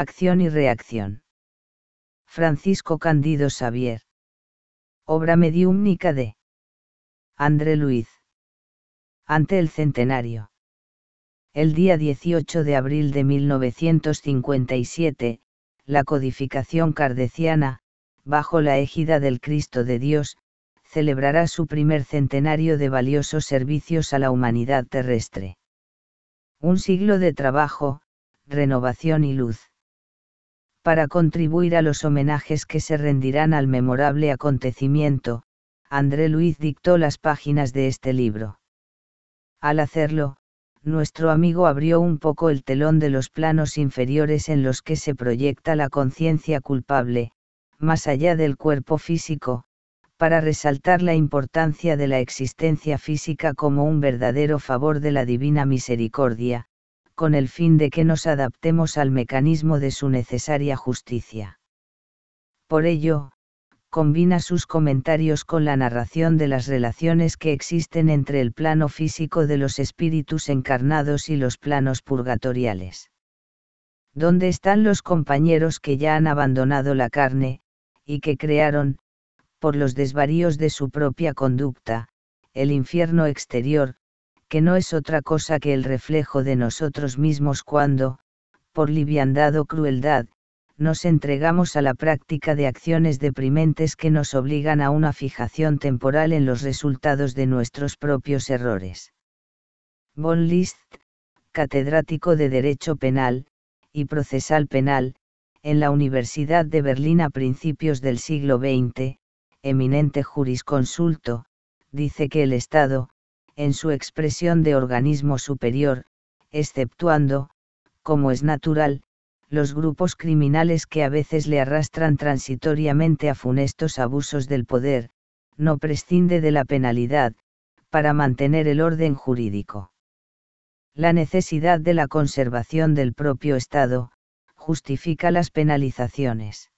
Acción y reacción. Francisco Candido Xavier. Obra mediúmnica de André Luiz. Ante el centenario. El día 18 de abril de 1957, la codificación cardeciana, bajo la égida del Cristo de Dios, celebrará su primer centenario de valiosos servicios a la humanidad terrestre. Un siglo de trabajo, renovación y luz para contribuir a los homenajes que se rendirán al memorable acontecimiento, André Luis dictó las páginas de este libro. Al hacerlo, nuestro amigo abrió un poco el telón de los planos inferiores en los que se proyecta la conciencia culpable, más allá del cuerpo físico, para resaltar la importancia de la existencia física como un verdadero favor de la divina misericordia, con el fin de que nos adaptemos al mecanismo de su necesaria justicia. Por ello, combina sus comentarios con la narración de las relaciones que existen entre el plano físico de los espíritus encarnados y los planos purgatoriales. ¿Dónde están los compañeros que ya han abandonado la carne, y que crearon, por los desvaríos de su propia conducta, el infierno exterior, que no es otra cosa que el reflejo de nosotros mismos cuando, por liviandad o crueldad, nos entregamos a la práctica de acciones deprimentes que nos obligan a una fijación temporal en los resultados de nuestros propios errores. Von Liszt, catedrático de Derecho Penal y Procesal Penal, en la Universidad de Berlín a principios del siglo XX, eminente jurisconsulto, dice que el Estado, en su expresión de organismo superior, exceptuando, como es natural, los grupos criminales que a veces le arrastran transitoriamente a funestos abusos del poder, no prescinde de la penalidad, para mantener el orden jurídico. La necesidad de la conservación del propio Estado, justifica las penalizaciones.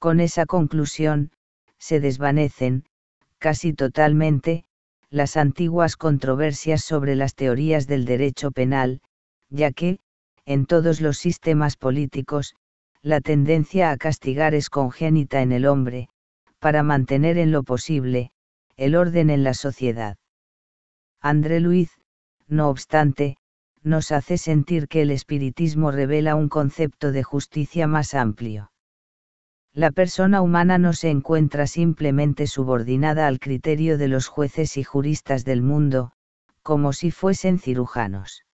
Con esa conclusión, se desvanecen, casi totalmente, las antiguas controversias sobre las teorías del derecho penal, ya que, en todos los sistemas políticos, la tendencia a castigar es congénita en el hombre, para mantener en lo posible, el orden en la sociedad. André Luiz, no obstante, nos hace sentir que el espiritismo revela un concepto de justicia más amplio. La persona humana no se encuentra simplemente subordinada al criterio de los jueces y juristas del mundo, como si fuesen cirujanos.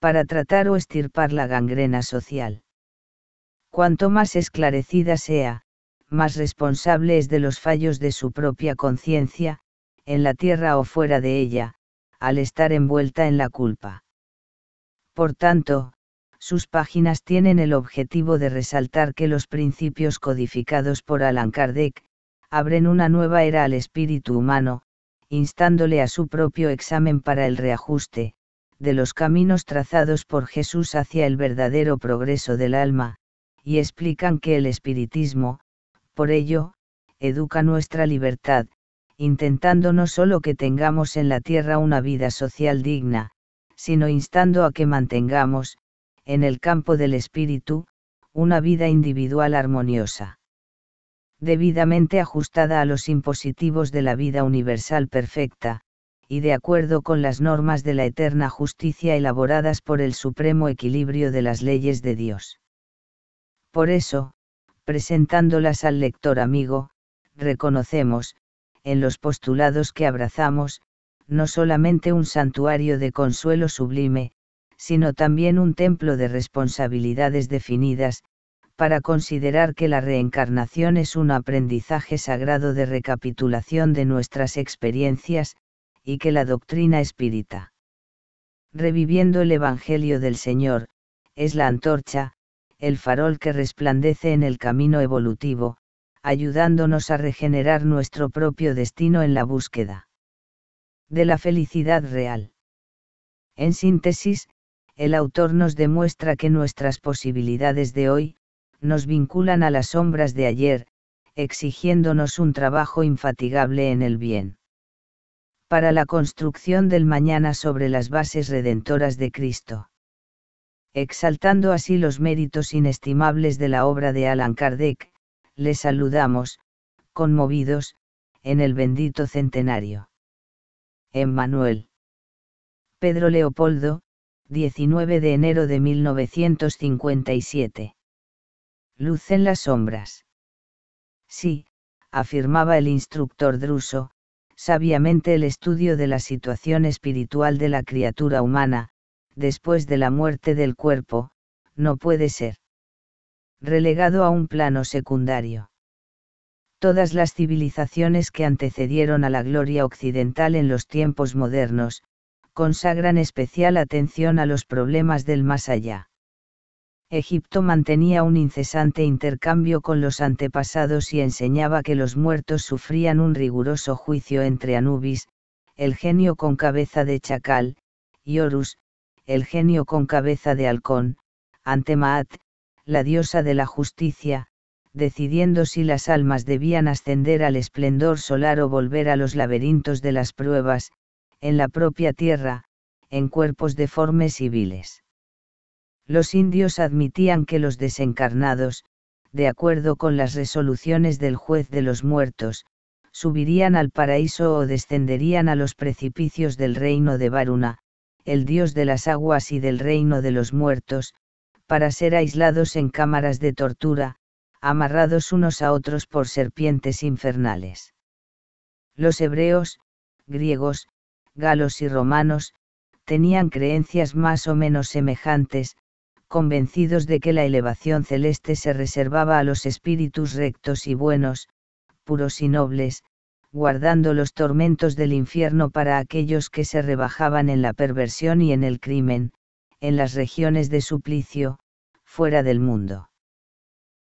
Para tratar o estirpar la gangrena social. Cuanto más esclarecida sea, más responsable es de los fallos de su propia conciencia, en la tierra o fuera de ella, al estar envuelta en la culpa. Por tanto, sus páginas tienen el objetivo de resaltar que los principios codificados por Alan Kardec, abren una nueva era al espíritu humano, instándole a su propio examen para el reajuste, de los caminos trazados por Jesús hacia el verdadero progreso del alma, y explican que el espiritismo, por ello, educa nuestra libertad, intentando no solo que tengamos en la tierra una vida social digna, sino instando a que mantengamos, en el campo del espíritu, una vida individual armoniosa. Debidamente ajustada a los impositivos de la vida universal perfecta, y de acuerdo con las normas de la eterna justicia elaboradas por el supremo equilibrio de las leyes de Dios. Por eso, presentándolas al lector amigo, reconocemos, en los postulados que abrazamos, no solamente un santuario de consuelo sublime, sino también un templo de responsabilidades definidas, para considerar que la reencarnación es un aprendizaje sagrado de recapitulación de nuestras experiencias, y que la doctrina espírita, reviviendo el Evangelio del Señor, es la antorcha, el farol que resplandece en el camino evolutivo, ayudándonos a regenerar nuestro propio destino en la búsqueda de la felicidad real. En síntesis, el autor nos demuestra que nuestras posibilidades de hoy, nos vinculan a las sombras de ayer, exigiéndonos un trabajo infatigable en el bien. Para la construcción del mañana sobre las bases redentoras de Cristo. Exaltando así los méritos inestimables de la obra de Alan Kardec, le saludamos, conmovidos, en el bendito centenario. Emmanuel. Pedro Leopoldo, 19 de enero de 1957. Luz en las sombras. Sí, afirmaba el instructor Druso, sabiamente el estudio de la situación espiritual de la criatura humana, después de la muerte del cuerpo, no puede ser relegado a un plano secundario. Todas las civilizaciones que antecedieron a la gloria occidental en los tiempos modernos, consagran especial atención a los problemas del más allá. Egipto mantenía un incesante intercambio con los antepasados y enseñaba que los muertos sufrían un riguroso juicio entre Anubis, el genio con cabeza de chacal, y Horus, el genio con cabeza de halcón, ante Maat, la diosa de la justicia, decidiendo si las almas debían ascender al esplendor solar o volver a los laberintos de las pruebas, en la propia tierra, en cuerpos deformes y viles. Los indios admitían que los desencarnados, de acuerdo con las resoluciones del juez de los muertos, subirían al paraíso o descenderían a los precipicios del reino de Varuna, el dios de las aguas y del reino de los muertos, para ser aislados en cámaras de tortura, amarrados unos a otros por serpientes infernales. Los hebreos, griegos, galos y romanos, tenían creencias más o menos semejantes, convencidos de que la elevación celeste se reservaba a los espíritus rectos y buenos, puros y nobles, guardando los tormentos del infierno para aquellos que se rebajaban en la perversión y en el crimen, en las regiones de suplicio, fuera del mundo.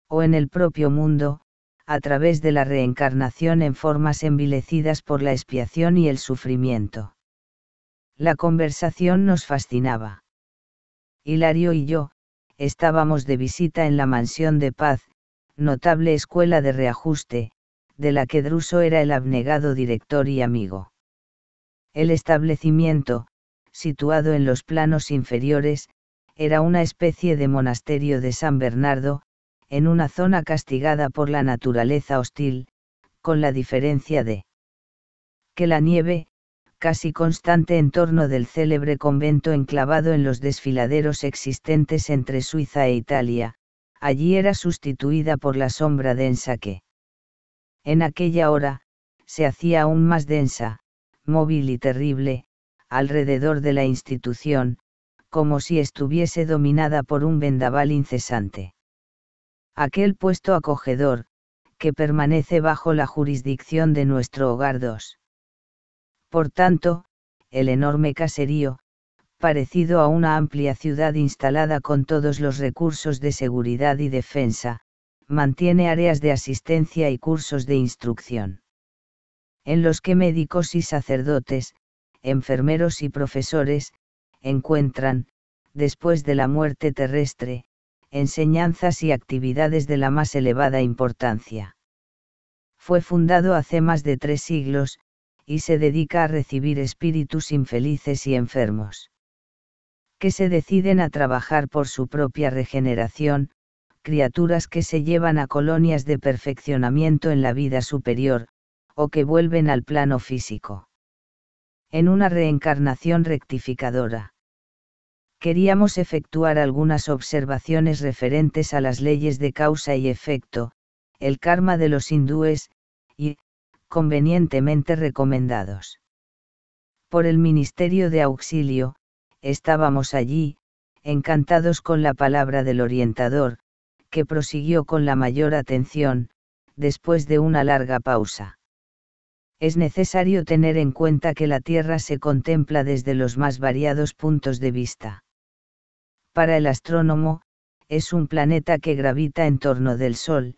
O en el propio mundo, a través de la reencarnación en formas envilecidas por la expiación y el sufrimiento. La conversación nos fascinaba. Hilario y yo, estábamos de visita en la mansión de paz, notable escuela de reajuste, de la que Druso era el abnegado director y amigo. El establecimiento, situado en los planos inferiores, era una especie de monasterio de San Bernardo, en una zona castigada por la naturaleza hostil, con la diferencia de que la nieve, casi constante en torno del célebre convento enclavado en los desfiladeros existentes entre Suiza e Italia, allí era sustituida por la sombra densa que, en aquella hora, se hacía aún más densa, móvil y terrible, alrededor de la institución, como si estuviese dominada por un vendaval incesante. Aquel puesto acogedor, que permanece bajo la jurisdicción de nuestro hogar dos. Por tanto, el enorme caserío, parecido a una amplia ciudad instalada con todos los recursos de seguridad y defensa, mantiene áreas de asistencia y cursos de instrucción. En los que médicos y sacerdotes, enfermeros y profesores, encuentran, después de la muerte terrestre, enseñanzas y actividades de la más elevada importancia. Fue fundado hace más de tres siglos, y se dedica a recibir espíritus infelices y enfermos. Que se deciden a trabajar por su propia regeneración, criaturas que se llevan a colonias de perfeccionamiento en la vida superior, o que vuelven al plano físico. En una reencarnación rectificadora. Queríamos efectuar algunas observaciones referentes a las leyes de causa y efecto, el karma de los hindúes, convenientemente recomendados. Por el Ministerio de Auxilio, estábamos allí, encantados con la palabra del orientador, que prosiguió con la mayor atención, después de una larga pausa. Es necesario tener en cuenta que la Tierra se contempla desde los más variados puntos de vista. Para el astrónomo, es un planeta que gravita en torno del Sol,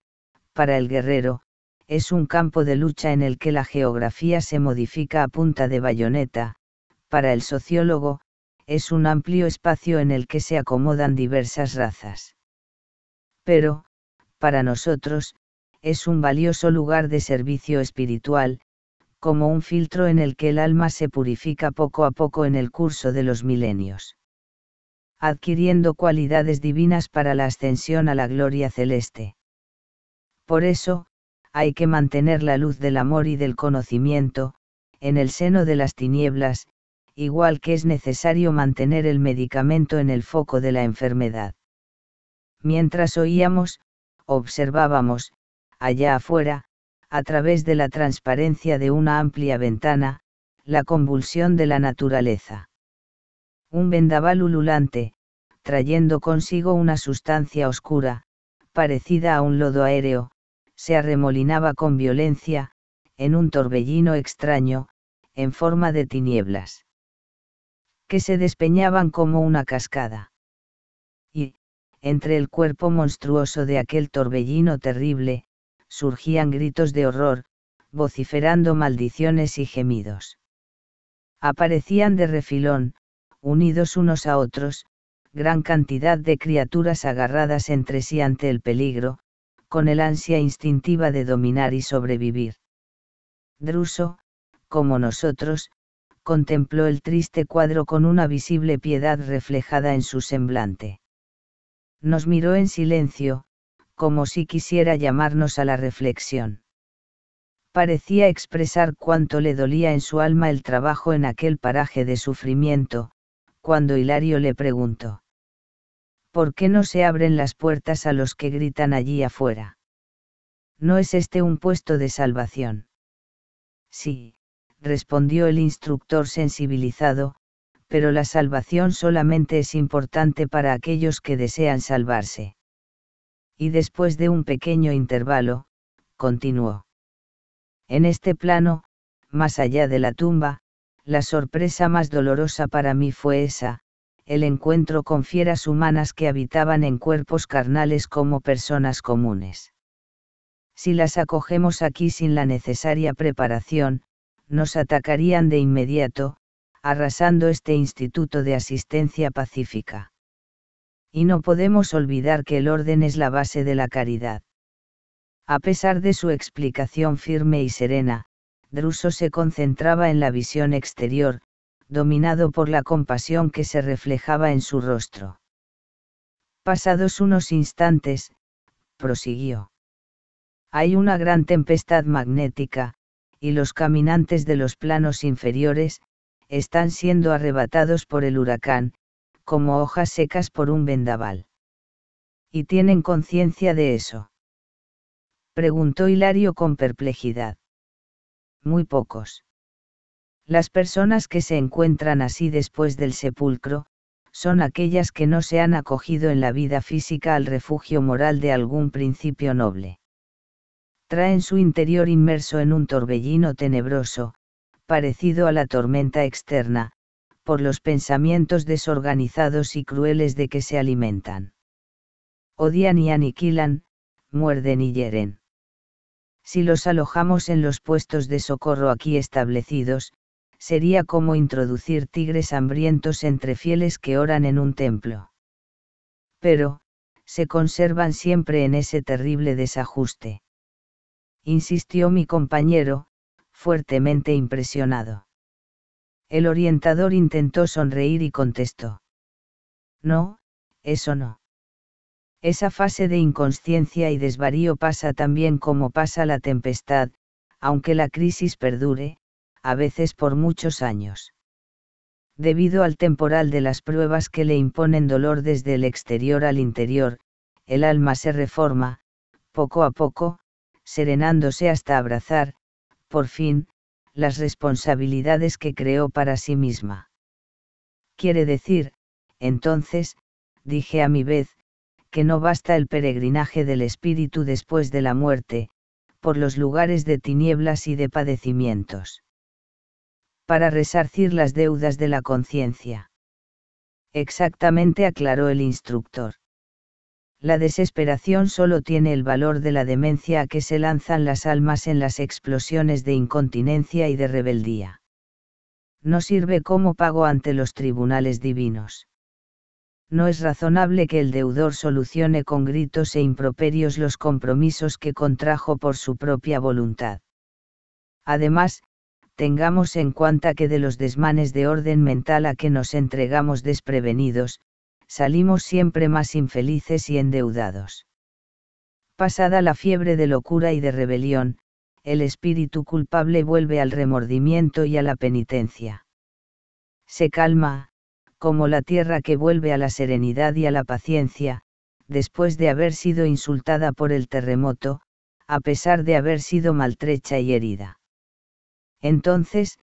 para el guerrero, es un campo de lucha en el que la geografía se modifica a punta de bayoneta, para el sociólogo, es un amplio espacio en el que se acomodan diversas razas. Pero, para nosotros, es un valioso lugar de servicio espiritual, como un filtro en el que el alma se purifica poco a poco en el curso de los milenios. Adquiriendo cualidades divinas para la ascensión a la gloria celeste. Por eso, hay que mantener la luz del amor y del conocimiento, en el seno de las tinieblas, igual que es necesario mantener el medicamento en el foco de la enfermedad. Mientras oíamos, observábamos, allá afuera, a través de la transparencia de una amplia ventana, la convulsión de la naturaleza. Un vendaval ululante, trayendo consigo una sustancia oscura, parecida a un lodo aéreo, se arremolinaba con violencia, en un torbellino extraño, en forma de tinieblas, que se despeñaban como una cascada. Y, entre el cuerpo monstruoso de aquel torbellino terrible, surgían gritos de horror, vociferando maldiciones y gemidos. Aparecían de refilón, unidos unos a otros, gran cantidad de criaturas agarradas entre sí ante el peligro, con el ansia instintiva de dominar y sobrevivir. Druso, como nosotros, contempló el triste cuadro con una visible piedad reflejada en su semblante. Nos miró en silencio, como si quisiera llamarnos a la reflexión. Parecía expresar cuánto le dolía en su alma el trabajo en aquel paraje de sufrimiento, cuando Hilario le preguntó. ¿por qué no se abren las puertas a los que gritan allí afuera? ¿No es este un puesto de salvación? Sí, respondió el instructor sensibilizado, pero la salvación solamente es importante para aquellos que desean salvarse. Y después de un pequeño intervalo, continuó. En este plano, más allá de la tumba, la sorpresa más dolorosa para mí fue esa, el encuentro con fieras humanas que habitaban en cuerpos carnales como personas comunes. Si las acogemos aquí sin la necesaria preparación, nos atacarían de inmediato, arrasando este instituto de asistencia pacífica. Y no podemos olvidar que el orden es la base de la caridad. A pesar de su explicación firme y serena, Druso se concentraba en la visión exterior, dominado por la compasión que se reflejaba en su rostro. Pasados unos instantes, prosiguió. Hay una gran tempestad magnética, y los caminantes de los planos inferiores, están siendo arrebatados por el huracán, como hojas secas por un vendaval. ¿Y tienen conciencia de eso? Preguntó Hilario con perplejidad. Muy pocos. Las personas que se encuentran así después del sepulcro, son aquellas que no se han acogido en la vida física al refugio moral de algún principio noble. Traen su interior inmerso en un torbellino tenebroso, parecido a la tormenta externa, por los pensamientos desorganizados y crueles de que se alimentan. Odian y aniquilan, muerden y hieren. Si los alojamos en los puestos de socorro aquí establecidos, sería como introducir tigres hambrientos entre fieles que oran en un templo. Pero, se conservan siempre en ese terrible desajuste. Insistió mi compañero, fuertemente impresionado. El orientador intentó sonreír y contestó. No, eso no. Esa fase de inconsciencia y desvarío pasa también como pasa la tempestad, aunque la crisis perdure, a veces por muchos años. Debido al temporal de las pruebas que le imponen dolor desde el exterior al interior, el alma se reforma, poco a poco, serenándose hasta abrazar, por fin, las responsabilidades que creó para sí misma. Quiere decir, entonces, dije a mi vez, que no basta el peregrinaje del espíritu después de la muerte, por los lugares de tinieblas y de padecimientos para resarcir las deudas de la conciencia. Exactamente aclaró el instructor. La desesperación solo tiene el valor de la demencia a que se lanzan las almas en las explosiones de incontinencia y de rebeldía. No sirve como pago ante los tribunales divinos no es razonable que el deudor solucione con gritos e improperios los compromisos que contrajo por su propia voluntad. Además, tengamos en cuenta que de los desmanes de orden mental a que nos entregamos desprevenidos, salimos siempre más infelices y endeudados. Pasada la fiebre de locura y de rebelión, el espíritu culpable vuelve al remordimiento y a la penitencia. Se calma, como la tierra que vuelve a la serenidad y a la paciencia, después de haber sido insultada por el terremoto, a pesar de haber sido maltrecha y herida. Entonces,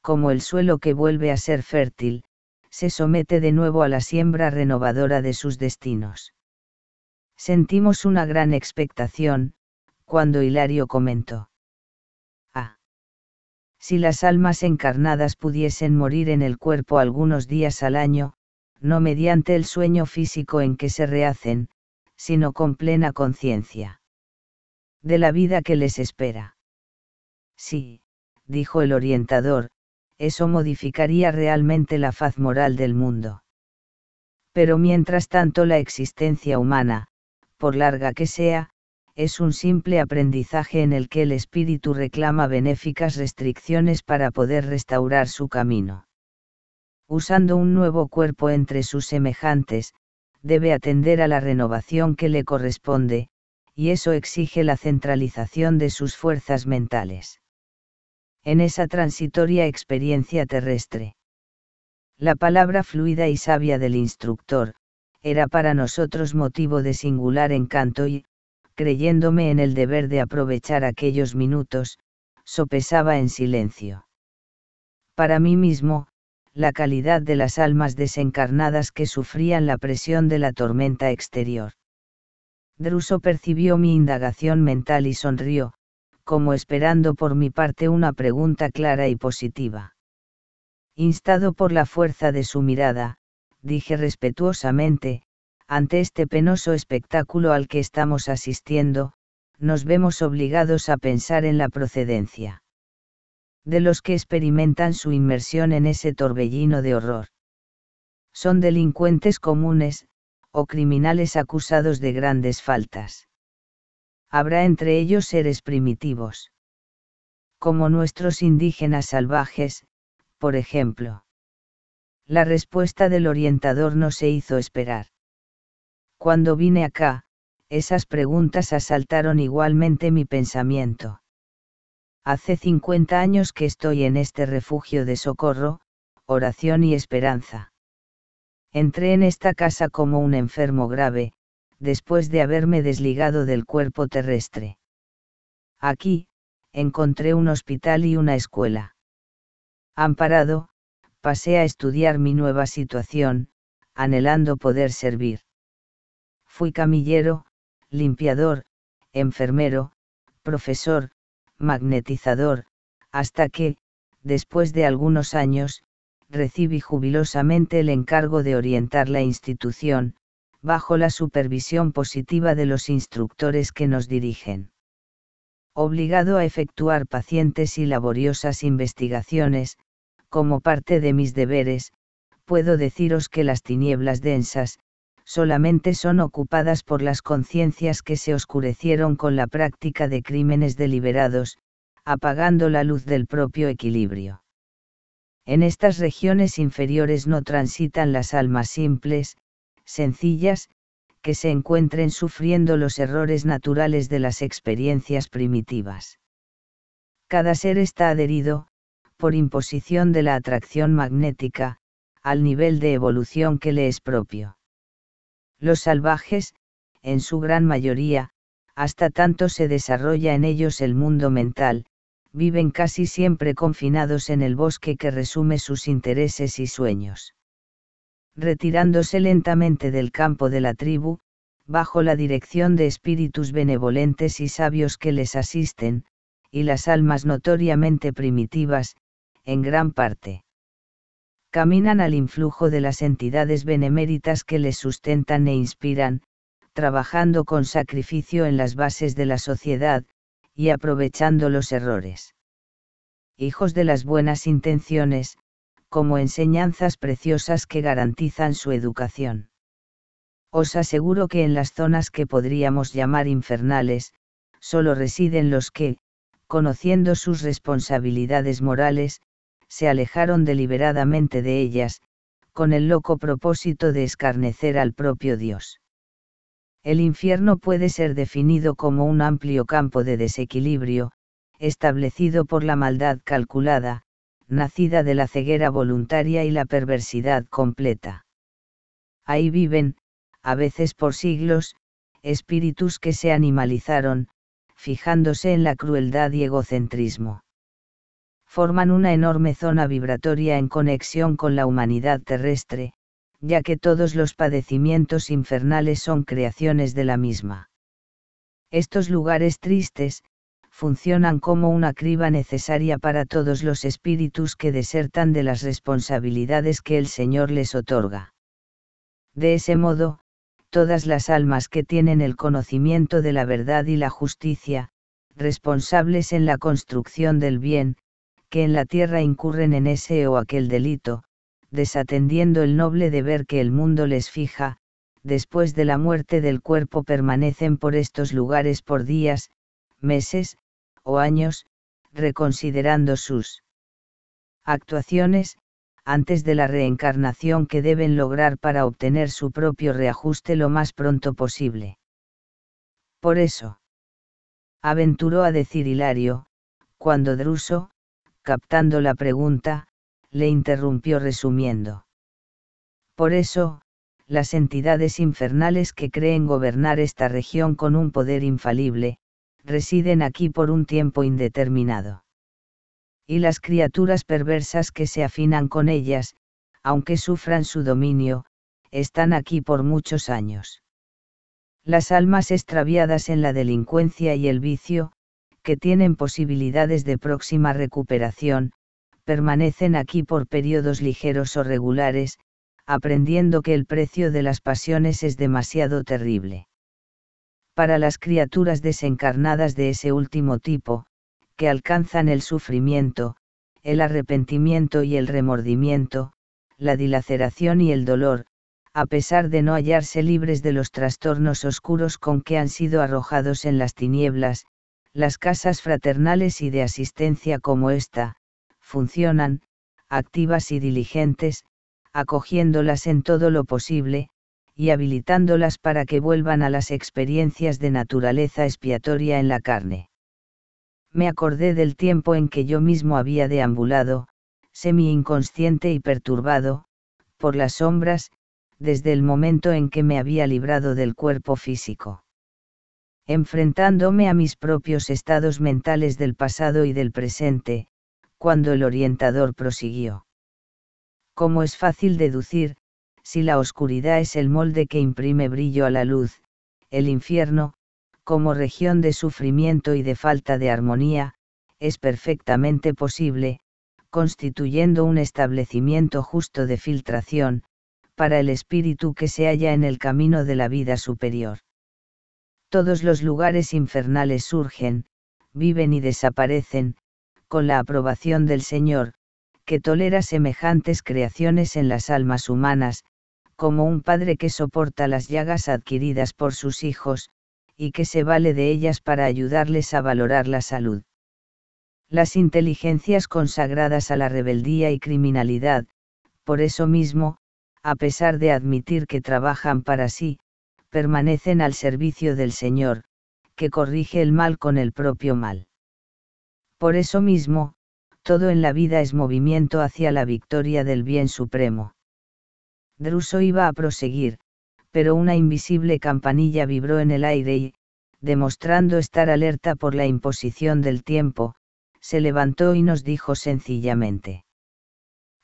como el suelo que vuelve a ser fértil, se somete de nuevo a la siembra renovadora de sus destinos. Sentimos una gran expectación, cuando Hilario comentó. Ah. Si las almas encarnadas pudiesen morir en el cuerpo algunos días al año, no mediante el sueño físico en que se rehacen, sino con plena conciencia. De la vida que les espera. Sí, dijo el orientador, eso modificaría realmente la faz moral del mundo. Pero mientras tanto la existencia humana, por larga que sea, es un simple aprendizaje en el que el espíritu reclama benéficas restricciones para poder restaurar su camino. Usando un nuevo cuerpo entre sus semejantes, debe atender a la renovación que le corresponde, y eso exige la centralización de sus fuerzas mentales en esa transitoria experiencia terrestre. La palabra fluida y sabia del instructor, era para nosotros motivo de singular encanto y, creyéndome en el deber de aprovechar aquellos minutos, sopesaba en silencio. Para mí mismo, la calidad de las almas desencarnadas que sufrían la presión de la tormenta exterior. Druso percibió mi indagación mental y sonrió, como esperando por mi parte una pregunta clara y positiva. Instado por la fuerza de su mirada, dije respetuosamente, ante este penoso espectáculo al que estamos asistiendo, nos vemos obligados a pensar en la procedencia de los que experimentan su inmersión en ese torbellino de horror. Son delincuentes comunes, o criminales acusados de grandes faltas habrá entre ellos seres primitivos. Como nuestros indígenas salvajes, por ejemplo. La respuesta del orientador no se hizo esperar. Cuando vine acá, esas preguntas asaltaron igualmente mi pensamiento. Hace 50 años que estoy en este refugio de socorro, oración y esperanza. Entré en esta casa como un enfermo grave, después de haberme desligado del cuerpo terrestre. Aquí, encontré un hospital y una escuela. Amparado, pasé a estudiar mi nueva situación, anhelando poder servir. Fui camillero, limpiador, enfermero, profesor, magnetizador, hasta que, después de algunos años, recibí jubilosamente el encargo de orientar la institución, bajo la supervisión positiva de los instructores que nos dirigen. Obligado a efectuar pacientes y laboriosas investigaciones, como parte de mis deberes, puedo deciros que las tinieblas densas, solamente son ocupadas por las conciencias que se oscurecieron con la práctica de crímenes deliberados, apagando la luz del propio equilibrio. En estas regiones inferiores no transitan las almas simples, sencillas, que se encuentren sufriendo los errores naturales de las experiencias primitivas. Cada ser está adherido, por imposición de la atracción magnética, al nivel de evolución que le es propio. Los salvajes, en su gran mayoría, hasta tanto se desarrolla en ellos el mundo mental, viven casi siempre confinados en el bosque que resume sus intereses y sueños retirándose lentamente del campo de la tribu, bajo la dirección de espíritus benevolentes y sabios que les asisten, y las almas notoriamente primitivas, en gran parte. Caminan al influjo de las entidades beneméritas que les sustentan e inspiran, trabajando con sacrificio en las bases de la sociedad, y aprovechando los errores. Hijos de las buenas intenciones, como enseñanzas preciosas que garantizan su educación. Os aseguro que en las zonas que podríamos llamar infernales, solo residen los que, conociendo sus responsabilidades morales, se alejaron deliberadamente de ellas, con el loco propósito de escarnecer al propio Dios. El infierno puede ser definido como un amplio campo de desequilibrio, establecido por la maldad calculada, nacida de la ceguera voluntaria y la perversidad completa. Ahí viven, a veces por siglos, espíritus que se animalizaron, fijándose en la crueldad y egocentrismo. Forman una enorme zona vibratoria en conexión con la humanidad terrestre, ya que todos los padecimientos infernales son creaciones de la misma. Estos lugares tristes, funcionan como una criba necesaria para todos los espíritus que desertan de las responsabilidades que el Señor les otorga. De ese modo, todas las almas que tienen el conocimiento de la verdad y la justicia, responsables en la construcción del bien, que en la tierra incurren en ese o aquel delito, desatendiendo el noble deber que el mundo les fija, después de la muerte del cuerpo permanecen por estos lugares por días, meses, o años, reconsiderando sus actuaciones, antes de la reencarnación que deben lograr para obtener su propio reajuste lo más pronto posible. Por eso, aventuró a decir Hilario, cuando Druso, captando la pregunta, le interrumpió resumiendo. Por eso, las entidades infernales que creen gobernar esta región con un poder infalible, residen aquí por un tiempo indeterminado. Y las criaturas perversas que se afinan con ellas, aunque sufran su dominio, están aquí por muchos años. Las almas extraviadas en la delincuencia y el vicio, que tienen posibilidades de próxima recuperación, permanecen aquí por periodos ligeros o regulares, aprendiendo que el precio de las pasiones es demasiado terrible para las criaturas desencarnadas de ese último tipo, que alcanzan el sufrimiento, el arrepentimiento y el remordimiento, la dilaceración y el dolor, a pesar de no hallarse libres de los trastornos oscuros con que han sido arrojados en las tinieblas, las casas fraternales y de asistencia como esta, funcionan, activas y diligentes, acogiéndolas en todo lo posible, y habilitándolas para que vuelvan a las experiencias de naturaleza expiatoria en la carne. Me acordé del tiempo en que yo mismo había deambulado, semi inconsciente y perturbado, por las sombras, desde el momento en que me había librado del cuerpo físico. Enfrentándome a mis propios estados mentales del pasado y del presente, cuando el orientador prosiguió. Como es fácil deducir, si la oscuridad es el molde que imprime brillo a la luz, el infierno, como región de sufrimiento y de falta de armonía, es perfectamente posible, constituyendo un establecimiento justo de filtración, para el espíritu que se halla en el camino de la vida superior. Todos los lugares infernales surgen, viven y desaparecen, con la aprobación del Señor, que tolera semejantes creaciones en las almas humanas, como un padre que soporta las llagas adquiridas por sus hijos, y que se vale de ellas para ayudarles a valorar la salud. Las inteligencias consagradas a la rebeldía y criminalidad, por eso mismo, a pesar de admitir que trabajan para sí, permanecen al servicio del Señor, que corrige el mal con el propio mal. Por eso mismo, todo en la vida es movimiento hacia la victoria del bien supremo. Druso iba a proseguir, pero una invisible campanilla vibró en el aire y, demostrando estar alerta por la imposición del tiempo, se levantó y nos dijo sencillamente.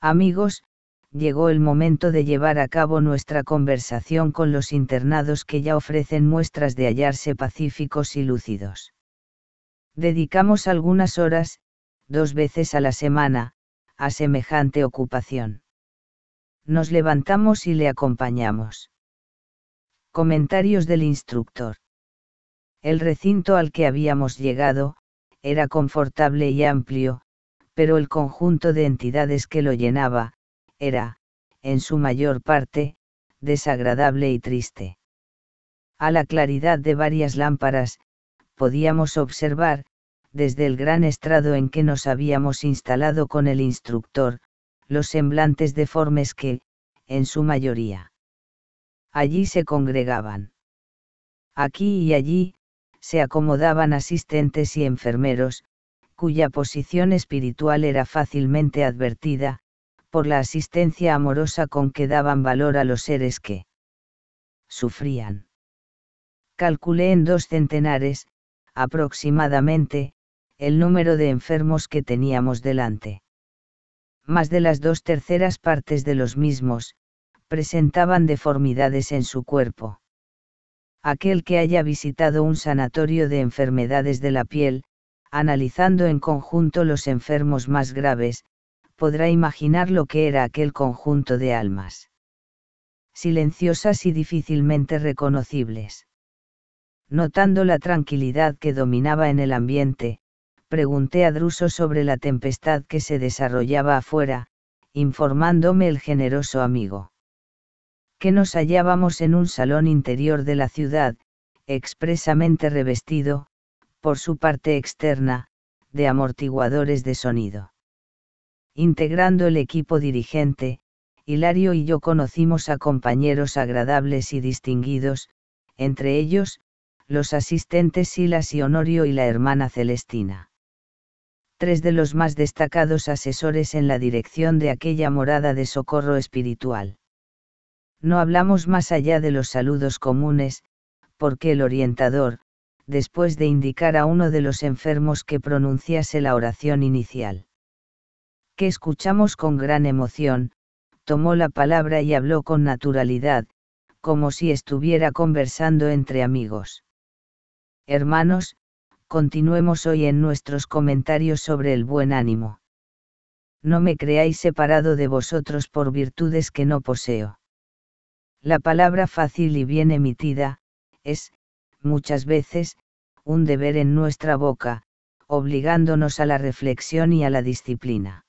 Amigos, llegó el momento de llevar a cabo nuestra conversación con los internados que ya ofrecen muestras de hallarse pacíficos y lúcidos. Dedicamos algunas horas, dos veces a la semana, a semejante ocupación nos levantamos y le acompañamos. Comentarios del instructor. El recinto al que habíamos llegado, era confortable y amplio, pero el conjunto de entidades que lo llenaba, era, en su mayor parte, desagradable y triste. A la claridad de varias lámparas, podíamos observar, desde el gran estrado en que nos habíamos instalado con el instructor, los semblantes deformes que, en su mayoría, allí se congregaban. Aquí y allí, se acomodaban asistentes y enfermeros, cuya posición espiritual era fácilmente advertida, por la asistencia amorosa con que daban valor a los seres que sufrían. Calculé en dos centenares, aproximadamente, el número de enfermos que teníamos delante más de las dos terceras partes de los mismos, presentaban deformidades en su cuerpo. Aquel que haya visitado un sanatorio de enfermedades de la piel, analizando en conjunto los enfermos más graves, podrá imaginar lo que era aquel conjunto de almas. Silenciosas y difícilmente reconocibles. Notando la tranquilidad que dominaba en el ambiente, pregunté a Druso sobre la tempestad que se desarrollaba afuera, informándome el generoso amigo. Que nos hallábamos en un salón interior de la ciudad, expresamente revestido, por su parte externa, de amortiguadores de sonido. Integrando el equipo dirigente, Hilario y yo conocimos a compañeros agradables y distinguidos, entre ellos, los asistentes Silas y Honorio y la hermana Celestina tres de los más destacados asesores en la dirección de aquella morada de socorro espiritual. No hablamos más allá de los saludos comunes, porque el orientador, después de indicar a uno de los enfermos que pronunciase la oración inicial, que escuchamos con gran emoción, tomó la palabra y habló con naturalidad, como si estuviera conversando entre amigos. Hermanos, continuemos hoy en nuestros comentarios sobre el buen ánimo. No me creáis separado de vosotros por virtudes que no poseo. La palabra fácil y bien emitida, es, muchas veces, un deber en nuestra boca, obligándonos a la reflexión y a la disciplina.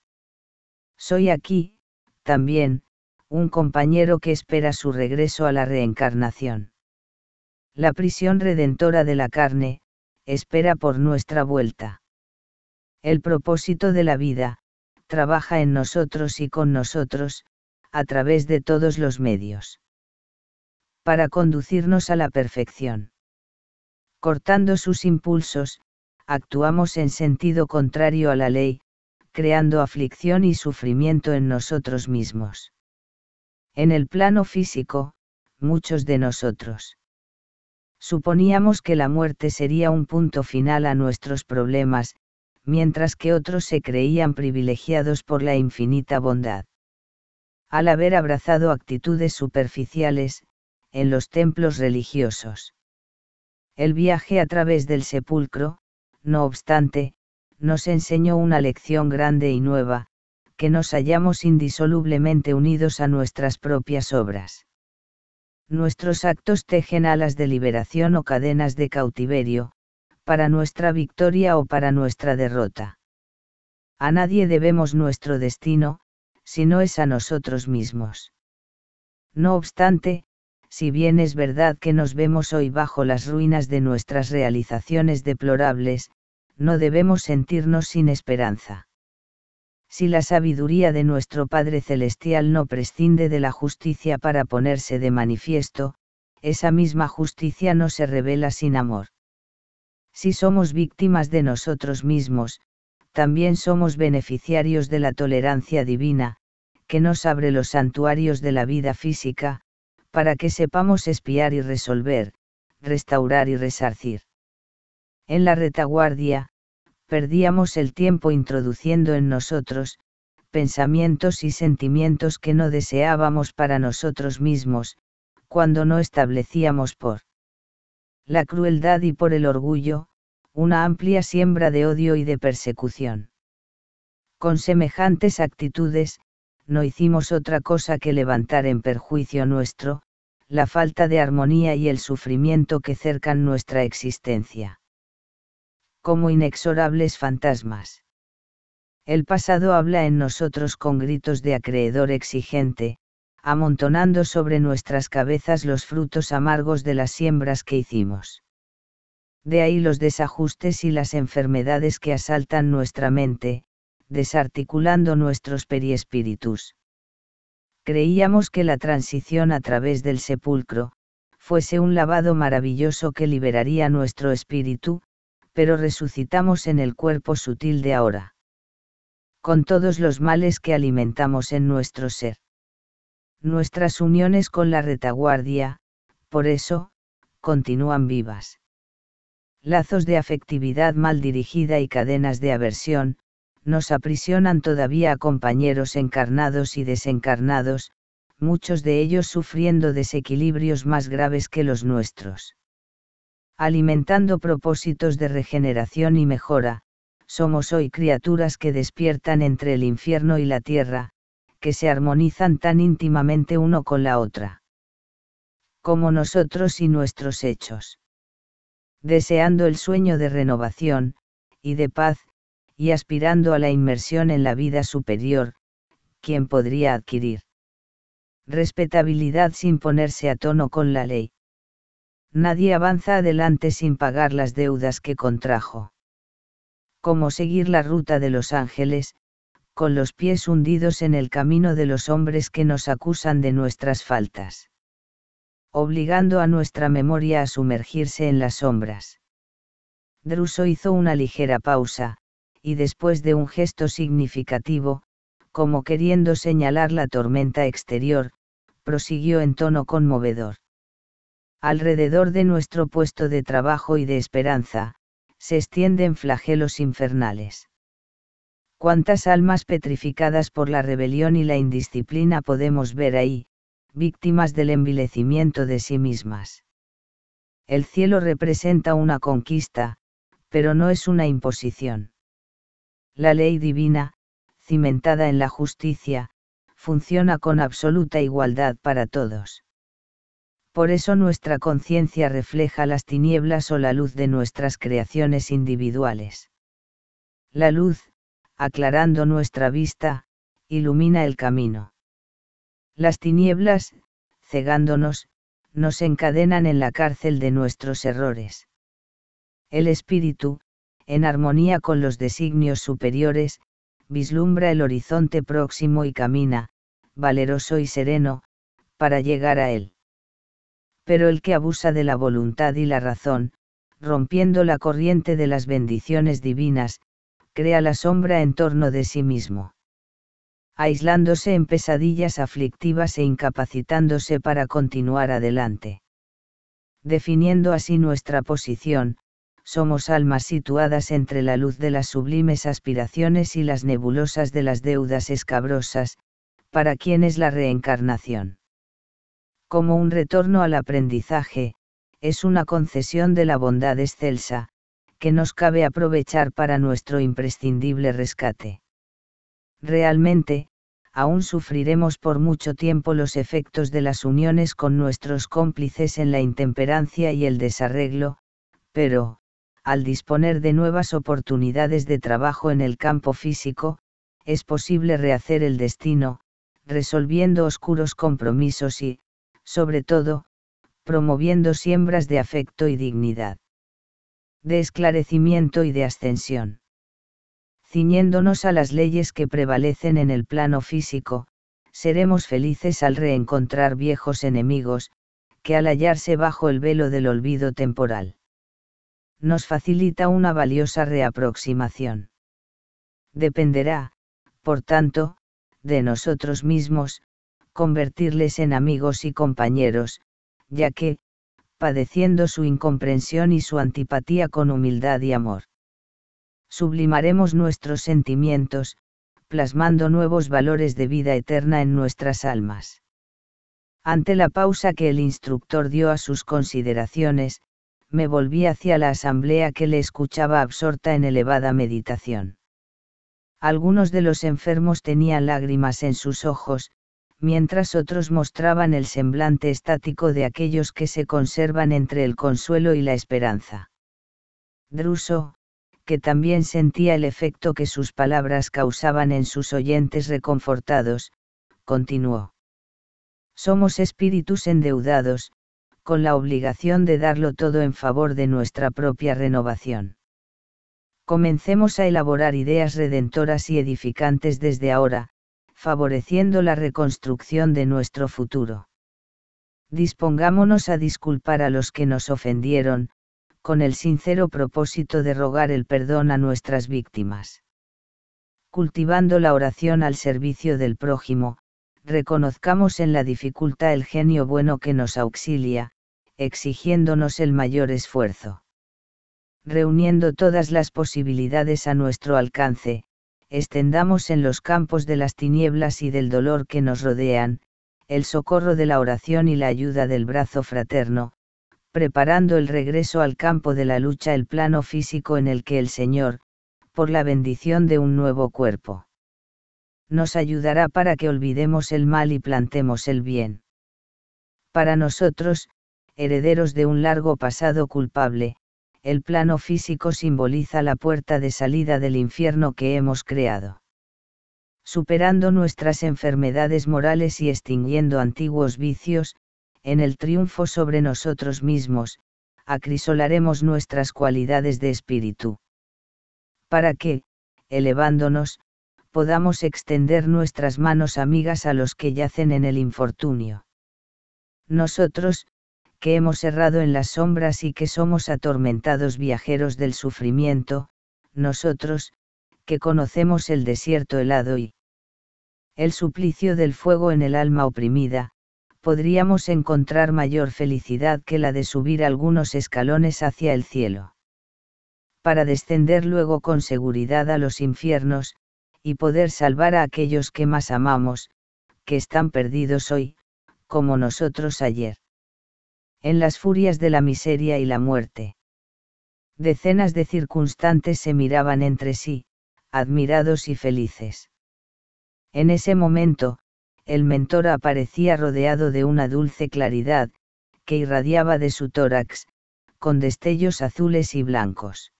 Soy aquí, también, un compañero que espera su regreso a la reencarnación. La prisión redentora de la carne, espera por nuestra vuelta. El propósito de la vida, trabaja en nosotros y con nosotros, a través de todos los medios. Para conducirnos a la perfección. Cortando sus impulsos, actuamos en sentido contrario a la ley, creando aflicción y sufrimiento en nosotros mismos. En el plano físico, muchos de nosotros Suponíamos que la muerte sería un punto final a nuestros problemas, mientras que otros se creían privilegiados por la infinita bondad. Al haber abrazado actitudes superficiales, en los templos religiosos. El viaje a través del sepulcro, no obstante, nos enseñó una lección grande y nueva, que nos hallamos indisolublemente unidos a nuestras propias obras nuestros actos tejen alas de liberación o cadenas de cautiverio, para nuestra victoria o para nuestra derrota. A nadie debemos nuestro destino, si no es a nosotros mismos. No obstante, si bien es verdad que nos vemos hoy bajo las ruinas de nuestras realizaciones deplorables, no debemos sentirnos sin esperanza si la sabiduría de nuestro Padre Celestial no prescinde de la justicia para ponerse de manifiesto, esa misma justicia no se revela sin amor. Si somos víctimas de nosotros mismos, también somos beneficiarios de la tolerancia divina, que nos abre los santuarios de la vida física, para que sepamos espiar y resolver, restaurar y resarcir. En la retaguardia, perdíamos el tiempo introduciendo en nosotros, pensamientos y sentimientos que no deseábamos para nosotros mismos, cuando no establecíamos por la crueldad y por el orgullo, una amplia siembra de odio y de persecución. Con semejantes actitudes, no hicimos otra cosa que levantar en perjuicio nuestro, la falta de armonía y el sufrimiento que cercan nuestra existencia como inexorables fantasmas. El pasado habla en nosotros con gritos de acreedor exigente, amontonando sobre nuestras cabezas los frutos amargos de las siembras que hicimos. De ahí los desajustes y las enfermedades que asaltan nuestra mente, desarticulando nuestros periespíritus. Creíamos que la transición a través del sepulcro, fuese un lavado maravilloso que liberaría nuestro espíritu, pero resucitamos en el cuerpo sutil de ahora. Con todos los males que alimentamos en nuestro ser. Nuestras uniones con la retaguardia, por eso, continúan vivas. Lazos de afectividad mal dirigida y cadenas de aversión, nos aprisionan todavía a compañeros encarnados y desencarnados, muchos de ellos sufriendo desequilibrios más graves que los nuestros alimentando propósitos de regeneración y mejora, somos hoy criaturas que despiertan entre el infierno y la tierra, que se armonizan tan íntimamente uno con la otra. Como nosotros y nuestros hechos. Deseando el sueño de renovación, y de paz, y aspirando a la inmersión en la vida superior, ¿quién podría adquirir respetabilidad sin ponerse a tono con la ley, Nadie avanza adelante sin pagar las deudas que contrajo. Como seguir la ruta de los ángeles, con los pies hundidos en el camino de los hombres que nos acusan de nuestras faltas. Obligando a nuestra memoria a sumergirse en las sombras. Druso hizo una ligera pausa, y después de un gesto significativo, como queriendo señalar la tormenta exterior, prosiguió en tono conmovedor alrededor de nuestro puesto de trabajo y de esperanza, se extienden flagelos infernales. ¿Cuántas almas petrificadas por la rebelión y la indisciplina podemos ver ahí, víctimas del envilecimiento de sí mismas? El cielo representa una conquista, pero no es una imposición. La ley divina, cimentada en la justicia, funciona con absoluta igualdad para todos. Por eso nuestra conciencia refleja las tinieblas o la luz de nuestras creaciones individuales. La luz, aclarando nuestra vista, ilumina el camino. Las tinieblas, cegándonos, nos encadenan en la cárcel de nuestros errores. El espíritu, en armonía con los designios superiores, vislumbra el horizonte próximo y camina, valeroso y sereno, para llegar a él pero el que abusa de la voluntad y la razón, rompiendo la corriente de las bendiciones divinas, crea la sombra en torno de sí mismo. Aislándose en pesadillas aflictivas e incapacitándose para continuar adelante. Definiendo así nuestra posición, somos almas situadas entre la luz de las sublimes aspiraciones y las nebulosas de las deudas escabrosas, para quienes la reencarnación como un retorno al aprendizaje, es una concesión de la bondad excelsa, que nos cabe aprovechar para nuestro imprescindible rescate. Realmente, aún sufriremos por mucho tiempo los efectos de las uniones con nuestros cómplices en la intemperancia y el desarreglo, pero, al disponer de nuevas oportunidades de trabajo en el campo físico, es posible rehacer el destino, resolviendo oscuros compromisos y, sobre todo, promoviendo siembras de afecto y dignidad, de esclarecimiento y de ascensión. Ciñéndonos a las leyes que prevalecen en el plano físico, seremos felices al reencontrar viejos enemigos, que al hallarse bajo el velo del olvido temporal, nos facilita una valiosa reaproximación. Dependerá, por tanto, de nosotros mismos, convertirles en amigos y compañeros, ya que, padeciendo su incomprensión y su antipatía con humildad y amor. Sublimaremos nuestros sentimientos, plasmando nuevos valores de vida eterna en nuestras almas. Ante la pausa que el instructor dio a sus consideraciones, me volví hacia la asamblea que le escuchaba absorta en elevada meditación. Algunos de los enfermos tenían lágrimas en sus ojos, mientras otros mostraban el semblante estático de aquellos que se conservan entre el consuelo y la esperanza. Druso, que también sentía el efecto que sus palabras causaban en sus oyentes reconfortados, continuó. Somos espíritus endeudados, con la obligación de darlo todo en favor de nuestra propia renovación. Comencemos a elaborar ideas redentoras y edificantes desde ahora, favoreciendo la reconstrucción de nuestro futuro. Dispongámonos a disculpar a los que nos ofendieron, con el sincero propósito de rogar el perdón a nuestras víctimas. Cultivando la oración al servicio del prójimo, reconozcamos en la dificultad el genio bueno que nos auxilia, exigiéndonos el mayor esfuerzo. Reuniendo todas las posibilidades a nuestro alcance, extendamos en los campos de las tinieblas y del dolor que nos rodean, el socorro de la oración y la ayuda del brazo fraterno, preparando el regreso al campo de la lucha el plano físico en el que el Señor, por la bendición de un nuevo cuerpo, nos ayudará para que olvidemos el mal y plantemos el bien. Para nosotros, herederos de un largo pasado culpable, el plano físico simboliza la puerta de salida del infierno que hemos creado. Superando nuestras enfermedades morales y extinguiendo antiguos vicios, en el triunfo sobre nosotros mismos, acrisolaremos nuestras cualidades de espíritu. Para que, elevándonos, podamos extender nuestras manos amigas a los que yacen en el infortunio. Nosotros, que hemos errado en las sombras y que somos atormentados viajeros del sufrimiento, nosotros, que conocemos el desierto helado y el suplicio del fuego en el alma oprimida, podríamos encontrar mayor felicidad que la de subir algunos escalones hacia el cielo. Para descender luego con seguridad a los infiernos, y poder salvar a aquellos que más amamos, que están perdidos hoy, como nosotros ayer en las furias de la miseria y la muerte. Decenas de circunstantes se miraban entre sí, admirados y felices. En ese momento, el mentor aparecía rodeado de una dulce claridad, que irradiaba de su tórax, con destellos azules y blancos.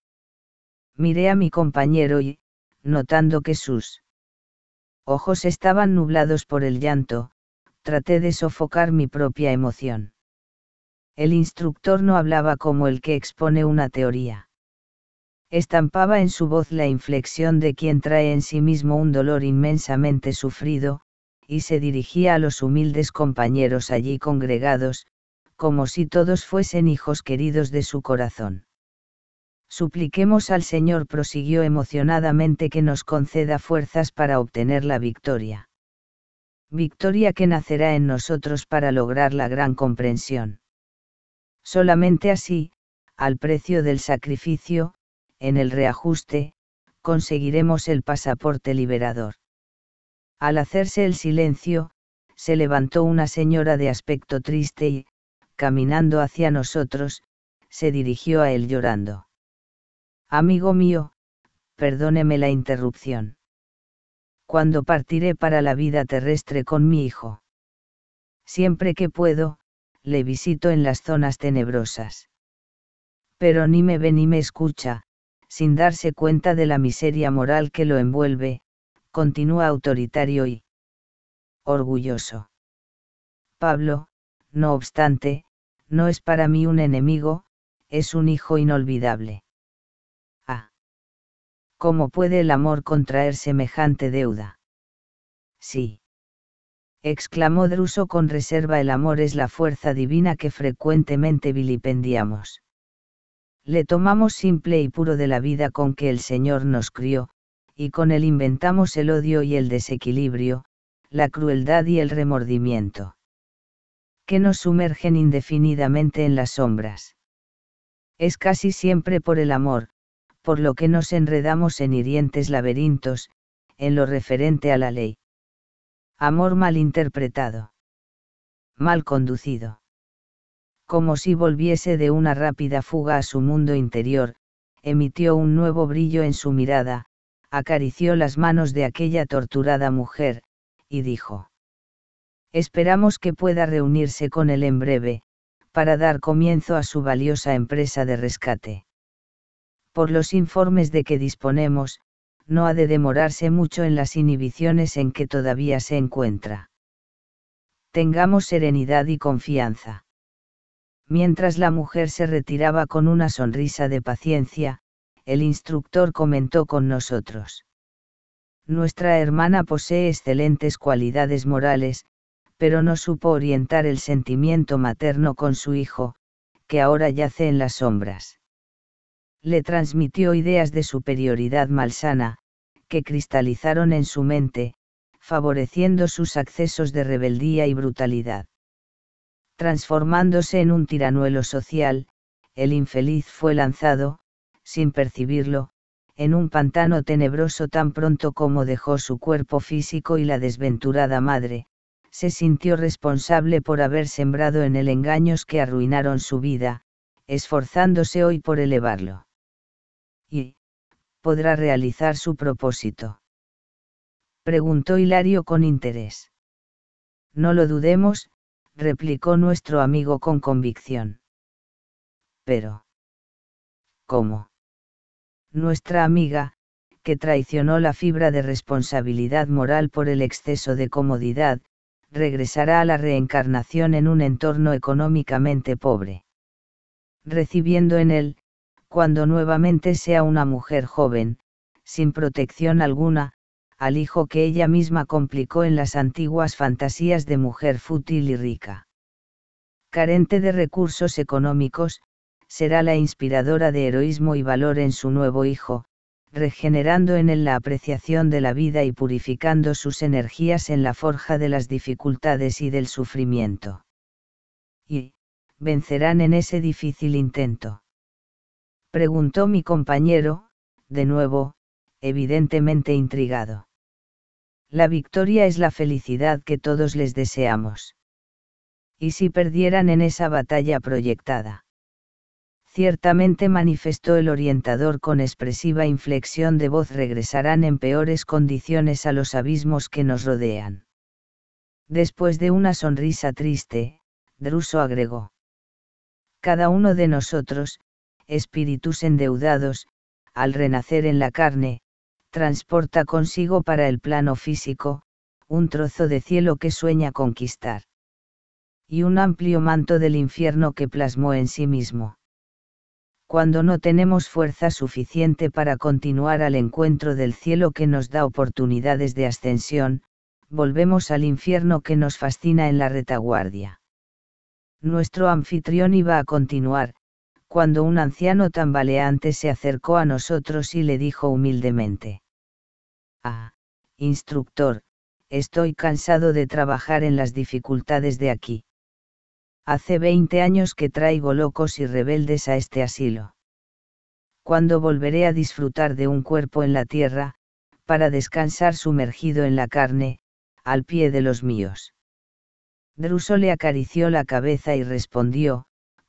Miré a mi compañero y, notando que sus ojos estaban nublados por el llanto, traté de sofocar mi propia emoción el instructor no hablaba como el que expone una teoría. Estampaba en su voz la inflexión de quien trae en sí mismo un dolor inmensamente sufrido, y se dirigía a los humildes compañeros allí congregados, como si todos fuesen hijos queridos de su corazón. Supliquemos al Señor, prosiguió emocionadamente, que nos conceda fuerzas para obtener la victoria. Victoria que nacerá en nosotros para lograr la gran comprensión. Solamente así, al precio del sacrificio, en el reajuste, conseguiremos el pasaporte liberador. Al hacerse el silencio, se levantó una señora de aspecto triste y, caminando hacia nosotros, se dirigió a él llorando. Amigo mío, perdóneme la interrupción. Cuando partiré para la vida terrestre con mi hijo? Siempre que puedo, le visito en las zonas tenebrosas. Pero ni me ve ni me escucha, sin darse cuenta de la miseria moral que lo envuelve, continúa autoritario y orgulloso. Pablo, no obstante, no es para mí un enemigo, es un hijo inolvidable. Ah. ¿Cómo puede el amor contraer semejante deuda? Sí exclamó Druso con reserva el amor es la fuerza divina que frecuentemente vilipendiamos. Le tomamos simple y puro de la vida con que el Señor nos crió, y con él inventamos el odio y el desequilibrio, la crueldad y el remordimiento. Que nos sumergen indefinidamente en las sombras. Es casi siempre por el amor, por lo que nos enredamos en hirientes laberintos, en lo referente a la ley. Amor mal interpretado. Mal conducido. Como si volviese de una rápida fuga a su mundo interior, emitió un nuevo brillo en su mirada, acarició las manos de aquella torturada mujer, y dijo. Esperamos que pueda reunirse con él en breve, para dar comienzo a su valiosa empresa de rescate. Por los informes de que disponemos, no ha de demorarse mucho en las inhibiciones en que todavía se encuentra. Tengamos serenidad y confianza. Mientras la mujer se retiraba con una sonrisa de paciencia, el instructor comentó con nosotros. Nuestra hermana posee excelentes cualidades morales, pero no supo orientar el sentimiento materno con su hijo, que ahora yace en las sombras le transmitió ideas de superioridad malsana, que cristalizaron en su mente, favoreciendo sus accesos de rebeldía y brutalidad. Transformándose en un tiranuelo social, el infeliz fue lanzado, sin percibirlo, en un pantano tenebroso tan pronto como dejó su cuerpo físico y la desventurada madre, se sintió responsable por haber sembrado en él engaños que arruinaron su vida, esforzándose hoy por elevarlo y podrá realizar su propósito. Preguntó Hilario con interés. No lo dudemos, replicó nuestro amigo con convicción. Pero. ¿Cómo? Nuestra amiga, que traicionó la fibra de responsabilidad moral por el exceso de comodidad, regresará a la reencarnación en un entorno económicamente pobre. Recibiendo en él, cuando nuevamente sea una mujer joven, sin protección alguna, al hijo que ella misma complicó en las antiguas fantasías de mujer fútil y rica. Carente de recursos económicos, será la inspiradora de heroísmo y valor en su nuevo hijo, regenerando en él la apreciación de la vida y purificando sus energías en la forja de las dificultades y del sufrimiento. Y, vencerán en ese difícil intento. Preguntó mi compañero, de nuevo, evidentemente intrigado. La victoria es la felicidad que todos les deseamos. ¿Y si perdieran en esa batalla proyectada? Ciertamente manifestó el orientador con expresiva inflexión de voz regresarán en peores condiciones a los abismos que nos rodean. Después de una sonrisa triste, Druso agregó. Cada uno de nosotros, espíritus endeudados, al renacer en la carne, transporta consigo para el plano físico, un trozo de cielo que sueña conquistar. Y un amplio manto del infierno que plasmó en sí mismo. Cuando no tenemos fuerza suficiente para continuar al encuentro del cielo que nos da oportunidades de ascensión, volvemos al infierno que nos fascina en la retaguardia. Nuestro anfitrión iba a continuar, cuando un anciano tambaleante se acercó a nosotros y le dijo humildemente. Ah, instructor, estoy cansado de trabajar en las dificultades de aquí. Hace veinte años que traigo locos y rebeldes a este asilo. ¿Cuándo volveré a disfrutar de un cuerpo en la tierra, para descansar sumergido en la carne, al pie de los míos? Druso le acarició la cabeza y respondió,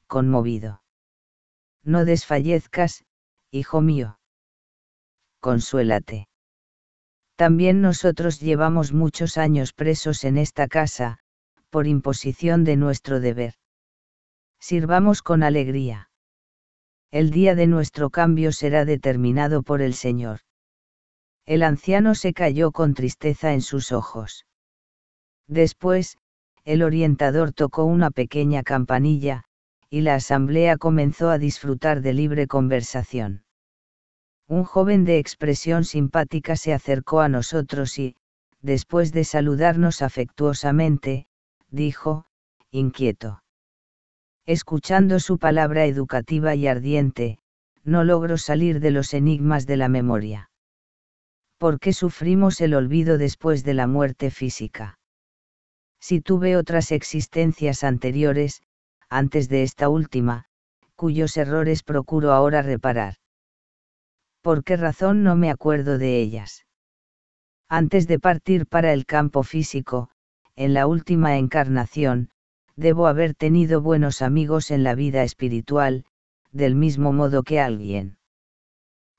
conmovido. No desfallezcas, hijo mío. Consuélate. También nosotros llevamos muchos años presos en esta casa, por imposición de nuestro deber. Sirvamos con alegría. El día de nuestro cambio será determinado por el Señor. El anciano se cayó con tristeza en sus ojos. Después, el orientador tocó una pequeña campanilla, y la asamblea comenzó a disfrutar de libre conversación. Un joven de expresión simpática se acercó a nosotros y, después de saludarnos afectuosamente, dijo, inquieto. Escuchando su palabra educativa y ardiente, no logro salir de los enigmas de la memoria. ¿Por qué sufrimos el olvido después de la muerte física? Si tuve otras existencias anteriores, antes de esta última, cuyos errores procuro ahora reparar. ¿Por qué razón no me acuerdo de ellas? Antes de partir para el campo físico, en la última encarnación, debo haber tenido buenos amigos en la vida espiritual, del mismo modo que alguien.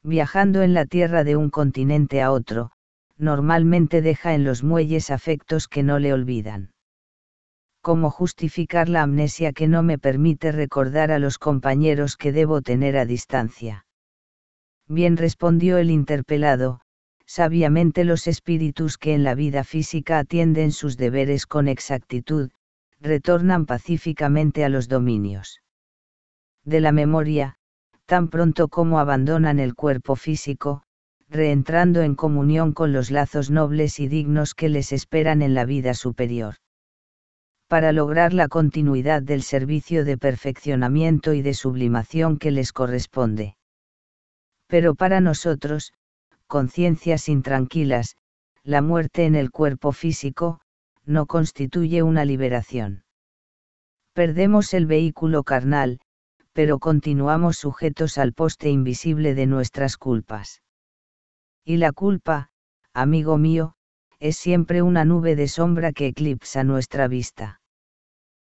Viajando en la tierra de un continente a otro, normalmente deja en los muelles afectos que no le olvidan cómo justificar la amnesia que no me permite recordar a los compañeros que debo tener a distancia. Bien respondió el interpelado, sabiamente los espíritus que en la vida física atienden sus deberes con exactitud, retornan pacíficamente a los dominios. De la memoria, tan pronto como abandonan el cuerpo físico, reentrando en comunión con los lazos nobles y dignos que les esperan en la vida superior para lograr la continuidad del servicio de perfeccionamiento y de sublimación que les corresponde. Pero para nosotros, conciencias intranquilas, la muerte en el cuerpo físico, no constituye una liberación. Perdemos el vehículo carnal, pero continuamos sujetos al poste invisible de nuestras culpas. Y la culpa, amigo mío, es siempre una nube de sombra que eclipsa nuestra vista.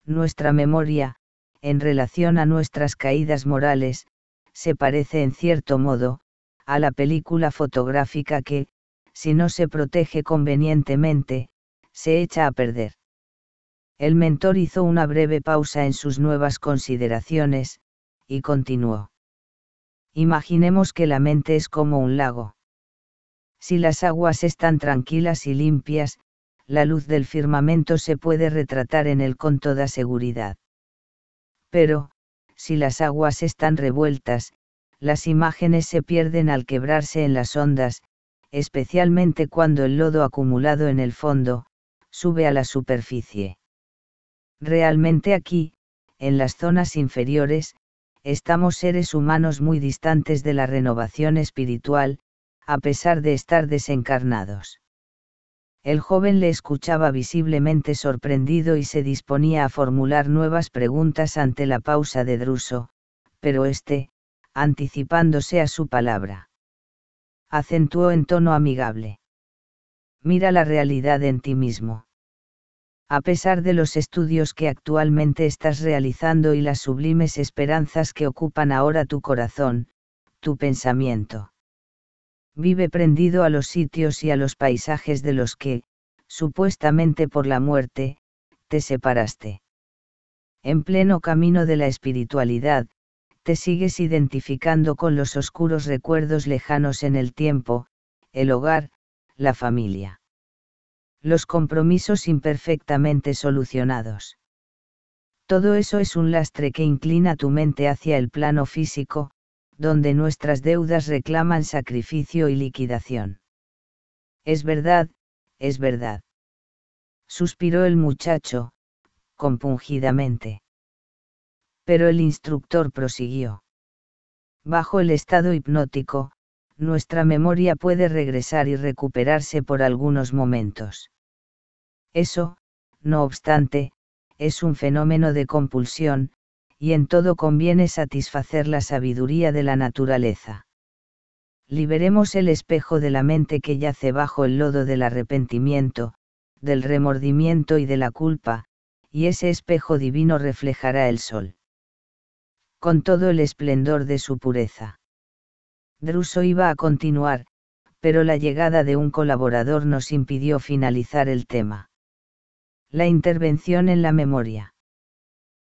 Nuestra memoria, en relación a nuestras caídas morales, se parece en cierto modo, a la película fotográfica que, si no se protege convenientemente, se echa a perder. El mentor hizo una breve pausa en sus nuevas consideraciones, y continuó. Imaginemos que la mente es como un lago. Si las aguas están tranquilas y limpias, la luz del firmamento se puede retratar en él con toda seguridad. Pero, si las aguas están revueltas, las imágenes se pierden al quebrarse en las ondas, especialmente cuando el lodo acumulado en el fondo, sube a la superficie. Realmente aquí, en las zonas inferiores, estamos seres humanos muy distantes de la renovación espiritual, a pesar de estar desencarnados. El joven le escuchaba visiblemente sorprendido y se disponía a formular nuevas preguntas ante la pausa de Druso, pero éste, anticipándose a su palabra, acentuó en tono amigable. Mira la realidad en ti mismo. A pesar de los estudios que actualmente estás realizando y las sublimes esperanzas que ocupan ahora tu corazón, tu pensamiento vive prendido a los sitios y a los paisajes de los que, supuestamente por la muerte, te separaste. En pleno camino de la espiritualidad, te sigues identificando con los oscuros recuerdos lejanos en el tiempo, el hogar, la familia. Los compromisos imperfectamente solucionados. Todo eso es un lastre que inclina tu mente hacia el plano físico, donde nuestras deudas reclaman sacrificio y liquidación. Es verdad, es verdad. Suspiró el muchacho, compungidamente. Pero el instructor prosiguió. Bajo el estado hipnótico, nuestra memoria puede regresar y recuperarse por algunos momentos. Eso, no obstante, es un fenómeno de compulsión, y en todo conviene satisfacer la sabiduría de la naturaleza. Liberemos el espejo de la mente que yace bajo el lodo del arrepentimiento, del remordimiento y de la culpa, y ese espejo divino reflejará el sol. Con todo el esplendor de su pureza. Druso iba a continuar, pero la llegada de un colaborador nos impidió finalizar el tema. La intervención en la memoria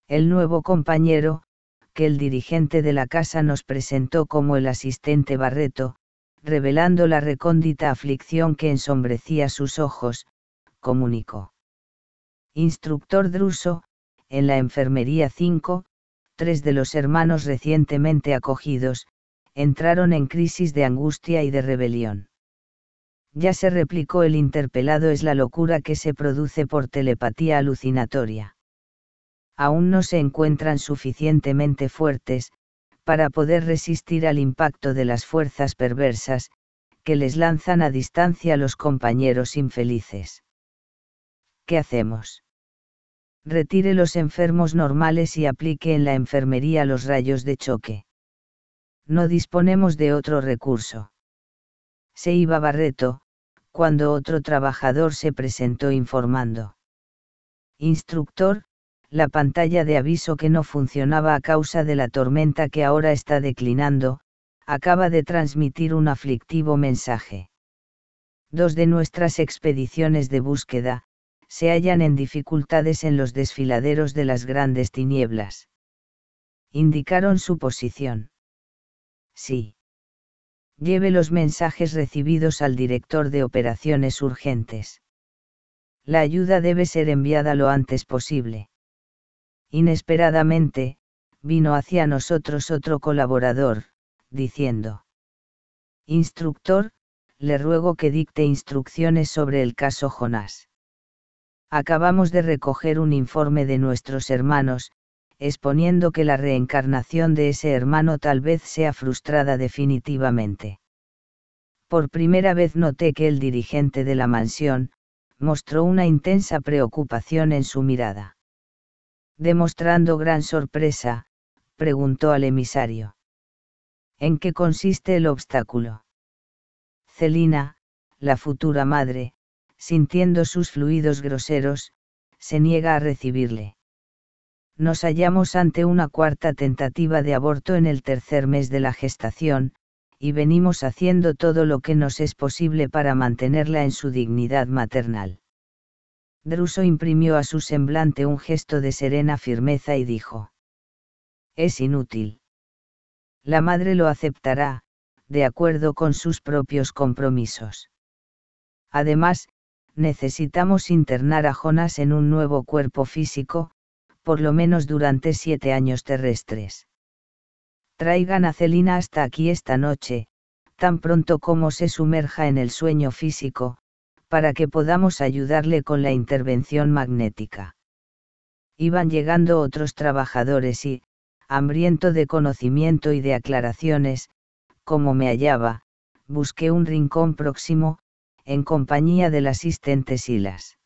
el nuevo compañero, que el dirigente de la casa nos presentó como el asistente Barreto, revelando la recóndita aflicción que ensombrecía sus ojos, comunicó. Instructor Druso, en la enfermería 5, tres de los hermanos recientemente acogidos, entraron en crisis de angustia y de rebelión. Ya se replicó el interpelado es la locura que se produce por telepatía alucinatoria aún no se encuentran suficientemente fuertes, para poder resistir al impacto de las fuerzas perversas, que les lanzan a distancia los compañeros infelices. ¿Qué hacemos? Retire los enfermos normales y aplique en la enfermería los rayos de choque. No disponemos de otro recurso. Se iba Barreto, cuando otro trabajador se presentó informando. Instructor, la pantalla de aviso que no funcionaba a causa de la tormenta que ahora está declinando, acaba de transmitir un aflictivo mensaje. Dos de nuestras expediciones de búsqueda, se hallan en dificultades en los desfiladeros de las grandes tinieblas. Indicaron su posición. Sí. Lleve los mensajes recibidos al director de operaciones urgentes. La ayuda debe ser enviada lo antes posible. Inesperadamente, vino hacia nosotros otro colaborador, diciendo, Instructor, le ruego que dicte instrucciones sobre el caso Jonás. Acabamos de recoger un informe de nuestros hermanos, exponiendo que la reencarnación de ese hermano tal vez sea frustrada definitivamente. Por primera vez noté que el dirigente de la mansión, mostró una intensa preocupación en su mirada demostrando gran sorpresa, preguntó al emisario. ¿En qué consiste el obstáculo? Celina, la futura madre, sintiendo sus fluidos groseros, se niega a recibirle. Nos hallamos ante una cuarta tentativa de aborto en el tercer mes de la gestación, y venimos haciendo todo lo que nos es posible para mantenerla en su dignidad maternal. Druso imprimió a su semblante un gesto de serena firmeza y dijo. Es inútil. La madre lo aceptará, de acuerdo con sus propios compromisos. Además, necesitamos internar a Jonas en un nuevo cuerpo físico, por lo menos durante siete años terrestres. Traigan a Celina hasta aquí esta noche, tan pronto como se sumerja en el sueño físico, para que podamos ayudarle con la intervención magnética. Iban llegando otros trabajadores y, hambriento de conocimiento y de aclaraciones, como me hallaba, busqué un rincón próximo, en compañía del asistente Silas.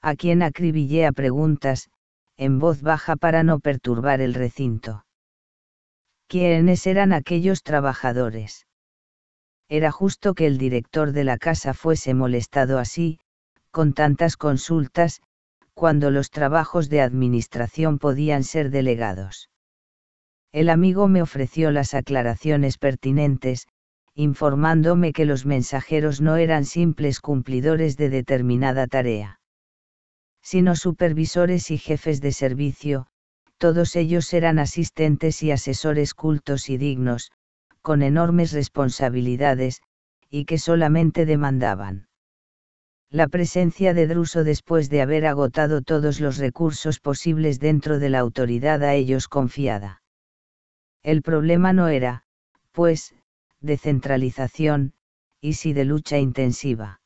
A quien acribillé a preguntas, en voz baja para no perturbar el recinto. ¿Quiénes eran aquellos trabajadores? era justo que el director de la casa fuese molestado así, con tantas consultas, cuando los trabajos de administración podían ser delegados. El amigo me ofreció las aclaraciones pertinentes, informándome que los mensajeros no eran simples cumplidores de determinada tarea, sino supervisores y jefes de servicio, todos ellos eran asistentes y asesores cultos y dignos, con enormes responsabilidades, y que solamente demandaban. La presencia de Druso después de haber agotado todos los recursos posibles dentro de la autoridad a ellos confiada. El problema no era, pues, de centralización, y si de lucha intensiva.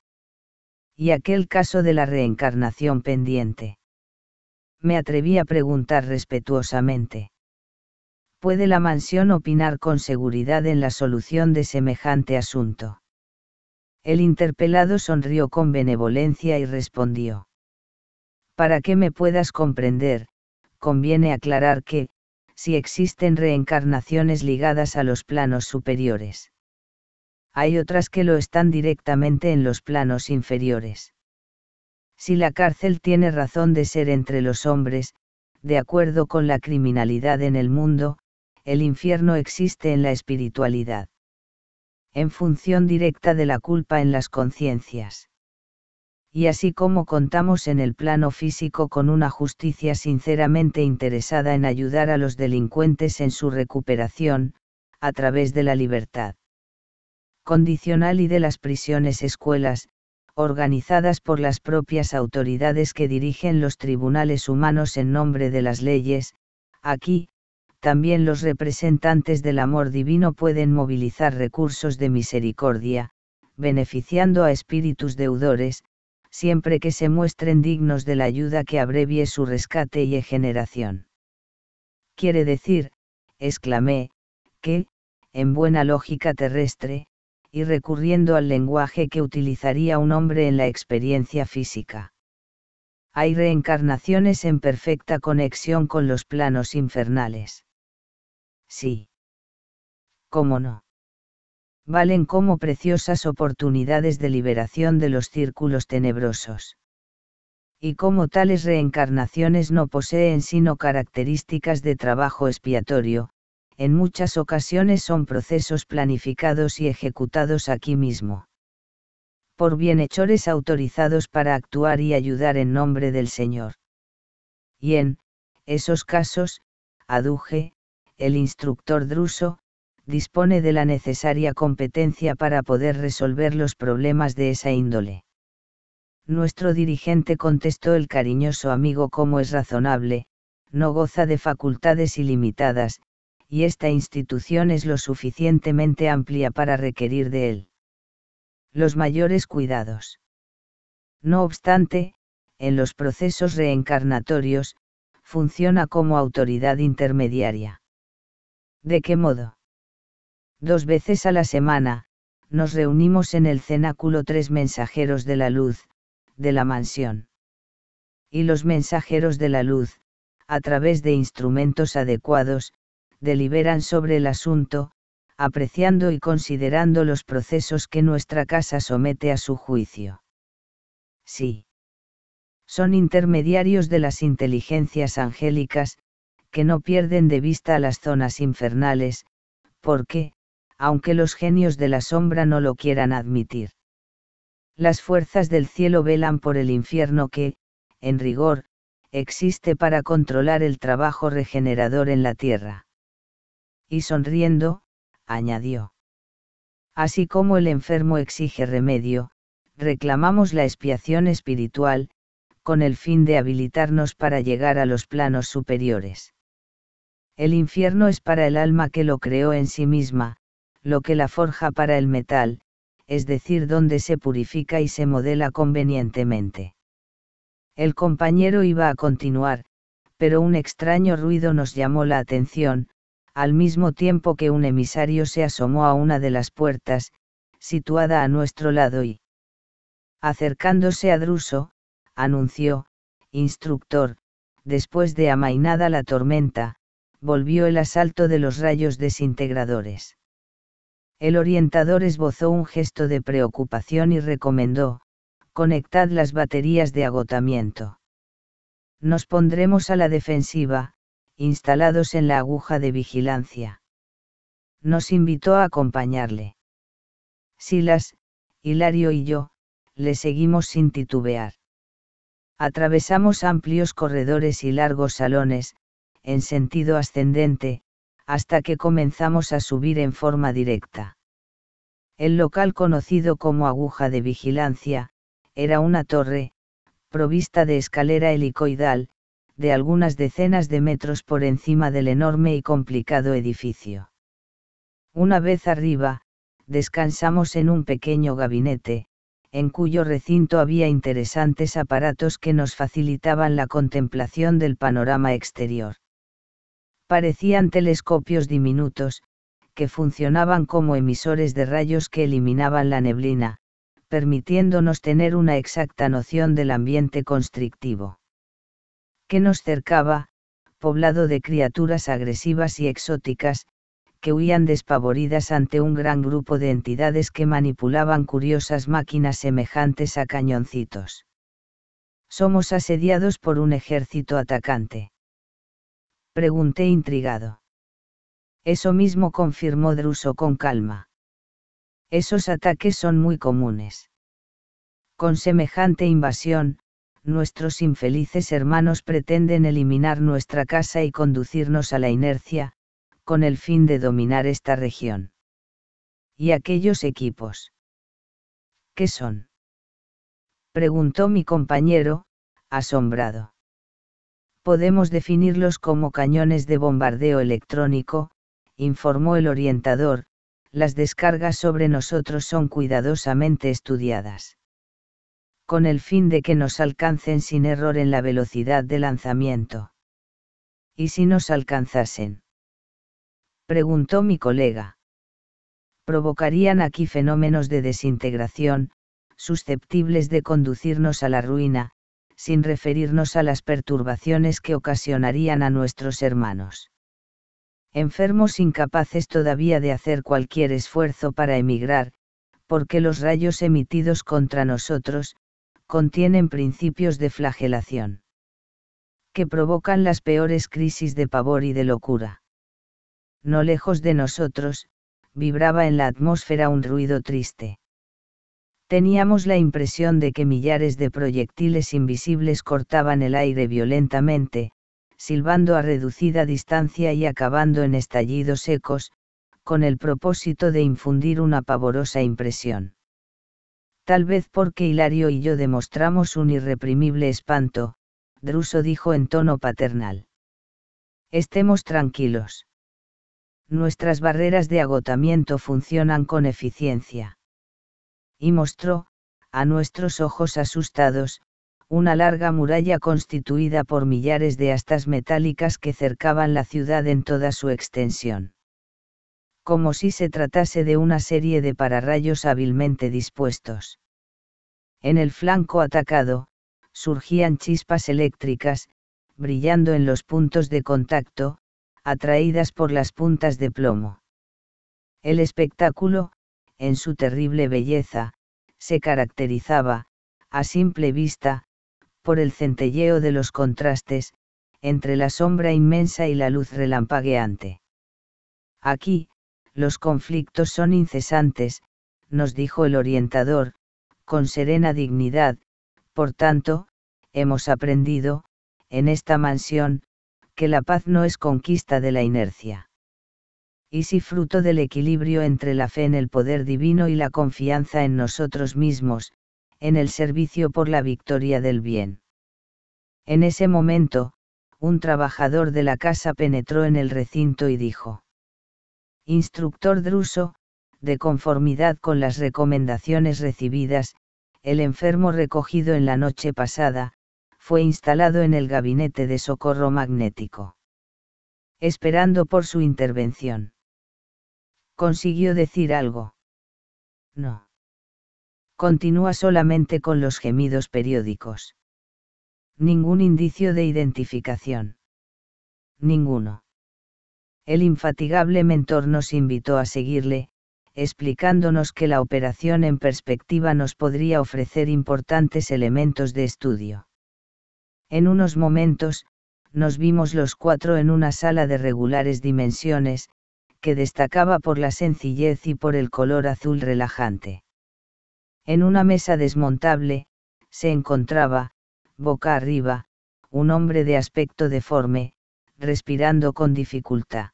Y aquel caso de la reencarnación pendiente. Me atreví a preguntar respetuosamente puede la mansión opinar con seguridad en la solución de semejante asunto. El interpelado sonrió con benevolencia y respondió. Para que me puedas comprender, conviene aclarar que, si existen reencarnaciones ligadas a los planos superiores. Hay otras que lo están directamente en los planos inferiores. Si la cárcel tiene razón de ser entre los hombres, de acuerdo con la criminalidad en el mundo, el infierno existe en la espiritualidad. En función directa de la culpa en las conciencias. Y así como contamos en el plano físico con una justicia sinceramente interesada en ayudar a los delincuentes en su recuperación, a través de la libertad condicional y de las prisiones escuelas, organizadas por las propias autoridades que dirigen los tribunales humanos en nombre de las leyes, aquí, también los representantes del amor divino pueden movilizar recursos de misericordia, beneficiando a espíritus deudores, siempre que se muestren dignos de la ayuda que abrevie su rescate y generación. Quiere decir, exclamé, que, en buena lógica terrestre, y recurriendo al lenguaje que utilizaría un hombre en la experiencia física. Hay reencarnaciones en perfecta conexión con los planos infernales. Sí. ¿Cómo no? Valen como preciosas oportunidades de liberación de los círculos tenebrosos. Y como tales reencarnaciones no poseen sino características de trabajo expiatorio, en muchas ocasiones son procesos planificados y ejecutados aquí mismo. Por bienhechores autorizados para actuar y ayudar en nombre del Señor. Y en, esos casos, aduje, el instructor druso, dispone de la necesaria competencia para poder resolver los problemas de esa índole. Nuestro dirigente contestó el cariñoso amigo como es razonable, no goza de facultades ilimitadas, y esta institución es lo suficientemente amplia para requerir de él los mayores cuidados. No obstante, en los procesos reencarnatorios, funciona como autoridad intermediaria. ¿De qué modo? Dos veces a la semana, nos reunimos en el cenáculo tres mensajeros de la luz, de la mansión. Y los mensajeros de la luz, a través de instrumentos adecuados, deliberan sobre el asunto, apreciando y considerando los procesos que nuestra casa somete a su juicio. Sí. Son intermediarios de las inteligencias angélicas, que no pierden de vista a las zonas infernales, porque, aunque los genios de la sombra no lo quieran admitir. Las fuerzas del cielo velan por el infierno que, en rigor, existe para controlar el trabajo regenerador en la tierra. Y sonriendo, añadió. Así como el enfermo exige remedio, reclamamos la expiación espiritual, con el fin de habilitarnos para llegar a los planos superiores. El infierno es para el alma que lo creó en sí misma, lo que la forja para el metal, es decir, donde se purifica y se modela convenientemente. El compañero iba a continuar, pero un extraño ruido nos llamó la atención, al mismo tiempo que un emisario se asomó a una de las puertas, situada a nuestro lado y, acercándose a Druso, anunció, Instructor, después de amainada la tormenta, volvió el asalto de los rayos desintegradores. El orientador esbozó un gesto de preocupación y recomendó, conectad las baterías de agotamiento. Nos pondremos a la defensiva, instalados en la aguja de vigilancia. Nos invitó a acompañarle. Silas, Hilario y yo, le seguimos sin titubear. Atravesamos amplios corredores y largos salones, en sentido ascendente, hasta que comenzamos a subir en forma directa. El local conocido como aguja de vigilancia, era una torre, provista de escalera helicoidal, de algunas decenas de metros por encima del enorme y complicado edificio. Una vez arriba, descansamos en un pequeño gabinete, en cuyo recinto había interesantes aparatos que nos facilitaban la contemplación del panorama exterior parecían telescopios diminutos, que funcionaban como emisores de rayos que eliminaban la neblina, permitiéndonos tener una exacta noción del ambiente constrictivo. Que nos cercaba, poblado de criaturas agresivas y exóticas, que huían despavoridas ante un gran grupo de entidades que manipulaban curiosas máquinas semejantes a cañoncitos. Somos asediados por un ejército atacante. Pregunté intrigado. Eso mismo confirmó Druso con calma. Esos ataques son muy comunes. Con semejante invasión, nuestros infelices hermanos pretenden eliminar nuestra casa y conducirnos a la inercia, con el fin de dominar esta región. ¿Y aquellos equipos? ¿Qué son? Preguntó mi compañero, asombrado podemos definirlos como cañones de bombardeo electrónico, informó el orientador, las descargas sobre nosotros son cuidadosamente estudiadas. Con el fin de que nos alcancen sin error en la velocidad de lanzamiento. ¿Y si nos alcanzasen? Preguntó mi colega. Provocarían aquí fenómenos de desintegración, susceptibles de conducirnos a la ruina, sin referirnos a las perturbaciones que ocasionarían a nuestros hermanos. Enfermos incapaces todavía de hacer cualquier esfuerzo para emigrar, porque los rayos emitidos contra nosotros, contienen principios de flagelación que provocan las peores crisis de pavor y de locura. No lejos de nosotros, vibraba en la atmósfera un ruido triste teníamos la impresión de que millares de proyectiles invisibles cortaban el aire violentamente, silbando a reducida distancia y acabando en estallidos secos, con el propósito de infundir una pavorosa impresión. Tal vez porque Hilario y yo demostramos un irreprimible espanto, Druso dijo en tono paternal. Estemos tranquilos. Nuestras barreras de agotamiento funcionan con eficiencia y mostró, a nuestros ojos asustados, una larga muralla constituida por millares de astas metálicas que cercaban la ciudad en toda su extensión. Como si se tratase de una serie de pararrayos hábilmente dispuestos. En el flanco atacado, surgían chispas eléctricas, brillando en los puntos de contacto, atraídas por las puntas de plomo. El espectáculo, en su terrible belleza, se caracterizaba, a simple vista, por el centelleo de los contrastes, entre la sombra inmensa y la luz relampagueante. Aquí, los conflictos son incesantes, nos dijo el orientador, con serena dignidad, por tanto, hemos aprendido, en esta mansión, que la paz no es conquista de la inercia y si fruto del equilibrio entre la fe en el poder divino y la confianza en nosotros mismos, en el servicio por la victoria del bien. En ese momento, un trabajador de la casa penetró en el recinto y dijo, Instructor Druso, de conformidad con las recomendaciones recibidas, el enfermo recogido en la noche pasada, fue instalado en el gabinete de socorro magnético. Esperando por su intervención consiguió decir algo. No. Continúa solamente con los gemidos periódicos. Ningún indicio de identificación. Ninguno. El infatigable mentor nos invitó a seguirle, explicándonos que la operación en perspectiva nos podría ofrecer importantes elementos de estudio. En unos momentos, nos vimos los cuatro en una sala de regulares dimensiones, que destacaba por la sencillez y por el color azul relajante. En una mesa desmontable, se encontraba, boca arriba, un hombre de aspecto deforme, respirando con dificultad.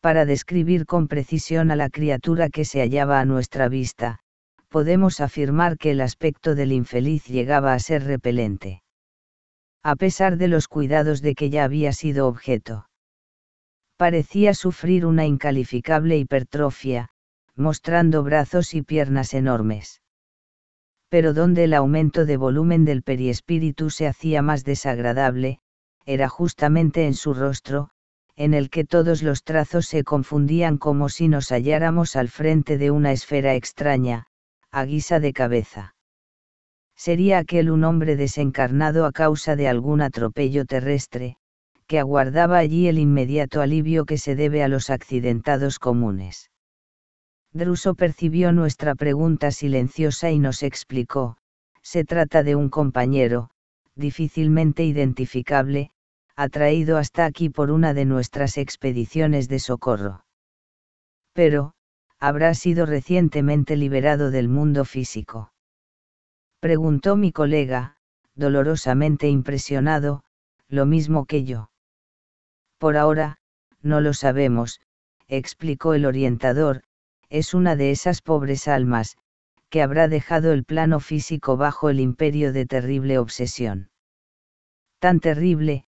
Para describir con precisión a la criatura que se hallaba a nuestra vista, podemos afirmar que el aspecto del infeliz llegaba a ser repelente. A pesar de los cuidados de que ya había sido objeto parecía sufrir una incalificable hipertrofia, mostrando brazos y piernas enormes. Pero donde el aumento de volumen del periespíritu se hacía más desagradable, era justamente en su rostro, en el que todos los trazos se confundían como si nos halláramos al frente de una esfera extraña, a guisa de cabeza. ¿Sería aquel un hombre desencarnado a causa de algún atropello terrestre, que aguardaba allí el inmediato alivio que se debe a los accidentados comunes. Druso percibió nuestra pregunta silenciosa y nos explicó, se trata de un compañero, difícilmente identificable, atraído hasta aquí por una de nuestras expediciones de socorro. Pero, habrá sido recientemente liberado del mundo físico. Preguntó mi colega, dolorosamente impresionado, lo mismo que yo. Por ahora, no lo sabemos, explicó el orientador, es una de esas pobres almas, que habrá dejado el plano físico bajo el imperio de terrible obsesión. Tan terrible,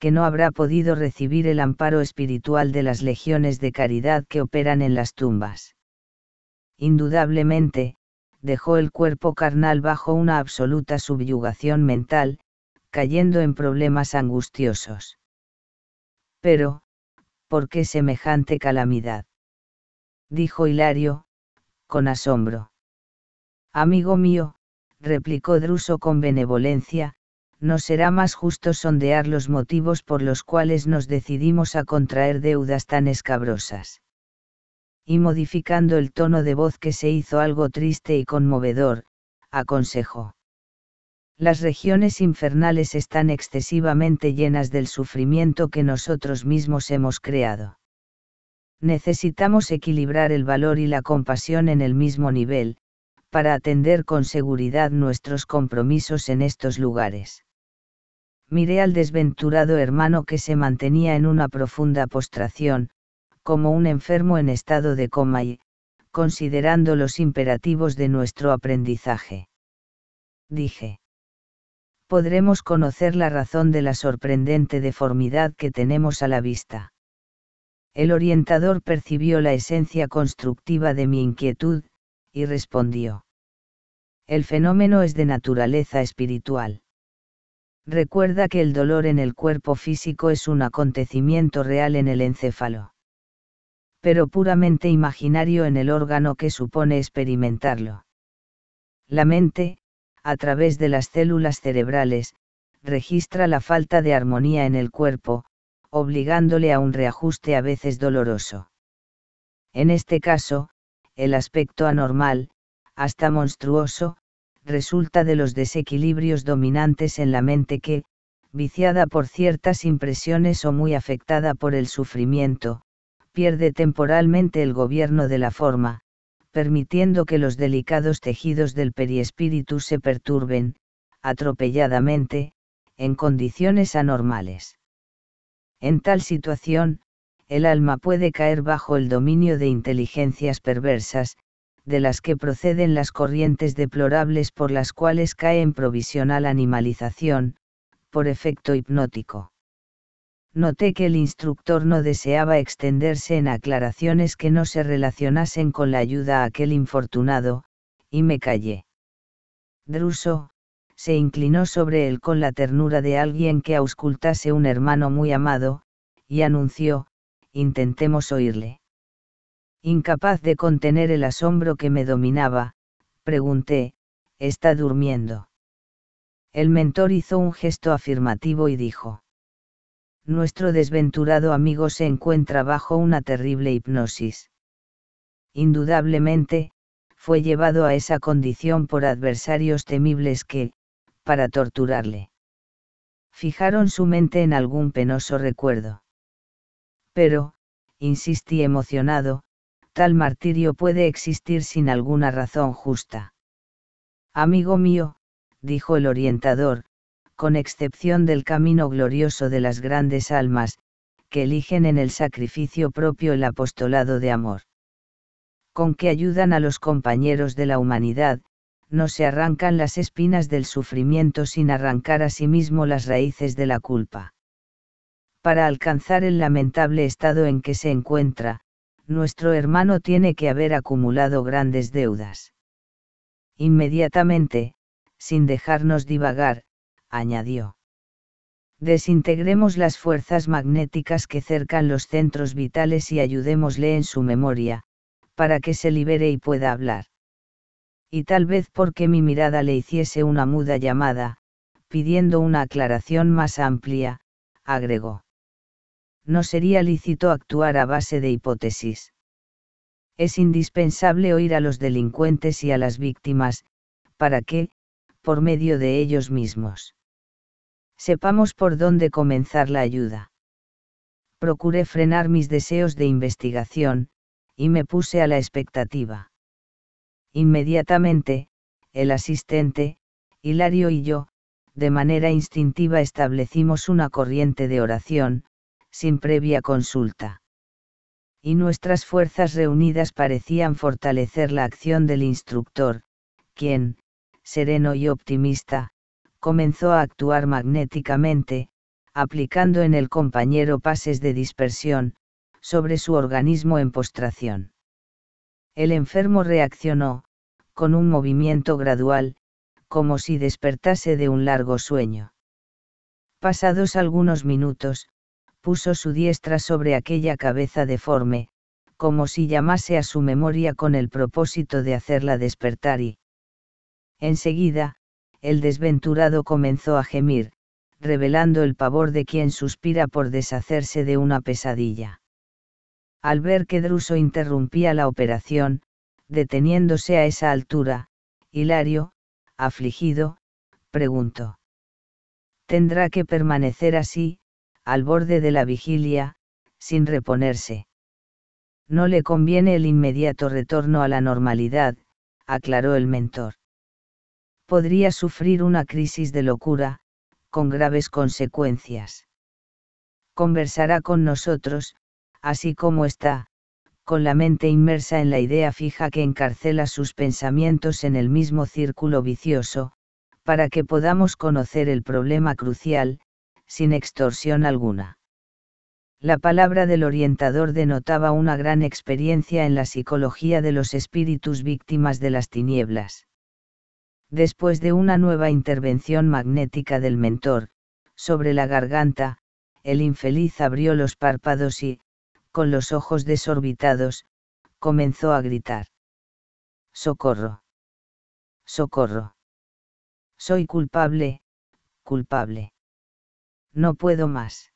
que no habrá podido recibir el amparo espiritual de las legiones de caridad que operan en las tumbas. Indudablemente, dejó el cuerpo carnal bajo una absoluta subyugación mental, cayendo en problemas angustiosos. Pero, ¿por qué semejante calamidad? dijo Hilario, con asombro. Amigo mío, replicó Druso con benevolencia, no será más justo sondear los motivos por los cuales nos decidimos a contraer deudas tan escabrosas. Y modificando el tono de voz que se hizo algo triste y conmovedor, aconsejó las regiones infernales están excesivamente llenas del sufrimiento que nosotros mismos hemos creado. Necesitamos equilibrar el valor y la compasión en el mismo nivel, para atender con seguridad nuestros compromisos en estos lugares. Miré al desventurado hermano que se mantenía en una profunda postración, como un enfermo en estado de coma y, considerando los imperativos de nuestro aprendizaje. Dije podremos conocer la razón de la sorprendente deformidad que tenemos a la vista. El orientador percibió la esencia constructiva de mi inquietud, y respondió. El fenómeno es de naturaleza espiritual. Recuerda que el dolor en el cuerpo físico es un acontecimiento real en el encéfalo. Pero puramente imaginario en el órgano que supone experimentarlo. La mente, a través de las células cerebrales, registra la falta de armonía en el cuerpo, obligándole a un reajuste a veces doloroso. En este caso, el aspecto anormal, hasta monstruoso, resulta de los desequilibrios dominantes en la mente que, viciada por ciertas impresiones o muy afectada por el sufrimiento, pierde temporalmente el gobierno de la forma, permitiendo que los delicados tejidos del periespíritu se perturben, atropelladamente, en condiciones anormales. En tal situación, el alma puede caer bajo el dominio de inteligencias perversas, de las que proceden las corrientes deplorables por las cuales cae en provisional animalización, por efecto hipnótico noté que el instructor no deseaba extenderse en aclaraciones que no se relacionasen con la ayuda a aquel infortunado, y me callé. Druso, se inclinó sobre él con la ternura de alguien que auscultase un hermano muy amado, y anunció, intentemos oírle. Incapaz de contener el asombro que me dominaba, pregunté, ¿está durmiendo? El mentor hizo un gesto afirmativo y dijo, nuestro desventurado amigo se encuentra bajo una terrible hipnosis. Indudablemente, fue llevado a esa condición por adversarios temibles que, para torturarle, fijaron su mente en algún penoso recuerdo. Pero, insistí emocionado, tal martirio puede existir sin alguna razón justa. Amigo mío, dijo el orientador, con excepción del camino glorioso de las grandes almas, que eligen en el sacrificio propio el apostolado de amor. Con que ayudan a los compañeros de la humanidad, no se arrancan las espinas del sufrimiento sin arrancar a sí mismo las raíces de la culpa. Para alcanzar el lamentable estado en que se encuentra, nuestro hermano tiene que haber acumulado grandes deudas. Inmediatamente, sin dejarnos divagar, añadió. Desintegremos las fuerzas magnéticas que cercan los centros vitales y ayudémosle en su memoria, para que se libere y pueda hablar. Y tal vez porque mi mirada le hiciese una muda llamada, pidiendo una aclaración más amplia, agregó. No sería lícito actuar a base de hipótesis. Es indispensable oír a los delincuentes y a las víctimas, para que, por medio de ellos mismos sepamos por dónde comenzar la ayuda. Procuré frenar mis deseos de investigación, y me puse a la expectativa. Inmediatamente, el asistente, Hilario y yo, de manera instintiva establecimos una corriente de oración, sin previa consulta. Y nuestras fuerzas reunidas parecían fortalecer la acción del instructor, quien, sereno y optimista, comenzó a actuar magnéticamente, aplicando en el compañero pases de dispersión, sobre su organismo en postración. El enfermo reaccionó, con un movimiento gradual, como si despertase de un largo sueño. Pasados algunos minutos, puso su diestra sobre aquella cabeza deforme, como si llamase a su memoria con el propósito de hacerla despertar y, enseguida, el desventurado comenzó a gemir, revelando el pavor de quien suspira por deshacerse de una pesadilla. Al ver que Druso interrumpía la operación, deteniéndose a esa altura, Hilario, afligido, preguntó. Tendrá que permanecer así, al borde de la vigilia, sin reponerse. No le conviene el inmediato retorno a la normalidad, aclaró el mentor podría sufrir una crisis de locura, con graves consecuencias. Conversará con nosotros, así como está, con la mente inmersa en la idea fija que encarcela sus pensamientos en el mismo círculo vicioso, para que podamos conocer el problema crucial, sin extorsión alguna. La palabra del orientador denotaba una gran experiencia en la psicología de los espíritus víctimas de las tinieblas después de una nueva intervención magnética del mentor, sobre la garganta, el infeliz abrió los párpados y, con los ojos desorbitados, comenzó a gritar. Socorro. Socorro. Soy culpable, culpable. No puedo más.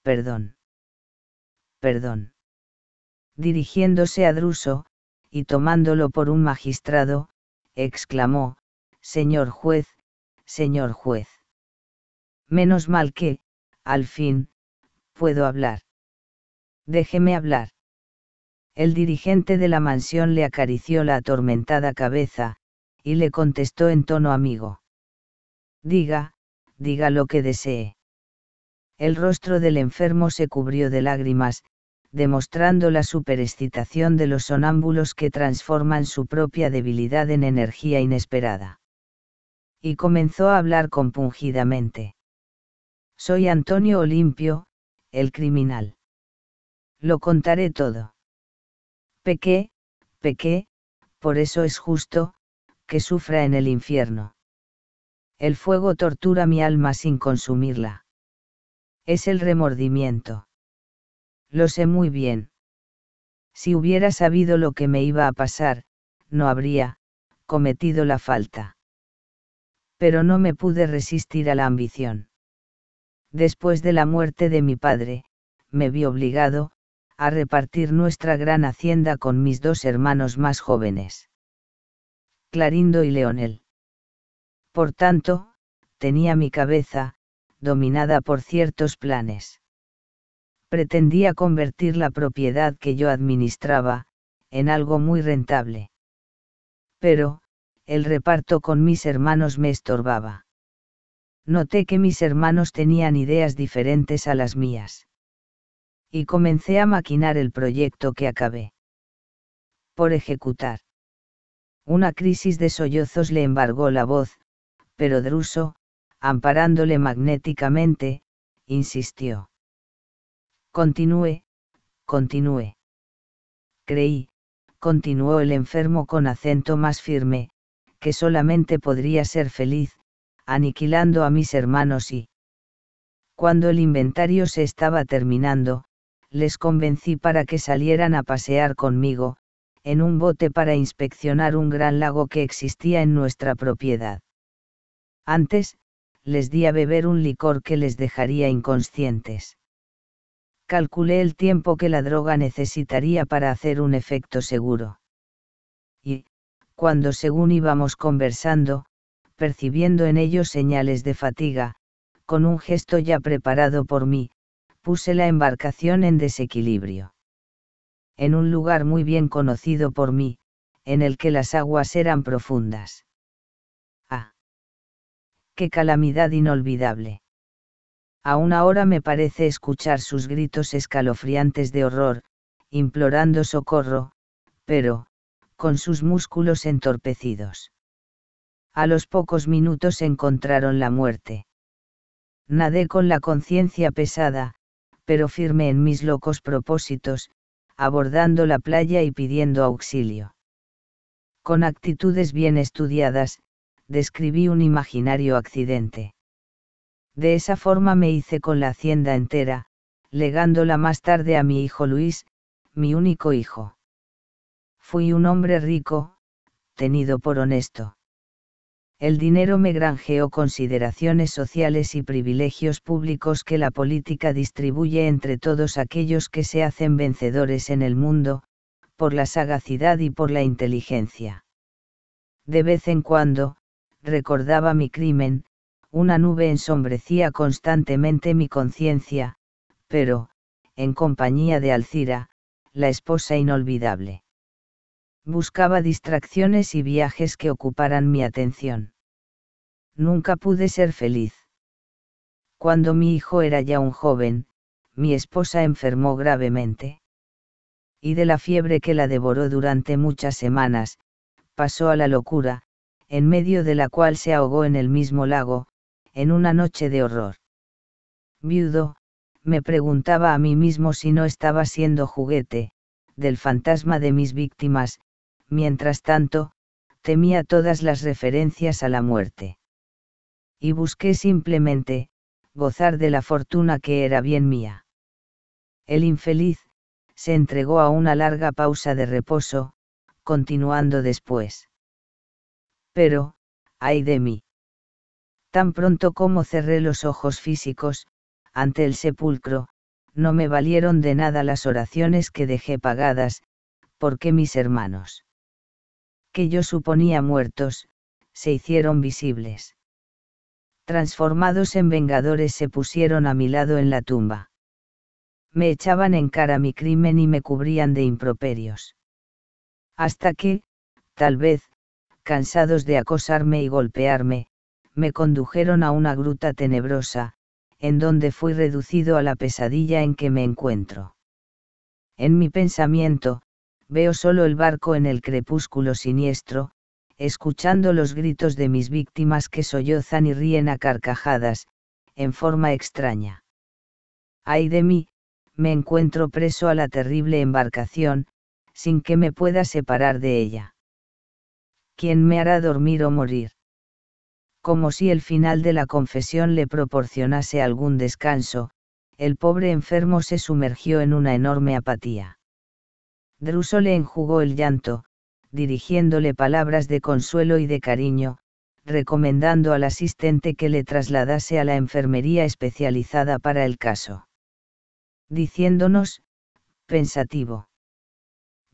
Perdón. Perdón. Dirigiéndose a Druso, y tomándolo por un magistrado, exclamó, señor juez, señor juez. Menos mal que, al fin, puedo hablar. Déjeme hablar. El dirigente de la mansión le acarició la atormentada cabeza, y le contestó en tono amigo. Diga, diga lo que desee. El rostro del enfermo se cubrió de lágrimas, demostrando la superexcitación de los sonámbulos que transforman su propia debilidad en energía inesperada. Y comenzó a hablar compungidamente. Soy Antonio Olimpio, el criminal. Lo contaré todo. Pequé, pequé, por eso es justo, que sufra en el infierno. El fuego tortura mi alma sin consumirla. Es el remordimiento lo sé muy bien. Si hubiera sabido lo que me iba a pasar, no habría cometido la falta. Pero no me pude resistir a la ambición. Después de la muerte de mi padre, me vi obligado, a repartir nuestra gran hacienda con mis dos hermanos más jóvenes. Clarindo y Leonel. Por tanto, tenía mi cabeza, dominada por ciertos planes pretendía convertir la propiedad que yo administraba, en algo muy rentable. Pero, el reparto con mis hermanos me estorbaba. Noté que mis hermanos tenían ideas diferentes a las mías. Y comencé a maquinar el proyecto que acabé. Por ejecutar. Una crisis de sollozos le embargó la voz, pero Druso, amparándole magnéticamente, insistió. Continúe, continúe. Creí, continuó el enfermo con acento más firme, que solamente podría ser feliz, aniquilando a mis hermanos y... Cuando el inventario se estaba terminando, les convencí para que salieran a pasear conmigo, en un bote para inspeccionar un gran lago que existía en nuestra propiedad. Antes, les di a beber un licor que les dejaría inconscientes calculé el tiempo que la droga necesitaría para hacer un efecto seguro. Y, cuando según íbamos conversando, percibiendo en ellos señales de fatiga, con un gesto ya preparado por mí, puse la embarcación en desequilibrio. En un lugar muy bien conocido por mí, en el que las aguas eran profundas. ¡Ah! ¡Qué calamidad inolvidable! aún ahora me parece escuchar sus gritos escalofriantes de horror, implorando socorro, pero, con sus músculos entorpecidos. A los pocos minutos encontraron la muerte. Nadé con la conciencia pesada, pero firme en mis locos propósitos, abordando la playa y pidiendo auxilio. Con actitudes bien estudiadas, describí un imaginario accidente. De esa forma me hice con la hacienda entera, legándola más tarde a mi hijo Luis, mi único hijo. Fui un hombre rico, tenido por honesto. El dinero me granjeó consideraciones sociales y privilegios públicos que la política distribuye entre todos aquellos que se hacen vencedores en el mundo, por la sagacidad y por la inteligencia. De vez en cuando, recordaba mi crimen, una nube ensombrecía constantemente mi conciencia, pero, en compañía de Alcira, la esposa inolvidable. Buscaba distracciones y viajes que ocuparan mi atención. Nunca pude ser feliz. Cuando mi hijo era ya un joven, mi esposa enfermó gravemente. Y de la fiebre que la devoró durante muchas semanas, pasó a la locura, en medio de la cual se ahogó en el mismo lago, en una noche de horror. Viudo, me preguntaba a mí mismo si no estaba siendo juguete, del fantasma de mis víctimas, mientras tanto, temía todas las referencias a la muerte. Y busqué simplemente, gozar de la fortuna que era bien mía. El infeliz, se entregó a una larga pausa de reposo, continuando después. Pero, ay de mí. Tan pronto como cerré los ojos físicos, ante el sepulcro, no me valieron de nada las oraciones que dejé pagadas, porque mis hermanos, que yo suponía muertos, se hicieron visibles. Transformados en vengadores se pusieron a mi lado en la tumba. Me echaban en cara mi crimen y me cubrían de improperios. Hasta que, tal vez, cansados de acosarme y golpearme, me condujeron a una gruta tenebrosa, en donde fui reducido a la pesadilla en que me encuentro. En mi pensamiento, veo solo el barco en el crepúsculo siniestro, escuchando los gritos de mis víctimas que sollozan y ríen a carcajadas, en forma extraña. Ay de mí, me encuentro preso a la terrible embarcación, sin que me pueda separar de ella. ¿Quién me hará dormir o morir? como si el final de la confesión le proporcionase algún descanso, el pobre enfermo se sumergió en una enorme apatía. Druso le enjugó el llanto, dirigiéndole palabras de consuelo y de cariño, recomendando al asistente que le trasladase a la enfermería especializada para el caso. Diciéndonos, pensativo.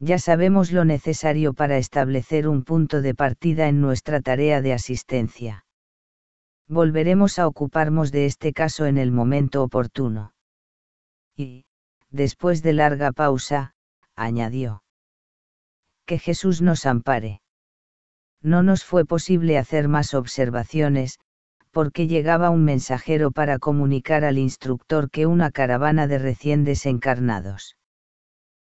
Ya sabemos lo necesario para establecer un punto de partida en nuestra tarea de asistencia volveremos a ocuparnos de este caso en el momento oportuno. Y, después de larga pausa, añadió. Que Jesús nos ampare. No nos fue posible hacer más observaciones, porque llegaba un mensajero para comunicar al instructor que una caravana de recién desencarnados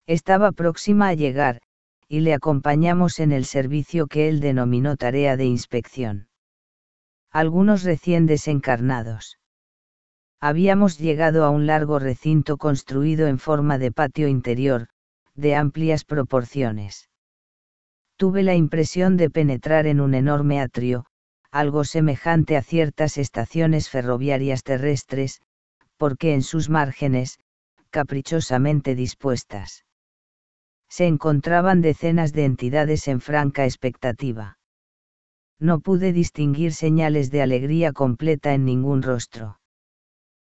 estaba próxima a llegar, y le acompañamos en el servicio que él denominó tarea de inspección algunos recién desencarnados. Habíamos llegado a un largo recinto construido en forma de patio interior, de amplias proporciones. Tuve la impresión de penetrar en un enorme atrio, algo semejante a ciertas estaciones ferroviarias terrestres, porque en sus márgenes, caprichosamente dispuestas. Se encontraban decenas de entidades en franca expectativa no pude distinguir señales de alegría completa en ningún rostro.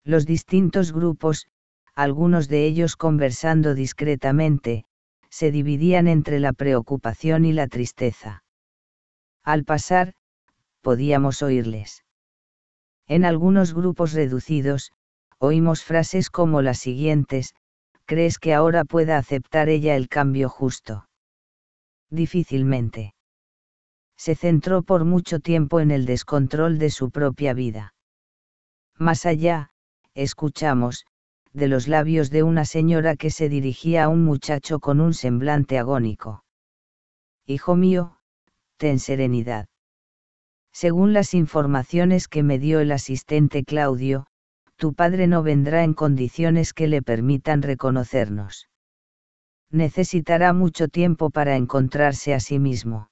Los distintos grupos, algunos de ellos conversando discretamente, se dividían entre la preocupación y la tristeza. Al pasar, podíamos oírles. En algunos grupos reducidos, oímos frases como las siguientes, ¿crees que ahora pueda aceptar ella el cambio justo? Difícilmente se centró por mucho tiempo en el descontrol de su propia vida. Más allá, escuchamos, de los labios de una señora que se dirigía a un muchacho con un semblante agónico. Hijo mío, ten serenidad. Según las informaciones que me dio el asistente Claudio, tu padre no vendrá en condiciones que le permitan reconocernos. Necesitará mucho tiempo para encontrarse a sí mismo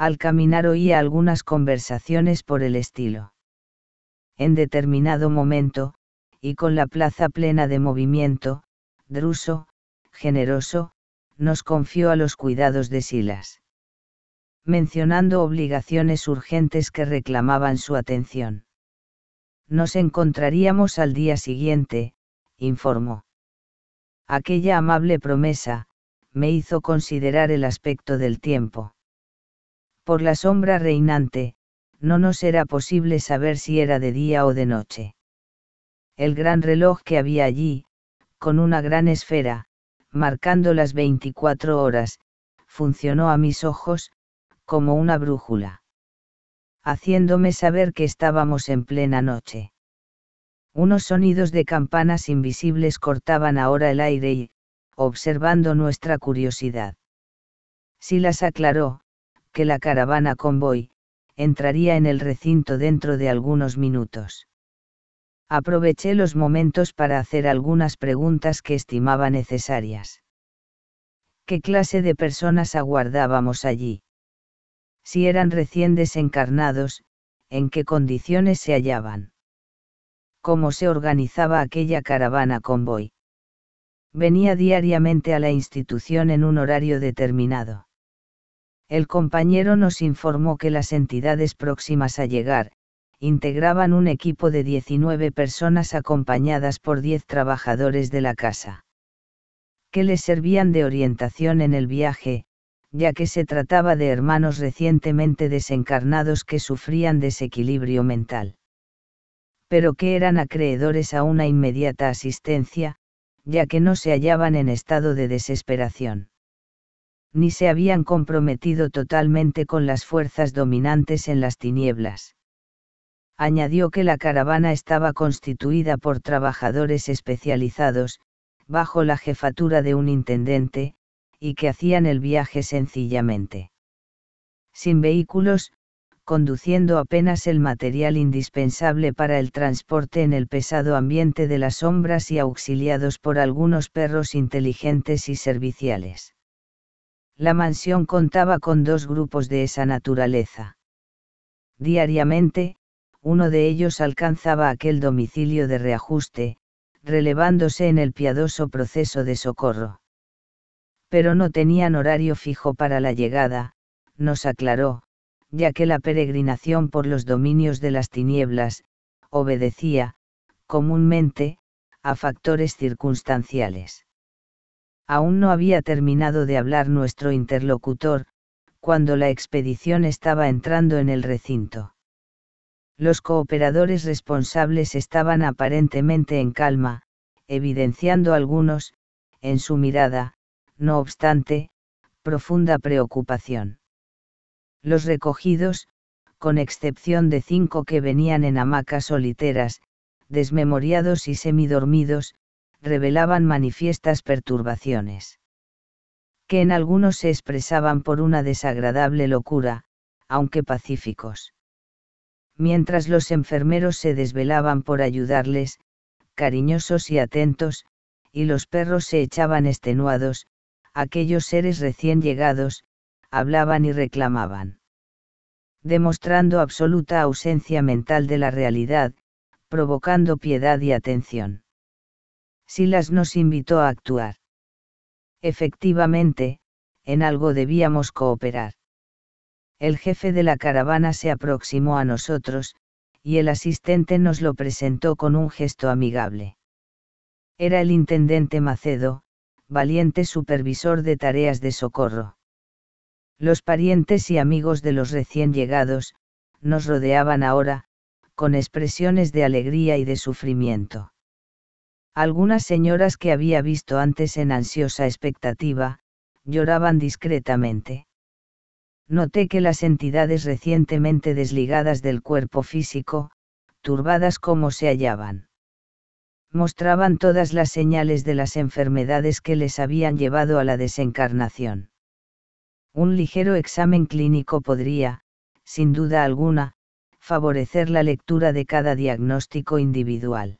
al caminar oía algunas conversaciones por el estilo. En determinado momento, y con la plaza plena de movimiento, Druso, generoso, nos confió a los cuidados de Silas. Mencionando obligaciones urgentes que reclamaban su atención. Nos encontraríamos al día siguiente, informó. Aquella amable promesa, me hizo considerar el aspecto del tiempo. Por la sombra reinante, no nos era posible saber si era de día o de noche. El gran reloj que había allí, con una gran esfera, marcando las 24 horas, funcionó a mis ojos, como una brújula. Haciéndome saber que estábamos en plena noche. Unos sonidos de campanas invisibles cortaban ahora el aire y, observando nuestra curiosidad. Si las aclaró, que la caravana convoy, entraría en el recinto dentro de algunos minutos. Aproveché los momentos para hacer algunas preguntas que estimaba necesarias. ¿Qué clase de personas aguardábamos allí? Si eran recién desencarnados, ¿en qué condiciones se hallaban? ¿Cómo se organizaba aquella caravana convoy? Venía diariamente a la institución en un horario determinado el compañero nos informó que las entidades próximas a llegar, integraban un equipo de 19 personas acompañadas por 10 trabajadores de la casa. Que les servían de orientación en el viaje, ya que se trataba de hermanos recientemente desencarnados que sufrían desequilibrio mental. Pero que eran acreedores a una inmediata asistencia, ya que no se hallaban en estado de desesperación ni se habían comprometido totalmente con las fuerzas dominantes en las tinieblas. Añadió que la caravana estaba constituida por trabajadores especializados, bajo la jefatura de un intendente, y que hacían el viaje sencillamente. Sin vehículos, conduciendo apenas el material indispensable para el transporte en el pesado ambiente de las sombras y auxiliados por algunos perros inteligentes y serviciales. La mansión contaba con dos grupos de esa naturaleza. Diariamente, uno de ellos alcanzaba aquel domicilio de reajuste, relevándose en el piadoso proceso de socorro. Pero no tenían horario fijo para la llegada, nos aclaró, ya que la peregrinación por los dominios de las tinieblas, obedecía, comúnmente, a factores circunstanciales. Aún no había terminado de hablar nuestro interlocutor, cuando la expedición estaba entrando en el recinto. Los cooperadores responsables estaban aparentemente en calma, evidenciando algunos, en su mirada, no obstante, profunda preocupación. Los recogidos, con excepción de cinco que venían en hamacas soliteras, desmemoriados y semidormidos, revelaban manifiestas perturbaciones. Que en algunos se expresaban por una desagradable locura, aunque pacíficos. Mientras los enfermeros se desvelaban por ayudarles, cariñosos y atentos, y los perros se echaban extenuados, aquellos seres recién llegados, hablaban y reclamaban. Demostrando absoluta ausencia mental de la realidad, provocando piedad y atención. Silas nos invitó a actuar. Efectivamente, en algo debíamos cooperar. El jefe de la caravana se aproximó a nosotros, y el asistente nos lo presentó con un gesto amigable. Era el intendente Macedo, valiente supervisor de tareas de socorro. Los parientes y amigos de los recién llegados, nos rodeaban ahora, con expresiones de alegría y de sufrimiento. Algunas señoras que había visto antes en ansiosa expectativa, lloraban discretamente. Noté que las entidades recientemente desligadas del cuerpo físico, turbadas como se hallaban, mostraban todas las señales de las enfermedades que les habían llevado a la desencarnación. Un ligero examen clínico podría, sin duda alguna, favorecer la lectura de cada diagnóstico individual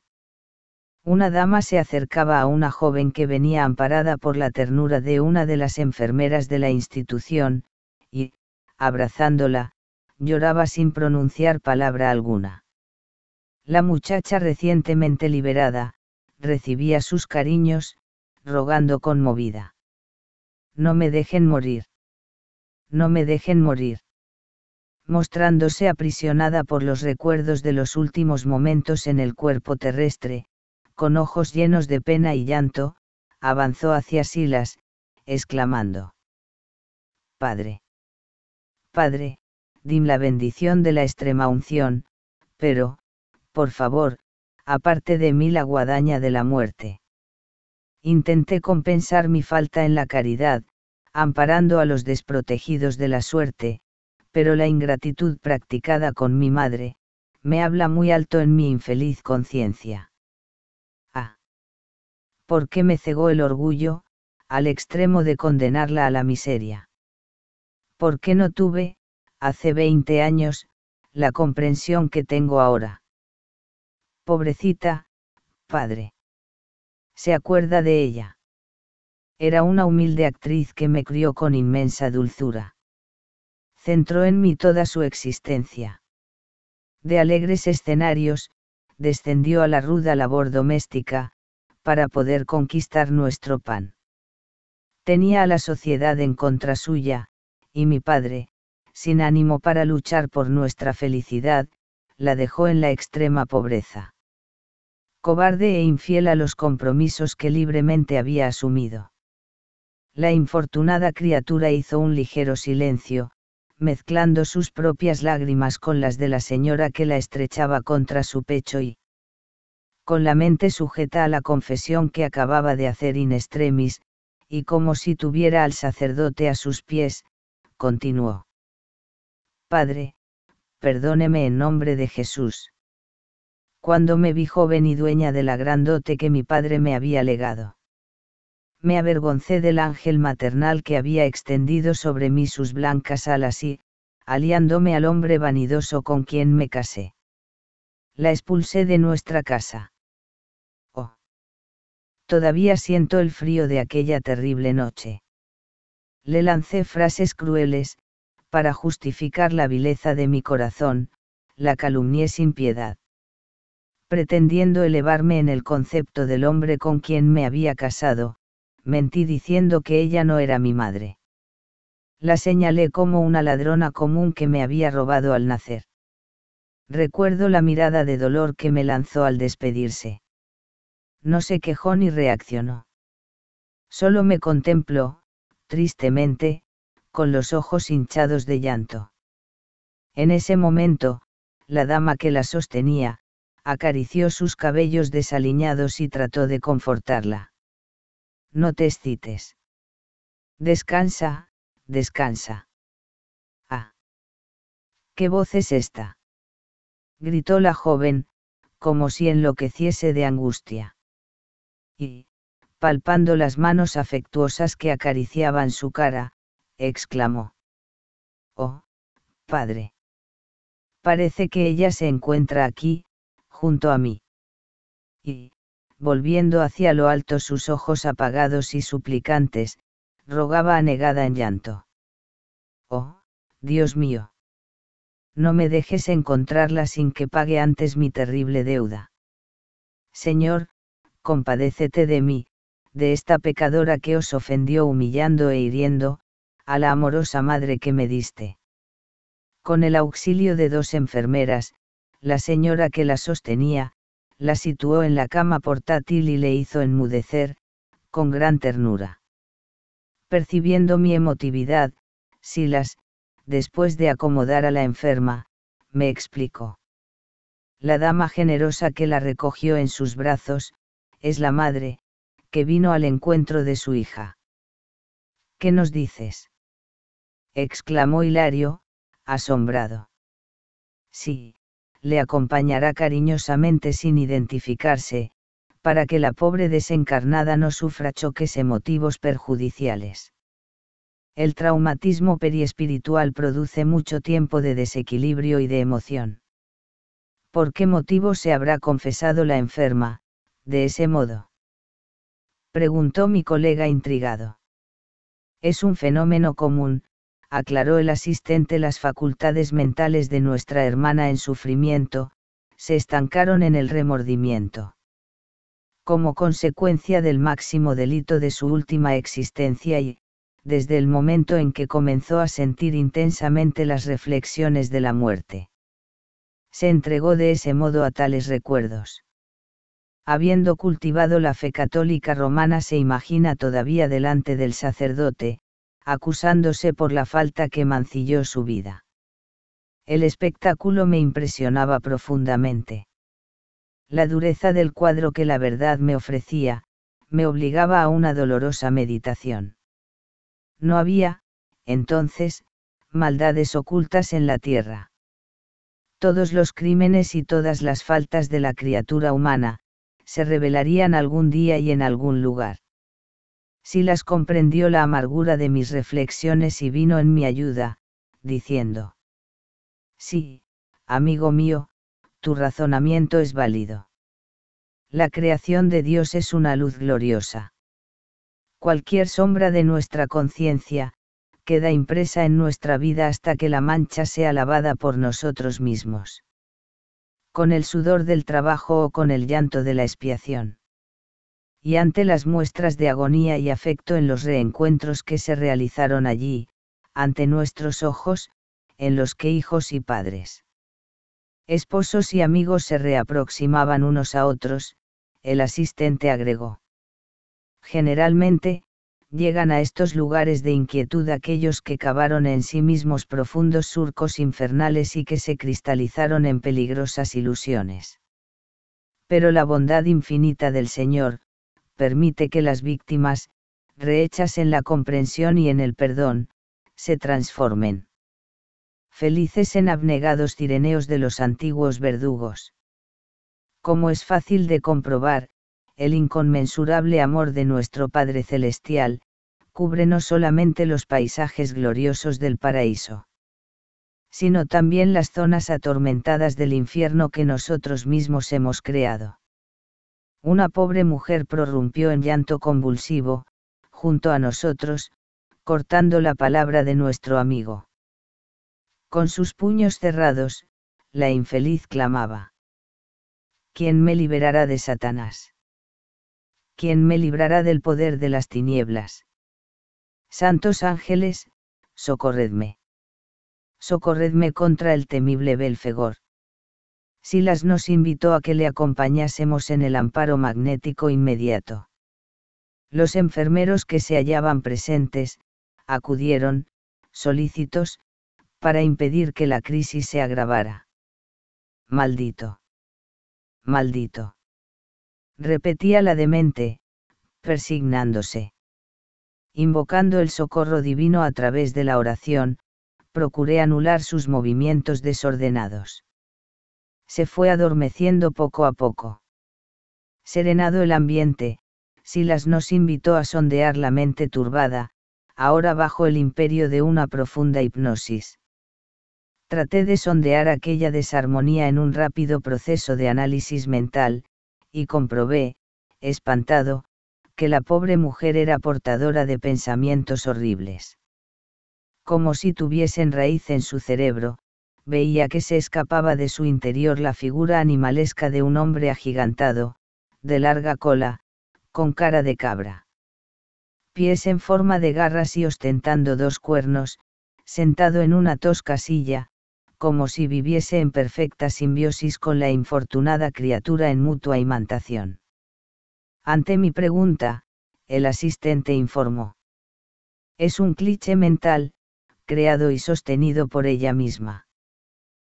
una dama se acercaba a una joven que venía amparada por la ternura de una de las enfermeras de la institución, y, abrazándola, lloraba sin pronunciar palabra alguna. La muchacha recientemente liberada, recibía sus cariños, rogando conmovida. No me dejen morir. No me dejen morir. Mostrándose aprisionada por los recuerdos de los últimos momentos en el cuerpo terrestre, con ojos llenos de pena y llanto, avanzó hacia Silas, exclamando. Padre. Padre, dim la bendición de la extrema unción, pero, por favor, aparte de mí la guadaña de la muerte. Intenté compensar mi falta en la caridad, amparando a los desprotegidos de la suerte, pero la ingratitud practicada con mi madre, me habla muy alto en mi infeliz conciencia. ¿Por qué me cegó el orgullo, al extremo de condenarla a la miseria? ¿Por qué no tuve, hace 20 años, la comprensión que tengo ahora? Pobrecita, padre. Se acuerda de ella. Era una humilde actriz que me crió con inmensa dulzura. Centró en mí toda su existencia. De alegres escenarios, descendió a la ruda labor doméstica, para poder conquistar nuestro pan. Tenía a la sociedad en contra suya, y mi padre, sin ánimo para luchar por nuestra felicidad, la dejó en la extrema pobreza. Cobarde e infiel a los compromisos que libremente había asumido. La infortunada criatura hizo un ligero silencio, mezclando sus propias lágrimas con las de la señora que la estrechaba contra su pecho y, con la mente sujeta a la confesión que acababa de hacer in extremis, y como si tuviera al sacerdote a sus pies, continuó. Padre, perdóneme en nombre de Jesús. Cuando me vi joven y dueña de la gran dote que mi padre me había legado. Me avergoncé del ángel maternal que había extendido sobre mí sus blancas alas y, aliándome al hombre vanidoso con quien me casé. La expulsé de nuestra casa. Todavía siento el frío de aquella terrible noche. Le lancé frases crueles, para justificar la vileza de mi corazón, la calumnié sin piedad. Pretendiendo elevarme en el concepto del hombre con quien me había casado, mentí diciendo que ella no era mi madre. La señalé como una ladrona común que me había robado al nacer. Recuerdo la mirada de dolor que me lanzó al despedirse no se quejó ni reaccionó. Solo me contempló, tristemente, con los ojos hinchados de llanto. En ese momento, la dama que la sostenía, acarició sus cabellos desaliñados y trató de confortarla. No te excites. Descansa, descansa. Ah. ¿Qué voz es esta? gritó la joven, como si enloqueciese de angustia y, palpando las manos afectuosas que acariciaban su cara, exclamó. Oh, padre. Parece que ella se encuentra aquí, junto a mí. Y, volviendo hacia lo alto sus ojos apagados y suplicantes, rogaba anegada en llanto. Oh, Dios mío. No me dejes encontrarla sin que pague antes mi terrible deuda. Señor, compadécete de mí, de esta pecadora que os ofendió humillando e hiriendo, a la amorosa madre que me diste. Con el auxilio de dos enfermeras, la señora que la sostenía, la situó en la cama portátil y le hizo enmudecer, con gran ternura. Percibiendo mi emotividad, Silas, después de acomodar a la enferma, me explicó. La dama generosa que la recogió en sus brazos, es la madre, que vino al encuentro de su hija. ¿Qué nos dices? exclamó Hilario, asombrado. Sí, le acompañará cariñosamente sin identificarse, para que la pobre desencarnada no sufra choques emotivos perjudiciales. El traumatismo periespiritual produce mucho tiempo de desequilibrio y de emoción. ¿Por qué motivo se habrá confesado la enferma, de ese modo? Preguntó mi colega intrigado. Es un fenómeno común, aclaró el asistente, las facultades mentales de nuestra hermana en sufrimiento, se estancaron en el remordimiento. Como consecuencia del máximo delito de su última existencia y, desde el momento en que comenzó a sentir intensamente las reflexiones de la muerte. Se entregó de ese modo a tales recuerdos habiendo cultivado la fe católica romana se imagina todavía delante del sacerdote, acusándose por la falta que mancilló su vida. El espectáculo me impresionaba profundamente. La dureza del cuadro que la verdad me ofrecía, me obligaba a una dolorosa meditación. No había, entonces, maldades ocultas en la tierra. Todos los crímenes y todas las faltas de la criatura humana, se revelarían algún día y en algún lugar. Si las comprendió la amargura de mis reflexiones y vino en mi ayuda, diciendo, Sí, amigo mío, tu razonamiento es válido. La creación de Dios es una luz gloriosa. Cualquier sombra de nuestra conciencia, queda impresa en nuestra vida hasta que la mancha sea lavada por nosotros mismos con el sudor del trabajo o con el llanto de la expiación. Y ante las muestras de agonía y afecto en los reencuentros que se realizaron allí, ante nuestros ojos, en los que hijos y padres, esposos y amigos se reaproximaban unos a otros, el asistente agregó. Generalmente, llegan a estos lugares de inquietud aquellos que cavaron en sí mismos profundos surcos infernales y que se cristalizaron en peligrosas ilusiones. Pero la bondad infinita del Señor, permite que las víctimas, rehechas en la comprensión y en el perdón, se transformen. Felices en abnegados cireneos de los antiguos verdugos. Como es fácil de comprobar, el inconmensurable amor de nuestro Padre Celestial, cubre no solamente los paisajes gloriosos del paraíso, sino también las zonas atormentadas del infierno que nosotros mismos hemos creado. Una pobre mujer prorrumpió en llanto convulsivo, junto a nosotros, cortando la palabra de nuestro amigo. Con sus puños cerrados, la infeliz clamaba. ¿Quién me liberará de Satanás? quien me librará del poder de las tinieblas. Santos ángeles, socorredme. Socorredme contra el temible Belfegor. Silas nos invitó a que le acompañásemos en el amparo magnético inmediato. Los enfermeros que se hallaban presentes, acudieron, solícitos, para impedir que la crisis se agravara. Maldito. Maldito repetía la demente, persignándose. Invocando el socorro divino a través de la oración, procuré anular sus movimientos desordenados. Se fue adormeciendo poco a poco. Serenado el ambiente, Silas nos invitó a sondear la mente turbada, ahora bajo el imperio de una profunda hipnosis. Traté de sondear aquella desarmonía en un rápido proceso de análisis mental, y comprobé, espantado, que la pobre mujer era portadora de pensamientos horribles. Como si tuviesen raíz en su cerebro, veía que se escapaba de su interior la figura animalesca de un hombre agigantado, de larga cola, con cara de cabra. Pies en forma de garras y ostentando dos cuernos, sentado en una tosca silla, como si viviese en perfecta simbiosis con la infortunada criatura en mutua imantación. Ante mi pregunta, el asistente informó. Es un cliché mental, creado y sostenido por ella misma.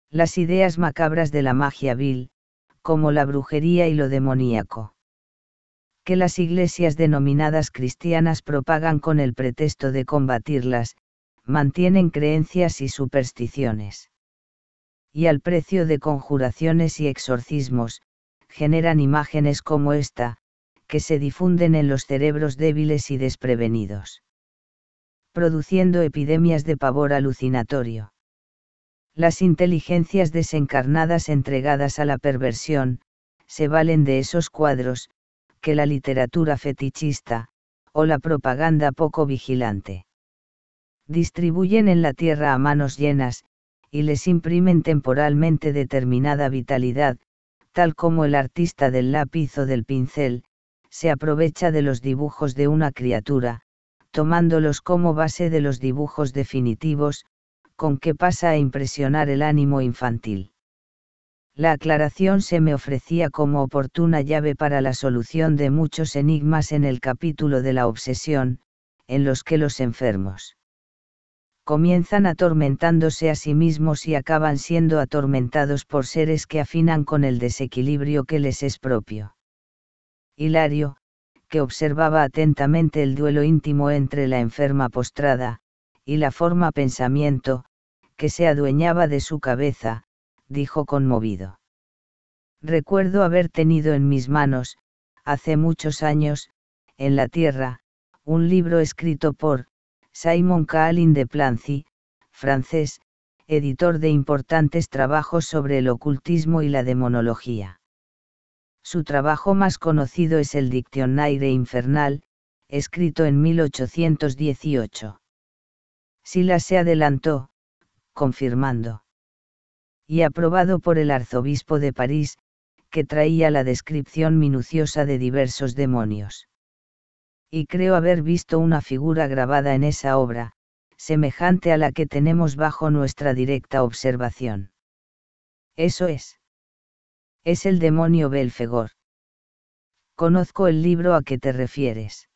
Las ideas macabras de la magia vil, como la brujería y lo demoníaco. Que las iglesias denominadas cristianas propagan con el pretexto de combatirlas, mantienen creencias y supersticiones y al precio de conjuraciones y exorcismos, generan imágenes como esta, que se difunden en los cerebros débiles y desprevenidos. Produciendo epidemias de pavor alucinatorio. Las inteligencias desencarnadas entregadas a la perversión, se valen de esos cuadros, que la literatura fetichista, o la propaganda poco vigilante. Distribuyen en la tierra a manos llenas, y les imprimen temporalmente determinada vitalidad, tal como el artista del lápiz o del pincel, se aprovecha de los dibujos de una criatura, tomándolos como base de los dibujos definitivos, con que pasa a impresionar el ánimo infantil. La aclaración se me ofrecía como oportuna llave para la solución de muchos enigmas en el capítulo de la obsesión, en los que los enfermos comienzan atormentándose a sí mismos y acaban siendo atormentados por seres que afinan con el desequilibrio que les es propio. Hilario, que observaba atentamente el duelo íntimo entre la enferma postrada, y la forma pensamiento, que se adueñaba de su cabeza, dijo conmovido. Recuerdo haber tenido en mis manos, hace muchos años, en la tierra, un libro escrito por Simon Callin de Plancy, francés, editor de importantes trabajos sobre el ocultismo y la demonología. Su trabajo más conocido es el Dictionnaire Infernal, escrito en 1818. Sila se adelantó, confirmando. Y aprobado por el arzobispo de París, que traía la descripción minuciosa de diversos demonios y creo haber visto una figura grabada en esa obra, semejante a la que tenemos bajo nuestra directa observación. Eso es. Es el demonio Belfegor. Conozco el libro a que te refieres.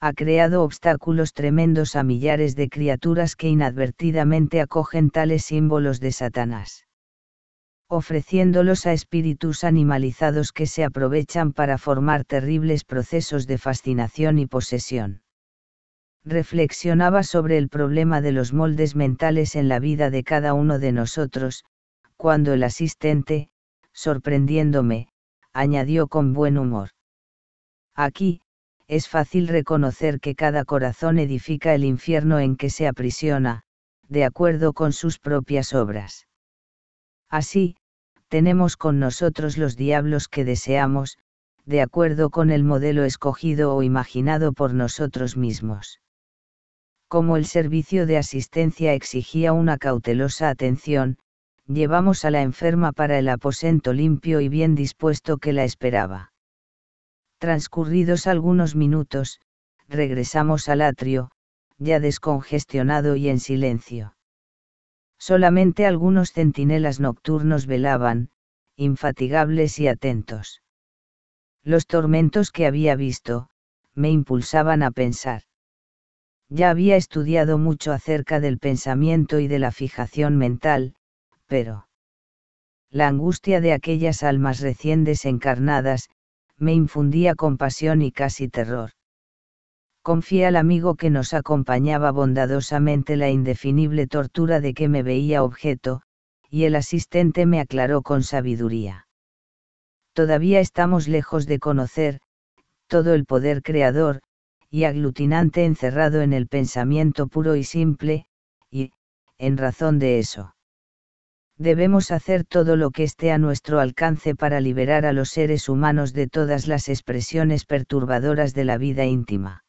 Ha creado obstáculos tremendos a millares de criaturas que inadvertidamente acogen tales símbolos de Satanás ofreciéndolos a espíritus animalizados que se aprovechan para formar terribles procesos de fascinación y posesión. Reflexionaba sobre el problema de los moldes mentales en la vida de cada uno de nosotros, cuando el asistente, sorprendiéndome, añadió con buen humor. Aquí, es fácil reconocer que cada corazón edifica el infierno en que se aprisiona, de acuerdo con sus propias obras. Así, tenemos con nosotros los diablos que deseamos, de acuerdo con el modelo escogido o imaginado por nosotros mismos. Como el servicio de asistencia exigía una cautelosa atención, llevamos a la enferma para el aposento limpio y bien dispuesto que la esperaba. Transcurridos algunos minutos, regresamos al atrio, ya descongestionado y en silencio. Solamente algunos centinelas nocturnos velaban, infatigables y atentos. Los tormentos que había visto, me impulsaban a pensar. Ya había estudiado mucho acerca del pensamiento y de la fijación mental, pero la angustia de aquellas almas recién desencarnadas, me infundía compasión y casi terror confié al amigo que nos acompañaba bondadosamente la indefinible tortura de que me veía objeto, y el asistente me aclaró con sabiduría. Todavía estamos lejos de conocer, todo el poder creador, y aglutinante encerrado en el pensamiento puro y simple, y, en razón de eso. Debemos hacer todo lo que esté a nuestro alcance para liberar a los seres humanos de todas las expresiones perturbadoras de la vida íntima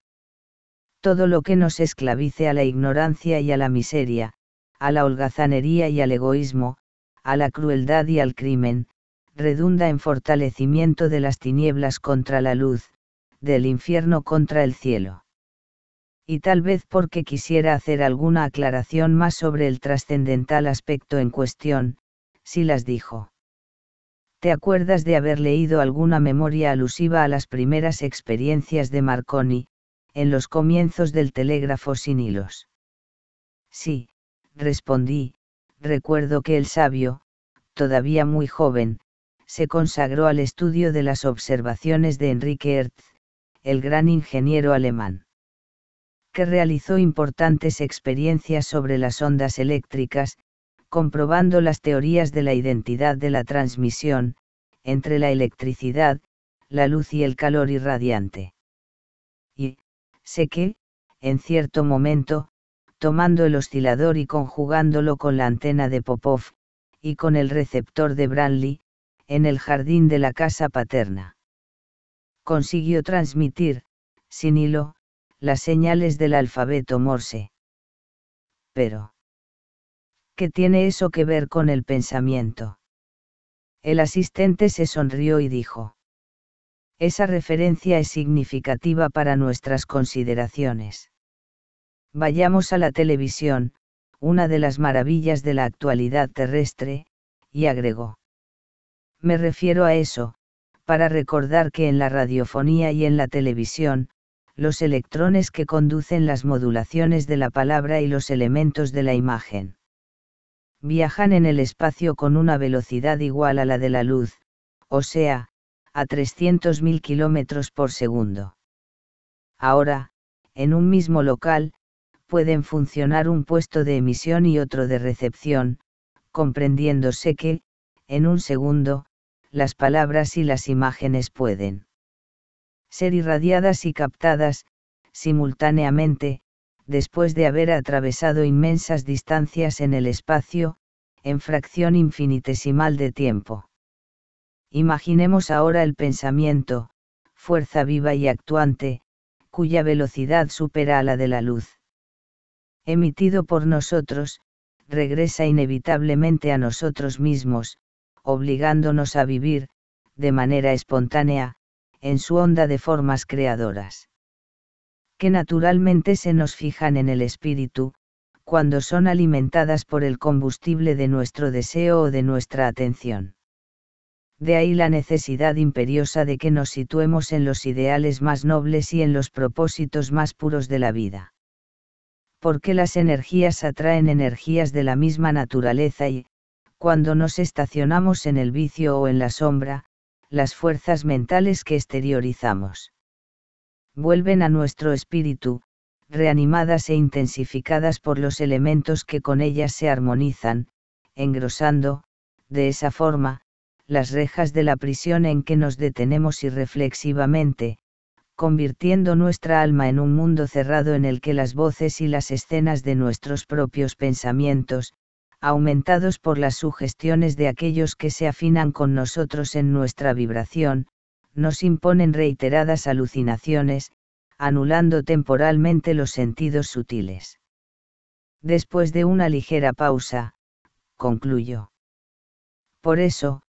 todo lo que nos esclavice a la ignorancia y a la miseria, a la holgazanería y al egoísmo, a la crueldad y al crimen, redunda en fortalecimiento de las tinieblas contra la luz, del infierno contra el cielo. Y tal vez porque quisiera hacer alguna aclaración más sobre el trascendental aspecto en cuestión, si las dijo. ¿Te acuerdas de haber leído alguna memoria alusiva a las primeras experiencias de Marconi, en los comienzos del telégrafo sin hilos. Sí, respondí, recuerdo que el sabio, todavía muy joven, se consagró al estudio de las observaciones de Enrique Hertz, el gran ingeniero alemán que realizó importantes experiencias sobre las ondas eléctricas, comprobando las teorías de la identidad de la transmisión, entre la electricidad, la luz y el calor irradiante sé que, en cierto momento, tomando el oscilador y conjugándolo con la antena de Popov, y con el receptor de Branly, en el jardín de la casa paterna. Consiguió transmitir, sin hilo, las señales del alfabeto Morse. Pero, ¿qué tiene eso que ver con el pensamiento? El asistente se sonrió y dijo, esa referencia es significativa para nuestras consideraciones. Vayamos a la televisión, una de las maravillas de la actualidad terrestre, y agregó. Me refiero a eso, para recordar que en la radiofonía y en la televisión, los electrones que conducen las modulaciones de la palabra y los elementos de la imagen. Viajan en el espacio con una velocidad igual a la de la luz, o sea, a 300.000 kilómetros por segundo. Ahora, en un mismo local, pueden funcionar un puesto de emisión y otro de recepción, comprendiéndose que, en un segundo, las palabras y las imágenes pueden ser irradiadas y captadas, simultáneamente, después de haber atravesado inmensas distancias en el espacio, en fracción infinitesimal de tiempo. Imaginemos ahora el pensamiento, fuerza viva y actuante, cuya velocidad supera a la de la luz. Emitido por nosotros, regresa inevitablemente a nosotros mismos, obligándonos a vivir, de manera espontánea, en su onda de formas creadoras. Que naturalmente se nos fijan en el espíritu, cuando son alimentadas por el combustible de nuestro deseo o de nuestra atención de ahí la necesidad imperiosa de que nos situemos en los ideales más nobles y en los propósitos más puros de la vida. Porque las energías atraen energías de la misma naturaleza y, cuando nos estacionamos en el vicio o en la sombra, las fuerzas mentales que exteriorizamos vuelven a nuestro espíritu, reanimadas e intensificadas por los elementos que con ellas se armonizan, engrosando, de esa forma, las rejas de la prisión en que nos detenemos irreflexivamente, convirtiendo nuestra alma en un mundo cerrado en el que las voces y las escenas de nuestros propios pensamientos, aumentados por las sugestiones de aquellos que se afinan con nosotros en nuestra vibración, nos imponen reiteradas alucinaciones, anulando temporalmente los sentidos sutiles. Después de una ligera pausa, concluyo. Por eso,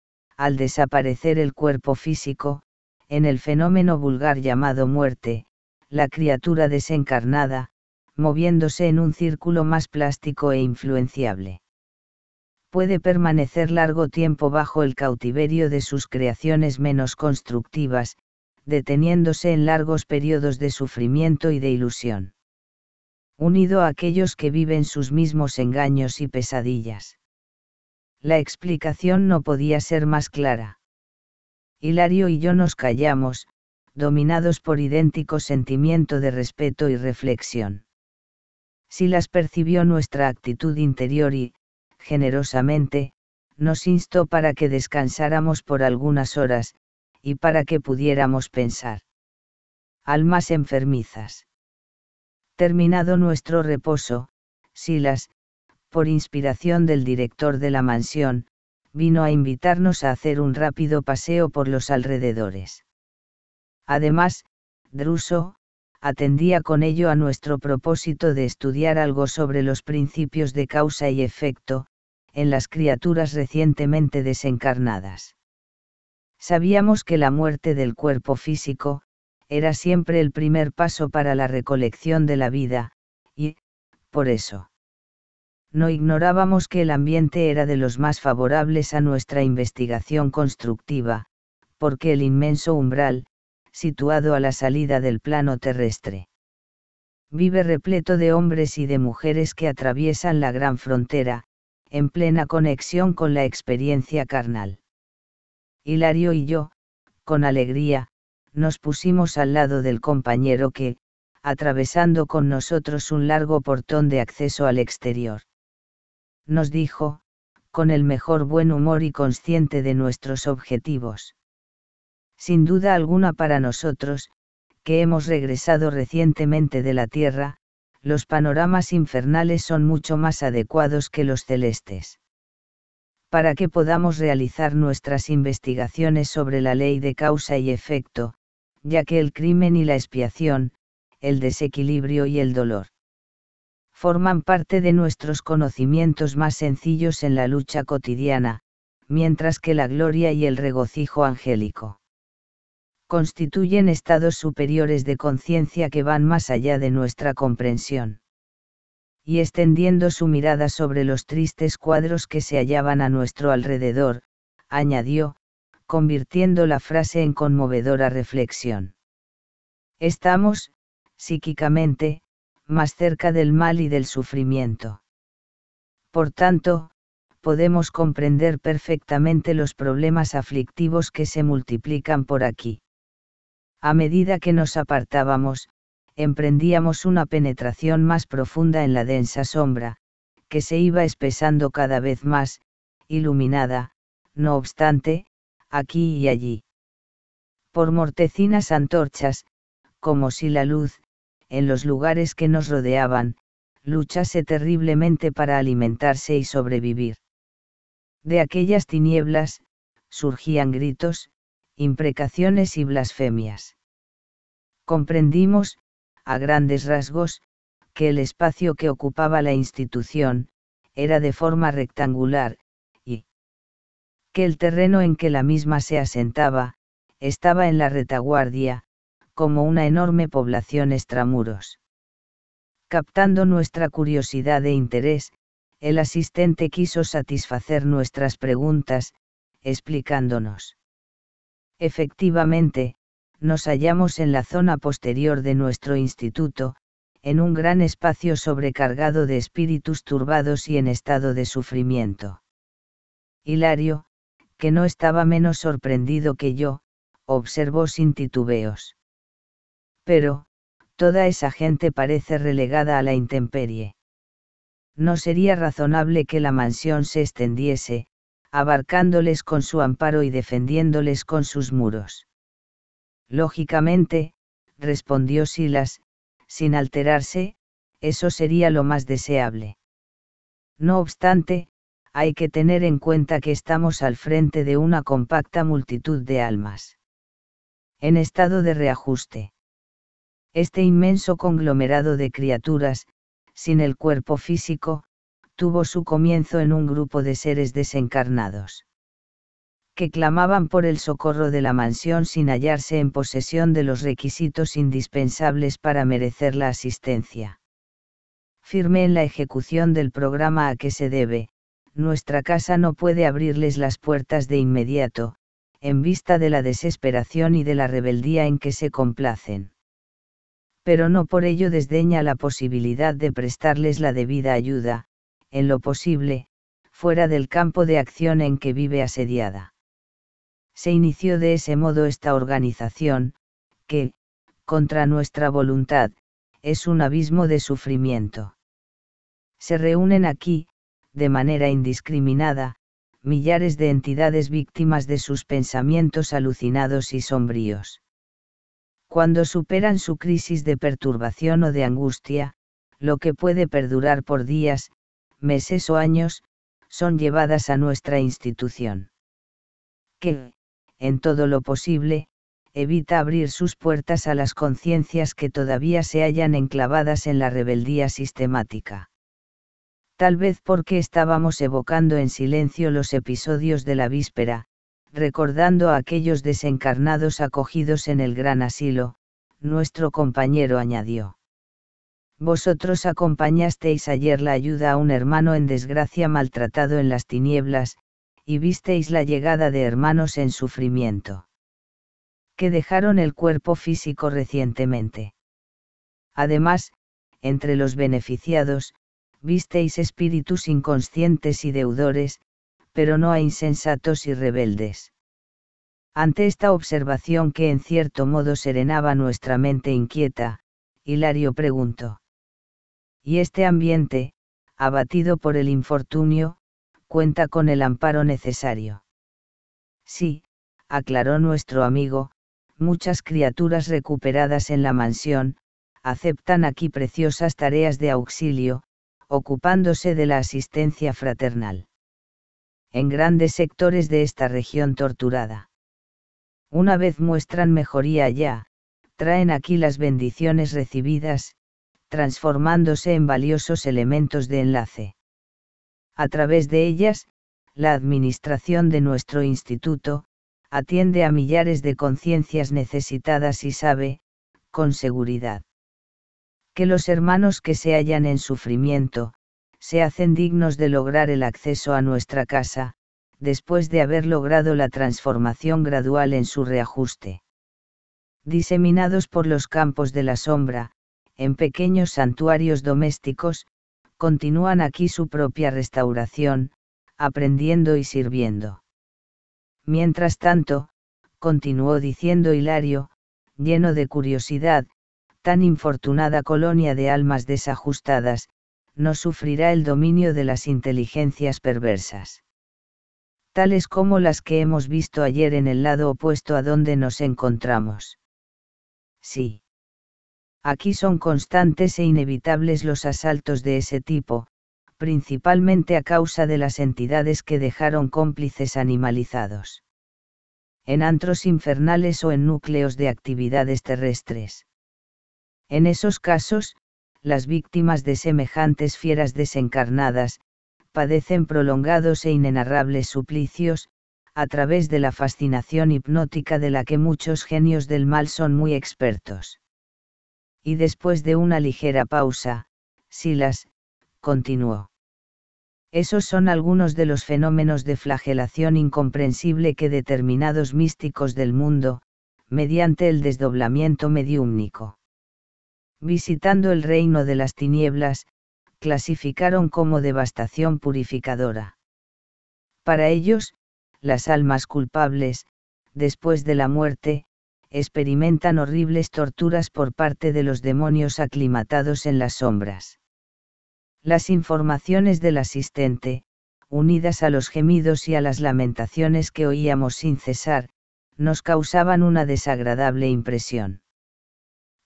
al desaparecer el cuerpo físico, en el fenómeno vulgar llamado muerte, la criatura desencarnada, moviéndose en un círculo más plástico e influenciable. Puede permanecer largo tiempo bajo el cautiverio de sus creaciones menos constructivas, deteniéndose en largos periodos de sufrimiento y de ilusión. Unido a aquellos que viven sus mismos engaños y pesadillas. La explicación no podía ser más clara. Hilario y yo nos callamos, dominados por idéntico sentimiento de respeto y reflexión. Silas percibió nuestra actitud interior y, generosamente, nos instó para que descansáramos por algunas horas, y para que pudiéramos pensar. Almas enfermizas. Terminado nuestro reposo, Silas, por inspiración del director de la mansión, vino a invitarnos a hacer un rápido paseo por los alrededores. Además, Druso, atendía con ello a nuestro propósito de estudiar algo sobre los principios de causa y efecto, en las criaturas recientemente desencarnadas. Sabíamos que la muerte del cuerpo físico, era siempre el primer paso para la recolección de la vida, y, por eso, no ignorábamos que el ambiente era de los más favorables a nuestra investigación constructiva, porque el inmenso umbral, situado a la salida del plano terrestre, vive repleto de hombres y de mujeres que atraviesan la gran frontera, en plena conexión con la experiencia carnal. Hilario y yo, con alegría, nos pusimos al lado del compañero que, atravesando con nosotros un largo portón de acceso al exterior nos dijo, con el mejor buen humor y consciente de nuestros objetivos. Sin duda alguna para nosotros, que hemos regresado recientemente de la Tierra, los panoramas infernales son mucho más adecuados que los celestes. Para que podamos realizar nuestras investigaciones sobre la ley de causa y efecto, ya que el crimen y la expiación, el desequilibrio y el dolor forman parte de nuestros conocimientos más sencillos en la lucha cotidiana, mientras que la gloria y el regocijo angélico constituyen estados superiores de conciencia que van más allá de nuestra comprensión. Y extendiendo su mirada sobre los tristes cuadros que se hallaban a nuestro alrededor, añadió, convirtiendo la frase en conmovedora reflexión. Estamos, psíquicamente, más cerca del mal y del sufrimiento. Por tanto, podemos comprender perfectamente los problemas aflictivos que se multiplican por aquí. A medida que nos apartábamos, emprendíamos una penetración más profunda en la densa sombra, que se iba espesando cada vez más, iluminada, no obstante, aquí y allí. Por mortecinas antorchas, como si la luz, en los lugares que nos rodeaban, luchase terriblemente para alimentarse y sobrevivir. De aquellas tinieblas, surgían gritos, imprecaciones y blasfemias. Comprendimos, a grandes rasgos, que el espacio que ocupaba la institución, era de forma rectangular, y que el terreno en que la misma se asentaba, estaba en la retaguardia, como una enorme población extramuros. Captando nuestra curiosidad e interés, el asistente quiso satisfacer nuestras preguntas, explicándonos. Efectivamente, nos hallamos en la zona posterior de nuestro instituto, en un gran espacio sobrecargado de espíritus turbados y en estado de sufrimiento. Hilario, que no estaba menos sorprendido que yo, observó sin titubeos pero, toda esa gente parece relegada a la intemperie. No sería razonable que la mansión se extendiese, abarcándoles con su amparo y defendiéndoles con sus muros. Lógicamente, respondió Silas, sin alterarse, eso sería lo más deseable. No obstante, hay que tener en cuenta que estamos al frente de una compacta multitud de almas. En estado de reajuste. Este inmenso conglomerado de criaturas, sin el cuerpo físico, tuvo su comienzo en un grupo de seres desencarnados que clamaban por el socorro de la mansión sin hallarse en posesión de los requisitos indispensables para merecer la asistencia. Firme en la ejecución del programa a que se debe, nuestra casa no puede abrirles las puertas de inmediato, en vista de la desesperación y de la rebeldía en que se complacen pero no por ello desdeña la posibilidad de prestarles la debida ayuda, en lo posible, fuera del campo de acción en que vive asediada. Se inició de ese modo esta organización, que, contra nuestra voluntad, es un abismo de sufrimiento. Se reúnen aquí, de manera indiscriminada, millares de entidades víctimas de sus pensamientos alucinados y sombríos cuando superan su crisis de perturbación o de angustia, lo que puede perdurar por días, meses o años, son llevadas a nuestra institución. Que, en todo lo posible, evita abrir sus puertas a las conciencias que todavía se hallan enclavadas en la rebeldía sistemática. Tal vez porque estábamos evocando en silencio los episodios de la víspera, recordando a aquellos desencarnados acogidos en el gran asilo, nuestro compañero añadió. Vosotros acompañasteis ayer la ayuda a un hermano en desgracia maltratado en las tinieblas, y visteis la llegada de hermanos en sufrimiento. Que dejaron el cuerpo físico recientemente. Además, entre los beneficiados, visteis espíritus inconscientes y deudores, pero no a insensatos y rebeldes. Ante esta observación que en cierto modo serenaba nuestra mente inquieta, Hilario preguntó. ¿Y este ambiente, abatido por el infortunio, cuenta con el amparo necesario? Sí, aclaró nuestro amigo, muchas criaturas recuperadas en la mansión, aceptan aquí preciosas tareas de auxilio, ocupándose de la asistencia fraternal en grandes sectores de esta región torturada. Una vez muestran mejoría allá, traen aquí las bendiciones recibidas, transformándose en valiosos elementos de enlace. A través de ellas, la administración de nuestro instituto, atiende a millares de conciencias necesitadas y sabe, con seguridad, que los hermanos que se hallan en sufrimiento, se hacen dignos de lograr el acceso a nuestra casa, después de haber logrado la transformación gradual en su reajuste. Diseminados por los campos de la sombra, en pequeños santuarios domésticos, continúan aquí su propia restauración, aprendiendo y sirviendo. Mientras tanto, continuó diciendo Hilario, lleno de curiosidad, tan infortunada colonia de almas desajustadas, no sufrirá el dominio de las inteligencias perversas. Tales como las que hemos visto ayer en el lado opuesto a donde nos encontramos. Sí. Aquí son constantes e inevitables los asaltos de ese tipo, principalmente a causa de las entidades que dejaron cómplices animalizados. En antros infernales o en núcleos de actividades terrestres. En esos casos, las víctimas de semejantes fieras desencarnadas, padecen prolongados e inenarrables suplicios, a través de la fascinación hipnótica de la que muchos genios del mal son muy expertos. Y después de una ligera pausa, Silas, continuó. Esos son algunos de los fenómenos de flagelación incomprensible que determinados místicos del mundo, mediante el desdoblamiento mediúmnico visitando el reino de las tinieblas, clasificaron como devastación purificadora. Para ellos, las almas culpables, después de la muerte, experimentan horribles torturas por parte de los demonios aclimatados en las sombras. Las informaciones del asistente, unidas a los gemidos y a las lamentaciones que oíamos sin cesar, nos causaban una desagradable impresión.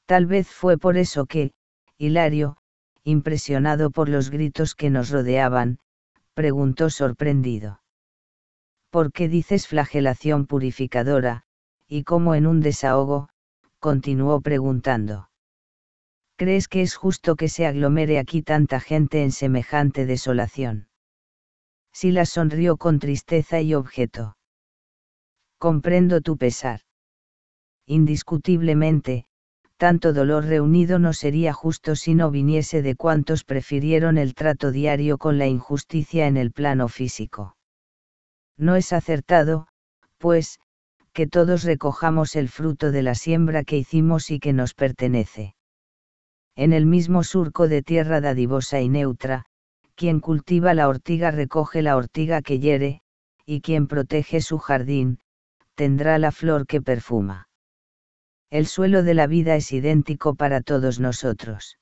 Tal vez fue por eso que, Hilario, impresionado por los gritos que nos rodeaban, preguntó sorprendido. ¿Por qué dices flagelación purificadora? Y como en un desahogo, continuó preguntando. ¿Crees que es justo que se aglomere aquí tanta gente en semejante desolación? Sila sonrió con tristeza y objeto. Comprendo tu pesar. Indiscutiblemente, tanto dolor reunido no sería justo si no viniese de cuantos prefirieron el trato diario con la injusticia en el plano físico. No es acertado, pues, que todos recojamos el fruto de la siembra que hicimos y que nos pertenece. En el mismo surco de tierra dadivosa y neutra, quien cultiva la ortiga recoge la ortiga que hiere, y quien protege su jardín, tendrá la flor que perfuma. El suelo de la vida es idéntico para todos nosotros.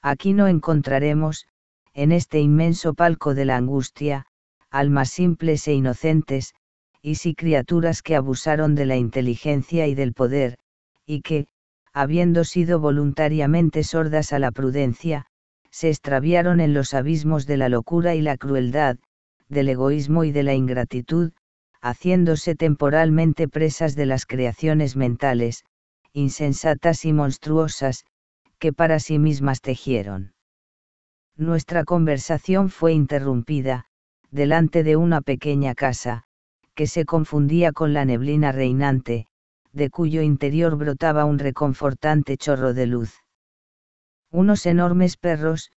Aquí no encontraremos, en este inmenso palco de la angustia, almas simples e inocentes, y si criaturas que abusaron de la inteligencia y del poder, y que, habiendo sido voluntariamente sordas a la prudencia, se extraviaron en los abismos de la locura y la crueldad, del egoísmo y de la ingratitud, haciéndose temporalmente presas de las creaciones mentales, insensatas y monstruosas, que para sí mismas tejieron. Nuestra conversación fue interrumpida, delante de una pequeña casa, que se confundía con la neblina reinante, de cuyo interior brotaba un reconfortante chorro de luz. Unos enormes perros,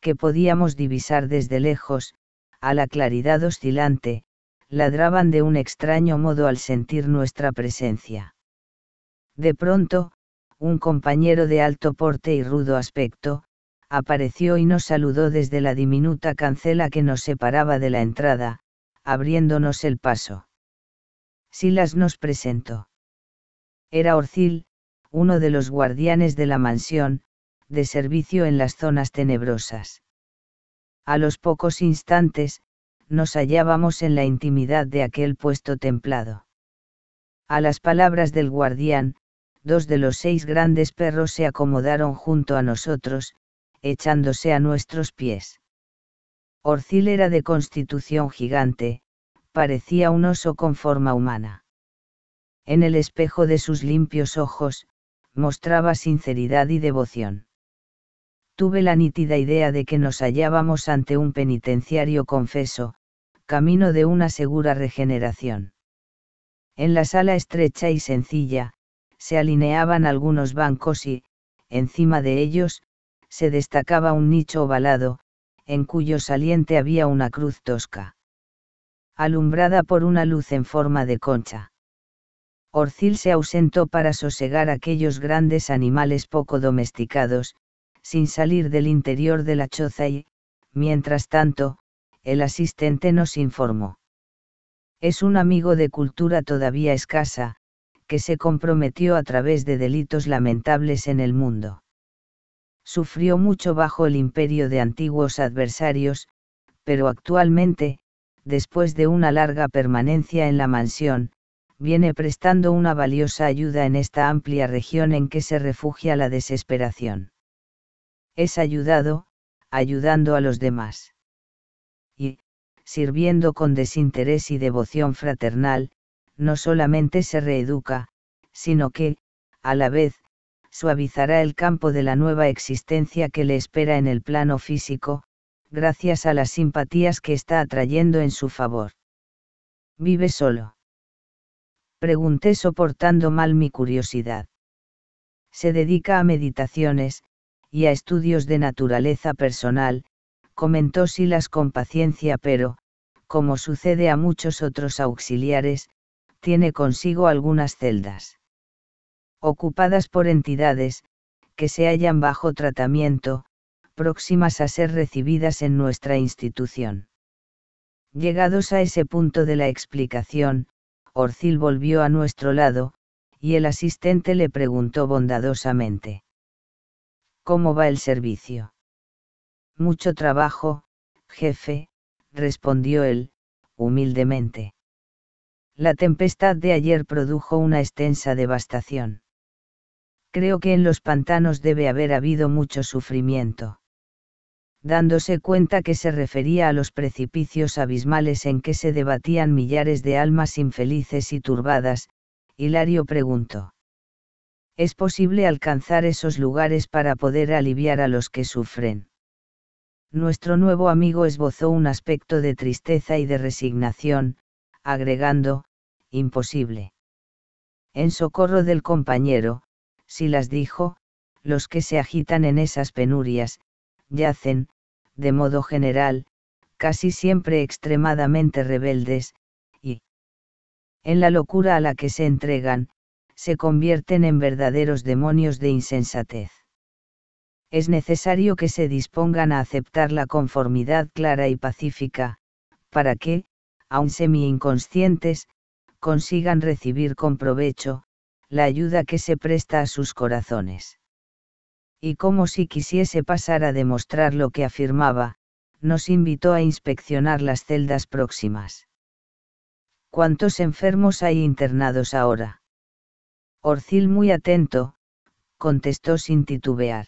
que podíamos divisar desde lejos, a la claridad oscilante, ladraban de un extraño modo al sentir nuestra presencia. De pronto, un compañero de alto porte y rudo aspecto, apareció y nos saludó desde la diminuta cancela que nos separaba de la entrada, abriéndonos el paso. Silas nos presentó. Era Orcil, uno de los guardianes de la mansión, de servicio en las zonas tenebrosas. A los pocos instantes, nos hallábamos en la intimidad de aquel puesto templado. A las palabras del guardián, dos de los seis grandes perros se acomodaron junto a nosotros, echándose a nuestros pies. Orcil era de constitución gigante, parecía un oso con forma humana. En el espejo de sus limpios ojos, mostraba sinceridad y devoción tuve la nítida idea de que nos hallábamos ante un penitenciario confeso, camino de una segura regeneración. En la sala estrecha y sencilla, se alineaban algunos bancos y, encima de ellos, se destacaba un nicho ovalado, en cuyo saliente había una cruz tosca. Alumbrada por una luz en forma de concha. Orcil se ausentó para sosegar aquellos grandes animales poco domesticados, sin salir del interior de la choza y, mientras tanto, el asistente nos informó. Es un amigo de cultura todavía escasa, que se comprometió a través de delitos lamentables en el mundo. Sufrió mucho bajo el imperio de antiguos adversarios, pero actualmente, después de una larga permanencia en la mansión, viene prestando una valiosa ayuda en esta amplia región en que se refugia la desesperación es ayudado, ayudando a los demás. Y, sirviendo con desinterés y devoción fraternal, no solamente se reeduca, sino que, a la vez, suavizará el campo de la nueva existencia que le espera en el plano físico, gracias a las simpatías que está atrayendo en su favor. ¿Vive solo? Pregunté soportando mal mi curiosidad. Se dedica a meditaciones, y a estudios de naturaleza personal, comentó Silas con paciencia pero, como sucede a muchos otros auxiliares, tiene consigo algunas celdas ocupadas por entidades, que se hallan bajo tratamiento, próximas a ser recibidas en nuestra institución. Llegados a ese punto de la explicación, Orcil volvió a nuestro lado, y el asistente le preguntó bondadosamente. ¿Cómo va el servicio? Mucho trabajo, jefe, respondió él, humildemente. La tempestad de ayer produjo una extensa devastación. Creo que en los pantanos debe haber habido mucho sufrimiento. Dándose cuenta que se refería a los precipicios abismales en que se debatían millares de almas infelices y turbadas, Hilario preguntó es posible alcanzar esos lugares para poder aliviar a los que sufren. Nuestro nuevo amigo esbozó un aspecto de tristeza y de resignación, agregando, imposible. En socorro del compañero, si las dijo, los que se agitan en esas penurias, yacen, de modo general, casi siempre extremadamente rebeldes, y en la locura a la que se entregan, se convierten en verdaderos demonios de insensatez. Es necesario que se dispongan a aceptar la conformidad clara y pacífica, para que, aun semi-inconscientes, consigan recibir con provecho, la ayuda que se presta a sus corazones. Y como si quisiese pasar a demostrar lo que afirmaba, nos invitó a inspeccionar las celdas próximas. ¿Cuántos enfermos hay internados ahora? Orcil muy atento, contestó sin titubear.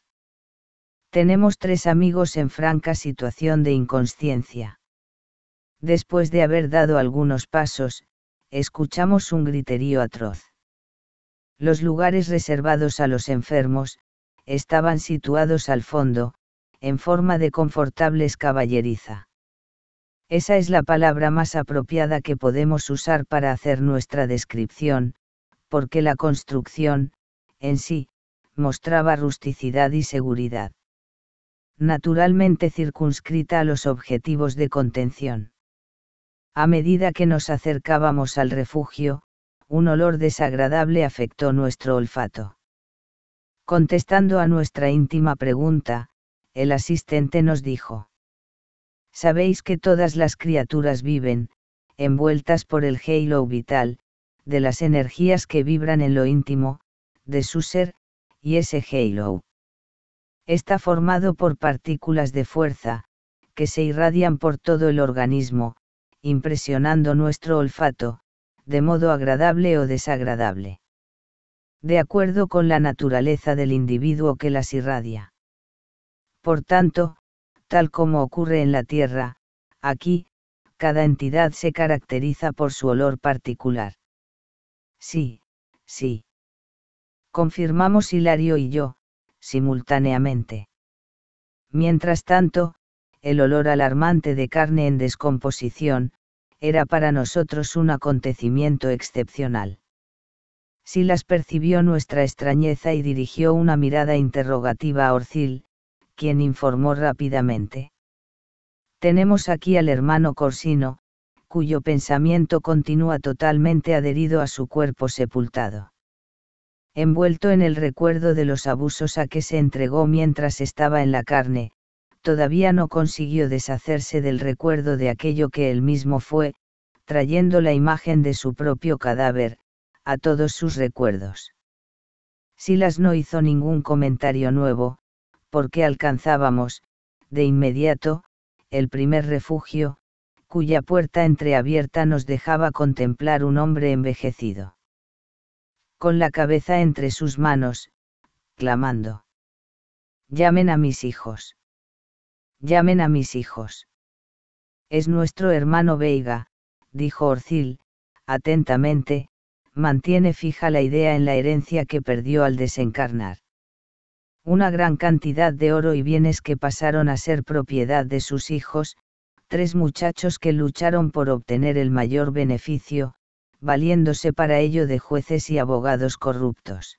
Tenemos tres amigos en franca situación de inconsciencia. Después de haber dado algunos pasos, escuchamos un griterío atroz. Los lugares reservados a los enfermos, estaban situados al fondo, en forma de confortables caballeriza. Esa es la palabra más apropiada que podemos usar para hacer nuestra descripción, porque la construcción, en sí, mostraba rusticidad y seguridad. Naturalmente circunscrita a los objetivos de contención. A medida que nos acercábamos al refugio, un olor desagradable afectó nuestro olfato. Contestando a nuestra íntima pregunta, el asistente nos dijo. Sabéis que todas las criaturas viven, envueltas por el halo vital, de las energías que vibran en lo íntimo, de su ser, y ese halo. Está formado por partículas de fuerza, que se irradian por todo el organismo, impresionando nuestro olfato, de modo agradable o desagradable. De acuerdo con la naturaleza del individuo que las irradia. Por tanto, tal como ocurre en la Tierra, aquí, cada entidad se caracteriza por su olor particular. Sí, sí. Confirmamos Hilario y yo, simultáneamente. Mientras tanto, el olor alarmante de carne en descomposición, era para nosotros un acontecimiento excepcional. Silas percibió nuestra extrañeza y dirigió una mirada interrogativa a Orcil, quien informó rápidamente. Tenemos aquí al hermano Corsino, cuyo pensamiento continúa totalmente adherido a su cuerpo sepultado. Envuelto en el recuerdo de los abusos a que se entregó mientras estaba en la carne, todavía no consiguió deshacerse del recuerdo de aquello que él mismo fue, trayendo la imagen de su propio cadáver, a todos sus recuerdos. Silas no hizo ningún comentario nuevo, porque alcanzábamos, de inmediato, el primer refugio, cuya puerta entreabierta nos dejaba contemplar un hombre envejecido. Con la cabeza entre sus manos, clamando. Llamen a mis hijos. Llamen a mis hijos. Es nuestro hermano Veiga, dijo Orcil, atentamente, mantiene fija la idea en la herencia que perdió al desencarnar. Una gran cantidad de oro y bienes que pasaron a ser propiedad de sus hijos, tres muchachos que lucharon por obtener el mayor beneficio, valiéndose para ello de jueces y abogados corruptos.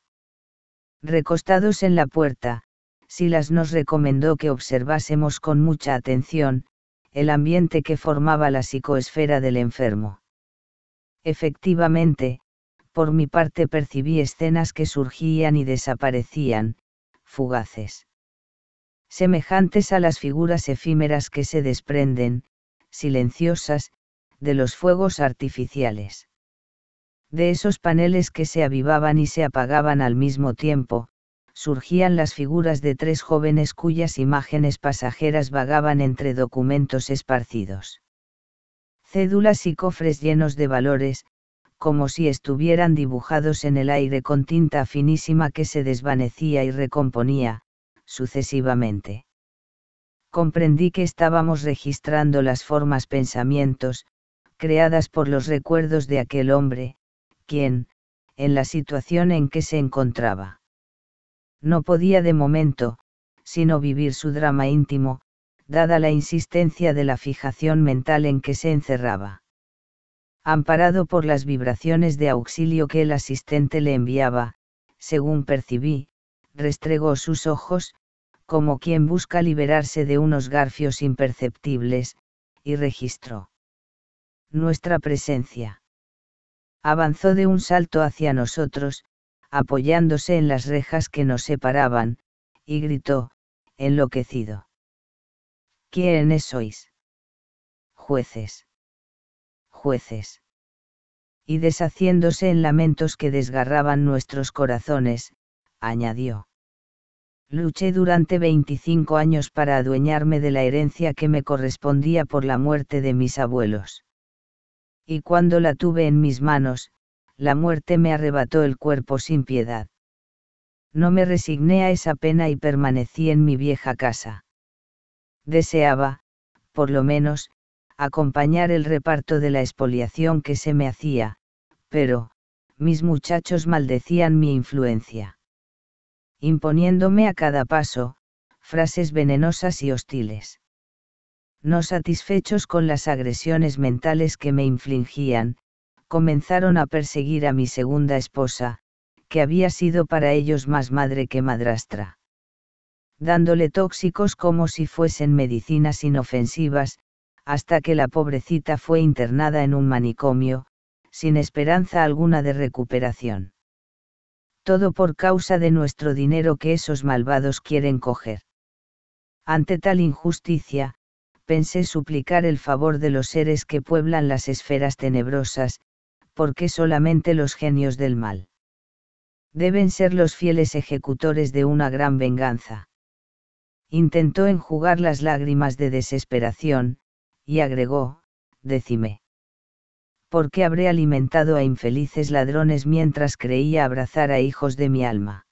Recostados en la puerta, Silas nos recomendó que observásemos con mucha atención, el ambiente que formaba la psicoesfera del enfermo. Efectivamente, por mi parte percibí escenas que surgían y desaparecían, fugaces semejantes a las figuras efímeras que se desprenden, silenciosas, de los fuegos artificiales. De esos paneles que se avivaban y se apagaban al mismo tiempo, surgían las figuras de tres jóvenes cuyas imágenes pasajeras vagaban entre documentos esparcidos. Cédulas y cofres llenos de valores, como si estuvieran dibujados en el aire con tinta finísima que se desvanecía y recomponía, sucesivamente. Comprendí que estábamos registrando las formas pensamientos, creadas por los recuerdos de aquel hombre, quien, en la situación en que se encontraba. No podía de momento, sino vivir su drama íntimo, dada la insistencia de la fijación mental en que se encerraba. Amparado por las vibraciones de auxilio que el asistente le enviaba, según percibí, restregó sus ojos, como quien busca liberarse de unos garfios imperceptibles, y registró nuestra presencia. Avanzó de un salto hacia nosotros, apoyándose en las rejas que nos separaban, y gritó, enloquecido. ¿Quiénes sois? Jueces. Jueces. Y deshaciéndose en lamentos que desgarraban nuestros corazones, añadió. Luché durante 25 años para adueñarme de la herencia que me correspondía por la muerte de mis abuelos. Y cuando la tuve en mis manos, la muerte me arrebató el cuerpo sin piedad. No me resigné a esa pena y permanecí en mi vieja casa. Deseaba, por lo menos, acompañar el reparto de la expoliación que se me hacía, pero, mis muchachos maldecían mi influencia imponiéndome a cada paso, frases venenosas y hostiles. No satisfechos con las agresiones mentales que me infligían, comenzaron a perseguir a mi segunda esposa, que había sido para ellos más madre que madrastra. Dándole tóxicos como si fuesen medicinas inofensivas, hasta que la pobrecita fue internada en un manicomio, sin esperanza alguna de recuperación todo por causa de nuestro dinero que esos malvados quieren coger. Ante tal injusticia, pensé suplicar el favor de los seres que pueblan las esferas tenebrosas, porque solamente los genios del mal deben ser los fieles ejecutores de una gran venganza. Intentó enjugar las lágrimas de desesperación, y agregó, decime. ¿por qué habré alimentado a infelices ladrones mientras creía abrazar a hijos de mi alma?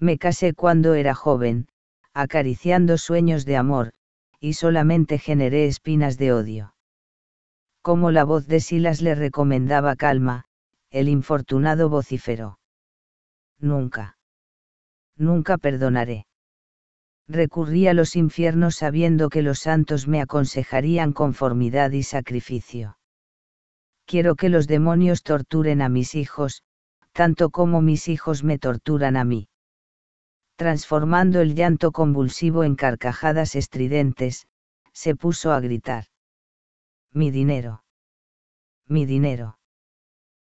Me casé cuando era joven, acariciando sueños de amor, y solamente generé espinas de odio. Como la voz de Silas le recomendaba calma, el infortunado vociferó. Nunca. Nunca perdonaré. Recurrí a los infiernos sabiendo que los santos me aconsejarían conformidad y sacrificio quiero que los demonios torturen a mis hijos, tanto como mis hijos me torturan a mí. Transformando el llanto convulsivo en carcajadas estridentes, se puso a gritar. Mi dinero. Mi dinero.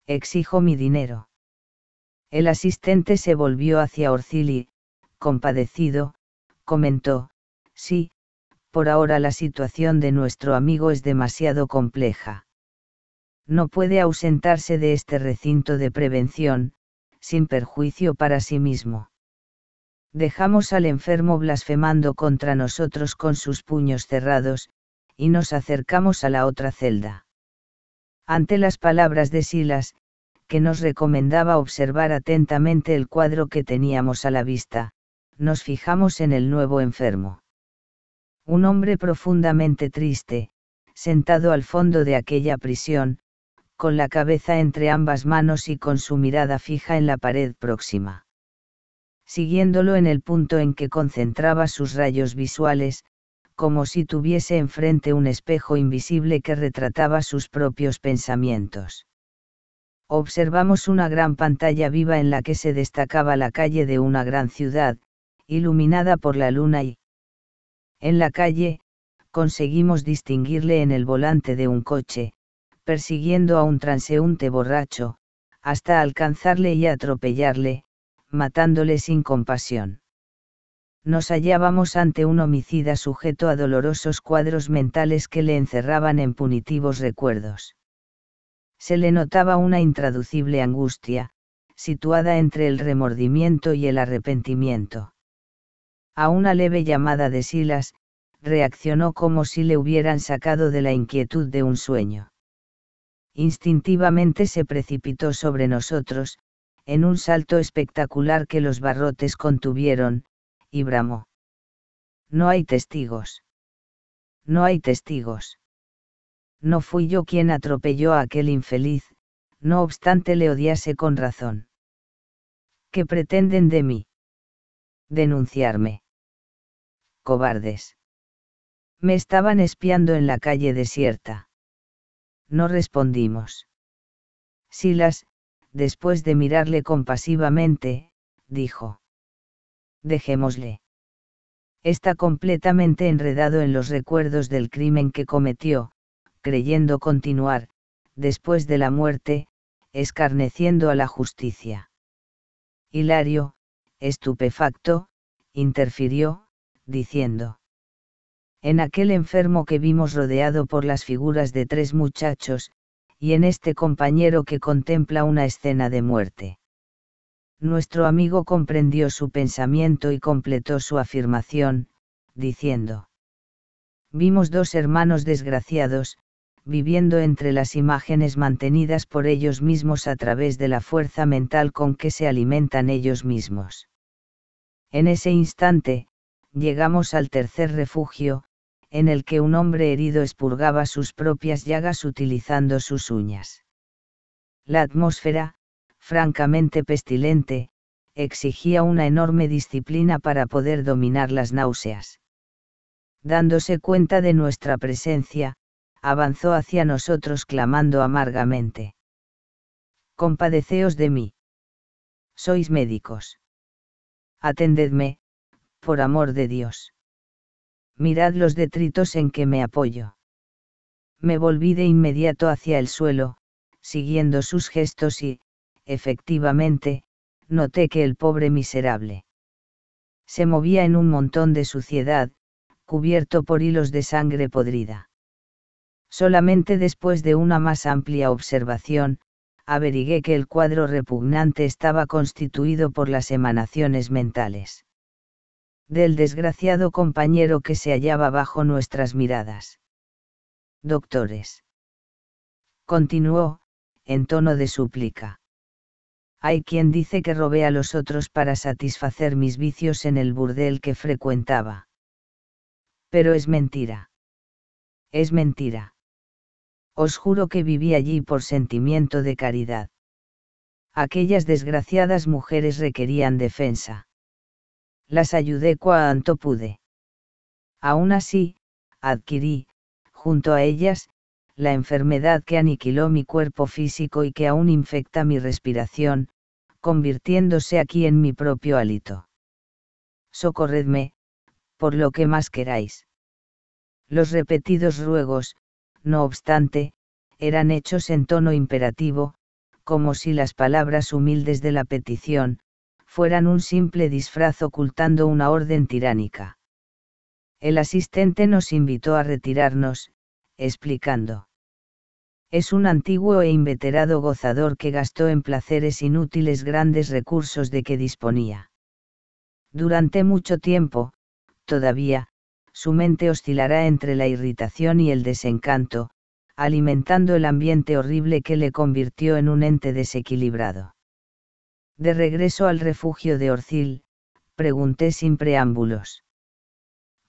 Exijo mi dinero. El asistente se volvió hacia Orcili, compadecido, comentó, sí, por ahora la situación de nuestro amigo es demasiado compleja no puede ausentarse de este recinto de prevención, sin perjuicio para sí mismo. Dejamos al enfermo blasfemando contra nosotros con sus puños cerrados, y nos acercamos a la otra celda. Ante las palabras de Silas, que nos recomendaba observar atentamente el cuadro que teníamos a la vista, nos fijamos en el nuevo enfermo. Un hombre profundamente triste, sentado al fondo de aquella prisión, con la cabeza entre ambas manos y con su mirada fija en la pared próxima. Siguiéndolo en el punto en que concentraba sus rayos visuales, como si tuviese enfrente un espejo invisible que retrataba sus propios pensamientos. Observamos una gran pantalla viva en la que se destacaba la calle de una gran ciudad, iluminada por la luna y... En la calle, conseguimos distinguirle en el volante de un coche, persiguiendo a un transeúnte borracho, hasta alcanzarle y atropellarle, matándole sin compasión. Nos hallábamos ante un homicida sujeto a dolorosos cuadros mentales que le encerraban en punitivos recuerdos. Se le notaba una intraducible angustia, situada entre el remordimiento y el arrepentimiento. A una leve llamada de Silas, reaccionó como si le hubieran sacado de la inquietud de un sueño instintivamente se precipitó sobre nosotros, en un salto espectacular que los barrotes contuvieron, y bramó. No hay testigos. No hay testigos. No fui yo quien atropelló a aquel infeliz, no obstante le odiase con razón. ¿Qué pretenden de mí? Denunciarme. Cobardes. Me estaban espiando en la calle desierta. No respondimos. Silas, después de mirarle compasivamente, dijo. Dejémosle. Está completamente enredado en los recuerdos del crimen que cometió, creyendo continuar, después de la muerte, escarneciendo a la justicia. Hilario, estupefacto, interfirió, diciendo en aquel enfermo que vimos rodeado por las figuras de tres muchachos, y en este compañero que contempla una escena de muerte. Nuestro amigo comprendió su pensamiento y completó su afirmación, diciendo, Vimos dos hermanos desgraciados, viviendo entre las imágenes mantenidas por ellos mismos a través de la fuerza mental con que se alimentan ellos mismos. En ese instante, llegamos al tercer refugio, en el que un hombre herido expurgaba sus propias llagas utilizando sus uñas. La atmósfera, francamente pestilente, exigía una enorme disciplina para poder dominar las náuseas. Dándose cuenta de nuestra presencia, avanzó hacia nosotros clamando amargamente. Compadeceos de mí. Sois médicos. Atendedme, por amor de Dios mirad los detritos en que me apoyo. Me volví de inmediato hacia el suelo, siguiendo sus gestos y, efectivamente, noté que el pobre miserable se movía en un montón de suciedad, cubierto por hilos de sangre podrida. Solamente después de una más amplia observación, averigué que el cuadro repugnante estaba constituido por las emanaciones mentales del desgraciado compañero que se hallaba bajo nuestras miradas. Doctores. Continuó, en tono de súplica. Hay quien dice que robé a los otros para satisfacer mis vicios en el burdel que frecuentaba. Pero es mentira. Es mentira. Os juro que viví allí por sentimiento de caridad. Aquellas desgraciadas mujeres requerían defensa las ayudé cuanto pude. Aún así, adquirí, junto a ellas, la enfermedad que aniquiló mi cuerpo físico y que aún infecta mi respiración, convirtiéndose aquí en mi propio hálito. Socorredme, por lo que más queráis. Los repetidos ruegos, no obstante, eran hechos en tono imperativo, como si las palabras humildes de la petición, fueran un simple disfraz ocultando una orden tiránica. El asistente nos invitó a retirarnos, explicando. Es un antiguo e inveterado gozador que gastó en placeres inútiles grandes recursos de que disponía. Durante mucho tiempo, todavía, su mente oscilará entre la irritación y el desencanto, alimentando el ambiente horrible que le convirtió en un ente desequilibrado. De regreso al refugio de Orcil, pregunté sin preámbulos.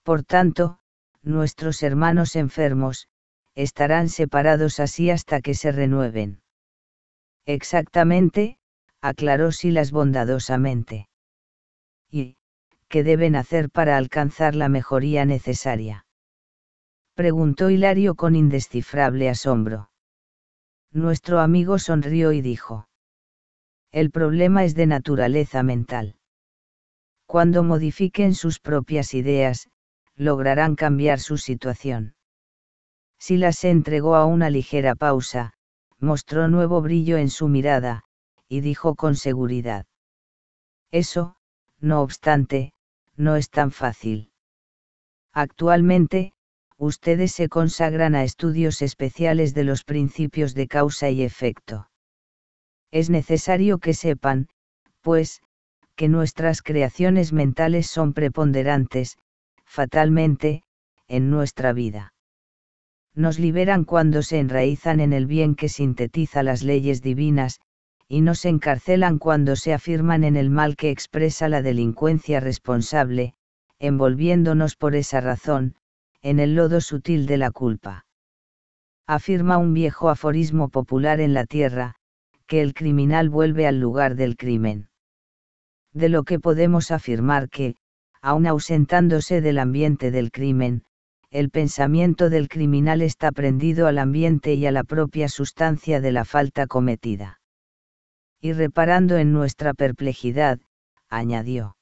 Por tanto, nuestros hermanos enfermos, estarán separados así hasta que se renueven. Exactamente, aclaró Silas bondadosamente. ¿Y qué deben hacer para alcanzar la mejoría necesaria? Preguntó Hilario con indescifrable asombro. Nuestro amigo sonrió y dijo el problema es de naturaleza mental. Cuando modifiquen sus propias ideas, lograrán cambiar su situación. Silas se entregó a una ligera pausa, mostró nuevo brillo en su mirada, y dijo con seguridad. Eso, no obstante, no es tan fácil. Actualmente, ustedes se consagran a estudios especiales de los principios de causa y efecto es necesario que sepan, pues, que nuestras creaciones mentales son preponderantes, fatalmente, en nuestra vida. Nos liberan cuando se enraizan en el bien que sintetiza las leyes divinas, y nos encarcelan cuando se afirman en el mal que expresa la delincuencia responsable, envolviéndonos por esa razón, en el lodo sutil de la culpa. Afirma un viejo aforismo popular en la tierra, que el criminal vuelve al lugar del crimen. De lo que podemos afirmar que, aun ausentándose del ambiente del crimen, el pensamiento del criminal está prendido al ambiente y a la propia sustancia de la falta cometida. Y reparando en nuestra perplejidad, añadió.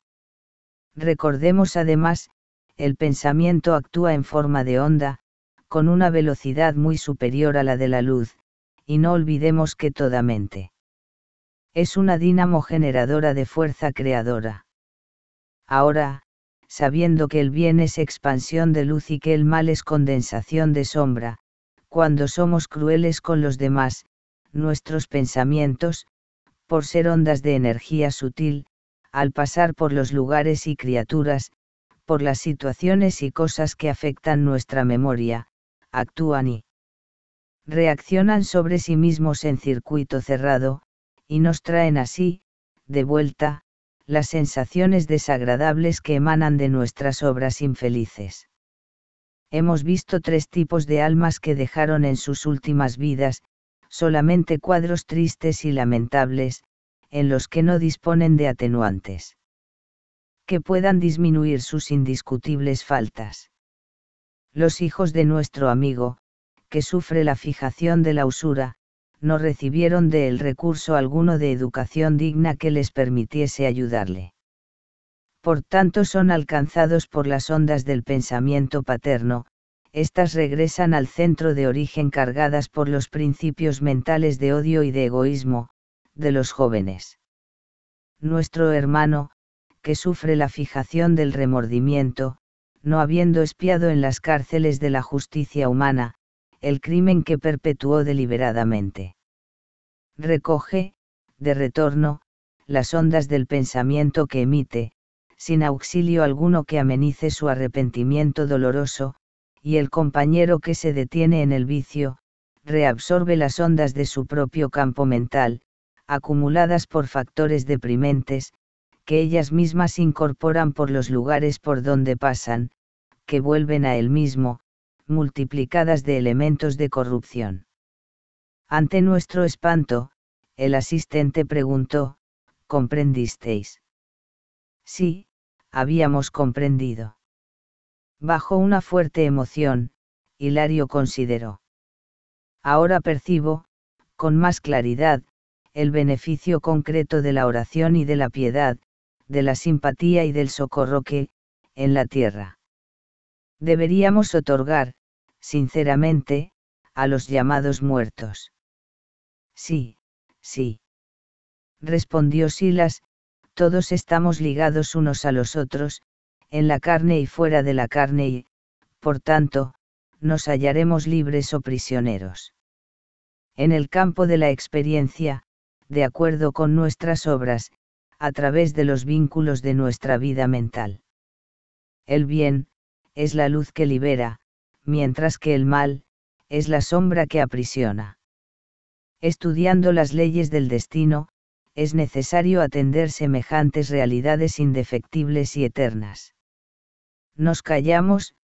Recordemos además, el pensamiento actúa en forma de onda, con una velocidad muy superior a la de la luz, y no olvidemos que toda mente es una dinamo generadora de fuerza creadora. Ahora, sabiendo que el bien es expansión de luz y que el mal es condensación de sombra, cuando somos crueles con los demás, nuestros pensamientos, por ser ondas de energía sutil, al pasar por los lugares y criaturas, por las situaciones y cosas que afectan nuestra memoria, actúan y reaccionan sobre sí mismos en circuito cerrado, y nos traen así, de vuelta, las sensaciones desagradables que emanan de nuestras obras infelices. Hemos visto tres tipos de almas que dejaron en sus últimas vidas, solamente cuadros tristes y lamentables, en los que no disponen de atenuantes. Que puedan disminuir sus indiscutibles faltas. Los hijos de nuestro amigo, que sufre la fijación de la usura, no recibieron de él recurso alguno de educación digna que les permitiese ayudarle. Por tanto son alcanzados por las ondas del pensamiento paterno, éstas regresan al centro de origen cargadas por los principios mentales de odio y de egoísmo, de los jóvenes. Nuestro hermano, que sufre la fijación del remordimiento, no habiendo espiado en las cárceles de la justicia humana, el crimen que perpetuó deliberadamente. Recoge, de retorno, las ondas del pensamiento que emite, sin auxilio alguno que amenice su arrepentimiento doloroso, y el compañero que se detiene en el vicio, reabsorbe las ondas de su propio campo mental, acumuladas por factores deprimentes, que ellas mismas incorporan por los lugares por donde pasan, que vuelven a él mismo, multiplicadas de elementos de corrupción. Ante nuestro espanto, el asistente preguntó, ¿comprendisteis? Sí, habíamos comprendido. Bajo una fuerte emoción, Hilario consideró. Ahora percibo, con más claridad, el beneficio concreto de la oración y de la piedad, de la simpatía y del socorro que, en la tierra, Deberíamos otorgar, sinceramente, a los llamados muertos. Sí, sí. Respondió Silas, todos estamos ligados unos a los otros, en la carne y fuera de la carne y, por tanto, nos hallaremos libres o prisioneros. En el campo de la experiencia, de acuerdo con nuestras obras, a través de los vínculos de nuestra vida mental. El bien, es la luz que libera, mientras que el mal, es la sombra que aprisiona. Estudiando las leyes del destino, es necesario atender semejantes realidades indefectibles y eternas. Nos callamos,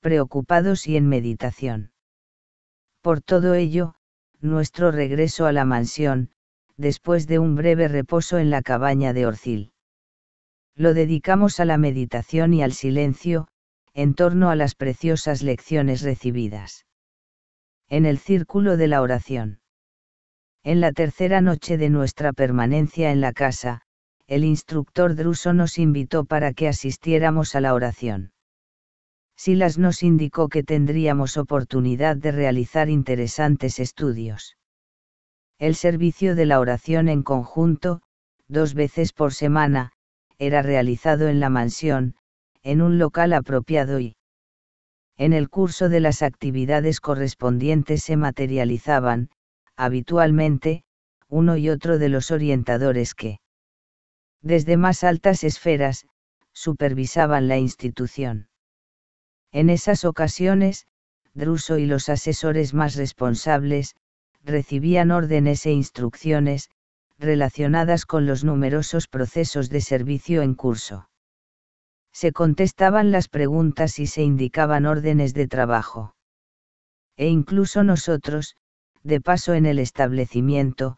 preocupados y en meditación. Por todo ello, nuestro regreso a la mansión, después de un breve reposo en la cabaña de Orcil. Lo dedicamos a la meditación y al silencio, en torno a las preciosas lecciones recibidas. En el círculo de la oración. En la tercera noche de nuestra permanencia en la casa, el instructor Druso nos invitó para que asistiéramos a la oración. Silas nos indicó que tendríamos oportunidad de realizar interesantes estudios. El servicio de la oración en conjunto, dos veces por semana, era realizado en la mansión, en un local apropiado y, en el curso de las actividades correspondientes se materializaban, habitualmente, uno y otro de los orientadores que, desde más altas esferas, supervisaban la institución. En esas ocasiones, Druso y los asesores más responsables, recibían órdenes e instrucciones, relacionadas con los numerosos procesos de servicio en curso se contestaban las preguntas y se indicaban órdenes de trabajo. E incluso nosotros, de paso en el establecimiento,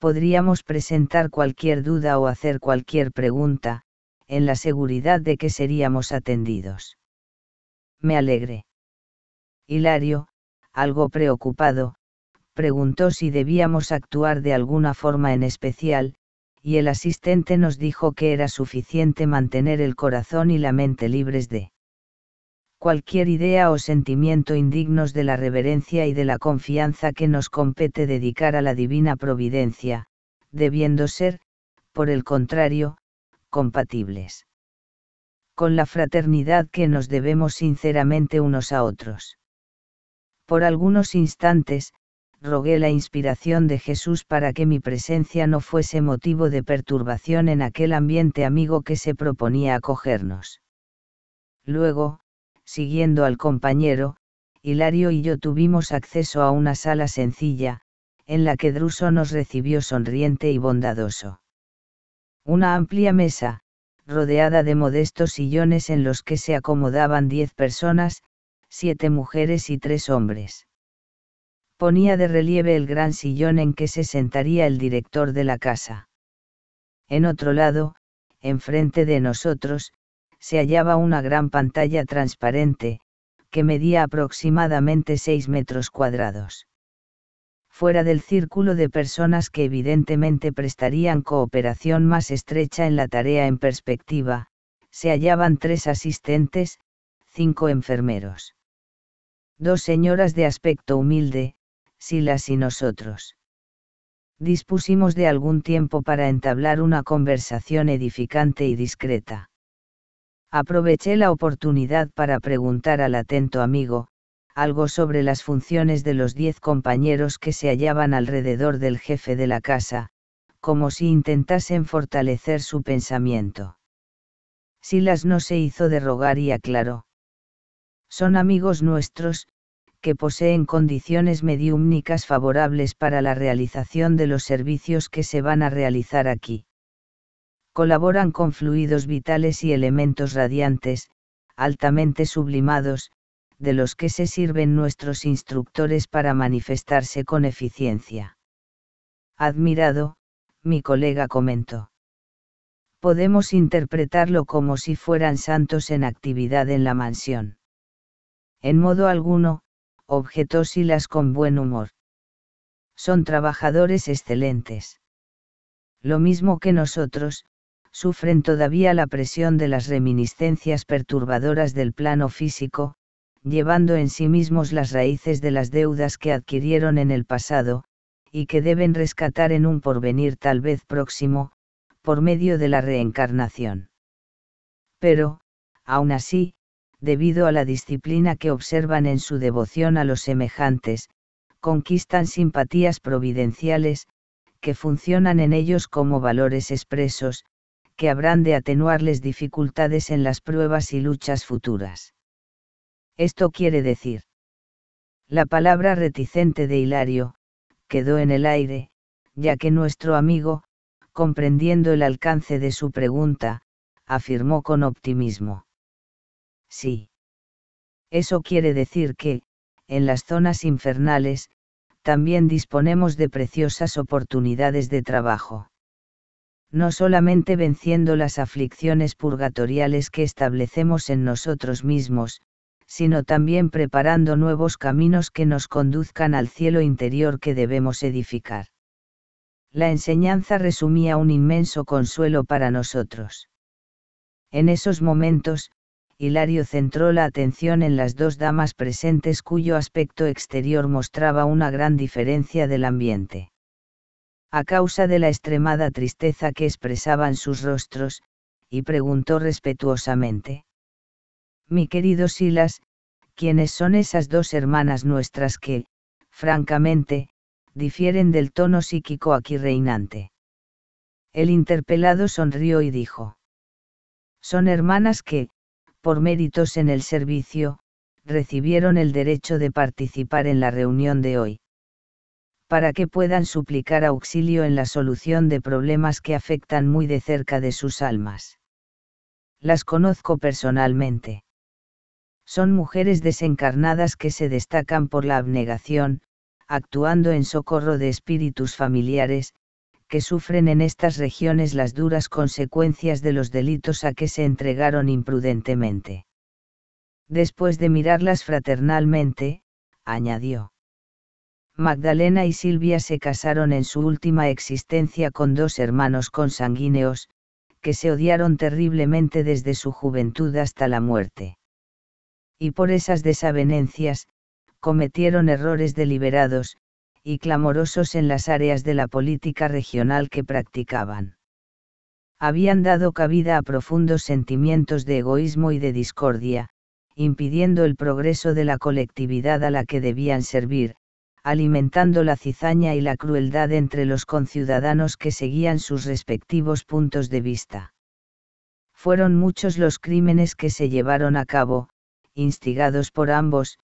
podríamos presentar cualquier duda o hacer cualquier pregunta, en la seguridad de que seríamos atendidos. Me alegre. Hilario, algo preocupado, preguntó si debíamos actuar de alguna forma en especial, y el asistente nos dijo que era suficiente mantener el corazón y la mente libres de cualquier idea o sentimiento indignos de la reverencia y de la confianza que nos compete dedicar a la divina providencia, debiendo ser, por el contrario, compatibles con la fraternidad que nos debemos sinceramente unos a otros. Por algunos instantes, rogué la inspiración de Jesús para que mi presencia no fuese motivo de perturbación en aquel ambiente amigo que se proponía acogernos. Luego, siguiendo al compañero, Hilario y yo tuvimos acceso a una sala sencilla, en la que Druso nos recibió sonriente y bondadoso. Una amplia mesa, rodeada de modestos sillones en los que se acomodaban diez personas, siete mujeres y tres hombres ponía de relieve el gran sillón en que se sentaría el director de la casa. En otro lado, enfrente de nosotros, se hallaba una gran pantalla transparente, que medía aproximadamente 6 metros cuadrados. Fuera del círculo de personas que evidentemente prestarían cooperación más estrecha en la tarea en perspectiva, se hallaban tres asistentes, cinco enfermeros. Dos señoras de aspecto humilde, Silas y nosotros. Dispusimos de algún tiempo para entablar una conversación edificante y discreta. Aproveché la oportunidad para preguntar al atento amigo, algo sobre las funciones de los diez compañeros que se hallaban alrededor del jefe de la casa, como si intentasen fortalecer su pensamiento. Silas no se hizo de rogar y aclaró. Son amigos nuestros, que poseen condiciones mediúmnicas favorables para la realización de los servicios que se van a realizar aquí. Colaboran con fluidos vitales y elementos radiantes, altamente sublimados, de los que se sirven nuestros instructores para manifestarse con eficiencia. Admirado, mi colega comentó. Podemos interpretarlo como si fueran santos en actividad en la mansión. En modo alguno, objetos y las con buen humor. Son trabajadores excelentes. Lo mismo que nosotros, sufren todavía la presión de las reminiscencias perturbadoras del plano físico, llevando en sí mismos las raíces de las deudas que adquirieron en el pasado, y que deben rescatar en un porvenir tal vez próximo, por medio de la reencarnación. Pero, aún así, debido a la disciplina que observan en su devoción a los semejantes, conquistan simpatías providenciales, que funcionan en ellos como valores expresos, que habrán de atenuarles dificultades en las pruebas y luchas futuras. Esto quiere decir. La palabra reticente de Hilario, quedó en el aire, ya que nuestro amigo, comprendiendo el alcance de su pregunta, afirmó con optimismo sí. Eso quiere decir que, en las zonas infernales, también disponemos de preciosas oportunidades de trabajo. No solamente venciendo las aflicciones purgatoriales que establecemos en nosotros mismos, sino también preparando nuevos caminos que nos conduzcan al cielo interior que debemos edificar. La enseñanza resumía un inmenso consuelo para nosotros. En esos momentos, Hilario centró la atención en las dos damas presentes cuyo aspecto exterior mostraba una gran diferencia del ambiente. A causa de la extremada tristeza que expresaban sus rostros, y preguntó respetuosamente. Mi querido Silas, ¿quiénes son esas dos hermanas nuestras que, francamente, difieren del tono psíquico aquí reinante? El interpelado sonrió y dijo. Son hermanas que, por méritos en el servicio, recibieron el derecho de participar en la reunión de hoy. Para que puedan suplicar auxilio en la solución de problemas que afectan muy de cerca de sus almas. Las conozco personalmente. Son mujeres desencarnadas que se destacan por la abnegación, actuando en socorro de espíritus familiares, que sufren en estas regiones las duras consecuencias de los delitos a que se entregaron imprudentemente. Después de mirarlas fraternalmente, añadió. Magdalena y Silvia se casaron en su última existencia con dos hermanos consanguíneos, que se odiaron terriblemente desde su juventud hasta la muerte. Y por esas desavenencias, cometieron errores deliberados, y clamorosos en las áreas de la política regional que practicaban. Habían dado cabida a profundos sentimientos de egoísmo y de discordia, impidiendo el progreso de la colectividad a la que debían servir, alimentando la cizaña y la crueldad entre los conciudadanos que seguían sus respectivos puntos de vista. Fueron muchos los crímenes que se llevaron a cabo, instigados por ambos,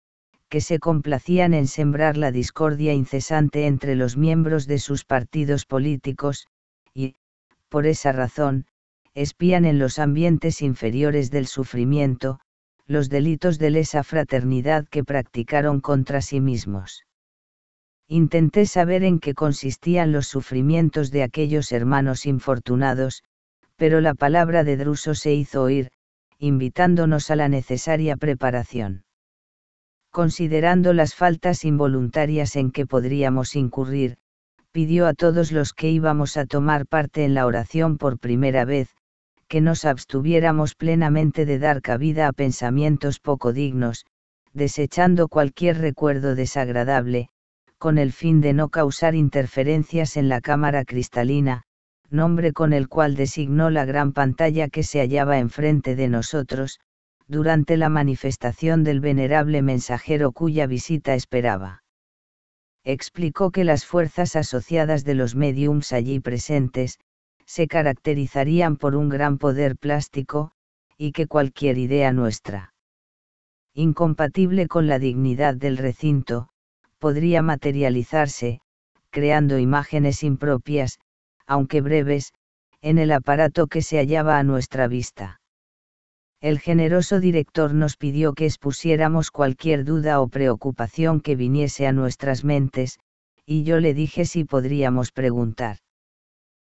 que se complacían en sembrar la discordia incesante entre los miembros de sus partidos políticos, y, por esa razón, espían en los ambientes inferiores del sufrimiento, los delitos de lesa fraternidad que practicaron contra sí mismos. Intenté saber en qué consistían los sufrimientos de aquellos hermanos infortunados, pero la palabra de Druso se hizo oír, invitándonos a la necesaria preparación considerando las faltas involuntarias en que podríamos incurrir, pidió a todos los que íbamos a tomar parte en la oración por primera vez, que nos abstuviéramos plenamente de dar cabida a pensamientos poco dignos, desechando cualquier recuerdo desagradable, con el fin de no causar interferencias en la cámara cristalina, nombre con el cual designó la gran pantalla que se hallaba enfrente de nosotros, durante la manifestación del venerable mensajero cuya visita esperaba. Explicó que las fuerzas asociadas de los mediums allí presentes, se caracterizarían por un gran poder plástico, y que cualquier idea nuestra, incompatible con la dignidad del recinto, podría materializarse, creando imágenes impropias, aunque breves, en el aparato que se hallaba a nuestra vista el generoso director nos pidió que expusiéramos cualquier duda o preocupación que viniese a nuestras mentes, y yo le dije si podríamos preguntar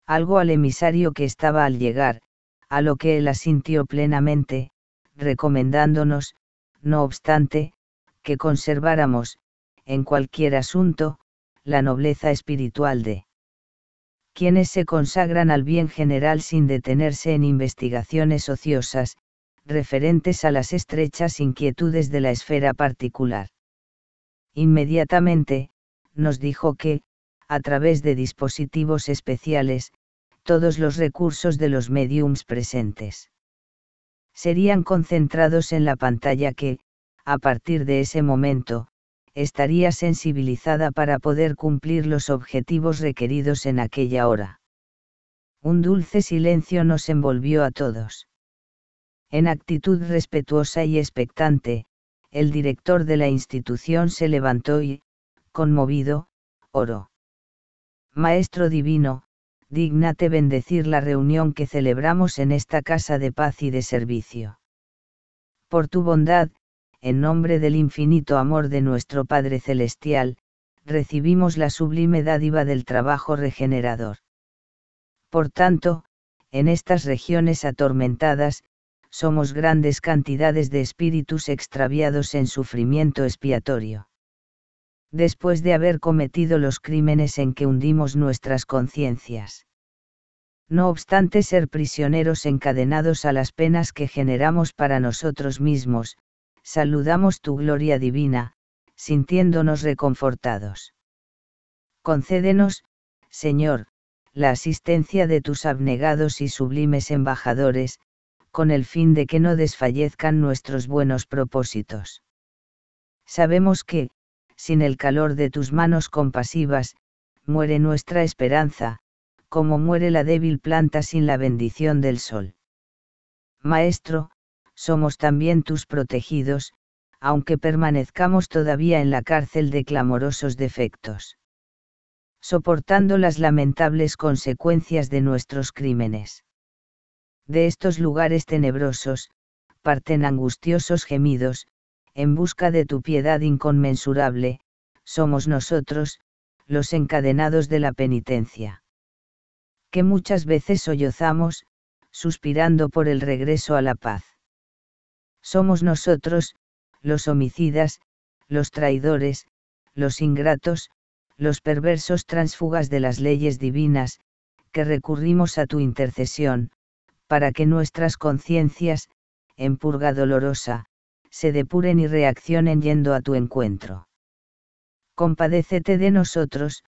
algo al emisario que estaba al llegar, a lo que él asintió plenamente, recomendándonos, no obstante, que conserváramos, en cualquier asunto, la nobleza espiritual de quienes se consagran al bien general sin detenerse en investigaciones ociosas, referentes a las estrechas inquietudes de la esfera particular. Inmediatamente, nos dijo que, a través de dispositivos especiales, todos los recursos de los mediums presentes serían concentrados en la pantalla que, a partir de ese momento, estaría sensibilizada para poder cumplir los objetivos requeridos en aquella hora. Un dulce silencio nos envolvió a todos. En actitud respetuosa y expectante, el director de la institución se levantó y, conmovido, oró. Maestro divino, dígnate bendecir la reunión que celebramos en esta casa de paz y de servicio. Por tu bondad, en nombre del infinito amor de nuestro Padre Celestial, recibimos la sublime dádiva del trabajo regenerador. Por tanto, en estas regiones atormentadas, somos grandes cantidades de espíritus extraviados en sufrimiento expiatorio. Después de haber cometido los crímenes en que hundimos nuestras conciencias. No obstante ser prisioneros encadenados a las penas que generamos para nosotros mismos, saludamos tu gloria divina, sintiéndonos reconfortados. Concédenos, Señor, la asistencia de tus abnegados y sublimes embajadores, con el fin de que no desfallezcan nuestros buenos propósitos. Sabemos que, sin el calor de tus manos compasivas, muere nuestra esperanza, como muere la débil planta sin la bendición del sol. Maestro, somos también tus protegidos, aunque permanezcamos todavía en la cárcel de clamorosos defectos. Soportando las lamentables consecuencias de nuestros crímenes de estos lugares tenebrosos, parten angustiosos gemidos, en busca de tu piedad inconmensurable, somos nosotros, los encadenados de la penitencia. Que muchas veces sollozamos, suspirando por el regreso a la paz. Somos nosotros, los homicidas, los traidores, los ingratos, los perversos transfugas de las leyes divinas, que recurrimos a tu intercesión, para que nuestras conciencias, en purga dolorosa, se depuren y reaccionen yendo a tu encuentro. Compadécete de nosotros,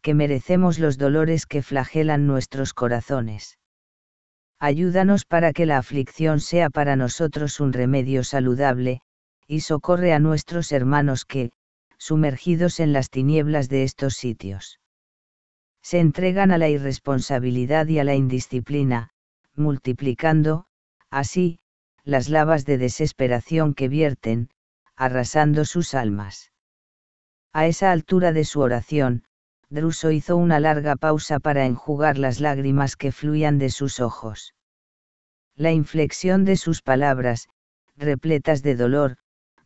que merecemos los dolores que flagelan nuestros corazones. Ayúdanos para que la aflicción sea para nosotros un remedio saludable, y socorre a nuestros hermanos que, sumergidos en las tinieblas de estos sitios, se entregan a la irresponsabilidad y a la indisciplina, multiplicando, así, las lavas de desesperación que vierten, arrasando sus almas. A esa altura de su oración, Druso hizo una larga pausa para enjugar las lágrimas que fluían de sus ojos. La inflexión de sus palabras, repletas de dolor,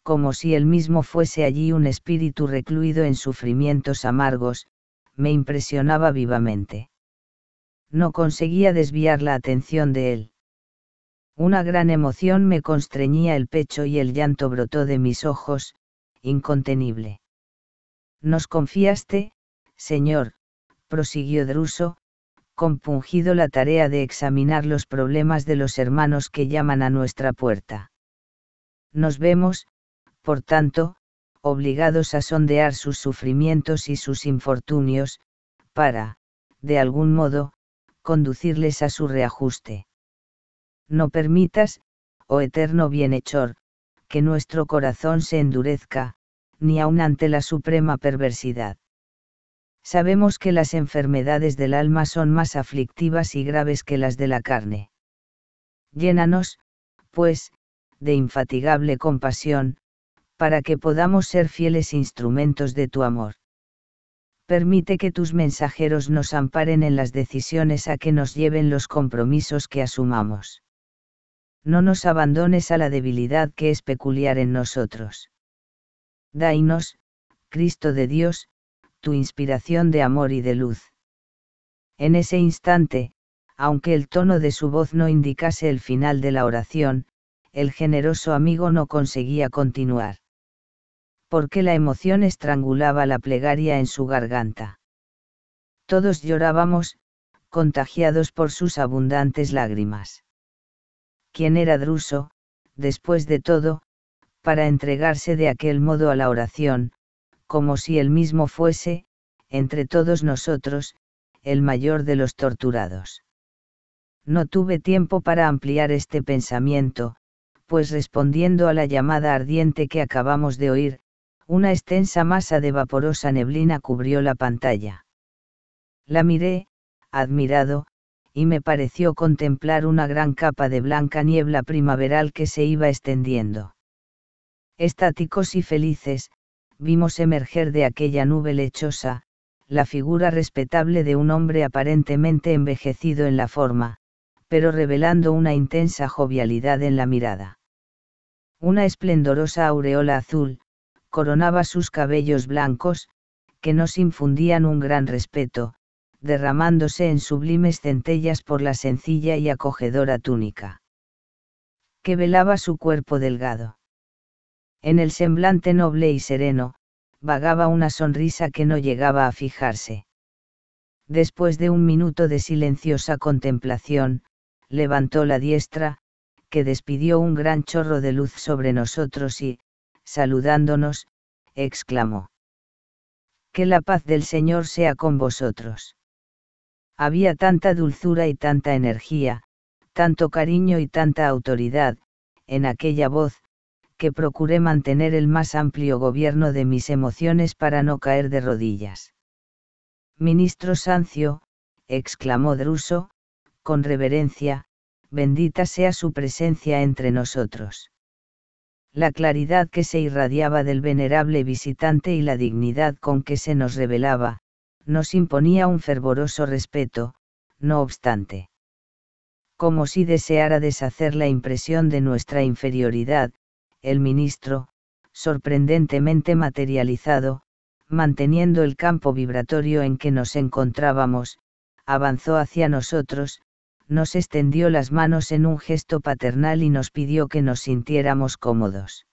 como si él mismo fuese allí un espíritu recluido en sufrimientos amargos, me impresionaba vivamente no conseguía desviar la atención de él. Una gran emoción me constreñía el pecho y el llanto brotó de mis ojos, incontenible. Nos confiaste, señor, prosiguió Druso, compungido la tarea de examinar los problemas de los hermanos que llaman a nuestra puerta. Nos vemos, por tanto, obligados a sondear sus sufrimientos y sus infortunios, para, de algún modo, conducirles a su reajuste. No permitas, oh eterno bienhechor, que nuestro corazón se endurezca, ni aun ante la suprema perversidad. Sabemos que las enfermedades del alma son más aflictivas y graves que las de la carne. Llénanos, pues, de infatigable compasión, para que podamos ser fieles instrumentos de tu amor permite que tus mensajeros nos amparen en las decisiones a que nos lleven los compromisos que asumamos. No nos abandones a la debilidad que es peculiar en nosotros. Dainos, Cristo de Dios, tu inspiración de amor y de luz. En ese instante, aunque el tono de su voz no indicase el final de la oración, el generoso amigo no conseguía continuar porque la emoción estrangulaba la plegaria en su garganta. Todos llorábamos, contagiados por sus abundantes lágrimas. ¿Quién era Druso, después de todo, para entregarse de aquel modo a la oración, como si él mismo fuese, entre todos nosotros, el mayor de los torturados? No tuve tiempo para ampliar este pensamiento, pues respondiendo a la llamada ardiente que acabamos de oír, una extensa masa de vaporosa neblina cubrió la pantalla. La miré, admirado, y me pareció contemplar una gran capa de blanca niebla primaveral que se iba extendiendo. Estáticos y felices, vimos emerger de aquella nube lechosa, la figura respetable de un hombre aparentemente envejecido en la forma, pero revelando una intensa jovialidad en la mirada. Una esplendorosa aureola azul, coronaba sus cabellos blancos, que nos infundían un gran respeto, derramándose en sublimes centellas por la sencilla y acogedora túnica que velaba su cuerpo delgado. En el semblante noble y sereno, vagaba una sonrisa que no llegaba a fijarse. Después de un minuto de silenciosa contemplación, levantó la diestra, que despidió un gran chorro de luz sobre nosotros y, saludándonos, exclamó. Que la paz del Señor sea con vosotros. Había tanta dulzura y tanta energía, tanto cariño y tanta autoridad, en aquella voz, que procuré mantener el más amplio gobierno de mis emociones para no caer de rodillas. Ministro Sancio, exclamó Druso, con reverencia, bendita sea su presencia entre nosotros la claridad que se irradiaba del venerable visitante y la dignidad con que se nos revelaba, nos imponía un fervoroso respeto, no obstante. Como si deseara deshacer la impresión de nuestra inferioridad, el ministro, sorprendentemente materializado, manteniendo el campo vibratorio en que nos encontrábamos, avanzó hacia nosotros, nos extendió las manos en un gesto paternal y nos pidió que nos sintiéramos cómodos.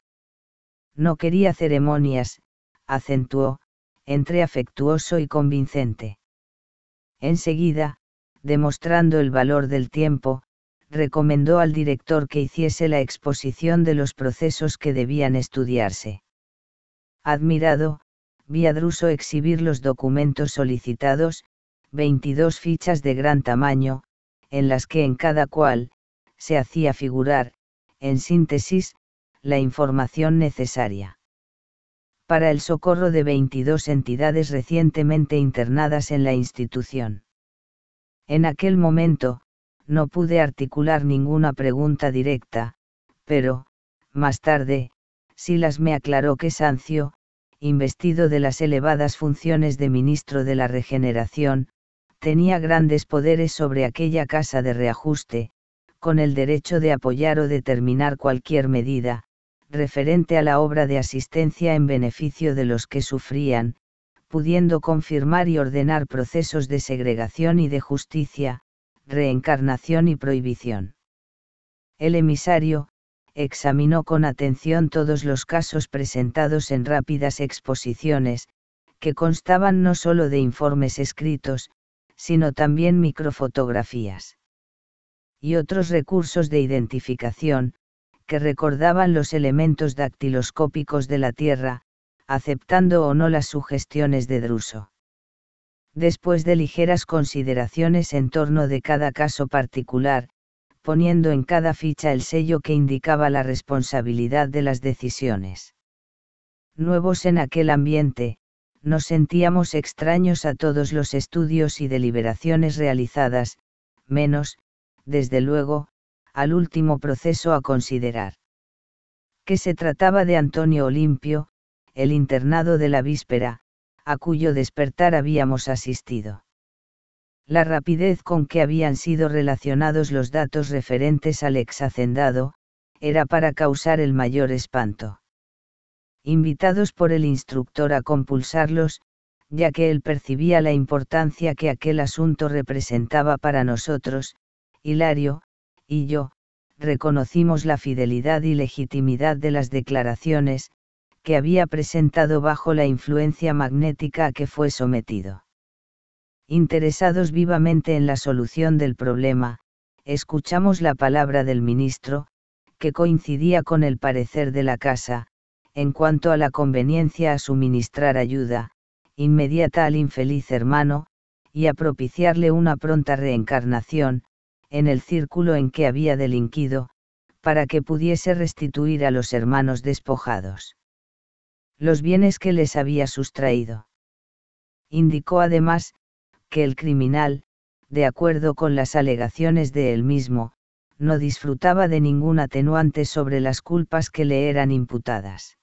No quería ceremonias, acentuó, entre afectuoso y convincente. Enseguida, demostrando el valor del tiempo, recomendó al director que hiciese la exposición de los procesos que debían estudiarse. Admirado, vi a Druso exhibir los documentos solicitados, 22 fichas de gran tamaño, en las que en cada cual, se hacía figurar, en síntesis, la información necesaria. Para el socorro de 22 entidades recientemente internadas en la institución. En aquel momento, no pude articular ninguna pregunta directa, pero, más tarde, Silas me aclaró que Sancio, investido de las elevadas funciones de ministro de la Regeneración, tenía grandes poderes sobre aquella casa de reajuste, con el derecho de apoyar o determinar cualquier medida, referente a la obra de asistencia en beneficio de los que sufrían, pudiendo confirmar y ordenar procesos de segregación y de justicia, reencarnación y prohibición. El emisario, examinó con atención todos los casos presentados en rápidas exposiciones, que constaban no sólo de informes escritos, sino también microfotografías y otros recursos de identificación, que recordaban los elementos dactiloscópicos de la Tierra, aceptando o no las sugestiones de Druso. Después de ligeras consideraciones en torno de cada caso particular, poniendo en cada ficha el sello que indicaba la responsabilidad de las decisiones. Nuevos en aquel ambiente, nos sentíamos extraños a todos los estudios y deliberaciones realizadas, menos, desde luego, al último proceso a considerar. Que se trataba de Antonio Olimpio, el internado de la víspera, a cuyo despertar habíamos asistido. La rapidez con que habían sido relacionados los datos referentes al exacendado, era para causar el mayor espanto invitados por el instructor a compulsarlos, ya que él percibía la importancia que aquel asunto representaba para nosotros, Hilario, y yo, reconocimos la fidelidad y legitimidad de las declaraciones, que había presentado bajo la influencia magnética a que fue sometido. Interesados vivamente en la solución del problema, escuchamos la palabra del ministro, que coincidía con el parecer de la casa, en cuanto a la conveniencia a suministrar ayuda, inmediata al infeliz hermano, y a propiciarle una pronta reencarnación, en el círculo en que había delinquido, para que pudiese restituir a los hermanos despojados los bienes que les había sustraído. Indicó además, que el criminal, de acuerdo con las alegaciones de él mismo, no disfrutaba de ningún atenuante sobre las culpas que le eran imputadas.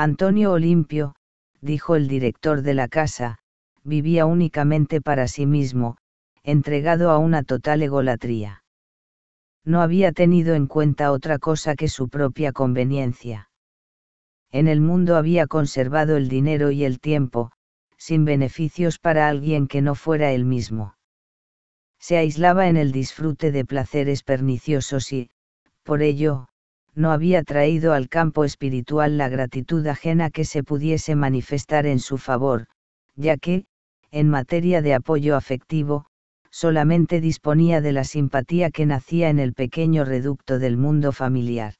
Antonio Olimpio, dijo el director de la casa, vivía únicamente para sí mismo, entregado a una total egolatría. No había tenido en cuenta otra cosa que su propia conveniencia. En el mundo había conservado el dinero y el tiempo, sin beneficios para alguien que no fuera él mismo. Se aislaba en el disfrute de placeres perniciosos y, por ello, no había traído al campo espiritual la gratitud ajena que se pudiese manifestar en su favor, ya que, en materia de apoyo afectivo, solamente disponía de la simpatía que nacía en el pequeño reducto del mundo familiar.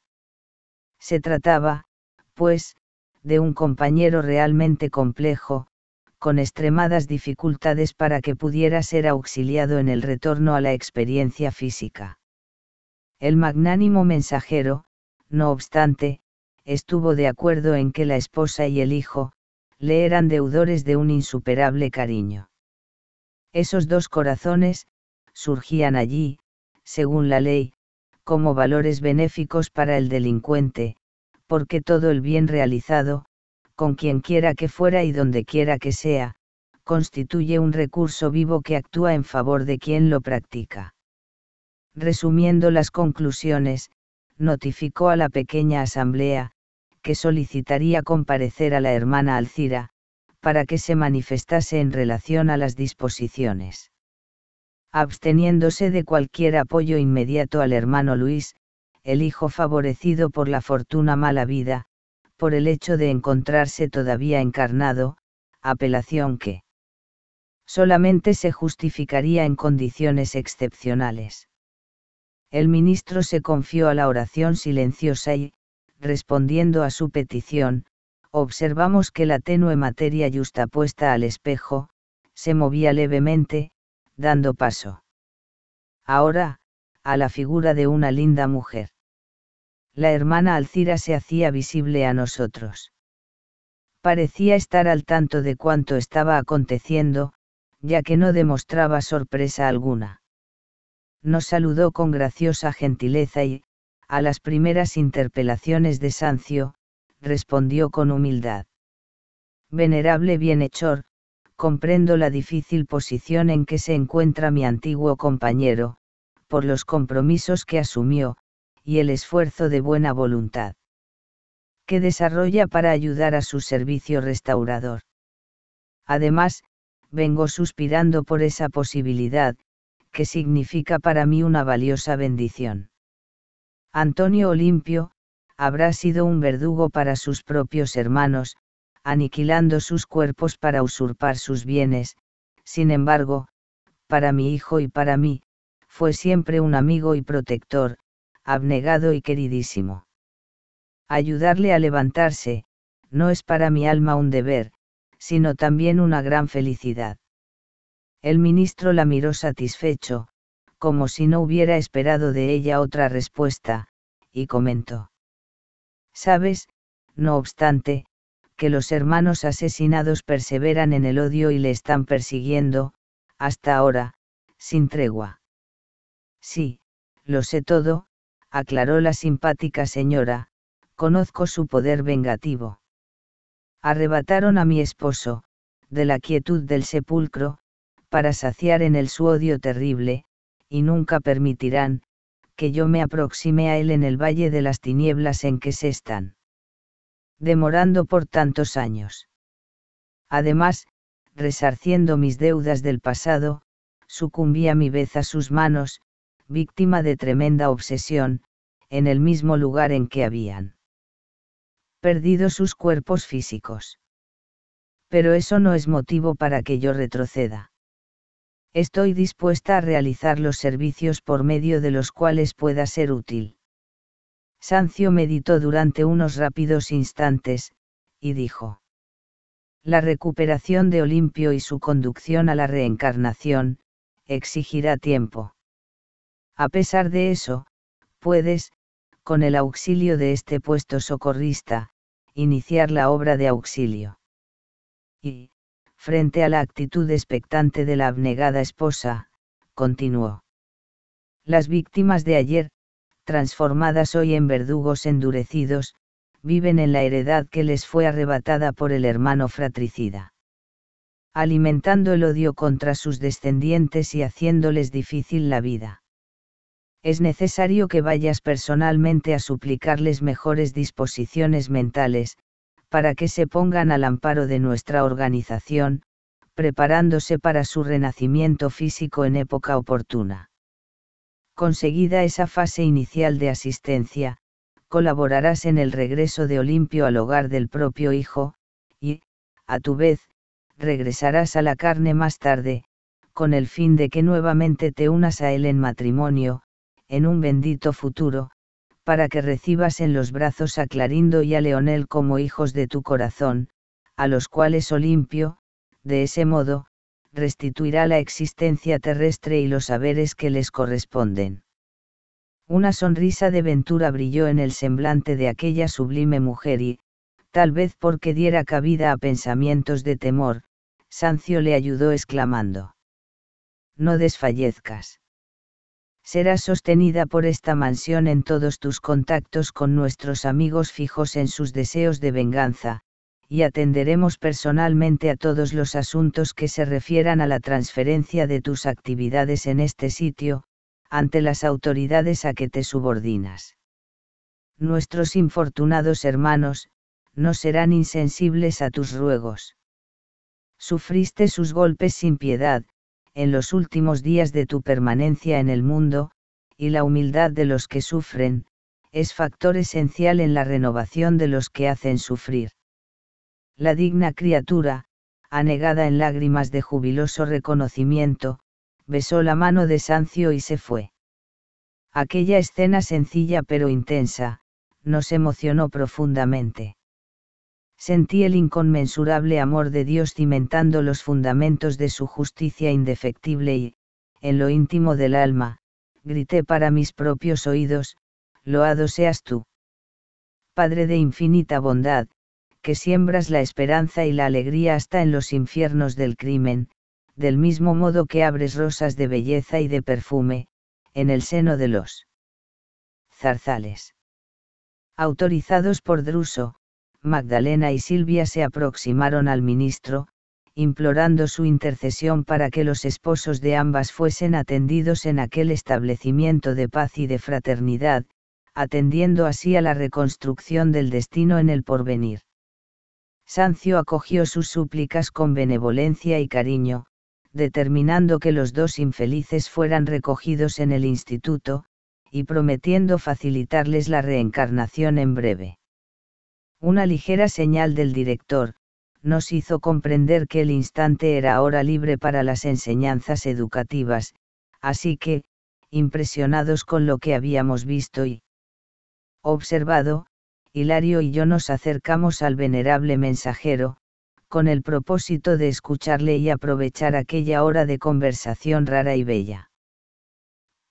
Se trataba, pues, de un compañero realmente complejo, con extremadas dificultades para que pudiera ser auxiliado en el retorno a la experiencia física. El magnánimo mensajero, no obstante, estuvo de acuerdo en que la esposa y el hijo, le eran deudores de un insuperable cariño. Esos dos corazones, surgían allí, según la ley, como valores benéficos para el delincuente, porque todo el bien realizado, con quien quiera que fuera y donde quiera que sea, constituye un recurso vivo que actúa en favor de quien lo practica. Resumiendo las conclusiones, notificó a la pequeña asamblea, que solicitaría comparecer a la hermana Alcira, para que se manifestase en relación a las disposiciones. Absteniéndose de cualquier apoyo inmediato al hermano Luis, el hijo favorecido por la fortuna mala vida, por el hecho de encontrarse todavía encarnado, apelación que solamente se justificaría en condiciones excepcionales. El ministro se confió a la oración silenciosa y, respondiendo a su petición, observamos que la tenue materia puesta al espejo, se movía levemente, dando paso. Ahora, a la figura de una linda mujer. La hermana Alcira se hacía visible a nosotros. Parecía estar al tanto de cuanto estaba aconteciendo, ya que no demostraba sorpresa alguna nos saludó con graciosa gentileza y, a las primeras interpelaciones de Sancio, respondió con humildad. Venerable bienhechor, comprendo la difícil posición en que se encuentra mi antiguo compañero, por los compromisos que asumió, y el esfuerzo de buena voluntad que desarrolla para ayudar a su servicio restaurador. Además, vengo suspirando por esa posibilidad, que significa para mí una valiosa bendición. Antonio Olimpio, habrá sido un verdugo para sus propios hermanos, aniquilando sus cuerpos para usurpar sus bienes, sin embargo, para mi hijo y para mí, fue siempre un amigo y protector, abnegado y queridísimo. Ayudarle a levantarse, no es para mi alma un deber, sino también una gran felicidad. El ministro la miró satisfecho, como si no hubiera esperado de ella otra respuesta, y comentó. Sabes, no obstante, que los hermanos asesinados perseveran en el odio y le están persiguiendo, hasta ahora, sin tregua. Sí, lo sé todo, aclaró la simpática señora, conozco su poder vengativo. Arrebataron a mi esposo, de la quietud del sepulcro, para saciar en él su odio terrible, y nunca permitirán, que yo me aproxime a él en el valle de las tinieblas en que se están demorando por tantos años. Además, resarciendo mis deudas del pasado, sucumbí a mi vez a sus manos, víctima de tremenda obsesión, en el mismo lugar en que habían perdido sus cuerpos físicos. Pero eso no es motivo para que yo retroceda. Estoy dispuesta a realizar los servicios por medio de los cuales pueda ser útil. Sancio meditó durante unos rápidos instantes, y dijo. La recuperación de Olimpio y su conducción a la reencarnación, exigirá tiempo. A pesar de eso, puedes, con el auxilio de este puesto socorrista, iniciar la obra de auxilio. Y, frente a la actitud expectante de la abnegada esposa, continuó. Las víctimas de ayer, transformadas hoy en verdugos endurecidos, viven en la heredad que les fue arrebatada por el hermano fratricida. Alimentando el odio contra sus descendientes y haciéndoles difícil la vida. Es necesario que vayas personalmente a suplicarles mejores disposiciones mentales, para que se pongan al amparo de nuestra organización, preparándose para su renacimiento físico en época oportuna. Conseguida esa fase inicial de asistencia, colaborarás en el regreso de Olimpio al hogar del propio hijo, y, a tu vez, regresarás a la carne más tarde, con el fin de que nuevamente te unas a él en matrimonio, en un bendito futuro, para que recibas en los brazos a Clarindo y a Leonel como hijos de tu corazón, a los cuales Olimpio, de ese modo, restituirá la existencia terrestre y los saberes que les corresponden. Una sonrisa de ventura brilló en el semblante de aquella sublime mujer y, tal vez porque diera cabida a pensamientos de temor, Sancio le ayudó exclamando. No desfallezcas. Será sostenida por esta mansión en todos tus contactos con nuestros amigos fijos en sus deseos de venganza, y atenderemos personalmente a todos los asuntos que se refieran a la transferencia de tus actividades en este sitio, ante las autoridades a que te subordinas. Nuestros infortunados hermanos, no serán insensibles a tus ruegos. Sufriste sus golpes sin piedad, en los últimos días de tu permanencia en el mundo, y la humildad de los que sufren, es factor esencial en la renovación de los que hacen sufrir. La digna criatura, anegada en lágrimas de jubiloso reconocimiento, besó la mano de Sancio y se fue. Aquella escena sencilla pero intensa, nos emocionó profundamente sentí el inconmensurable amor de Dios cimentando los fundamentos de su justicia indefectible y, en lo íntimo del alma, grité para mis propios oídos, loado seas tú. Padre de infinita bondad, que siembras la esperanza y la alegría hasta en los infiernos del crimen, del mismo modo que abres rosas de belleza y de perfume, en el seno de los zarzales. Autorizados por Druso, Magdalena y Silvia se aproximaron al ministro, implorando su intercesión para que los esposos de ambas fuesen atendidos en aquel establecimiento de paz y de fraternidad, atendiendo así a la reconstrucción del destino en el porvenir. Sancio acogió sus súplicas con benevolencia y cariño, determinando que los dos infelices fueran recogidos en el instituto, y prometiendo facilitarles la reencarnación en breve. Una ligera señal del director, nos hizo comprender que el instante era hora libre para las enseñanzas educativas, así que, impresionados con lo que habíamos visto y observado, Hilario y yo nos acercamos al venerable mensajero, con el propósito de escucharle y aprovechar aquella hora de conversación rara y bella.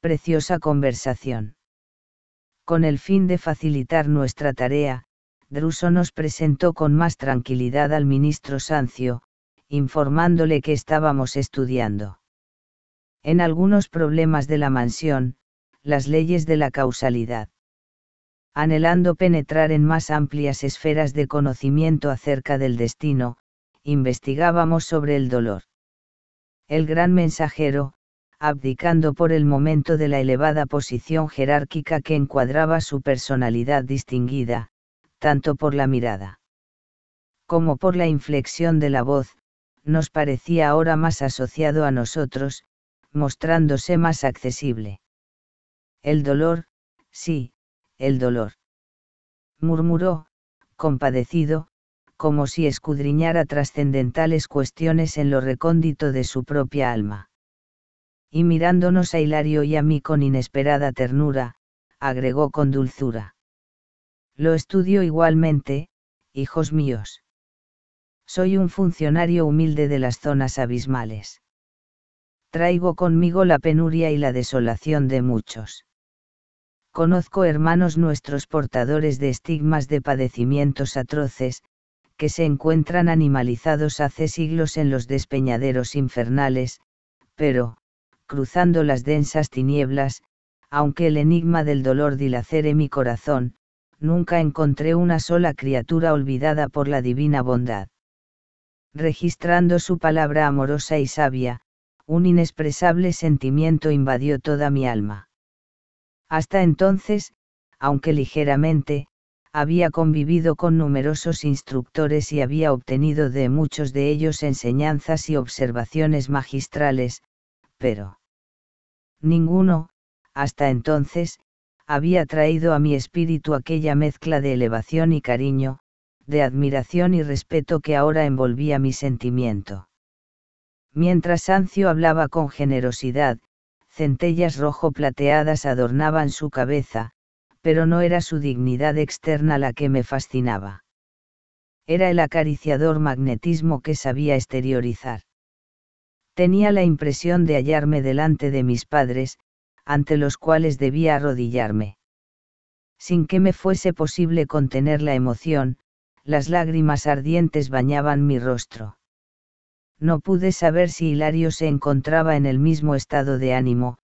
Preciosa conversación. Con el fin de facilitar nuestra tarea, Druso nos presentó con más tranquilidad al ministro Sancio, informándole que estábamos estudiando. En algunos problemas de la mansión, las leyes de la causalidad. Anhelando penetrar en más amplias esferas de conocimiento acerca del destino, investigábamos sobre el dolor. El gran mensajero, abdicando por el momento de la elevada posición jerárquica que encuadraba su personalidad distinguida, tanto por la mirada como por la inflexión de la voz, nos parecía ahora más asociado a nosotros, mostrándose más accesible. El dolor, sí, el dolor. Murmuró, compadecido, como si escudriñara trascendentales cuestiones en lo recóndito de su propia alma. Y mirándonos a Hilario y a mí con inesperada ternura, agregó con dulzura. Lo estudio igualmente, hijos míos. Soy un funcionario humilde de las zonas abismales. Traigo conmigo la penuria y la desolación de muchos. Conozco hermanos nuestros portadores de estigmas de padecimientos atroces, que se encuentran animalizados hace siglos en los despeñaderos infernales, pero, cruzando las densas tinieblas, aunque el enigma del dolor dilacere mi corazón, nunca encontré una sola criatura olvidada por la divina bondad. Registrando su palabra amorosa y sabia, un inexpresable sentimiento invadió toda mi alma. Hasta entonces, aunque ligeramente, había convivido con numerosos instructores y había obtenido de muchos de ellos enseñanzas y observaciones magistrales, pero ninguno, hasta entonces, había traído a mi espíritu aquella mezcla de elevación y cariño, de admiración y respeto que ahora envolvía mi sentimiento. Mientras Sancio hablaba con generosidad, centellas rojo plateadas adornaban su cabeza, pero no era su dignidad externa la que me fascinaba. Era el acariciador magnetismo que sabía exteriorizar. Tenía la impresión de hallarme delante de mis padres, ante los cuales debía arrodillarme. Sin que me fuese posible contener la emoción, las lágrimas ardientes bañaban mi rostro. No pude saber si Hilario se encontraba en el mismo estado de ánimo,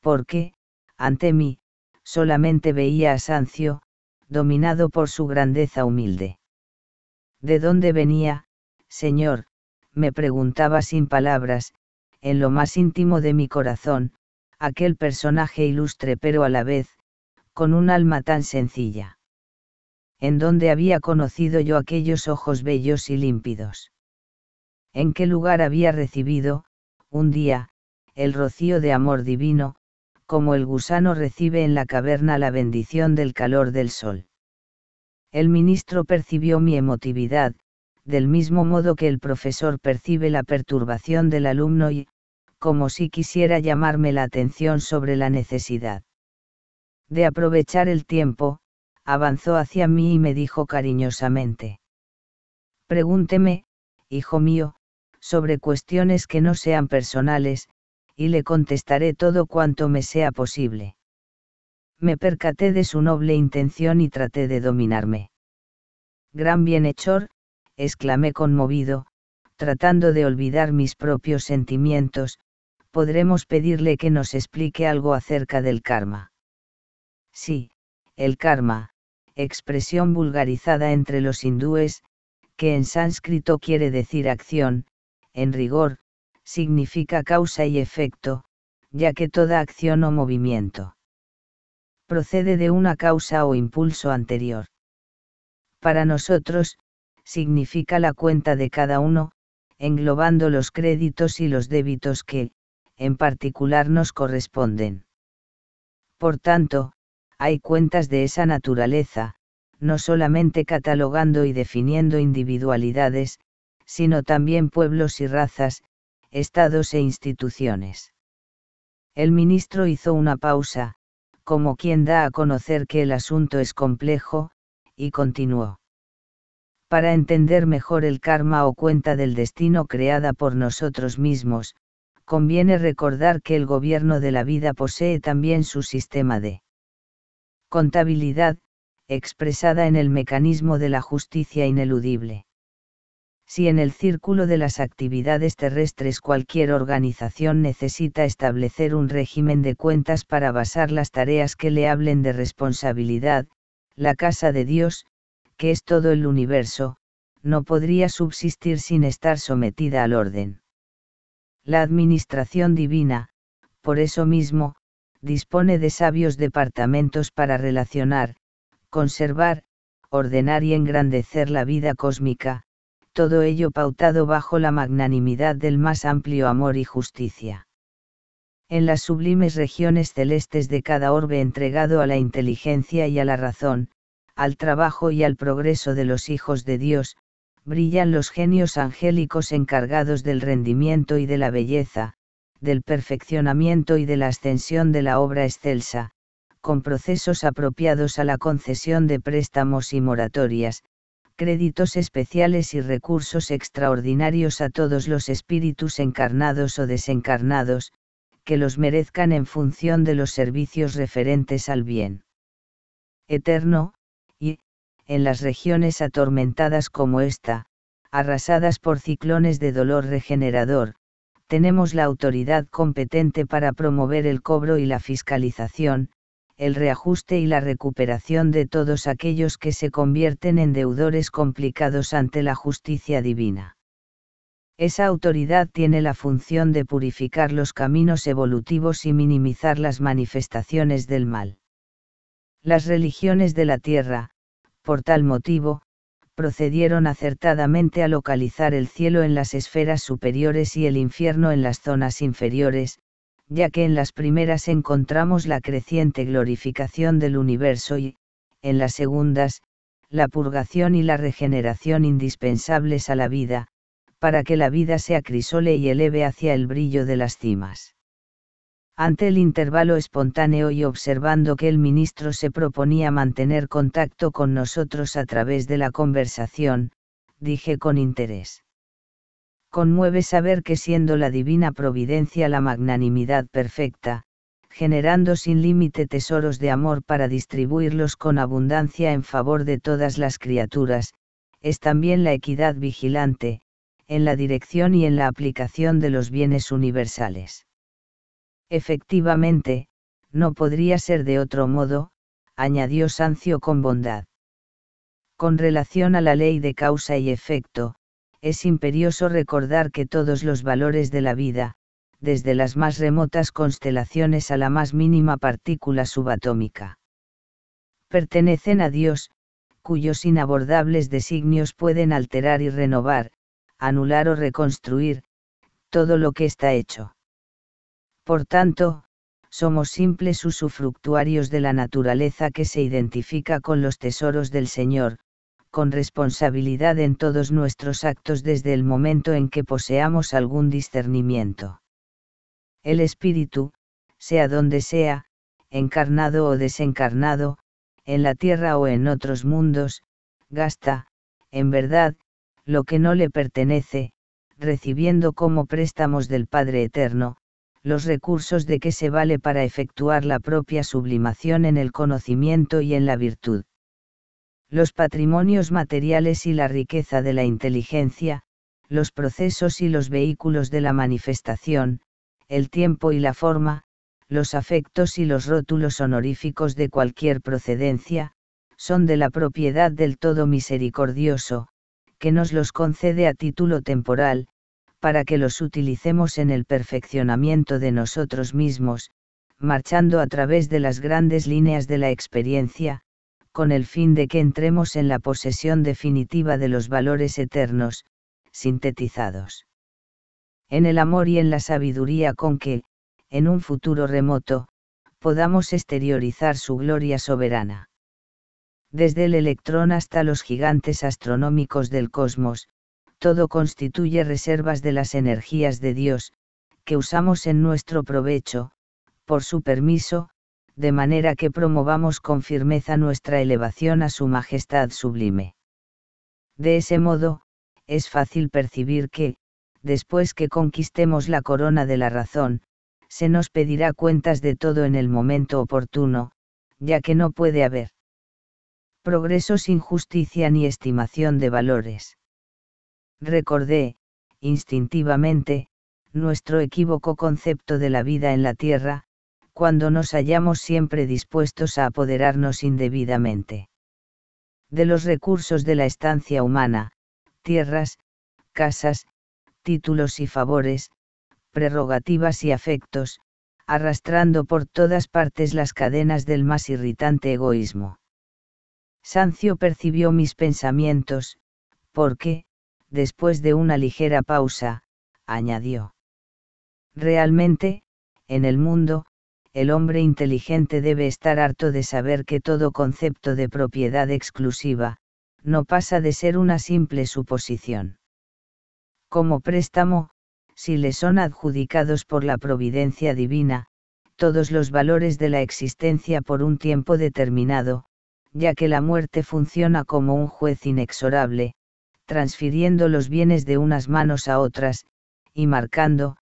porque, ante mí, solamente veía a Sancio, dominado por su grandeza humilde. ¿De dónde venía, señor? me preguntaba sin palabras, en lo más íntimo de mi corazón, aquel personaje ilustre pero a la vez, con un alma tan sencilla. ¿En dónde había conocido yo aquellos ojos bellos y límpidos? ¿En qué lugar había recibido, un día, el rocío de amor divino, como el gusano recibe en la caverna la bendición del calor del sol? El ministro percibió mi emotividad, del mismo modo que el profesor percibe la perturbación del alumno y, como si quisiera llamarme la atención sobre la necesidad de aprovechar el tiempo, avanzó hacia mí y me dijo cariñosamente. Pregúnteme, hijo mío, sobre cuestiones que no sean personales, y le contestaré todo cuanto me sea posible. Me percaté de su noble intención y traté de dominarme. Gran bienhechor, exclamé conmovido, tratando de olvidar mis propios sentimientos, podremos pedirle que nos explique algo acerca del karma. Sí, el karma, expresión vulgarizada entre los hindúes, que en sánscrito quiere decir acción, en rigor, significa causa y efecto, ya que toda acción o movimiento procede de una causa o impulso anterior. Para nosotros, significa la cuenta de cada uno, englobando los créditos y los débitos que, en particular nos corresponden. Por tanto, hay cuentas de esa naturaleza, no solamente catalogando y definiendo individualidades, sino también pueblos y razas, estados e instituciones. El ministro hizo una pausa, como quien da a conocer que el asunto es complejo, y continuó. Para entender mejor el karma o cuenta del destino creada por nosotros mismos, conviene recordar que el gobierno de la vida posee también su sistema de contabilidad, expresada en el mecanismo de la justicia ineludible. Si en el círculo de las actividades terrestres cualquier organización necesita establecer un régimen de cuentas para basar las tareas que le hablen de responsabilidad, la casa de Dios, que es todo el universo, no podría subsistir sin estar sometida al orden la administración divina, por eso mismo, dispone de sabios departamentos para relacionar, conservar, ordenar y engrandecer la vida cósmica, todo ello pautado bajo la magnanimidad del más amplio amor y justicia. En las sublimes regiones celestes de cada orbe entregado a la inteligencia y a la razón, al trabajo y al progreso de los hijos de Dios, brillan los genios angélicos encargados del rendimiento y de la belleza, del perfeccionamiento y de la ascensión de la obra excelsa, con procesos apropiados a la concesión de préstamos y moratorias, créditos especiales y recursos extraordinarios a todos los espíritus encarnados o desencarnados, que los merezcan en función de los servicios referentes al bien. Eterno, en las regiones atormentadas como esta, arrasadas por ciclones de dolor regenerador, tenemos la autoridad competente para promover el cobro y la fiscalización, el reajuste y la recuperación de todos aquellos que se convierten en deudores complicados ante la justicia divina. Esa autoridad tiene la función de purificar los caminos evolutivos y minimizar las manifestaciones del mal. Las religiones de la tierra, por tal motivo, procedieron acertadamente a localizar el cielo en las esferas superiores y el infierno en las zonas inferiores, ya que en las primeras encontramos la creciente glorificación del universo y, en las segundas, la purgación y la regeneración indispensables a la vida, para que la vida se acrisole y eleve hacia el brillo de las cimas ante el intervalo espontáneo y observando que el ministro se proponía mantener contacto con nosotros a través de la conversación, dije con interés. Conmueve saber que siendo la divina providencia la magnanimidad perfecta, generando sin límite tesoros de amor para distribuirlos con abundancia en favor de todas las criaturas, es también la equidad vigilante, en la dirección y en la aplicación de los bienes universales Efectivamente, no podría ser de otro modo, añadió Sancio con bondad. Con relación a la ley de causa y efecto, es imperioso recordar que todos los valores de la vida, desde las más remotas constelaciones a la más mínima partícula subatómica, pertenecen a Dios, cuyos inabordables designios pueden alterar y renovar, anular o reconstruir, todo lo que está hecho. Por tanto, somos simples usufructuarios de la naturaleza que se identifica con los tesoros del Señor, con responsabilidad en todos nuestros actos desde el momento en que poseamos algún discernimiento. El Espíritu, sea donde sea, encarnado o desencarnado, en la tierra o en otros mundos, gasta, en verdad, lo que no le pertenece, recibiendo como préstamos del Padre Eterno, los recursos de que se vale para efectuar la propia sublimación en el conocimiento y en la virtud. Los patrimonios materiales y la riqueza de la inteligencia, los procesos y los vehículos de la manifestación, el tiempo y la forma, los afectos y los rótulos honoríficos de cualquier procedencia, son de la propiedad del Todo Misericordioso, que nos los concede a título temporal, para que los utilicemos en el perfeccionamiento de nosotros mismos, marchando a través de las grandes líneas de la experiencia, con el fin de que entremos en la posesión definitiva de los valores eternos, sintetizados. En el amor y en la sabiduría con que, en un futuro remoto, podamos exteriorizar su gloria soberana. Desde el electrón hasta los gigantes astronómicos del cosmos, todo constituye reservas de las energías de Dios, que usamos en nuestro provecho, por su permiso, de manera que promovamos con firmeza nuestra elevación a su majestad sublime. De ese modo, es fácil percibir que, después que conquistemos la corona de la razón, se nos pedirá cuentas de todo en el momento oportuno, ya que no puede haber progreso sin justicia ni estimación de valores. Recordé, instintivamente, nuestro equívoco concepto de la vida en la Tierra, cuando nos hallamos siempre dispuestos a apoderarnos indebidamente de los recursos de la estancia humana, tierras, casas, títulos y favores, prerrogativas y afectos, arrastrando por todas partes las cadenas del más irritante egoísmo. Sancio percibió mis pensamientos, porque, después de una ligera pausa, añadió. Realmente, en el mundo, el hombre inteligente debe estar harto de saber que todo concepto de propiedad exclusiva, no pasa de ser una simple suposición. Como préstamo, si le son adjudicados por la providencia divina, todos los valores de la existencia por un tiempo determinado, ya que la muerte funciona como un juez inexorable, transfiriendo los bienes de unas manos a otras, y marcando,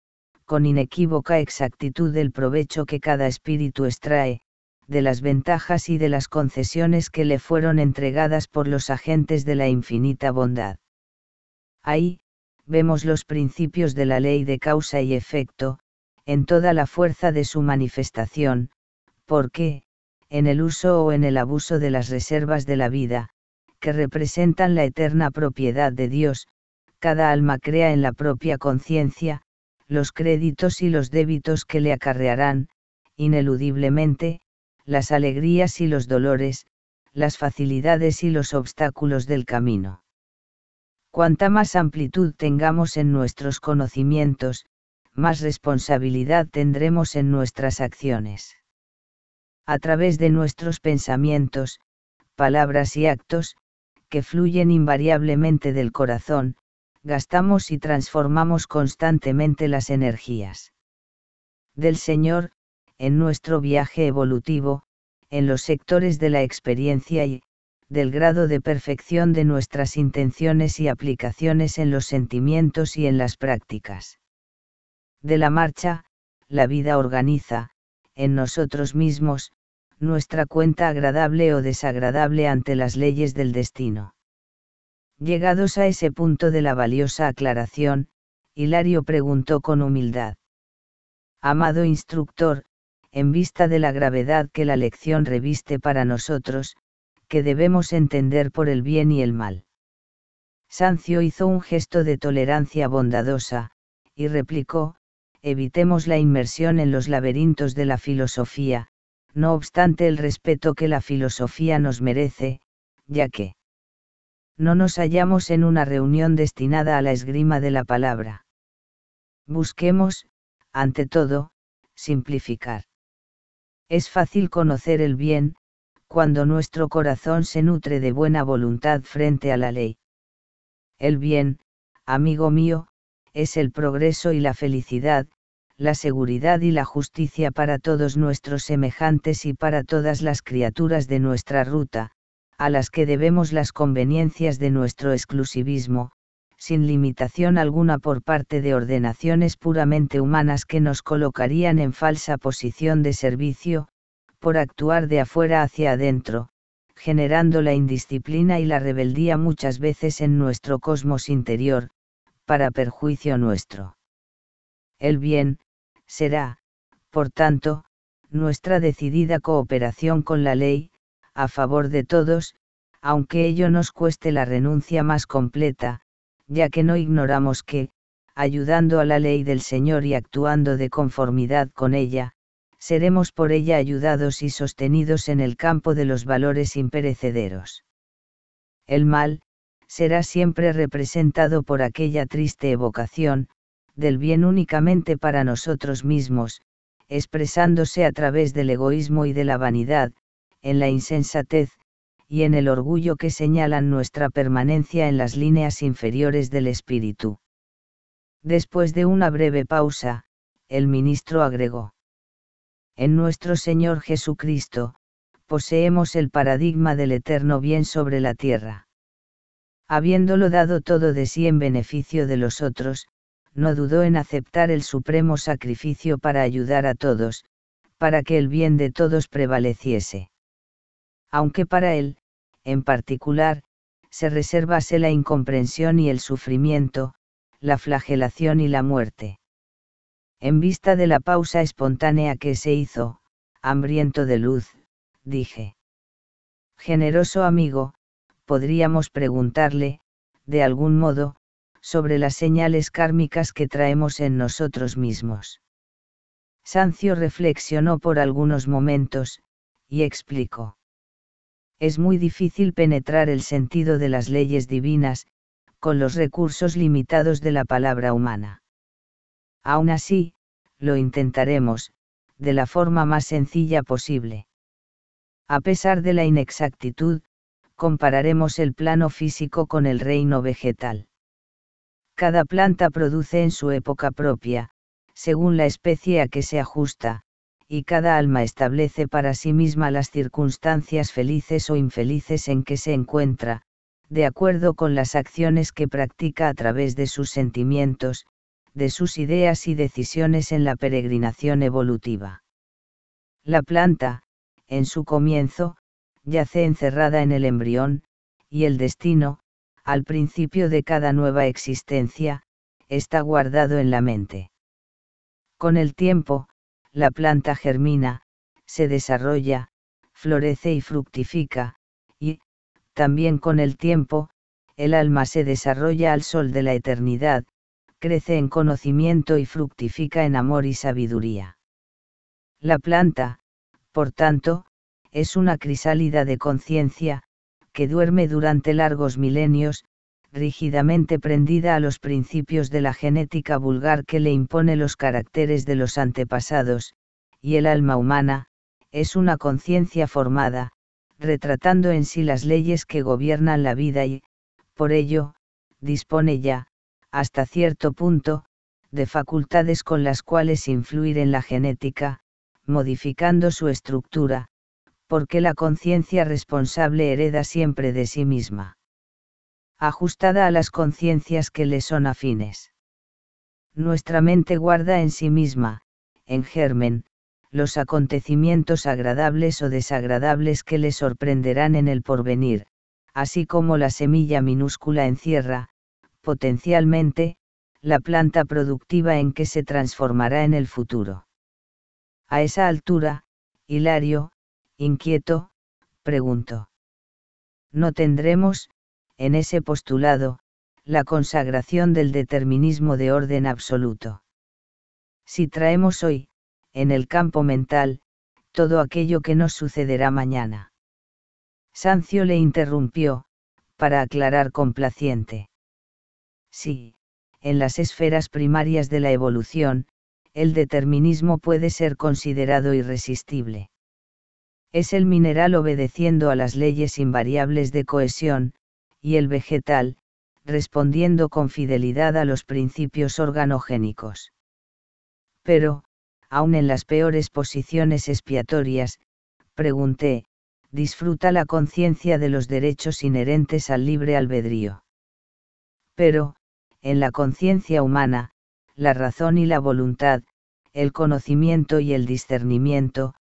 con inequívoca exactitud el provecho que cada espíritu extrae, de las ventajas y de las concesiones que le fueron entregadas por los agentes de la infinita bondad. Ahí, vemos los principios de la ley de causa y efecto, en toda la fuerza de su manifestación, porque, en el uso o en el abuso de las reservas de la vida, representan la eterna propiedad de Dios, cada alma crea en la propia conciencia, los créditos y los débitos que le acarrearán, ineludiblemente, las alegrías y los dolores, las facilidades y los obstáculos del camino. Cuanta más amplitud tengamos en nuestros conocimientos, más responsabilidad tendremos en nuestras acciones. A través de nuestros pensamientos, palabras y actos, que fluyen invariablemente del corazón, gastamos y transformamos constantemente las energías del Señor, en nuestro viaje evolutivo, en los sectores de la experiencia y, del grado de perfección de nuestras intenciones y aplicaciones en los sentimientos y en las prácticas. De la marcha, la vida organiza, en nosotros mismos, nuestra cuenta agradable o desagradable ante las leyes del destino. Llegados a ese punto de la valiosa aclaración, Hilario preguntó con humildad. Amado instructor, en vista de la gravedad que la lección reviste para nosotros, que debemos entender por el bien y el mal. Sancio hizo un gesto de tolerancia bondadosa, y replicó, evitemos la inmersión en los laberintos de la filosofía, no obstante el respeto que la filosofía nos merece, ya que no nos hallamos en una reunión destinada a la esgrima de la palabra. Busquemos, ante todo, simplificar. Es fácil conocer el bien, cuando nuestro corazón se nutre de buena voluntad frente a la ley. El bien, amigo mío, es el progreso y la felicidad, la seguridad y la justicia para todos nuestros semejantes y para todas las criaturas de nuestra ruta, a las que debemos las conveniencias de nuestro exclusivismo, sin limitación alguna por parte de ordenaciones puramente humanas que nos colocarían en falsa posición de servicio, por actuar de afuera hacia adentro, generando la indisciplina y la rebeldía muchas veces en nuestro cosmos interior, para perjuicio nuestro. El bien, será, por tanto, nuestra decidida cooperación con la ley, a favor de todos, aunque ello nos cueste la renuncia más completa, ya que no ignoramos que, ayudando a la ley del Señor y actuando de conformidad con ella, seremos por ella ayudados y sostenidos en el campo de los valores imperecederos. El mal, será siempre representado por aquella triste evocación, del bien únicamente para nosotros mismos, expresándose a través del egoísmo y de la vanidad, en la insensatez, y en el orgullo que señalan nuestra permanencia en las líneas inferiores del espíritu. Después de una breve pausa, el ministro agregó. En nuestro Señor Jesucristo, poseemos el paradigma del eterno bien sobre la tierra. Habiéndolo dado todo de sí en beneficio de los otros, no dudó en aceptar el supremo sacrificio para ayudar a todos, para que el bien de todos prevaleciese. Aunque para él, en particular, se reservase la incomprensión y el sufrimiento, la flagelación y la muerte. En vista de la pausa espontánea que se hizo, hambriento de luz, dije. Generoso amigo, podríamos preguntarle, de algún modo, sobre las señales kármicas que traemos en nosotros mismos. Sancio reflexionó por algunos momentos, y explicó. Es muy difícil penetrar el sentido de las leyes divinas, con los recursos limitados de la palabra humana. Aún así, lo intentaremos, de la forma más sencilla posible. A pesar de la inexactitud, compararemos el plano físico con el reino vegetal. Cada planta produce en su época propia, según la especie a que se ajusta, y cada alma establece para sí misma las circunstancias felices o infelices en que se encuentra, de acuerdo con las acciones que practica a través de sus sentimientos, de sus ideas y decisiones en la peregrinación evolutiva. La planta, en su comienzo, yace encerrada en el embrión, y el destino, al principio de cada nueva existencia, está guardado en la mente. Con el tiempo, la planta germina, se desarrolla, florece y fructifica, y, también con el tiempo, el alma se desarrolla al sol de la eternidad, crece en conocimiento y fructifica en amor y sabiduría. La planta, por tanto, es una crisálida de conciencia, que duerme durante largos milenios, rígidamente prendida a los principios de la genética vulgar que le impone los caracteres de los antepasados, y el alma humana, es una conciencia formada, retratando en sí las leyes que gobiernan la vida y, por ello, dispone ya, hasta cierto punto, de facultades con las cuales influir en la genética, modificando su estructura, porque la conciencia responsable hereda siempre de sí misma. Ajustada a las conciencias que le son afines. Nuestra mente guarda en sí misma, en germen, los acontecimientos agradables o desagradables que le sorprenderán en el porvenir, así como la semilla minúscula encierra, potencialmente, la planta productiva en que se transformará en el futuro. A esa altura, Hilario, Inquieto, preguntó. No tendremos, en ese postulado, la consagración del determinismo de orden absoluto. Si traemos hoy, en el campo mental, todo aquello que nos sucederá mañana. Sancio le interrumpió, para aclarar complaciente. Sí, en las esferas primarias de la evolución, el determinismo puede ser considerado irresistible es el mineral obedeciendo a las leyes invariables de cohesión, y el vegetal, respondiendo con fidelidad a los principios organogénicos. Pero, aun en las peores posiciones expiatorias, pregunté, disfruta la conciencia de los derechos inherentes al libre albedrío. Pero, en la conciencia humana, la razón y la voluntad, el conocimiento y el discernimiento,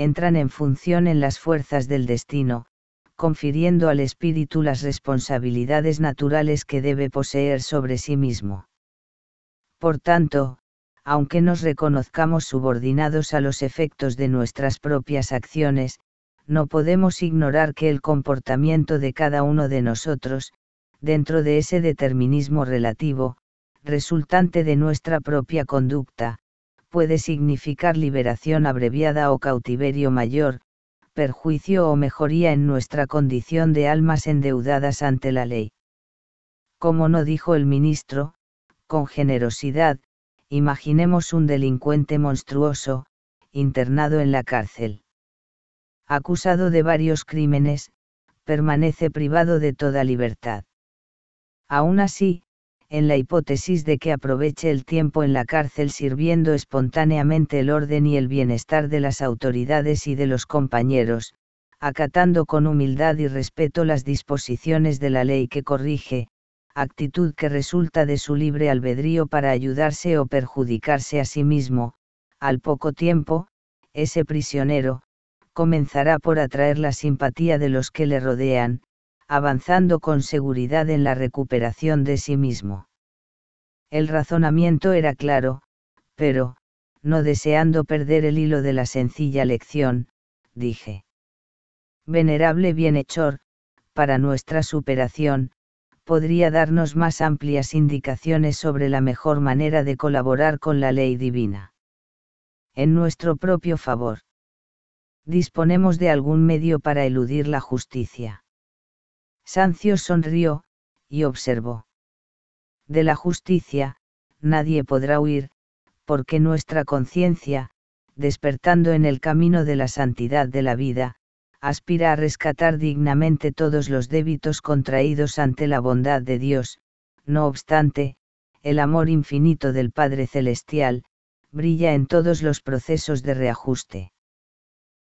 entran en función en las fuerzas del destino, confiriendo al espíritu las responsabilidades naturales que debe poseer sobre sí mismo. Por tanto, aunque nos reconozcamos subordinados a los efectos de nuestras propias acciones, no podemos ignorar que el comportamiento de cada uno de nosotros, dentro de ese determinismo relativo, resultante de nuestra propia conducta, puede significar liberación abreviada o cautiverio mayor, perjuicio o mejoría en nuestra condición de almas endeudadas ante la ley. Como no dijo el ministro, con generosidad, imaginemos un delincuente monstruoso, internado en la cárcel. Acusado de varios crímenes, permanece privado de toda libertad. Aún así, en la hipótesis de que aproveche el tiempo en la cárcel sirviendo espontáneamente el orden y el bienestar de las autoridades y de los compañeros, acatando con humildad y respeto las disposiciones de la ley que corrige, actitud que resulta de su libre albedrío para ayudarse o perjudicarse a sí mismo, al poco tiempo, ese prisionero, comenzará por atraer la simpatía de los que le rodean, avanzando con seguridad en la recuperación de sí mismo. El razonamiento era claro, pero, no deseando perder el hilo de la sencilla lección, dije. Venerable bienhechor, para nuestra superación, podría darnos más amplias indicaciones sobre la mejor manera de colaborar con la ley divina. En nuestro propio favor. Disponemos de algún medio para eludir la justicia Sancio sonrió, y observó. De la justicia, nadie podrá huir, porque nuestra conciencia, despertando en el camino de la santidad de la vida, aspira a rescatar dignamente todos los débitos contraídos ante la bondad de Dios, no obstante, el amor infinito del Padre Celestial, brilla en todos los procesos de reajuste.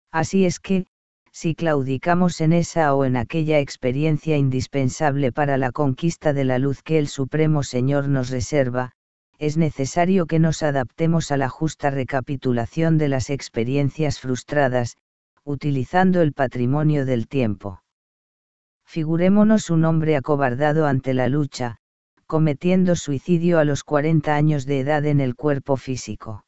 Así es que, si claudicamos en esa o en aquella experiencia indispensable para la conquista de la luz que el Supremo Señor nos reserva, es necesario que nos adaptemos a la justa recapitulación de las experiencias frustradas, utilizando el patrimonio del tiempo. Figurémonos un hombre acobardado ante la lucha, cometiendo suicidio a los 40 años de edad en el cuerpo físico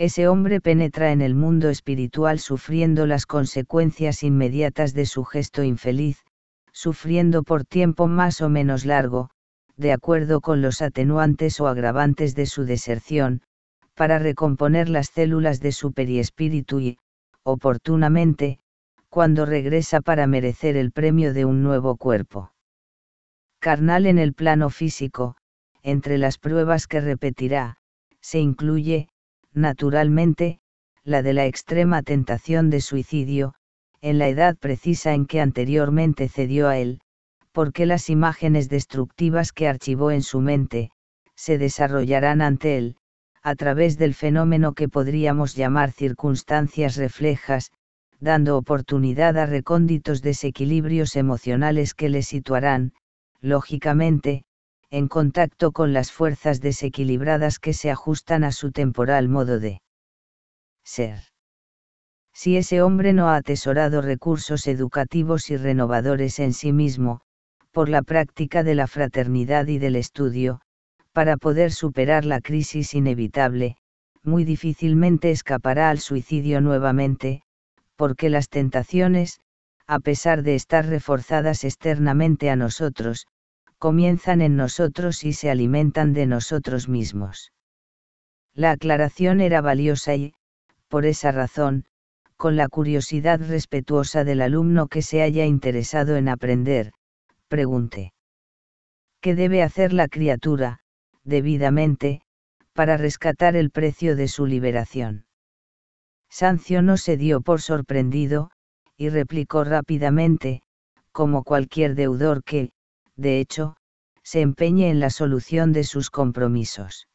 ese hombre penetra en el mundo espiritual sufriendo las consecuencias inmediatas de su gesto infeliz, sufriendo por tiempo más o menos largo, de acuerdo con los atenuantes o agravantes de su deserción, para recomponer las células de su periespíritu y, oportunamente, cuando regresa para merecer el premio de un nuevo cuerpo. Carnal en el plano físico, entre las pruebas que repetirá, se incluye, naturalmente, la de la extrema tentación de suicidio, en la edad precisa en que anteriormente cedió a él, porque las imágenes destructivas que archivó en su mente, se desarrollarán ante él, a través del fenómeno que podríamos llamar circunstancias reflejas, dando oportunidad a recónditos desequilibrios emocionales que le situarán, lógicamente, en contacto con las fuerzas desequilibradas que se ajustan a su temporal modo de ser. Si ese hombre no ha atesorado recursos educativos y renovadores en sí mismo, por la práctica de la fraternidad y del estudio, para poder superar la crisis inevitable, muy difícilmente escapará al suicidio nuevamente, porque las tentaciones, a pesar de estar reforzadas externamente a nosotros, comienzan en nosotros y se alimentan de nosotros mismos. La aclaración era valiosa y, por esa razón, con la curiosidad respetuosa del alumno que se haya interesado en aprender, pregunté: ¿Qué debe hacer la criatura, debidamente, para rescatar el precio de su liberación? Sancio no se dio por sorprendido, y replicó rápidamente, como cualquier deudor que, de hecho, se empeñe en la solución de sus compromisos.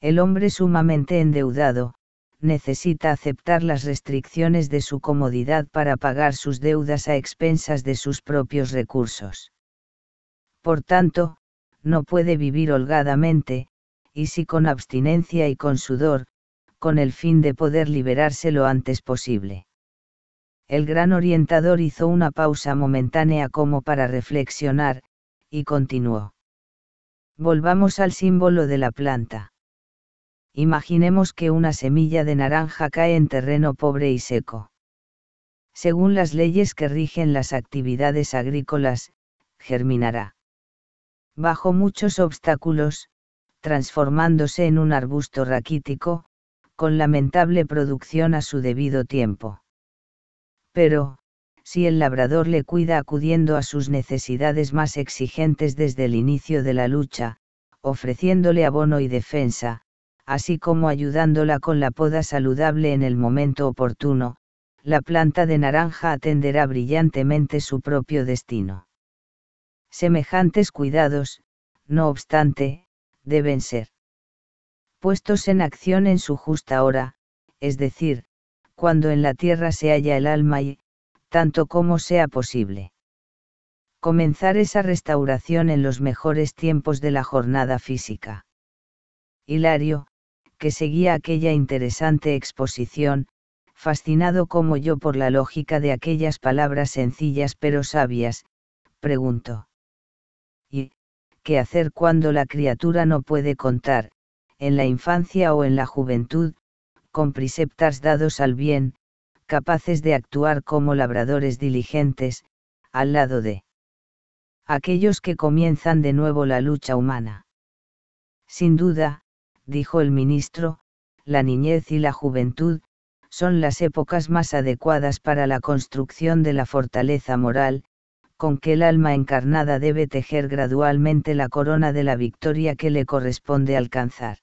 El hombre sumamente endeudado, necesita aceptar las restricciones de su comodidad para pagar sus deudas a expensas de sus propios recursos. Por tanto, no puede vivir holgadamente, y si con abstinencia y con sudor, con el fin de poder liberarse lo antes posible el gran orientador hizo una pausa momentánea como para reflexionar, y continuó. Volvamos al símbolo de la planta. Imaginemos que una semilla de naranja cae en terreno pobre y seco. Según las leyes que rigen las actividades agrícolas, germinará. Bajo muchos obstáculos, transformándose en un arbusto raquítico, con lamentable producción a su debido tiempo pero, si el labrador le cuida acudiendo a sus necesidades más exigentes desde el inicio de la lucha, ofreciéndole abono y defensa, así como ayudándola con la poda saludable en el momento oportuno, la planta de naranja atenderá brillantemente su propio destino. Semejantes cuidados, no obstante, deben ser puestos en acción en su justa hora, es decir, cuando en la tierra se halla el alma y, tanto como sea posible. Comenzar esa restauración en los mejores tiempos de la jornada física. Hilario, que seguía aquella interesante exposición, fascinado como yo por la lógica de aquellas palabras sencillas pero sabias, preguntó. ¿Y qué hacer cuando la criatura no puede contar, en la infancia o en la juventud, con preceptas dados al bien, capaces de actuar como labradores diligentes, al lado de aquellos que comienzan de nuevo la lucha humana. Sin duda, dijo el ministro, la niñez y la juventud, son las épocas más adecuadas para la construcción de la fortaleza moral, con que el alma encarnada debe tejer gradualmente la corona de la victoria que le corresponde alcanzar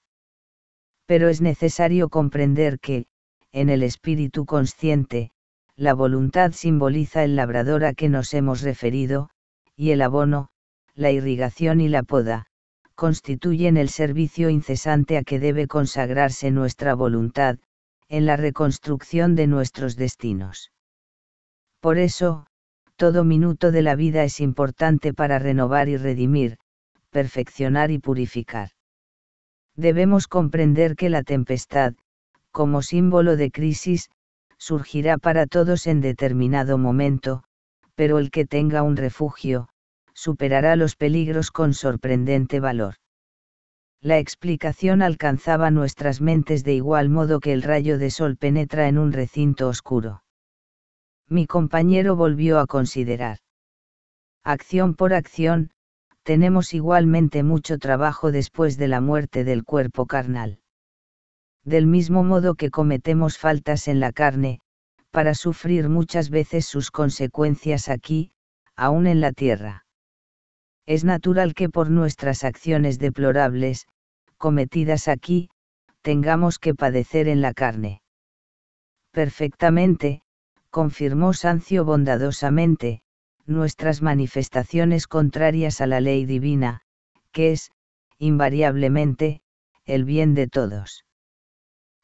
pero es necesario comprender que, en el espíritu consciente, la voluntad simboliza el labrador a que nos hemos referido, y el abono, la irrigación y la poda, constituyen el servicio incesante a que debe consagrarse nuestra voluntad, en la reconstrucción de nuestros destinos. Por eso, todo minuto de la vida es importante para renovar y redimir, perfeccionar y purificar debemos comprender que la tempestad, como símbolo de crisis, surgirá para todos en determinado momento, pero el que tenga un refugio, superará los peligros con sorprendente valor. La explicación alcanzaba nuestras mentes de igual modo que el rayo de sol penetra en un recinto oscuro. Mi compañero volvió a considerar. Acción por acción, tenemos igualmente mucho trabajo después de la muerte del cuerpo carnal. Del mismo modo que cometemos faltas en la carne, para sufrir muchas veces sus consecuencias aquí, aún en la tierra. Es natural que por nuestras acciones deplorables, cometidas aquí, tengamos que padecer en la carne. Perfectamente, confirmó Sancio bondadosamente, nuestras manifestaciones contrarias a la ley divina, que es, invariablemente, el bien de todos.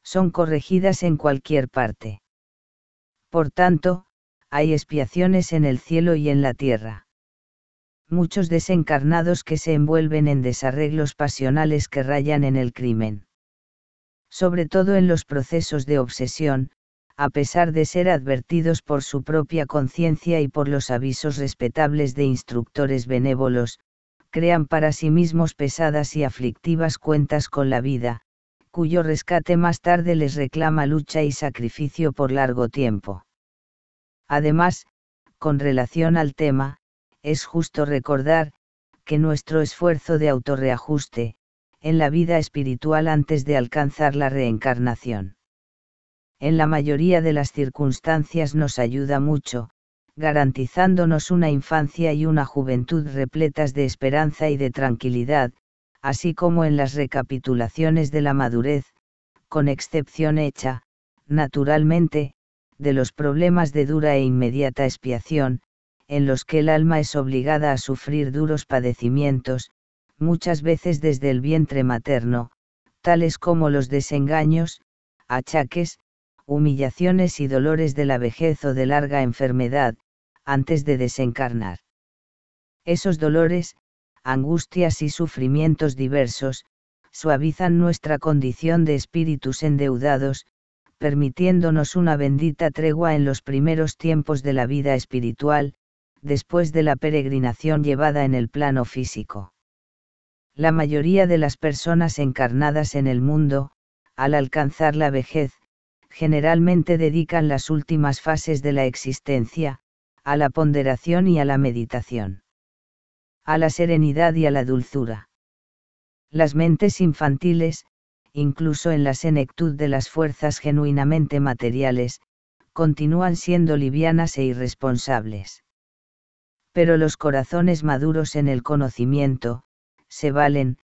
Son corregidas en cualquier parte. Por tanto, hay expiaciones en el cielo y en la tierra. Muchos desencarnados que se envuelven en desarreglos pasionales que rayan en el crimen. Sobre todo en los procesos de obsesión, a pesar de ser advertidos por su propia conciencia y por los avisos respetables de instructores benévolos, crean para sí mismos pesadas y aflictivas cuentas con la vida, cuyo rescate más tarde les reclama lucha y sacrificio por largo tiempo. Además, con relación al tema, es justo recordar, que nuestro esfuerzo de autorreajuste, en la vida espiritual antes de alcanzar la reencarnación en la mayoría de las circunstancias nos ayuda mucho, garantizándonos una infancia y una juventud repletas de esperanza y de tranquilidad, así como en las recapitulaciones de la madurez, con excepción hecha, naturalmente, de los problemas de dura e inmediata expiación, en los que el alma es obligada a sufrir duros padecimientos, muchas veces desde el vientre materno, tales como los desengaños, achaques, humillaciones y dolores de la vejez o de larga enfermedad, antes de desencarnar. Esos dolores, angustias y sufrimientos diversos, suavizan nuestra condición de espíritus endeudados, permitiéndonos una bendita tregua en los primeros tiempos de la vida espiritual, después de la peregrinación llevada en el plano físico. La mayoría de las personas encarnadas en el mundo, al alcanzar la vejez, generalmente dedican las últimas fases de la existencia, a la ponderación y a la meditación. A la serenidad y a la dulzura. Las mentes infantiles, incluso en la senectud de las fuerzas genuinamente materiales, continúan siendo livianas e irresponsables. Pero los corazones maduros en el conocimiento, se valen,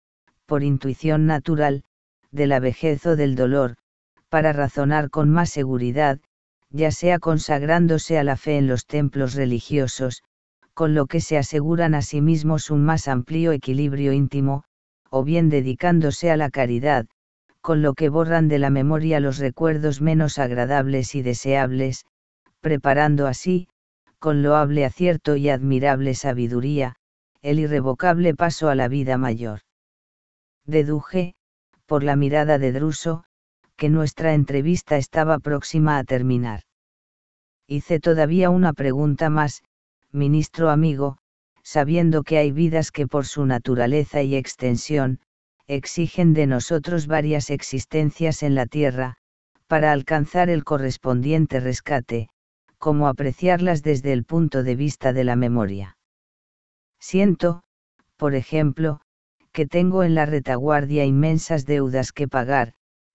por intuición natural, de la vejez o del dolor, para razonar con más seguridad, ya sea consagrándose a la fe en los templos religiosos, con lo que se aseguran a sí mismos un más amplio equilibrio íntimo, o bien dedicándose a la caridad, con lo que borran de la memoria los recuerdos menos agradables y deseables, preparando así, con loable acierto y admirable sabiduría, el irrevocable paso a la vida mayor. Deduje, por la mirada de Druso, que nuestra entrevista estaba próxima a terminar. Hice todavía una pregunta más, ministro amigo, sabiendo que hay vidas que por su naturaleza y extensión, exigen de nosotros varias existencias en la Tierra, para alcanzar el correspondiente rescate, como apreciarlas desde el punto de vista de la memoria. Siento, por ejemplo, que tengo en la retaguardia inmensas deudas que pagar,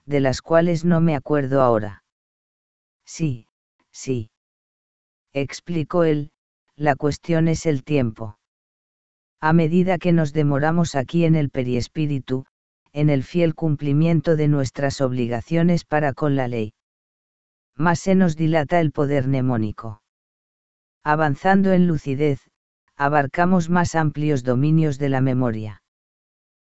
de las cuales no me acuerdo ahora. Sí, sí. Explicó él, la cuestión es el tiempo. A medida que nos demoramos aquí en el periespíritu, en el fiel cumplimiento de nuestras obligaciones para con la ley. Más se nos dilata el poder mnemónico. Avanzando en lucidez, abarcamos más amplios dominios de la memoria.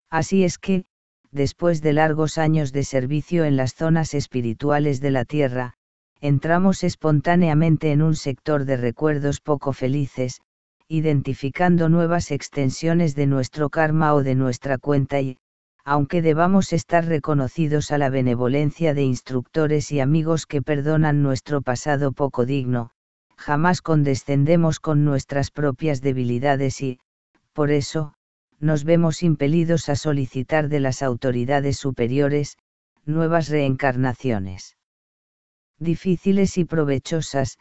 Así es que, después de largos años de servicio en las zonas espirituales de la Tierra, entramos espontáneamente en un sector de recuerdos poco felices, identificando nuevas extensiones de nuestro karma o de nuestra cuenta y, aunque debamos estar reconocidos a la benevolencia de instructores y amigos que perdonan nuestro pasado poco digno, jamás condescendemos con nuestras propias debilidades y, por eso, nos vemos impelidos a solicitar de las autoridades superiores, nuevas reencarnaciones. Difíciles y provechosas,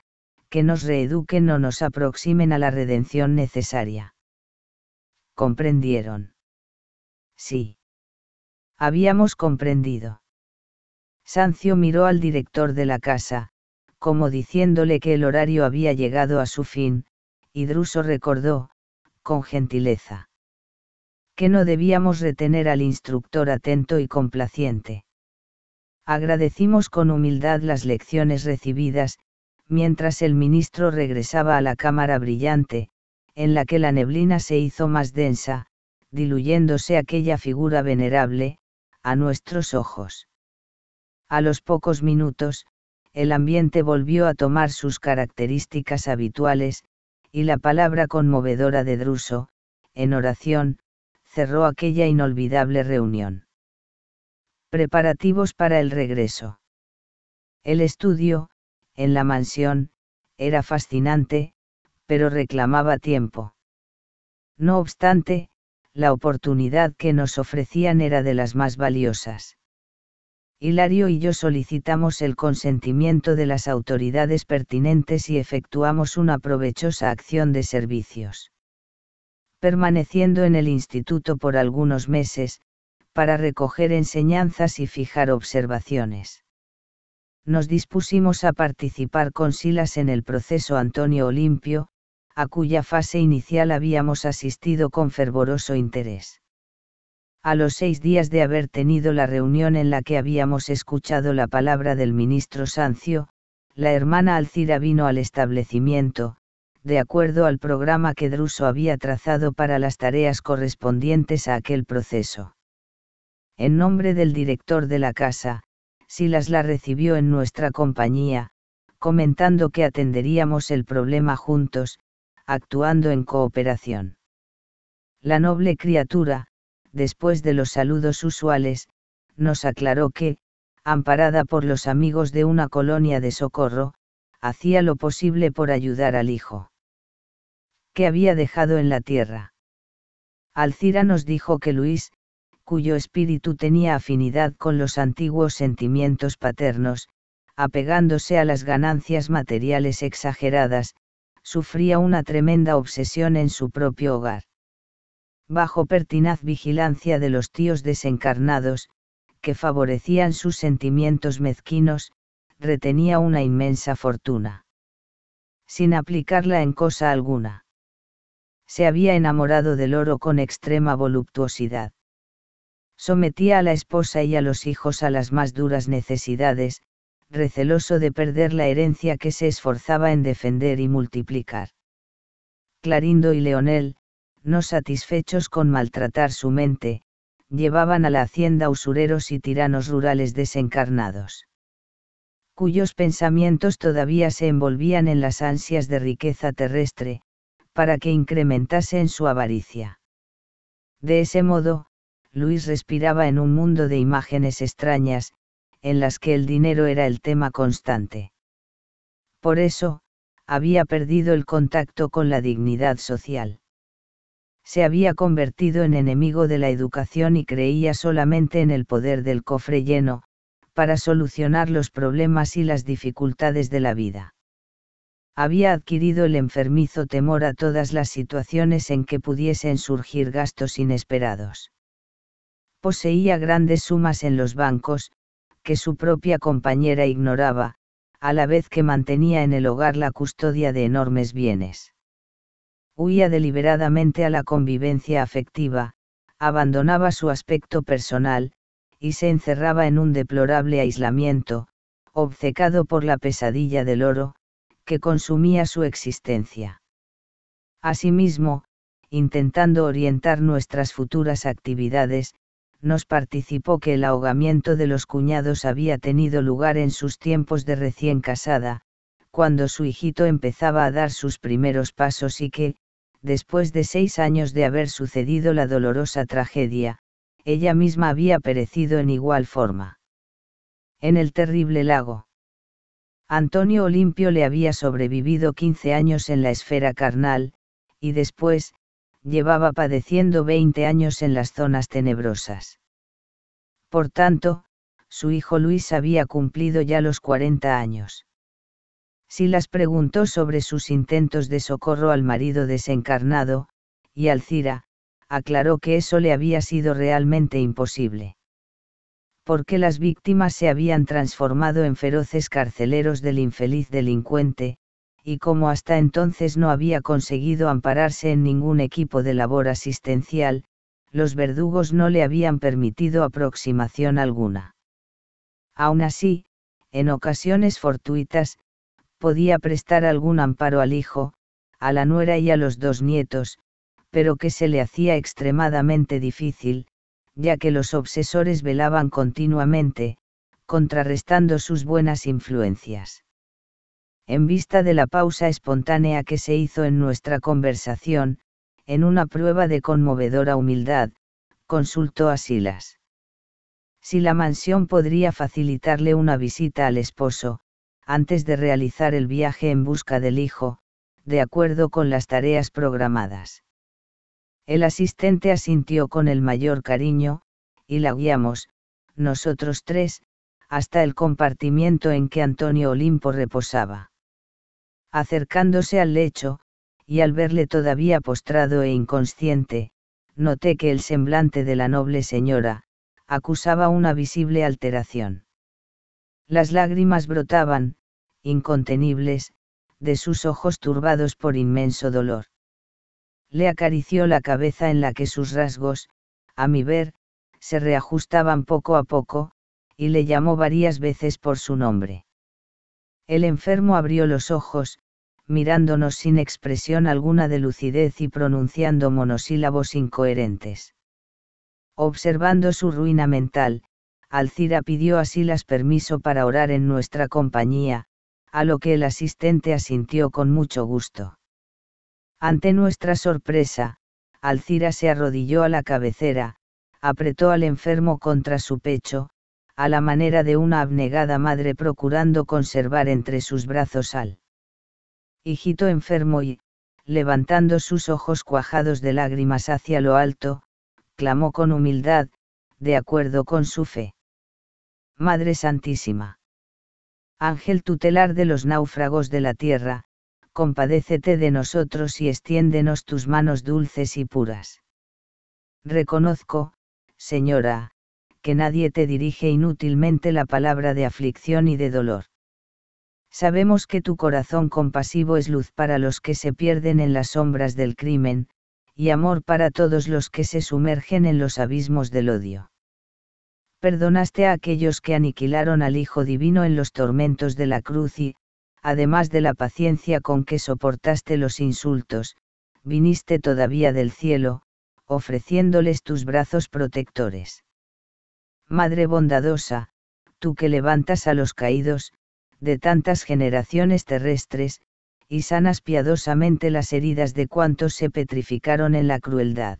que nos reeduquen o nos aproximen a la redención necesaria. ¿Comprendieron? Sí. Habíamos comprendido. Sancio miró al director de la casa, como diciéndole que el horario había llegado a su fin, y Druso recordó, con gentileza que no debíamos retener al instructor atento y complaciente. Agradecimos con humildad las lecciones recibidas, mientras el ministro regresaba a la cámara brillante, en la que la neblina se hizo más densa, diluyéndose aquella figura venerable, a nuestros ojos. A los pocos minutos, el ambiente volvió a tomar sus características habituales, y la palabra conmovedora de Druso, en oración, cerró aquella inolvidable reunión. Preparativos para el regreso. El estudio, en la mansión, era fascinante, pero reclamaba tiempo. No obstante, la oportunidad que nos ofrecían era de las más valiosas. Hilario y yo solicitamos el consentimiento de las autoridades pertinentes y efectuamos una provechosa acción de servicios permaneciendo en el instituto por algunos meses, para recoger enseñanzas y fijar observaciones. Nos dispusimos a participar con Silas en el proceso Antonio Olimpio, a cuya fase inicial habíamos asistido con fervoroso interés. A los seis días de haber tenido la reunión en la que habíamos escuchado la palabra del ministro Sancio, la hermana Alcira vino al establecimiento, de acuerdo al programa que Druso había trazado para las tareas correspondientes a aquel proceso. En nombre del director de la casa, Silas la recibió en nuestra compañía, comentando que atenderíamos el problema juntos, actuando en cooperación. La noble criatura, después de los saludos usuales, nos aclaró que, amparada por los amigos de una colonia de socorro, hacía lo posible por ayudar al hijo que había dejado en la tierra. Alcira nos dijo que Luis, cuyo espíritu tenía afinidad con los antiguos sentimientos paternos, apegándose a las ganancias materiales exageradas, sufría una tremenda obsesión en su propio hogar. Bajo pertinaz vigilancia de los tíos desencarnados, que favorecían sus sentimientos mezquinos, retenía una inmensa fortuna. Sin aplicarla en cosa alguna se había enamorado del oro con extrema voluptuosidad. Sometía a la esposa y a los hijos a las más duras necesidades, receloso de perder la herencia que se esforzaba en defender y multiplicar. Clarindo y Leonel, no satisfechos con maltratar su mente, llevaban a la hacienda usureros y tiranos rurales desencarnados cuyos pensamientos todavía se envolvían en las ansias de riqueza terrestre, para que incrementase en su avaricia. De ese modo, Luis respiraba en un mundo de imágenes extrañas, en las que el dinero era el tema constante. Por eso, había perdido el contacto con la dignidad social. Se había convertido en enemigo de la educación y creía solamente en el poder del cofre lleno, para solucionar los problemas y las dificultades de la vida había adquirido el enfermizo temor a todas las situaciones en que pudiesen surgir gastos inesperados. Poseía grandes sumas en los bancos, que su propia compañera ignoraba, a la vez que mantenía en el hogar la custodia de enormes bienes. Huía deliberadamente a la convivencia afectiva, abandonaba su aspecto personal, y se encerraba en un deplorable aislamiento, obcecado por la pesadilla del oro, que consumía su existencia. Asimismo, intentando orientar nuestras futuras actividades, nos participó que el ahogamiento de los cuñados había tenido lugar en sus tiempos de recién casada, cuando su hijito empezaba a dar sus primeros pasos y que, después de seis años de haber sucedido la dolorosa tragedia, ella misma había perecido en igual forma. En el terrible lago. Antonio Olimpio le había sobrevivido 15 años en la esfera carnal, y después, llevaba padeciendo 20 años en las zonas tenebrosas. Por tanto, su hijo Luis había cumplido ya los 40 años. Si las preguntó sobre sus intentos de socorro al marido desencarnado, y Alcira, aclaró que eso le había sido realmente imposible porque las víctimas se habían transformado en feroces carceleros del infeliz delincuente, y como hasta entonces no había conseguido ampararse en ningún equipo de labor asistencial, los verdugos no le habían permitido aproximación alguna. Aún así, en ocasiones fortuitas, podía prestar algún amparo al hijo, a la nuera y a los dos nietos, pero que se le hacía extremadamente difícil, ya que los obsesores velaban continuamente, contrarrestando sus buenas influencias. En vista de la pausa espontánea que se hizo en nuestra conversación, en una prueba de conmovedora humildad, consultó a Silas. Si la mansión podría facilitarle una visita al esposo, antes de realizar el viaje en busca del hijo, de acuerdo con las tareas programadas. El asistente asintió con el mayor cariño, y la guiamos, nosotros tres, hasta el compartimiento en que Antonio Olimpo reposaba. Acercándose al lecho, y al verle todavía postrado e inconsciente, noté que el semblante de la noble señora, acusaba una visible alteración. Las lágrimas brotaban, incontenibles, de sus ojos turbados por inmenso dolor le acarició la cabeza en la que sus rasgos, a mi ver, se reajustaban poco a poco, y le llamó varias veces por su nombre. El enfermo abrió los ojos, mirándonos sin expresión alguna de lucidez y pronunciando monosílabos incoherentes. Observando su ruina mental, Alcira pidió a Silas permiso para orar en nuestra compañía, a lo que el asistente asintió con mucho gusto. Ante nuestra sorpresa, Alcira se arrodilló a la cabecera, apretó al enfermo contra su pecho, a la manera de una abnegada madre procurando conservar entre sus brazos al hijito enfermo y, levantando sus ojos cuajados de lágrimas hacia lo alto, clamó con humildad, de acuerdo con su fe. Madre Santísima. Ángel tutelar de los náufragos de la tierra, compadécete de nosotros y extiéndenos tus manos dulces y puras. Reconozco, señora, que nadie te dirige inútilmente la palabra de aflicción y de dolor. Sabemos que tu corazón compasivo es luz para los que se pierden en las sombras del crimen, y amor para todos los que se sumergen en los abismos del odio. Perdonaste a aquellos que aniquilaron al Hijo Divino en los tormentos de la cruz y, además de la paciencia con que soportaste los insultos, viniste todavía del cielo, ofreciéndoles tus brazos protectores. Madre bondadosa, tú que levantas a los caídos, de tantas generaciones terrestres, y sanas piadosamente las heridas de cuantos se petrificaron en la crueldad.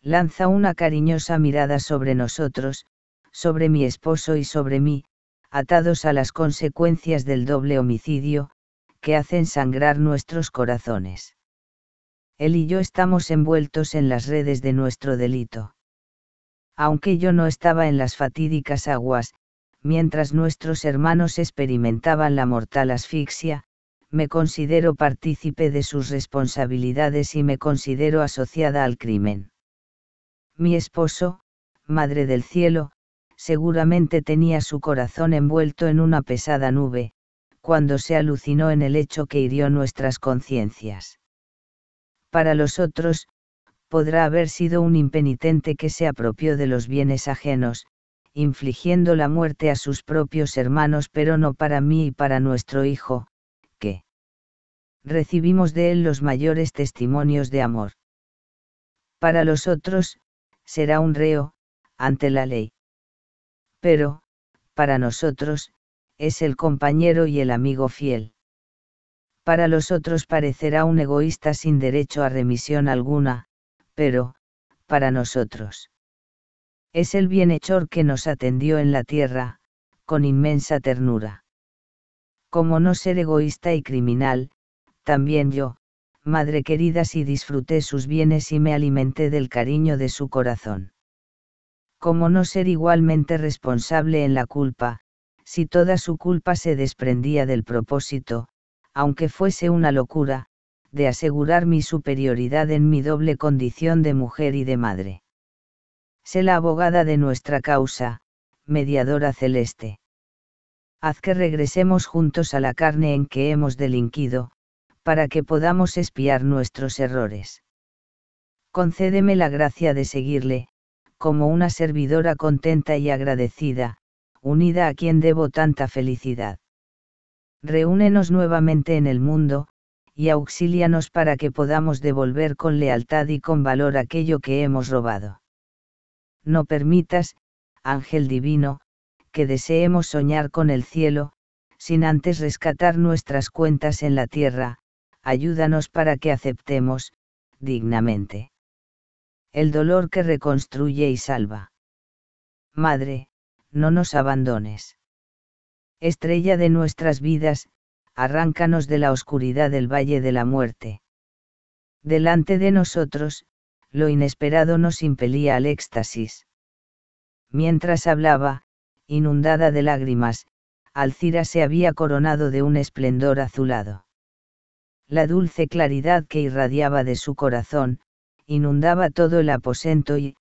Lanza una cariñosa mirada sobre nosotros, sobre mi esposo y sobre mí, atados a las consecuencias del doble homicidio, que hacen sangrar nuestros corazones. Él y yo estamos envueltos en las redes de nuestro delito. Aunque yo no estaba en las fatídicas aguas, mientras nuestros hermanos experimentaban la mortal asfixia, me considero partícipe de sus responsabilidades y me considero asociada al crimen. Mi esposo, Madre del Cielo, seguramente tenía su corazón envuelto en una pesada nube, cuando se alucinó en el hecho que hirió nuestras conciencias. Para los otros, podrá haber sido un impenitente que se apropió de los bienes ajenos, infligiendo la muerte a sus propios hermanos, pero no para mí y para nuestro Hijo, que recibimos de él los mayores testimonios de amor. Para los otros, será un reo, ante la ley pero, para nosotros, es el compañero y el amigo fiel. Para los otros parecerá un egoísta sin derecho a remisión alguna, pero, para nosotros, es el bienhechor que nos atendió en la tierra, con inmensa ternura. Como no ser egoísta y criminal, también yo, madre querida, si disfruté sus bienes y me alimenté del cariño de su corazón como no ser igualmente responsable en la culpa, si toda su culpa se desprendía del propósito, aunque fuese una locura, de asegurar mi superioridad en mi doble condición de mujer y de madre. Sé la abogada de nuestra causa, mediadora celeste. Haz que regresemos juntos a la carne en que hemos delinquido, para que podamos espiar nuestros errores. Concédeme la gracia de seguirle, como una servidora contenta y agradecida, unida a quien debo tanta felicidad. Reúnenos nuevamente en el mundo, y auxílianos para que podamos devolver con lealtad y con valor aquello que hemos robado. No permitas, Ángel Divino, que deseemos soñar con el cielo, sin antes rescatar nuestras cuentas en la tierra, ayúdanos para que aceptemos, dignamente el dolor que reconstruye y salva. Madre, no nos abandones. Estrella de nuestras vidas, arráncanos de la oscuridad del valle de la muerte. Delante de nosotros, lo inesperado nos impelía al éxtasis. Mientras hablaba, inundada de lágrimas, Alcira se había coronado de un esplendor azulado. La dulce claridad que irradiaba de su corazón, inundaba todo el aposento y,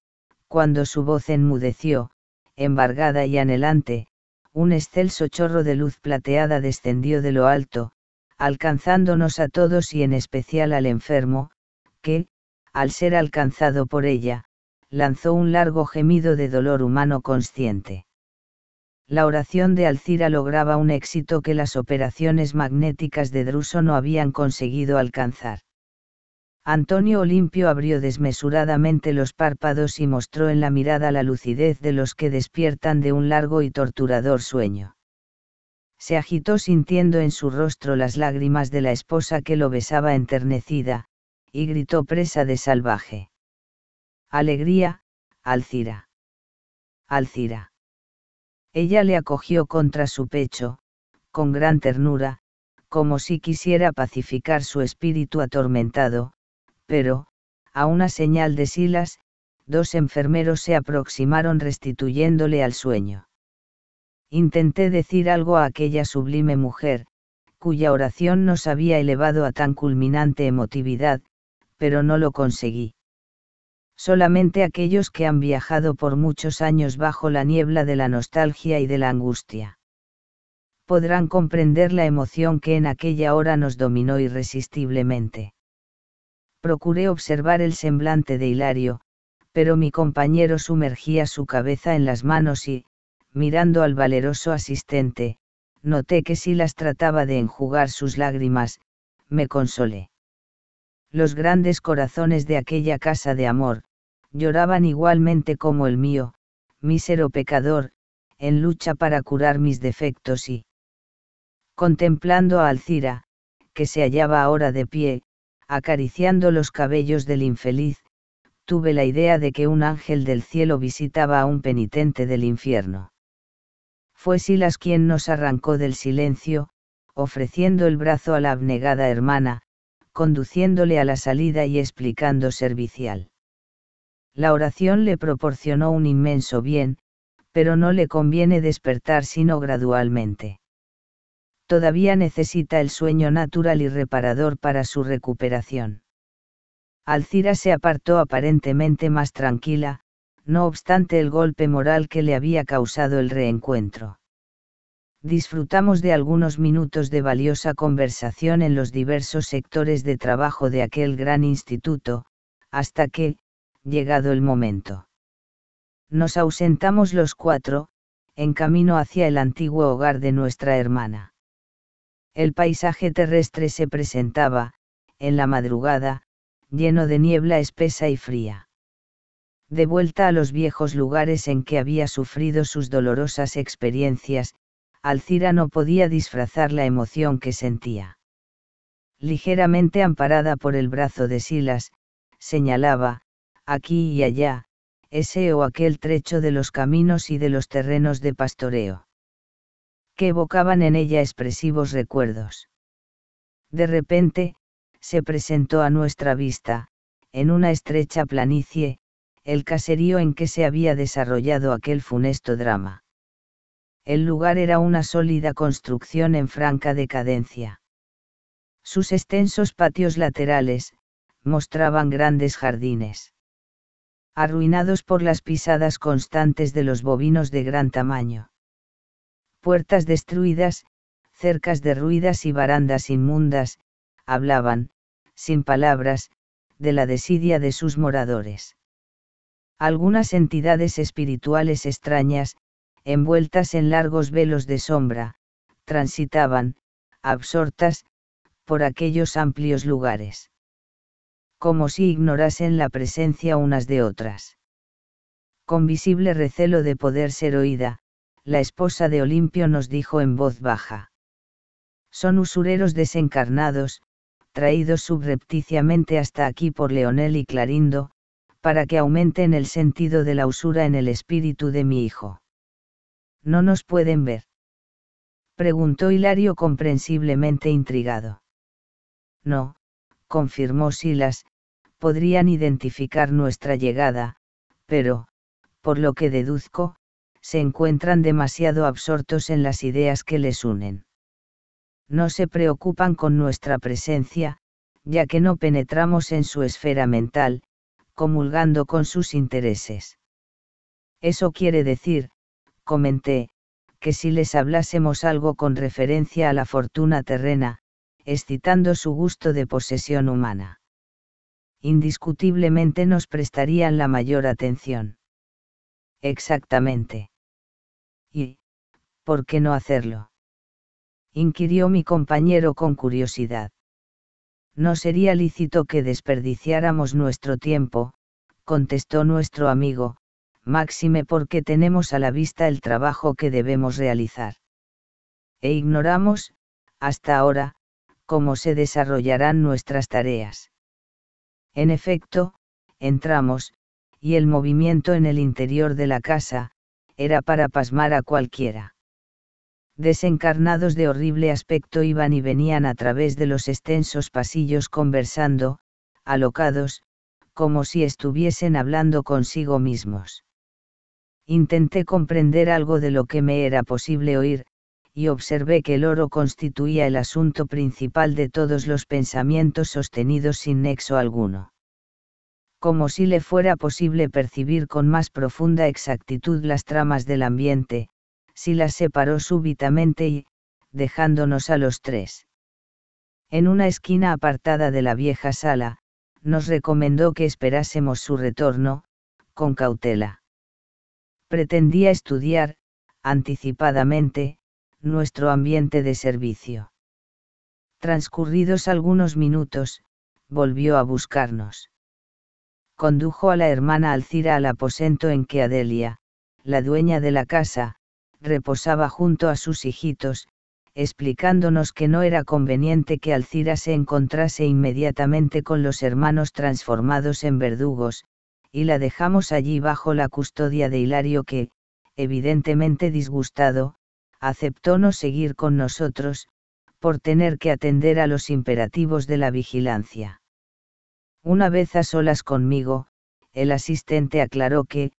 cuando su voz enmudeció, embargada y anhelante, un excelso chorro de luz plateada descendió de lo alto, alcanzándonos a todos y en especial al enfermo, que, al ser alcanzado por ella, lanzó un largo gemido de dolor humano consciente. La oración de Alcira lograba un éxito que las operaciones magnéticas de Druso no habían conseguido alcanzar. Antonio Olimpio abrió desmesuradamente los párpados y mostró en la mirada la lucidez de los que despiertan de un largo y torturador sueño. Se agitó sintiendo en su rostro las lágrimas de la esposa que lo besaba enternecida, y gritó presa de salvaje. Alegría, Alcira. Alcira. Ella le acogió contra su pecho, con gran ternura, como si quisiera pacificar su espíritu atormentado, pero, a una señal de Silas, dos enfermeros se aproximaron restituyéndole al sueño. Intenté decir algo a aquella sublime mujer, cuya oración nos había elevado a tan culminante emotividad, pero no lo conseguí. Solamente aquellos que han viajado por muchos años bajo la niebla de la nostalgia y de la angustia podrán comprender la emoción que en aquella hora nos dominó irresistiblemente. Procuré observar el semblante de Hilario, pero mi compañero sumergía su cabeza en las manos y, mirando al valeroso asistente, noté que si las trataba de enjugar sus lágrimas, me consolé. Los grandes corazones de aquella casa de amor, lloraban igualmente como el mío, mísero pecador, en lucha para curar mis defectos y, contemplando a Alcira, que se hallaba ahora de pie, acariciando los cabellos del infeliz, tuve la idea de que un ángel del cielo visitaba a un penitente del infierno. Fue Silas quien nos arrancó del silencio, ofreciendo el brazo a la abnegada hermana, conduciéndole a la salida y explicando servicial. La oración le proporcionó un inmenso bien, pero no le conviene despertar sino gradualmente todavía necesita el sueño natural y reparador para su recuperación. Alcira se apartó aparentemente más tranquila, no obstante el golpe moral que le había causado el reencuentro. Disfrutamos de algunos minutos de valiosa conversación en los diversos sectores de trabajo de aquel gran instituto, hasta que, llegado el momento. Nos ausentamos los cuatro, en camino hacia el antiguo hogar de nuestra hermana. El paisaje terrestre se presentaba, en la madrugada, lleno de niebla espesa y fría. De vuelta a los viejos lugares en que había sufrido sus dolorosas experiencias, Alcira no podía disfrazar la emoción que sentía. Ligeramente amparada por el brazo de Silas, señalaba, aquí y allá, ese o aquel trecho de los caminos y de los terrenos de pastoreo que evocaban en ella expresivos recuerdos. De repente, se presentó a nuestra vista, en una estrecha planicie, el caserío en que se había desarrollado aquel funesto drama. El lugar era una sólida construcción en franca decadencia. Sus extensos patios laterales, mostraban grandes jardines. Arruinados por las pisadas constantes de los bovinos de gran tamaño puertas destruidas, cercas ruidas y barandas inmundas, hablaban, sin palabras, de la desidia de sus moradores. Algunas entidades espirituales extrañas, envueltas en largos velos de sombra, transitaban, absortas, por aquellos amplios lugares. Como si ignorasen la presencia unas de otras. Con visible recelo de poder ser oída, la esposa de Olimpio nos dijo en voz baja. Son usureros desencarnados, traídos subrepticiamente hasta aquí por Leonel y Clarindo, para que aumenten el sentido de la usura en el espíritu de mi hijo. ¿No nos pueden ver? Preguntó Hilario comprensiblemente intrigado. No, confirmó Silas, podrían identificar nuestra llegada, pero, por lo que deduzco, se encuentran demasiado absortos en las ideas que les unen. No se preocupan con nuestra presencia, ya que no penetramos en su esfera mental, comulgando con sus intereses. Eso quiere decir, comenté, que si les hablásemos algo con referencia a la fortuna terrena, excitando su gusto de posesión humana. Indiscutiblemente nos prestarían la mayor atención. Exactamente. ¿Y por qué no hacerlo? inquirió mi compañero con curiosidad. No sería lícito que desperdiciáramos nuestro tiempo, contestó nuestro amigo, máxime porque tenemos a la vista el trabajo que debemos realizar. E ignoramos, hasta ahora, cómo se desarrollarán nuestras tareas. En efecto, entramos, y el movimiento en el interior de la casa, era para pasmar a cualquiera. Desencarnados de horrible aspecto iban y venían a través de los extensos pasillos conversando, alocados, como si estuviesen hablando consigo mismos. Intenté comprender algo de lo que me era posible oír, y observé que el oro constituía el asunto principal de todos los pensamientos sostenidos sin nexo alguno como si le fuera posible percibir con más profunda exactitud las tramas del ambiente, si las separó súbitamente y, dejándonos a los tres. En una esquina apartada de la vieja sala, nos recomendó que esperásemos su retorno, con cautela. Pretendía estudiar, anticipadamente, nuestro ambiente de servicio. Transcurridos algunos minutos, volvió a buscarnos condujo a la hermana Alcira al aposento en que Adelia, la dueña de la casa, reposaba junto a sus hijitos, explicándonos que no era conveniente que Alcira se encontrase inmediatamente con los hermanos transformados en verdugos, y la dejamos allí bajo la custodia de Hilario que, evidentemente disgustado, aceptó no seguir con nosotros, por tener que atender a los imperativos de la vigilancia. Una vez a solas conmigo, el asistente aclaró que,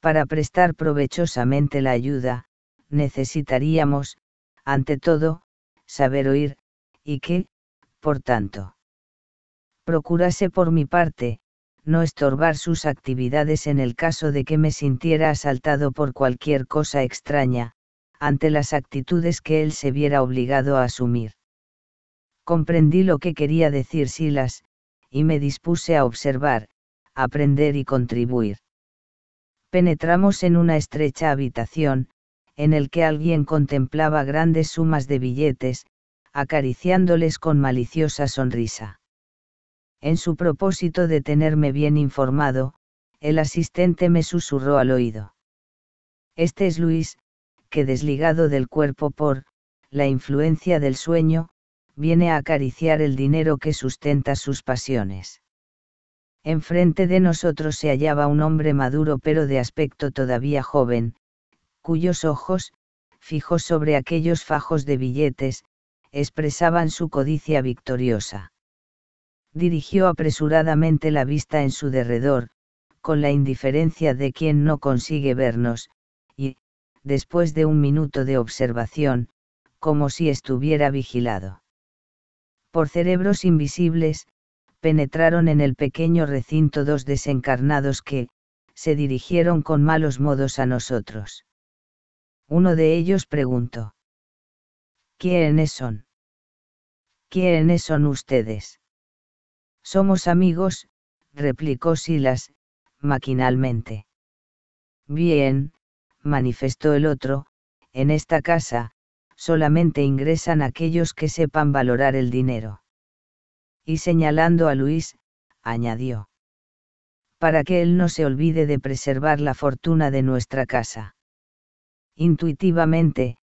para prestar provechosamente la ayuda, necesitaríamos, ante todo, saber oír, y que, por tanto, procurase por mi parte, no estorbar sus actividades en el caso de que me sintiera asaltado por cualquier cosa extraña, ante las actitudes que él se viera obligado a asumir. Comprendí lo que quería decir Silas, y me dispuse a observar, aprender y contribuir. Penetramos en una estrecha habitación, en el que alguien contemplaba grandes sumas de billetes, acariciándoles con maliciosa sonrisa. En su propósito de tenerme bien informado, el asistente me susurró al oído. Este es Luis, que desligado del cuerpo por, la influencia del sueño, viene a acariciar el dinero que sustenta sus pasiones. Enfrente de nosotros se hallaba un hombre maduro pero de aspecto todavía joven, cuyos ojos, fijos sobre aquellos fajos de billetes, expresaban su codicia victoriosa. Dirigió apresuradamente la vista en su derredor, con la indiferencia de quien no consigue vernos, y, después de un minuto de observación, como si estuviera vigilado por cerebros invisibles, penetraron en el pequeño recinto dos desencarnados que, se dirigieron con malos modos a nosotros. Uno de ellos preguntó. ¿Quiénes son? ¿Quiénes son ustedes? Somos amigos, replicó Silas, maquinalmente. Bien, manifestó el otro, en esta casa, solamente ingresan aquellos que sepan valorar el dinero. Y señalando a Luis, añadió. Para que él no se olvide de preservar la fortuna de nuestra casa. Intuitivamente,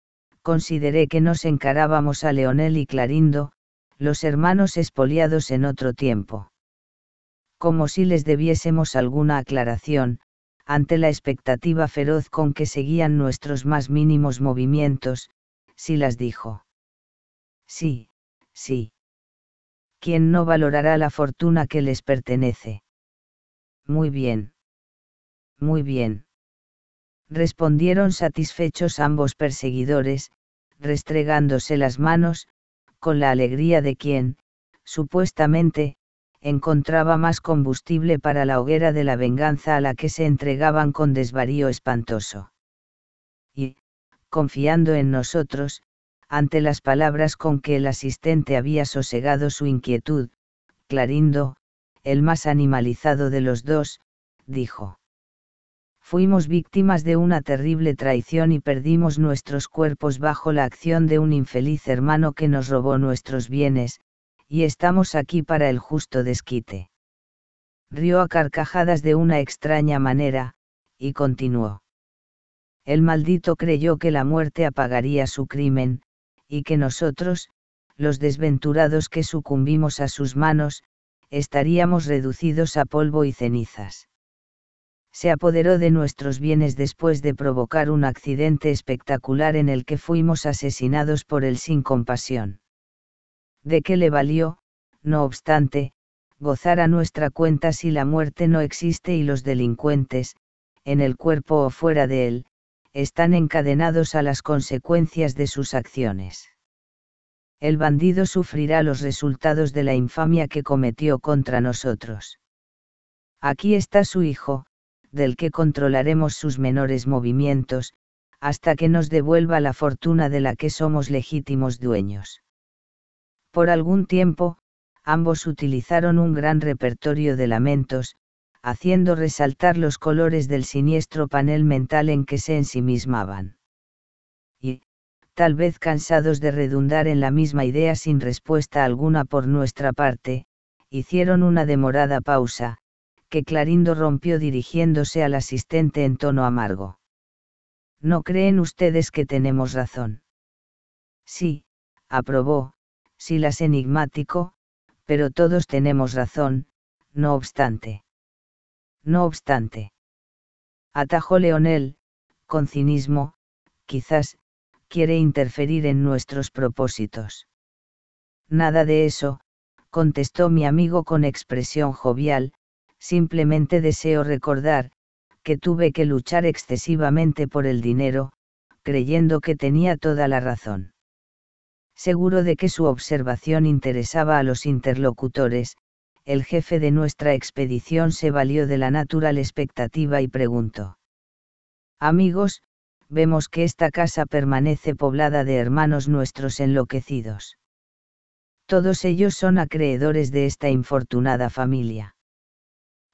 consideré que nos encarábamos a Leonel y Clarindo, los hermanos espoliados en otro tiempo. Como si les debiésemos alguna aclaración, ante la expectativa feroz con que seguían nuestros más mínimos movimientos, sí las dijo. Sí, sí. ¿Quién no valorará la fortuna que les pertenece? Muy bien. Muy bien. Respondieron satisfechos ambos perseguidores, restregándose las manos, con la alegría de quien, supuestamente, encontraba más combustible para la hoguera de la venganza a la que se entregaban con desvarío espantoso. Y, confiando en nosotros, ante las palabras con que el asistente había sosegado su inquietud, Clarindo, el más animalizado de los dos, dijo. Fuimos víctimas de una terrible traición y perdimos nuestros cuerpos bajo la acción de un infeliz hermano que nos robó nuestros bienes, y estamos aquí para el justo desquite. Rió a carcajadas de una extraña manera, y continuó el maldito creyó que la muerte apagaría su crimen, y que nosotros, los desventurados que sucumbimos a sus manos, estaríamos reducidos a polvo y cenizas. Se apoderó de nuestros bienes después de provocar un accidente espectacular en el que fuimos asesinados por él sin compasión. ¿De qué le valió, no obstante, gozar a nuestra cuenta si la muerte no existe y los delincuentes, en el cuerpo o fuera de él, están encadenados a las consecuencias de sus acciones. El bandido sufrirá los resultados de la infamia que cometió contra nosotros. Aquí está su hijo, del que controlaremos sus menores movimientos, hasta que nos devuelva la fortuna de la que somos legítimos dueños. Por algún tiempo, ambos utilizaron un gran repertorio de lamentos, haciendo resaltar los colores del siniestro panel mental en que se ensimismaban. Y, tal vez cansados de redundar en la misma idea sin respuesta alguna por nuestra parte, hicieron una demorada pausa, que Clarindo rompió dirigiéndose al asistente en tono amargo. ¿No creen ustedes que tenemos razón? Sí, aprobó, las enigmático, pero todos tenemos razón, no obstante. No obstante. Atajó Leonel, con cinismo, quizás, quiere interferir en nuestros propósitos. Nada de eso, contestó mi amigo con expresión jovial, simplemente deseo recordar, que tuve que luchar excesivamente por el dinero, creyendo que tenía toda la razón. Seguro de que su observación interesaba a los interlocutores, el jefe de nuestra expedición se valió de la natural expectativa y preguntó. Amigos, vemos que esta casa permanece poblada de hermanos nuestros enloquecidos. Todos ellos son acreedores de esta infortunada familia.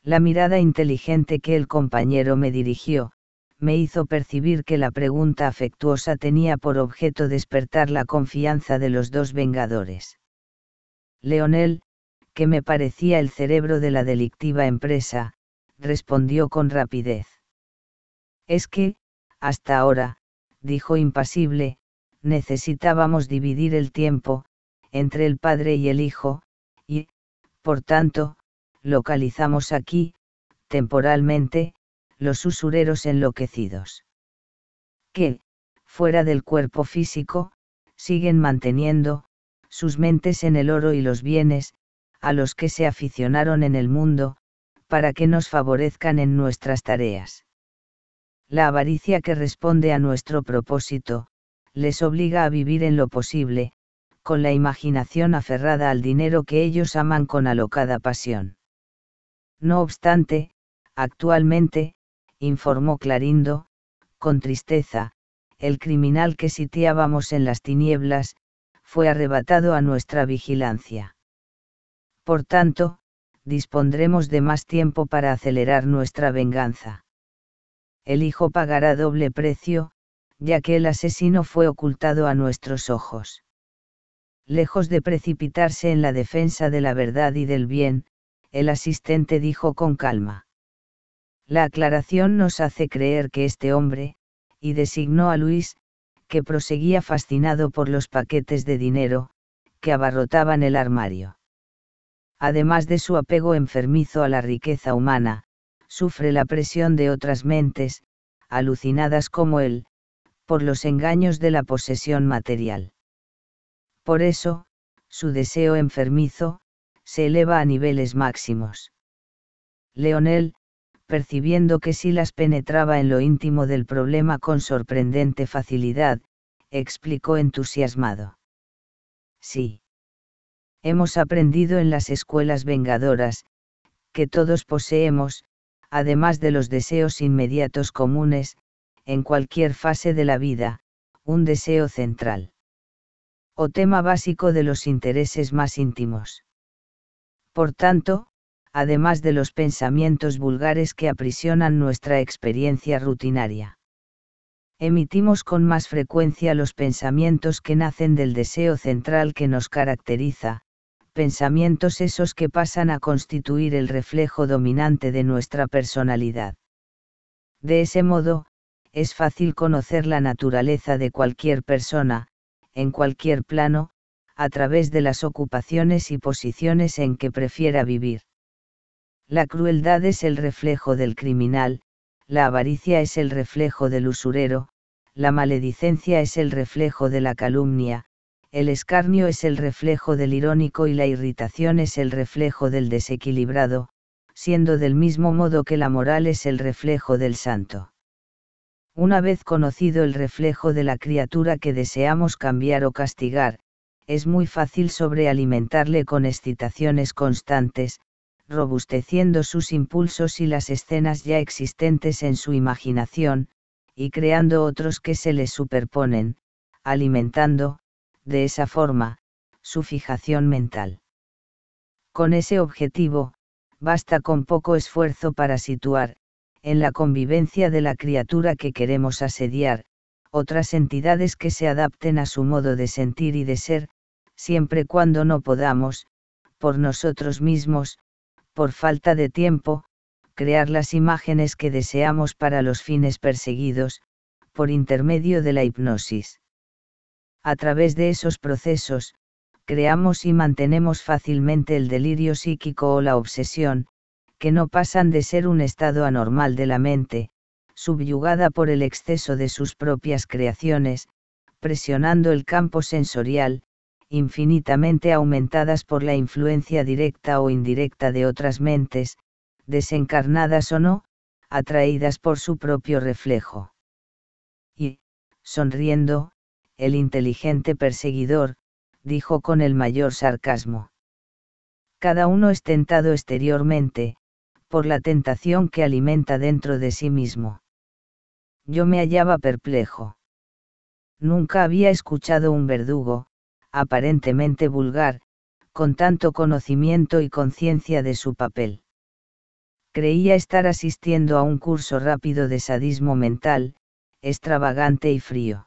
La mirada inteligente que el compañero me dirigió, me hizo percibir que la pregunta afectuosa tenía por objeto despertar la confianza de los dos vengadores. Leonel, que me parecía el cerebro de la delictiva empresa, respondió con rapidez. Es que, hasta ahora, dijo impasible, necesitábamos dividir el tiempo, entre el padre y el hijo, y, por tanto, localizamos aquí, temporalmente, los usureros enloquecidos. Que, fuera del cuerpo físico, siguen manteniendo, sus mentes en el oro y los bienes, a los que se aficionaron en el mundo, para que nos favorezcan en nuestras tareas. La avaricia que responde a nuestro propósito, les obliga a vivir en lo posible, con la imaginación aferrada al dinero que ellos aman con alocada pasión. No obstante, actualmente, informó Clarindo, con tristeza, el criminal que sitiábamos en las tinieblas, fue arrebatado a nuestra vigilancia. Por tanto, dispondremos de más tiempo para acelerar nuestra venganza. El hijo pagará doble precio, ya que el asesino fue ocultado a nuestros ojos. Lejos de precipitarse en la defensa de la verdad y del bien, el asistente dijo con calma. La aclaración nos hace creer que este hombre, y designó a Luis, que proseguía fascinado por los paquetes de dinero, que abarrotaban el armario además de su apego enfermizo a la riqueza humana, sufre la presión de otras mentes, alucinadas como él, por los engaños de la posesión material. Por eso, su deseo enfermizo, se eleva a niveles máximos. Leonel, percibiendo que Silas penetraba en lo íntimo del problema con sorprendente facilidad, explicó entusiasmado. Sí. Hemos aprendido en las escuelas vengadoras, que todos poseemos, además de los deseos inmediatos comunes, en cualquier fase de la vida, un deseo central. O tema básico de los intereses más íntimos. Por tanto, además de los pensamientos vulgares que aprisionan nuestra experiencia rutinaria. Emitimos con más frecuencia los pensamientos que nacen del deseo central que nos caracteriza, pensamientos esos que pasan a constituir el reflejo dominante de nuestra personalidad. De ese modo, es fácil conocer la naturaleza de cualquier persona, en cualquier plano, a través de las ocupaciones y posiciones en que prefiera vivir. La crueldad es el reflejo del criminal, la avaricia es el reflejo del usurero, la maledicencia es el reflejo de la calumnia, el escarnio es el reflejo del irónico y la irritación es el reflejo del desequilibrado, siendo del mismo modo que la moral es el reflejo del santo. Una vez conocido el reflejo de la criatura que deseamos cambiar o castigar, es muy fácil sobrealimentarle con excitaciones constantes, robusteciendo sus impulsos y las escenas ya existentes en su imaginación, y creando otros que se le superponen, alimentando, de esa forma, su fijación mental. Con ese objetivo, basta con poco esfuerzo para situar, en la convivencia de la criatura que queremos asediar, otras entidades que se adapten a su modo de sentir y de ser, siempre cuando no podamos, por nosotros mismos, por falta de tiempo, crear las imágenes que deseamos para los fines perseguidos, por intermedio de la hipnosis a través de esos procesos, creamos y mantenemos fácilmente el delirio psíquico o la obsesión, que no pasan de ser un estado anormal de la mente, subyugada por el exceso de sus propias creaciones, presionando el campo sensorial, infinitamente aumentadas por la influencia directa o indirecta de otras mentes, desencarnadas o no, atraídas por su propio reflejo. Y, sonriendo, el inteligente perseguidor, dijo con el mayor sarcasmo. Cada uno es tentado exteriormente, por la tentación que alimenta dentro de sí mismo. Yo me hallaba perplejo. Nunca había escuchado un verdugo, aparentemente vulgar, con tanto conocimiento y conciencia de su papel. Creía estar asistiendo a un curso rápido de sadismo mental, extravagante y frío.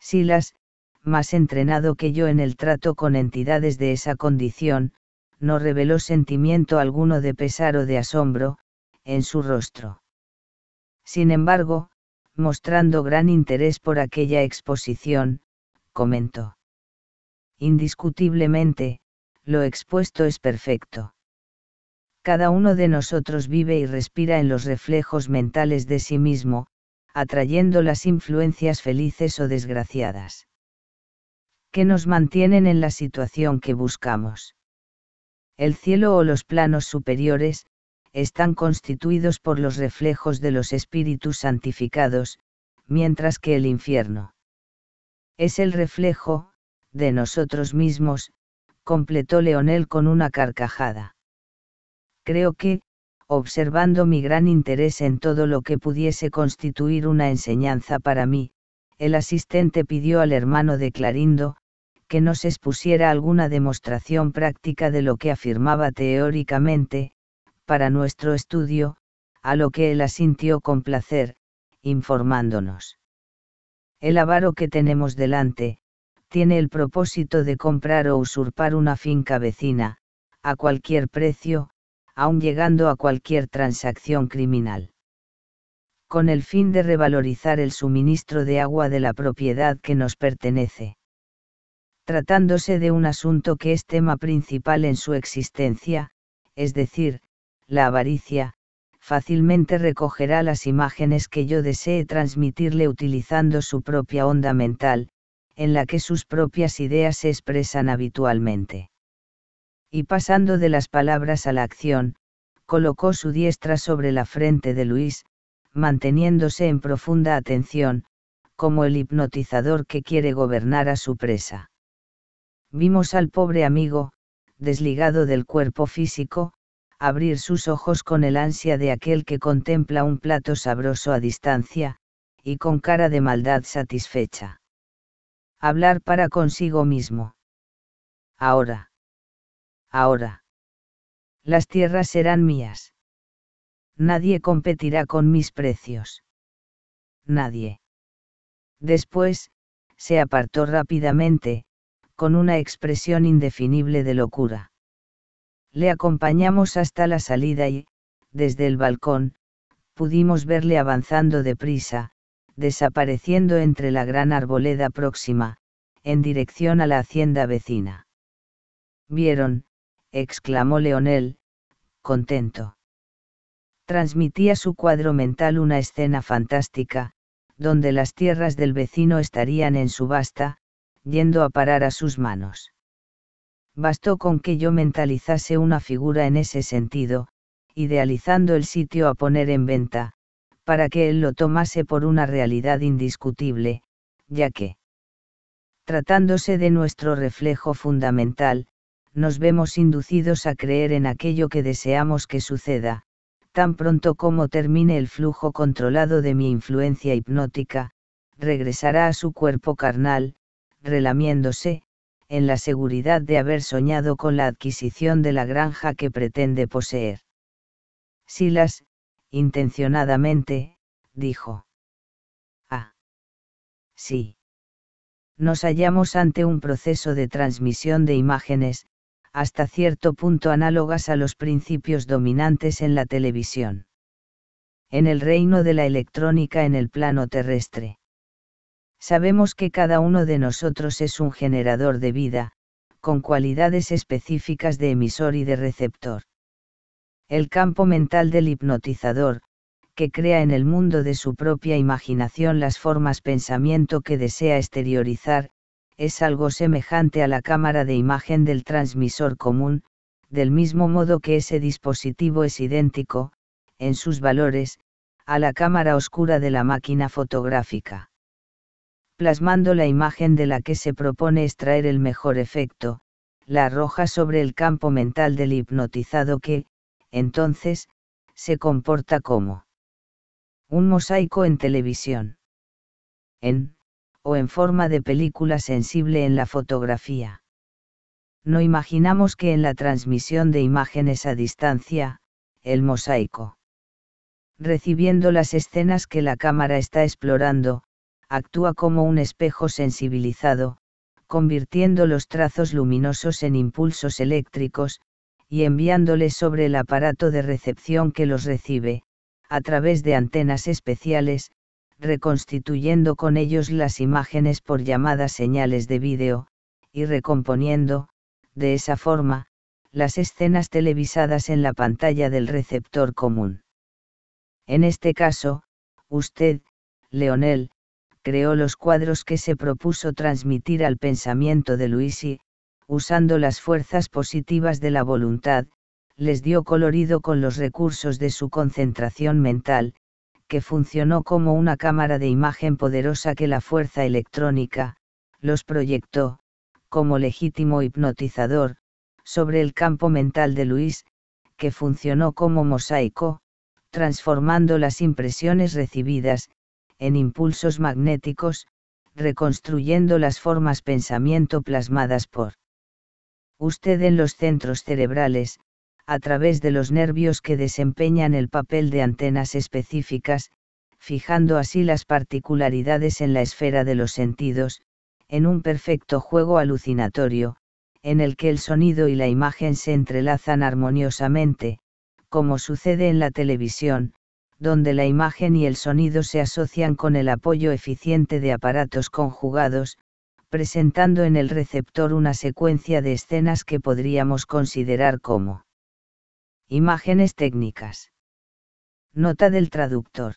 Silas, más entrenado que yo en el trato con entidades de esa condición, no reveló sentimiento alguno de pesar o de asombro, en su rostro. Sin embargo, mostrando gran interés por aquella exposición, comentó. Indiscutiblemente, lo expuesto es perfecto. Cada uno de nosotros vive y respira en los reflejos mentales de sí mismo, atrayendo las influencias felices o desgraciadas. Que nos mantienen en la situación que buscamos. El cielo o los planos superiores, están constituidos por los reflejos de los espíritus santificados, mientras que el infierno es el reflejo, de nosotros mismos, completó Leonel con una carcajada. Creo que, observando mi gran interés en todo lo que pudiese constituir una enseñanza para mí, el asistente pidió al hermano de Clarindo, que nos expusiera alguna demostración práctica de lo que afirmaba teóricamente, para nuestro estudio, a lo que él asintió con placer, informándonos. El avaro que tenemos delante, tiene el propósito de comprar o usurpar una finca vecina, a cualquier precio, aún llegando a cualquier transacción criminal. Con el fin de revalorizar el suministro de agua de la propiedad que nos pertenece. Tratándose de un asunto que es tema principal en su existencia, es decir, la avaricia, fácilmente recogerá las imágenes que yo desee transmitirle utilizando su propia onda mental, en la que sus propias ideas se expresan habitualmente y pasando de las palabras a la acción, colocó su diestra sobre la frente de Luis, manteniéndose en profunda atención, como el hipnotizador que quiere gobernar a su presa. Vimos al pobre amigo, desligado del cuerpo físico, abrir sus ojos con el ansia de aquel que contempla un plato sabroso a distancia, y con cara de maldad satisfecha. Hablar para consigo mismo. Ahora ahora. Las tierras serán mías. Nadie competirá con mis precios. Nadie. Después, se apartó rápidamente, con una expresión indefinible de locura. Le acompañamos hasta la salida y, desde el balcón, pudimos verle avanzando deprisa, desapareciendo entre la gran arboleda próxima, en dirección a la hacienda vecina. Vieron, exclamó Leonel, contento. Transmitía su cuadro mental una escena fantástica, donde las tierras del vecino estarían en subasta, yendo a parar a sus manos. Bastó con que yo mentalizase una figura en ese sentido, idealizando el sitio a poner en venta, para que él lo tomase por una realidad indiscutible, ya que, tratándose de nuestro reflejo fundamental, nos vemos inducidos a creer en aquello que deseamos que suceda, tan pronto como termine el flujo controlado de mi influencia hipnótica, regresará a su cuerpo carnal, relamiéndose, en la seguridad de haber soñado con la adquisición de la granja que pretende poseer. Silas, intencionadamente, dijo. Ah. Sí. Nos hallamos ante un proceso de transmisión de imágenes, hasta cierto punto análogas a los principios dominantes en la televisión. En el reino de la electrónica en el plano terrestre. Sabemos que cada uno de nosotros es un generador de vida, con cualidades específicas de emisor y de receptor. El campo mental del hipnotizador, que crea en el mundo de su propia imaginación las formas pensamiento que desea exteriorizar, es algo semejante a la cámara de imagen del transmisor común, del mismo modo que ese dispositivo es idéntico, en sus valores, a la cámara oscura de la máquina fotográfica. Plasmando la imagen de la que se propone extraer el mejor efecto, la arroja sobre el campo mental del hipnotizado que, entonces, se comporta como un mosaico en televisión. En o en forma de película sensible en la fotografía. No imaginamos que en la transmisión de imágenes a distancia, el mosaico, recibiendo las escenas que la cámara está explorando, actúa como un espejo sensibilizado, convirtiendo los trazos luminosos en impulsos eléctricos, y enviándoles sobre el aparato de recepción que los recibe, a través de antenas especiales, reconstituyendo con ellos las imágenes por llamadas señales de vídeo, y recomponiendo, de esa forma, las escenas televisadas en la pantalla del receptor común. En este caso, usted, Leonel, creó los cuadros que se propuso transmitir al pensamiento de Luisi, usando las fuerzas positivas de la voluntad, les dio colorido con los recursos de su concentración mental, que funcionó como una cámara de imagen poderosa que la fuerza electrónica, los proyectó, como legítimo hipnotizador, sobre el campo mental de Luis, que funcionó como mosaico, transformando las impresiones recibidas, en impulsos magnéticos, reconstruyendo las formas pensamiento plasmadas por usted en los centros cerebrales, a través de los nervios que desempeñan el papel de antenas específicas, fijando así las particularidades en la esfera de los sentidos, en un perfecto juego alucinatorio, en el que el sonido y la imagen se entrelazan armoniosamente, como sucede en la televisión, donde la imagen y el sonido se asocian con el apoyo eficiente de aparatos conjugados, presentando en el receptor una secuencia de escenas que podríamos considerar como Imágenes técnicas. Nota del traductor.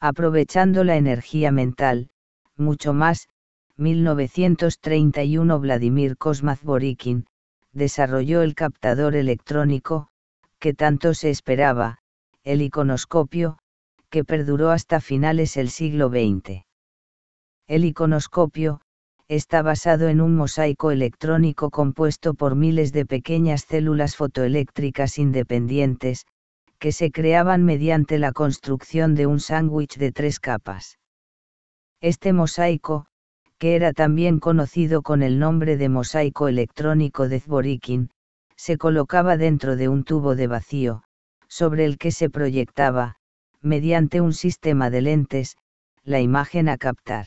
Aprovechando la energía mental, mucho más, 1931 Vladimir Kosmaz Borikin, desarrolló el captador electrónico, que tanto se esperaba, el iconoscopio, que perduró hasta finales del siglo XX. El iconoscopio, está basado en un mosaico electrónico compuesto por miles de pequeñas células fotoeléctricas independientes, que se creaban mediante la construcción de un sándwich de tres capas. Este mosaico, que era también conocido con el nombre de mosaico electrónico de Zborikin, se colocaba dentro de un tubo de vacío, sobre el que se proyectaba, mediante un sistema de lentes, la imagen a captar.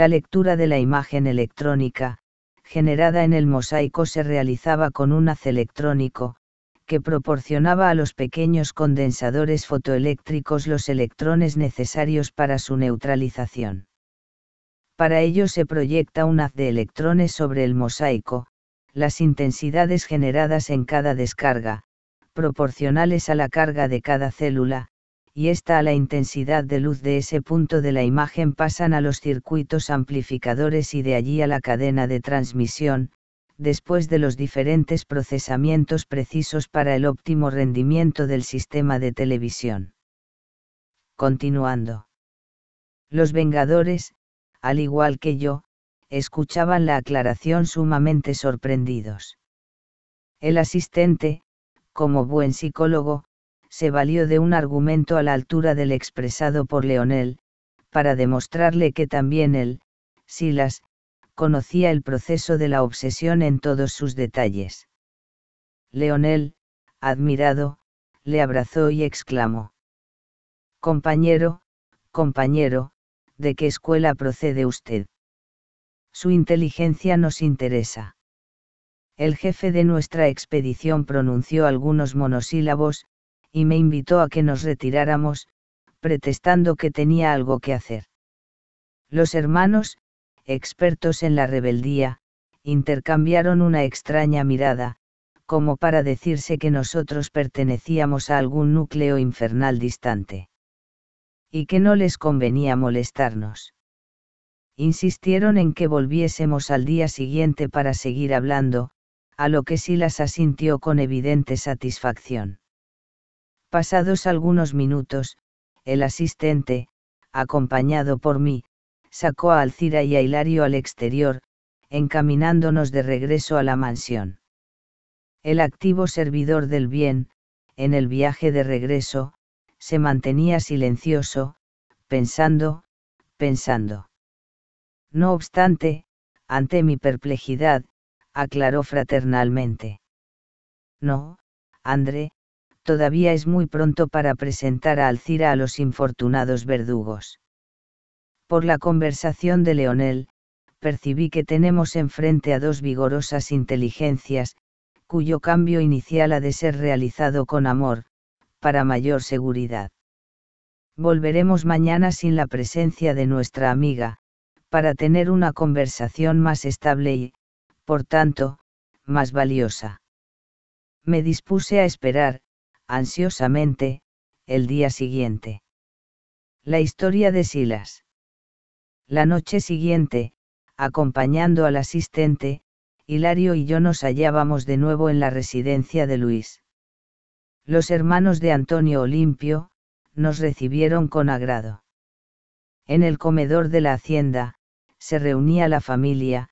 La lectura de la imagen electrónica, generada en el mosaico se realizaba con un haz electrónico, que proporcionaba a los pequeños condensadores fotoeléctricos los electrones necesarios para su neutralización. Para ello se proyecta un haz de electrones sobre el mosaico, las intensidades generadas en cada descarga, proporcionales a la carga de cada célula, y esta a la intensidad de luz de ese punto de la imagen pasan a los circuitos amplificadores y de allí a la cadena de transmisión, después de los diferentes procesamientos precisos para el óptimo rendimiento del sistema de televisión. Continuando. Los Vengadores, al igual que yo, escuchaban la aclaración sumamente sorprendidos. El asistente, como buen psicólogo, se valió de un argumento a la altura del expresado por Leonel, para demostrarle que también él, Silas, conocía el proceso de la obsesión en todos sus detalles. Leonel, admirado, le abrazó y exclamó. Compañero, compañero, ¿de qué escuela procede usted? Su inteligencia nos interesa. El jefe de nuestra expedición pronunció algunos monosílabos, y me invitó a que nos retiráramos, pretestando que tenía algo que hacer. Los hermanos, expertos en la rebeldía, intercambiaron una extraña mirada, como para decirse que nosotros pertenecíamos a algún núcleo infernal distante. Y que no les convenía molestarnos. Insistieron en que volviésemos al día siguiente para seguir hablando, a lo que Silas asintió con evidente satisfacción. Pasados algunos minutos, el asistente, acompañado por mí, sacó a Alcira y a Hilario al exterior, encaminándonos de regreso a la mansión. El activo servidor del bien, en el viaje de regreso, se mantenía silencioso, pensando, pensando. No obstante, ante mi perplejidad, aclaró fraternalmente. No, André, todavía es muy pronto para presentar a Alcira a los infortunados verdugos. Por la conversación de Leonel, percibí que tenemos enfrente a dos vigorosas inteligencias, cuyo cambio inicial ha de ser realizado con amor, para mayor seguridad. Volveremos mañana sin la presencia de nuestra amiga, para tener una conversación más estable y, por tanto, más valiosa. Me dispuse a esperar, ansiosamente, el día siguiente. La historia de Silas. La noche siguiente, acompañando al asistente, Hilario y yo nos hallábamos de nuevo en la residencia de Luis. Los hermanos de Antonio Olimpio, nos recibieron con agrado. En el comedor de la hacienda, se reunía la familia,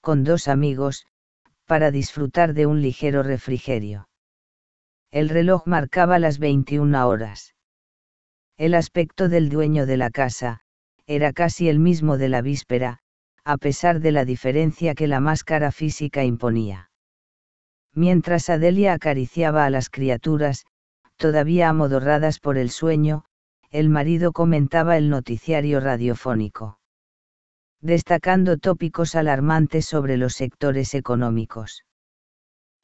con dos amigos, para disfrutar de un ligero refrigerio. El reloj marcaba las 21 horas. El aspecto del dueño de la casa, era casi el mismo de la víspera, a pesar de la diferencia que la máscara física imponía. Mientras Adelia acariciaba a las criaturas, todavía amodorradas por el sueño, el marido comentaba el noticiario radiofónico. Destacando tópicos alarmantes sobre los sectores económicos.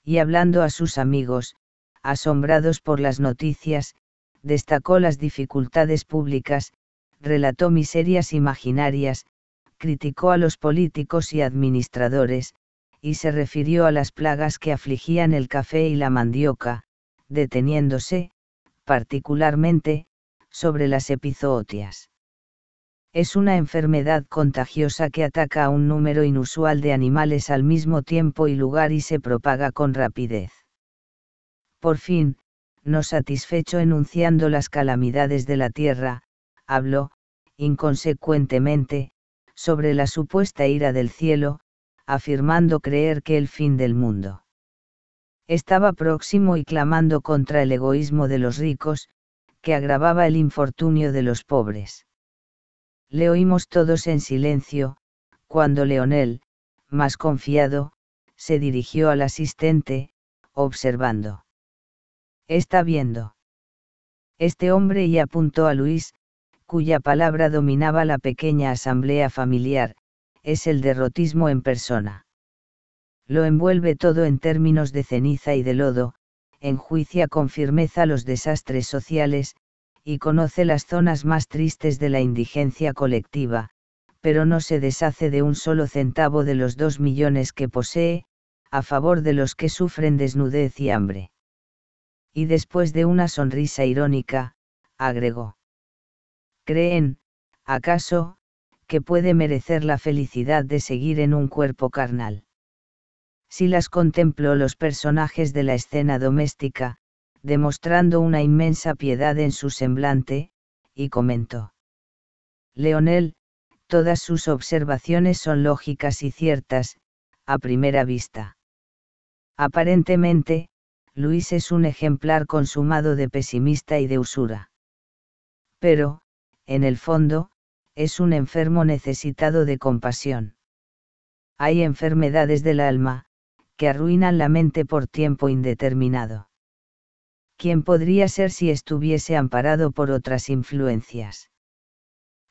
Y hablando a sus amigos, asombrados por las noticias, destacó las dificultades públicas, relató miserias imaginarias, criticó a los políticos y administradores, y se refirió a las plagas que afligían el café y la mandioca, deteniéndose, particularmente, sobre las epizootias. Es una enfermedad contagiosa que ataca a un número inusual de animales al mismo tiempo y lugar y se propaga con rapidez. Por fin, no satisfecho enunciando las calamidades de la tierra, habló, inconsecuentemente, sobre la supuesta ira del cielo, afirmando creer que el fin del mundo estaba próximo y clamando contra el egoísmo de los ricos, que agravaba el infortunio de los pobres. Le oímos todos en silencio, cuando Leonel, más confiado, se dirigió al asistente, observando. Está viendo. Este hombre y apuntó a Luis, cuya palabra dominaba la pequeña asamblea familiar, es el derrotismo en persona. Lo envuelve todo en términos de ceniza y de lodo, enjuicia con firmeza los desastres sociales, y conoce las zonas más tristes de la indigencia colectiva, pero no se deshace de un solo centavo de los dos millones que posee, a favor de los que sufren desnudez y hambre y después de una sonrisa irónica, agregó. ¿Creen, acaso, que puede merecer la felicidad de seguir en un cuerpo carnal? Si las contempló los personajes de la escena doméstica, demostrando una inmensa piedad en su semblante, y comentó. Leonel, todas sus observaciones son lógicas y ciertas, a primera vista. Aparentemente, Luis es un ejemplar consumado de pesimista y de usura. Pero, en el fondo, es un enfermo necesitado de compasión. Hay enfermedades del alma, que arruinan la mente por tiempo indeterminado. ¿Quién podría ser si estuviese amparado por otras influencias?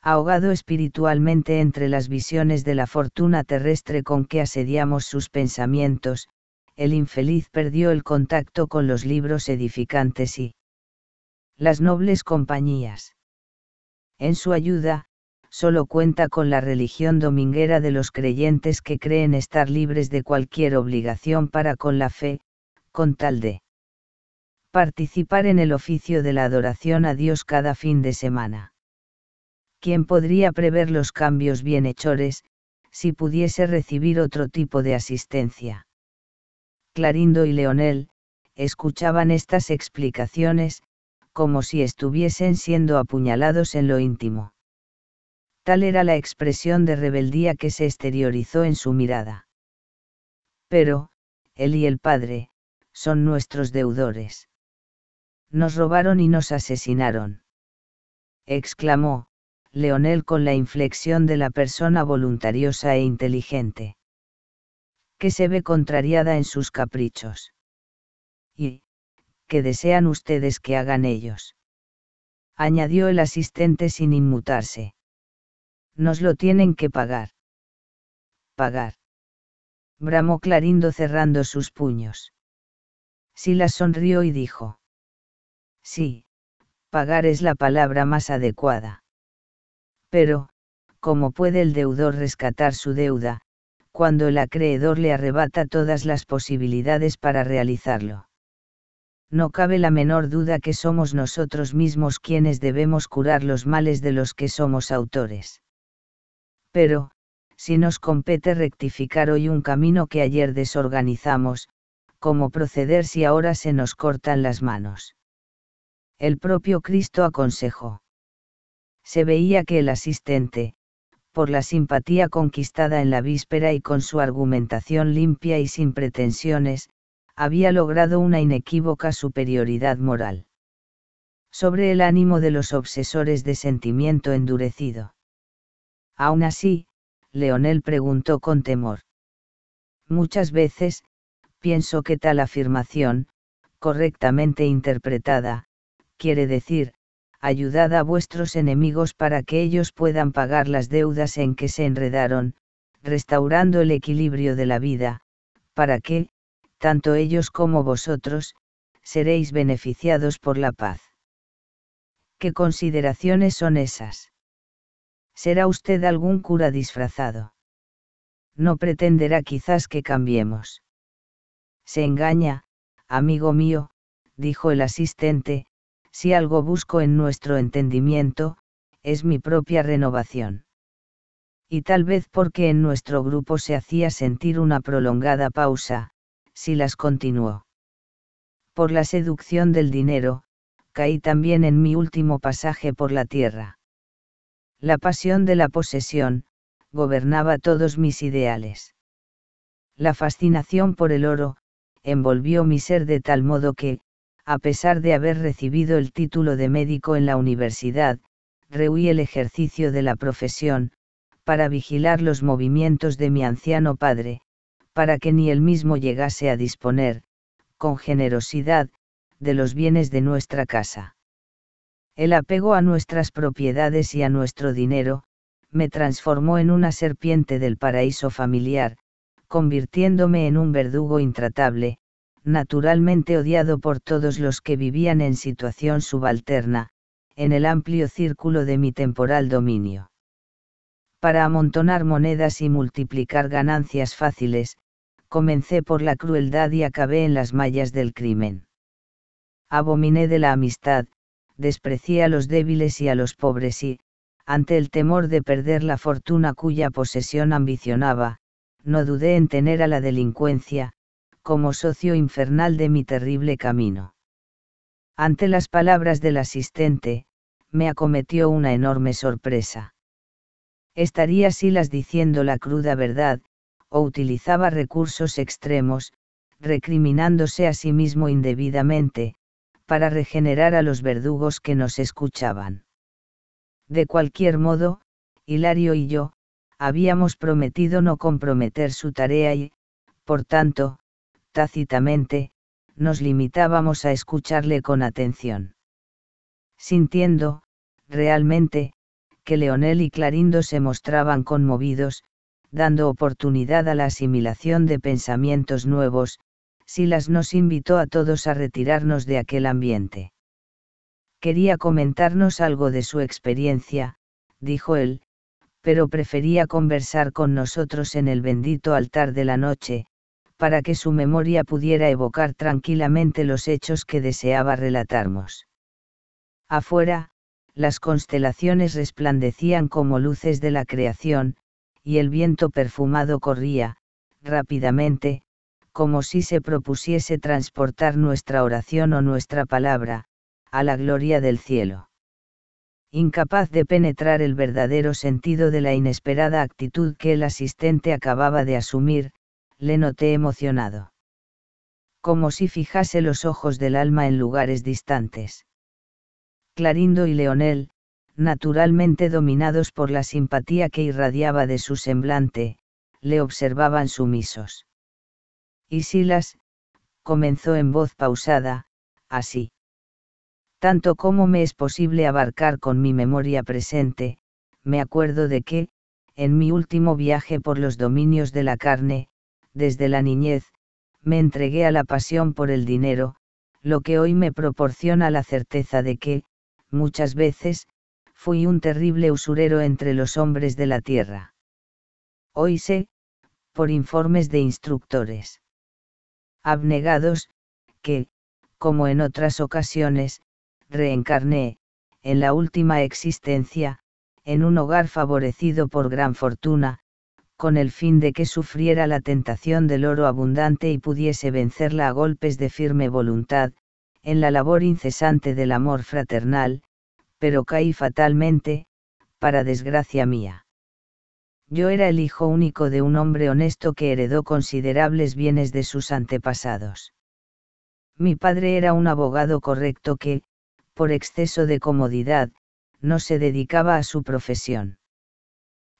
Ahogado espiritualmente entre las visiones de la fortuna terrestre con que asediamos sus pensamientos, el infeliz perdió el contacto con los libros edificantes y las nobles compañías. En su ayuda, solo cuenta con la religión dominguera de los creyentes que creen estar libres de cualquier obligación para con la fe, con tal de participar en el oficio de la adoración a Dios cada fin de semana. ¿Quién podría prever los cambios bienhechores, si pudiese recibir otro tipo de asistencia? Clarindo y Leonel, escuchaban estas explicaciones, como si estuviesen siendo apuñalados en lo íntimo. Tal era la expresión de rebeldía que se exteriorizó en su mirada. Pero, él y el padre, son nuestros deudores. Nos robaron y nos asesinaron. Exclamó, Leonel con la inflexión de la persona voluntariosa e inteligente que se ve contrariada en sus caprichos. Y, que desean ustedes que hagan ellos? añadió el asistente sin inmutarse. Nos lo tienen que pagar. Pagar. Bramó Clarindo cerrando sus puños. Silas sonrió y dijo. Sí, pagar es la palabra más adecuada. Pero, ¿cómo puede el deudor rescatar su deuda, cuando el acreedor le arrebata todas las posibilidades para realizarlo. No cabe la menor duda que somos nosotros mismos quienes debemos curar los males de los que somos autores. Pero, si nos compete rectificar hoy un camino que ayer desorganizamos, ¿cómo proceder si ahora se nos cortan las manos? El propio Cristo aconsejó. Se veía que el asistente, por la simpatía conquistada en la víspera y con su argumentación limpia y sin pretensiones, había logrado una inequívoca superioridad moral sobre el ánimo de los obsesores de sentimiento endurecido. Aún así, Leonel preguntó con temor. Muchas veces, pienso que tal afirmación, correctamente interpretada, quiere decir, ayudad a vuestros enemigos para que ellos puedan pagar las deudas en que se enredaron, restaurando el equilibrio de la vida, para que, tanto ellos como vosotros, seréis beneficiados por la paz. ¿Qué consideraciones son esas? ¿Será usted algún cura disfrazado? No pretenderá quizás que cambiemos. Se engaña, amigo mío, dijo el asistente, si algo busco en nuestro entendimiento, es mi propia renovación. Y tal vez porque en nuestro grupo se hacía sentir una prolongada pausa, si las continuó. Por la seducción del dinero, caí también en mi último pasaje por la tierra. La pasión de la posesión, gobernaba todos mis ideales. La fascinación por el oro, envolvió mi ser de tal modo que, a pesar de haber recibido el título de médico en la universidad, rehuí el ejercicio de la profesión, para vigilar los movimientos de mi anciano padre, para que ni él mismo llegase a disponer, con generosidad, de los bienes de nuestra casa. El apego a nuestras propiedades y a nuestro dinero, me transformó en una serpiente del paraíso familiar, convirtiéndome en un verdugo intratable, naturalmente odiado por todos los que vivían en situación subalterna, en el amplio círculo de mi temporal dominio. Para amontonar monedas y multiplicar ganancias fáciles, comencé por la crueldad y acabé en las mallas del crimen. Abominé de la amistad, desprecié a los débiles y a los pobres y, ante el temor de perder la fortuna cuya posesión ambicionaba, no dudé en tener a la delincuencia, como socio infernal de mi terrible camino. Ante las palabras del asistente, me acometió una enorme sorpresa. Estaría Silas diciendo la cruda verdad, o utilizaba recursos extremos, recriminándose a sí mismo indebidamente, para regenerar a los verdugos que nos escuchaban. De cualquier modo, Hilario y yo, habíamos prometido no comprometer su tarea y, por tanto, tácitamente, nos limitábamos a escucharle con atención. Sintiendo, realmente, que Leonel y Clarindo se mostraban conmovidos, dando oportunidad a la asimilación de pensamientos nuevos, Silas nos invitó a todos a retirarnos de aquel ambiente. Quería comentarnos algo de su experiencia, dijo él, pero prefería conversar con nosotros en el bendito altar de la noche, para que su memoria pudiera evocar tranquilamente los hechos que deseaba relatarnos. Afuera, las constelaciones resplandecían como luces de la creación, y el viento perfumado corría, rápidamente, como si se propusiese transportar nuestra oración o nuestra palabra, a la gloria del cielo. Incapaz de penetrar el verdadero sentido de la inesperada actitud que el asistente acababa de asumir, le noté emocionado. Como si fijase los ojos del alma en lugares distantes. Clarindo y Leonel, naturalmente dominados por la simpatía que irradiaba de su semblante, le observaban sumisos. Y Silas, comenzó en voz pausada, así. Tanto como me es posible abarcar con mi memoria presente, me acuerdo de que, en mi último viaje por los dominios de la carne, desde la niñez, me entregué a la pasión por el dinero, lo que hoy me proporciona la certeza de que, muchas veces, fui un terrible usurero entre los hombres de la tierra. Hoy sé, por informes de instructores abnegados, que, como en otras ocasiones, reencarné, en la última existencia, en un hogar favorecido por gran fortuna, con el fin de que sufriera la tentación del oro abundante y pudiese vencerla a golpes de firme voluntad, en la labor incesante del amor fraternal, pero caí fatalmente, para desgracia mía. Yo era el hijo único de un hombre honesto que heredó considerables bienes de sus antepasados. Mi padre era un abogado correcto que, por exceso de comodidad, no se dedicaba a su profesión.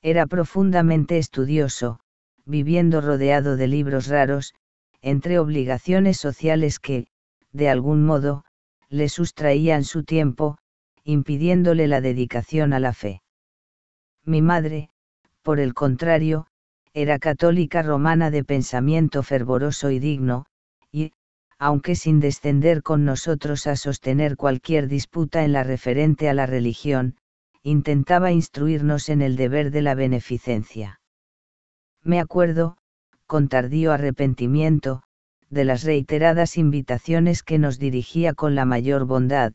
Era profundamente estudioso, viviendo rodeado de libros raros, entre obligaciones sociales que, de algún modo, le sustraían su tiempo, impidiéndole la dedicación a la fe. Mi madre, por el contrario, era católica romana de pensamiento fervoroso y digno, y, aunque sin descender con nosotros a sostener cualquier disputa en la referente a la religión, intentaba instruirnos en el deber de la beneficencia. Me acuerdo, con tardío arrepentimiento, de las reiteradas invitaciones que nos dirigía con la mayor bondad,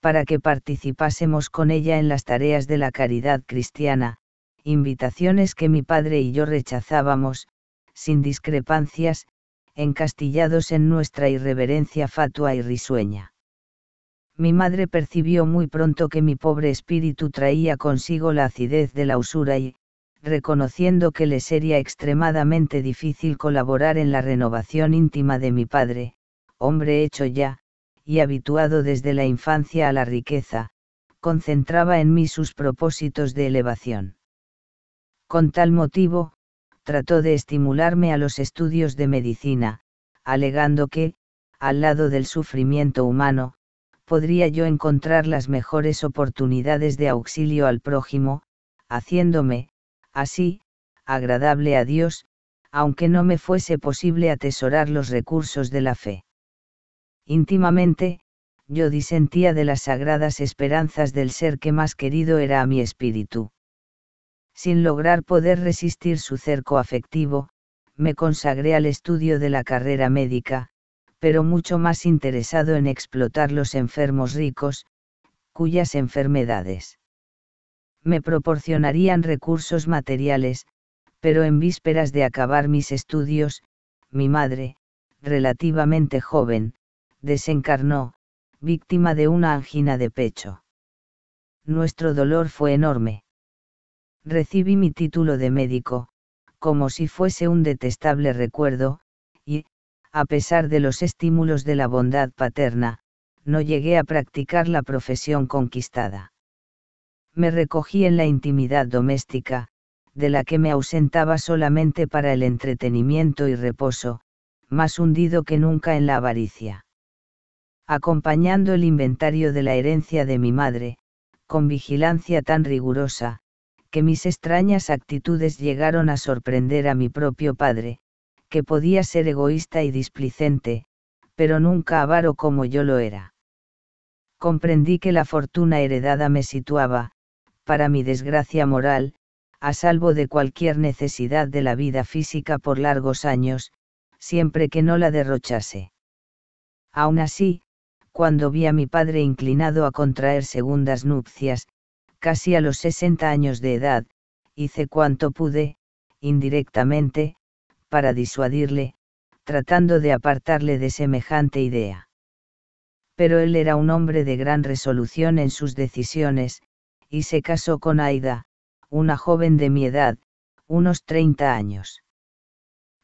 para que participásemos con ella en las tareas de la caridad cristiana, invitaciones que mi padre y yo rechazábamos, sin discrepancias, encastillados en nuestra irreverencia fatua y risueña. Mi madre percibió muy pronto que mi pobre espíritu traía consigo la acidez de la usura y, reconociendo que le sería extremadamente difícil colaborar en la renovación íntima de mi padre, hombre hecho ya, y habituado desde la infancia a la riqueza, concentraba en mí sus propósitos de elevación. Con tal motivo, trató de estimularme a los estudios de medicina, alegando que, al lado del sufrimiento humano, podría yo encontrar las mejores oportunidades de auxilio al prójimo, haciéndome, así, agradable a Dios, aunque no me fuese posible atesorar los recursos de la fe. Íntimamente, yo disentía de las sagradas esperanzas del ser que más querido era a mi espíritu. Sin lograr poder resistir su cerco afectivo, me consagré al estudio de la carrera médica, pero mucho más interesado en explotar los enfermos ricos, cuyas enfermedades me proporcionarían recursos materiales, pero en vísperas de acabar mis estudios, mi madre, relativamente joven, desencarnó, víctima de una angina de pecho. Nuestro dolor fue enorme. Recibí mi título de médico, como si fuese un detestable recuerdo, a pesar de los estímulos de la bondad paterna, no llegué a practicar la profesión conquistada. Me recogí en la intimidad doméstica, de la que me ausentaba solamente para el entretenimiento y reposo, más hundido que nunca en la avaricia. Acompañando el inventario de la herencia de mi madre, con vigilancia tan rigurosa, que mis extrañas actitudes llegaron a sorprender a mi propio padre, que podía ser egoísta y displicente, pero nunca avaro como yo lo era. Comprendí que la fortuna heredada me situaba, para mi desgracia moral, a salvo de cualquier necesidad de la vida física por largos años, siempre que no la derrochase. Aún así, cuando vi a mi padre inclinado a contraer segundas nupcias, casi a los 60 años de edad, hice cuanto pude, indirectamente, para disuadirle, tratando de apartarle de semejante idea. Pero él era un hombre de gran resolución en sus decisiones, y se casó con Aida, una joven de mi edad, unos 30 años.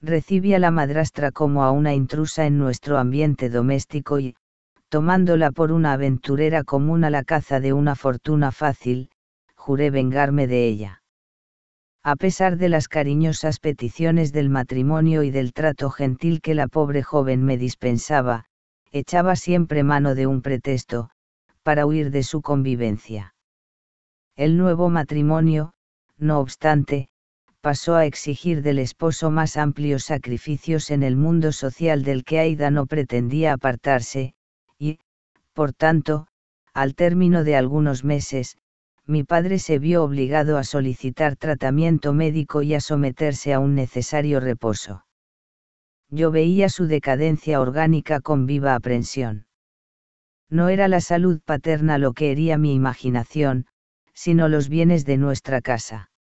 Recibí a la madrastra como a una intrusa en nuestro ambiente doméstico y, tomándola por una aventurera común a la caza de una fortuna fácil, juré vengarme de ella a pesar de las cariñosas peticiones del matrimonio y del trato gentil que la pobre joven me dispensaba, echaba siempre mano de un pretexto, para huir de su convivencia. El nuevo matrimonio, no obstante, pasó a exigir del esposo más amplios sacrificios en el mundo social del que Aida no pretendía apartarse, y, por tanto, al término de algunos meses, mi padre se vio obligado a solicitar tratamiento médico y a someterse a un necesario reposo. Yo veía su decadencia orgánica con viva aprensión. No era la salud paterna lo que hería mi imaginación, sino los bienes de nuestra casa.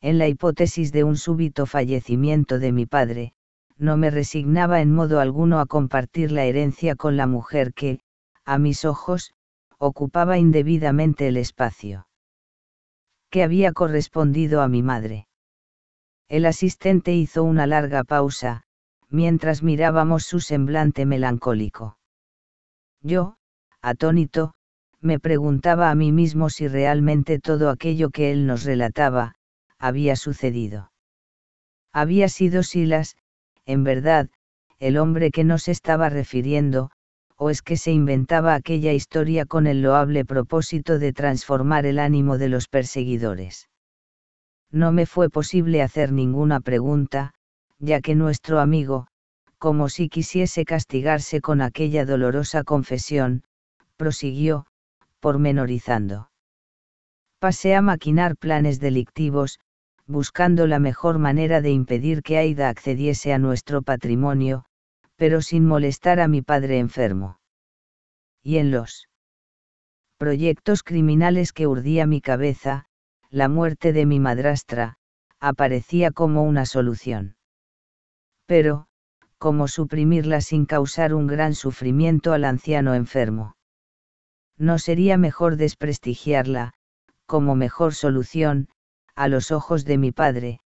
En la hipótesis de un súbito fallecimiento de mi padre, no me resignaba en modo alguno a compartir la herencia con la mujer que, a mis ojos, ocupaba indebidamente el espacio que había correspondido a mi madre. El asistente hizo una larga pausa, mientras mirábamos su semblante melancólico. Yo, atónito, me preguntaba a mí mismo si realmente todo aquello que él nos relataba, había sucedido. Había sido Silas, en verdad, el hombre que nos estaba refiriendo, o es que se inventaba aquella historia con el loable propósito de transformar el ánimo de los perseguidores. No me fue posible hacer ninguna pregunta, ya que nuestro amigo, como si quisiese castigarse con aquella dolorosa confesión, prosiguió, pormenorizando. Pasé a maquinar planes delictivos, buscando la mejor manera de impedir que Aida accediese a nuestro patrimonio, pero sin molestar a mi padre enfermo. Y en los proyectos criminales que urdía mi cabeza, la muerte de mi madrastra, aparecía como una solución. Pero, ¿cómo suprimirla sin causar un gran sufrimiento al anciano enfermo? ¿No sería mejor desprestigiarla, como mejor solución, a los ojos de mi padre,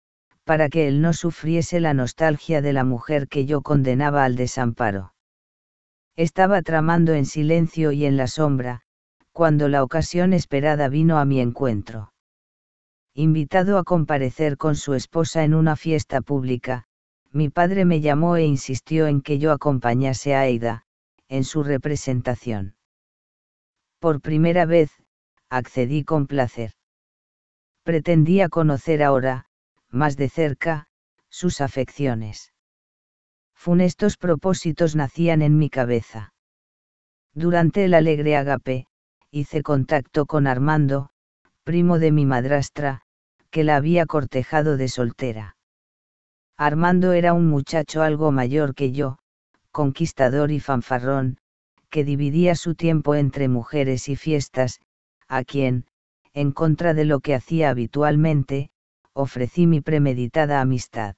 para que él no sufriese la nostalgia de la mujer que yo condenaba al desamparo. Estaba tramando en silencio y en la sombra, cuando la ocasión esperada vino a mi encuentro. Invitado a comparecer con su esposa en una fiesta pública, mi padre me llamó e insistió en que yo acompañase a Aida, en su representación. Por primera vez, accedí con placer. Pretendía conocer ahora, más de cerca, sus afecciones. Funestos propósitos nacían en mi cabeza. Durante el alegre agape, hice contacto con Armando, primo de mi madrastra, que la había cortejado de soltera. Armando era un muchacho algo mayor que yo, conquistador y fanfarrón, que dividía su tiempo entre mujeres y fiestas, a quien, en contra de lo que hacía habitualmente, ofrecí mi premeditada amistad.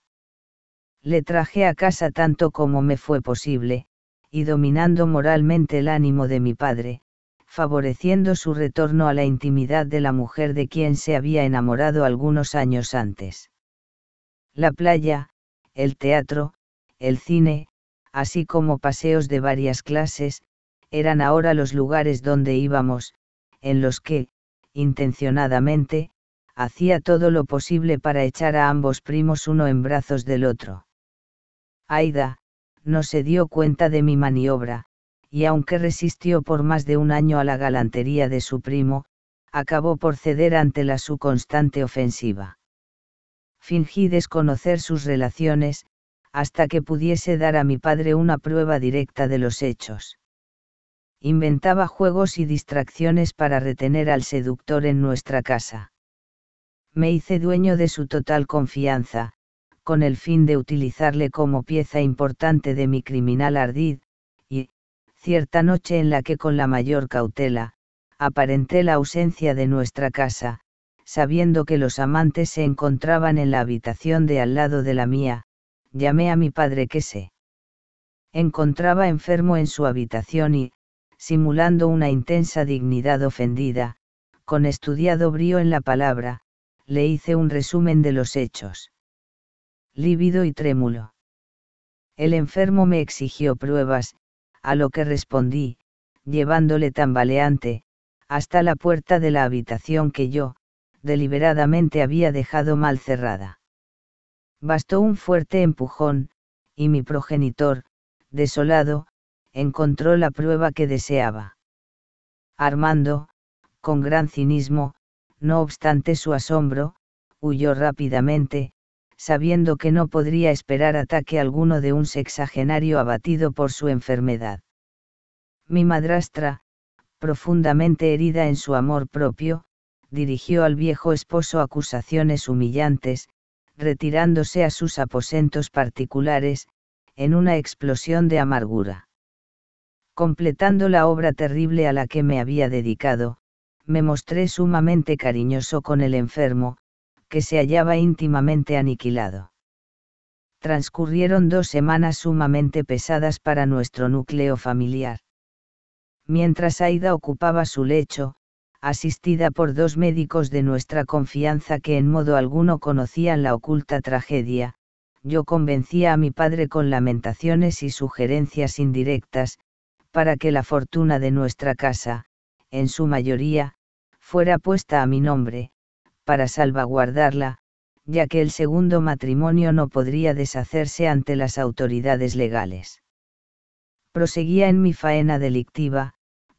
Le traje a casa tanto como me fue posible, y dominando moralmente el ánimo de mi padre, favoreciendo su retorno a la intimidad de la mujer de quien se había enamorado algunos años antes. La playa, el teatro, el cine, así como paseos de varias clases, eran ahora los lugares donde íbamos, en los que, intencionadamente, hacía todo lo posible para echar a ambos primos uno en brazos del otro. Aida, no se dio cuenta de mi maniobra, y aunque resistió por más de un año a la galantería de su primo, acabó por ceder ante la su constante ofensiva. Fingí desconocer sus relaciones, hasta que pudiese dar a mi padre una prueba directa de los hechos. Inventaba juegos y distracciones para retener al seductor en nuestra casa me hice dueño de su total confianza, con el fin de utilizarle como pieza importante de mi criminal ardid, y, cierta noche en la que con la mayor cautela, aparenté la ausencia de nuestra casa, sabiendo que los amantes se encontraban en la habitación de al lado de la mía, llamé a mi padre que se encontraba enfermo en su habitación y, simulando una intensa dignidad ofendida, con estudiado brío en la palabra, le hice un resumen de los hechos. Lívido y trémulo. El enfermo me exigió pruebas, a lo que respondí, llevándole tambaleante, hasta la puerta de la habitación que yo, deliberadamente había dejado mal cerrada. Bastó un fuerte empujón, y mi progenitor, desolado, encontró la prueba que deseaba. Armando, con gran cinismo, no obstante su asombro, huyó rápidamente, sabiendo que no podría esperar ataque alguno de un sexagenario abatido por su enfermedad. Mi madrastra, profundamente herida en su amor propio, dirigió al viejo esposo acusaciones humillantes, retirándose a sus aposentos particulares, en una explosión de amargura. Completando la obra terrible a la que me había dedicado, me mostré sumamente cariñoso con el enfermo, que se hallaba íntimamente aniquilado. Transcurrieron dos semanas sumamente pesadas para nuestro núcleo familiar. Mientras Aida ocupaba su lecho, asistida por dos médicos de nuestra confianza que en modo alguno conocían la oculta tragedia, yo convencía a mi padre con lamentaciones y sugerencias indirectas, para que la fortuna de nuestra casa, en su mayoría, fuera puesta a mi nombre, para salvaguardarla, ya que el segundo matrimonio no podría deshacerse ante las autoridades legales. Proseguía en mi faena delictiva,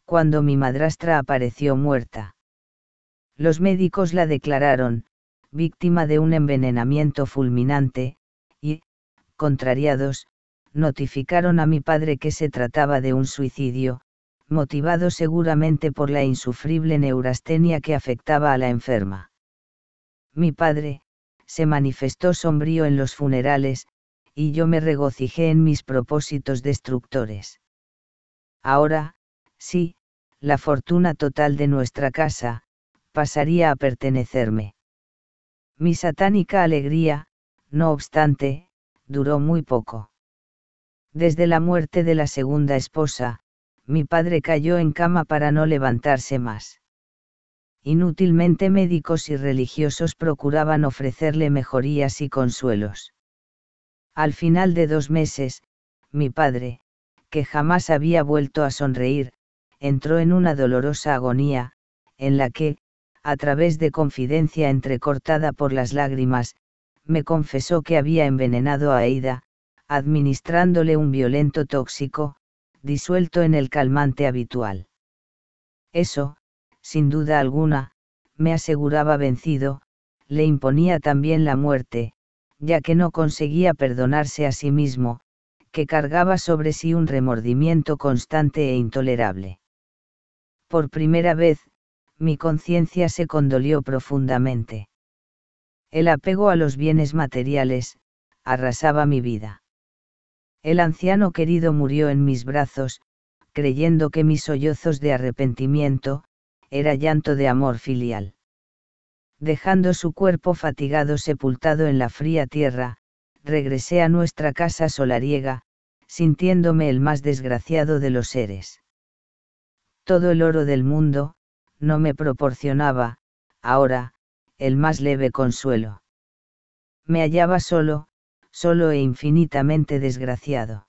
cuando mi madrastra apareció muerta. Los médicos la declararon, víctima de un envenenamiento fulminante, y, contrariados, notificaron a mi padre que se trataba de un suicidio, motivado seguramente por la insufrible neurastenia que afectaba a la enferma. Mi padre, se manifestó sombrío en los funerales, y yo me regocijé en mis propósitos destructores. Ahora, sí, la fortuna total de nuestra casa, pasaría a pertenecerme. Mi satánica alegría, no obstante, duró muy poco. Desde la muerte de la segunda esposa, mi padre cayó en cama para no levantarse más. Inútilmente médicos y religiosos procuraban ofrecerle mejorías y consuelos. Al final de dos meses, mi padre, que jamás había vuelto a sonreír, entró en una dolorosa agonía, en la que, a través de confidencia entrecortada por las lágrimas, me confesó que había envenenado a Aida, administrándole un violento tóxico, disuelto en el calmante habitual. Eso, sin duda alguna, me aseguraba vencido, le imponía también la muerte, ya que no conseguía perdonarse a sí mismo, que cargaba sobre sí un remordimiento constante e intolerable. Por primera vez, mi conciencia se condolió profundamente. El apego a los bienes materiales, arrasaba mi vida. El anciano querido murió en mis brazos, creyendo que mis sollozos de arrepentimiento, era llanto de amor filial. Dejando su cuerpo fatigado sepultado en la fría tierra, regresé a nuestra casa solariega, sintiéndome el más desgraciado de los seres. Todo el oro del mundo, no me proporcionaba, ahora, el más leve consuelo. Me hallaba solo, solo e infinitamente desgraciado.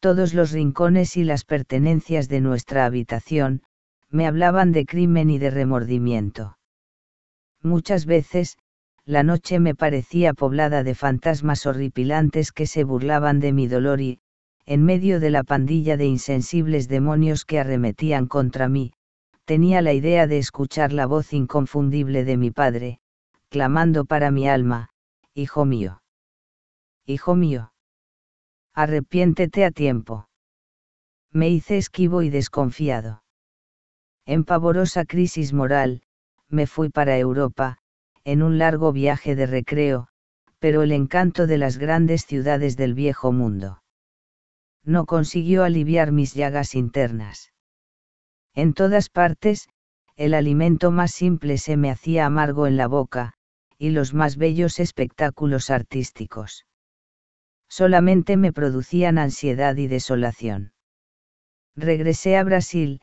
Todos los rincones y las pertenencias de nuestra habitación, me hablaban de crimen y de remordimiento. Muchas veces, la noche me parecía poblada de fantasmas horripilantes que se burlaban de mi dolor y, en medio de la pandilla de insensibles demonios que arremetían contra mí, tenía la idea de escuchar la voz inconfundible de mi padre, clamando para mi alma, Hijo mío hijo mío. Arrepiéntete a tiempo. Me hice esquivo y desconfiado. En pavorosa crisis moral, me fui para Europa, en un largo viaje de recreo, pero el encanto de las grandes ciudades del viejo mundo. No consiguió aliviar mis llagas internas. En todas partes, el alimento más simple se me hacía amargo en la boca, y los más bellos espectáculos artísticos solamente me producían ansiedad y desolación. Regresé a Brasil,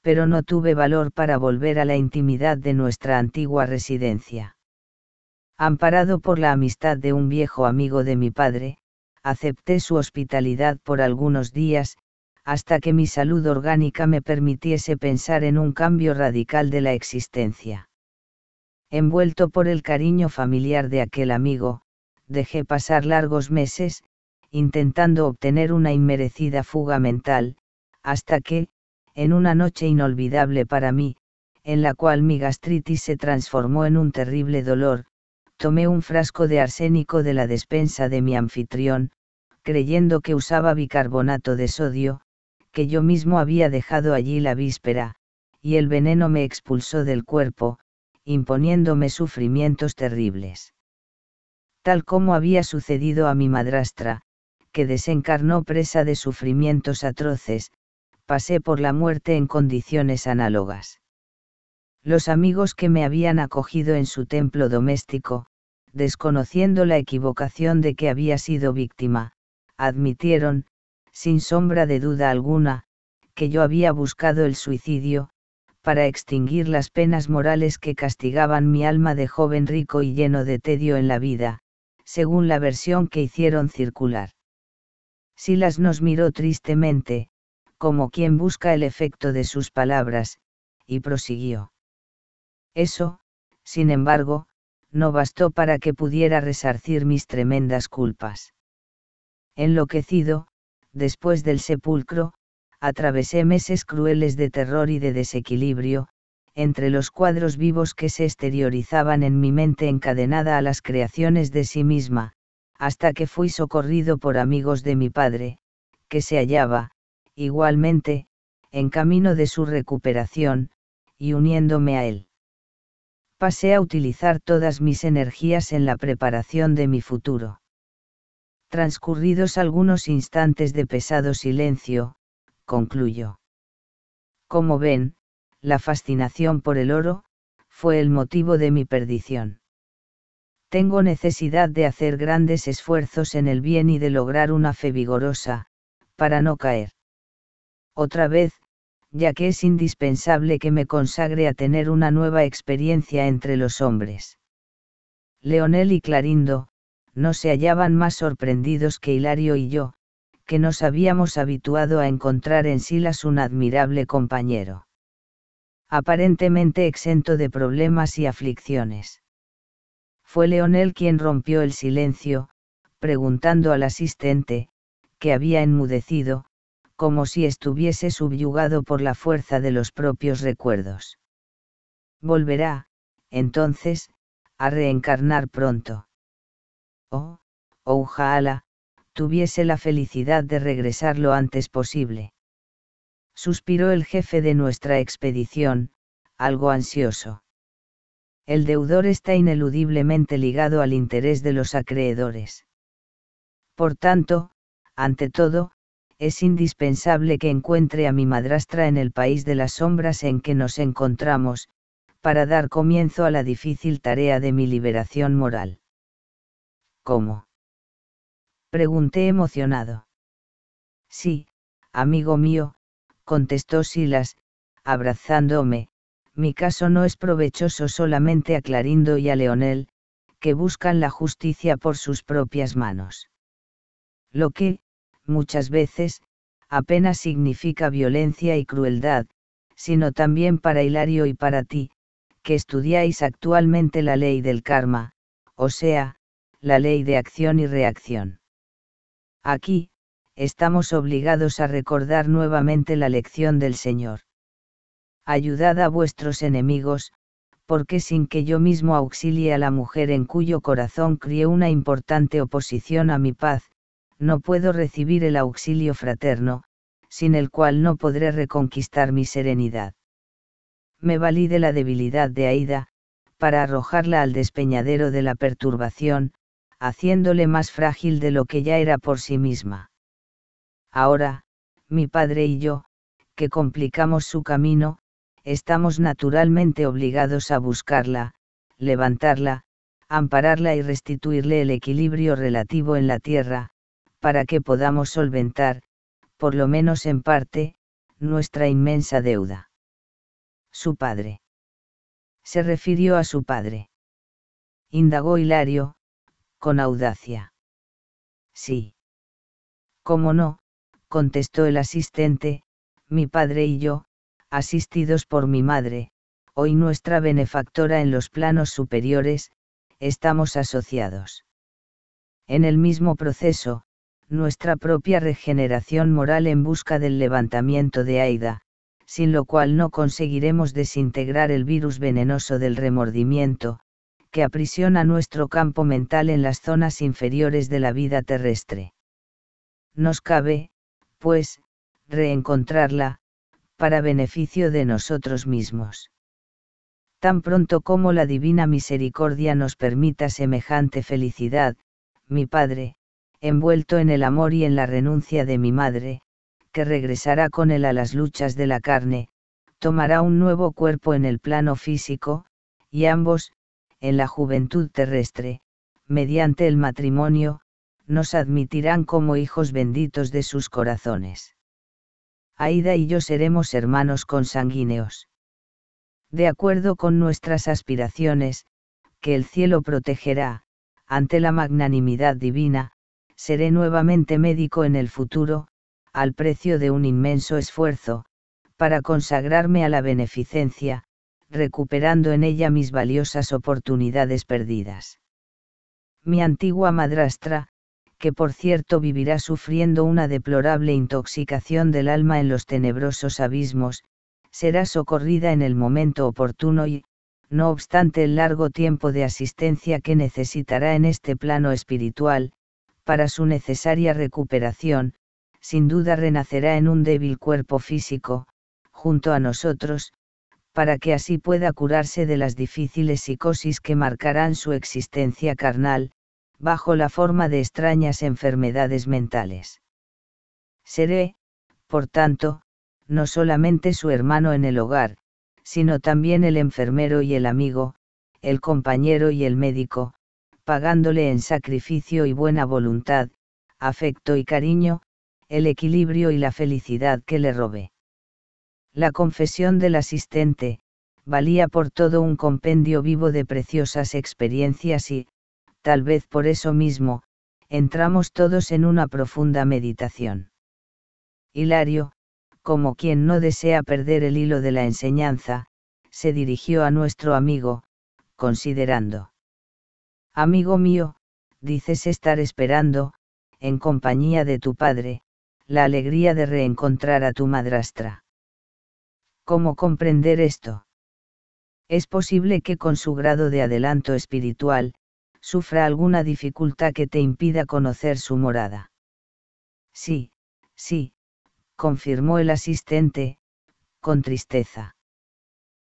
pero no tuve valor para volver a la intimidad de nuestra antigua residencia. Amparado por la amistad de un viejo amigo de mi padre, acepté su hospitalidad por algunos días, hasta que mi salud orgánica me permitiese pensar en un cambio radical de la existencia. Envuelto por el cariño familiar de aquel amigo, dejé pasar largos meses, intentando obtener una inmerecida fuga mental, hasta que, en una noche inolvidable para mí, en la cual mi gastritis se transformó en un terrible dolor, tomé un frasco de arsénico de la despensa de mi anfitrión, creyendo que usaba bicarbonato de sodio, que yo mismo había dejado allí la víspera, y el veneno me expulsó del cuerpo, imponiéndome sufrimientos terribles. Tal como había sucedido a mi madrastra, que desencarnó presa de sufrimientos atroces, pasé por la muerte en condiciones análogas. Los amigos que me habían acogido en su templo doméstico, desconociendo la equivocación de que había sido víctima, admitieron, sin sombra de duda alguna, que yo había buscado el suicidio, para extinguir las penas morales que castigaban mi alma de joven rico y lleno de tedio en la vida, según la versión que hicieron circular. Silas nos miró tristemente, como quien busca el efecto de sus palabras, y prosiguió. Eso, sin embargo, no bastó para que pudiera resarcir mis tremendas culpas. Enloquecido, después del sepulcro, atravesé meses crueles de terror y de desequilibrio, entre los cuadros vivos que se exteriorizaban en mi mente encadenada a las creaciones de sí misma, hasta que fui socorrido por amigos de mi padre, que se hallaba, igualmente, en camino de su recuperación, y uniéndome a él. Pasé a utilizar todas mis energías en la preparación de mi futuro. Transcurridos algunos instantes de pesado silencio, concluyo. Como ven, la fascinación por el oro, fue el motivo de mi perdición tengo necesidad de hacer grandes esfuerzos en el bien y de lograr una fe vigorosa, para no caer. Otra vez, ya que es indispensable que me consagre a tener una nueva experiencia entre los hombres. Leonel y Clarindo, no se hallaban más sorprendidos que Hilario y yo, que nos habíamos habituado a encontrar en Silas un admirable compañero. Aparentemente exento de problemas y aflicciones. Fue Leonel quien rompió el silencio, preguntando al asistente, que había enmudecido, como si estuviese subyugado por la fuerza de los propios recuerdos. Volverá, entonces, a reencarnar pronto. Oh, ojalá, tuviese la felicidad de regresar lo antes posible. Suspiró el jefe de nuestra expedición, algo ansioso el deudor está ineludiblemente ligado al interés de los acreedores. Por tanto, ante todo, es indispensable que encuentre a mi madrastra en el país de las sombras en que nos encontramos, para dar comienzo a la difícil tarea de mi liberación moral. ¿Cómo? Pregunté emocionado. Sí, amigo mío, contestó Silas, abrazándome, mi caso no es provechoso solamente a Clarindo y a Leonel, que buscan la justicia por sus propias manos. Lo que, muchas veces, apenas significa violencia y crueldad, sino también para Hilario y para ti, que estudiáis actualmente la ley del karma, o sea, la ley de acción y reacción. Aquí, estamos obligados a recordar nuevamente la lección del Señor ayudad a vuestros enemigos, porque sin que yo mismo auxilie a la mujer en cuyo corazón crié una importante oposición a mi paz, no puedo recibir el auxilio fraterno, sin el cual no podré reconquistar mi serenidad. Me valí de la debilidad de Aida, para arrojarla al despeñadero de la perturbación, haciéndole más frágil de lo que ya era por sí misma. Ahora, mi padre y yo, que complicamos su camino, estamos naturalmente obligados a buscarla, levantarla, ampararla y restituirle el equilibrio relativo en la Tierra, para que podamos solventar, por lo menos en parte, nuestra inmensa deuda. Su padre. Se refirió a su padre. Indagó Hilario, con audacia. Sí. ¿Cómo no? contestó el asistente, mi padre y yo, asistidos por mi madre, hoy nuestra benefactora en los planos superiores, estamos asociados. En el mismo proceso, nuestra propia regeneración moral en busca del levantamiento de Aida, sin lo cual no conseguiremos desintegrar el virus venenoso del remordimiento, que aprisiona nuestro campo mental en las zonas inferiores de la vida terrestre. Nos cabe, pues, reencontrarla, para beneficio de nosotros mismos. Tan pronto como la divina misericordia nos permita semejante felicidad, mi Padre, envuelto en el amor y en la renuncia de mi Madre, que regresará con él a las luchas de la carne, tomará un nuevo cuerpo en el plano físico, y ambos, en la juventud terrestre, mediante el matrimonio, nos admitirán como hijos benditos de sus corazones. Aida y yo seremos hermanos consanguíneos. De acuerdo con nuestras aspiraciones, que el cielo protegerá, ante la magnanimidad divina, seré nuevamente médico en el futuro, al precio de un inmenso esfuerzo, para consagrarme a la beneficencia, recuperando en ella mis valiosas oportunidades perdidas. Mi antigua madrastra, que por cierto vivirá sufriendo una deplorable intoxicación del alma en los tenebrosos abismos, será socorrida en el momento oportuno y, no obstante el largo tiempo de asistencia que necesitará en este plano espiritual, para su necesaria recuperación, sin duda renacerá en un débil cuerpo físico, junto a nosotros, para que así pueda curarse de las difíciles psicosis que marcarán su existencia carnal, bajo la forma de extrañas enfermedades mentales. Seré, por tanto, no solamente su hermano en el hogar, sino también el enfermero y el amigo, el compañero y el médico, pagándole en sacrificio y buena voluntad, afecto y cariño, el equilibrio y la felicidad que le robé. La confesión del asistente, valía por todo un compendio vivo de preciosas experiencias y, tal vez por eso mismo, entramos todos en una profunda meditación. Hilario, como quien no desea perder el hilo de la enseñanza, se dirigió a nuestro amigo, considerando. Amigo mío, dices estar esperando, en compañía de tu padre, la alegría de reencontrar a tu madrastra. ¿Cómo comprender esto? Es posible que con su grado de adelanto espiritual, sufra alguna dificultad que te impida conocer su morada. Sí, sí, confirmó el asistente, con tristeza.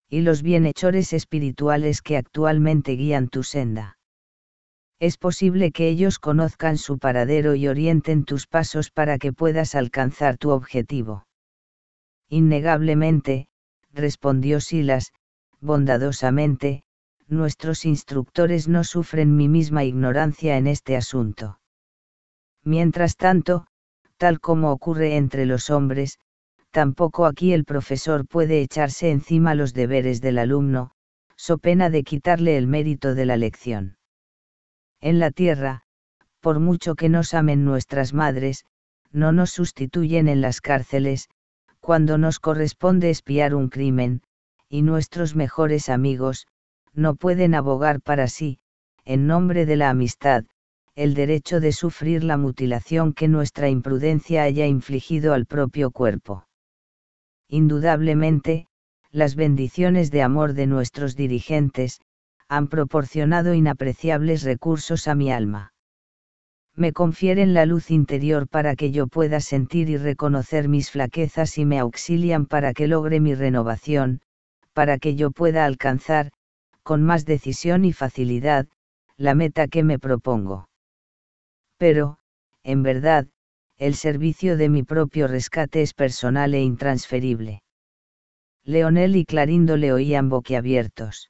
Y los bienhechores espirituales que actualmente guían tu senda. Es posible que ellos conozcan su paradero y orienten tus pasos para que puedas alcanzar tu objetivo. Innegablemente, respondió Silas, bondadosamente, nuestros instructores no sufren mi misma ignorancia en este asunto. Mientras tanto, tal como ocurre entre los hombres, tampoco aquí el profesor puede echarse encima los deberes del alumno, so pena de quitarle el mérito de la lección. En la tierra, por mucho que nos amen nuestras madres, no nos sustituyen en las cárceles, cuando nos corresponde espiar un crimen, y nuestros mejores amigos, no pueden abogar para sí, en nombre de la amistad, el derecho de sufrir la mutilación que nuestra imprudencia haya infligido al propio cuerpo. Indudablemente, las bendiciones de amor de nuestros dirigentes, han proporcionado inapreciables recursos a mi alma. Me confieren la luz interior para que yo pueda sentir y reconocer mis flaquezas y me auxilian para que logre mi renovación, para que yo pueda alcanzar, con más decisión y facilidad, la meta que me propongo. Pero, en verdad, el servicio de mi propio rescate es personal e intransferible. Leonel y Clarindo le oían boquiabiertos.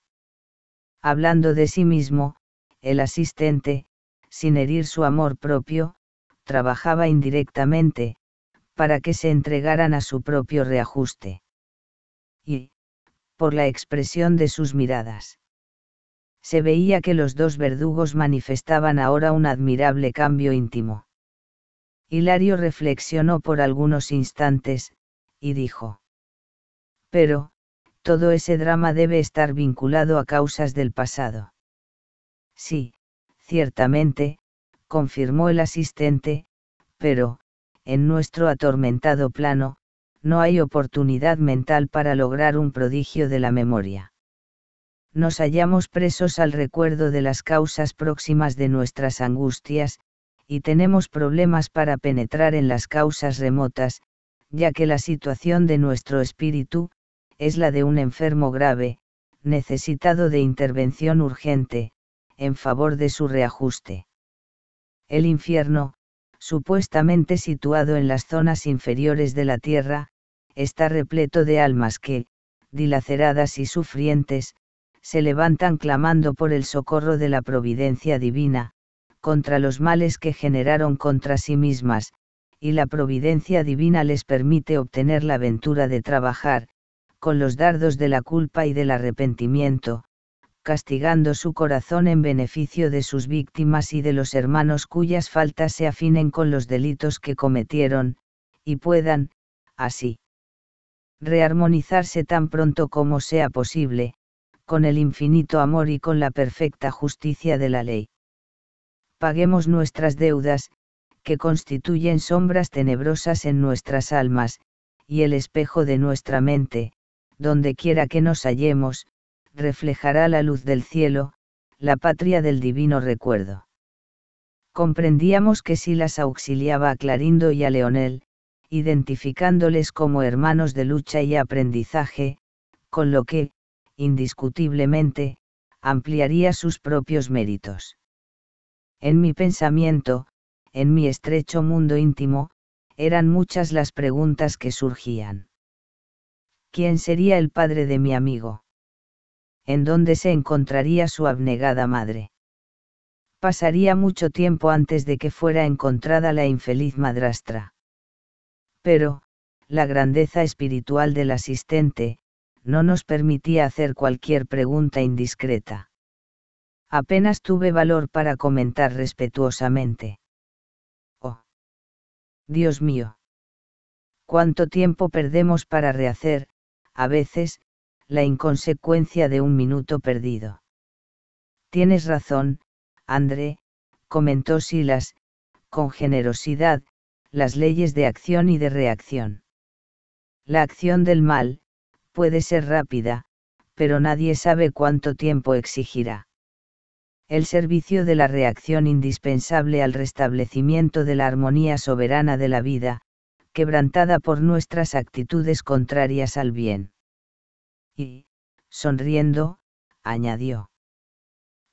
Hablando de sí mismo, el asistente, sin herir su amor propio, trabajaba indirectamente, para que se entregaran a su propio reajuste. Y, por la expresión de sus miradas se veía que los dos verdugos manifestaban ahora un admirable cambio íntimo. Hilario reflexionó por algunos instantes, y dijo. Pero, todo ese drama debe estar vinculado a causas del pasado. Sí, ciertamente, confirmó el asistente, pero, en nuestro atormentado plano, no hay oportunidad mental para lograr un prodigio de la memoria nos hallamos presos al recuerdo de las causas próximas de nuestras angustias, y tenemos problemas para penetrar en las causas remotas, ya que la situación de nuestro espíritu, es la de un enfermo grave, necesitado de intervención urgente, en favor de su reajuste. El infierno, supuestamente situado en las zonas inferiores de la tierra, está repleto de almas que, dilaceradas y sufrientes, se levantan clamando por el socorro de la providencia divina, contra los males que generaron contra sí mismas, y la providencia divina les permite obtener la ventura de trabajar, con los dardos de la culpa y del arrepentimiento, castigando su corazón en beneficio de sus víctimas y de los hermanos cuyas faltas se afinen con los delitos que cometieron, y puedan, así, rearmonizarse tan pronto como sea posible, con el infinito amor y con la perfecta justicia de la ley. Paguemos nuestras deudas, que constituyen sombras tenebrosas en nuestras almas, y el espejo de nuestra mente, donde quiera que nos hallemos, reflejará la luz del cielo, la patria del divino recuerdo. Comprendíamos que las auxiliaba a Clarindo y a Leonel, identificándoles como hermanos de lucha y aprendizaje, con lo que, indiscutiblemente, ampliaría sus propios méritos. En mi pensamiento, en mi estrecho mundo íntimo, eran muchas las preguntas que surgían. ¿Quién sería el padre de mi amigo? ¿En dónde se encontraría su abnegada madre? Pasaría mucho tiempo antes de que fuera encontrada la infeliz madrastra. Pero, la grandeza espiritual del asistente, no nos permitía hacer cualquier pregunta indiscreta. Apenas tuve valor para comentar respetuosamente. Oh. Dios mío. Cuánto tiempo perdemos para rehacer, a veces, la inconsecuencia de un minuto perdido. Tienes razón, André, comentó Silas, con generosidad, las leyes de acción y de reacción. La acción del mal, puede ser rápida, pero nadie sabe cuánto tiempo exigirá. El servicio de la reacción indispensable al restablecimiento de la armonía soberana de la vida, quebrantada por nuestras actitudes contrarias al bien. Y, sonriendo, añadió.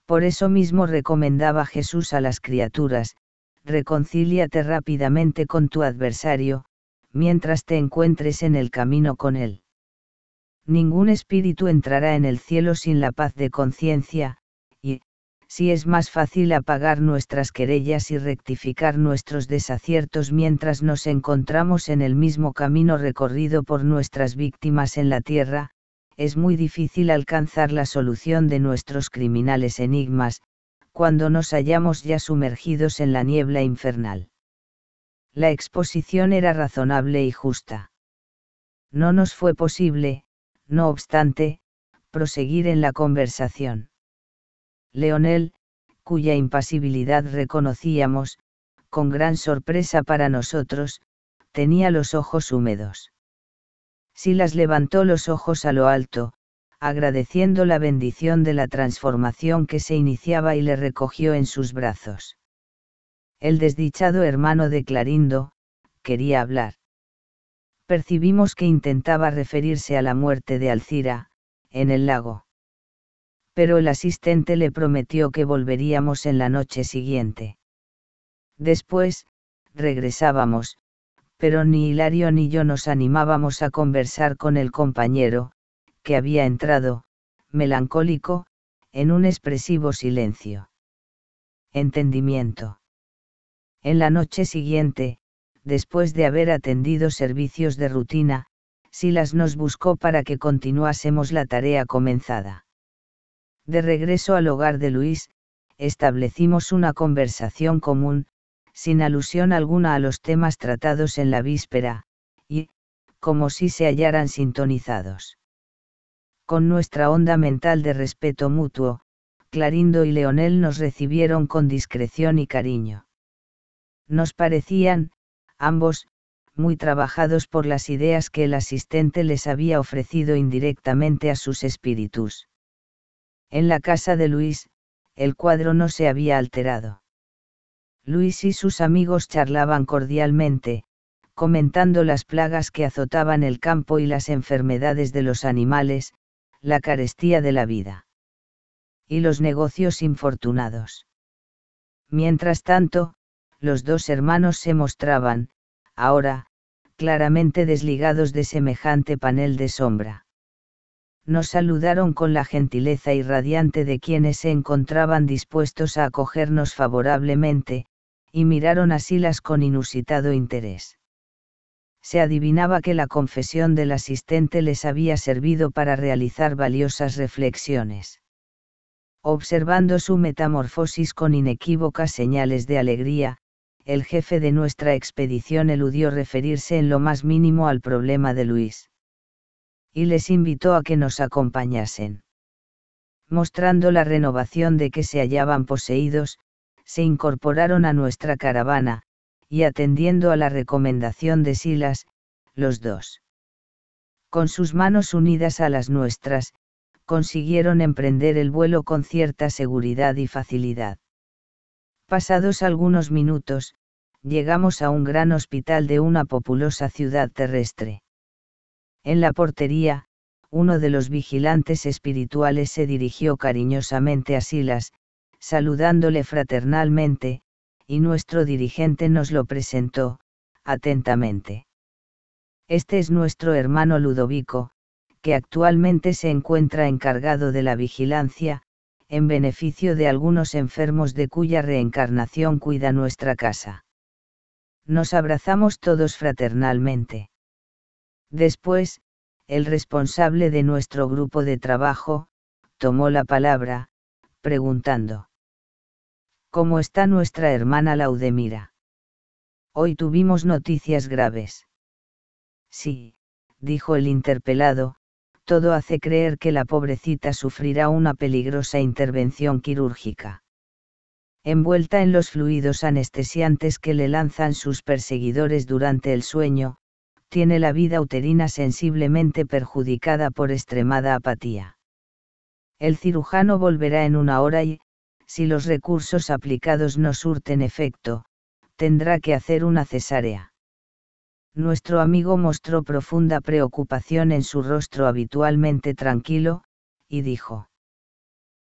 Por eso mismo recomendaba Jesús a las criaturas, reconcíliate rápidamente con tu adversario, mientras te encuentres en el camino con él ningún espíritu entrará en el cielo sin la paz de conciencia, y, si es más fácil apagar nuestras querellas y rectificar nuestros desaciertos mientras nos encontramos en el mismo camino recorrido por nuestras víctimas en la tierra, es muy difícil alcanzar la solución de nuestros criminales enigmas, cuando nos hallamos ya sumergidos en la niebla infernal. La exposición era razonable y justa. No nos fue posible, no obstante, proseguir en la conversación. Leonel, cuya impasibilidad reconocíamos, con gran sorpresa para nosotros, tenía los ojos húmedos. Silas levantó los ojos a lo alto, agradeciendo la bendición de la transformación que se iniciaba y le recogió en sus brazos. El desdichado hermano de Clarindo, quería hablar percibimos que intentaba referirse a la muerte de Alcira, en el lago. Pero el asistente le prometió que volveríamos en la noche siguiente. Después, regresábamos, pero ni Hilario ni yo nos animábamos a conversar con el compañero, que había entrado, melancólico, en un expresivo silencio. Entendimiento. En la noche siguiente, después de haber atendido servicios de rutina, Silas nos buscó para que continuásemos la tarea comenzada. De regreso al hogar de Luis, establecimos una conversación común, sin alusión alguna a los temas tratados en la víspera, y, como si se hallaran sintonizados. Con nuestra onda mental de respeto mutuo, Clarindo y Leonel nos recibieron con discreción y cariño. Nos parecían, ambos, muy trabajados por las ideas que el asistente les había ofrecido indirectamente a sus espíritus. En la casa de Luis, el cuadro no se había alterado. Luis y sus amigos charlaban cordialmente, comentando las plagas que azotaban el campo y las enfermedades de los animales, la carestía de la vida. Y los negocios infortunados. Mientras tanto, los dos hermanos se mostraban, ahora, claramente desligados de semejante panel de sombra. Nos saludaron con la gentileza irradiante de quienes se encontraban dispuestos a acogernos favorablemente, y miraron a las con inusitado interés. Se adivinaba que la confesión del asistente les había servido para realizar valiosas reflexiones. Observando su metamorfosis con inequívocas señales de alegría, el jefe de nuestra expedición eludió referirse en lo más mínimo al problema de Luis. Y les invitó a que nos acompañasen. Mostrando la renovación de que se hallaban poseídos, se incorporaron a nuestra caravana, y atendiendo a la recomendación de Silas, los dos. Con sus manos unidas a las nuestras, consiguieron emprender el vuelo con cierta seguridad y facilidad. Pasados algunos minutos, llegamos a un gran hospital de una populosa ciudad terrestre. En la portería, uno de los vigilantes espirituales se dirigió cariñosamente a Silas, saludándole fraternalmente, y nuestro dirigente nos lo presentó, atentamente. Este es nuestro hermano Ludovico, que actualmente se encuentra encargado de la vigilancia, en beneficio de algunos enfermos de cuya reencarnación cuida nuestra casa. Nos abrazamos todos fraternalmente. Después, el responsable de nuestro grupo de trabajo, tomó la palabra, preguntando. ¿Cómo está nuestra hermana Laudemira? Hoy tuvimos noticias graves. Sí, dijo el interpelado, todo hace creer que la pobrecita sufrirá una peligrosa intervención quirúrgica. Envuelta en los fluidos anestesiantes que le lanzan sus perseguidores durante el sueño, tiene la vida uterina sensiblemente perjudicada por extremada apatía. El cirujano volverá en una hora y, si los recursos aplicados no surten efecto, tendrá que hacer una cesárea nuestro amigo mostró profunda preocupación en su rostro habitualmente tranquilo, y dijo.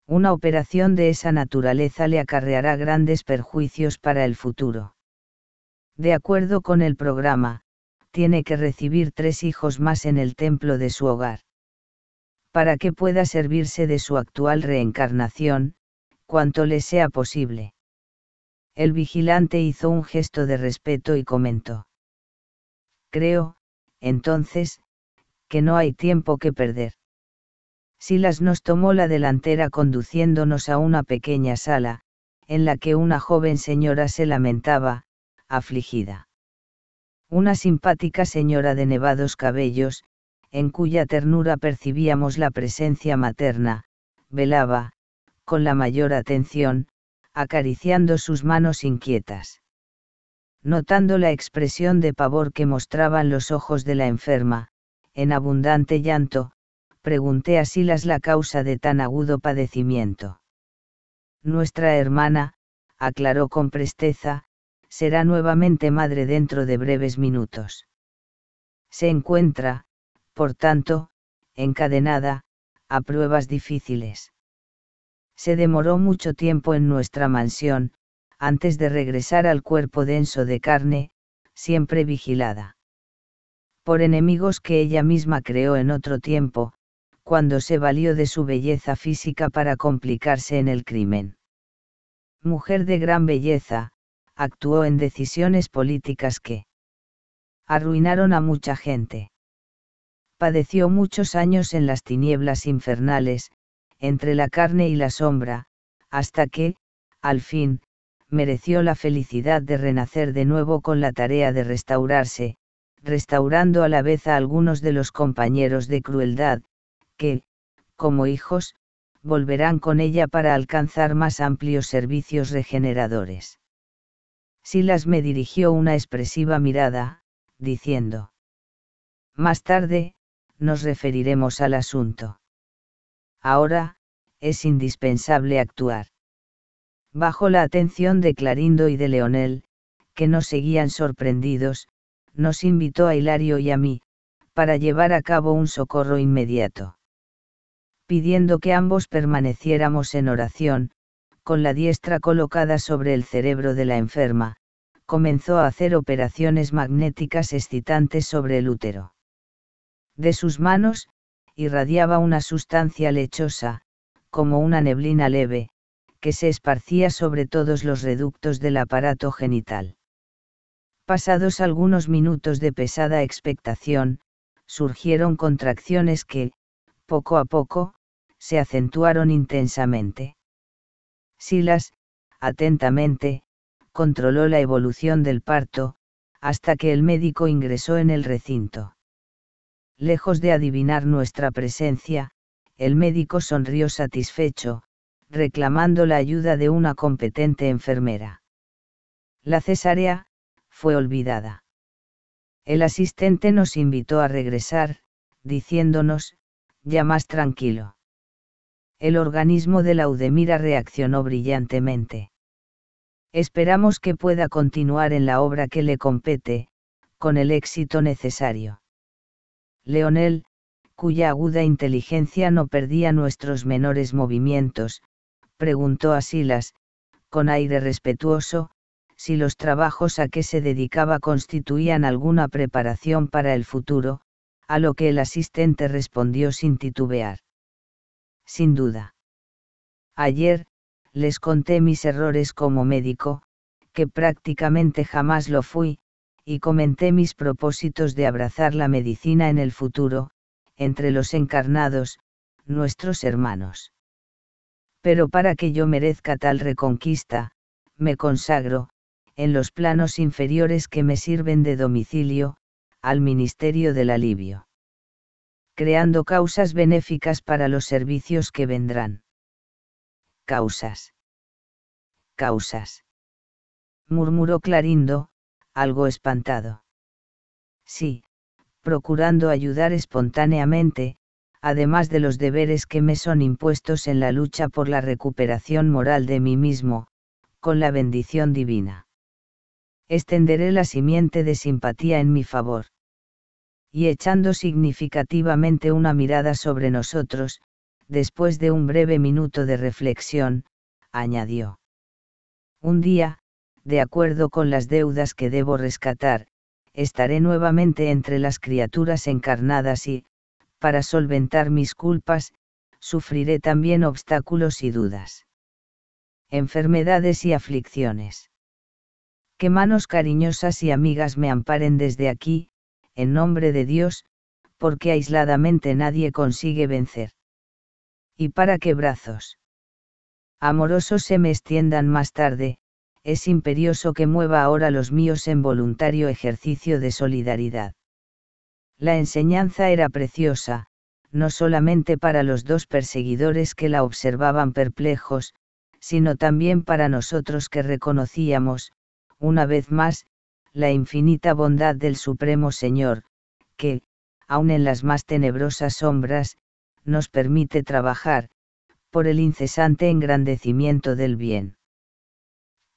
Una operación de esa naturaleza le acarreará grandes perjuicios para el futuro. De acuerdo con el programa, tiene que recibir tres hijos más en el templo de su hogar. Para que pueda servirse de su actual reencarnación, cuanto le sea posible. El vigilante hizo un gesto de respeto y comentó creo, entonces, que no hay tiempo que perder. Silas nos tomó la delantera conduciéndonos a una pequeña sala, en la que una joven señora se lamentaba, afligida. Una simpática señora de nevados cabellos, en cuya ternura percibíamos la presencia materna, velaba, con la mayor atención, acariciando sus manos inquietas notando la expresión de pavor que mostraban los ojos de la enferma, en abundante llanto, pregunté a Silas la causa de tan agudo padecimiento. Nuestra hermana, aclaró con presteza, será nuevamente madre dentro de breves minutos. Se encuentra, por tanto, encadenada, a pruebas difíciles. Se demoró mucho tiempo en nuestra mansión, antes de regresar al cuerpo denso de carne, siempre vigilada. Por enemigos que ella misma creó en otro tiempo, cuando se valió de su belleza física para complicarse en el crimen. Mujer de gran belleza, actuó en decisiones políticas que arruinaron a mucha gente. Padeció muchos años en las tinieblas infernales, entre la carne y la sombra, hasta que, al fin, mereció la felicidad de renacer de nuevo con la tarea de restaurarse, restaurando a la vez a algunos de los compañeros de crueldad, que, como hijos, volverán con ella para alcanzar más amplios servicios regeneradores. Silas me dirigió una expresiva mirada, diciendo. Más tarde, nos referiremos al asunto. Ahora, es indispensable actuar. Bajo la atención de Clarindo y de Leonel, que nos seguían sorprendidos, nos invitó a Hilario y a mí, para llevar a cabo un socorro inmediato. Pidiendo que ambos permaneciéramos en oración, con la diestra colocada sobre el cerebro de la enferma, comenzó a hacer operaciones magnéticas excitantes sobre el útero. De sus manos, irradiaba una sustancia lechosa, como una neblina leve, que se esparcía sobre todos los reductos del aparato genital. Pasados algunos minutos de pesada expectación, surgieron contracciones que, poco a poco, se acentuaron intensamente. Silas, atentamente, controló la evolución del parto, hasta que el médico ingresó en el recinto. Lejos de adivinar nuestra presencia, el médico sonrió satisfecho, reclamando la ayuda de una competente enfermera. La cesárea, fue olvidada. El asistente nos invitó a regresar, diciéndonos, ya más tranquilo. El organismo de la Udemira reaccionó brillantemente. Esperamos que pueda continuar en la obra que le compete, con el éxito necesario. Leonel, cuya aguda inteligencia no perdía nuestros menores movimientos, preguntó a Silas, con aire respetuoso, si los trabajos a que se dedicaba constituían alguna preparación para el futuro, a lo que el asistente respondió sin titubear. Sin duda. Ayer, les conté mis errores como médico, que prácticamente jamás lo fui, y comenté mis propósitos de abrazar la medicina en el futuro, entre los encarnados, nuestros hermanos pero para que yo merezca tal reconquista, me consagro, en los planos inferiores que me sirven de domicilio, al Ministerio del Alivio, creando causas benéficas para los servicios que vendrán. Causas. Causas. murmuró Clarindo, algo espantado. Sí, procurando ayudar espontáneamente, además de los deberes que me son impuestos en la lucha por la recuperación moral de mí mismo, con la bendición divina. Extenderé la simiente de simpatía en mi favor. Y echando significativamente una mirada sobre nosotros, después de un breve minuto de reflexión, añadió. Un día, de acuerdo con las deudas que debo rescatar, estaré nuevamente entre las criaturas encarnadas y, para solventar mis culpas, sufriré también obstáculos y dudas. Enfermedades y aflicciones. Que manos cariñosas y amigas me amparen desde aquí, en nombre de Dios, porque aisladamente nadie consigue vencer. ¿Y para qué brazos? Amorosos se me extiendan más tarde, es imperioso que mueva ahora los míos en voluntario ejercicio de solidaridad. La enseñanza era preciosa, no solamente para los dos perseguidores que la observaban perplejos, sino también para nosotros que reconocíamos, una vez más, la infinita bondad del Supremo Señor, que, aun en las más tenebrosas sombras, nos permite trabajar, por el incesante engrandecimiento del bien.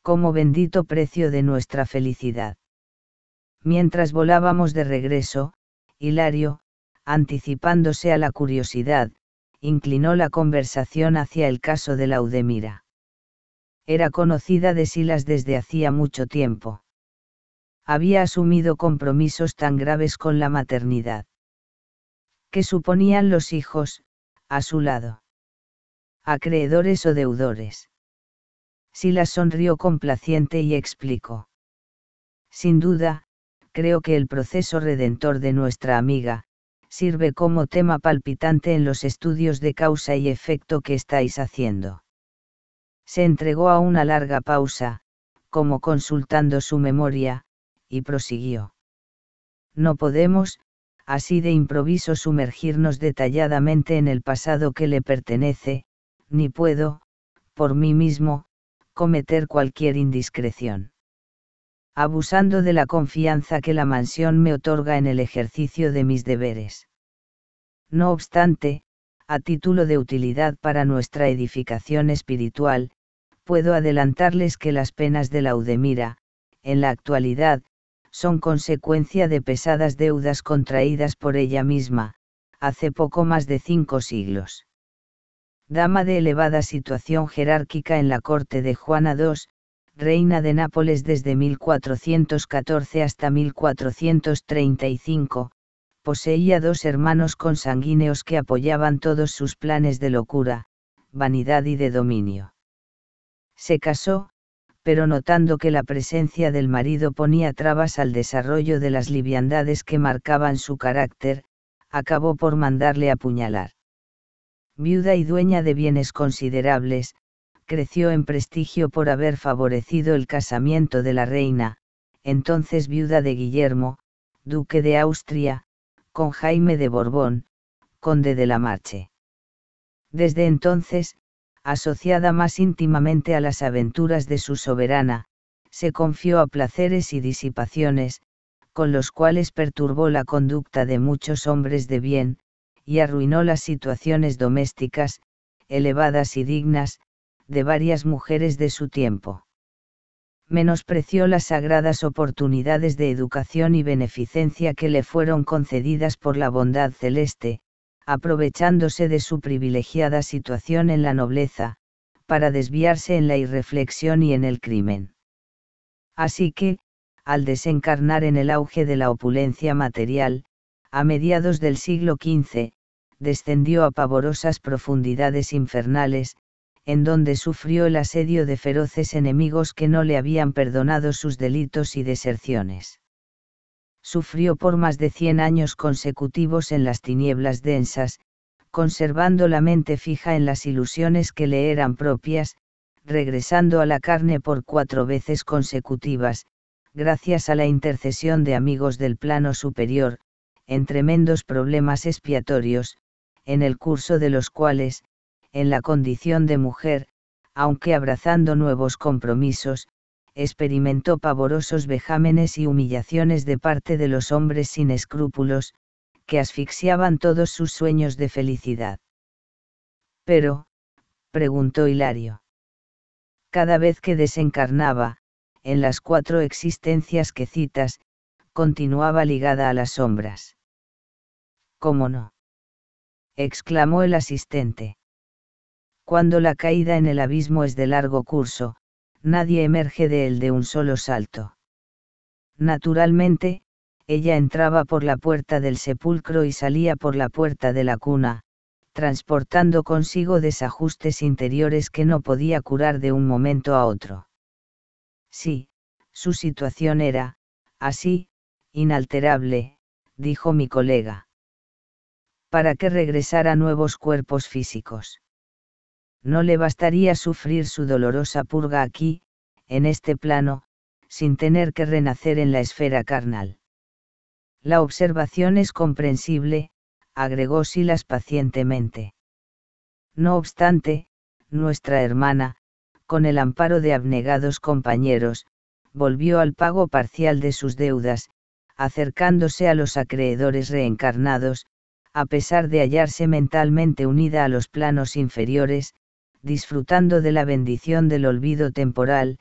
Como bendito precio de nuestra felicidad. Mientras volábamos de regreso, Hilario, anticipándose a la curiosidad, inclinó la conversación hacia el caso de Laudemira. Era conocida de Silas desde hacía mucho tiempo. Había asumido compromisos tan graves con la maternidad. que suponían los hijos, a su lado? Acreedores o deudores. Silas sonrió complaciente y explicó. Sin duda, creo que el proceso redentor de nuestra amiga, sirve como tema palpitante en los estudios de causa y efecto que estáis haciendo. Se entregó a una larga pausa, como consultando su memoria, y prosiguió. No podemos, así de improviso sumergirnos detalladamente en el pasado que le pertenece, ni puedo, por mí mismo, cometer cualquier indiscreción abusando de la confianza que la mansión me otorga en el ejercicio de mis deberes. No obstante, a título de utilidad para nuestra edificación espiritual, puedo adelantarles que las penas de la Udemira, en la actualidad, son consecuencia de pesadas deudas contraídas por ella misma, hace poco más de cinco siglos. Dama de elevada situación jerárquica en la corte de Juana II, reina de Nápoles desde 1414 hasta 1435, poseía dos hermanos consanguíneos que apoyaban todos sus planes de locura, vanidad y de dominio. Se casó, pero notando que la presencia del marido ponía trabas al desarrollo de las liviandades que marcaban su carácter, acabó por mandarle apuñalar. Viuda y dueña de bienes considerables, creció en prestigio por haber favorecido el casamiento de la reina, entonces viuda de Guillermo, duque de Austria, con Jaime de Borbón, conde de la Marche. Desde entonces, asociada más íntimamente a las aventuras de su soberana, se confió a placeres y disipaciones, con los cuales perturbó la conducta de muchos hombres de bien, y arruinó las situaciones domésticas, elevadas y dignas, de varias mujeres de su tiempo. Menospreció las sagradas oportunidades de educación y beneficencia que le fueron concedidas por la bondad celeste, aprovechándose de su privilegiada situación en la nobleza, para desviarse en la irreflexión y en el crimen. Así que, al desencarnar en el auge de la opulencia material, a mediados del siglo XV, descendió a pavorosas profundidades infernales, en donde sufrió el asedio de feroces enemigos que no le habían perdonado sus delitos y deserciones. Sufrió por más de cien años consecutivos en las tinieblas densas, conservando la mente fija en las ilusiones que le eran propias, regresando a la carne por cuatro veces consecutivas, gracias a la intercesión de amigos del plano superior, en tremendos problemas expiatorios, en el curso de los cuales, en la condición de mujer, aunque abrazando nuevos compromisos, experimentó pavorosos vejámenes y humillaciones de parte de los hombres sin escrúpulos, que asfixiaban todos sus sueños de felicidad. Pero, preguntó Hilario. Cada vez que desencarnaba, en las cuatro existencias que citas, continuaba ligada a las sombras. ¿Cómo no? exclamó el asistente. Cuando la caída en el abismo es de largo curso, nadie emerge de él de un solo salto. Naturalmente, ella entraba por la puerta del sepulcro y salía por la puerta de la cuna, transportando consigo desajustes interiores que no podía curar de un momento a otro. Sí, su situación era, así, inalterable, dijo mi colega. ¿Para qué regresar a nuevos cuerpos físicos? no le bastaría sufrir su dolorosa purga aquí, en este plano, sin tener que renacer en la esfera carnal. La observación es comprensible, agregó Silas pacientemente. No obstante, nuestra hermana, con el amparo de abnegados compañeros, volvió al pago parcial de sus deudas, acercándose a los acreedores reencarnados, a pesar de hallarse mentalmente unida a los planos inferiores, disfrutando de la bendición del olvido temporal,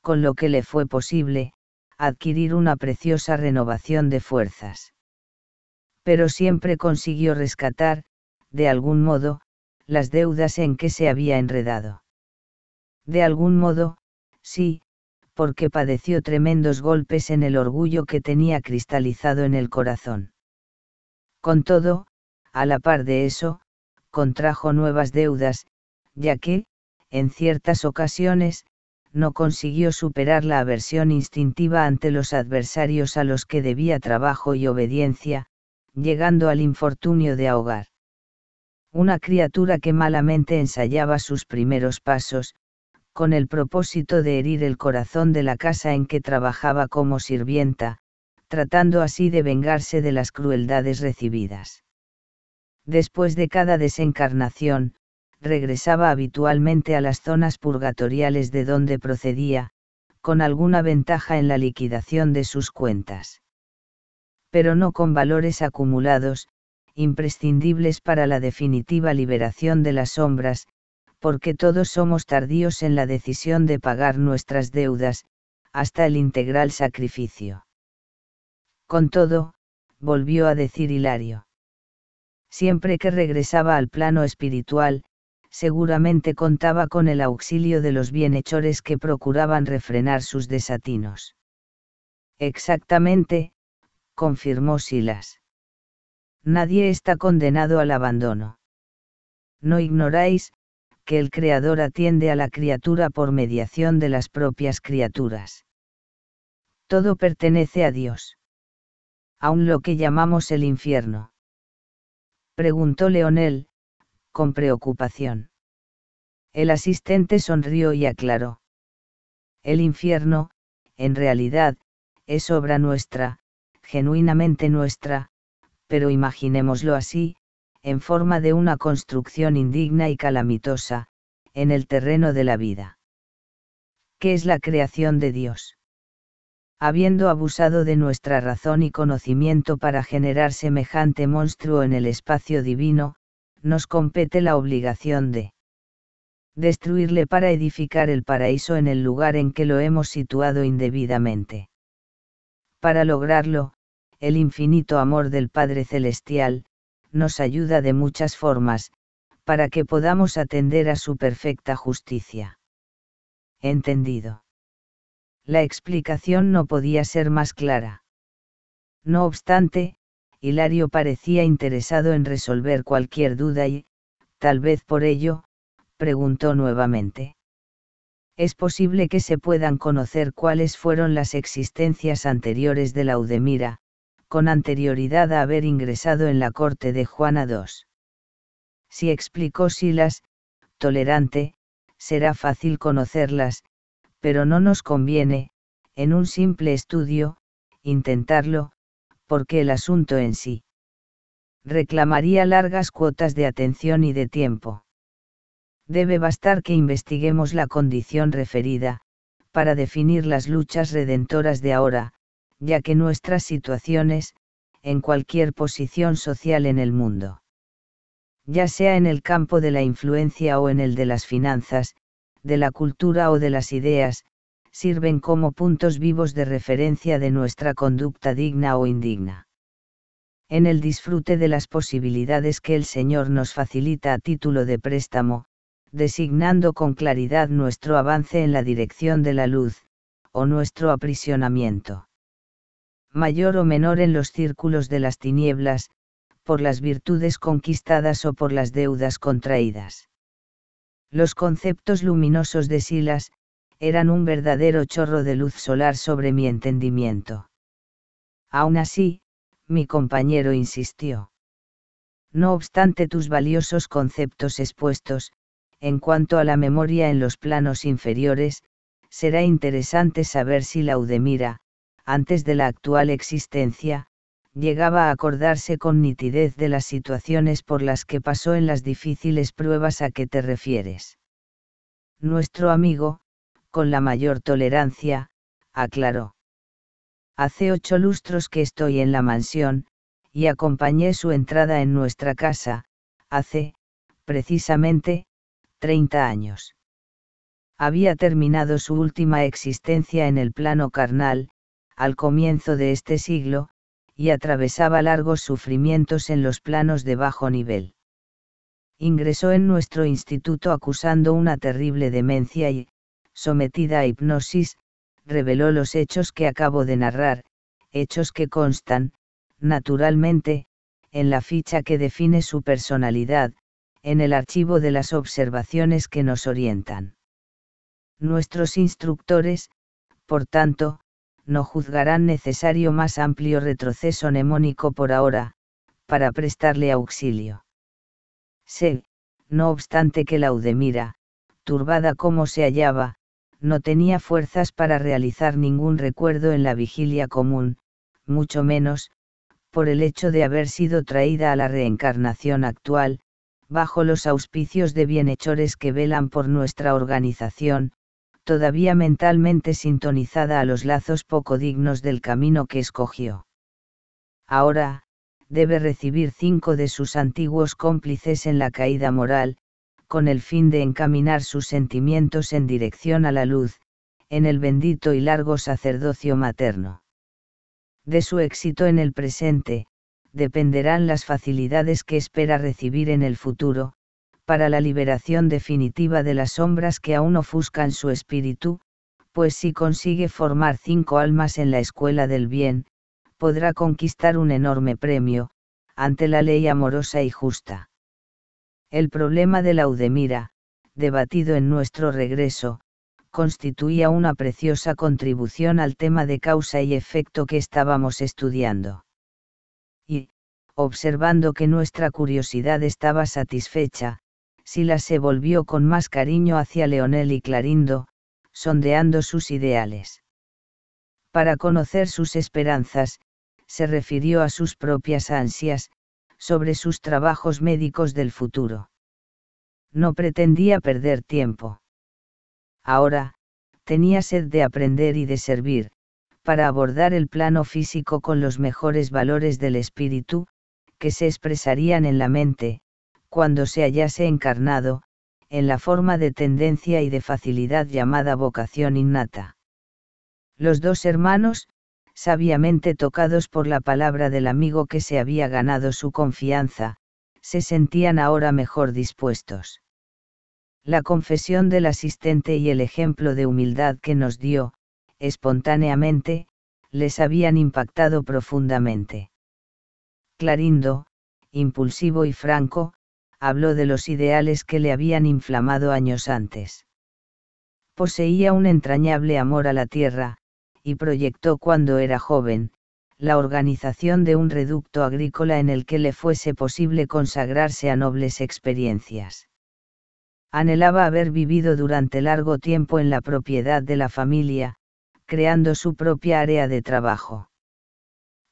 con lo que le fue posible, adquirir una preciosa renovación de fuerzas. Pero siempre consiguió rescatar, de algún modo, las deudas en que se había enredado. De algún modo, sí, porque padeció tremendos golpes en el orgullo que tenía cristalizado en el corazón. Con todo, a la par de eso, contrajo nuevas deudas, ya que, en ciertas ocasiones, no consiguió superar la aversión instintiva ante los adversarios a los que debía trabajo y obediencia, llegando al infortunio de ahogar. Una criatura que malamente ensayaba sus primeros pasos, con el propósito de herir el corazón de la casa en que trabajaba como sirvienta, tratando así de vengarse de las crueldades recibidas. Después de cada desencarnación, regresaba habitualmente a las zonas purgatoriales de donde procedía, con alguna ventaja en la liquidación de sus cuentas. Pero no con valores acumulados, imprescindibles para la definitiva liberación de las sombras, porque todos somos tardíos en la decisión de pagar nuestras deudas, hasta el integral sacrificio. Con todo, volvió a decir Hilario. Siempre que regresaba al plano espiritual, seguramente contaba con el auxilio de los bienhechores que procuraban refrenar sus desatinos. Exactamente, confirmó Silas. Nadie está condenado al abandono. No ignoráis, que el Creador atiende a la criatura por mediación de las propias criaturas. Todo pertenece a Dios. Aun lo que llamamos el infierno. Preguntó Leonel, con preocupación. El asistente sonrió y aclaró. El infierno, en realidad, es obra nuestra, genuinamente nuestra, pero imaginémoslo así, en forma de una construcción indigna y calamitosa, en el terreno de la vida. ¿Qué es la creación de Dios? Habiendo abusado de nuestra razón y conocimiento para generar semejante monstruo en el espacio divino, nos compete la obligación de destruirle para edificar el paraíso en el lugar en que lo hemos situado indebidamente. Para lograrlo, el infinito amor del Padre Celestial, nos ayuda de muchas formas, para que podamos atender a su perfecta justicia. Entendido. La explicación no podía ser más clara. No obstante, Hilario parecía interesado en resolver cualquier duda y, tal vez por ello, preguntó nuevamente. Es posible que se puedan conocer cuáles fueron las existencias anteriores de la Udemira, con anterioridad a haber ingresado en la corte de Juana II. Si explicó Silas, tolerante, será fácil conocerlas, pero no nos conviene, en un simple estudio, intentarlo, porque el asunto en sí reclamaría largas cuotas de atención y de tiempo. Debe bastar que investiguemos la condición referida, para definir las luchas redentoras de ahora, ya que nuestras situaciones, en cualquier posición social en el mundo, ya sea en el campo de la influencia o en el de las finanzas, de la cultura o de las ideas, sirven como puntos vivos de referencia de nuestra conducta digna o indigna. En el disfrute de las posibilidades que el Señor nos facilita a título de préstamo, designando con claridad nuestro avance en la dirección de la luz, o nuestro aprisionamiento. Mayor o menor en los círculos de las tinieblas, por las virtudes conquistadas o por las deudas contraídas. Los conceptos luminosos de Silas, eran un verdadero chorro de luz solar sobre mi entendimiento. Aún así, mi compañero insistió. No obstante tus valiosos conceptos expuestos, en cuanto a la memoria en los planos inferiores, será interesante saber si Laudemira, antes de la actual existencia, llegaba a acordarse con nitidez de las situaciones por las que pasó en las difíciles pruebas a que te refieres. Nuestro amigo, con la mayor tolerancia, aclaró. Hace ocho lustros que estoy en la mansión, y acompañé su entrada en nuestra casa, hace, precisamente, treinta años. Había terminado su última existencia en el plano carnal, al comienzo de este siglo, y atravesaba largos sufrimientos en los planos de bajo nivel. Ingresó en nuestro instituto acusando una terrible demencia y, sometida a hipnosis, reveló los hechos que acabo de narrar, hechos que constan, naturalmente, en la ficha que define su personalidad, en el archivo de las observaciones que nos orientan. Nuestros instructores, por tanto, no juzgarán necesario más amplio retroceso mnemónico por ahora, para prestarle auxilio. Sé, no obstante que Laudemira, turbada como se hallaba, no tenía fuerzas para realizar ningún recuerdo en la vigilia común, mucho menos, por el hecho de haber sido traída a la reencarnación actual, bajo los auspicios de bienhechores que velan por nuestra organización, todavía mentalmente sintonizada a los lazos poco dignos del camino que escogió. Ahora, debe recibir cinco de sus antiguos cómplices en la caída moral, con el fin de encaminar sus sentimientos en dirección a la luz, en el bendito y largo sacerdocio materno. De su éxito en el presente, dependerán las facilidades que espera recibir en el futuro, para la liberación definitiva de las sombras que aún ofuscan su espíritu, pues si consigue formar cinco almas en la escuela del bien, podrá conquistar un enorme premio, ante la ley amorosa y justa. El problema de la Laudemira, debatido en nuestro regreso, constituía una preciosa contribución al tema de causa y efecto que estábamos estudiando. Y, observando que nuestra curiosidad estaba satisfecha, Sila se volvió con más cariño hacia Leonel y Clarindo, sondeando sus ideales. Para conocer sus esperanzas, se refirió a sus propias ansias, sobre sus trabajos médicos del futuro. No pretendía perder tiempo. Ahora, tenía sed de aprender y de servir, para abordar el plano físico con los mejores valores del espíritu, que se expresarían en la mente, cuando se hallase encarnado, en la forma de tendencia y de facilidad llamada vocación innata. Los dos hermanos, sabiamente tocados por la palabra del amigo que se había ganado su confianza, se sentían ahora mejor dispuestos. La confesión del asistente y el ejemplo de humildad que nos dio, espontáneamente, les habían impactado profundamente. Clarindo, impulsivo y franco, habló de los ideales que le habían inflamado años antes. Poseía un entrañable amor a la tierra, y proyectó cuando era joven, la organización de un reducto agrícola en el que le fuese posible consagrarse a nobles experiencias. Anhelaba haber vivido durante largo tiempo en la propiedad de la familia, creando su propia área de trabajo.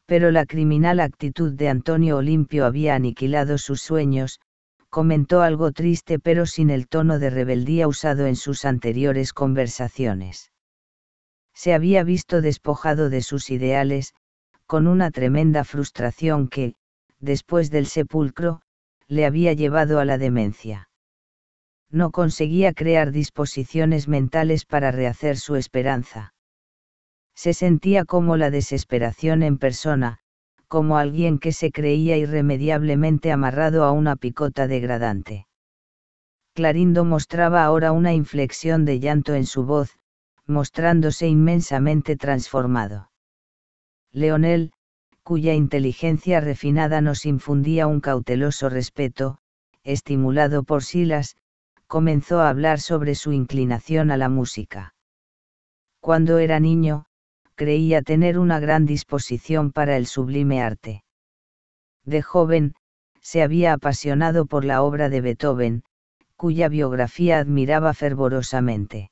Pero la criminal actitud de Antonio Olimpio había aniquilado sus sueños, comentó algo triste pero sin el tono de rebeldía usado en sus anteriores conversaciones se había visto despojado de sus ideales, con una tremenda frustración que, después del sepulcro, le había llevado a la demencia. No conseguía crear disposiciones mentales para rehacer su esperanza. Se sentía como la desesperación en persona, como alguien que se creía irremediablemente amarrado a una picota degradante. Clarindo mostraba ahora una inflexión de llanto en su voz, mostrándose inmensamente transformado. Leonel, cuya inteligencia refinada nos infundía un cauteloso respeto, estimulado por Silas, comenzó a hablar sobre su inclinación a la música. Cuando era niño, creía tener una gran disposición para el sublime arte. De joven, se había apasionado por la obra de Beethoven, cuya biografía admiraba fervorosamente.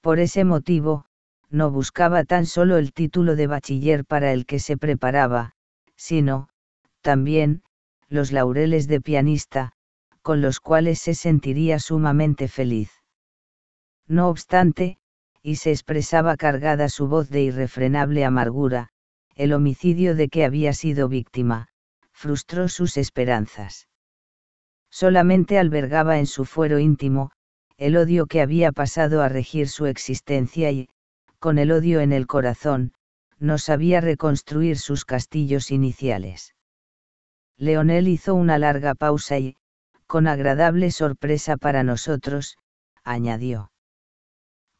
Por ese motivo, no buscaba tan solo el título de bachiller para el que se preparaba, sino, también, los laureles de pianista, con los cuales se sentiría sumamente feliz. No obstante, y se expresaba cargada su voz de irrefrenable amargura, el homicidio de que había sido víctima, frustró sus esperanzas. Solamente albergaba en su fuero íntimo, el odio que había pasado a regir su existencia y, con el odio en el corazón, no sabía reconstruir sus castillos iniciales. Leonel hizo una larga pausa y, con agradable sorpresa para nosotros, añadió.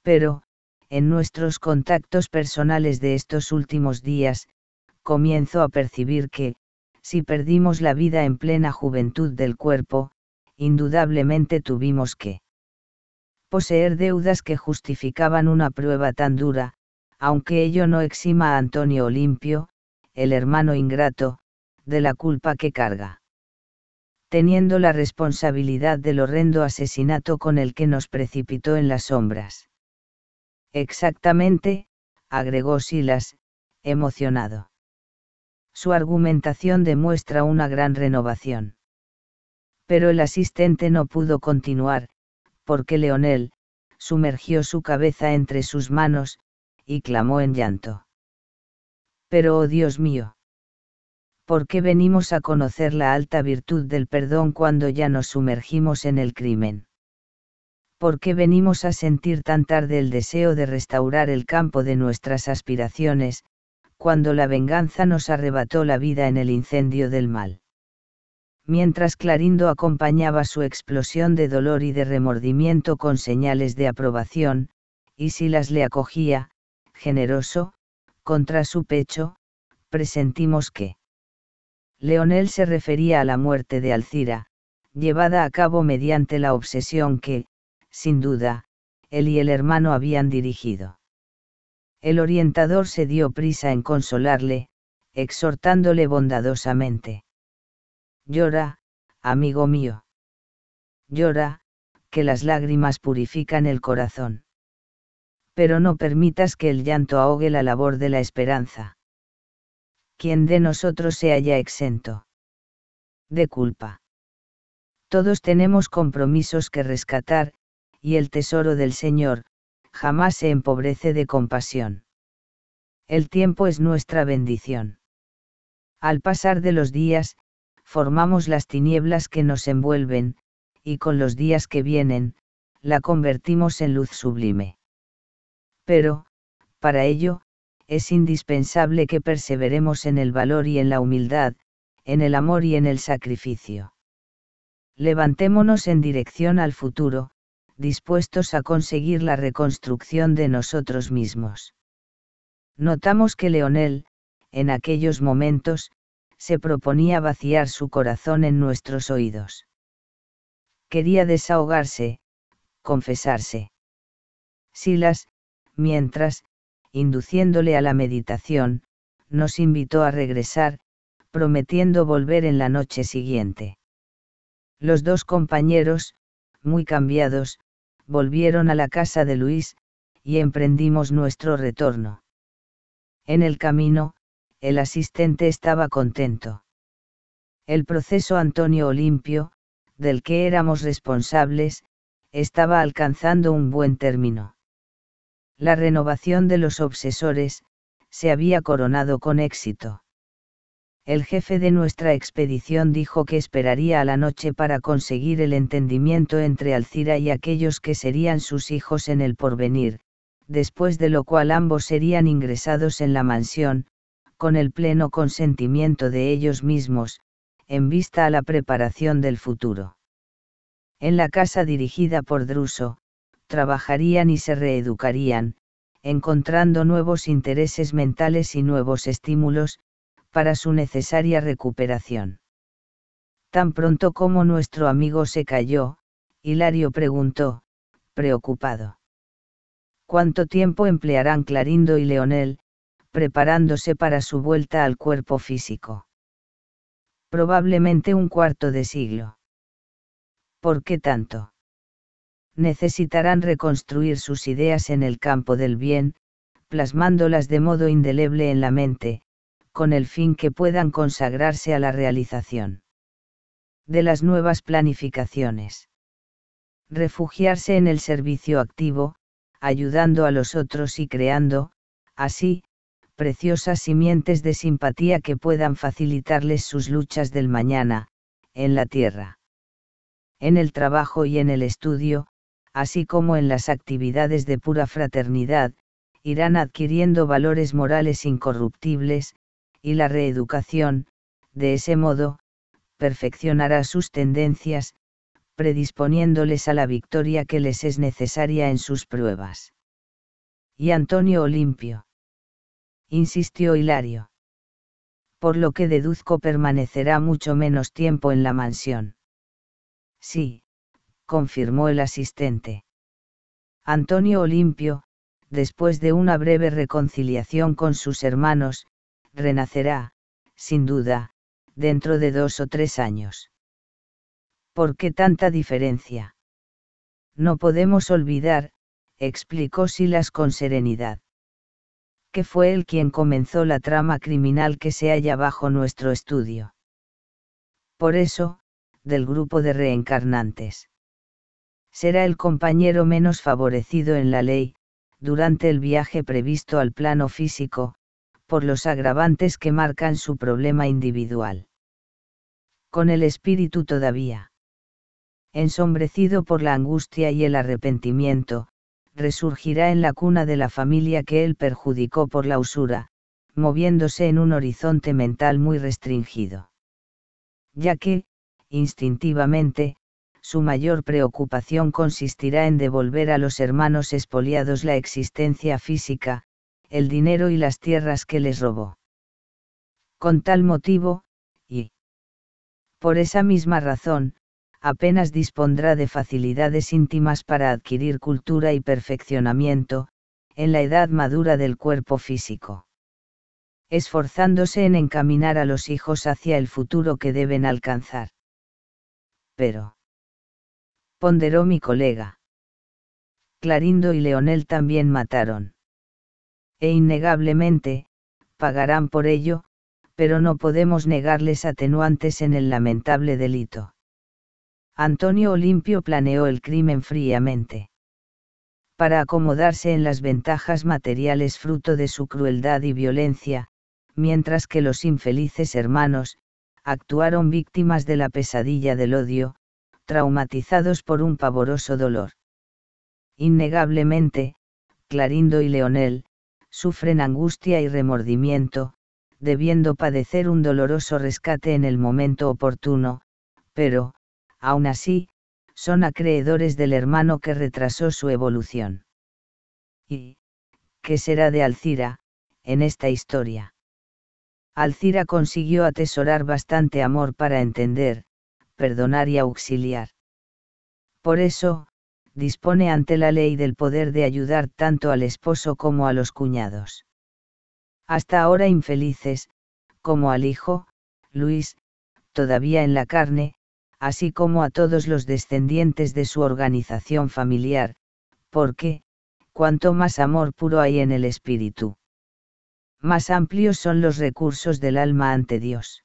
Pero, en nuestros contactos personales de estos últimos días, comienzo a percibir que, si perdimos la vida en plena juventud del cuerpo, indudablemente tuvimos que poseer deudas que justificaban una prueba tan dura, aunque ello no exima a Antonio Olimpio, el hermano ingrato, de la culpa que carga. Teniendo la responsabilidad del horrendo asesinato con el que nos precipitó en las sombras. Exactamente, agregó Silas, emocionado. Su argumentación demuestra una gran renovación. Pero el asistente no pudo continuar, porque Leonel, sumergió su cabeza entre sus manos, y clamó en llanto. Pero, oh Dios mío, ¿por qué venimos a conocer la alta virtud del perdón cuando ya nos sumergimos en el crimen? ¿Por qué venimos a sentir tan tarde el deseo de restaurar el campo de nuestras aspiraciones, cuando la venganza nos arrebató la vida en el incendio del mal? mientras Clarindo acompañaba su explosión de dolor y de remordimiento con señales de aprobación, y Silas le acogía, generoso, contra su pecho, presentimos que. Leonel se refería a la muerte de Alcira, llevada a cabo mediante la obsesión que, sin duda, él y el hermano habían dirigido. El orientador se dio prisa en consolarle, exhortándole bondadosamente. Llora, amigo mío. Llora, que las lágrimas purifican el corazón. Pero no permitas que el llanto ahogue la labor de la esperanza. Quien de nosotros se haya exento. De culpa. Todos tenemos compromisos que rescatar, y el tesoro del Señor, jamás se empobrece de compasión. El tiempo es nuestra bendición. Al pasar de los días, formamos las tinieblas que nos envuelven, y con los días que vienen, la convertimos en luz sublime. Pero, para ello, es indispensable que perseveremos en el valor y en la humildad, en el amor y en el sacrificio. Levantémonos en dirección al futuro, dispuestos a conseguir la reconstrucción de nosotros mismos. Notamos que Leonel, en aquellos momentos, se proponía vaciar su corazón en nuestros oídos. Quería desahogarse, confesarse. Silas, mientras, induciéndole a la meditación, nos invitó a regresar, prometiendo volver en la noche siguiente. Los dos compañeros, muy cambiados, volvieron a la casa de Luis, y emprendimos nuestro retorno. En el camino, el asistente estaba contento. El proceso Antonio Olimpio, del que éramos responsables, estaba alcanzando un buen término. La renovación de los obsesores, se había coronado con éxito. El jefe de nuestra expedición dijo que esperaría a la noche para conseguir el entendimiento entre Alcira y aquellos que serían sus hijos en el porvenir, después de lo cual ambos serían ingresados en la mansión, con el pleno consentimiento de ellos mismos, en vista a la preparación del futuro. En la casa dirigida por Druso, trabajarían y se reeducarían, encontrando nuevos intereses mentales y nuevos estímulos, para su necesaria recuperación. Tan pronto como nuestro amigo se cayó, Hilario preguntó, preocupado. ¿Cuánto tiempo emplearán Clarindo y Leonel, preparándose para su vuelta al cuerpo físico. Probablemente un cuarto de siglo. ¿Por qué tanto? Necesitarán reconstruir sus ideas en el campo del bien, plasmándolas de modo indeleble en la mente, con el fin que puedan consagrarse a la realización de las nuevas planificaciones. Refugiarse en el servicio activo, ayudando a los otros y creando, así, preciosas simientes de simpatía que puedan facilitarles sus luchas del mañana, en la tierra. En el trabajo y en el estudio, así como en las actividades de pura fraternidad, irán adquiriendo valores morales incorruptibles, y la reeducación, de ese modo, perfeccionará sus tendencias, predisponiéndoles a la victoria que les es necesaria en sus pruebas. Y Antonio Olimpio insistió Hilario. Por lo que deduzco permanecerá mucho menos tiempo en la mansión. Sí, confirmó el asistente. Antonio Olimpio, después de una breve reconciliación con sus hermanos, renacerá, sin duda, dentro de dos o tres años. ¿Por qué tanta diferencia? No podemos olvidar, explicó Silas con serenidad que fue él quien comenzó la trama criminal que se halla bajo nuestro estudio. Por eso, del grupo de reencarnantes. Será el compañero menos favorecido en la ley, durante el viaje previsto al plano físico, por los agravantes que marcan su problema individual. Con el espíritu todavía ensombrecido por la angustia y el arrepentimiento, resurgirá en la cuna de la familia que él perjudicó por la usura, moviéndose en un horizonte mental muy restringido. Ya que, instintivamente, su mayor preocupación consistirá en devolver a los hermanos espoliados la existencia física, el dinero y las tierras que les robó. Con tal motivo, y por esa misma razón, apenas dispondrá de facilidades íntimas para adquirir cultura y perfeccionamiento, en la edad madura del cuerpo físico. Esforzándose en encaminar a los hijos hacia el futuro que deben alcanzar. Pero. Ponderó mi colega. Clarindo y Leonel también mataron. E innegablemente, pagarán por ello, pero no podemos negarles atenuantes en el lamentable delito. Antonio Olimpio planeó el crimen fríamente. Para acomodarse en las ventajas materiales fruto de su crueldad y violencia, mientras que los infelices hermanos, actuaron víctimas de la pesadilla del odio, traumatizados por un pavoroso dolor. Innegablemente, Clarindo y Leonel, sufren angustia y remordimiento, debiendo padecer un doloroso rescate en el momento oportuno, pero, aún así, son acreedores del hermano que retrasó su evolución. ¿Y qué será de Alcira, en esta historia? Alcira consiguió atesorar bastante amor para entender, perdonar y auxiliar. Por eso, dispone ante la ley del poder de ayudar tanto al esposo como a los cuñados. Hasta ahora infelices, como al hijo, Luis, todavía en la carne, así como a todos los descendientes de su organización familiar, porque, cuanto más amor puro hay en el espíritu, más amplios son los recursos del alma ante Dios.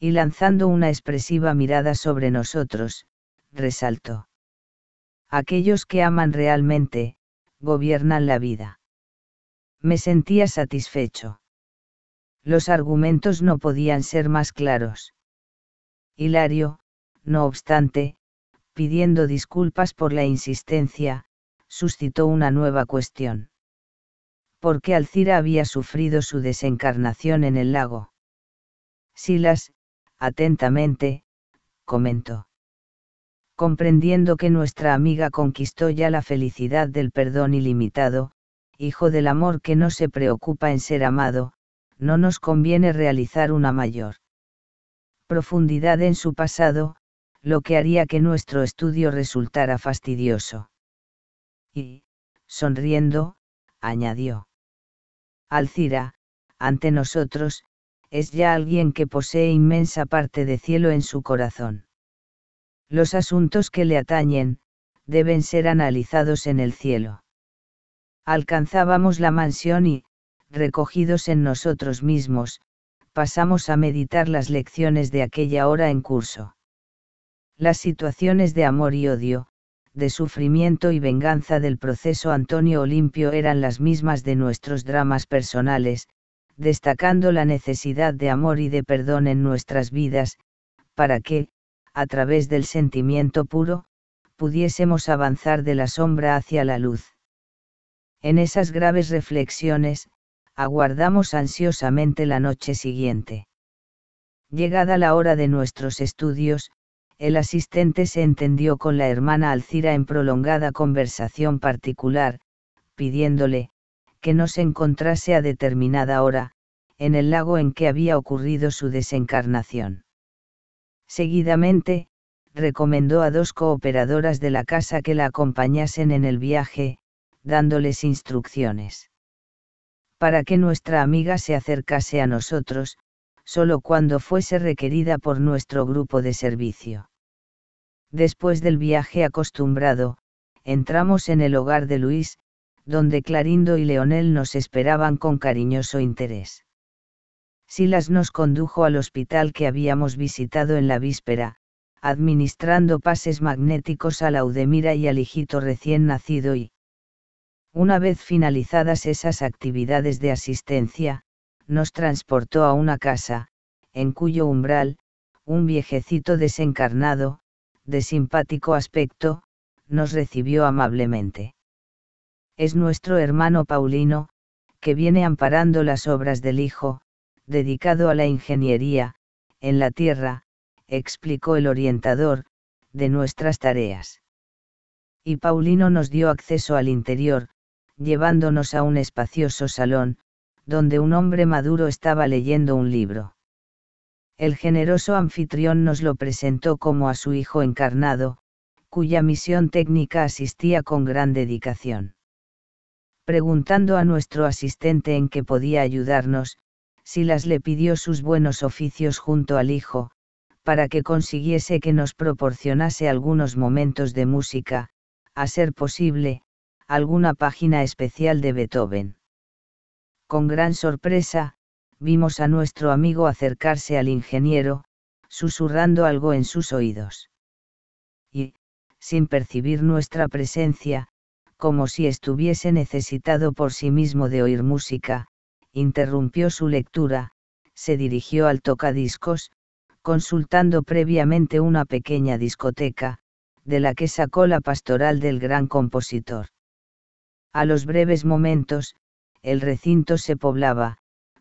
Y lanzando una expresiva mirada sobre nosotros, resaltó. Aquellos que aman realmente, gobiernan la vida. Me sentía satisfecho. Los argumentos no podían ser más claros. Hilario, no obstante, pidiendo disculpas por la insistencia, suscitó una nueva cuestión. ¿Por qué Alcira había sufrido su desencarnación en el lago? Silas, atentamente, comentó. Comprendiendo que nuestra amiga conquistó ya la felicidad del perdón ilimitado, hijo del amor que no se preocupa en ser amado, no nos conviene realizar una mayor profundidad en su pasado, lo que haría que nuestro estudio resultara fastidioso. Y, sonriendo, añadió. Alcira, ante nosotros, es ya alguien que posee inmensa parte de cielo en su corazón. Los asuntos que le atañen, deben ser analizados en el cielo. Alcanzábamos la mansión y, recogidos en nosotros mismos, pasamos a meditar las lecciones de aquella hora en curso. Las situaciones de amor y odio, de sufrimiento y venganza del proceso Antonio Olimpio eran las mismas de nuestros dramas personales, destacando la necesidad de amor y de perdón en nuestras vidas, para que, a través del sentimiento puro, pudiésemos avanzar de la sombra hacia la luz. En esas graves reflexiones, aguardamos ansiosamente la noche siguiente. Llegada la hora de nuestros estudios, el asistente se entendió con la hermana Alcira en prolongada conversación particular, pidiéndole, que no se encontrase a determinada hora, en el lago en que había ocurrido su desencarnación. Seguidamente, recomendó a dos cooperadoras de la casa que la acompañasen en el viaje, dándoles instrucciones para que nuestra amiga se acercase a nosotros, solo cuando fuese requerida por nuestro grupo de servicio. Después del viaje acostumbrado, entramos en el hogar de Luis, donde Clarindo y Leonel nos esperaban con cariñoso interés. Silas nos condujo al hospital que habíamos visitado en la víspera, administrando pases magnéticos a Laudemira y al hijito recién nacido y, una vez finalizadas esas actividades de asistencia, nos transportó a una casa, en cuyo umbral, un viejecito desencarnado, de simpático aspecto, nos recibió amablemente. Es nuestro hermano Paulino, que viene amparando las obras del hijo, dedicado a la ingeniería, en la tierra, explicó el orientador, de nuestras tareas. Y Paulino nos dio acceso al interior, llevándonos a un espacioso salón, donde un hombre maduro estaba leyendo un libro. El generoso anfitrión nos lo presentó como a su hijo encarnado, cuya misión técnica asistía con gran dedicación. Preguntando a nuestro asistente en qué podía ayudarnos, Silas le pidió sus buenos oficios junto al hijo, para que consiguiese que nos proporcionase algunos momentos de música, a ser posible, alguna página especial de Beethoven. Con gran sorpresa, vimos a nuestro amigo acercarse al ingeniero, susurrando algo en sus oídos. Y, sin percibir nuestra presencia, como si estuviese necesitado por sí mismo de oír música, interrumpió su lectura, se dirigió al tocadiscos, consultando previamente una pequeña discoteca, de la que sacó la pastoral del gran compositor. A los breves momentos, el recinto se poblaba,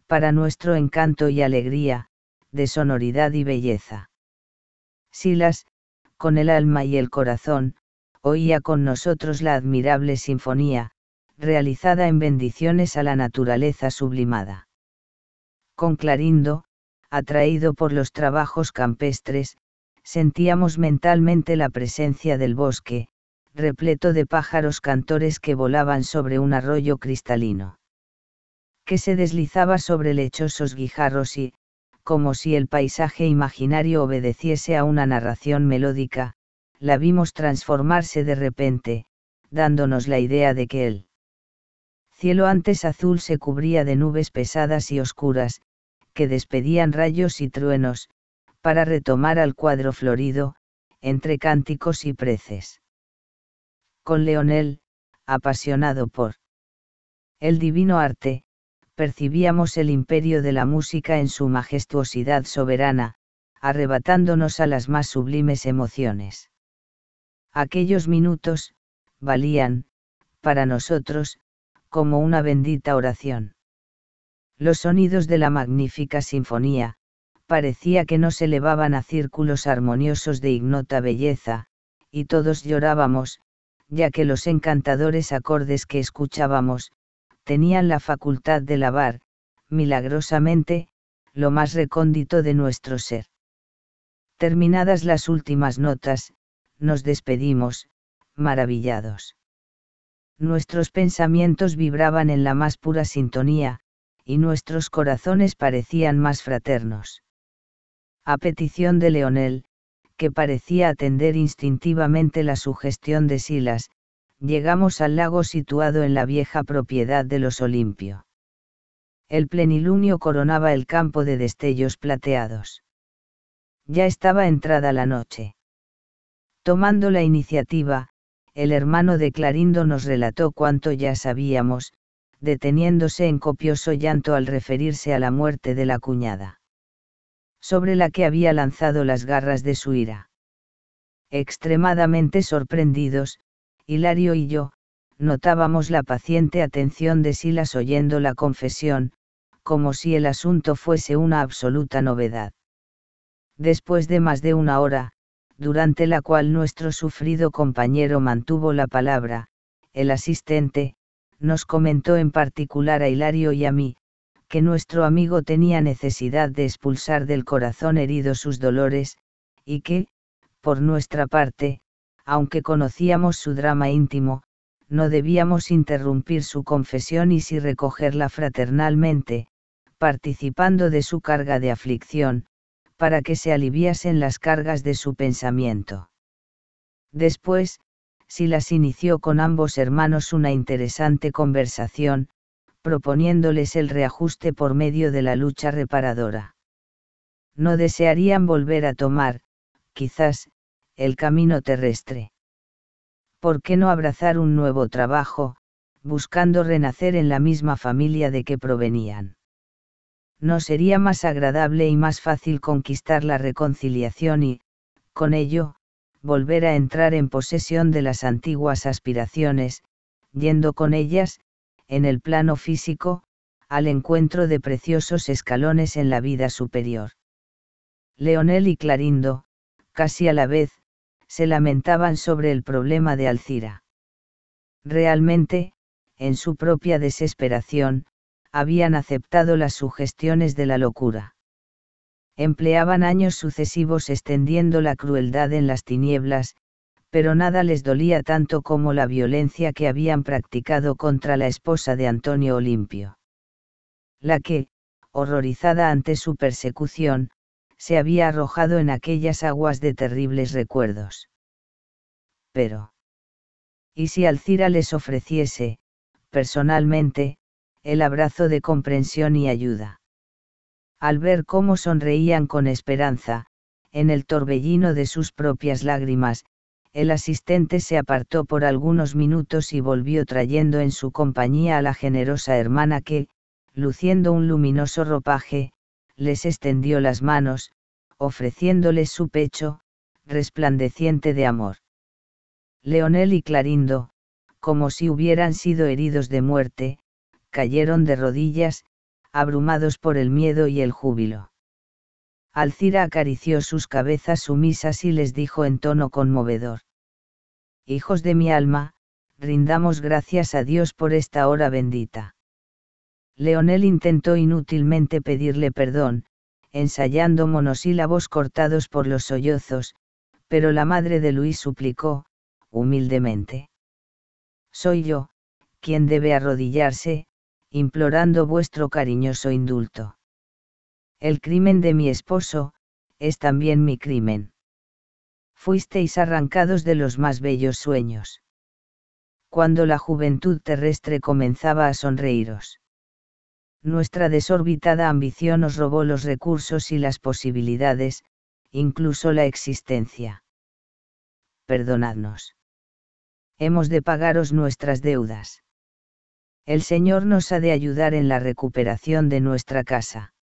para nuestro encanto y alegría, de sonoridad y belleza. Silas, con el alma y el corazón, oía con nosotros la admirable sinfonía, realizada en bendiciones a la naturaleza sublimada. Con Clarindo, atraído por los trabajos campestres, sentíamos mentalmente la presencia del bosque, repleto de pájaros cantores que volaban sobre un arroyo cristalino. Que se deslizaba sobre lechosos guijarros y, como si el paisaje imaginario obedeciese a una narración melódica, la vimos transformarse de repente, dándonos la idea de que el cielo antes azul se cubría de nubes pesadas y oscuras, que despedían rayos y truenos, para retomar al cuadro florido, entre cánticos y preces con Leonel, apasionado por el divino arte, percibíamos el imperio de la música en su majestuosidad soberana, arrebatándonos a las más sublimes emociones. Aquellos minutos, valían, para nosotros, como una bendita oración. Los sonidos de la magnífica sinfonía, parecía que nos elevaban a círculos armoniosos de ignota belleza, y todos llorábamos, ya que los encantadores acordes que escuchábamos, tenían la facultad de lavar, milagrosamente, lo más recóndito de nuestro ser. Terminadas las últimas notas, nos despedimos, maravillados. Nuestros pensamientos vibraban en la más pura sintonía, y nuestros corazones parecían más fraternos. A petición de Leonel, que parecía atender instintivamente la sugestión de Silas, llegamos al lago situado en la vieja propiedad de los Olimpio. El plenilunio coronaba el campo de destellos plateados. Ya estaba entrada la noche. Tomando la iniciativa, el hermano de Clarindo nos relató cuanto ya sabíamos, deteniéndose en copioso llanto al referirse a la muerte de la cuñada sobre la que había lanzado las garras de su ira. Extremadamente sorprendidos, Hilario y yo, notábamos la paciente atención de Silas oyendo la confesión, como si el asunto fuese una absoluta novedad. Después de más de una hora, durante la cual nuestro sufrido compañero mantuvo la palabra, el asistente, nos comentó en particular a Hilario y a mí, que nuestro amigo tenía necesidad de expulsar del corazón herido sus dolores, y que, por nuestra parte, aunque conocíamos su drama íntimo, no debíamos interrumpir su confesión y si recogerla fraternalmente, participando de su carga de aflicción, para que se aliviasen las cargas de su pensamiento. Después, si las inició con ambos hermanos una interesante conversación, proponiéndoles el reajuste por medio de la lucha reparadora. No desearían volver a tomar, quizás, el camino terrestre. ¿Por qué no abrazar un nuevo trabajo, buscando renacer en la misma familia de que provenían? ¿No sería más agradable y más fácil conquistar la reconciliación y, con ello, volver a entrar en posesión de las antiguas aspiraciones, yendo con ellas, en el plano físico, al encuentro de preciosos escalones en la vida superior. Leonel y Clarindo, casi a la vez, se lamentaban sobre el problema de Alcira. Realmente, en su propia desesperación, habían aceptado las sugestiones de la locura. Empleaban años sucesivos extendiendo la crueldad en las tinieblas, pero nada les dolía tanto como la violencia que habían practicado contra la esposa de Antonio Olimpio. La que, horrorizada ante su persecución, se había arrojado en aquellas aguas de terribles recuerdos. Pero... ¿Y si Alcira les ofreciese, personalmente, el abrazo de comprensión y ayuda? Al ver cómo sonreían con esperanza, en el torbellino de sus propias lágrimas, el asistente se apartó por algunos minutos y volvió trayendo en su compañía a la generosa hermana que, luciendo un luminoso ropaje, les extendió las manos, ofreciéndoles su pecho, resplandeciente de amor. Leonel y Clarindo, como si hubieran sido heridos de muerte, cayeron de rodillas, abrumados por el miedo y el júbilo. Alcira acarició sus cabezas sumisas y les dijo en tono conmovedor hijos de mi alma, rindamos gracias a Dios por esta hora bendita. Leonel intentó inútilmente pedirle perdón, ensayando monosílabos cortados por los sollozos, pero la madre de Luis suplicó, humildemente. Soy yo, quien debe arrodillarse, implorando vuestro cariñoso indulto. El crimen de mi esposo, es también mi crimen fuisteis arrancados de los más bellos sueños. Cuando la juventud terrestre comenzaba a sonreíros. Nuestra desorbitada ambición os robó los recursos y las posibilidades, incluso la existencia. Perdonadnos. Hemos de pagaros nuestras deudas. El Señor nos ha de ayudar en la recuperación de nuestra casa.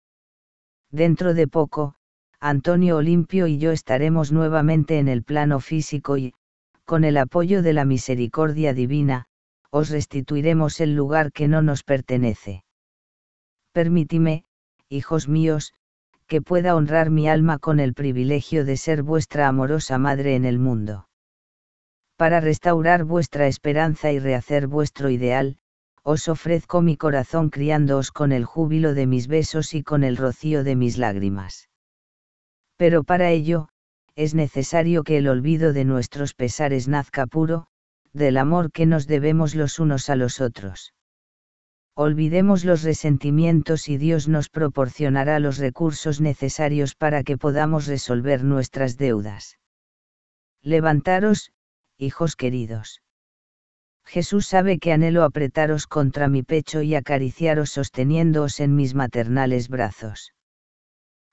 Dentro de poco, Antonio Olimpio y yo estaremos nuevamente en el plano físico y, con el apoyo de la misericordia divina, os restituiremos el lugar que no nos pertenece. Permítime, hijos míos, que pueda honrar mi alma con el privilegio de ser vuestra amorosa madre en el mundo. Para restaurar vuestra esperanza y rehacer vuestro ideal, os ofrezco mi corazón criándoos con el júbilo de mis besos y con el rocío de mis lágrimas. Pero para ello, es necesario que el olvido de nuestros pesares nazca puro, del amor que nos debemos los unos a los otros. Olvidemos los resentimientos y Dios nos proporcionará los recursos necesarios para que podamos resolver nuestras deudas. Levantaros, hijos queridos. Jesús sabe que anhelo apretaros contra mi pecho y acariciaros sosteniéndoos en mis maternales brazos.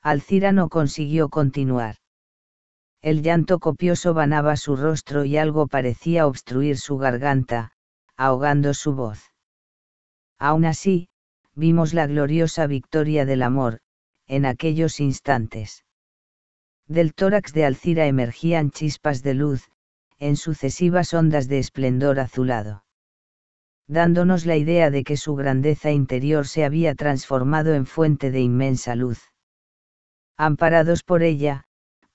Alcira no consiguió continuar. El llanto copioso banaba su rostro y algo parecía obstruir su garganta, ahogando su voz. Aún así, vimos la gloriosa victoria del amor, en aquellos instantes. Del tórax de Alcira emergían chispas de luz, en sucesivas ondas de esplendor azulado. Dándonos la idea de que su grandeza interior se había transformado en fuente de inmensa luz. Amparados por ella,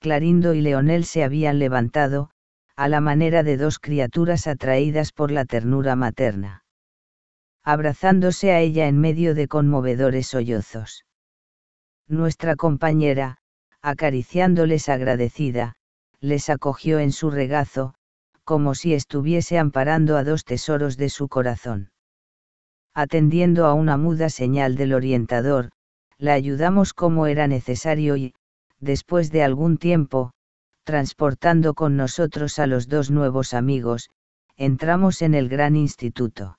Clarindo y Leonel se habían levantado, a la manera de dos criaturas atraídas por la ternura materna. Abrazándose a ella en medio de conmovedores sollozos. Nuestra compañera, acariciándoles agradecida, les acogió en su regazo, como si estuviese amparando a dos tesoros de su corazón. Atendiendo a una muda señal del orientador, la ayudamos como era necesario y, después de algún tiempo, transportando con nosotros a los dos nuevos amigos, entramos en el gran instituto.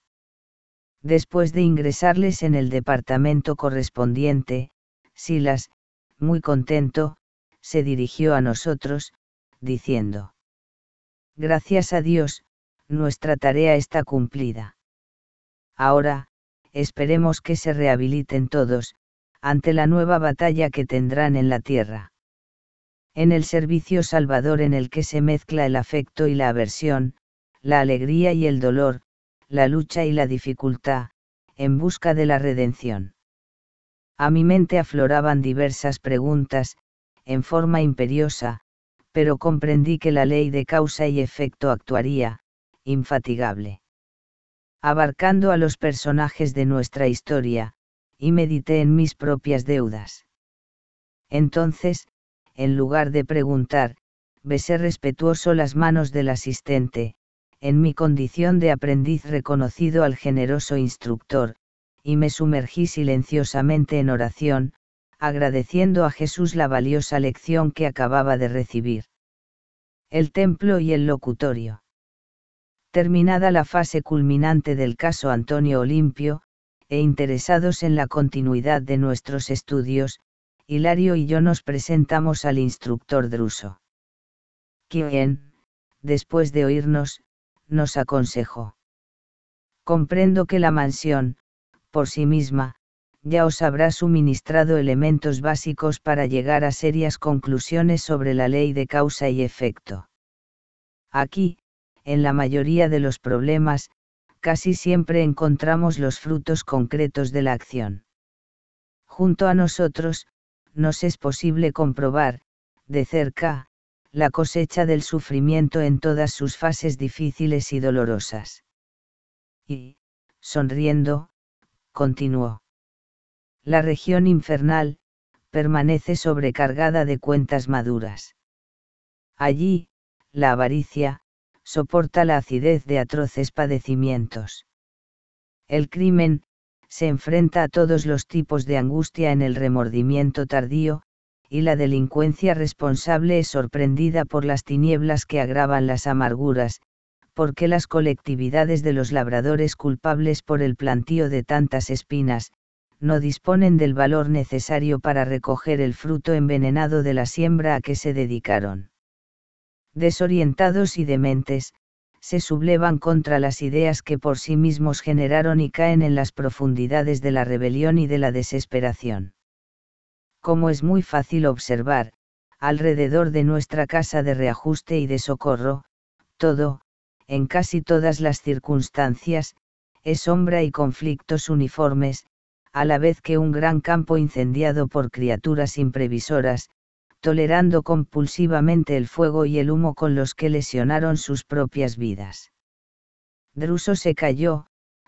Después de ingresarles en el departamento correspondiente, Silas, muy contento, se dirigió a nosotros, diciendo, Gracias a Dios, nuestra tarea está cumplida. Ahora, esperemos que se rehabiliten todos, ante la nueva batalla que tendrán en la tierra. En el servicio salvador en el que se mezcla el afecto y la aversión, la alegría y el dolor, la lucha y la dificultad, en busca de la redención. A mi mente afloraban diversas preguntas, en forma imperiosa, pero comprendí que la ley de causa y efecto actuaría, infatigable. Abarcando a los personajes de nuestra historia, y medité en mis propias deudas. Entonces, en lugar de preguntar, besé respetuoso las manos del asistente, en mi condición de aprendiz reconocido al generoso instructor, y me sumergí silenciosamente en oración, agradeciendo a Jesús la valiosa lección que acababa de recibir. El templo y el locutorio. Terminada la fase culminante del caso Antonio Olimpio, e interesados en la continuidad de nuestros estudios, Hilario y yo nos presentamos al instructor druso. Quien, después de oírnos, nos aconsejó. Comprendo que la mansión, por sí misma, ya os habrá suministrado elementos básicos para llegar a serias conclusiones sobre la ley de causa y efecto. Aquí, en la mayoría de los problemas, casi siempre encontramos los frutos concretos de la acción. Junto a nosotros, nos es posible comprobar, de cerca, la cosecha del sufrimiento en todas sus fases difíciles y dolorosas. Y, sonriendo, continuó. La región infernal, permanece sobrecargada de cuentas maduras. Allí, la avaricia, soporta la acidez de atroces padecimientos. El crimen, se enfrenta a todos los tipos de angustia en el remordimiento tardío, y la delincuencia responsable es sorprendida por las tinieblas que agravan las amarguras, porque las colectividades de los labradores culpables por el plantío de tantas espinas, no disponen del valor necesario para recoger el fruto envenenado de la siembra a que se dedicaron desorientados y dementes, se sublevan contra las ideas que por sí mismos generaron y caen en las profundidades de la rebelión y de la desesperación. Como es muy fácil observar, alrededor de nuestra casa de reajuste y de socorro, todo, en casi todas las circunstancias, es sombra y conflictos uniformes, a la vez que un gran campo incendiado por criaturas imprevisoras, tolerando compulsivamente el fuego y el humo con los que lesionaron sus propias vidas. Druso se cayó,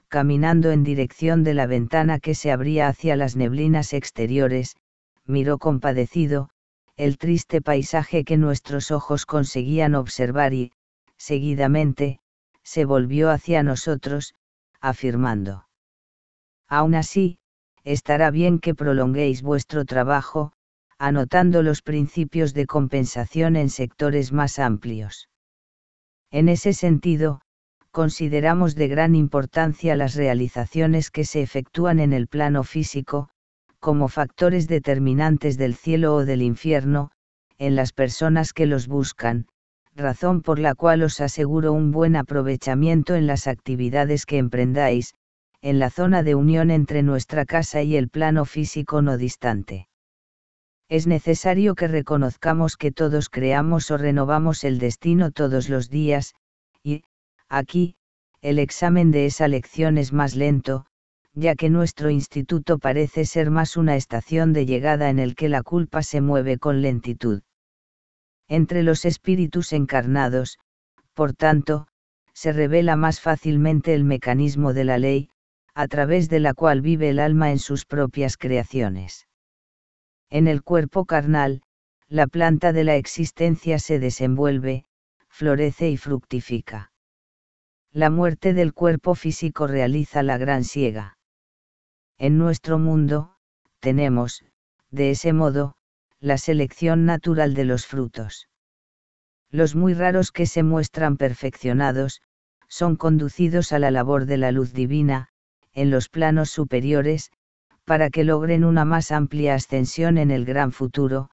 caminando en dirección de la ventana que se abría hacia las neblinas exteriores, miró compadecido, el triste paisaje que nuestros ojos conseguían observar y, seguidamente, se volvió hacia nosotros, afirmando. Aún así, estará bien que prolonguéis vuestro trabajo, anotando los principios de compensación en sectores más amplios. En ese sentido, consideramos de gran importancia las realizaciones que se efectúan en el plano físico, como factores determinantes del cielo o del infierno, en las personas que los buscan, razón por la cual os aseguro un buen aprovechamiento en las actividades que emprendáis, en la zona de unión entre nuestra casa y el plano físico no distante es necesario que reconozcamos que todos creamos o renovamos el destino todos los días, y, aquí, el examen de esa lección es más lento, ya que nuestro instituto parece ser más una estación de llegada en el que la culpa se mueve con lentitud. Entre los espíritus encarnados, por tanto, se revela más fácilmente el mecanismo de la ley, a través de la cual vive el alma en sus propias creaciones. En el cuerpo carnal, la planta de la existencia se desenvuelve, florece y fructifica. La muerte del cuerpo físico realiza la gran siega. En nuestro mundo, tenemos, de ese modo, la selección natural de los frutos. Los muy raros que se muestran perfeccionados, son conducidos a la labor de la luz divina, en los planos superiores, para que logren una más amplia ascensión en el gran futuro,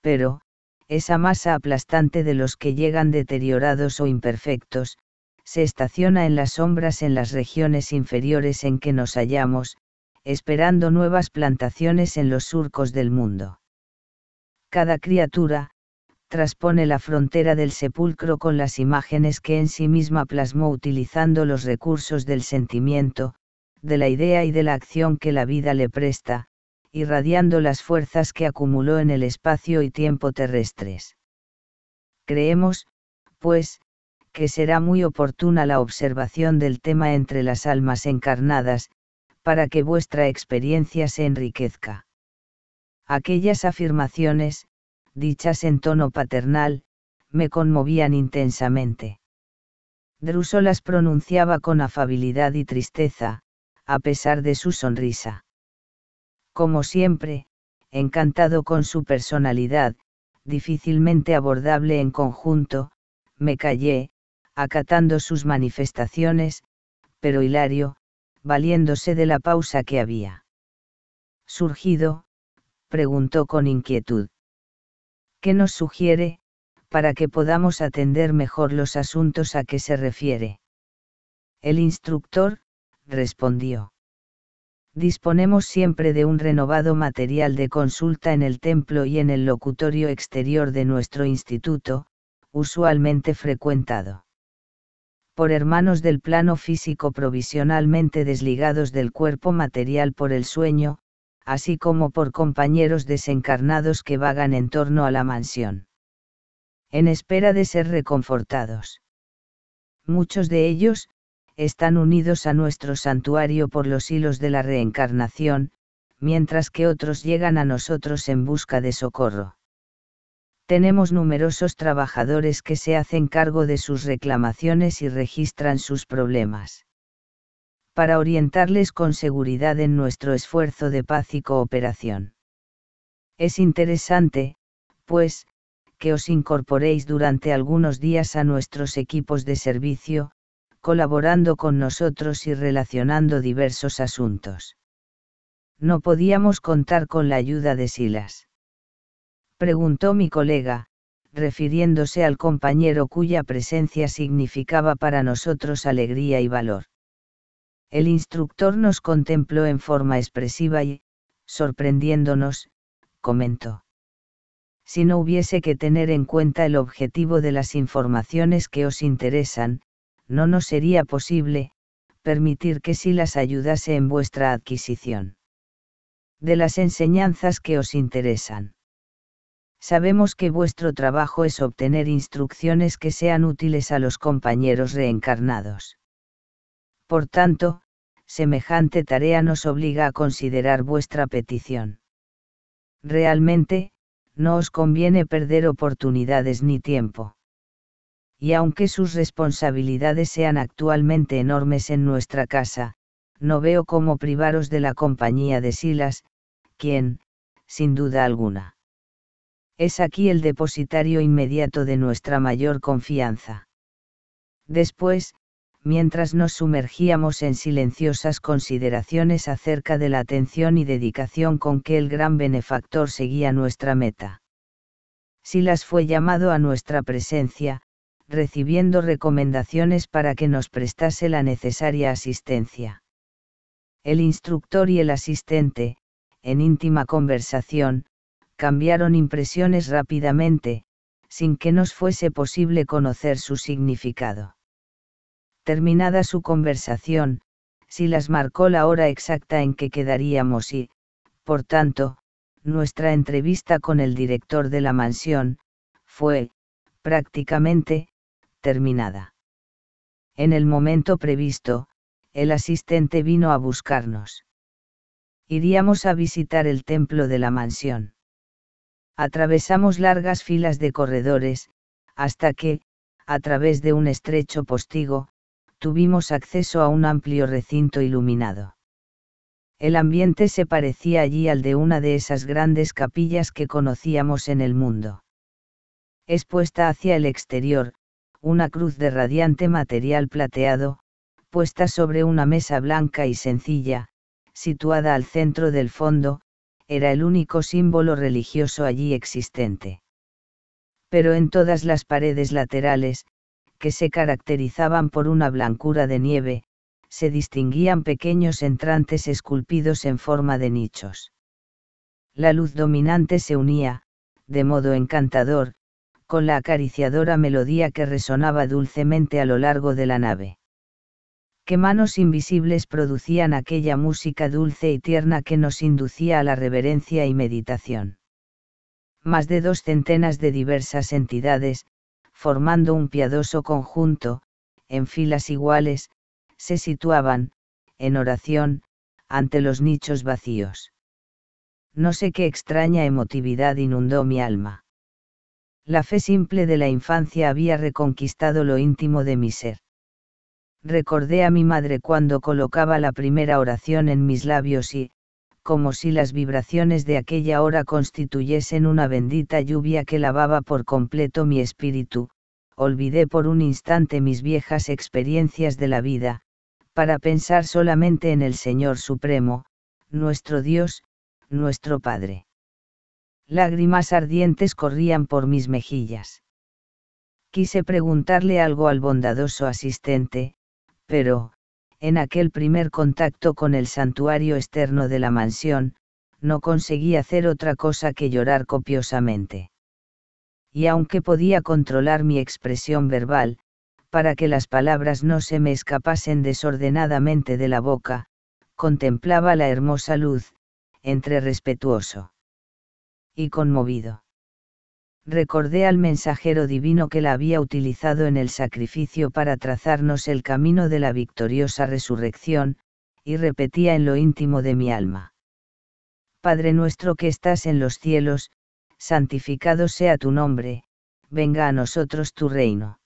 pero, esa masa aplastante de los que llegan deteriorados o imperfectos, se estaciona en las sombras en las regiones inferiores en que nos hallamos, esperando nuevas plantaciones en los surcos del mundo. Cada criatura, traspone la frontera del sepulcro con las imágenes que en sí misma plasmó utilizando los recursos del sentimiento, de la idea y de la acción que la vida le presta, irradiando las fuerzas que acumuló en el espacio y tiempo terrestres. Creemos, pues, que será muy oportuna la observación del tema entre las almas encarnadas, para que vuestra experiencia se enriquezca. Aquellas afirmaciones, dichas en tono paternal, me conmovían intensamente. Druso las pronunciaba con afabilidad y tristeza, a pesar de su sonrisa. Como siempre, encantado con su personalidad, difícilmente abordable en conjunto, me callé, acatando sus manifestaciones, pero Hilario, valiéndose de la pausa que había surgido, preguntó con inquietud. ¿Qué nos sugiere, para que podamos atender mejor los asuntos a que se refiere? El instructor, respondió. Disponemos siempre de un renovado material de consulta en el templo y en el locutorio exterior de nuestro instituto, usualmente frecuentado por hermanos del plano físico provisionalmente desligados del cuerpo material por el sueño, así como por compañeros desencarnados que vagan en torno a la mansión. En espera de ser reconfortados. Muchos de ellos, están unidos a nuestro santuario por los hilos de la reencarnación, mientras que otros llegan a nosotros en busca de socorro. Tenemos numerosos trabajadores que se hacen cargo de sus reclamaciones y registran sus problemas. Para orientarles con seguridad en nuestro esfuerzo de paz y cooperación. Es interesante, pues, que os incorporéis durante algunos días a nuestros equipos de servicio, colaborando con nosotros y relacionando diversos asuntos. No podíamos contar con la ayuda de Silas. Preguntó mi colega, refiriéndose al compañero cuya presencia significaba para nosotros alegría y valor. El instructor nos contempló en forma expresiva y, sorprendiéndonos, comentó. Si no hubiese que tener en cuenta el objetivo de las informaciones que os interesan, no nos sería posible, permitir que sí las ayudase en vuestra adquisición. De las enseñanzas que os interesan. Sabemos que vuestro trabajo es obtener instrucciones que sean útiles a los compañeros reencarnados. Por tanto, semejante tarea nos obliga a considerar vuestra petición. Realmente, no os conviene perder oportunidades ni tiempo y aunque sus responsabilidades sean actualmente enormes en nuestra casa, no veo cómo privaros de la compañía de Silas, quien, sin duda alguna, es aquí el depositario inmediato de nuestra mayor confianza. Después, mientras nos sumergíamos en silenciosas consideraciones acerca de la atención y dedicación con que el gran benefactor seguía nuestra meta. Silas fue llamado a nuestra presencia, recibiendo recomendaciones para que nos prestase la necesaria asistencia. El instructor y el asistente, en íntima conversación, cambiaron impresiones rápidamente, sin que nos fuese posible conocer su significado. Terminada su conversación, Silas marcó la hora exacta en que quedaríamos y, por tanto, nuestra entrevista con el director de la mansión, fue, prácticamente, terminada. En el momento previsto, el asistente vino a buscarnos. Iríamos a visitar el templo de la mansión. Atravesamos largas filas de corredores, hasta que, a través de un estrecho postigo, tuvimos acceso a un amplio recinto iluminado. El ambiente se parecía allí al de una de esas grandes capillas que conocíamos en el mundo. Expuesta hacia el exterior, una cruz de radiante material plateado, puesta sobre una mesa blanca y sencilla, situada al centro del fondo, era el único símbolo religioso allí existente. Pero en todas las paredes laterales, que se caracterizaban por una blancura de nieve, se distinguían pequeños entrantes esculpidos en forma de nichos. La luz dominante se unía, de modo encantador, con la acariciadora melodía que resonaba dulcemente a lo largo de la nave. Qué manos invisibles producían aquella música dulce y tierna que nos inducía a la reverencia y meditación. Más de dos centenas de diversas entidades, formando un piadoso conjunto, en filas iguales, se situaban, en oración, ante los nichos vacíos. No sé qué extraña emotividad inundó mi alma. La fe simple de la infancia había reconquistado lo íntimo de mi ser. Recordé a mi madre cuando colocaba la primera oración en mis labios y, como si las vibraciones de aquella hora constituyesen una bendita lluvia que lavaba por completo mi espíritu, olvidé por un instante mis viejas experiencias de la vida, para pensar solamente en el Señor Supremo, nuestro Dios, nuestro Padre lágrimas ardientes corrían por mis mejillas. Quise preguntarle algo al bondadoso asistente, pero, en aquel primer contacto con el santuario externo de la mansión, no conseguí hacer otra cosa que llorar copiosamente. Y aunque podía controlar mi expresión verbal, para que las palabras no se me escapasen desordenadamente de la boca, contemplaba la hermosa luz, entre respetuoso y conmovido. Recordé al mensajero divino que la había utilizado en el sacrificio para trazarnos el camino de la victoriosa resurrección, y repetía en lo íntimo de mi alma. Padre nuestro que estás en los cielos, santificado sea tu nombre, venga a nosotros tu reino.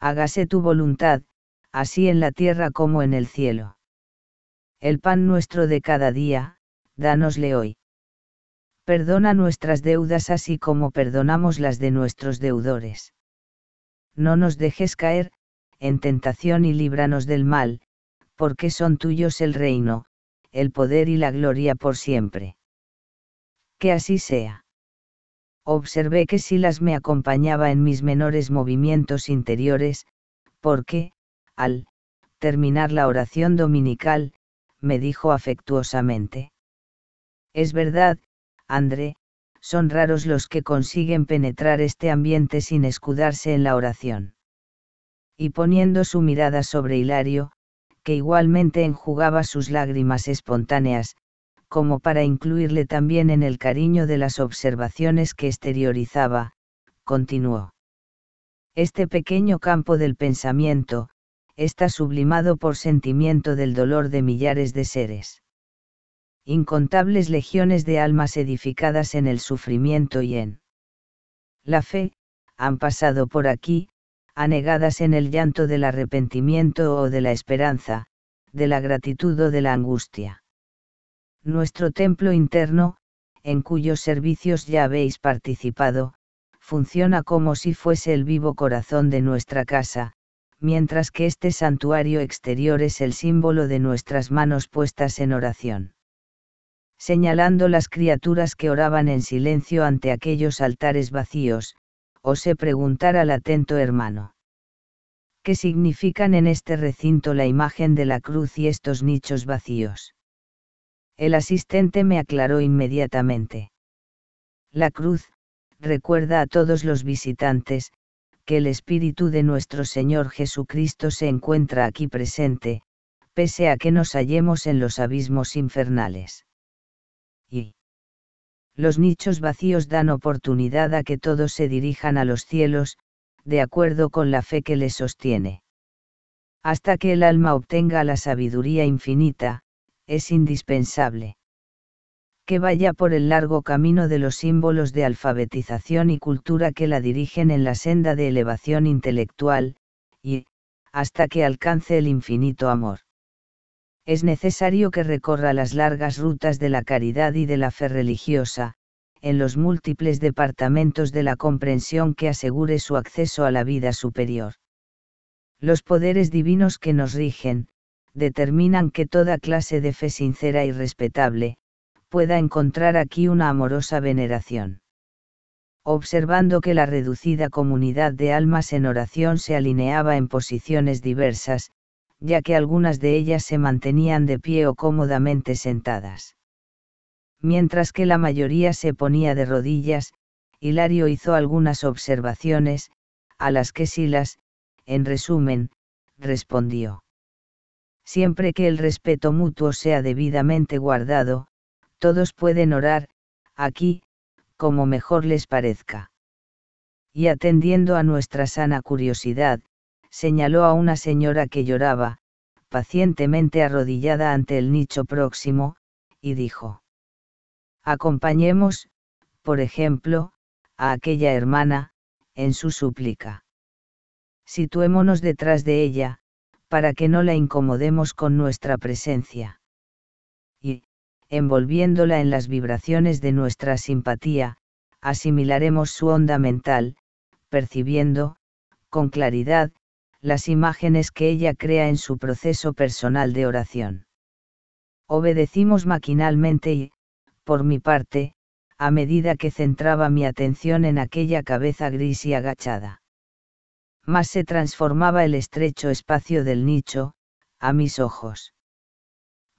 Hágase tu voluntad, así en la tierra como en el cielo. El pan nuestro de cada día, dánosle hoy perdona nuestras deudas así como perdonamos las de nuestros deudores. No nos dejes caer, en tentación y líbranos del mal, porque son tuyos el reino, el poder y la gloria por siempre. Que así sea. Observé que Silas me acompañaba en mis menores movimientos interiores, porque, al terminar la oración dominical, me dijo afectuosamente. Es verdad, André, son raros los que consiguen penetrar este ambiente sin escudarse en la oración. Y poniendo su mirada sobre Hilario, que igualmente enjugaba sus lágrimas espontáneas, como para incluirle también en el cariño de las observaciones que exteriorizaba, continuó. Este pequeño campo del pensamiento, está sublimado por sentimiento del dolor de millares de seres incontables legiones de almas edificadas en el sufrimiento y en la fe, han pasado por aquí, anegadas en el llanto del arrepentimiento o de la esperanza, de la gratitud o de la angustia. Nuestro templo interno, en cuyos servicios ya habéis participado, funciona como si fuese el vivo corazón de nuestra casa, mientras que este santuario exterior es el símbolo de nuestras manos puestas en oración señalando las criaturas que oraban en silencio ante aquellos altares vacíos, osé preguntar al atento hermano. ¿Qué significan en este recinto la imagen de la cruz y estos nichos vacíos? El asistente me aclaró inmediatamente. La cruz, recuerda a todos los visitantes, que el Espíritu de nuestro Señor Jesucristo se encuentra aquí presente, pese a que nos hallemos en los abismos infernales los nichos vacíos dan oportunidad a que todos se dirijan a los cielos, de acuerdo con la fe que les sostiene. Hasta que el alma obtenga la sabiduría infinita, es indispensable. Que vaya por el largo camino de los símbolos de alfabetización y cultura que la dirigen en la senda de elevación intelectual, y, hasta que alcance el infinito amor es necesario que recorra las largas rutas de la caridad y de la fe religiosa, en los múltiples departamentos de la comprensión que asegure su acceso a la vida superior. Los poderes divinos que nos rigen, determinan que toda clase de fe sincera y respetable, pueda encontrar aquí una amorosa veneración. Observando que la reducida comunidad de almas en oración se alineaba en posiciones diversas, ya que algunas de ellas se mantenían de pie o cómodamente sentadas. Mientras que la mayoría se ponía de rodillas, Hilario hizo algunas observaciones, a las que Silas, en resumen, respondió. Siempre que el respeto mutuo sea debidamente guardado, todos pueden orar, aquí, como mejor les parezca. Y atendiendo a nuestra sana curiosidad, señaló a una señora que lloraba, pacientemente arrodillada ante el nicho próximo, y dijo. Acompañemos, por ejemplo, a aquella hermana, en su súplica. Situémonos detrás de ella, para que no la incomodemos con nuestra presencia. Y, envolviéndola en las vibraciones de nuestra simpatía, asimilaremos su onda mental, percibiendo, con claridad, las imágenes que ella crea en su proceso personal de oración. Obedecimos maquinalmente y, por mi parte, a medida que centraba mi atención en aquella cabeza gris y agachada. Más se transformaba el estrecho espacio del nicho, a mis ojos.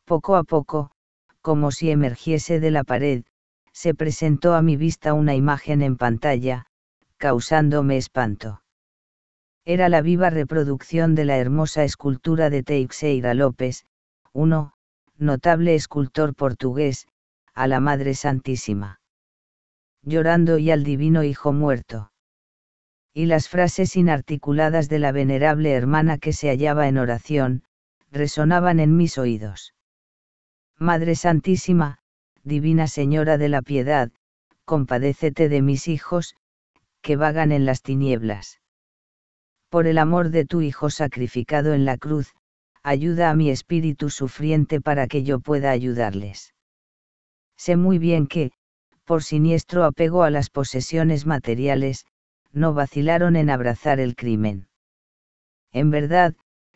Poco a poco, como si emergiese de la pared, se presentó a mi vista una imagen en pantalla, causándome espanto era la viva reproducción de la hermosa escultura de Teixeira López, uno, oh, notable escultor portugués, a la Madre Santísima. Llorando y al divino Hijo muerto. Y las frases inarticuladas de la venerable hermana que se hallaba en oración, resonaban en mis oídos. Madre Santísima, Divina Señora de la Piedad, compadécete de mis hijos, que vagan en las tinieblas por el amor de tu Hijo sacrificado en la cruz, ayuda a mi espíritu sufriente para que yo pueda ayudarles. Sé muy bien que, por siniestro apego a las posesiones materiales, no vacilaron en abrazar el crimen. En verdad,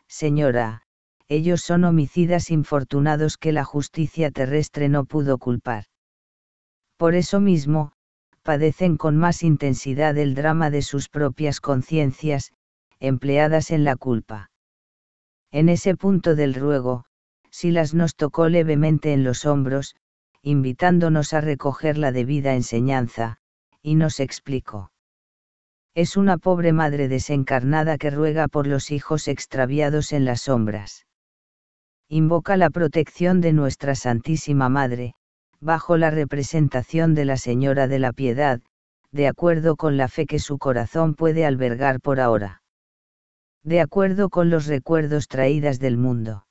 señora, ellos son homicidas infortunados que la justicia terrestre no pudo culpar. Por eso mismo, padecen con más intensidad el drama de sus propias conciencias, empleadas en la culpa. En ese punto del ruego, Silas nos tocó levemente en los hombros, invitándonos a recoger la debida enseñanza, y nos explicó. Es una pobre madre desencarnada que ruega por los hijos extraviados en las sombras. Invoca la protección de nuestra Santísima Madre, bajo la representación de la Señora de la Piedad, de acuerdo con la fe que su corazón puede albergar por ahora de acuerdo con los recuerdos traídas del mundo.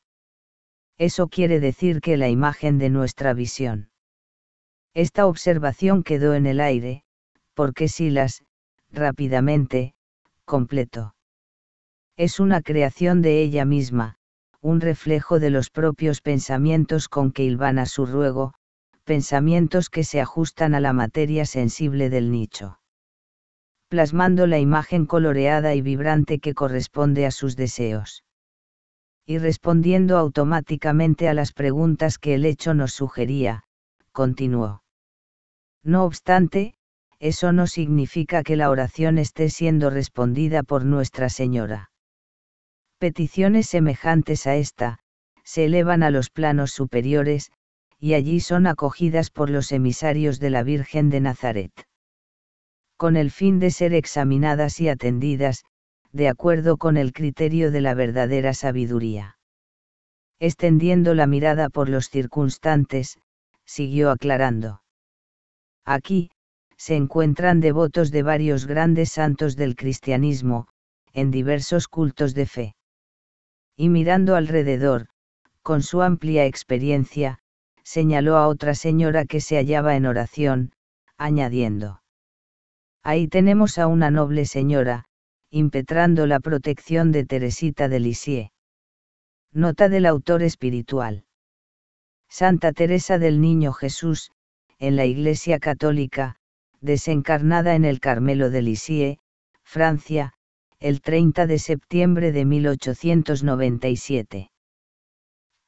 Eso quiere decir que la imagen de nuestra visión. Esta observación quedó en el aire, porque Silas, rápidamente, completo. Es una creación de ella misma, un reflejo de los propios pensamientos con que ilvana su ruego, pensamientos que se ajustan a la materia sensible del nicho plasmando la imagen coloreada y vibrante que corresponde a sus deseos. Y respondiendo automáticamente a las preguntas que el hecho nos sugería, continuó. No obstante, eso no significa que la oración esté siendo respondida por Nuestra Señora. Peticiones semejantes a esta, se elevan a los planos superiores, y allí son acogidas por los emisarios de la Virgen de Nazaret con el fin de ser examinadas y atendidas, de acuerdo con el criterio de la verdadera sabiduría. Extendiendo la mirada por los circunstantes, siguió aclarando. Aquí, se encuentran devotos de varios grandes santos del cristianismo, en diversos cultos de fe. Y mirando alrededor, con su amplia experiencia, señaló a otra señora que se hallaba en oración, añadiendo. Ahí tenemos a una noble señora, impetrando la protección de Teresita de Lisieux. Nota del autor espiritual. Santa Teresa del Niño Jesús, en la Iglesia Católica, desencarnada en el Carmelo de Lisieux, Francia, el 30 de septiembre de 1897.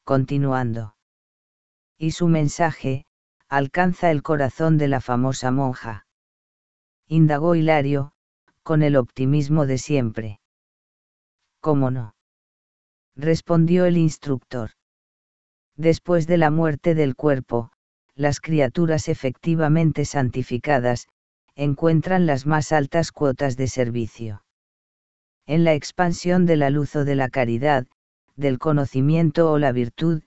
Continuando. Y su mensaje, alcanza el corazón de la famosa monja indagó Hilario, con el optimismo de siempre. ¿Cómo no? respondió el instructor. Después de la muerte del cuerpo, las criaturas efectivamente santificadas, encuentran las más altas cuotas de servicio. En la expansión de la luz o de la caridad, del conocimiento o la virtud,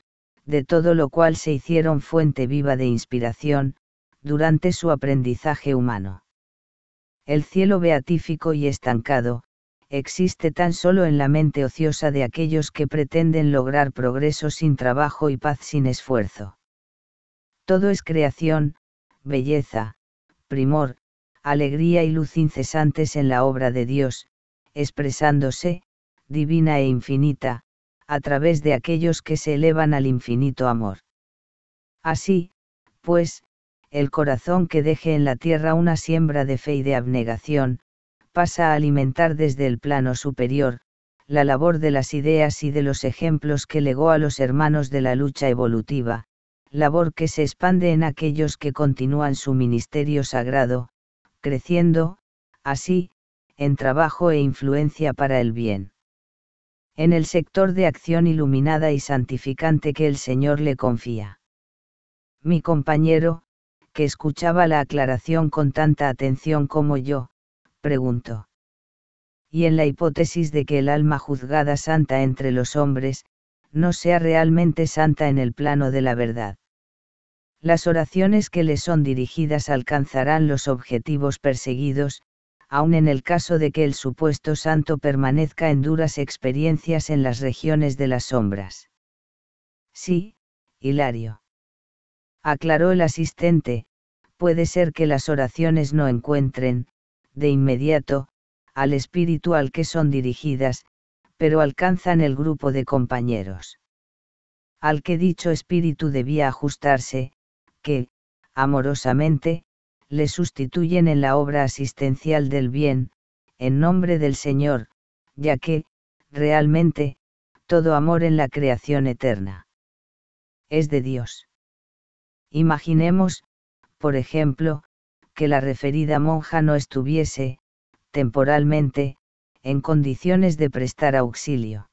de todo lo cual se hicieron fuente viva de inspiración, durante su aprendizaje humano el cielo beatífico y estancado, existe tan solo en la mente ociosa de aquellos que pretenden lograr progreso sin trabajo y paz sin esfuerzo. Todo es creación, belleza, primor, alegría y luz incesantes en la obra de Dios, expresándose, divina e infinita, a través de aquellos que se elevan al infinito amor. Así, pues, el corazón que deje en la tierra una siembra de fe y de abnegación, pasa a alimentar desde el plano superior, la labor de las ideas y de los ejemplos que legó a los hermanos de la lucha evolutiva, labor que se expande en aquellos que continúan su ministerio sagrado, creciendo, así, en trabajo e influencia para el bien. En el sector de acción iluminada y santificante que el Señor le confía. Mi compañero, que escuchaba la aclaración con tanta atención como yo, preguntó. Y en la hipótesis de que el alma juzgada santa entre los hombres, no sea realmente santa en el plano de la verdad. Las oraciones que le son dirigidas alcanzarán los objetivos perseguidos, aun en el caso de que el supuesto santo permanezca en duras experiencias en las regiones de las sombras. Sí, Hilario aclaró el asistente, puede ser que las oraciones no encuentren, de inmediato, al espíritu al que son dirigidas, pero alcanzan el grupo de compañeros. Al que dicho espíritu debía ajustarse, que, amorosamente, le sustituyen en la obra asistencial del bien, en nombre del Señor, ya que, realmente, todo amor en la creación eterna. Es de Dios. Imaginemos, por ejemplo, que la referida monja no estuviese, temporalmente, en condiciones de prestar auxilio.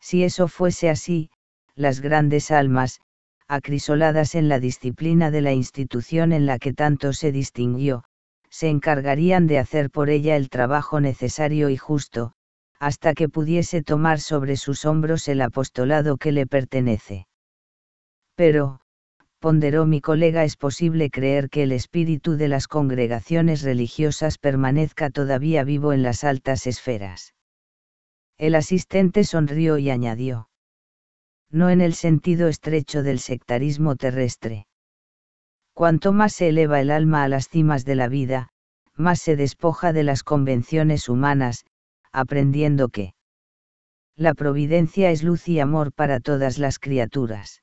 Si eso fuese así, las grandes almas, acrisoladas en la disciplina de la institución en la que tanto se distinguió, se encargarían de hacer por ella el trabajo necesario y justo, hasta que pudiese tomar sobre sus hombros el apostolado que le pertenece. Pero, ponderó mi colega, es posible creer que el espíritu de las congregaciones religiosas permanezca todavía vivo en las altas esferas. El asistente sonrió y añadió. No en el sentido estrecho del sectarismo terrestre. Cuanto más se eleva el alma a las cimas de la vida, más se despoja de las convenciones humanas, aprendiendo que la providencia es luz y amor para todas las criaturas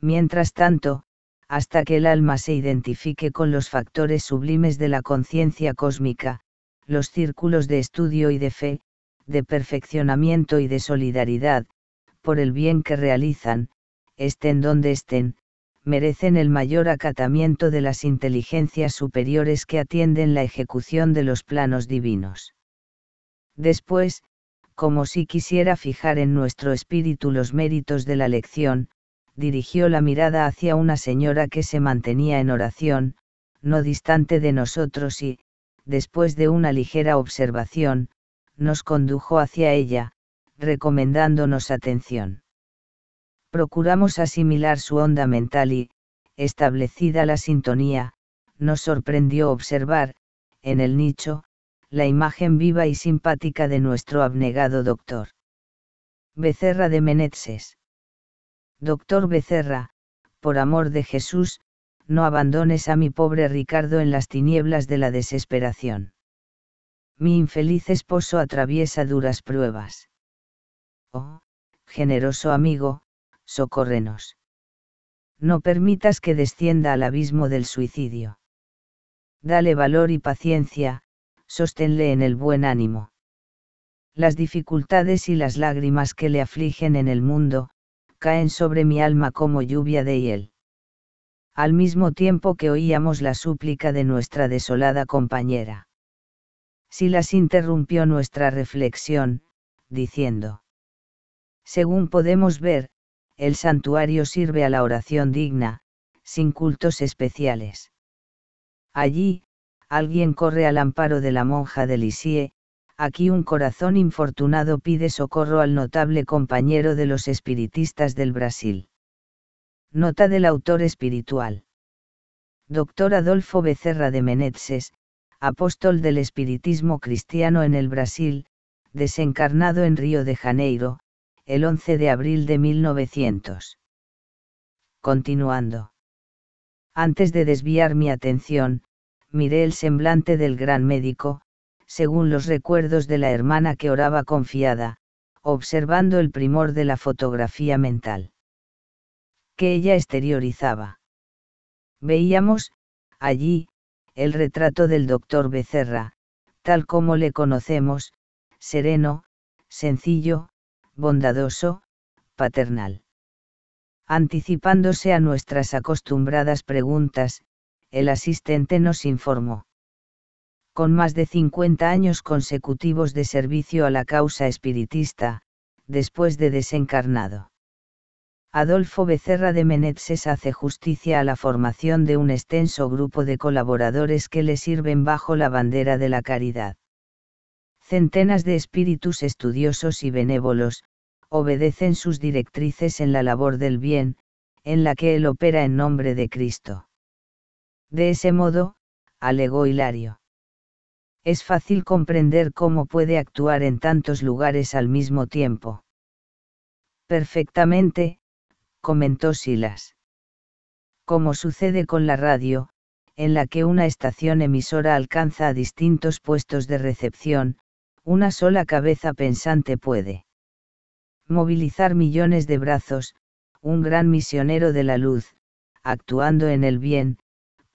mientras tanto, hasta que el alma se identifique con los factores sublimes de la conciencia cósmica, los círculos de estudio y de fe, de perfeccionamiento y de solidaridad, por el bien que realizan, estén donde estén, merecen el mayor acatamiento de las inteligencias superiores que atienden la ejecución de los planos divinos. Después, como si quisiera fijar en nuestro espíritu los méritos de la lección, dirigió la mirada hacia una señora que se mantenía en oración, no distante de nosotros y, después de una ligera observación, nos condujo hacia ella, recomendándonos atención. Procuramos asimilar su onda mental y, establecida la sintonía, nos sorprendió observar, en el nicho, la imagen viva y simpática de nuestro abnegado doctor. Becerra de Menezes. Doctor Becerra, por amor de Jesús, no abandones a mi pobre Ricardo en las tinieblas de la desesperación. Mi infeliz esposo atraviesa duras pruebas. Oh, generoso amigo, socórrenos. No permitas que descienda al abismo del suicidio. Dale valor y paciencia, sosténle en el buen ánimo. Las dificultades y las lágrimas que le afligen en el mundo, caen sobre mi alma como lluvia de hiel. Al mismo tiempo que oíamos la súplica de nuestra desolada compañera. Silas interrumpió nuestra reflexión, diciendo. Según podemos ver, el santuario sirve a la oración digna, sin cultos especiales. Allí, alguien corre al amparo de la monja de Lisieux, aquí un corazón infortunado pide socorro al notable compañero de los espiritistas del Brasil. Nota del autor espiritual. Doctor Adolfo Becerra de Menetzes, apóstol del espiritismo cristiano en el Brasil, desencarnado en Río de Janeiro, el 11 de abril de 1900. Continuando. Antes de desviar mi atención, miré el semblante del gran médico, según los recuerdos de la hermana que oraba confiada, observando el primor de la fotografía mental que ella exteriorizaba. Veíamos, allí, el retrato del doctor Becerra, tal como le conocemos, sereno, sencillo, bondadoso, paternal. Anticipándose a nuestras acostumbradas preguntas, el asistente nos informó con más de 50 años consecutivos de servicio a la causa espiritista, después de desencarnado. Adolfo Becerra de Meneses hace justicia a la formación de un extenso grupo de colaboradores que le sirven bajo la bandera de la caridad. Centenas de espíritus estudiosos y benévolos, obedecen sus directrices en la labor del bien, en la que él opera en nombre de Cristo. De ese modo, alegó Hilario es fácil comprender cómo puede actuar en tantos lugares al mismo tiempo. Perfectamente, comentó Silas. Como sucede con la radio, en la que una estación emisora alcanza a distintos puestos de recepción, una sola cabeza pensante puede movilizar millones de brazos, un gran misionero de la luz, actuando en el bien,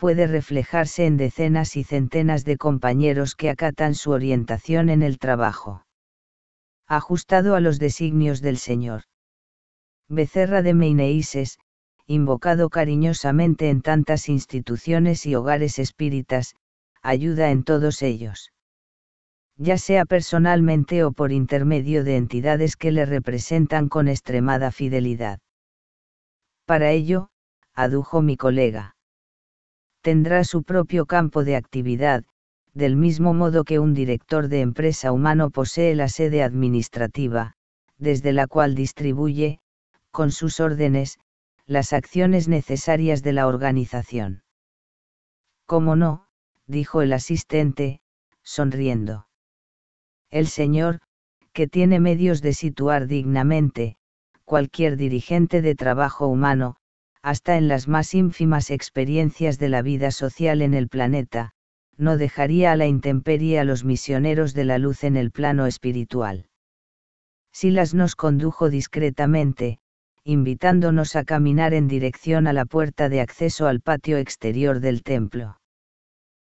puede reflejarse en decenas y centenas de compañeros que acatan su orientación en el trabajo. Ajustado a los designios del Señor. Becerra de Meineises, invocado cariñosamente en tantas instituciones y hogares espíritas, ayuda en todos ellos. Ya sea personalmente o por intermedio de entidades que le representan con extremada fidelidad. Para ello, adujo mi colega tendrá su propio campo de actividad, del mismo modo que un director de empresa humano posee la sede administrativa, desde la cual distribuye, con sus órdenes, las acciones necesarias de la organización. ¿Cómo no? dijo el asistente, sonriendo. El señor, que tiene medios de situar dignamente, cualquier dirigente de trabajo humano, hasta en las más ínfimas experiencias de la vida social en el planeta, no dejaría a la intemperie a los misioneros de la luz en el plano espiritual. Silas nos condujo discretamente, invitándonos a caminar en dirección a la puerta de acceso al patio exterior del templo.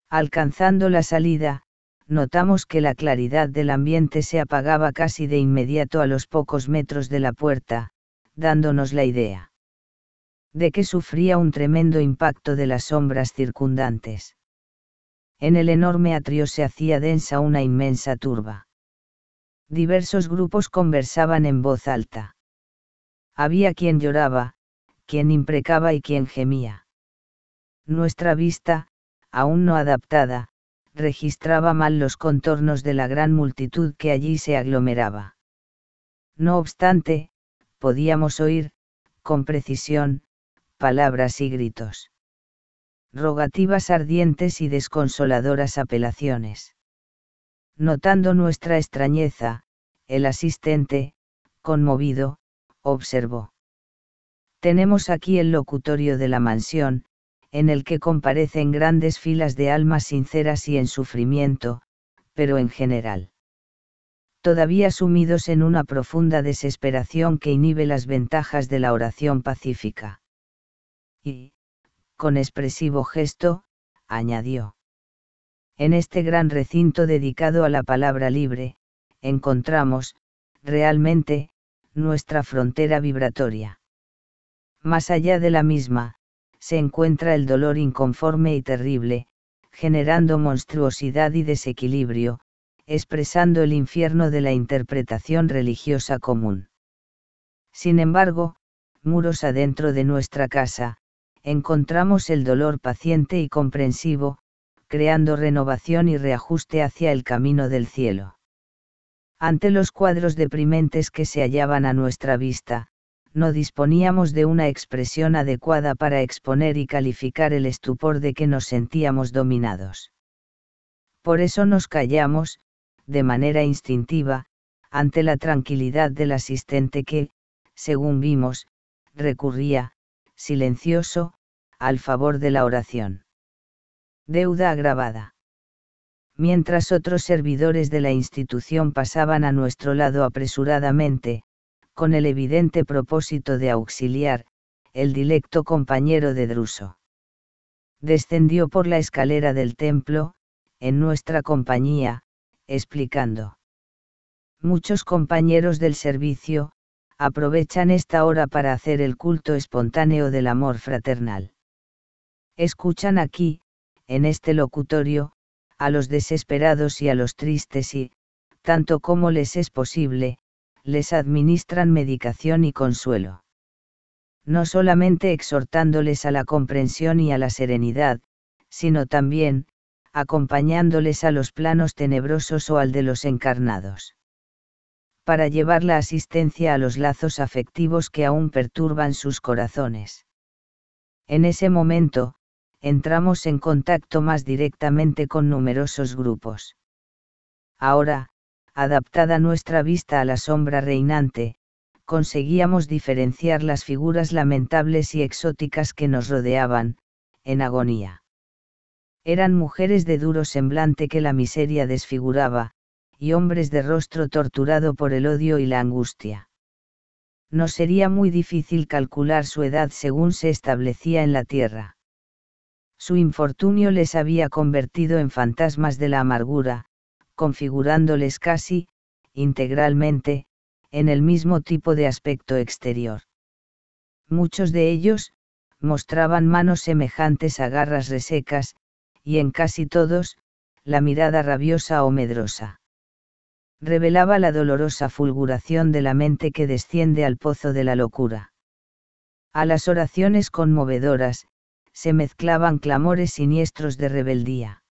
Alcanzando la salida, notamos que la claridad del ambiente se apagaba casi de inmediato a los pocos metros de la puerta, dándonos la idea de que sufría un tremendo impacto de las sombras circundantes. En el enorme atrio se hacía densa una inmensa turba. Diversos grupos conversaban en voz alta. Había quien lloraba, quien imprecaba y quien gemía. Nuestra vista, aún no adaptada, registraba mal los contornos de la gran multitud que allí se aglomeraba. No obstante, podíamos oír, con precisión, palabras y gritos. Rogativas ardientes y desconsoladoras apelaciones. Notando nuestra extrañeza, el asistente, conmovido, observó. Tenemos aquí el locutorio de la mansión, en el que comparecen grandes filas de almas sinceras y en sufrimiento, pero en general. Todavía sumidos en una profunda desesperación que inhibe las ventajas de la oración pacífica y, con expresivo gesto, añadió. En este gran recinto dedicado a la palabra libre, encontramos, realmente, nuestra frontera vibratoria. Más allá de la misma, se encuentra el dolor inconforme y terrible, generando monstruosidad y desequilibrio, expresando el infierno de la interpretación religiosa común. Sin embargo, muros adentro de nuestra casa, encontramos el dolor paciente y comprensivo, creando renovación y reajuste hacia el camino del cielo. Ante los cuadros deprimentes que se hallaban a nuestra vista, no disponíamos de una expresión adecuada para exponer y calificar el estupor de que nos sentíamos dominados. Por eso nos callamos, de manera instintiva, ante la tranquilidad del asistente que, según vimos, recurría, silencioso, al favor de la oración. Deuda agravada. Mientras otros servidores de la institución pasaban a nuestro lado apresuradamente, con el evidente propósito de auxiliar, el dilecto compañero de Druso. Descendió por la escalera del templo, en nuestra compañía, explicando. Muchos compañeros del servicio, aprovechan esta hora para hacer el culto espontáneo del amor fraternal. Escuchan aquí, en este locutorio, a los desesperados y a los tristes y, tanto como les es posible, les administran medicación y consuelo. No solamente exhortándoles a la comprensión y a la serenidad, sino también, acompañándoles a los planos tenebrosos o al de los encarnados para llevar la asistencia a los lazos afectivos que aún perturban sus corazones. En ese momento, entramos en contacto más directamente con numerosos grupos. Ahora, adaptada nuestra vista a la sombra reinante, conseguíamos diferenciar las figuras lamentables y exóticas que nos rodeaban, en agonía. Eran mujeres de duro semblante que la miseria desfiguraba, y hombres de rostro torturado por el odio y la angustia. No sería muy difícil calcular su edad según se establecía en la tierra. Su infortunio les había convertido en fantasmas de la amargura, configurándoles casi, integralmente, en el mismo tipo de aspecto exterior. Muchos de ellos, mostraban manos semejantes a garras resecas, y en casi todos, la mirada rabiosa o medrosa revelaba la dolorosa fulguración de la mente que desciende al pozo de la locura. A las oraciones conmovedoras, se mezclaban clamores siniestros de rebeldía.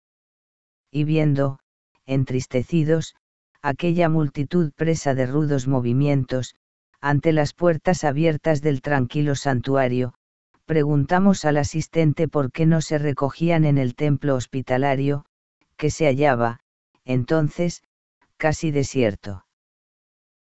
Y viendo, entristecidos, aquella multitud presa de rudos movimientos, ante las puertas abiertas del tranquilo santuario, preguntamos al asistente por qué no se recogían en el templo hospitalario, que se hallaba, entonces, casi desierto.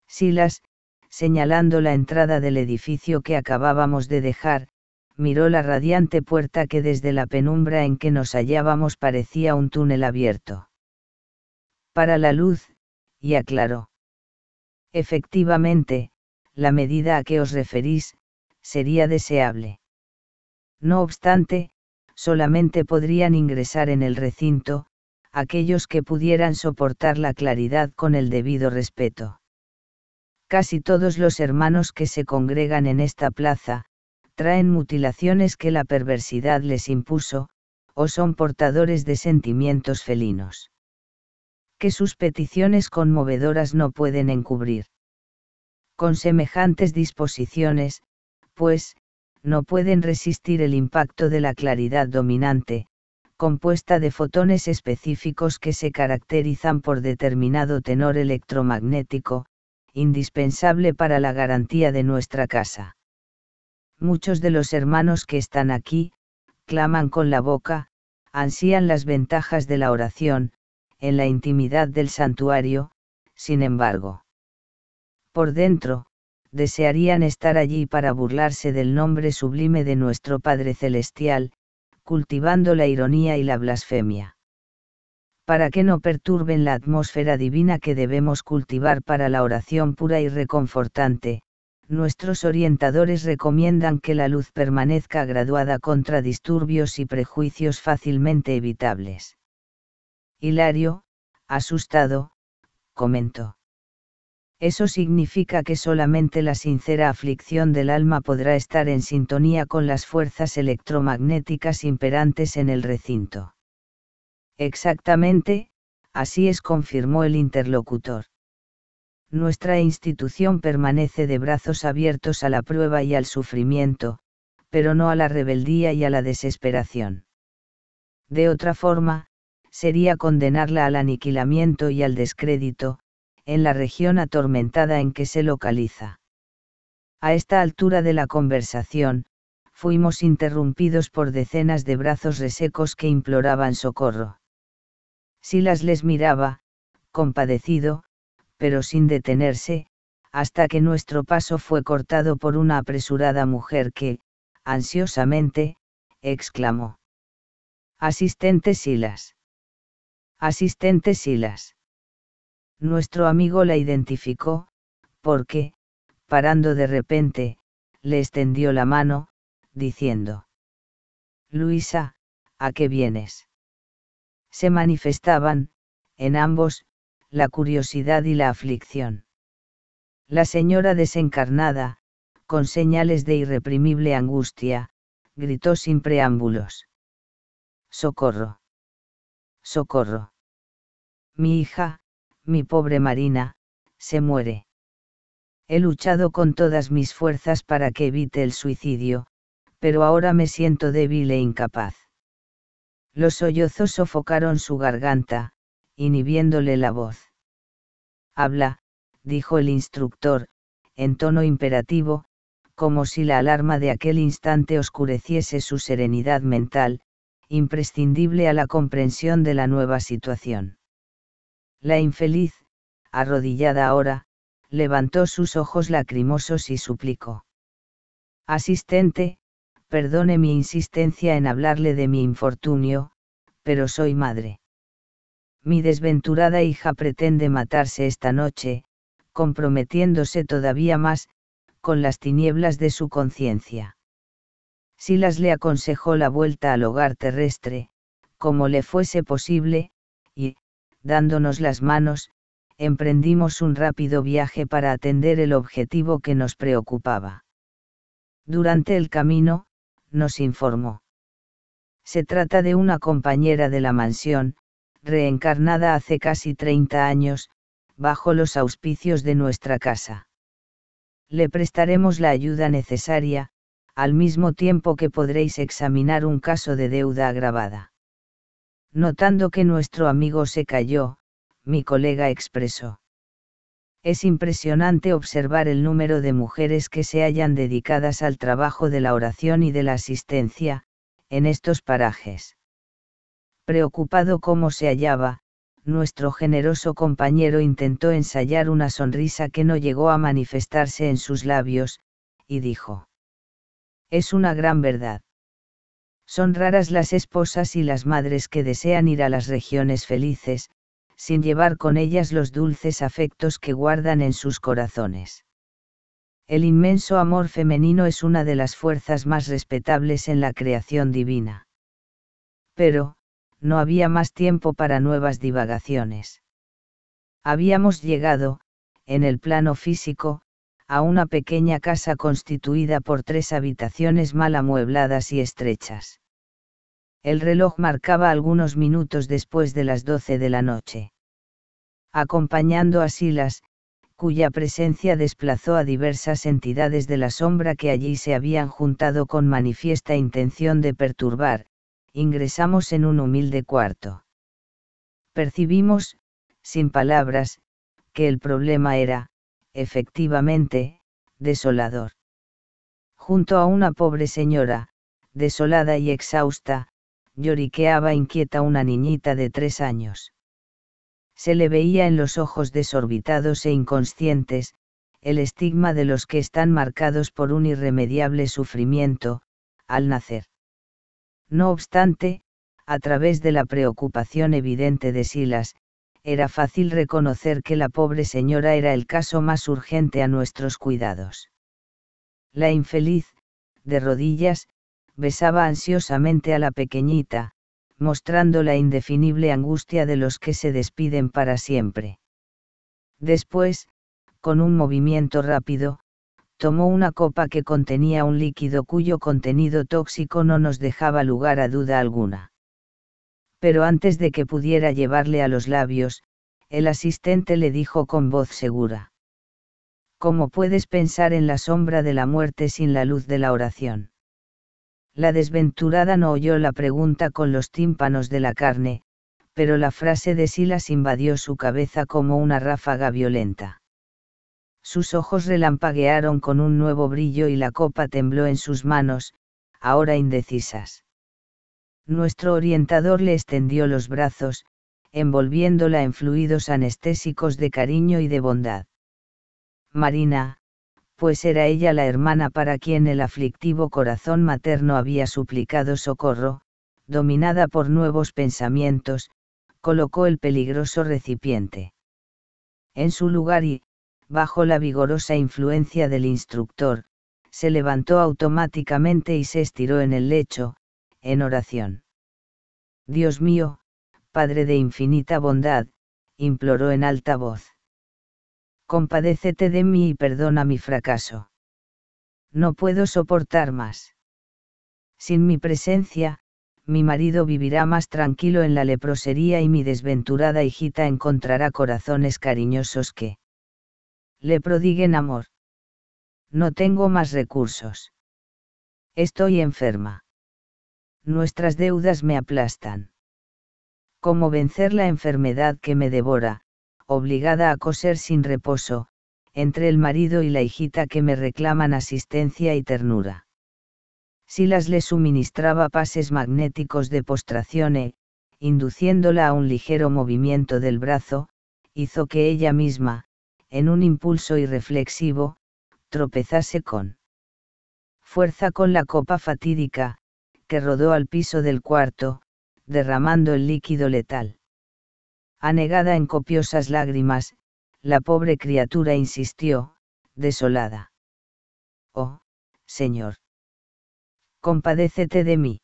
Silas, señalando la entrada del edificio que acabábamos de dejar, miró la radiante puerta que desde la penumbra en que nos hallábamos parecía un túnel abierto. Para la luz, y aclaró. Efectivamente, la medida a que os referís, sería deseable. No obstante, solamente podrían ingresar en el recinto, aquellos que pudieran soportar la claridad con el debido respeto. Casi todos los hermanos que se congregan en esta plaza, traen mutilaciones que la perversidad les impuso, o son portadores de sentimientos felinos. Que sus peticiones conmovedoras no pueden encubrir. Con semejantes disposiciones, pues, no pueden resistir el impacto de la claridad dominante, compuesta de fotones específicos que se caracterizan por determinado tenor electromagnético, indispensable para la garantía de nuestra casa. Muchos de los hermanos que están aquí, claman con la boca, ansían las ventajas de la oración, en la intimidad del santuario, sin embargo. Por dentro, desearían estar allí para burlarse del nombre sublime de nuestro Padre Celestial, cultivando la ironía y la blasfemia. Para que no perturben la atmósfera divina que debemos cultivar para la oración pura y reconfortante, nuestros orientadores recomiendan que la luz permanezca graduada contra disturbios y prejuicios fácilmente evitables. Hilario, asustado, comentó. Eso significa que solamente la sincera aflicción del alma podrá estar en sintonía con las fuerzas electromagnéticas imperantes en el recinto. Exactamente, así es confirmó el interlocutor. Nuestra institución permanece de brazos abiertos a la prueba y al sufrimiento, pero no a la rebeldía y a la desesperación. De otra forma, sería condenarla al aniquilamiento y al descrédito, en la región atormentada en que se localiza. A esta altura de la conversación, fuimos interrumpidos por decenas de brazos resecos que imploraban socorro. Silas les miraba, compadecido, pero sin detenerse, hasta que nuestro paso fue cortado por una apresurada mujer que, ansiosamente, exclamó. Asistente Silas. Asistente Silas. Nuestro amigo la identificó, porque, parando de repente, le extendió la mano, diciendo. Luisa, ¿a qué vienes? Se manifestaban, en ambos, la curiosidad y la aflicción. La señora desencarnada, con señales de irreprimible angustia, gritó sin preámbulos. Socorro. Socorro. Mi hija, mi pobre Marina, se muere. He luchado con todas mis fuerzas para que evite el suicidio, pero ahora me siento débil e incapaz. Los sollozos sofocaron su garganta, inhibiéndole la voz. Habla, dijo el instructor, en tono imperativo, como si la alarma de aquel instante oscureciese su serenidad mental, imprescindible a la comprensión de la nueva situación. La infeliz, arrodillada ahora, levantó sus ojos lacrimosos y suplicó. Asistente, perdone mi insistencia en hablarle de mi infortunio, pero soy madre. Mi desventurada hija pretende matarse esta noche, comprometiéndose todavía más, con las tinieblas de su conciencia. Si las le aconsejó la vuelta al hogar terrestre, como le fuese posible, dándonos las manos, emprendimos un rápido viaje para atender el objetivo que nos preocupaba. Durante el camino, nos informó. Se trata de una compañera de la mansión, reencarnada hace casi 30 años, bajo los auspicios de nuestra casa. Le prestaremos la ayuda necesaria, al mismo tiempo que podréis examinar un caso de deuda agravada. Notando que nuestro amigo se cayó, mi colega expresó. Es impresionante observar el número de mujeres que se hallan dedicadas al trabajo de la oración y de la asistencia, en estos parajes. Preocupado como se hallaba, nuestro generoso compañero intentó ensayar una sonrisa que no llegó a manifestarse en sus labios, y dijo. Es una gran verdad. Son raras las esposas y las madres que desean ir a las regiones felices, sin llevar con ellas los dulces afectos que guardan en sus corazones. El inmenso amor femenino es una de las fuerzas más respetables en la creación divina. Pero, no había más tiempo para nuevas divagaciones. Habíamos llegado, en el plano físico, a una pequeña casa constituida por tres habitaciones mal amuebladas y estrechas. El reloj marcaba algunos minutos después de las doce de la noche. Acompañando a Silas, cuya presencia desplazó a diversas entidades de la sombra que allí se habían juntado con manifiesta intención de perturbar, ingresamos en un humilde cuarto. Percibimos, sin palabras, que el problema era, efectivamente, desolador. Junto a una pobre señora, desolada y exhausta, lloriqueaba inquieta una niñita de tres años. Se le veía en los ojos desorbitados e inconscientes, el estigma de los que están marcados por un irremediable sufrimiento, al nacer. No obstante, a través de la preocupación evidente de Silas, era fácil reconocer que la pobre señora era el caso más urgente a nuestros cuidados. La infeliz, de rodillas, besaba ansiosamente a la pequeñita, mostrando la indefinible angustia de los que se despiden para siempre. Después, con un movimiento rápido, tomó una copa que contenía un líquido cuyo contenido tóxico no nos dejaba lugar a duda alguna pero antes de que pudiera llevarle a los labios, el asistente le dijo con voz segura. ¿Cómo puedes pensar en la sombra de la muerte sin la luz de la oración? La desventurada no oyó la pregunta con los tímpanos de la carne, pero la frase de Silas invadió su cabeza como una ráfaga violenta. Sus ojos relampaguearon con un nuevo brillo y la copa tembló en sus manos, ahora indecisas nuestro orientador le extendió los brazos, envolviéndola en fluidos anestésicos de cariño y de bondad. Marina, pues era ella la hermana para quien el aflictivo corazón materno había suplicado socorro, dominada por nuevos pensamientos, colocó el peligroso recipiente. En su lugar y, bajo la vigorosa influencia del instructor, se levantó automáticamente y se estiró en el lecho, en oración. Dios mío, Padre de infinita bondad, imploró en alta voz. Compadécete de mí y perdona mi fracaso. No puedo soportar más. Sin mi presencia, mi marido vivirá más tranquilo en la leprosería y mi desventurada hijita encontrará corazones cariñosos que le prodiguen amor. No tengo más recursos. Estoy enferma nuestras deudas me aplastan. Cómo vencer la enfermedad que me devora, obligada a coser sin reposo, entre el marido y la hijita que me reclaman asistencia y ternura. Si las le suministraba pases magnéticos de postración e, induciéndola a un ligero movimiento del brazo, hizo que ella misma, en un impulso irreflexivo, tropezase con fuerza con la copa fatídica, que rodó al piso del cuarto, derramando el líquido letal. Anegada en copiosas lágrimas, la pobre criatura insistió, desolada. Oh, Señor. Compadécete de mí.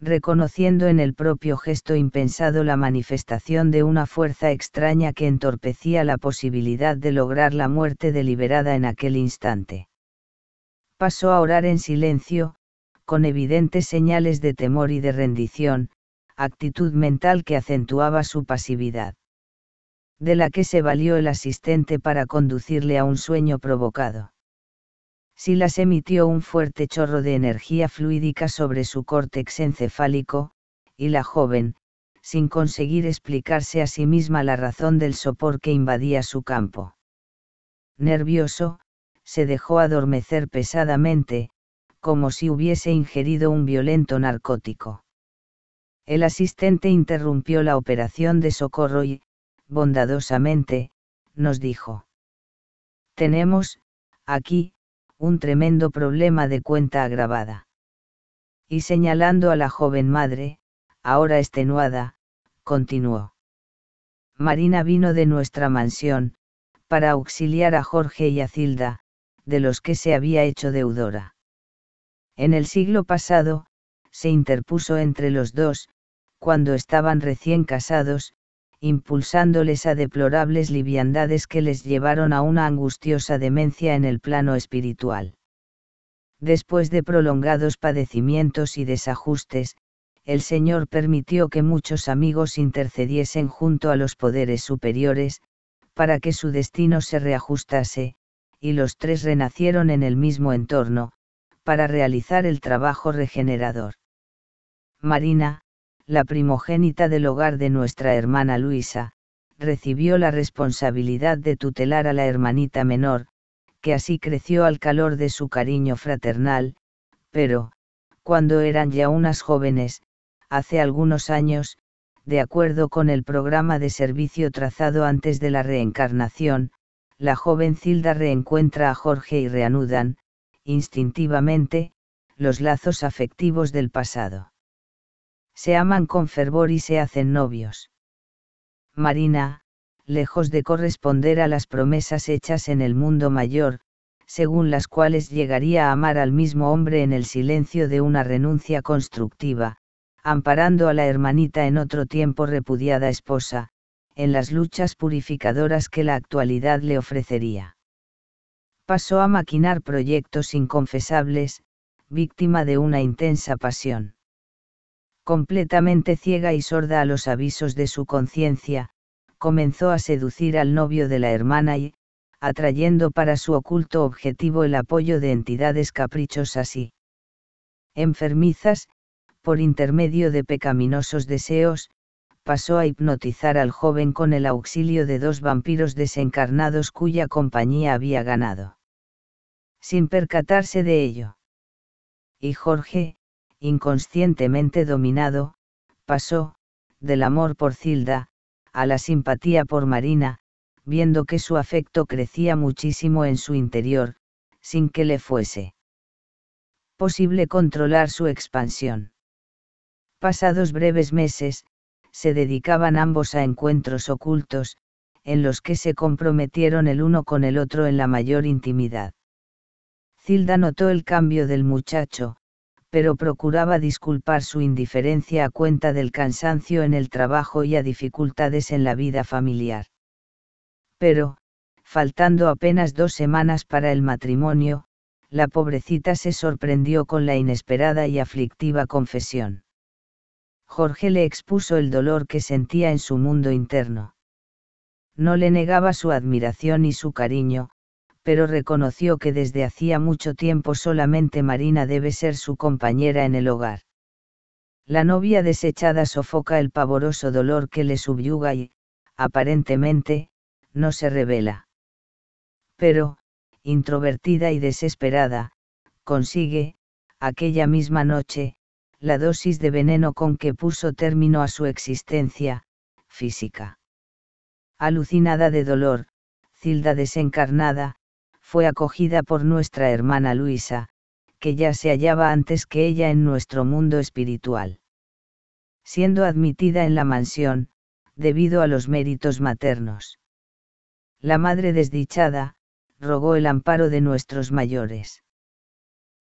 Reconociendo en el propio gesto impensado la manifestación de una fuerza extraña que entorpecía la posibilidad de lograr la muerte deliberada en aquel instante. Pasó a orar en silencio, con evidentes señales de temor y de rendición, actitud mental que acentuaba su pasividad. De la que se valió el asistente para conducirle a un sueño provocado. Silas emitió un fuerte chorro de energía fluídica sobre su córtex encefálico, y la joven, sin conseguir explicarse a sí misma la razón del sopor que invadía su campo. Nervioso, se dejó adormecer pesadamente, como si hubiese ingerido un violento narcótico. El asistente interrumpió la operación de socorro y, bondadosamente, nos dijo. Tenemos, aquí, un tremendo problema de cuenta agravada. Y señalando a la joven madre, ahora extenuada, continuó. Marina vino de nuestra mansión, para auxiliar a Jorge y a Cilda, de los que se había hecho deudora. En el siglo pasado, se interpuso entre los dos, cuando estaban recién casados, impulsándoles a deplorables liviandades que les llevaron a una angustiosa demencia en el plano espiritual. Después de prolongados padecimientos y desajustes, el Señor permitió que muchos amigos intercediesen junto a los poderes superiores, para que su destino se reajustase, y los tres renacieron en el mismo entorno, para realizar el trabajo regenerador. Marina, la primogénita del hogar de nuestra hermana Luisa, recibió la responsabilidad de tutelar a la hermanita menor, que así creció al calor de su cariño fraternal, pero, cuando eran ya unas jóvenes, hace algunos años, de acuerdo con el programa de servicio trazado antes de la reencarnación, la joven Cilda reencuentra a Jorge y reanudan, instintivamente, los lazos afectivos del pasado. Se aman con fervor y se hacen novios. Marina, lejos de corresponder a las promesas hechas en el mundo mayor, según las cuales llegaría a amar al mismo hombre en el silencio de una renuncia constructiva, amparando a la hermanita en otro tiempo repudiada esposa, en las luchas purificadoras que la actualidad le ofrecería pasó a maquinar proyectos inconfesables, víctima de una intensa pasión. Completamente ciega y sorda a los avisos de su conciencia, comenzó a seducir al novio de la hermana y, atrayendo para su oculto objetivo el apoyo de entidades caprichosas y enfermizas, por intermedio de pecaminosos deseos, pasó a hipnotizar al joven con el auxilio de dos vampiros desencarnados cuya compañía había ganado sin percatarse de ello. Y Jorge, inconscientemente dominado, pasó, del amor por Cilda, a la simpatía por Marina, viendo que su afecto crecía muchísimo en su interior, sin que le fuese posible controlar su expansión. Pasados breves meses, se dedicaban ambos a encuentros ocultos, en los que se comprometieron el uno con el otro en la mayor intimidad. Cilda notó el cambio del muchacho, pero procuraba disculpar su indiferencia a cuenta del cansancio en el trabajo y a dificultades en la vida familiar. Pero, faltando apenas dos semanas para el matrimonio, la pobrecita se sorprendió con la inesperada y aflictiva confesión. Jorge le expuso el dolor que sentía en su mundo interno. No le negaba su admiración y su cariño, pero reconoció que desde hacía mucho tiempo solamente Marina debe ser su compañera en el hogar. La novia desechada sofoca el pavoroso dolor que le subyuga y, aparentemente, no se revela. Pero, introvertida y desesperada, consigue, aquella misma noche, la dosis de veneno con que puso término a su existencia, física. Alucinada de dolor, Cilda desencarnada, fue acogida por nuestra hermana Luisa, que ya se hallaba antes que ella en nuestro mundo espiritual. Siendo admitida en la mansión, debido a los méritos maternos. La madre desdichada, rogó el amparo de nuestros mayores.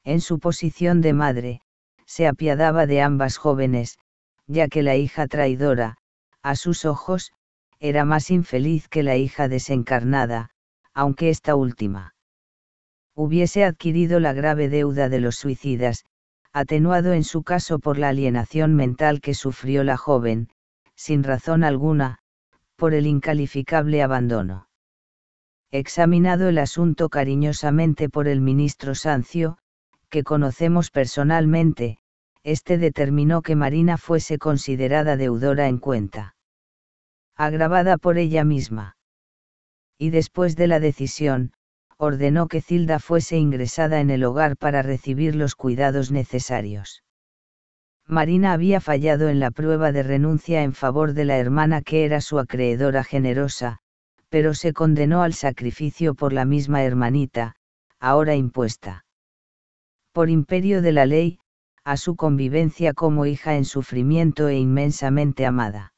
En su posición de madre, se apiadaba de ambas jóvenes, ya que la hija traidora, a sus ojos, era más infeliz que la hija desencarnada, aunque esta última hubiese adquirido la grave deuda de los suicidas, atenuado en su caso por la alienación mental que sufrió la joven, sin razón alguna, por el incalificable abandono. Examinado el asunto cariñosamente por el ministro Sancio, que conocemos personalmente, este determinó que Marina fuese considerada deudora en cuenta. Agravada por ella misma. Y después de la decisión, ordenó que Zilda fuese ingresada en el hogar para recibir los cuidados necesarios. Marina había fallado en la prueba de renuncia en favor de la hermana que era su acreedora generosa, pero se condenó al sacrificio por la misma hermanita, ahora impuesta. Por imperio de la ley, a su convivencia como hija en sufrimiento e inmensamente amada.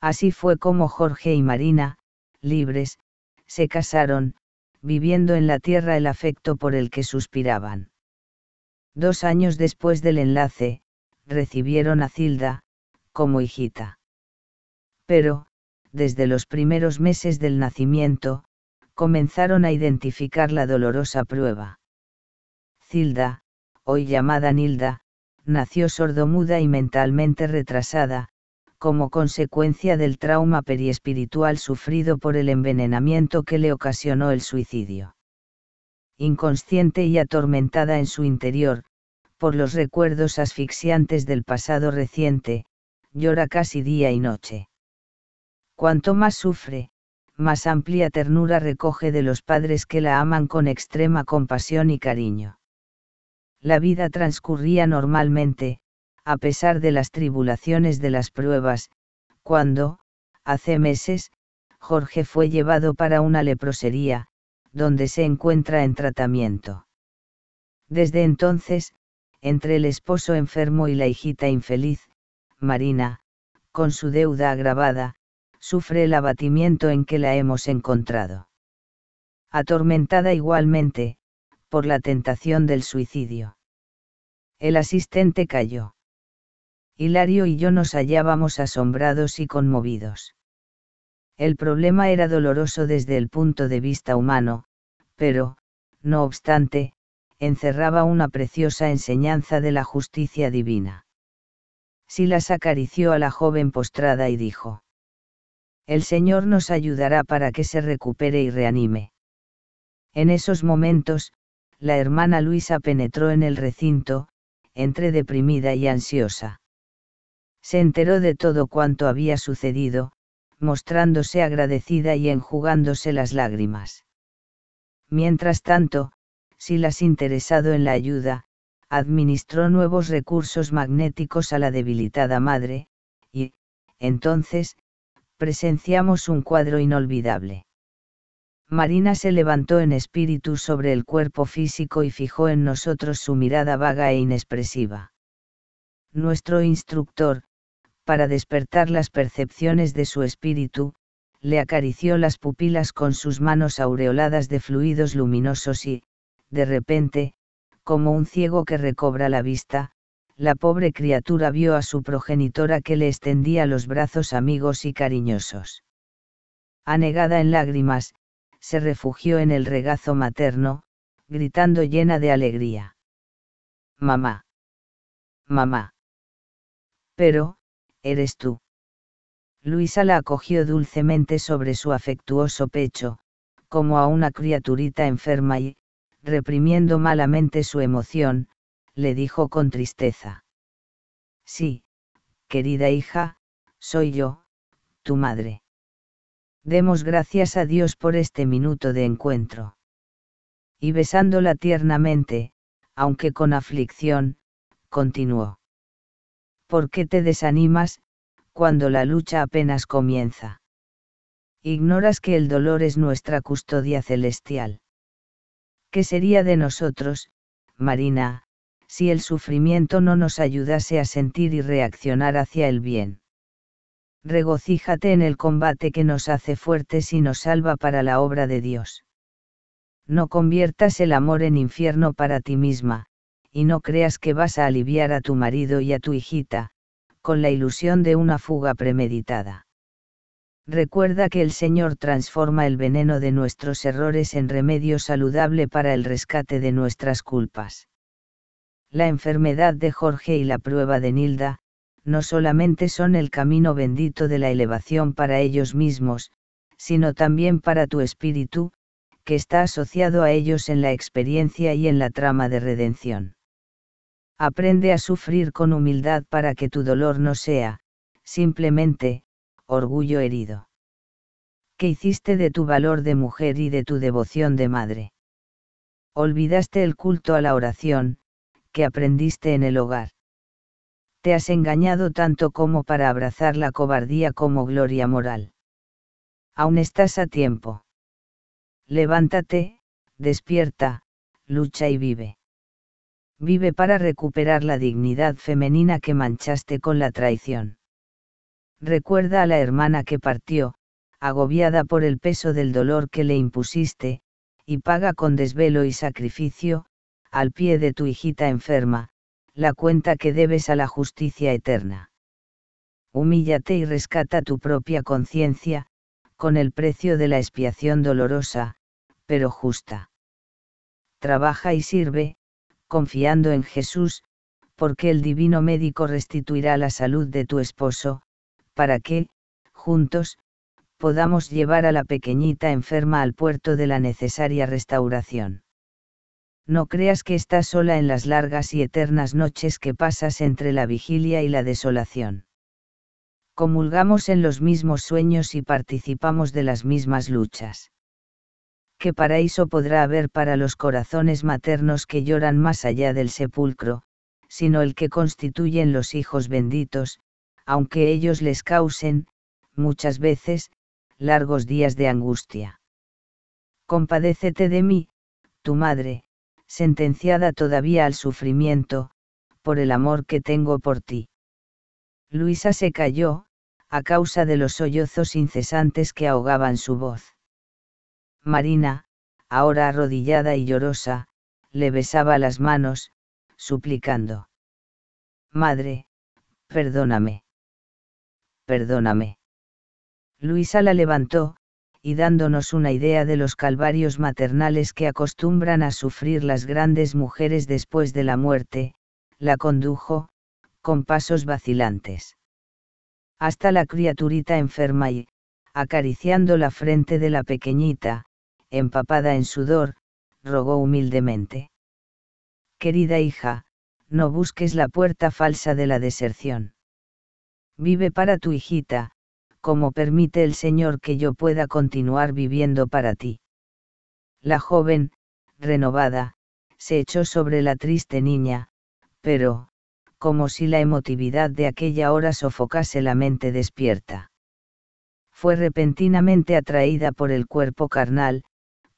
Así fue como Jorge y Marina, libres, se casaron, viviendo en la tierra el afecto por el que suspiraban. Dos años después del enlace, recibieron a Zilda, como hijita. Pero, desde los primeros meses del nacimiento, comenzaron a identificar la dolorosa prueba. Zilda, hoy llamada Nilda, nació sordomuda y mentalmente retrasada, como consecuencia del trauma periespiritual sufrido por el envenenamiento que le ocasionó el suicidio. Inconsciente y atormentada en su interior, por los recuerdos asfixiantes del pasado reciente, llora casi día y noche. Cuanto más sufre, más amplia ternura recoge de los padres que la aman con extrema compasión y cariño. La vida transcurría normalmente, a pesar de las tribulaciones de las pruebas, cuando, hace meses, Jorge fue llevado para una leprosería, donde se encuentra en tratamiento. Desde entonces, entre el esposo enfermo y la hijita infeliz, Marina, con su deuda agravada, sufre el abatimiento en que la hemos encontrado. Atormentada igualmente, por la tentación del suicidio. El asistente cayó. Hilario y yo nos hallábamos asombrados y conmovidos. El problema era doloroso desde el punto de vista humano, pero, no obstante, encerraba una preciosa enseñanza de la justicia divina. Silas acarició a la joven postrada y dijo, El Señor nos ayudará para que se recupere y reanime. En esos momentos, la hermana Luisa penetró en el recinto, entre deprimida y ansiosa se enteró de todo cuanto había sucedido, mostrándose agradecida y enjugándose las lágrimas. Mientras tanto, Silas interesado en la ayuda, administró nuevos recursos magnéticos a la debilitada madre, y, entonces, presenciamos un cuadro inolvidable. Marina se levantó en espíritu sobre el cuerpo físico y fijó en nosotros su mirada vaga e inexpresiva. Nuestro instructor, para despertar las percepciones de su espíritu, le acarició las pupilas con sus manos aureoladas de fluidos luminosos y, de repente, como un ciego que recobra la vista, la pobre criatura vio a su progenitora que le extendía los brazos amigos y cariñosos. Anegada en lágrimas, se refugió en el regazo materno, gritando llena de alegría. Mamá. Mamá. Pero, eres tú. Luisa la acogió dulcemente sobre su afectuoso pecho, como a una criaturita enferma y, reprimiendo malamente su emoción, le dijo con tristeza. Sí, querida hija, soy yo, tu madre. Demos gracias a Dios por este minuto de encuentro. Y besándola tiernamente, aunque con aflicción, continuó. ¿Por qué te desanimas, cuando la lucha apenas comienza? Ignoras que el dolor es nuestra custodia celestial. ¿Qué sería de nosotros, Marina, si el sufrimiento no nos ayudase a sentir y reaccionar hacia el bien? Regocíjate en el combate que nos hace fuertes y nos salva para la obra de Dios no conviertas el amor en infierno para ti misma, y no creas que vas a aliviar a tu marido y a tu hijita, con la ilusión de una fuga premeditada. Recuerda que el Señor transforma el veneno de nuestros errores en remedio saludable para el rescate de nuestras culpas. La enfermedad de Jorge y la prueba de Nilda, no solamente son el camino bendito de la elevación para ellos mismos, sino también para tu espíritu, que está asociado a ellos en la experiencia y en la trama de redención. Aprende a sufrir con humildad para que tu dolor no sea, simplemente, orgullo herido. ¿Qué hiciste de tu valor de mujer y de tu devoción de madre? Olvidaste el culto a la oración, que aprendiste en el hogar. Te has engañado tanto como para abrazar la cobardía como gloria moral. Aún estás a tiempo. Levántate, despierta, lucha y vive vive para recuperar la dignidad femenina que manchaste con la traición. Recuerda a la hermana que partió, agobiada por el peso del dolor que le impusiste, y paga con desvelo y sacrificio, al pie de tu hijita enferma, la cuenta que debes a la justicia eterna. Humíllate y rescata tu propia conciencia, con el precio de la expiación dolorosa, pero justa. Trabaja y sirve, confiando en Jesús, porque el divino médico restituirá la salud de tu esposo, para que, juntos, podamos llevar a la pequeñita enferma al puerto de la necesaria restauración. No creas que estás sola en las largas y eternas noches que pasas entre la vigilia y la desolación. Comulgamos en los mismos sueños y participamos de las mismas luchas qué paraíso podrá haber para los corazones maternos que lloran más allá del sepulcro, sino el que constituyen los hijos benditos, aunque ellos les causen, muchas veces, largos días de angustia. Compadécete de mí, tu madre, sentenciada todavía al sufrimiento, por el amor que tengo por ti. Luisa se calló, a causa de los sollozos incesantes que ahogaban su voz. Marina, ahora arrodillada y llorosa, le besaba las manos, suplicando. Madre, perdóname. Perdóname. Luisa la levantó, y dándonos una idea de los calvarios maternales que acostumbran a sufrir las grandes mujeres después de la muerte, la condujo, con pasos vacilantes. Hasta la criaturita enferma y, acariciando la frente de la pequeñita, empapada en sudor, rogó humildemente. Querida hija, no busques la puerta falsa de la deserción. Vive para tu hijita, como permite el Señor que yo pueda continuar viviendo para ti. La joven, renovada, se echó sobre la triste niña, pero, como si la emotividad de aquella hora sofocase la mente despierta. Fue repentinamente atraída por el cuerpo carnal,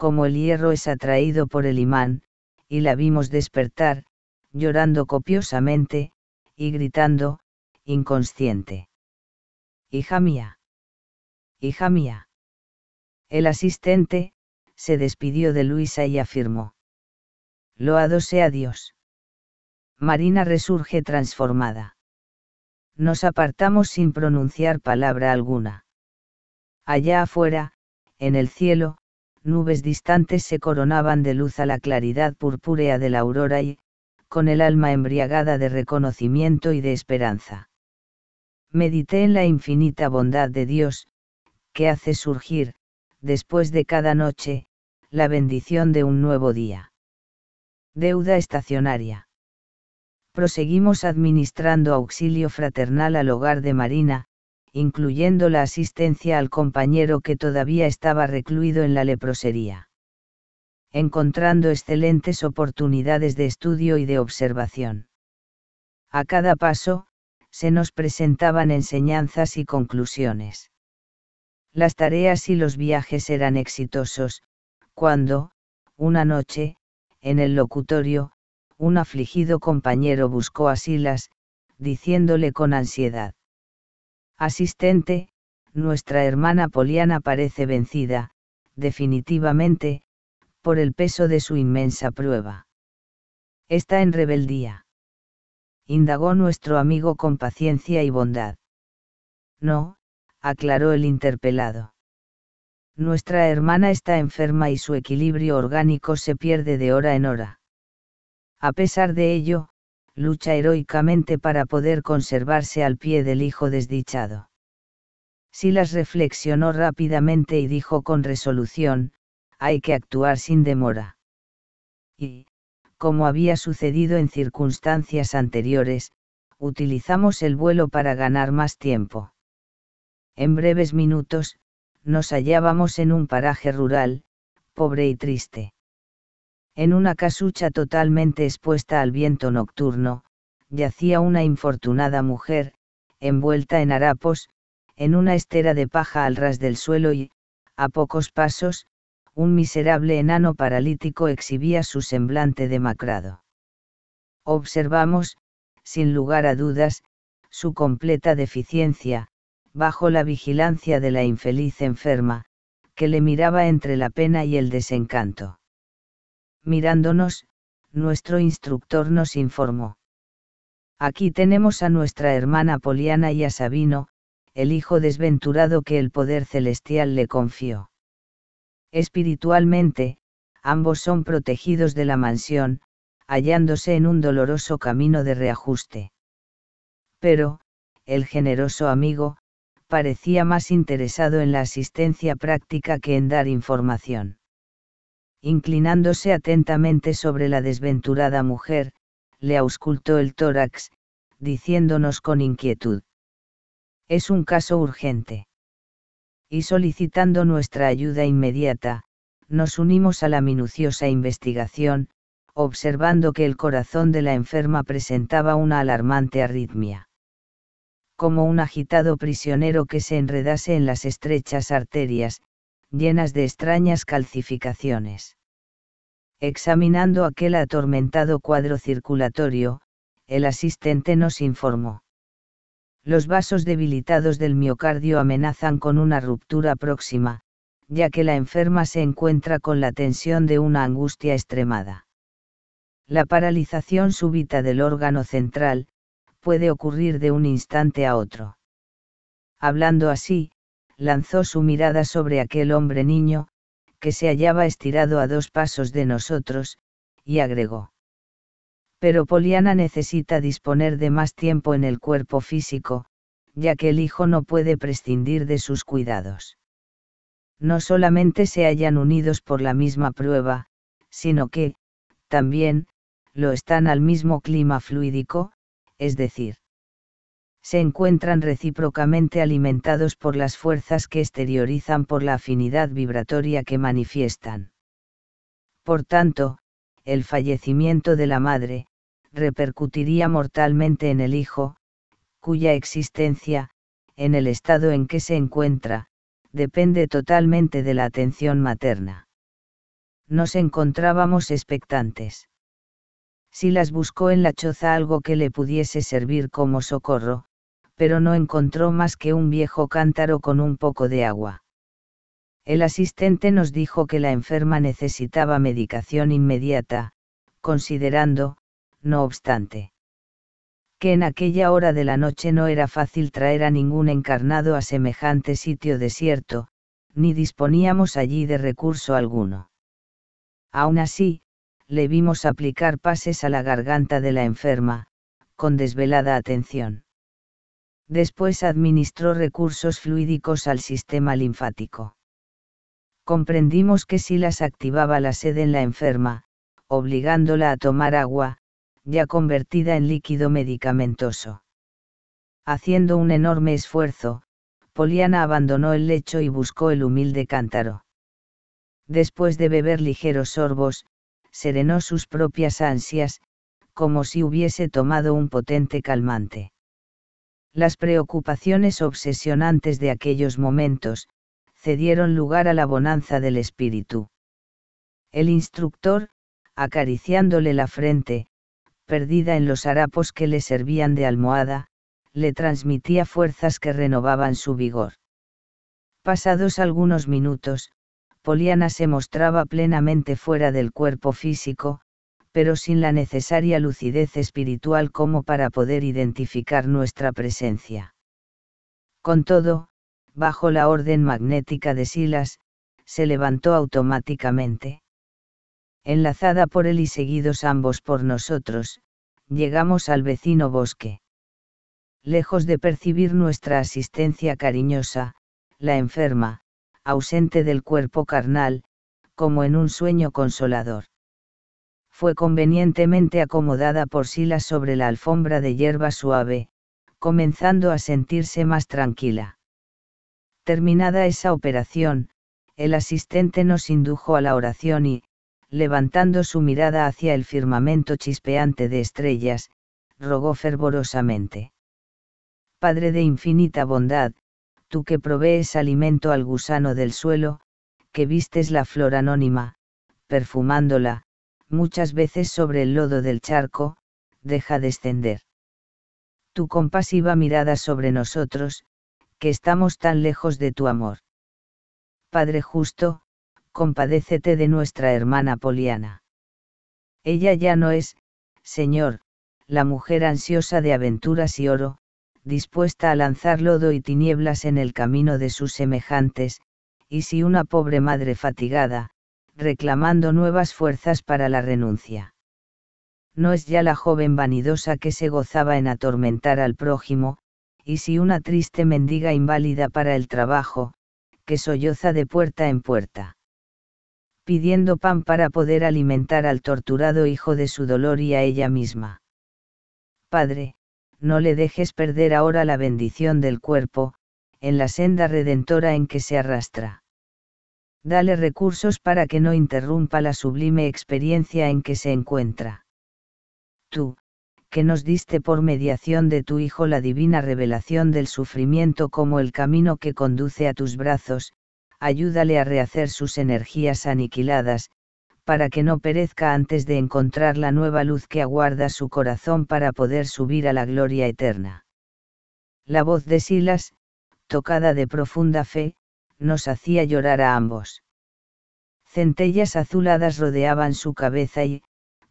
como el hierro es atraído por el imán, y la vimos despertar, llorando copiosamente, y gritando, inconsciente. Hija mía. Hija mía. El asistente, se despidió de Luisa y afirmó. Loado sea Dios. Marina resurge transformada. Nos apartamos sin pronunciar palabra alguna. Allá afuera, en el cielo, nubes distantes se coronaban de luz a la claridad purpúrea de la aurora y, con el alma embriagada de reconocimiento y de esperanza. Medité en la infinita bondad de Dios, que hace surgir, después de cada noche, la bendición de un nuevo día. Deuda estacionaria. Proseguimos administrando auxilio fraternal al hogar de Marina, incluyendo la asistencia al compañero que todavía estaba recluido en la leprosería. Encontrando excelentes oportunidades de estudio y de observación. A cada paso, se nos presentaban enseñanzas y conclusiones. Las tareas y los viajes eran exitosos, cuando, una noche, en el locutorio, un afligido compañero buscó a Silas, diciéndole con ansiedad. Asistente, nuestra hermana Poliana parece vencida, definitivamente, por el peso de su inmensa prueba. Está en rebeldía. Indagó nuestro amigo con paciencia y bondad. No, aclaró el interpelado. Nuestra hermana está enferma y su equilibrio orgánico se pierde de hora en hora. A pesar de ello, lucha heroicamente para poder conservarse al pie del hijo desdichado. Silas reflexionó rápidamente y dijo con resolución, hay que actuar sin demora. Y, como había sucedido en circunstancias anteriores, utilizamos el vuelo para ganar más tiempo. En breves minutos, nos hallábamos en un paraje rural, pobre y triste. En una casucha totalmente expuesta al viento nocturno, yacía una infortunada mujer, envuelta en harapos, en una estera de paja al ras del suelo y, a pocos pasos, un miserable enano paralítico exhibía su semblante demacrado. Observamos, sin lugar a dudas, su completa deficiencia, bajo la vigilancia de la infeliz enferma, que le miraba entre la pena y el desencanto mirándonos, nuestro instructor nos informó. Aquí tenemos a nuestra hermana Poliana y a Sabino, el hijo desventurado que el poder celestial le confió. Espiritualmente, ambos son protegidos de la mansión, hallándose en un doloroso camino de reajuste. Pero, el generoso amigo, parecía más interesado en la asistencia práctica que en dar información inclinándose atentamente sobre la desventurada mujer, le auscultó el tórax, diciéndonos con inquietud. Es un caso urgente. Y solicitando nuestra ayuda inmediata, nos unimos a la minuciosa investigación, observando que el corazón de la enferma presentaba una alarmante arritmia. Como un agitado prisionero que se enredase en las estrechas arterias, llenas de extrañas calcificaciones. Examinando aquel atormentado cuadro circulatorio, el asistente nos informó. Los vasos debilitados del miocardio amenazan con una ruptura próxima, ya que la enferma se encuentra con la tensión de una angustia extremada. La paralización súbita del órgano central puede ocurrir de un instante a otro. Hablando así, lanzó su mirada sobre aquel hombre niño, que se hallaba estirado a dos pasos de nosotros, y agregó. Pero Poliana necesita disponer de más tiempo en el cuerpo físico, ya que el hijo no puede prescindir de sus cuidados. No solamente se hallan unidos por la misma prueba, sino que, también, lo están al mismo clima fluídico, es decir, se encuentran recíprocamente alimentados por las fuerzas que exteriorizan por la afinidad vibratoria que manifiestan. Por tanto, el fallecimiento de la madre, repercutiría mortalmente en el hijo, cuya existencia, en el estado en que se encuentra, depende totalmente de la atención materna. Nos encontrábamos expectantes. Si las buscó en la choza algo que le pudiese servir como socorro, pero no encontró más que un viejo cántaro con un poco de agua. El asistente nos dijo que la enferma necesitaba medicación inmediata, considerando, no obstante, que en aquella hora de la noche no era fácil traer a ningún encarnado a semejante sitio desierto, ni disponíamos allí de recurso alguno. Aún así, le vimos aplicar pases a la garganta de la enferma, con desvelada atención. Después administró recursos fluídicos al sistema linfático. Comprendimos que las activaba la sed en la enferma, obligándola a tomar agua, ya convertida en líquido medicamentoso. Haciendo un enorme esfuerzo, Poliana abandonó el lecho y buscó el humilde cántaro. Después de beber ligeros sorbos, serenó sus propias ansias, como si hubiese tomado un potente calmante las preocupaciones obsesionantes de aquellos momentos, cedieron lugar a la bonanza del espíritu. El instructor, acariciándole la frente, perdida en los harapos que le servían de almohada, le transmitía fuerzas que renovaban su vigor. Pasados algunos minutos, Poliana se mostraba plenamente fuera del cuerpo físico, pero sin la necesaria lucidez espiritual como para poder identificar nuestra presencia. Con todo, bajo la orden magnética de Silas, se levantó automáticamente. Enlazada por él y seguidos ambos por nosotros, llegamos al vecino bosque. Lejos de percibir nuestra asistencia cariñosa, la enferma, ausente del cuerpo carnal, como en un sueño consolador fue convenientemente acomodada por Silas sobre la alfombra de hierba suave, comenzando a sentirse más tranquila. Terminada esa operación, el asistente nos indujo a la oración y, levantando su mirada hacia el firmamento chispeante de estrellas, rogó fervorosamente. Padre de infinita bondad, tú que provees alimento al gusano del suelo, que vistes la flor anónima, perfumándola, muchas veces sobre el lodo del charco, deja descender. Tu compasiva mirada sobre nosotros, que estamos tan lejos de tu amor. Padre justo, compadécete de nuestra hermana Poliana. Ella ya no es, Señor, la mujer ansiosa de aventuras y oro, dispuesta a lanzar lodo y tinieblas en el camino de sus semejantes, y si una pobre madre fatigada, reclamando nuevas fuerzas para la renuncia. No es ya la joven vanidosa que se gozaba en atormentar al prójimo, y si una triste mendiga inválida para el trabajo, que solloza de puerta en puerta. Pidiendo pan para poder alimentar al torturado hijo de su dolor y a ella misma. Padre, no le dejes perder ahora la bendición del cuerpo, en la senda redentora en que se arrastra dale recursos para que no interrumpa la sublime experiencia en que se encuentra. Tú, que nos diste por mediación de tu Hijo la divina revelación del sufrimiento como el camino que conduce a tus brazos, ayúdale a rehacer sus energías aniquiladas, para que no perezca antes de encontrar la nueva luz que aguarda su corazón para poder subir a la gloria eterna. La voz de Silas, tocada de profunda fe, nos hacía llorar a ambos. Centellas azuladas rodeaban su cabeza y,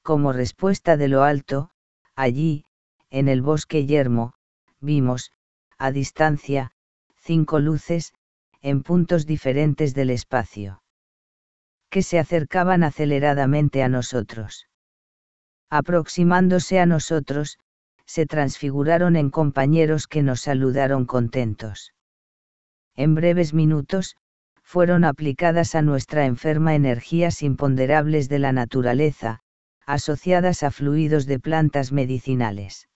como respuesta de lo alto, allí, en el bosque yermo, vimos, a distancia, cinco luces, en puntos diferentes del espacio, que se acercaban aceleradamente a nosotros. Aproximándose a nosotros, se transfiguraron en compañeros que nos saludaron contentos en breves minutos, fueron aplicadas a nuestra enferma energías imponderables de la naturaleza, asociadas a fluidos de plantas medicinales.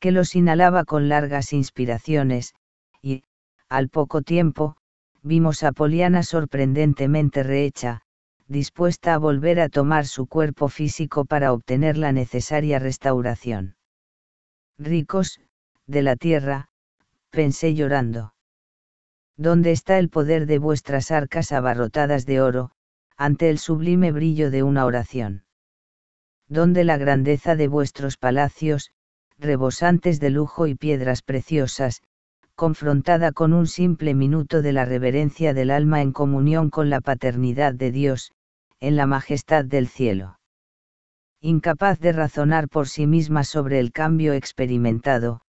Que los inhalaba con largas inspiraciones, y, al poco tiempo, vimos a Poliana sorprendentemente rehecha, dispuesta a volver a tomar su cuerpo físico para obtener la necesaria restauración. Ricos, de la tierra, pensé llorando. ¿Dónde está el poder de vuestras arcas abarrotadas de oro, ante el sublime brillo de una oración. ¿Dónde la grandeza de vuestros palacios, rebosantes de lujo y piedras preciosas, confrontada con un simple minuto de la reverencia del alma en comunión con la paternidad de Dios, en la majestad del cielo. Incapaz de razonar por sí misma sobre el cambio experimentado,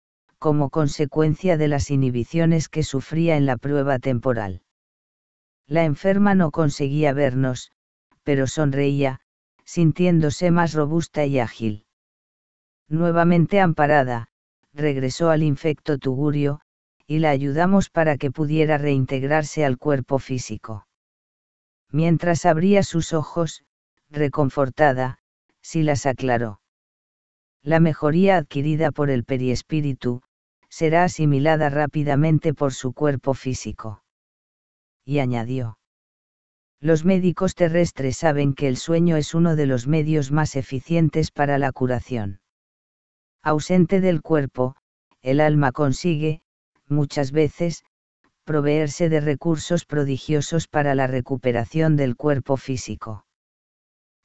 como consecuencia de las inhibiciones que sufría en la prueba temporal. La enferma no conseguía vernos, pero sonreía, sintiéndose más robusta y ágil. Nuevamente amparada, regresó al infecto tugurio, y la ayudamos para que pudiera reintegrarse al cuerpo físico. Mientras abría sus ojos, reconfortada, si las aclaró. La mejoría adquirida por el periespíritu, será asimilada rápidamente por su cuerpo físico. Y añadió. Los médicos terrestres saben que el sueño es uno de los medios más eficientes para la curación. Ausente del cuerpo, el alma consigue, muchas veces, proveerse de recursos prodigiosos para la recuperación del cuerpo físico.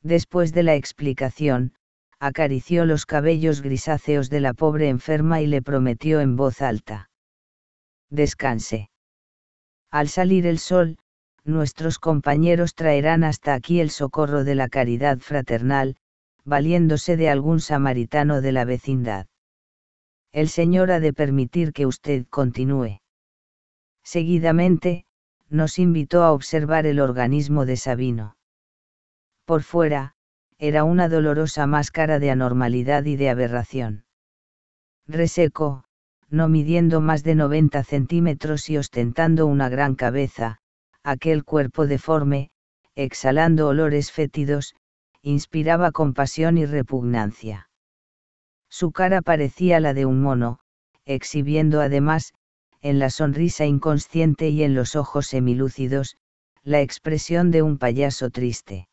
Después de la explicación, acarició los cabellos grisáceos de la pobre enferma y le prometió en voz alta. Descanse. Al salir el sol, nuestros compañeros traerán hasta aquí el socorro de la caridad fraternal, valiéndose de algún samaritano de la vecindad. El Señor ha de permitir que usted continúe. Seguidamente, nos invitó a observar el organismo de Sabino. Por fuera, era una dolorosa máscara de anormalidad y de aberración. Reseco, no midiendo más de 90 centímetros y ostentando una gran cabeza, aquel cuerpo deforme, exhalando olores fétidos, inspiraba compasión y repugnancia. Su cara parecía la de un mono, exhibiendo además, en la sonrisa inconsciente y en los ojos semilúcidos, la expresión de un payaso triste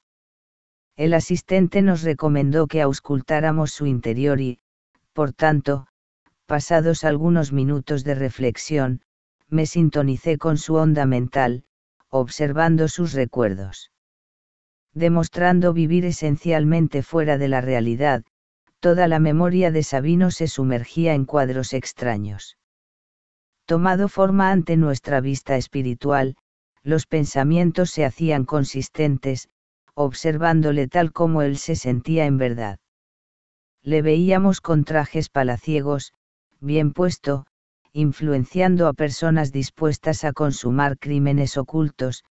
el asistente nos recomendó que auscultáramos su interior y, por tanto, pasados algunos minutos de reflexión, me sintonicé con su onda mental, observando sus recuerdos. Demostrando vivir esencialmente fuera de la realidad, toda la memoria de Sabino se sumergía en cuadros extraños. Tomado forma ante nuestra vista espiritual, los pensamientos se hacían consistentes, observándole tal como él se sentía en verdad. Le veíamos con trajes palaciegos, bien puesto, influenciando a personas dispuestas a consumar crímenes ocultos,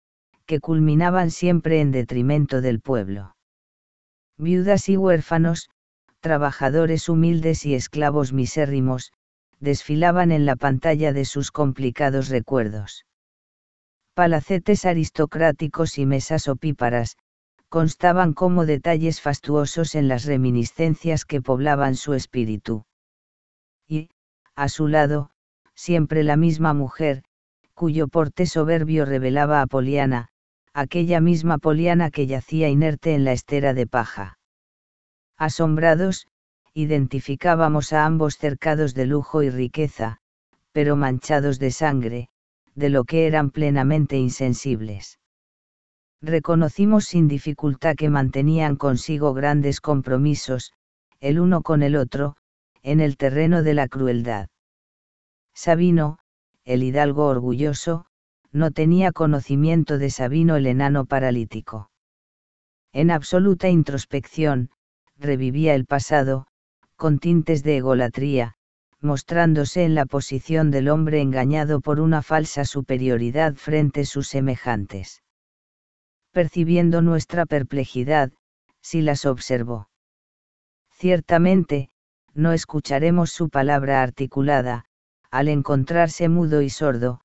que culminaban siempre en detrimento del pueblo. Viudas y huérfanos, trabajadores humildes y esclavos misérrimos, desfilaban en la pantalla de sus complicados recuerdos. Palacetes aristocráticos y mesas opíparas, constaban como detalles fastuosos en las reminiscencias que poblaban su espíritu. Y, a su lado, siempre la misma mujer, cuyo porte soberbio revelaba a Poliana, aquella misma Poliana que yacía inerte en la estera de paja. Asombrados, identificábamos a ambos cercados de lujo y riqueza, pero manchados de sangre, de lo que eran plenamente insensibles. Reconocimos sin dificultad que mantenían consigo grandes compromisos, el uno con el otro, en el terreno de la crueldad. Sabino, el hidalgo orgulloso, no tenía conocimiento de Sabino el enano paralítico. En absoluta introspección, revivía el pasado, con tintes de egolatría, mostrándose en la posición del hombre engañado por una falsa superioridad frente a sus semejantes percibiendo nuestra perplejidad, si las observó. Ciertamente, no escucharemos su palabra articulada, al encontrarse mudo y sordo,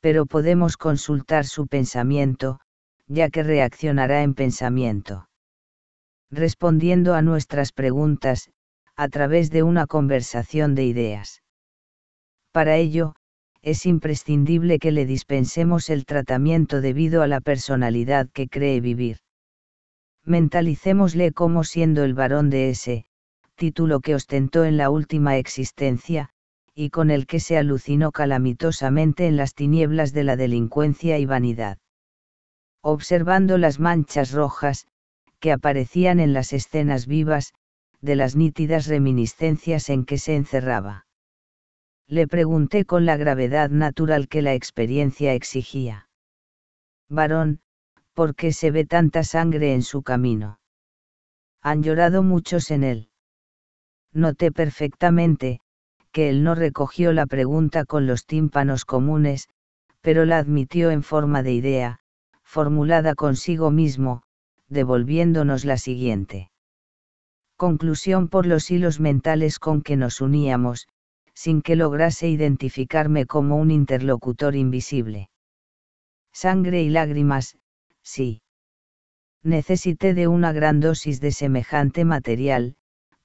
pero podemos consultar su pensamiento, ya que reaccionará en pensamiento. Respondiendo a nuestras preguntas, a través de una conversación de ideas. Para ello, es imprescindible que le dispensemos el tratamiento debido a la personalidad que cree vivir. Mentalicémosle como siendo el varón de ese, título que ostentó en la última existencia, y con el que se alucinó calamitosamente en las tinieblas de la delincuencia y vanidad. Observando las manchas rojas, que aparecían en las escenas vivas, de las nítidas reminiscencias en que se encerraba le pregunté con la gravedad natural que la experiencia exigía. Varón, ¿por qué se ve tanta sangre en su camino? Han llorado muchos en él. Noté perfectamente, que él no recogió la pregunta con los tímpanos comunes, pero la admitió en forma de idea, formulada consigo mismo, devolviéndonos la siguiente. Conclusión por los hilos mentales con que nos uníamos, sin que lograse identificarme como un interlocutor invisible. Sangre y lágrimas, sí. Necesité de una gran dosis de semejante material,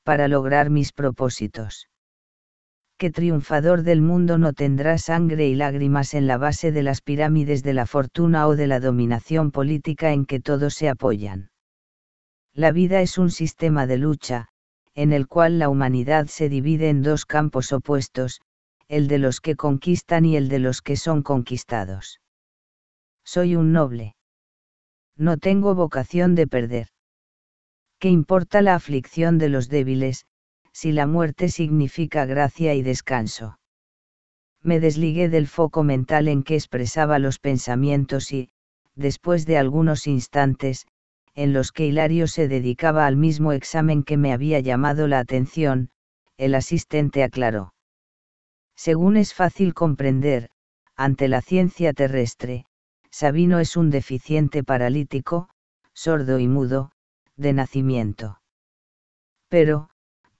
para lograr mis propósitos. ¿Qué triunfador del mundo no tendrá sangre y lágrimas en la base de las pirámides de la fortuna o de la dominación política en que todos se apoyan? La vida es un sistema de lucha, en el cual la humanidad se divide en dos campos opuestos, el de los que conquistan y el de los que son conquistados. Soy un noble. No tengo vocación de perder. ¿Qué importa la aflicción de los débiles, si la muerte significa gracia y descanso? Me desligué del foco mental en que expresaba los pensamientos y, después de algunos instantes, en los que Hilario se dedicaba al mismo examen que me había llamado la atención, el asistente aclaró. Según es fácil comprender, ante la ciencia terrestre, Sabino es un deficiente paralítico, sordo y mudo, de nacimiento. Pero,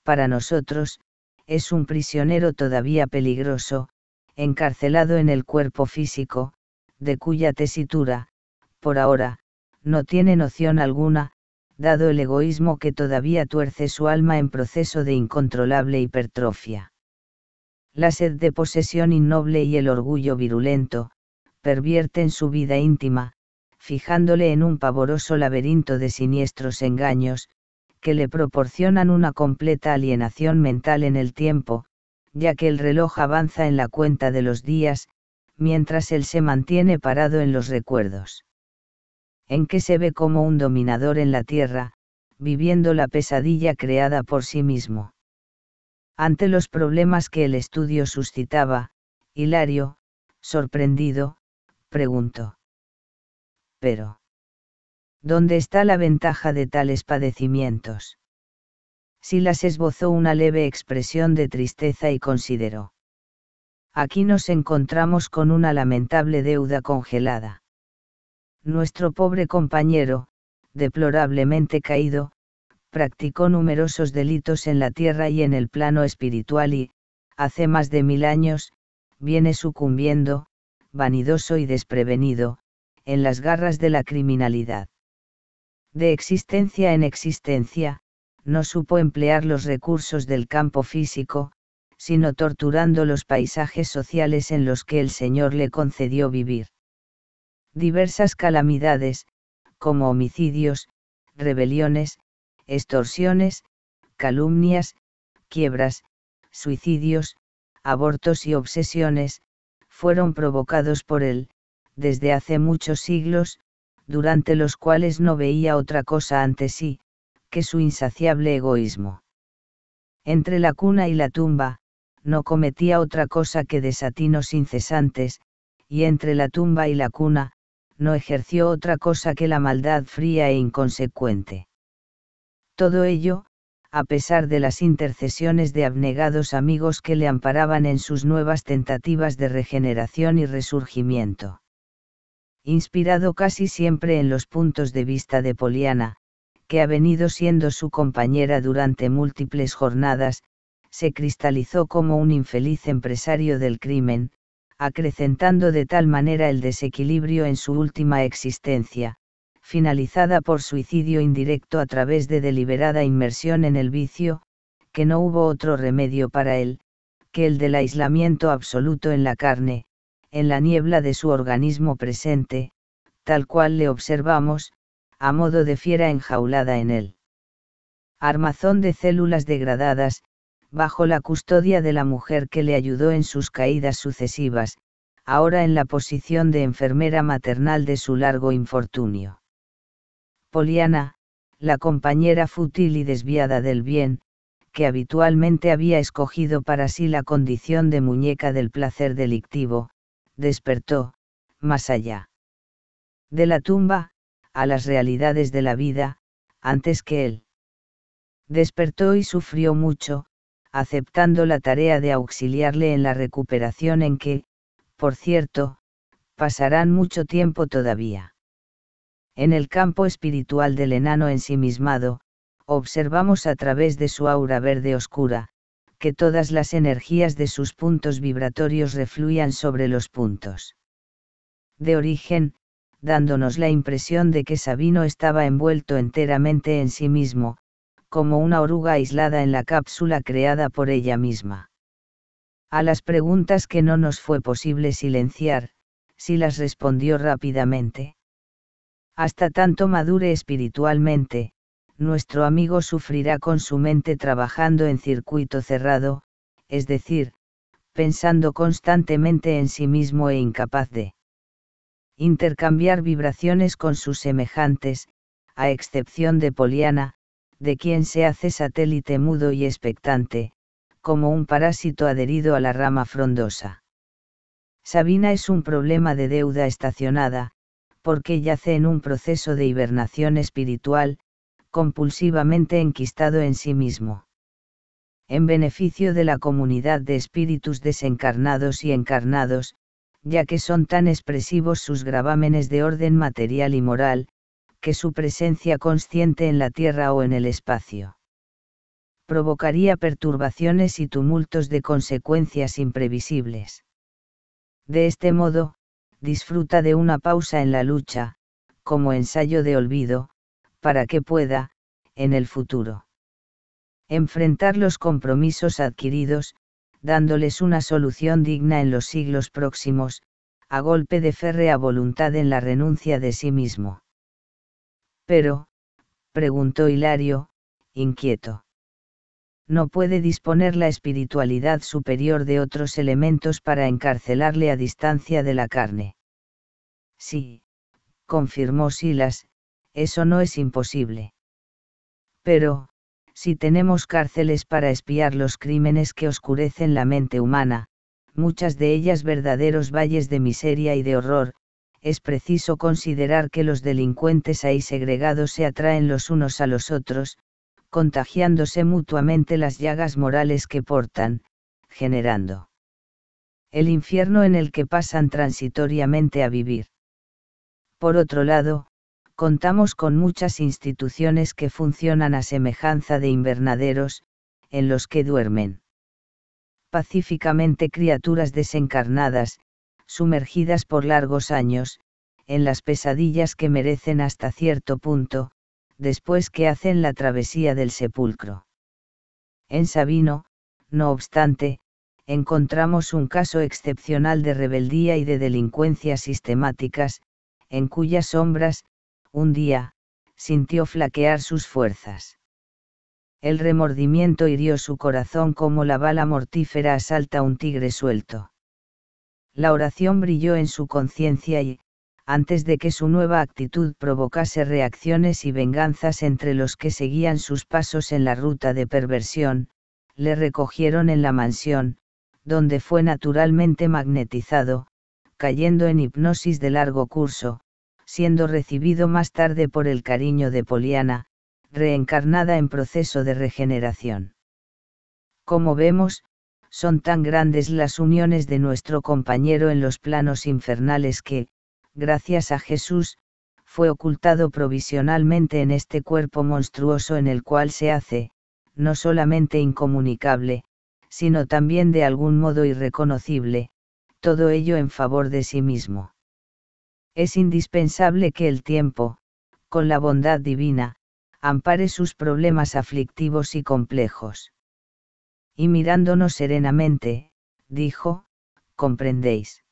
para nosotros, es un prisionero todavía peligroso, encarcelado en el cuerpo físico, de cuya tesitura, por ahora, no tiene noción alguna, dado el egoísmo que todavía tuerce su alma en proceso de incontrolable hipertrofia. La sed de posesión innoble y el orgullo virulento, pervierten su vida íntima, fijándole en un pavoroso laberinto de siniestros engaños, que le proporcionan una completa alienación mental en el tiempo, ya que el reloj avanza en la cuenta de los días, mientras él se mantiene parado en los recuerdos en que se ve como un dominador en la tierra, viviendo la pesadilla creada por sí mismo. Ante los problemas que el estudio suscitaba, Hilario, sorprendido, preguntó. Pero, ¿dónde está la ventaja de tales padecimientos? Silas esbozó una leve expresión de tristeza y consideró. Aquí nos encontramos con una lamentable deuda congelada nuestro pobre compañero, deplorablemente caído, practicó numerosos delitos en la tierra y en el plano espiritual y, hace más de mil años, viene sucumbiendo, vanidoso y desprevenido, en las garras de la criminalidad. De existencia en existencia, no supo emplear los recursos del campo físico, sino torturando los paisajes sociales en los que el Señor le concedió vivir diversas calamidades, como homicidios, rebeliones, extorsiones, calumnias, quiebras, suicidios, abortos y obsesiones, fueron provocados por él, desde hace muchos siglos, durante los cuales no veía otra cosa ante sí, que su insaciable egoísmo. Entre la cuna y la tumba, no cometía otra cosa que desatinos incesantes, y entre la tumba y la cuna, no ejerció otra cosa que la maldad fría e inconsecuente. Todo ello, a pesar de las intercesiones de abnegados amigos que le amparaban en sus nuevas tentativas de regeneración y resurgimiento. Inspirado casi siempre en los puntos de vista de Poliana, que ha venido siendo su compañera durante múltiples jornadas, se cristalizó como un infeliz empresario del crimen, acrecentando de tal manera el desequilibrio en su última existencia, finalizada por suicidio indirecto a través de deliberada inmersión en el vicio, que no hubo otro remedio para él, que el del aislamiento absoluto en la carne, en la niebla de su organismo presente, tal cual le observamos, a modo de fiera enjaulada en él. Armazón de células degradadas, bajo la custodia de la mujer que le ayudó en sus caídas sucesivas, ahora en la posición de enfermera maternal de su largo infortunio. Poliana, la compañera fútil y desviada del bien, que habitualmente había escogido para sí la condición de muñeca del placer delictivo, despertó, más allá. De la tumba, a las realidades de la vida, antes que él. Despertó y sufrió mucho, aceptando la tarea de auxiliarle en la recuperación en que, por cierto, pasarán mucho tiempo todavía. En el campo espiritual del enano ensimismado, observamos a través de su aura verde oscura, que todas las energías de sus puntos vibratorios refluían sobre los puntos. De origen, dándonos la impresión de que Sabino estaba envuelto enteramente en sí mismo, como una oruga aislada en la cápsula creada por ella misma. A las preguntas que no nos fue posible silenciar, si las respondió rápidamente. Hasta tanto madure espiritualmente, nuestro amigo sufrirá con su mente trabajando en circuito cerrado, es decir, pensando constantemente en sí mismo e incapaz de intercambiar vibraciones con sus semejantes, a excepción de Poliana, de quien se hace satélite mudo y expectante, como un parásito adherido a la rama frondosa. Sabina es un problema de deuda estacionada, porque yace en un proceso de hibernación espiritual, compulsivamente enquistado en sí mismo. En beneficio de la comunidad de espíritus desencarnados y encarnados, ya que son tan expresivos sus gravámenes de orden material y moral, que su presencia consciente en la Tierra o en el espacio. Provocaría perturbaciones y tumultos de consecuencias imprevisibles. De este modo, disfruta de una pausa en la lucha, como ensayo de olvido, para que pueda, en el futuro, enfrentar los compromisos adquiridos, dándoles una solución digna en los siglos próximos, a golpe de férrea voluntad en la renuncia de sí mismo. Pero, preguntó Hilario, inquieto. No puede disponer la espiritualidad superior de otros elementos para encarcelarle a distancia de la carne. Sí, confirmó Silas, eso no es imposible. Pero, si tenemos cárceles para espiar los crímenes que oscurecen la mente humana, muchas de ellas verdaderos valles de miseria y de horror, es preciso considerar que los delincuentes ahí segregados se atraen los unos a los otros, contagiándose mutuamente las llagas morales que portan, generando el infierno en el que pasan transitoriamente a vivir. Por otro lado, contamos con muchas instituciones que funcionan a semejanza de invernaderos, en los que duermen pacíficamente criaturas desencarnadas, sumergidas por largos años, en las pesadillas que merecen hasta cierto punto, después que hacen la travesía del sepulcro. En Sabino, no obstante, encontramos un caso excepcional de rebeldía y de delincuencia sistemáticas, en cuyas sombras, un día, sintió flaquear sus fuerzas. El remordimiento hirió su corazón como la bala mortífera asalta un tigre suelto la oración brilló en su conciencia y, antes de que su nueva actitud provocase reacciones y venganzas entre los que seguían sus pasos en la ruta de perversión, le recogieron en la mansión, donde fue naturalmente magnetizado, cayendo en hipnosis de largo curso, siendo recibido más tarde por el cariño de Poliana, reencarnada en proceso de regeneración. Como vemos, son tan grandes las uniones de nuestro compañero en los planos infernales que, gracias a Jesús, fue ocultado provisionalmente en este cuerpo monstruoso en el cual se hace, no solamente incomunicable, sino también de algún modo irreconocible, todo ello en favor de sí mismo. Es indispensable que el tiempo, con la bondad divina, ampare sus problemas aflictivos y complejos y mirándonos serenamente, dijo, comprendéis.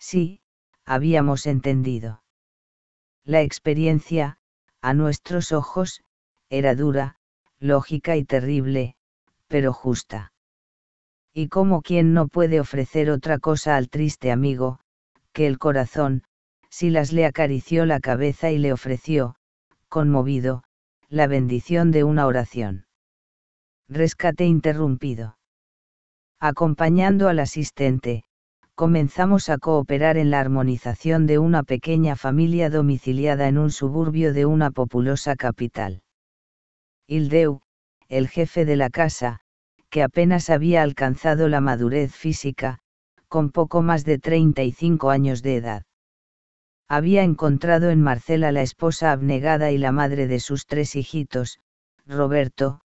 Sí, habíamos entendido. La experiencia, a nuestros ojos, era dura, lógica y terrible, pero justa. Y como quien no puede ofrecer otra cosa al triste amigo, que el corazón, si las le acarició la cabeza y le ofreció, conmovido, la bendición de una oración rescate interrumpido. Acompañando al asistente, comenzamos a cooperar en la armonización de una pequeña familia domiciliada en un suburbio de una populosa capital. Hildeu, el jefe de la casa, que apenas había alcanzado la madurez física, con poco más de 35 años de edad. Había encontrado en Marcela la esposa abnegada y la madre de sus tres hijitos, Roberto,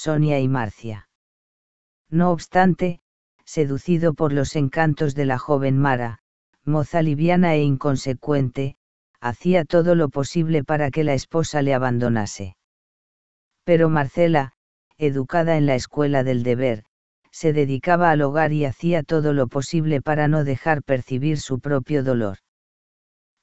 Sonia y Marcia. No obstante, seducido por los encantos de la joven Mara, moza liviana e inconsecuente, hacía todo lo posible para que la esposa le abandonase. Pero Marcela, educada en la escuela del deber, se dedicaba al hogar y hacía todo lo posible para no dejar percibir su propio dolor.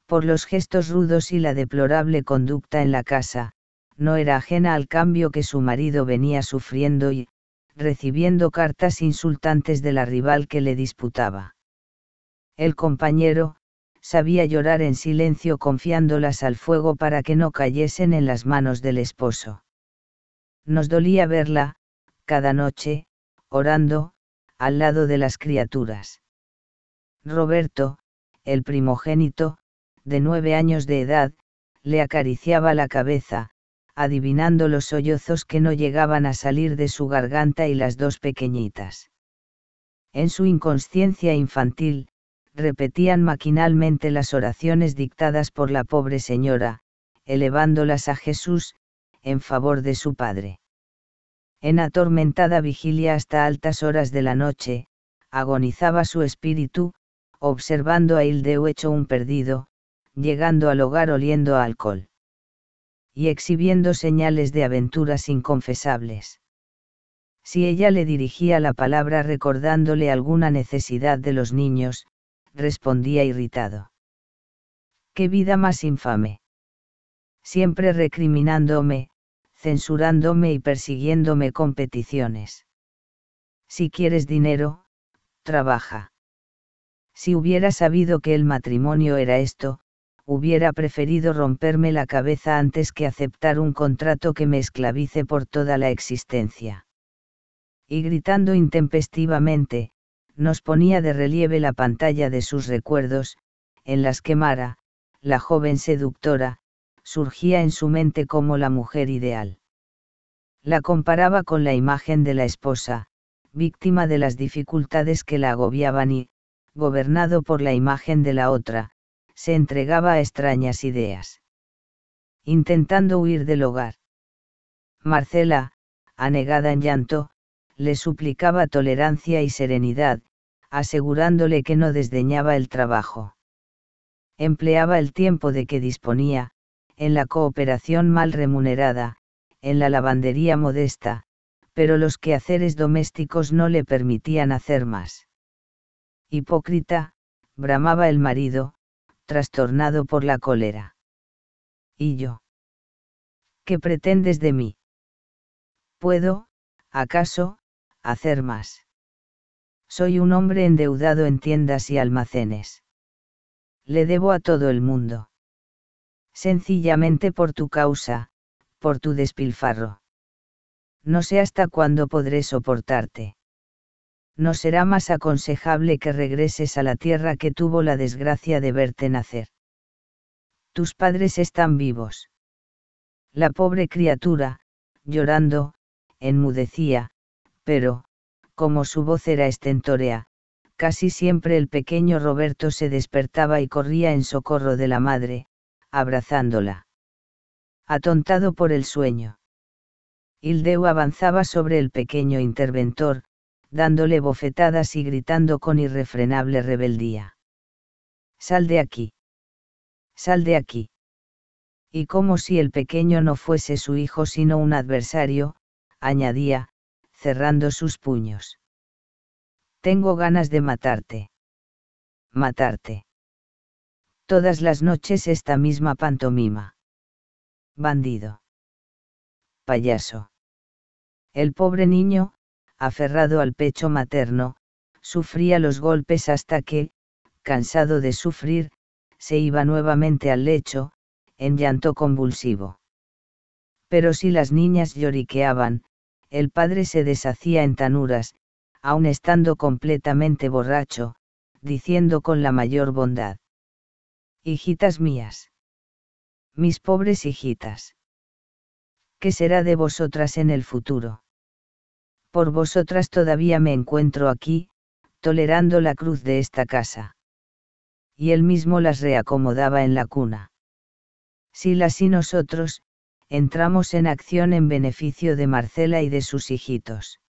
Por los gestos rudos y la deplorable conducta en la casa, no era ajena al cambio que su marido venía sufriendo y, recibiendo cartas insultantes de la rival que le disputaba. El compañero, sabía llorar en silencio confiándolas al fuego para que no cayesen en las manos del esposo. Nos dolía verla, cada noche, orando, al lado de las criaturas. Roberto, el primogénito, de nueve años de edad, le acariciaba la cabeza, adivinando los sollozos que no llegaban a salir de su garganta y las dos pequeñitas. En su inconsciencia infantil, repetían maquinalmente las oraciones dictadas por la pobre señora, elevándolas a Jesús, en favor de su padre. En atormentada vigilia hasta altas horas de la noche, agonizaba su espíritu, observando a Hildeu hecho un perdido, llegando al hogar oliendo alcohol y exhibiendo señales de aventuras inconfesables. Si ella le dirigía la palabra recordándole alguna necesidad de los niños, respondía irritado. ¡Qué vida más infame! Siempre recriminándome, censurándome y persiguiéndome con peticiones. Si quieres dinero, trabaja. Si hubiera sabido que el matrimonio era esto, hubiera preferido romperme la cabeza antes que aceptar un contrato que me esclavice por toda la existencia. Y gritando intempestivamente, nos ponía de relieve la pantalla de sus recuerdos, en las que Mara, la joven seductora, surgía en su mente como la mujer ideal. La comparaba con la imagen de la esposa, víctima de las dificultades que la agobiaban y, gobernado por la imagen de la otra, se entregaba a extrañas ideas. Intentando huir del hogar. Marcela, anegada en llanto, le suplicaba tolerancia y serenidad, asegurándole que no desdeñaba el trabajo. Empleaba el tiempo de que disponía, en la cooperación mal remunerada, en la lavandería modesta, pero los quehaceres domésticos no le permitían hacer más. Hipócrita, bramaba el marido, trastornado por la cólera. ¿Y yo? ¿Qué pretendes de mí? ¿Puedo, acaso, hacer más? Soy un hombre endeudado en tiendas y almacenes. Le debo a todo el mundo. Sencillamente por tu causa, por tu despilfarro. No sé hasta cuándo podré soportarte no será más aconsejable que regreses a la tierra que tuvo la desgracia de verte nacer. Tus padres están vivos. La pobre criatura, llorando, enmudecía, pero, como su voz era estentórea, casi siempre el pequeño Roberto se despertaba y corría en socorro de la madre, abrazándola. Atontado por el sueño. Hildeu avanzaba sobre el pequeño interventor, dándole bofetadas y gritando con irrefrenable rebeldía. Sal de aquí. Sal de aquí. Y como si el pequeño no fuese su hijo sino un adversario, añadía, cerrando sus puños. Tengo ganas de matarte. Matarte. Todas las noches esta misma pantomima. Bandido. Payaso. El pobre niño, aferrado al pecho materno, sufría los golpes hasta que, cansado de sufrir, se iba nuevamente al lecho, en llanto convulsivo. Pero si las niñas lloriqueaban, el padre se deshacía en tanuras, aun estando completamente borracho, diciendo con la mayor bondad. Hijitas mías. Mis pobres hijitas. ¿Qué será de vosotras en el futuro? Por vosotras todavía me encuentro aquí, tolerando la cruz de esta casa. Y él mismo las reacomodaba en la cuna. Si las y nosotros, entramos en acción en beneficio de Marcela y de sus hijitos.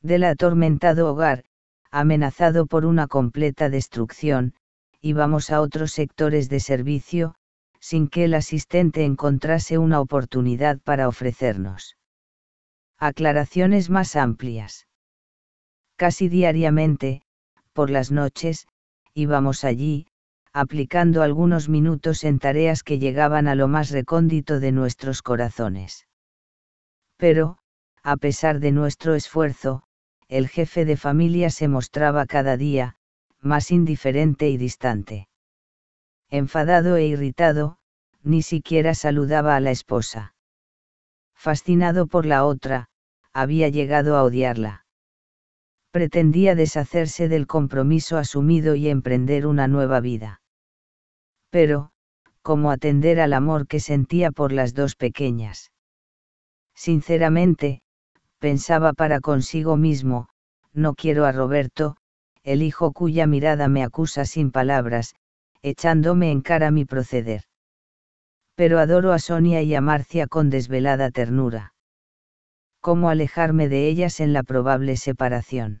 Del atormentado hogar, amenazado por una completa destrucción, íbamos a otros sectores de servicio, sin que el asistente encontrase una oportunidad para ofrecernos aclaraciones más amplias. Casi diariamente, por las noches, íbamos allí, aplicando algunos minutos en tareas que llegaban a lo más recóndito de nuestros corazones. Pero, a pesar de nuestro esfuerzo, el jefe de familia se mostraba cada día, más indiferente y distante. Enfadado e irritado, ni siquiera saludaba a la esposa. Fascinado por la otra, había llegado a odiarla. Pretendía deshacerse del compromiso asumido y emprender una nueva vida. Pero, ¿cómo atender al amor que sentía por las dos pequeñas? Sinceramente, pensaba para consigo mismo, no quiero a Roberto, el hijo cuya mirada me acusa sin palabras, echándome en cara mi proceder. Pero adoro a Sonia y a Marcia con desvelada ternura cómo alejarme de ellas en la probable separación.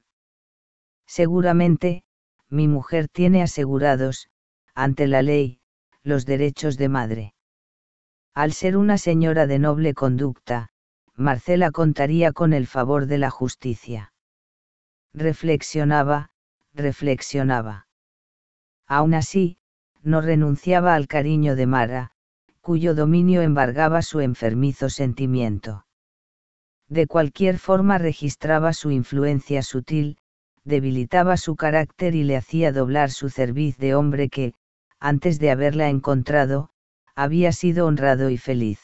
Seguramente, mi mujer tiene asegurados, ante la ley, los derechos de madre. Al ser una señora de noble conducta, Marcela contaría con el favor de la justicia. Reflexionaba, reflexionaba. Aún así, no renunciaba al cariño de Mara, cuyo dominio embargaba su enfermizo sentimiento. De cualquier forma registraba su influencia sutil, debilitaba su carácter y le hacía doblar su cerviz de hombre que, antes de haberla encontrado, había sido honrado y feliz.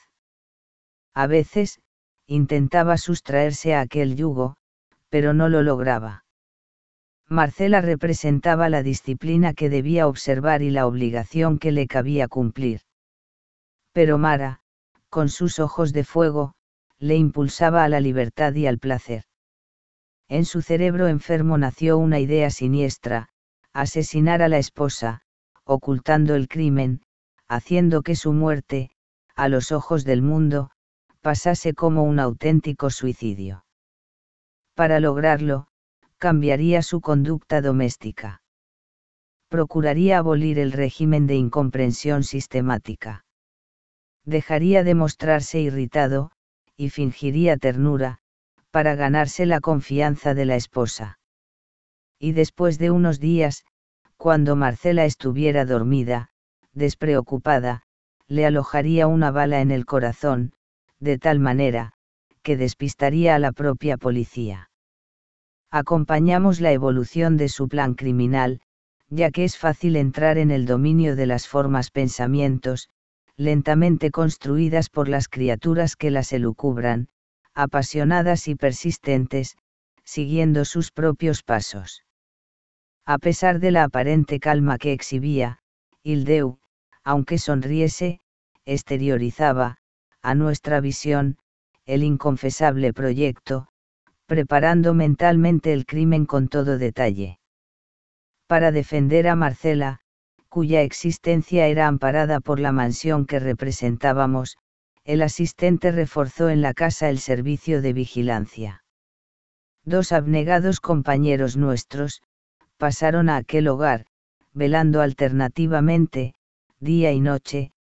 A veces, intentaba sustraerse a aquel yugo, pero no lo lograba. Marcela representaba la disciplina que debía observar y la obligación que le cabía cumplir. Pero Mara, con sus ojos de fuego, le impulsaba a la libertad y al placer. En su cerebro enfermo nació una idea siniestra, asesinar a la esposa, ocultando el crimen, haciendo que su muerte, a los ojos del mundo, pasase como un auténtico suicidio. Para lograrlo, cambiaría su conducta doméstica. Procuraría abolir el régimen de incomprensión sistemática. Dejaría de mostrarse irritado, y fingiría ternura, para ganarse la confianza de la esposa. Y después de unos días, cuando Marcela estuviera dormida, despreocupada, le alojaría una bala en el corazón, de tal manera, que despistaría a la propia policía. Acompañamos la evolución de su plan criminal, ya que es fácil entrar en el dominio de las formas pensamientos, lentamente construidas por las criaturas que las elucubran, apasionadas y persistentes, siguiendo sus propios pasos. A pesar de la aparente calma que exhibía, Hildeu, aunque sonriese, exteriorizaba, a nuestra visión, el inconfesable proyecto, preparando mentalmente el crimen con todo detalle. Para defender a Marcela, cuya existencia era amparada por la mansión que representábamos, el asistente reforzó en la casa el servicio de vigilancia. Dos abnegados compañeros nuestros, pasaron a aquel hogar, velando alternativamente, día y noche,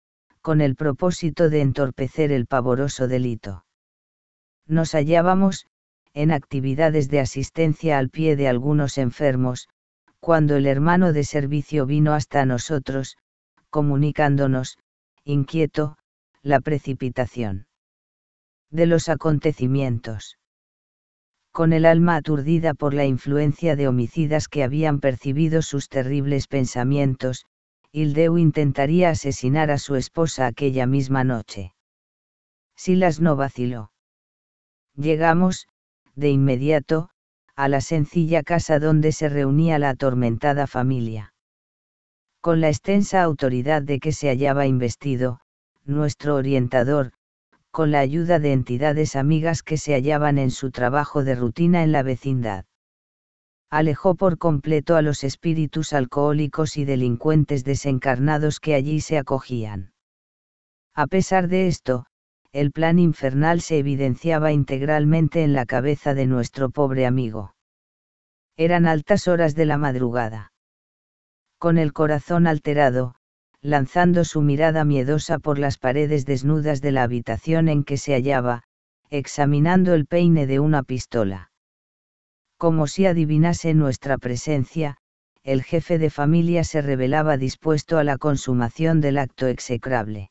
con el propósito de entorpecer el pavoroso delito. Nos hallábamos, en actividades de asistencia al pie de algunos enfermos, cuando el hermano de servicio vino hasta nosotros, comunicándonos, inquieto, la precipitación de los acontecimientos. Con el alma aturdida por la influencia de homicidas que habían percibido sus terribles pensamientos, Hildeu intentaría asesinar a su esposa aquella misma noche. Silas no vaciló. Llegamos, de inmediato, a la sencilla casa donde se reunía la atormentada familia. Con la extensa autoridad de que se hallaba investido, nuestro orientador, con la ayuda de entidades amigas que se hallaban en su trabajo de rutina en la vecindad. Alejó por completo a los espíritus alcohólicos y delincuentes desencarnados que allí se acogían. A pesar de esto, el plan infernal se evidenciaba integralmente en la cabeza de nuestro pobre amigo. Eran altas horas de la madrugada. Con el corazón alterado, lanzando su mirada miedosa por las paredes desnudas de la habitación en que se hallaba, examinando el peine de una pistola. Como si adivinase nuestra presencia, el jefe de familia se revelaba dispuesto a la consumación del acto execrable.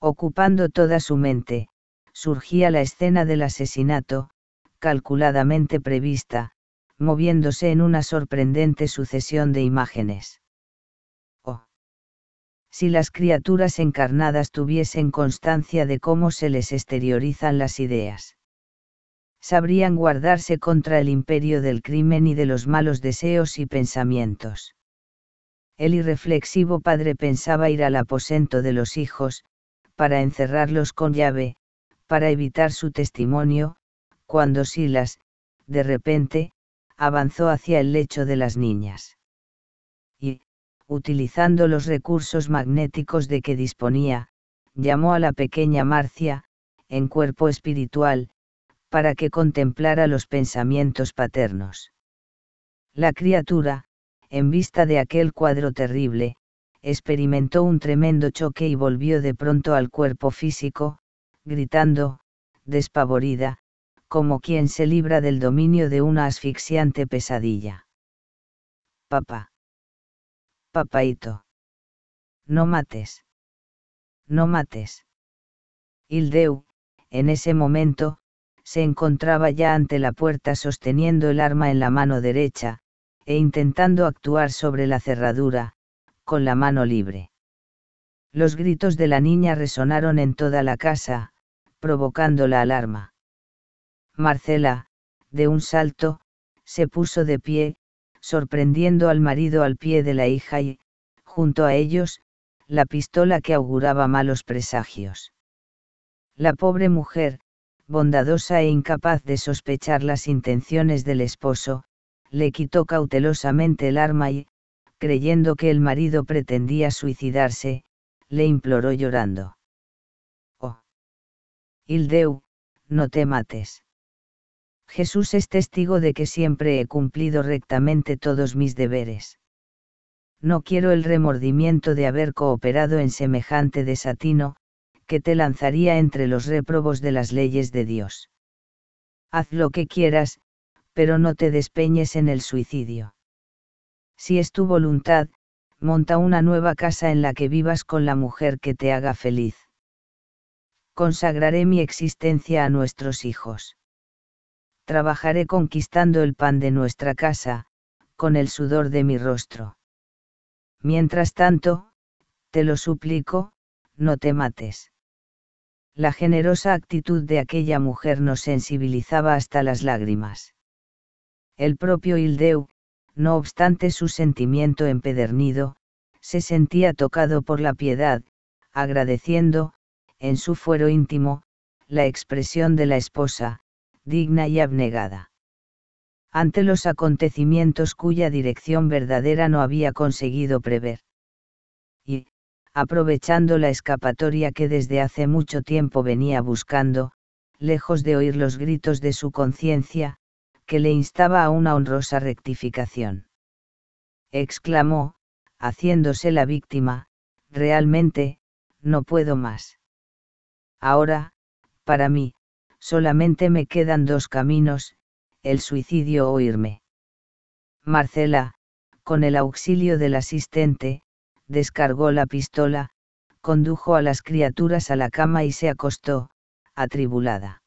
Ocupando toda su mente, surgía la escena del asesinato, calculadamente prevista, moviéndose en una sorprendente sucesión de imágenes. Oh. Si las criaturas encarnadas tuviesen constancia de cómo se les exteriorizan las ideas. Sabrían guardarse contra el imperio del crimen y de los malos deseos y pensamientos. El irreflexivo padre pensaba ir al aposento de los hijos, para encerrarlos con llave, para evitar su testimonio, cuando Silas, de repente, avanzó hacia el lecho de las niñas. Y, utilizando los recursos magnéticos de que disponía, llamó a la pequeña Marcia, en cuerpo espiritual, para que contemplara los pensamientos paternos. La criatura, en vista de aquel cuadro terrible, experimentó un tremendo choque y volvió de pronto al cuerpo físico, gritando, despavorida, como quien se libra del dominio de una asfixiante pesadilla. Papá. Papaito. No mates. No mates. Hildeu, en ese momento, se encontraba ya ante la puerta sosteniendo el arma en la mano derecha, e intentando actuar sobre la cerradura, con la mano libre. Los gritos de la niña resonaron en toda la casa, provocando la alarma. Marcela, de un salto, se puso de pie, sorprendiendo al marido al pie de la hija y, junto a ellos, la pistola que auguraba malos presagios. La pobre mujer, bondadosa e incapaz de sospechar las intenciones del esposo, le quitó cautelosamente el arma y, creyendo que el marido pretendía suicidarse, le imploró llorando. Oh. Hildeu, no te mates. Jesús es testigo de que siempre he cumplido rectamente todos mis deberes. No quiero el remordimiento de haber cooperado en semejante desatino, que te lanzaría entre los réprobos de las leyes de Dios. Haz lo que quieras, pero no te despeñes en el suicidio si es tu voluntad, monta una nueva casa en la que vivas con la mujer que te haga feliz. Consagraré mi existencia a nuestros hijos. Trabajaré conquistando el pan de nuestra casa, con el sudor de mi rostro. Mientras tanto, te lo suplico, no te mates. La generosa actitud de aquella mujer nos sensibilizaba hasta las lágrimas. El propio Hildeu, no obstante su sentimiento empedernido, se sentía tocado por la piedad, agradeciendo, en su fuero íntimo, la expresión de la esposa, digna y abnegada. Ante los acontecimientos cuya dirección verdadera no había conseguido prever. Y, aprovechando la escapatoria que desde hace mucho tiempo venía buscando, lejos de oír los gritos de su conciencia, que le instaba a una honrosa rectificación. Exclamó, haciéndose la víctima, realmente, no puedo más. Ahora, para mí, solamente me quedan dos caminos, el suicidio o irme. Marcela, con el auxilio del asistente, descargó la pistola, condujo a las criaturas a la cama y se acostó, atribulada.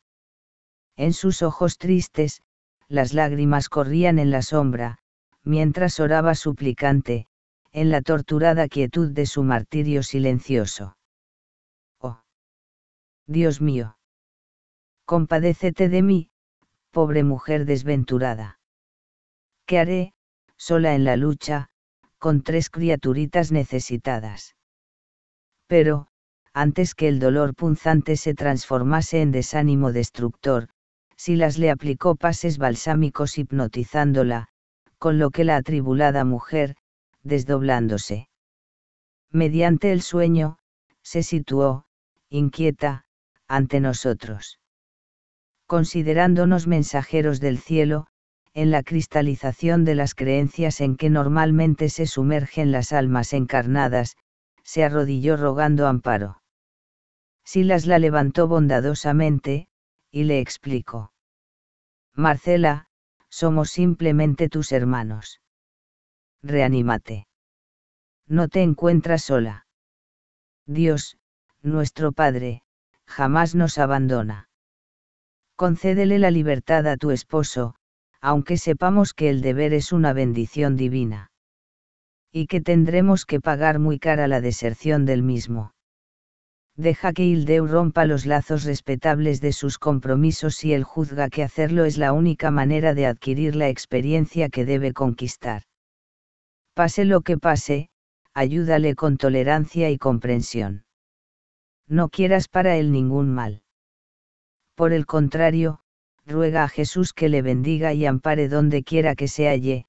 En sus ojos tristes, las lágrimas corrían en la sombra, mientras oraba suplicante, en la torturada quietud de su martirio silencioso. Oh. Dios mío. Compadécete de mí, pobre mujer desventurada. ¿Qué haré, sola en la lucha, con tres criaturitas necesitadas? Pero, antes que el dolor punzante se transformase en desánimo destructor, Silas le aplicó pases balsámicos hipnotizándola, con lo que la atribulada mujer, desdoblándose. Mediante el sueño, se situó, inquieta, ante nosotros. Considerándonos mensajeros del cielo, en la cristalización de las creencias en que normalmente se sumergen las almas encarnadas, se arrodilló rogando amparo. Silas la levantó bondadosamente, y le explicó. Marcela, somos simplemente tus hermanos. Reanímate. No te encuentras sola. Dios, nuestro Padre, jamás nos abandona. Concédele la libertad a tu esposo, aunque sepamos que el deber es una bendición divina. Y que tendremos que pagar muy cara la deserción del mismo deja que Hildeu rompa los lazos respetables de sus compromisos y él juzga que hacerlo es la única manera de adquirir la experiencia que debe conquistar. Pase lo que pase, ayúdale con tolerancia y comprensión. No quieras para él ningún mal. Por el contrario, ruega a Jesús que le bendiga y ampare donde quiera que se halle,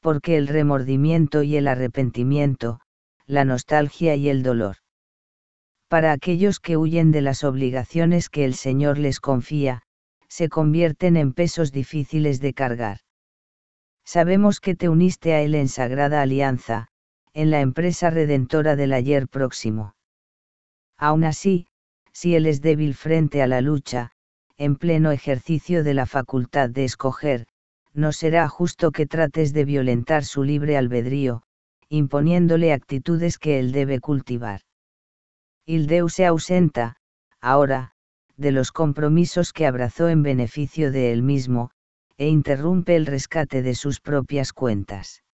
porque el remordimiento y el arrepentimiento, la nostalgia y el dolor para aquellos que huyen de las obligaciones que el Señor les confía, se convierten en pesos difíciles de cargar. Sabemos que te uniste a Él en sagrada alianza, en la empresa redentora del ayer próximo. Aún así, si Él es débil frente a la lucha, en pleno ejercicio de la facultad de escoger, no será justo que trates de violentar su libre albedrío, imponiéndole actitudes que Él debe cultivar. Hildeu se ausenta, ahora, de los compromisos que abrazó en beneficio de él mismo, e interrumpe el rescate de sus propias cuentas.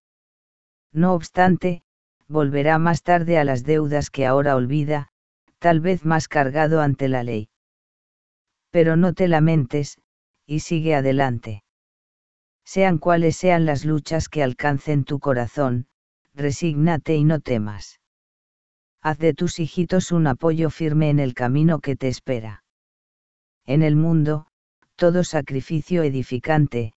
No obstante, volverá más tarde a las deudas que ahora olvida, tal vez más cargado ante la ley. Pero no te lamentes, y sigue adelante. Sean cuales sean las luchas que alcancen tu corazón, resígnate y no temas haz de tus hijitos un apoyo firme en el camino que te espera. En el mundo, todo sacrificio edificante,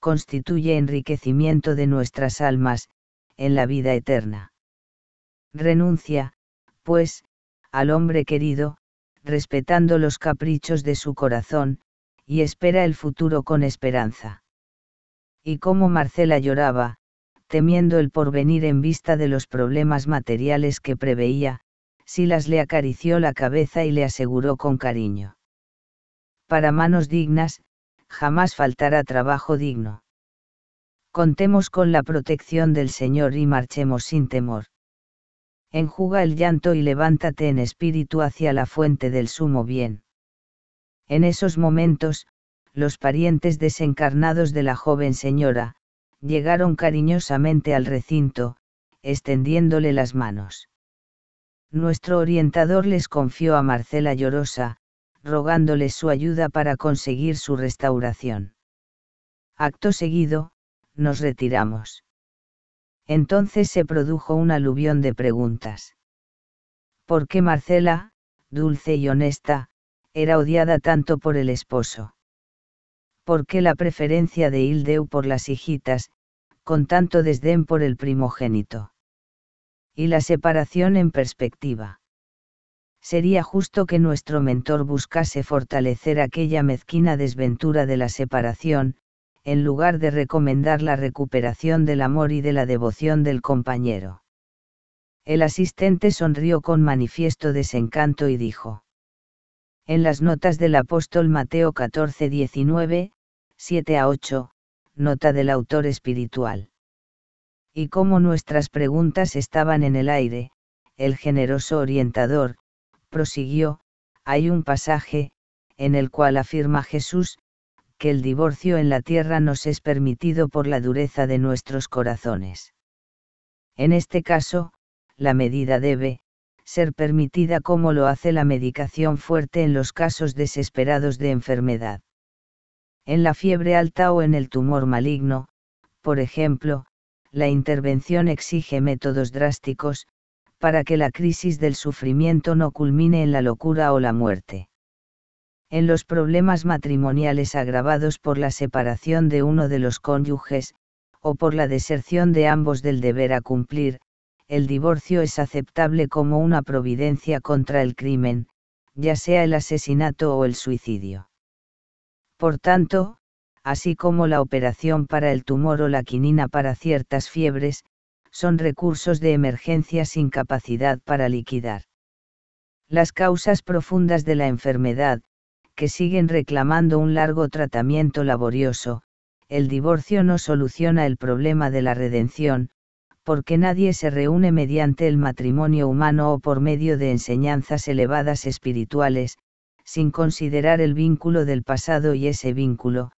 constituye enriquecimiento de nuestras almas, en la vida eterna. Renuncia, pues, al hombre querido, respetando los caprichos de su corazón, y espera el futuro con esperanza. Y como Marcela lloraba, temiendo el porvenir en vista de los problemas materiales que preveía, Silas le acarició la cabeza y le aseguró con cariño. Para manos dignas, jamás faltará trabajo digno. Contemos con la protección del Señor y marchemos sin temor. Enjuga el llanto y levántate en espíritu hacia la fuente del sumo bien. En esos momentos, los parientes desencarnados de la joven señora, llegaron cariñosamente al recinto, extendiéndole las manos. Nuestro orientador les confió a Marcela Llorosa, rogándoles su ayuda para conseguir su restauración. Acto seguido, nos retiramos. Entonces se produjo un aluvión de preguntas. ¿Por qué Marcela, dulce y honesta, era odiada tanto por el esposo? ¿Por qué la preferencia de Hildeu por las hijitas, con tanto desdén por el primogénito? Y la separación en perspectiva. Sería justo que nuestro mentor buscase fortalecer aquella mezquina desventura de la separación, en lugar de recomendar la recuperación del amor y de la devoción del compañero. El asistente sonrió con manifiesto desencanto y dijo. En las notas del apóstol Mateo 14:19, 7 a 8, nota del autor espiritual. Y como nuestras preguntas estaban en el aire, el generoso orientador, prosiguió, hay un pasaje, en el cual afirma Jesús, que el divorcio en la tierra nos es permitido por la dureza de nuestros corazones. En este caso, la medida debe, ser permitida como lo hace la medicación fuerte en los casos desesperados de enfermedad en la fiebre alta o en el tumor maligno, por ejemplo, la intervención exige métodos drásticos, para que la crisis del sufrimiento no culmine en la locura o la muerte. En los problemas matrimoniales agravados por la separación de uno de los cónyuges, o por la deserción de ambos del deber a cumplir, el divorcio es aceptable como una providencia contra el crimen, ya sea el asesinato o el suicidio. Por tanto, así como la operación para el tumor o la quinina para ciertas fiebres, son recursos de emergencia sin capacidad para liquidar. Las causas profundas de la enfermedad, que siguen reclamando un largo tratamiento laborioso, el divorcio no soluciona el problema de la redención, porque nadie se reúne mediante el matrimonio humano o por medio de enseñanzas elevadas espirituales, sin considerar el vínculo del pasado y ese vínculo,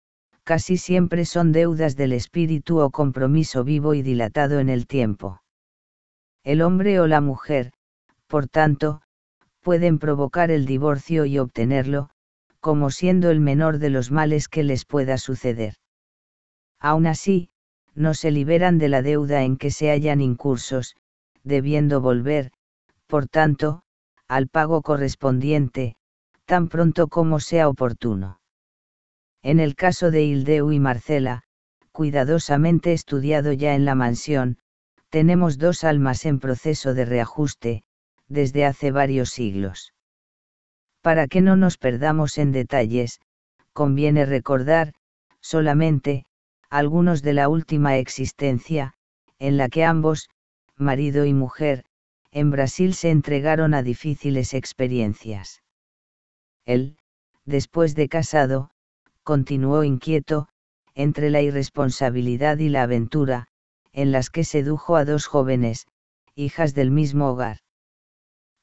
casi siempre son deudas del espíritu o compromiso vivo y dilatado en el tiempo. El hombre o la mujer, por tanto, pueden provocar el divorcio y obtenerlo, como siendo el menor de los males que les pueda suceder. Aún así, no se liberan de la deuda en que se hallan incursos, debiendo volver, por tanto, al pago correspondiente, tan pronto como sea oportuno. En el caso de Hildeu y Marcela, cuidadosamente estudiado ya en la mansión, tenemos dos almas en proceso de reajuste, desde hace varios siglos. Para que no nos perdamos en detalles, conviene recordar, solamente, algunos de la última existencia, en la que ambos, marido y mujer, en Brasil se entregaron a difíciles experiencias. Él, después de casado, continuó inquieto, entre la irresponsabilidad y la aventura, en las que sedujo a dos jóvenes, hijas del mismo hogar.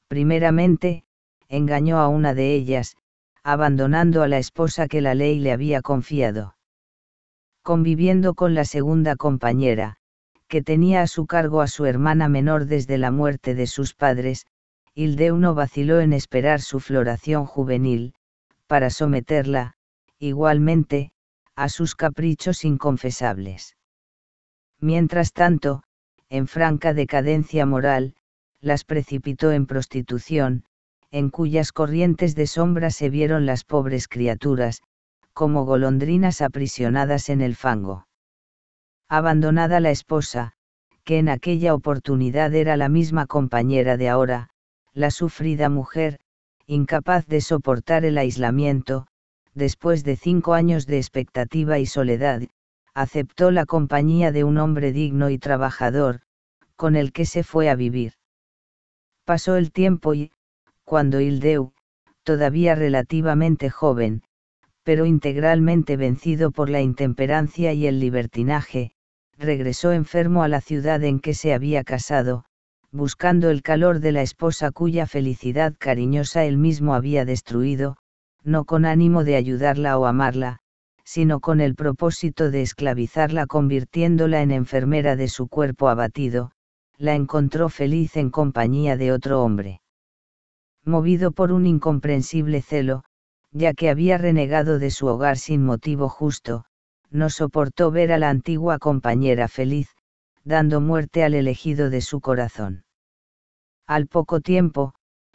Primeramente, engañó a una de ellas, abandonando a la esposa que la ley le había confiado. Conviviendo con la segunda compañera, que tenía a su cargo a su hermana menor desde la muerte de sus padres, de uno vaciló en esperar su floración juvenil, para someterla, igualmente, a sus caprichos inconfesables. Mientras tanto, en franca decadencia moral, las precipitó en prostitución, en cuyas corrientes de sombra se vieron las pobres criaturas, como golondrinas aprisionadas en el fango. Abandonada la esposa, que en aquella oportunidad era la misma compañera de ahora, la sufrida mujer, incapaz de soportar el aislamiento, después de cinco años de expectativa y soledad, aceptó la compañía de un hombre digno y trabajador, con el que se fue a vivir. Pasó el tiempo y, cuando Hildeu, todavía relativamente joven, pero integralmente vencido por la intemperancia y el libertinaje, regresó enfermo a la ciudad en que se había casado, buscando el calor de la esposa cuya felicidad cariñosa él mismo había destruido, no con ánimo de ayudarla o amarla, sino con el propósito de esclavizarla convirtiéndola en enfermera de su cuerpo abatido, la encontró feliz en compañía de otro hombre. Movido por un incomprensible celo, ya que había renegado de su hogar sin motivo justo, no soportó ver a la antigua compañera feliz, dando muerte al elegido de su corazón. Al poco tiempo,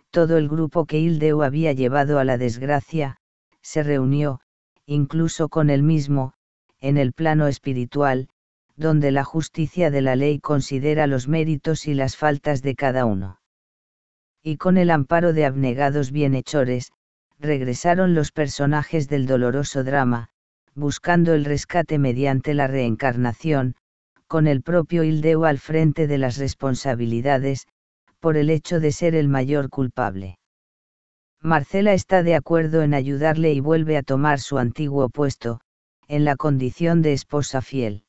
todo el grupo que Hildeu había llevado a la desgracia, se reunió, incluso con él mismo, en el plano espiritual, donde la justicia de la ley considera los méritos y las faltas de cada uno. Y con el amparo de abnegados bienhechores, regresaron los personajes del doloroso drama, buscando el rescate mediante la reencarnación, con el propio Hildeu al frente de las responsabilidades, por el hecho de ser el mayor culpable. Marcela está de acuerdo en ayudarle y vuelve a tomar su antiguo puesto, en la condición de esposa fiel.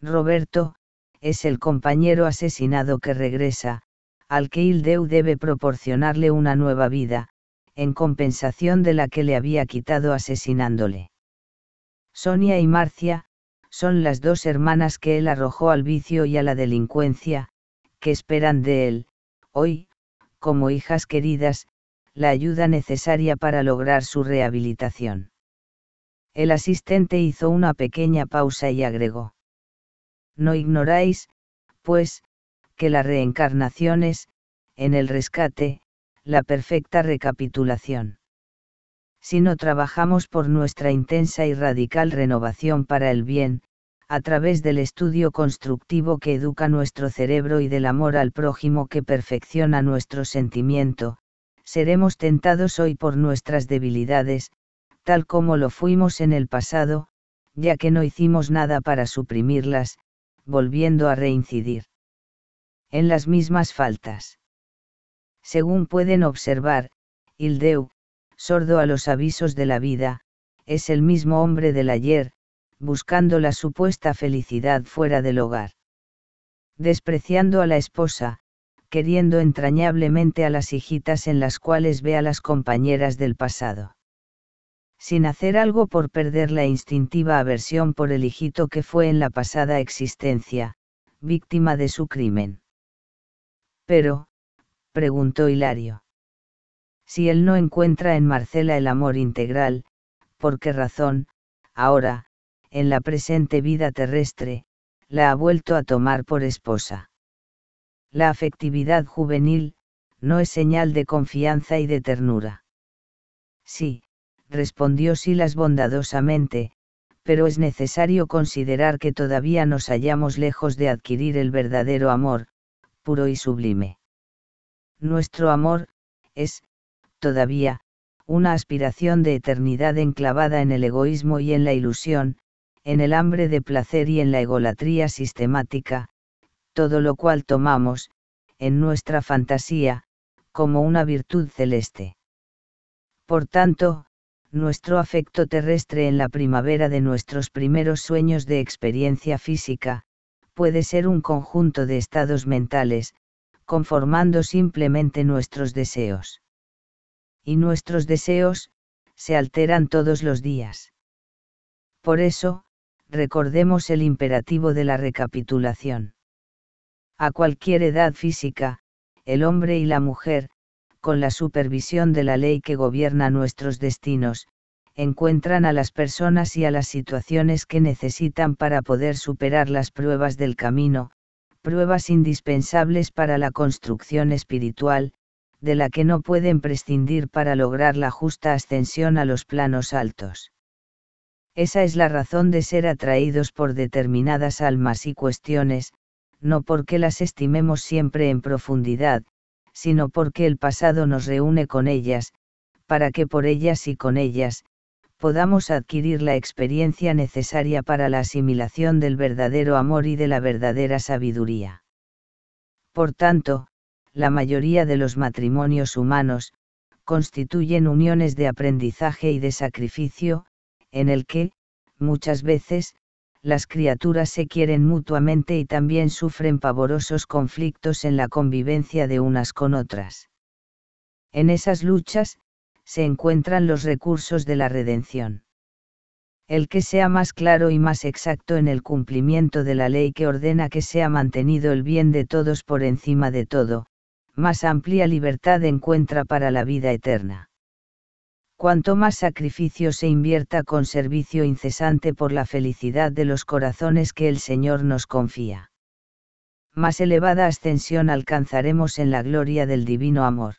Roberto, es el compañero asesinado que regresa, al que Hildeu debe proporcionarle una nueva vida, en compensación de la que le había quitado asesinándole. Sonia y Marcia, son las dos hermanas que él arrojó al vicio y a la delincuencia, que esperan de él, hoy, como hijas queridas, la ayuda necesaria para lograr su rehabilitación. El asistente hizo una pequeña pausa y agregó. No ignoráis, pues, que la reencarnación es, en el rescate, la perfecta recapitulación si no trabajamos por nuestra intensa y radical renovación para el bien, a través del estudio constructivo que educa nuestro cerebro y del amor al prójimo que perfecciona nuestro sentimiento, seremos tentados hoy por nuestras debilidades, tal como lo fuimos en el pasado, ya que no hicimos nada para suprimirlas, volviendo a reincidir en las mismas faltas. Según pueden observar, Hildeu, sordo a los avisos de la vida, es el mismo hombre del ayer, buscando la supuesta felicidad fuera del hogar. Despreciando a la esposa, queriendo entrañablemente a las hijitas en las cuales ve a las compañeras del pasado. Sin hacer algo por perder la instintiva aversión por el hijito que fue en la pasada existencia, víctima de su crimen. Pero, preguntó Hilario si él no encuentra en Marcela el amor integral, ¿por qué razón, ahora, en la presente vida terrestre, la ha vuelto a tomar por esposa? La afectividad juvenil, no es señal de confianza y de ternura. Sí, respondió Silas bondadosamente, pero es necesario considerar que todavía nos hallamos lejos de adquirir el verdadero amor, puro y sublime. Nuestro amor, es, todavía, una aspiración de eternidad enclavada en el egoísmo y en la ilusión, en el hambre de placer y en la egolatría sistemática, todo lo cual tomamos, en nuestra fantasía, como una virtud celeste. Por tanto, nuestro afecto terrestre en la primavera de nuestros primeros sueños de experiencia física, puede ser un conjunto de estados mentales, conformando simplemente nuestros deseos y nuestros deseos, se alteran todos los días. Por eso, recordemos el imperativo de la recapitulación. A cualquier edad física, el hombre y la mujer, con la supervisión de la ley que gobierna nuestros destinos, encuentran a las personas y a las situaciones que necesitan para poder superar las pruebas del camino, pruebas indispensables para la construcción espiritual, de la que no pueden prescindir para lograr la justa ascensión a los planos altos. Esa es la razón de ser atraídos por determinadas almas y cuestiones, no porque las estimemos siempre en profundidad, sino porque el pasado nos reúne con ellas, para que por ellas y con ellas, podamos adquirir la experiencia necesaria para la asimilación del verdadero amor y de la verdadera sabiduría. Por tanto, la mayoría de los matrimonios humanos, constituyen uniones de aprendizaje y de sacrificio, en el que, muchas veces, las criaturas se quieren mutuamente y también sufren pavorosos conflictos en la convivencia de unas con otras. En esas luchas, se encuentran los recursos de la redención. El que sea más claro y más exacto en el cumplimiento de la ley que ordena que sea mantenido el bien de todos por encima de todo, más amplia libertad encuentra para la vida eterna. Cuanto más sacrificio se invierta con servicio incesante por la felicidad de los corazones que el Señor nos confía. Más elevada ascensión alcanzaremos en la gloria del divino amor.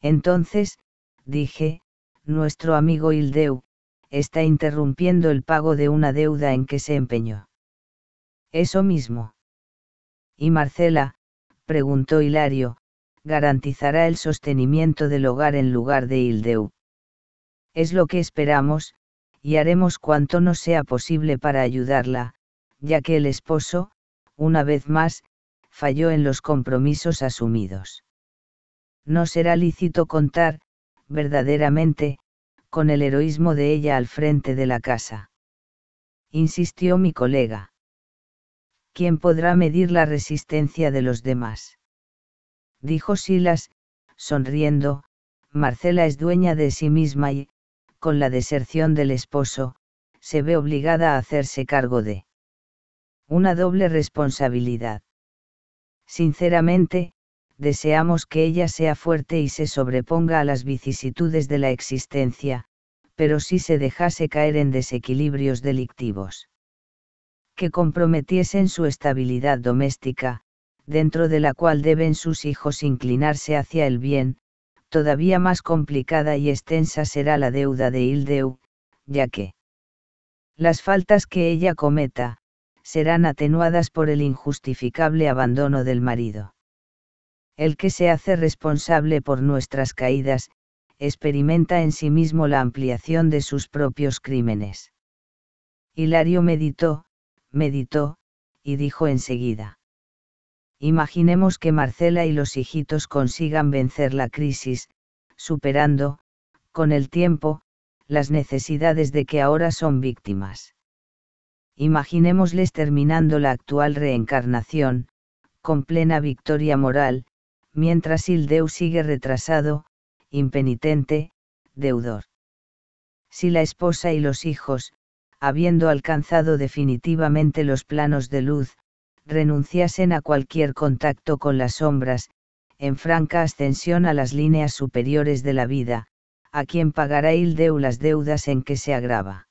Entonces, dije, nuestro amigo Hildeu, está interrumpiendo el pago de una deuda en que se empeñó. Eso mismo. Y Marcela, preguntó Hilario, garantizará el sostenimiento del hogar en lugar de Hildeu? Es lo que esperamos, y haremos cuanto nos sea posible para ayudarla, ya que el esposo, una vez más, falló en los compromisos asumidos. No será lícito contar, verdaderamente, con el heroísmo de ella al frente de la casa. Insistió mi colega. ¿quién podrá medir la resistencia de los demás? Dijo Silas, sonriendo, Marcela es dueña de sí misma y, con la deserción del esposo, se ve obligada a hacerse cargo de una doble responsabilidad. Sinceramente, deseamos que ella sea fuerte y se sobreponga a las vicisitudes de la existencia, pero si se dejase caer en desequilibrios delictivos que comprometiesen su estabilidad doméstica, dentro de la cual deben sus hijos inclinarse hacia el bien, todavía más complicada y extensa será la deuda de Hildeu, ya que las faltas que ella cometa, serán atenuadas por el injustificable abandono del marido. El que se hace responsable por nuestras caídas, experimenta en sí mismo la ampliación de sus propios crímenes. Hilario meditó, meditó, y dijo enseguida. Imaginemos que Marcela y los hijitos consigan vencer la crisis, superando, con el tiempo, las necesidades de que ahora son víctimas. Imaginémosles terminando la actual reencarnación, con plena victoria moral, mientras Hildeu sigue retrasado, impenitente, deudor. Si la esposa y los hijos, habiendo alcanzado definitivamente los planos de luz, renunciasen a cualquier contacto con las sombras, en franca ascensión a las líneas superiores de la vida, a quien pagará el las deudas en que se agrava.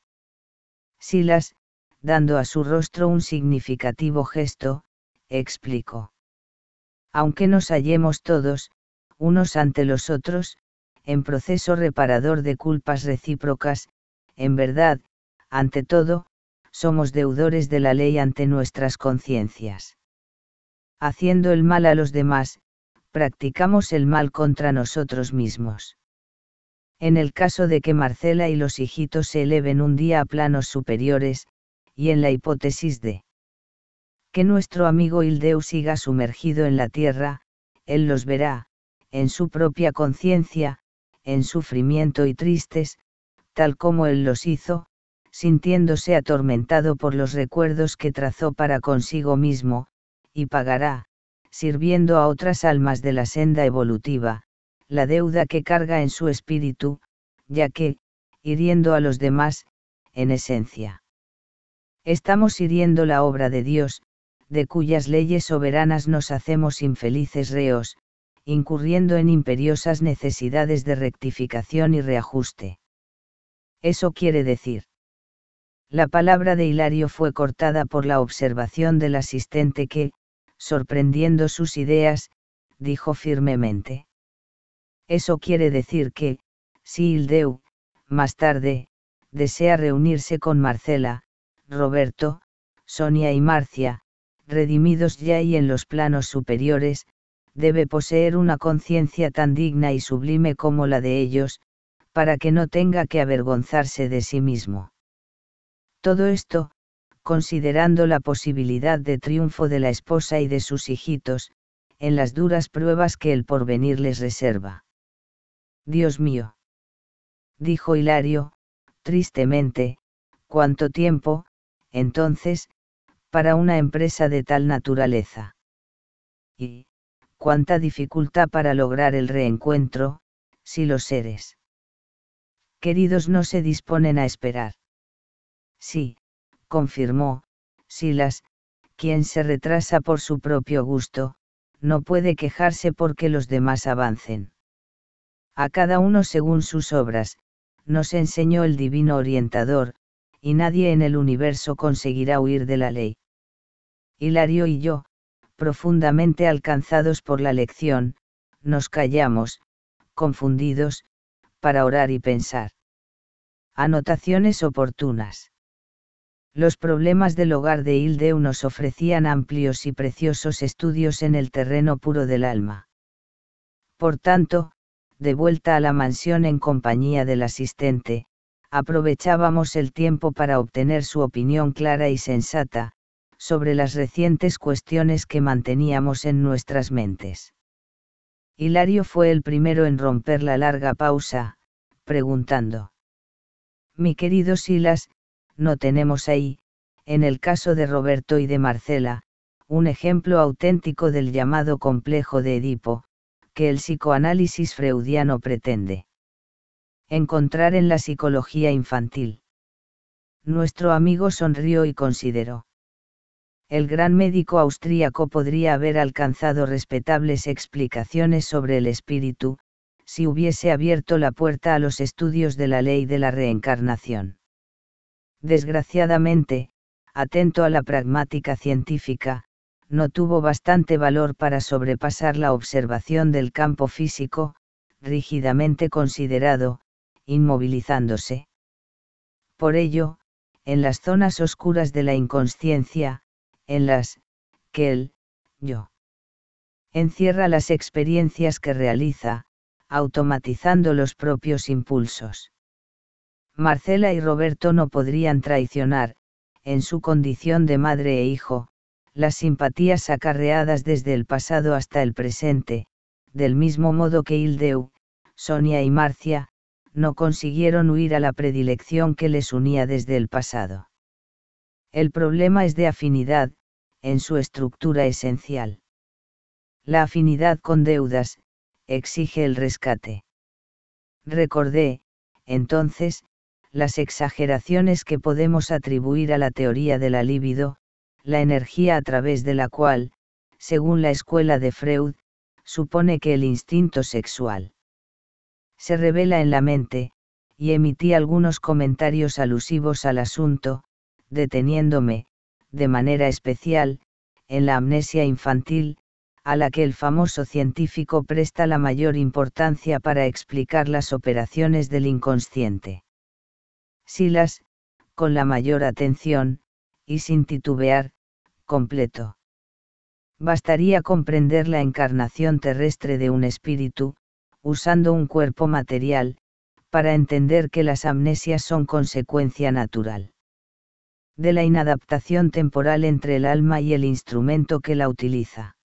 Silas, dando a su rostro un significativo gesto, explicó. Aunque nos hallemos todos, unos ante los otros, en proceso reparador de culpas recíprocas, en verdad, ante todo, somos deudores de la ley ante nuestras conciencias. Haciendo el mal a los demás, practicamos el mal contra nosotros mismos. En el caso de que Marcela y los hijitos se eleven un día a planos superiores, y en la hipótesis de que nuestro amigo Hildeu siga sumergido en la tierra, él los verá, en su propia conciencia, en sufrimiento y tristes, tal como él los hizo, sintiéndose atormentado por los recuerdos que trazó para consigo mismo, y pagará, sirviendo a otras almas de la senda evolutiva, la deuda que carga en su espíritu, ya que, hiriendo a los demás, en esencia. Estamos hiriendo la obra de Dios, de cuyas leyes soberanas nos hacemos infelices reos, incurriendo en imperiosas necesidades de rectificación y reajuste. Eso quiere decir. La palabra de Hilario fue cortada por la observación del asistente que, sorprendiendo sus ideas, dijo firmemente. Eso quiere decir que, si Hildeu, más tarde, desea reunirse con Marcela, Roberto, Sonia y Marcia, redimidos ya y en los planos superiores, debe poseer una conciencia tan digna y sublime como la de ellos, para que no tenga que avergonzarse de sí mismo. Todo esto, considerando la posibilidad de triunfo de la esposa y de sus hijitos, en las duras pruebas que el porvenir les reserva. Dios mío. Dijo Hilario, tristemente, cuánto tiempo, entonces, para una empresa de tal naturaleza. Y, cuánta dificultad para lograr el reencuentro, si los seres queridos no se disponen a esperar. Sí, confirmó, Silas, quien se retrasa por su propio gusto, no puede quejarse porque los demás avancen. A cada uno según sus obras, nos enseñó el divino orientador, y nadie en el universo conseguirá huir de la ley. Hilario y yo, profundamente alcanzados por la lección, nos callamos, confundidos, para orar y pensar. Anotaciones oportunas los problemas del hogar de Hildeu nos ofrecían amplios y preciosos estudios en el terreno puro del alma. Por tanto, de vuelta a la mansión en compañía del asistente, aprovechábamos el tiempo para obtener su opinión clara y sensata, sobre las recientes cuestiones que manteníamos en nuestras mentes. Hilario fue el primero en romper la larga pausa, preguntando. Mi querido Silas, no tenemos ahí, en el caso de Roberto y de Marcela, un ejemplo auténtico del llamado complejo de Edipo, que el psicoanálisis freudiano pretende encontrar en la psicología infantil. Nuestro amigo sonrió y consideró. El gran médico austríaco podría haber alcanzado respetables explicaciones sobre el espíritu, si hubiese abierto la puerta a los estudios de la ley de la reencarnación desgraciadamente, atento a la pragmática científica, no tuvo bastante valor para sobrepasar la observación del campo físico, rígidamente considerado, inmovilizándose. Por ello, en las zonas oscuras de la inconsciencia, en las que el yo encierra las experiencias que realiza, automatizando los propios impulsos. Marcela y Roberto no podrían traicionar, en su condición de madre e hijo, las simpatías acarreadas desde el pasado hasta el presente, del mismo modo que Hildeu, Sonia y Marcia, no consiguieron huir a la predilección que les unía desde el pasado. El problema es de afinidad, en su estructura esencial. La afinidad con deudas, exige el rescate. Recordé, entonces, las exageraciones que podemos atribuir a la teoría de la libido, la energía a través de la cual, según la escuela de Freud, supone que el instinto sexual se revela en la mente, y emití algunos comentarios alusivos al asunto, deteniéndome, de manera especial, en la amnesia infantil, a la que el famoso científico presta la mayor importancia para explicar las operaciones del inconsciente. Silas, con la mayor atención, y sin titubear, completo. Bastaría comprender la encarnación terrestre de un espíritu, usando un cuerpo material, para entender que las amnesias son consecuencia natural de la inadaptación temporal entre el alma y el instrumento que la utiliza.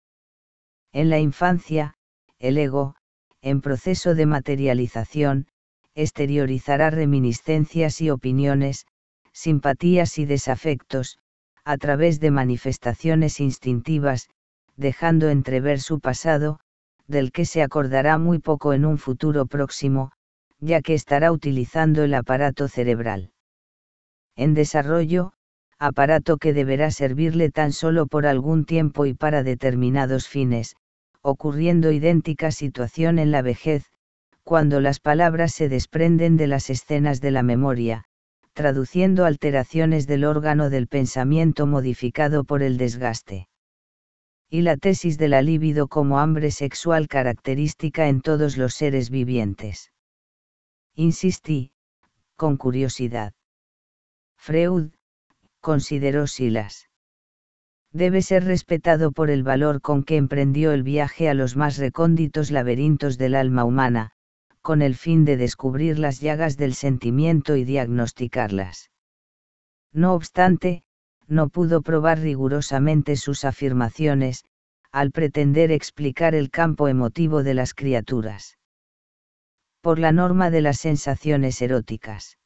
En la infancia, el ego, en proceso de materialización, exteriorizará reminiscencias y opiniones, simpatías y desafectos, a través de manifestaciones instintivas, dejando entrever su pasado, del que se acordará muy poco en un futuro próximo, ya que estará utilizando el aparato cerebral. En desarrollo, aparato que deberá servirle tan solo por algún tiempo y para determinados fines, ocurriendo idéntica situación en la vejez, cuando las palabras se desprenden de las escenas de la memoria, traduciendo alteraciones del órgano del pensamiento modificado por el desgaste. Y la tesis de la libido como hambre sexual característica en todos los seres vivientes. Insistí, con curiosidad. Freud, consideró Silas. Debe ser respetado por el valor con que emprendió el viaje a los más recónditos laberintos del alma humana, con el fin de descubrir las llagas del sentimiento y diagnosticarlas. No obstante, no pudo probar rigurosamente sus afirmaciones, al pretender explicar el campo emotivo de las criaturas. Por la norma de las sensaciones eróticas.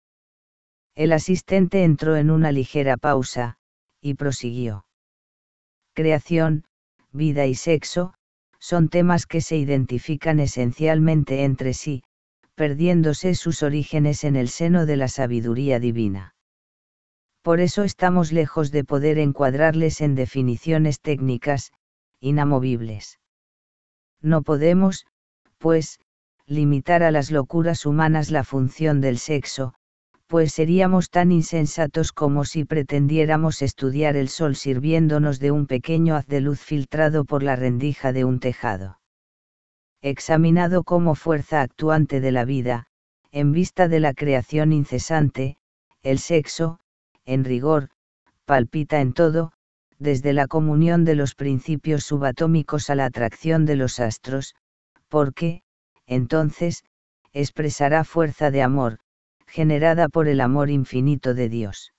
El asistente entró en una ligera pausa, y prosiguió. Creación, vida y sexo, son temas que se identifican esencialmente entre sí, perdiéndose sus orígenes en el seno de la sabiduría divina. Por eso estamos lejos de poder encuadrarles en definiciones técnicas, inamovibles. No podemos, pues, limitar a las locuras humanas la función del sexo, pues seríamos tan insensatos como si pretendiéramos estudiar el sol sirviéndonos de un pequeño haz de luz filtrado por la rendija de un tejado examinado como fuerza actuante de la vida, en vista de la creación incesante, el sexo, en rigor, palpita en todo, desde la comunión de los principios subatómicos a la atracción de los astros, porque, entonces, expresará fuerza de amor, generada por el amor infinito de Dios.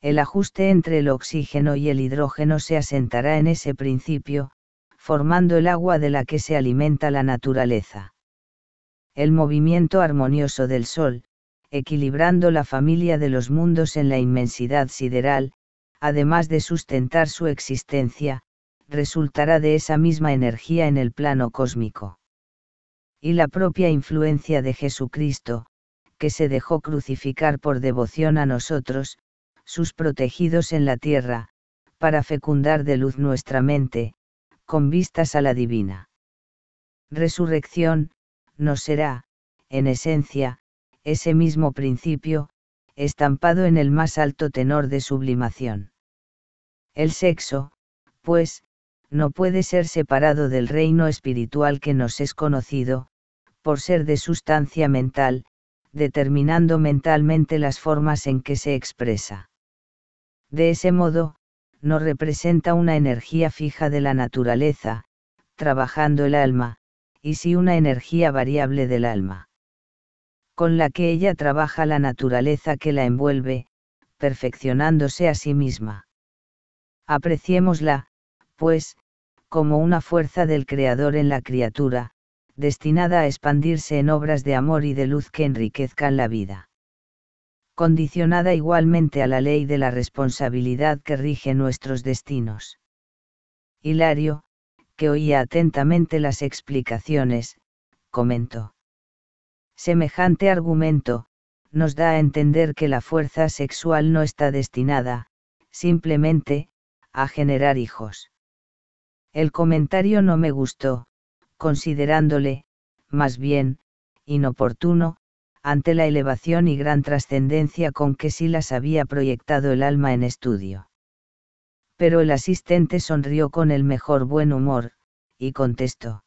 El ajuste entre el oxígeno y el hidrógeno se asentará en ese principio, formando el agua de la que se alimenta la naturaleza. El movimiento armonioso del Sol, equilibrando la familia de los mundos en la inmensidad sideral, además de sustentar su existencia, resultará de esa misma energía en el plano cósmico. Y la propia influencia de Jesucristo, que se dejó crucificar por devoción a nosotros, sus protegidos en la tierra, para fecundar de luz nuestra mente, con vistas a la divina resurrección, no será, en esencia, ese mismo principio, estampado en el más alto tenor de sublimación. El sexo, pues, no puede ser separado del reino espiritual que nos es conocido, por ser de sustancia mental, determinando mentalmente las formas en que se expresa. De ese modo, no representa una energía fija de la naturaleza, trabajando el alma, y si una energía variable del alma. Con la que ella trabaja la naturaleza que la envuelve, perfeccionándose a sí misma. Apreciémosla, pues, como una fuerza del Creador en la criatura, destinada a expandirse en obras de amor y de luz que enriquezcan la vida condicionada igualmente a la ley de la responsabilidad que rige nuestros destinos. Hilario, que oía atentamente las explicaciones, comentó. Semejante argumento, nos da a entender que la fuerza sexual no está destinada, simplemente, a generar hijos. El comentario no me gustó, considerándole, más bien, inoportuno, ante la elevación y gran trascendencia con que Silas había proyectado el alma en estudio. Pero el asistente sonrió con el mejor buen humor, y contestó.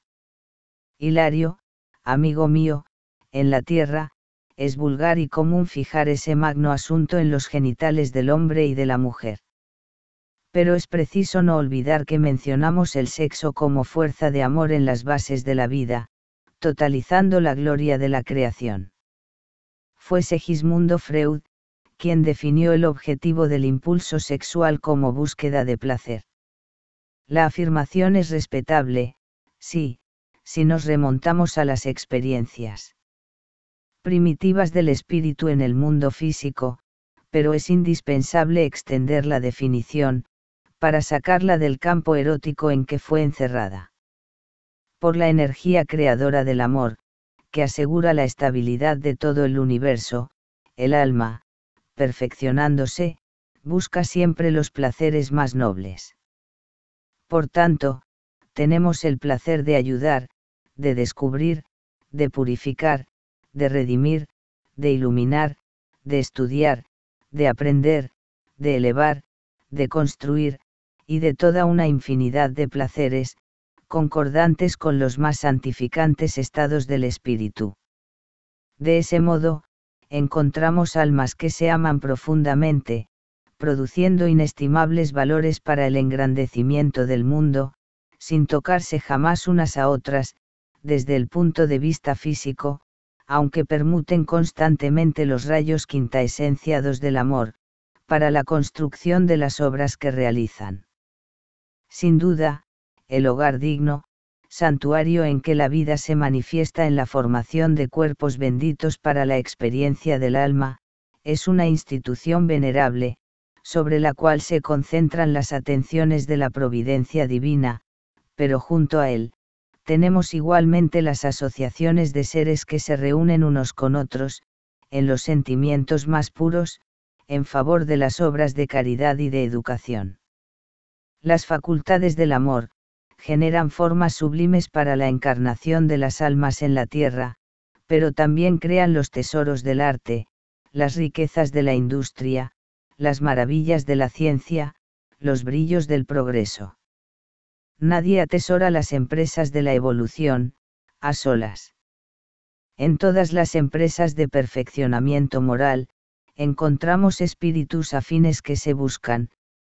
Hilario, amigo mío, en la tierra, es vulgar y común fijar ese magno asunto en los genitales del hombre y de la mujer. Pero es preciso no olvidar que mencionamos el sexo como fuerza de amor en las bases de la vida, totalizando la gloria de la creación fue Segismundo Freud, quien definió el objetivo del impulso sexual como búsqueda de placer. La afirmación es respetable, sí, si nos remontamos a las experiencias primitivas del espíritu en el mundo físico, pero es indispensable extender la definición, para sacarla del campo erótico en que fue encerrada. Por la energía creadora del amor, que asegura la estabilidad de todo el universo, el alma, perfeccionándose, busca siempre los placeres más nobles. Por tanto, tenemos el placer de ayudar, de descubrir, de purificar, de redimir, de iluminar, de estudiar, de aprender, de elevar, de construir, y de toda una infinidad de placeres, concordantes con los más santificantes estados del espíritu. De ese modo, encontramos almas que se aman profundamente, produciendo inestimables valores para el engrandecimiento del mundo, sin tocarse jamás unas a otras, desde el punto de vista físico, aunque permuten constantemente los rayos quinta del amor, para la construcción de las obras que realizan. Sin duda, el hogar digno, santuario en que la vida se manifiesta en la formación de cuerpos benditos para la experiencia del alma, es una institución venerable, sobre la cual se concentran las atenciones de la providencia divina, pero junto a él, tenemos igualmente las asociaciones de seres que se reúnen unos con otros, en los sentimientos más puros, en favor de las obras de caridad y de educación. Las facultades del amor, generan formas sublimes para la encarnación de las almas en la tierra, pero también crean los tesoros del arte, las riquezas de la industria, las maravillas de la ciencia, los brillos del progreso. Nadie atesora las empresas de la evolución, a solas. En todas las empresas de perfeccionamiento moral, encontramos espíritus afines que se buscan,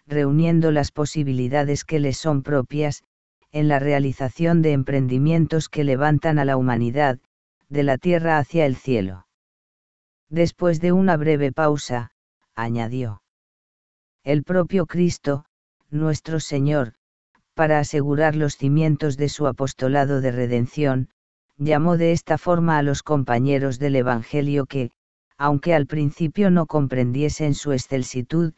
reuniendo las posibilidades que les son propias, en la realización de emprendimientos que levantan a la humanidad, de la tierra hacia el cielo. Después de una breve pausa, añadió. El propio Cristo, nuestro Señor, para asegurar los cimientos de su apostolado de redención, llamó de esta forma a los compañeros del Evangelio que, aunque al principio no comprendiesen su excelsitud,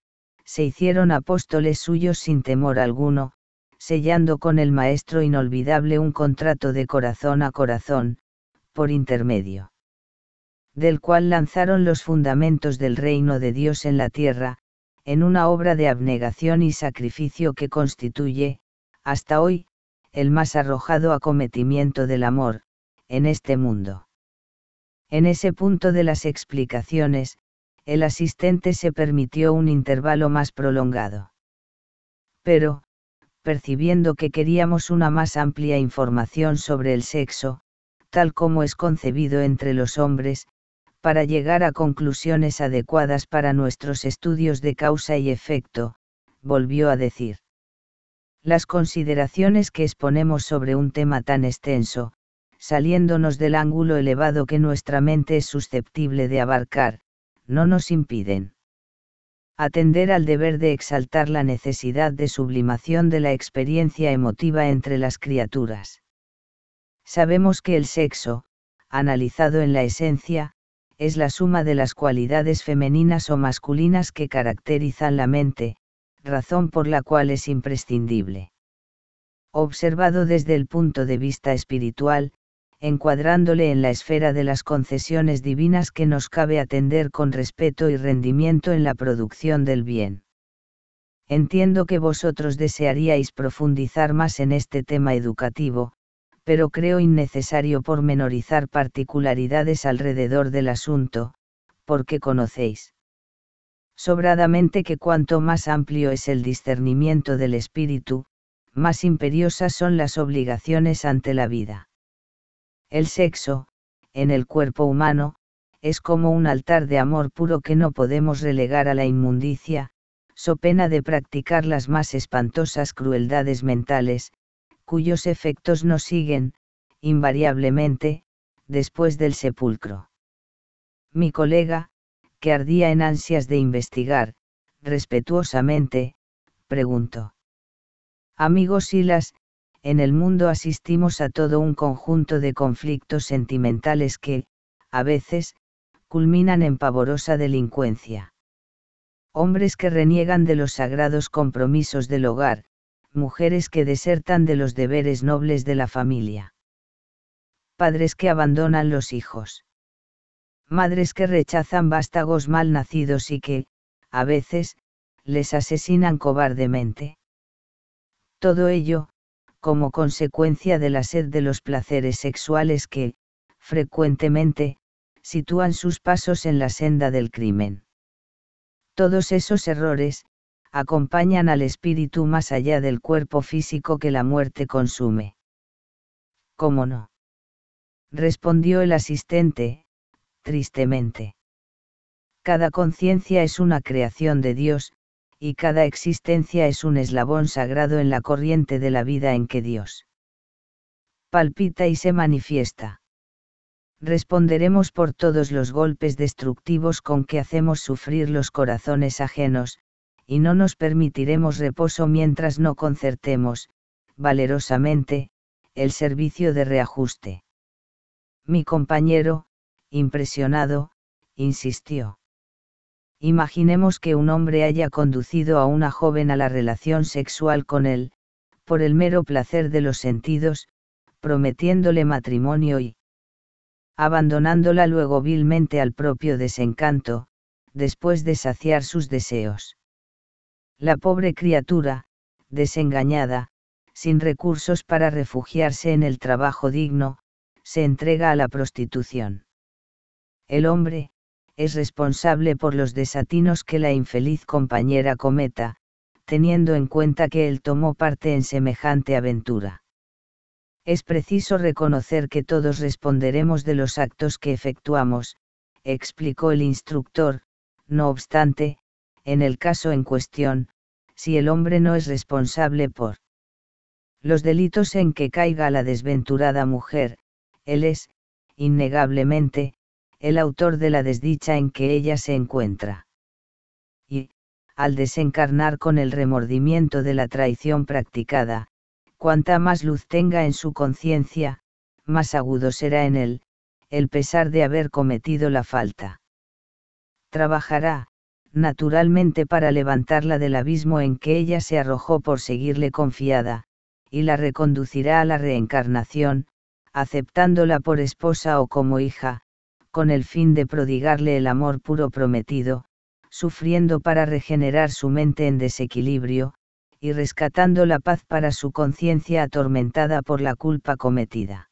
se hicieron apóstoles suyos sin temor alguno, sellando con el maestro inolvidable un contrato de corazón a corazón, por intermedio del cual lanzaron los fundamentos del reino de Dios en la tierra, en una obra de abnegación y sacrificio que constituye, hasta hoy, el más arrojado acometimiento del amor, en este mundo. En ese punto de las explicaciones, el asistente se permitió un intervalo más prolongado. Pero, percibiendo que queríamos una más amplia información sobre el sexo, tal como es concebido entre los hombres, para llegar a conclusiones adecuadas para nuestros estudios de causa y efecto, volvió a decir. Las consideraciones que exponemos sobre un tema tan extenso, saliéndonos del ángulo elevado que nuestra mente es susceptible de abarcar, no nos impiden atender al deber de exaltar la necesidad de sublimación de la experiencia emotiva entre las criaturas. Sabemos que el sexo, analizado en la esencia, es la suma de las cualidades femeninas o masculinas que caracterizan la mente, razón por la cual es imprescindible. Observado desde el punto de vista espiritual, encuadrándole en la esfera de las concesiones divinas que nos cabe atender con respeto y rendimiento en la producción del bien. Entiendo que vosotros desearíais profundizar más en este tema educativo, pero creo innecesario pormenorizar particularidades alrededor del asunto, porque conocéis sobradamente que cuanto más amplio es el discernimiento del espíritu, más imperiosas son las obligaciones ante la vida. El sexo, en el cuerpo humano, es como un altar de amor puro que no podemos relegar a la inmundicia, so pena de practicar las más espantosas crueldades mentales, cuyos efectos nos siguen, invariablemente, después del sepulcro. Mi colega, que ardía en ansias de investigar, respetuosamente, preguntó. Amigo Silas, en el mundo asistimos a todo un conjunto de conflictos sentimentales que, a veces, culminan en pavorosa delincuencia. Hombres que reniegan de los sagrados compromisos del hogar, mujeres que desertan de los deberes nobles de la familia. Padres que abandonan los hijos. Madres que rechazan vástagos mal nacidos y que, a veces, les asesinan cobardemente. Todo ello, como consecuencia de la sed de los placeres sexuales que, frecuentemente, sitúan sus pasos en la senda del crimen. Todos esos errores, acompañan al espíritu más allá del cuerpo físico que la muerte consume. ¿Cómo no? respondió el asistente, tristemente. Cada conciencia es una creación de Dios, y cada existencia es un eslabón sagrado en la corriente de la vida en que Dios palpita y se manifiesta. Responderemos por todos los golpes destructivos con que hacemos sufrir los corazones ajenos, y no nos permitiremos reposo mientras no concertemos, valerosamente, el servicio de reajuste. Mi compañero, impresionado, insistió. Imaginemos que un hombre haya conducido a una joven a la relación sexual con él, por el mero placer de los sentidos, prometiéndole matrimonio y abandonándola luego vilmente al propio desencanto, después de saciar sus deseos. La pobre criatura, desengañada, sin recursos para refugiarse en el trabajo digno, se entrega a la prostitución. El hombre, es responsable por los desatinos que la infeliz compañera cometa, teniendo en cuenta que él tomó parte en semejante aventura. Es preciso reconocer que todos responderemos de los actos que efectuamos, explicó el instructor, no obstante, en el caso en cuestión, si el hombre no es responsable por los delitos en que caiga la desventurada mujer, él es, innegablemente, el autor de la desdicha en que ella se encuentra. Y, al desencarnar con el remordimiento de la traición practicada, cuanta más luz tenga en su conciencia, más agudo será en él, el pesar de haber cometido la falta. Trabajará, naturalmente, para levantarla del abismo en que ella se arrojó por seguirle confiada, y la reconducirá a la reencarnación, aceptándola por esposa o como hija, con el fin de prodigarle el amor puro prometido, sufriendo para regenerar su mente en desequilibrio, y rescatando la paz para su conciencia atormentada por la culpa cometida.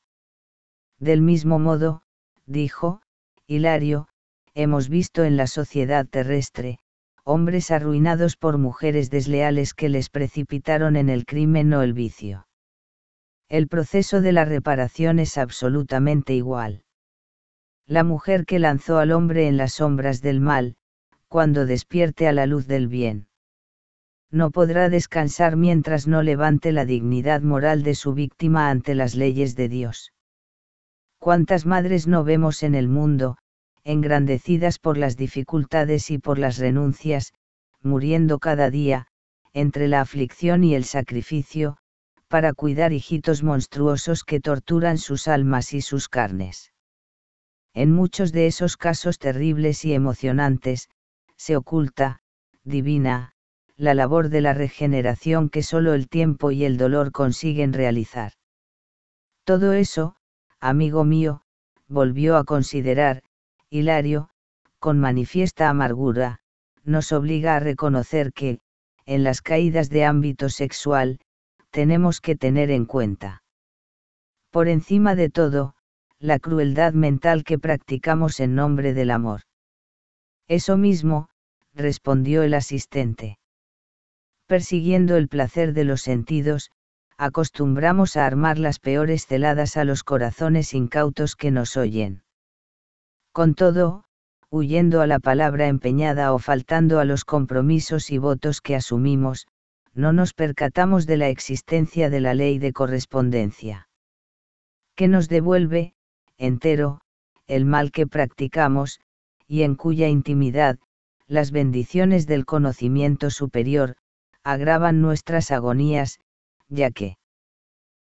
Del mismo modo, dijo, Hilario, hemos visto en la sociedad terrestre, hombres arruinados por mujeres desleales que les precipitaron en el crimen o el vicio. El proceso de la reparación es absolutamente igual la mujer que lanzó al hombre en las sombras del mal, cuando despierte a la luz del bien. No podrá descansar mientras no levante la dignidad moral de su víctima ante las leyes de Dios. ¿Cuántas madres no vemos en el mundo, engrandecidas por las dificultades y por las renuncias, muriendo cada día, entre la aflicción y el sacrificio, para cuidar hijitos monstruosos que torturan sus almas y sus carnes? en muchos de esos casos terribles y emocionantes, se oculta, divina, la labor de la regeneración que solo el tiempo y el dolor consiguen realizar. Todo eso, amigo mío, volvió a considerar, Hilario, con manifiesta amargura, nos obliga a reconocer que, en las caídas de ámbito sexual, tenemos que tener en cuenta. Por encima de todo, la crueldad mental que practicamos en nombre del amor. Eso mismo, respondió el asistente. Persiguiendo el placer de los sentidos, acostumbramos a armar las peores celadas a los corazones incautos que nos oyen. Con todo, huyendo a la palabra empeñada o faltando a los compromisos y votos que asumimos, no nos percatamos de la existencia de la ley de correspondencia. Que nos devuelve, entero, el mal que practicamos, y en cuya intimidad, las bendiciones del conocimiento superior, agravan nuestras agonías, ya que,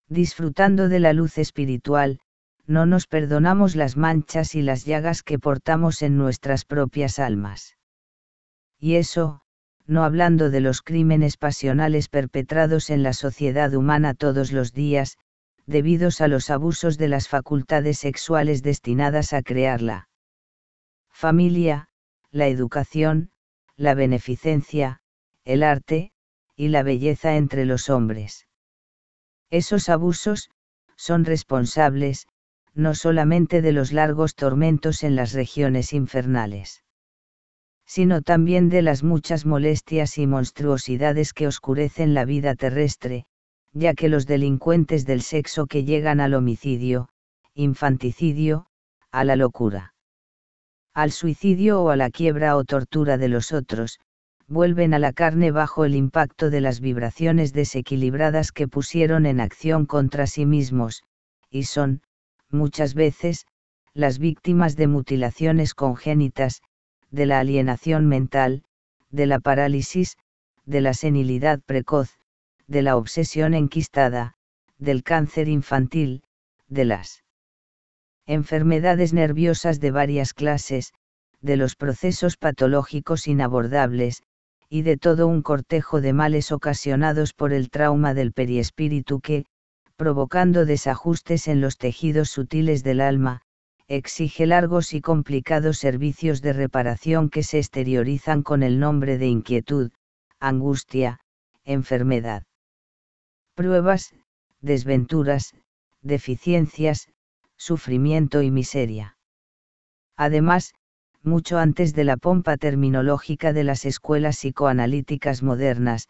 disfrutando de la luz espiritual, no nos perdonamos las manchas y las llagas que portamos en nuestras propias almas. Y eso, no hablando de los crímenes pasionales perpetrados en la sociedad humana todos los días, debidos a los abusos de las facultades sexuales destinadas a crearla. Familia, la educación, la beneficencia, el arte, y la belleza entre los hombres. Esos abusos, son responsables, no solamente de los largos tormentos en las regiones infernales, sino también de las muchas molestias y monstruosidades que oscurecen la vida terrestre, ya que los delincuentes del sexo que llegan al homicidio, infanticidio, a la locura, al suicidio o a la quiebra o tortura de los otros, vuelven a la carne bajo el impacto de las vibraciones desequilibradas que pusieron en acción contra sí mismos, y son, muchas veces, las víctimas de mutilaciones congénitas, de la alienación mental, de la parálisis, de la senilidad precoz, de la obsesión enquistada, del cáncer infantil, de las enfermedades nerviosas de varias clases, de los procesos patológicos inabordables, y de todo un cortejo de males ocasionados por el trauma del periespíritu que, provocando desajustes en los tejidos sutiles del alma, exige largos y complicados servicios de reparación que se exteriorizan con el nombre de inquietud, angustia, enfermedad pruebas, desventuras, deficiencias, sufrimiento y miseria. Además, mucho antes de la pompa terminológica de las escuelas psicoanalíticas modernas,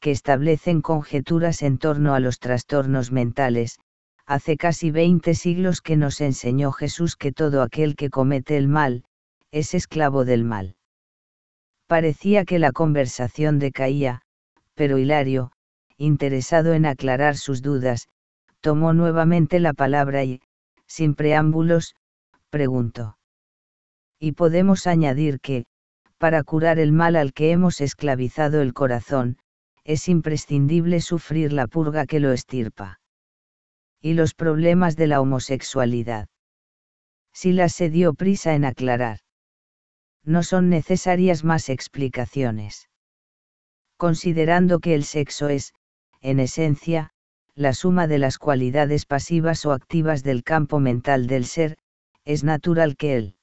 que establecen conjeturas en torno a los trastornos mentales, hace casi 20 siglos que nos enseñó Jesús que todo aquel que comete el mal, es esclavo del mal. Parecía que la conversación decaía, pero Hilario, interesado en aclarar sus dudas, tomó nuevamente la palabra y, sin preámbulos, preguntó. Y podemos añadir que, para curar el mal al que hemos esclavizado el corazón, es imprescindible sufrir la purga que lo estirpa. Y los problemas de la homosexualidad. Si las se dio prisa en aclarar. No son necesarias más explicaciones. Considerando que el sexo es, en esencia, la suma de las cualidades pasivas o activas del campo mental del ser, es natural que el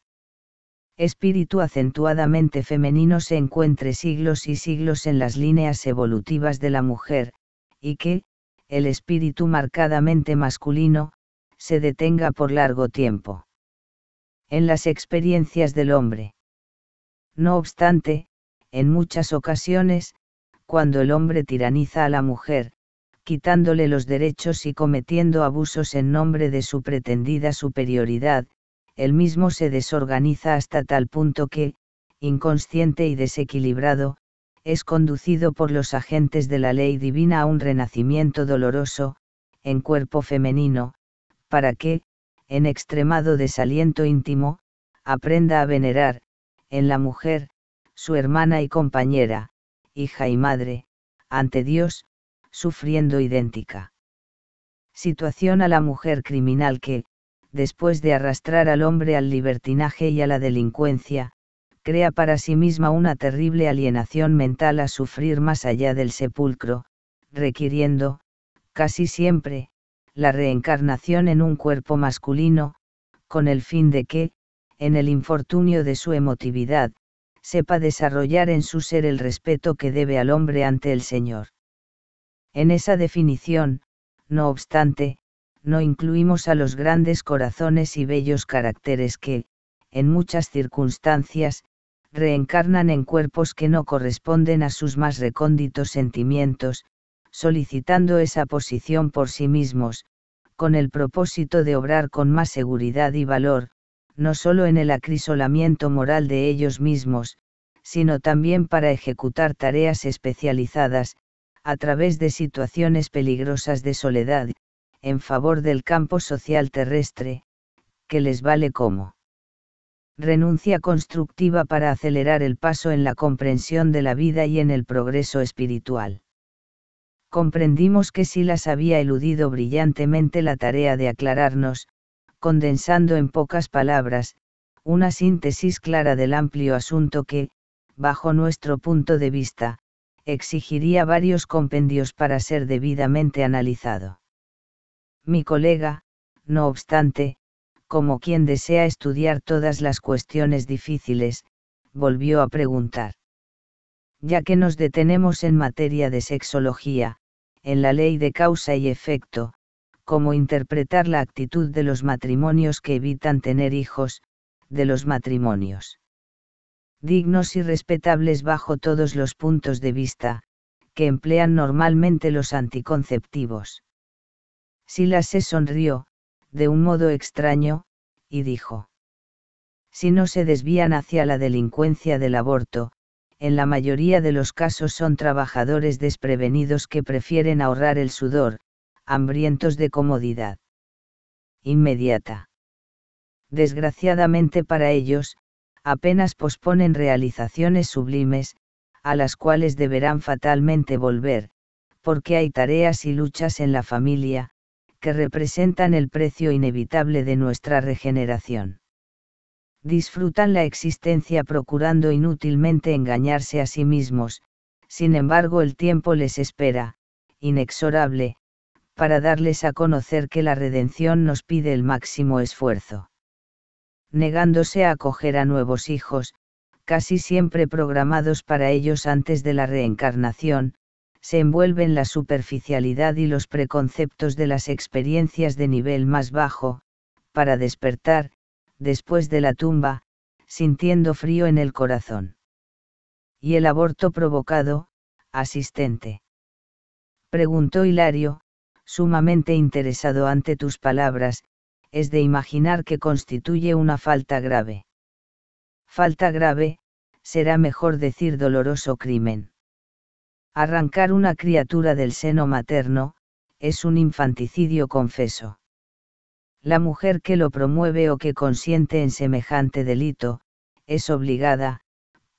espíritu acentuadamente femenino se encuentre siglos y siglos en las líneas evolutivas de la mujer, y que, el espíritu marcadamente masculino, se detenga por largo tiempo. En las experiencias del hombre. No obstante, en muchas ocasiones, cuando el hombre tiraniza a la mujer, quitándole los derechos y cometiendo abusos en nombre de su pretendida superioridad, el mismo se desorganiza hasta tal punto que, inconsciente y desequilibrado, es conducido por los agentes de la ley divina a un renacimiento doloroso, en cuerpo femenino, para que, en extremado desaliento íntimo, aprenda a venerar, en la mujer, su hermana y compañera, hija y madre, ante Dios, sufriendo idéntica situación a la mujer criminal que, después de arrastrar al hombre al libertinaje y a la delincuencia, crea para sí misma una terrible alienación mental a sufrir más allá del sepulcro, requiriendo, casi siempre, la reencarnación en un cuerpo masculino, con el fin de que, en el infortunio de su emotividad, sepa desarrollar en su ser el respeto que debe al hombre ante el Señor. En esa definición, no obstante, no incluimos a los grandes corazones y bellos caracteres que, en muchas circunstancias, reencarnan en cuerpos que no corresponden a sus más recónditos sentimientos, solicitando esa posición por sí mismos, con el propósito de obrar con más seguridad y valor, no solo en el acrisolamiento moral de ellos mismos, sino también para ejecutar tareas especializadas, a través de situaciones peligrosas de soledad, en favor del campo social terrestre, que les vale como renuncia constructiva para acelerar el paso en la comprensión de la vida y en el progreso espiritual. Comprendimos que las había eludido brillantemente la tarea de aclararnos, condensando en pocas palabras, una síntesis clara del amplio asunto que, bajo nuestro punto de vista, exigiría varios compendios para ser debidamente analizado. Mi colega, no obstante, como quien desea estudiar todas las cuestiones difíciles, volvió a preguntar. Ya que nos detenemos en materia de sexología, en la ley de causa y efecto, cómo interpretar la actitud de los matrimonios que evitan tener hijos, de los matrimonios dignos y respetables bajo todos los puntos de vista, que emplean normalmente los anticonceptivos. Silas se sonrió, de un modo extraño, y dijo. Si no se desvían hacia la delincuencia del aborto, en la mayoría de los casos son trabajadores desprevenidos que prefieren ahorrar el sudor, hambrientos de comodidad. Inmediata. Desgraciadamente para ellos, apenas posponen realizaciones sublimes, a las cuales deberán fatalmente volver, porque hay tareas y luchas en la familia, que representan el precio inevitable de nuestra regeneración. Disfrutan la existencia procurando inútilmente engañarse a sí mismos, sin embargo el tiempo les espera, inexorable, para darles a conocer que la redención nos pide el máximo esfuerzo. Negándose a acoger a nuevos hijos, casi siempre programados para ellos antes de la reencarnación, se envuelven la superficialidad y los preconceptos de las experiencias de nivel más bajo, para despertar, después de la tumba, sintiendo frío en el corazón. ¿Y el aborto provocado, asistente? Preguntó Hilario, sumamente interesado ante tus palabras, es de imaginar que constituye una falta grave. Falta grave, será mejor decir doloroso crimen. Arrancar una criatura del seno materno, es un infanticidio confeso. La mujer que lo promueve o que consiente en semejante delito, es obligada,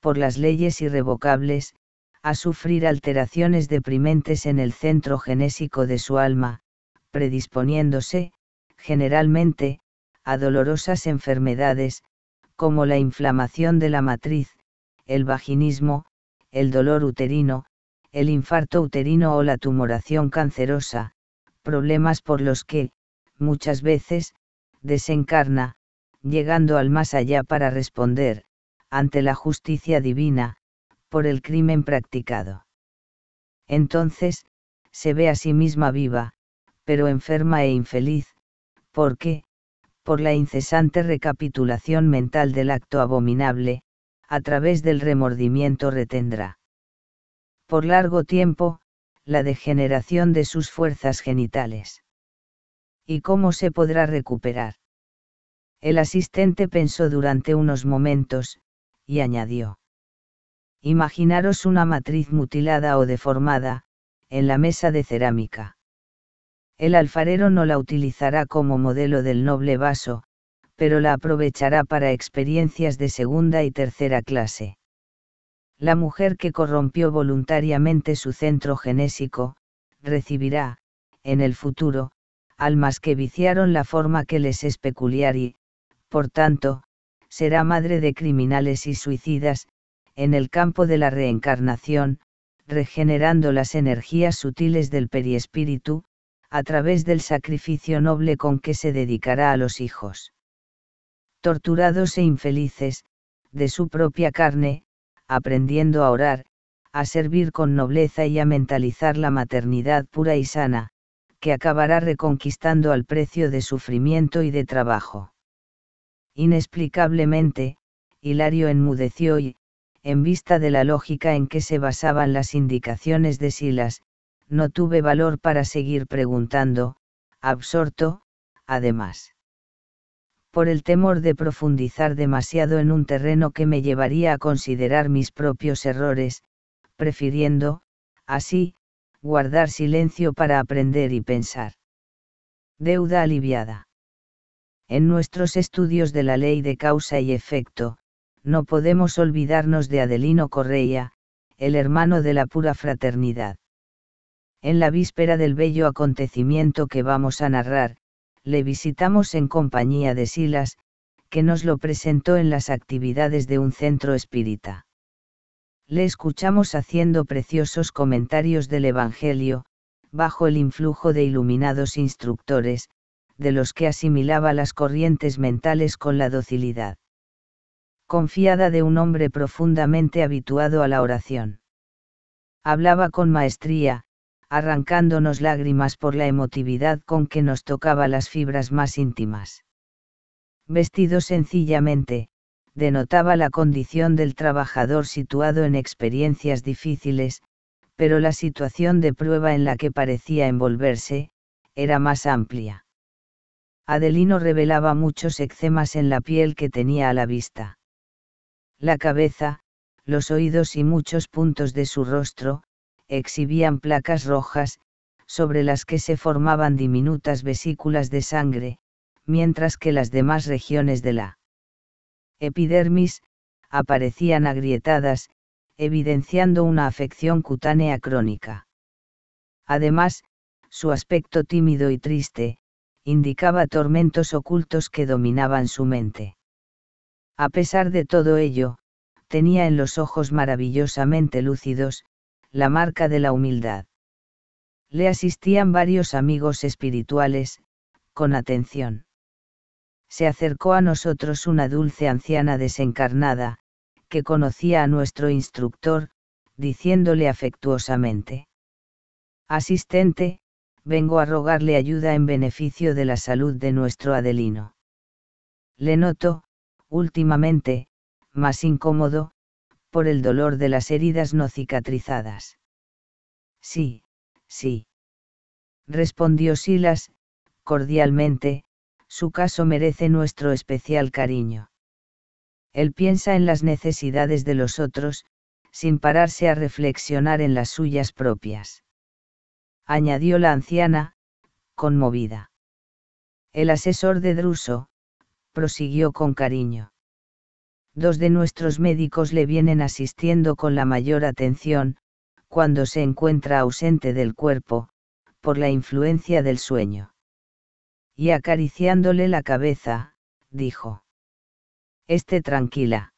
por las leyes irrevocables, a sufrir alteraciones deprimentes en el centro genésico de su alma, predisponiéndose, generalmente, a dolorosas enfermedades, como la inflamación de la matriz, el vaginismo, el dolor uterino, el infarto uterino o la tumoración cancerosa, problemas por los que, muchas veces, desencarna, llegando al más allá para responder, ante la justicia divina, por el crimen practicado. Entonces, se ve a sí misma viva, pero enferma e infeliz, porque, por la incesante recapitulación mental del acto abominable, a través del remordimiento retendrá. Por largo tiempo, la degeneración de sus fuerzas genitales. ¿Y cómo se podrá recuperar? El asistente pensó durante unos momentos, y añadió. Imaginaros una matriz mutilada o deformada, en la mesa de cerámica. El alfarero no la utilizará como modelo del noble vaso, pero la aprovechará para experiencias de segunda y tercera clase. La mujer que corrompió voluntariamente su centro genésico, recibirá, en el futuro, almas que viciaron la forma que les es peculiar y, por tanto, será madre de criminales y suicidas, en el campo de la reencarnación, regenerando las energías sutiles del periespíritu, a través del sacrificio noble con que se dedicará a los hijos. Torturados e infelices, de su propia carne, aprendiendo a orar, a servir con nobleza y a mentalizar la maternidad pura y sana, que acabará reconquistando al precio de sufrimiento y de trabajo. Inexplicablemente, Hilario enmudeció y, en vista de la lógica en que se basaban las indicaciones de Silas, no tuve valor para seguir preguntando, absorto, además. Por el temor de profundizar demasiado en un terreno que me llevaría a considerar mis propios errores, prefiriendo, así, guardar silencio para aprender y pensar. Deuda aliviada. En nuestros estudios de la ley de causa y efecto, no podemos olvidarnos de Adelino Correia, el hermano de la pura fraternidad. En la víspera del bello acontecimiento que vamos a narrar, le visitamos en compañía de Silas, que nos lo presentó en las actividades de un centro espírita. Le escuchamos haciendo preciosos comentarios del Evangelio, bajo el influjo de iluminados instructores, de los que asimilaba las corrientes mentales con la docilidad confiada de un hombre profundamente habituado a la oración. Hablaba con maestría, arrancándonos lágrimas por la emotividad con que nos tocaba las fibras más íntimas. Vestido sencillamente, denotaba la condición del trabajador situado en experiencias difíciles, pero la situación de prueba en la que parecía envolverse, era más amplia. Adelino revelaba muchos eczemas en la piel que tenía a la vista. La cabeza, los oídos y muchos puntos de su rostro, exhibían placas rojas, sobre las que se formaban diminutas vesículas de sangre, mientras que las demás regiones de la epidermis aparecían agrietadas, evidenciando una afección cutánea crónica. Además, su aspecto tímido y triste, indicaba tormentos ocultos que dominaban su mente. A pesar de todo ello, tenía en los ojos maravillosamente lúcidos, la marca de la humildad. Le asistían varios amigos espirituales, con atención. Se acercó a nosotros una dulce anciana desencarnada, que conocía a nuestro instructor, diciéndole afectuosamente. Asistente, vengo a rogarle ayuda en beneficio de la salud de nuestro Adelino. Le noto, últimamente, más incómodo, por el dolor de las heridas no cicatrizadas. Sí, sí. Respondió Silas, cordialmente, su caso merece nuestro especial cariño. Él piensa en las necesidades de los otros, sin pararse a reflexionar en las suyas propias. Añadió la anciana, conmovida. El asesor de Druso, prosiguió con cariño. Dos de nuestros médicos le vienen asistiendo con la mayor atención, cuando se encuentra ausente del cuerpo, por la influencia del sueño. Y acariciándole la cabeza, dijo. Esté tranquila.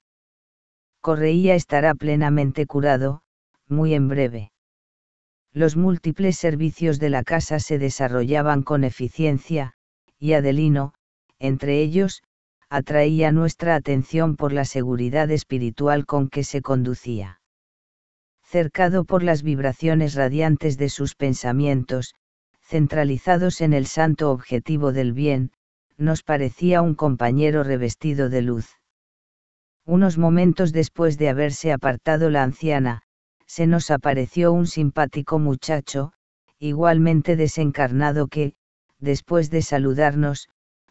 Correía estará plenamente curado, muy en breve. Los múltiples servicios de la casa se desarrollaban con eficiencia, y Adelino, entre ellos, atraía nuestra atención por la seguridad espiritual con que se conducía. Cercado por las vibraciones radiantes de sus pensamientos, centralizados en el santo objetivo del bien, nos parecía un compañero revestido de luz. Unos momentos después de haberse apartado la anciana, se nos apareció un simpático muchacho, igualmente desencarnado que, después de saludarnos,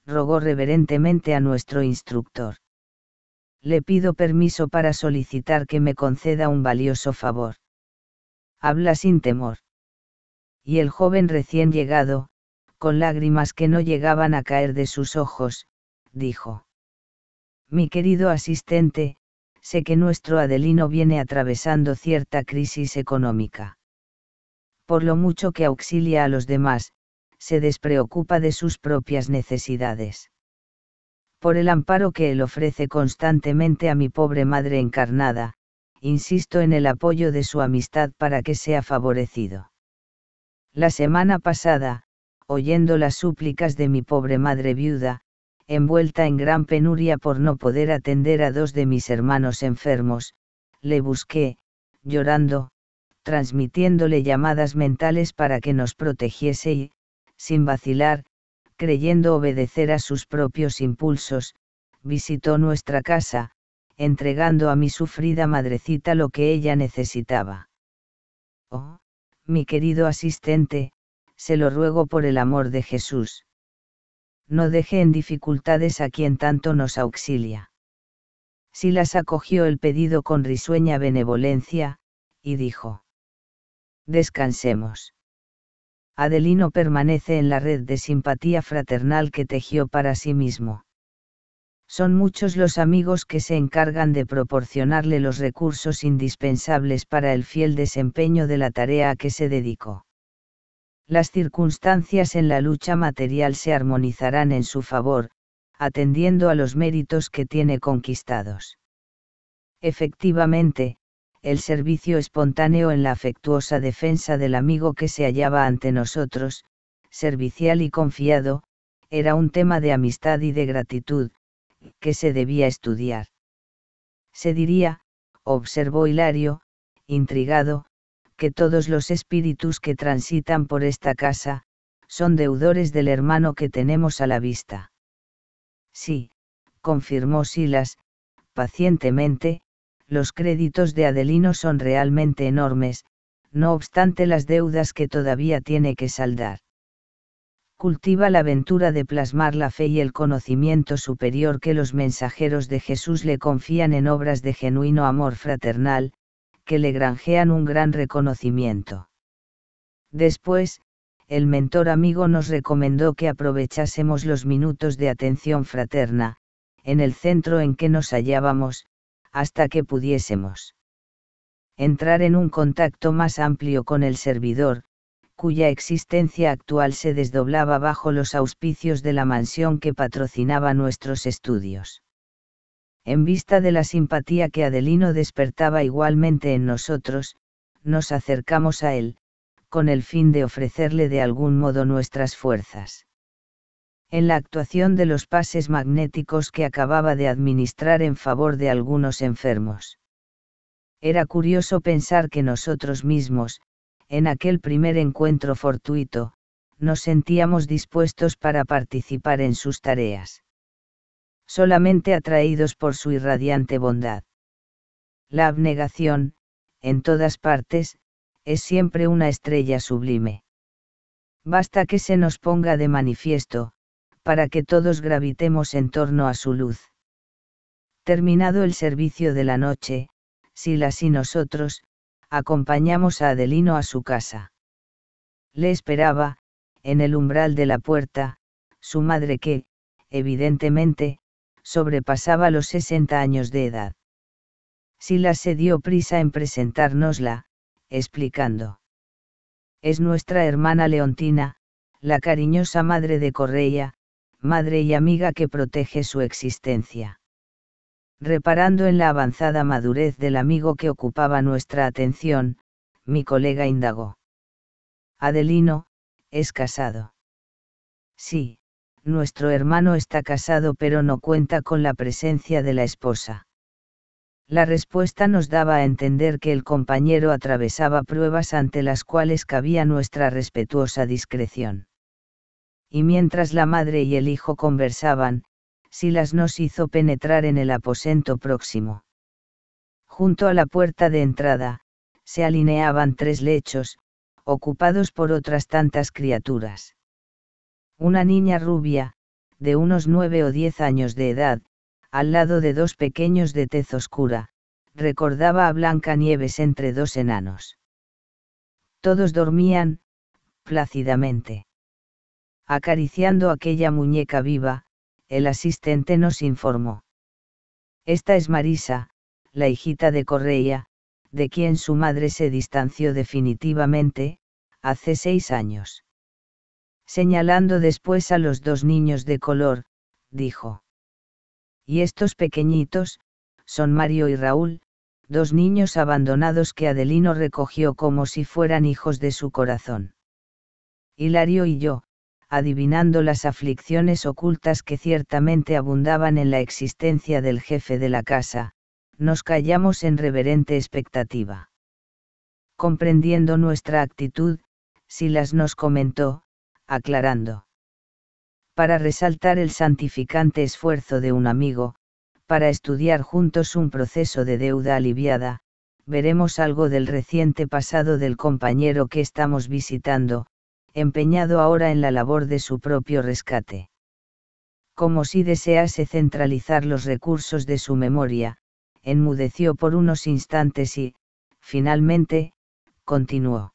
rogó reverentemente a nuestro instructor. Le pido permiso para solicitar que me conceda un valioso favor. Habla sin temor. Y el joven recién llegado, con lágrimas que no llegaban a caer de sus ojos, dijo. Mi querido asistente, sé que nuestro Adelino viene atravesando cierta crisis económica. Por lo mucho que auxilia a los demás, se despreocupa de sus propias necesidades. Por el amparo que Él ofrece constantemente a mi pobre madre encarnada, insisto en el apoyo de su amistad para que sea favorecido. La semana pasada, oyendo las súplicas de mi pobre madre viuda, envuelta en gran penuria por no poder atender a dos de mis hermanos enfermos, le busqué, llorando, transmitiéndole llamadas mentales para que nos protegiese y, sin vacilar, creyendo obedecer a sus propios impulsos, visitó nuestra casa, entregando a mi sufrida madrecita lo que ella necesitaba. Oh, mi querido asistente, se lo ruego por el amor de Jesús. No deje en dificultades a quien tanto nos auxilia. Silas acogió el pedido con risueña benevolencia, y dijo. Descansemos. Adelino permanece en la red de simpatía fraternal que tejió para sí mismo. Son muchos los amigos que se encargan de proporcionarle los recursos indispensables para el fiel desempeño de la tarea a que se dedicó. Las circunstancias en la lucha material se armonizarán en su favor, atendiendo a los méritos que tiene conquistados. Efectivamente, el servicio espontáneo en la afectuosa defensa del amigo que se hallaba ante nosotros, servicial y confiado, era un tema de amistad y de gratitud, que se debía estudiar. Se diría, observó Hilario, intrigado, que todos los espíritus que transitan por esta casa, son deudores del hermano que tenemos a la vista. Sí, confirmó Silas, pacientemente, los créditos de Adelino son realmente enormes, no obstante las deudas que todavía tiene que saldar. Cultiva la aventura de plasmar la fe y el conocimiento superior que los mensajeros de Jesús le confían en obras de genuino amor fraternal, que le granjean un gran reconocimiento. Después, el mentor amigo nos recomendó que aprovechásemos los minutos de atención fraterna, en el centro en que nos hallábamos, hasta que pudiésemos entrar en un contacto más amplio con el servidor, cuya existencia actual se desdoblaba bajo los auspicios de la mansión que patrocinaba nuestros estudios. En vista de la simpatía que Adelino despertaba igualmente en nosotros, nos acercamos a él, con el fin de ofrecerle de algún modo nuestras fuerzas en la actuación de los pases magnéticos que acababa de administrar en favor de algunos enfermos. Era curioso pensar que nosotros mismos, en aquel primer encuentro fortuito, nos sentíamos dispuestos para participar en sus tareas. Solamente atraídos por su irradiante bondad. La abnegación, en todas partes, es siempre una estrella sublime. Basta que se nos ponga de manifiesto, para que todos gravitemos en torno a su luz. Terminado el servicio de la noche, Silas y nosotros, acompañamos a Adelino a su casa. Le esperaba, en el umbral de la puerta, su madre que, evidentemente, sobrepasaba los 60 años de edad. Silas se dio prisa en presentárnosla, explicando. Es nuestra hermana Leontina, la cariñosa madre de Correia, madre y amiga que protege su existencia. Reparando en la avanzada madurez del amigo que ocupaba nuestra atención, mi colega indagó. Adelino, es casado. Sí, nuestro hermano está casado pero no cuenta con la presencia de la esposa. La respuesta nos daba a entender que el compañero atravesaba pruebas ante las cuales cabía nuestra respetuosa discreción y mientras la madre y el hijo conversaban, Silas nos hizo penetrar en el aposento próximo. Junto a la puerta de entrada, se alineaban tres lechos, ocupados por otras tantas criaturas. Una niña rubia, de unos nueve o diez años de edad, al lado de dos pequeños de tez oscura, recordaba a Blanca Nieves entre dos enanos. Todos dormían, plácidamente. Acariciando aquella muñeca viva, el asistente nos informó. Esta es Marisa, la hijita de Correia, de quien su madre se distanció definitivamente, hace seis años. Señalando después a los dos niños de color, dijo. Y estos pequeñitos, son Mario y Raúl, dos niños abandonados que Adelino recogió como si fueran hijos de su corazón. Hilario y yo, adivinando las aflicciones ocultas que ciertamente abundaban en la existencia del jefe de la casa, nos callamos en reverente expectativa. Comprendiendo nuestra actitud, Silas nos comentó, aclarando. Para resaltar el santificante esfuerzo de un amigo, para estudiar juntos un proceso de deuda aliviada, veremos algo del reciente pasado del compañero que estamos visitando, empeñado ahora en la labor de su propio rescate. Como si desease centralizar los recursos de su memoria, enmudeció por unos instantes y, finalmente, continuó.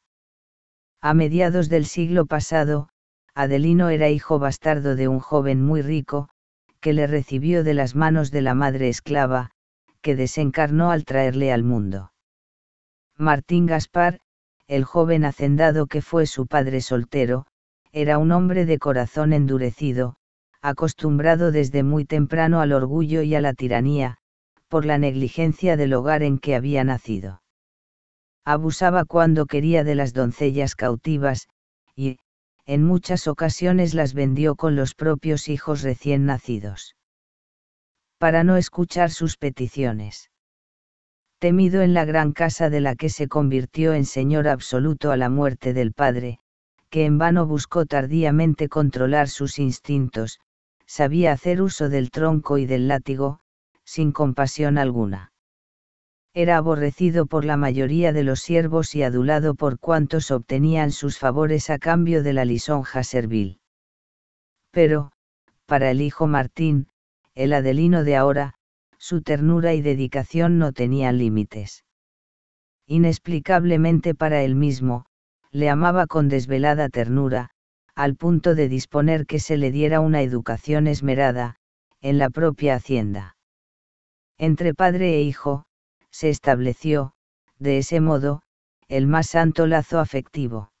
A mediados del siglo pasado, Adelino era hijo bastardo de un joven muy rico, que le recibió de las manos de la madre esclava, que desencarnó al traerle al mundo. Martín Gaspar, el joven hacendado que fue su padre soltero, era un hombre de corazón endurecido, acostumbrado desde muy temprano al orgullo y a la tiranía, por la negligencia del hogar en que había nacido. Abusaba cuando quería de las doncellas cautivas, y, en muchas ocasiones las vendió con los propios hijos recién nacidos. Para no escuchar sus peticiones temido en la gran casa de la que se convirtió en señor absoluto a la muerte del padre, que en vano buscó tardíamente controlar sus instintos, sabía hacer uso del tronco y del látigo, sin compasión alguna. Era aborrecido por la mayoría de los siervos y adulado por cuantos obtenían sus favores a cambio de la lisonja servil. Pero, para el hijo Martín, el Adelino de ahora, su ternura y dedicación no tenían límites. Inexplicablemente para él mismo, le amaba con desvelada ternura, al punto de disponer que se le diera una educación esmerada, en la propia hacienda. Entre padre e hijo, se estableció, de ese modo, el más santo lazo afectivo.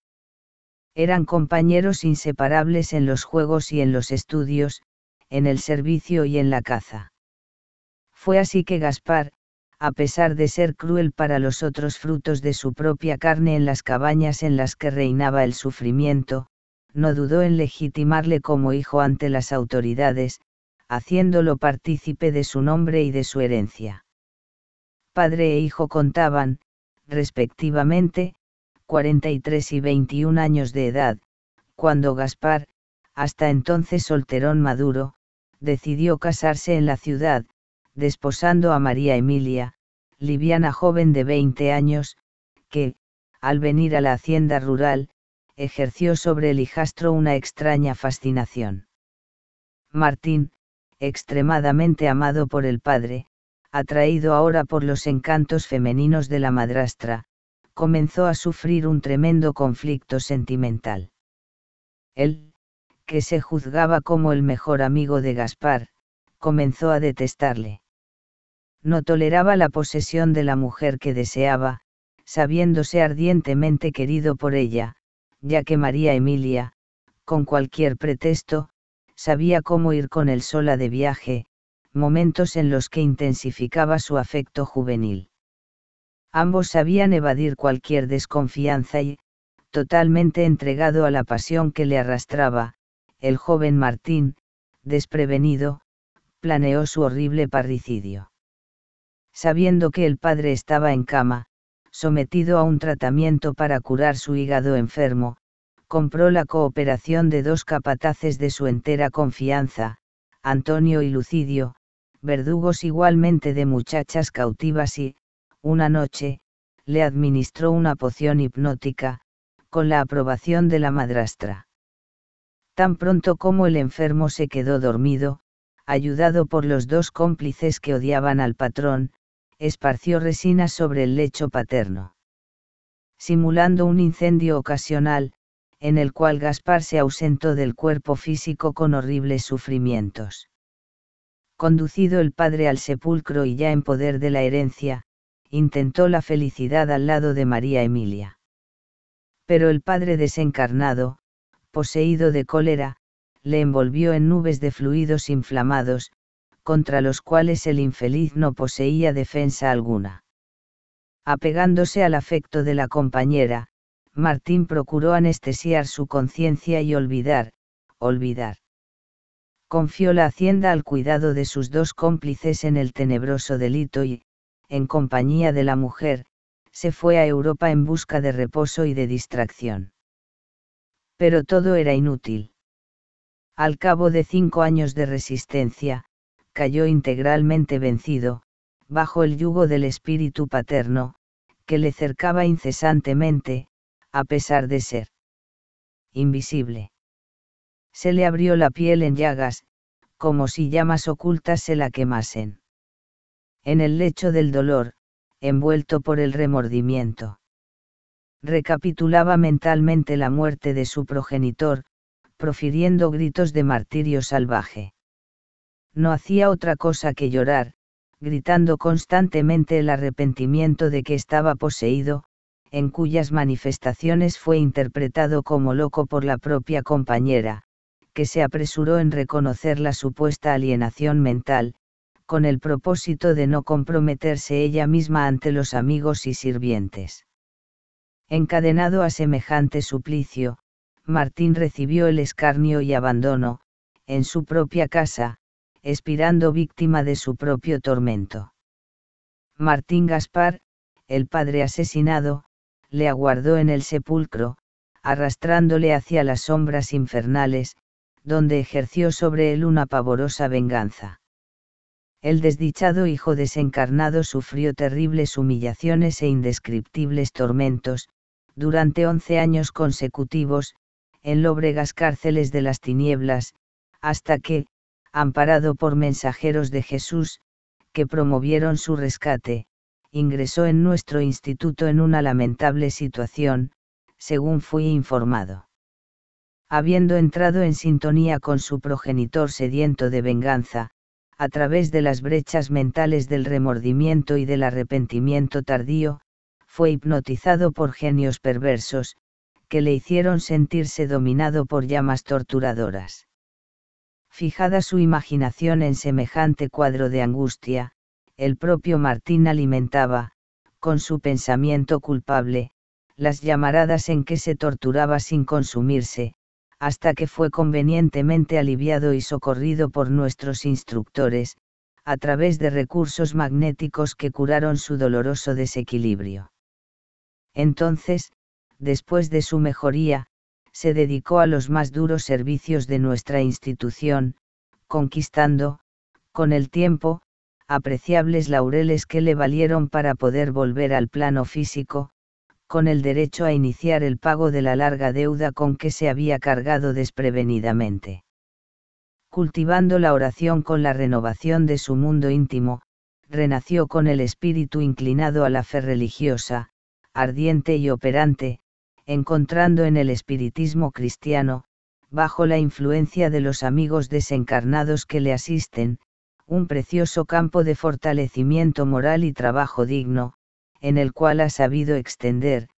Eran compañeros inseparables en los juegos y en los estudios, en el servicio y en la caza. Fue así que Gaspar, a pesar de ser cruel para los otros frutos de su propia carne en las cabañas en las que reinaba el sufrimiento, no dudó en legitimarle como hijo ante las autoridades, haciéndolo partícipe de su nombre y de su herencia. Padre e hijo contaban, respectivamente, 43 y 21 años de edad, cuando Gaspar, hasta entonces solterón maduro, decidió casarse en la ciudad, desposando a María Emilia, liviana joven de 20 años, que, al venir a la hacienda rural, ejerció sobre el hijastro una extraña fascinación. Martín, extremadamente amado por el padre, atraído ahora por los encantos femeninos de la madrastra, comenzó a sufrir un tremendo conflicto sentimental. Él, que se juzgaba como el mejor amigo de Gaspar, comenzó a detestarle no toleraba la posesión de la mujer que deseaba, sabiéndose ardientemente querido por ella, ya que María Emilia, con cualquier pretexto, sabía cómo ir con él sola de viaje, momentos en los que intensificaba su afecto juvenil. Ambos sabían evadir cualquier desconfianza y, totalmente entregado a la pasión que le arrastraba, el joven Martín, desprevenido, planeó su horrible parricidio sabiendo que el padre estaba en cama, sometido a un tratamiento para curar su hígado enfermo, compró la cooperación de dos capataces de su entera confianza, Antonio y Lucidio, verdugos igualmente de muchachas cautivas y, una noche, le administró una poción hipnótica, con la aprobación de la madrastra. Tan pronto como el enfermo se quedó dormido, ayudado por los dos cómplices que odiaban al patrón, esparció resina sobre el lecho paterno. Simulando un incendio ocasional, en el cual Gaspar se ausentó del cuerpo físico con horribles sufrimientos. Conducido el padre al sepulcro y ya en poder de la herencia, intentó la felicidad al lado de María Emilia. Pero el padre desencarnado, poseído de cólera, le envolvió en nubes de fluidos inflamados, contra los cuales el infeliz no poseía defensa alguna. Apegándose al afecto de la compañera, Martín procuró anestesiar su conciencia y olvidar, olvidar. Confió la hacienda al cuidado de sus dos cómplices en el tenebroso delito y, en compañía de la mujer, se fue a Europa en busca de reposo y de distracción. Pero todo era inútil. Al cabo de cinco años de resistencia, cayó integralmente vencido, bajo el yugo del espíritu paterno, que le cercaba incesantemente, a pesar de ser invisible. Se le abrió la piel en llagas, como si llamas ocultas se la quemasen. En el lecho del dolor, envuelto por el remordimiento. Recapitulaba mentalmente la muerte de su progenitor, profiriendo gritos de martirio salvaje no hacía otra cosa que llorar, gritando constantemente el arrepentimiento de que estaba poseído, en cuyas manifestaciones fue interpretado como loco por la propia compañera, que se apresuró en reconocer la supuesta alienación mental, con el propósito de no comprometerse ella misma ante los amigos y sirvientes. Encadenado a semejante suplicio, Martín recibió el escarnio y abandono, en su propia casa, expirando víctima de su propio tormento. Martín Gaspar, el padre asesinado, le aguardó en el sepulcro, arrastrándole hacia las sombras infernales, donde ejerció sobre él una pavorosa venganza. El desdichado hijo desencarnado sufrió terribles humillaciones e indescriptibles tormentos, durante once años consecutivos, en lóbregas cárceles de las tinieblas, hasta que, amparado por mensajeros de Jesús, que promovieron su rescate, ingresó en nuestro instituto en una lamentable situación, según fui informado. Habiendo entrado en sintonía con su progenitor sediento de venganza, a través de las brechas mentales del remordimiento y del arrepentimiento tardío, fue hipnotizado por genios perversos, que le hicieron sentirse dominado por llamas torturadoras fijada su imaginación en semejante cuadro de angustia, el propio Martín alimentaba, con su pensamiento culpable, las llamaradas en que se torturaba sin consumirse, hasta que fue convenientemente aliviado y socorrido por nuestros instructores, a través de recursos magnéticos que curaron su doloroso desequilibrio. Entonces, después de su mejoría, se dedicó a los más duros servicios de nuestra institución, conquistando, con el tiempo, apreciables laureles que le valieron para poder volver al plano físico, con el derecho a iniciar el pago de la larga deuda con que se había cargado desprevenidamente. Cultivando la oración con la renovación de su mundo íntimo, renació con el espíritu inclinado a la fe religiosa, ardiente y operante, encontrando en el espiritismo cristiano, bajo la influencia de los amigos desencarnados que le asisten, un precioso campo de fortalecimiento moral y trabajo digno, en el cual ha sabido extender,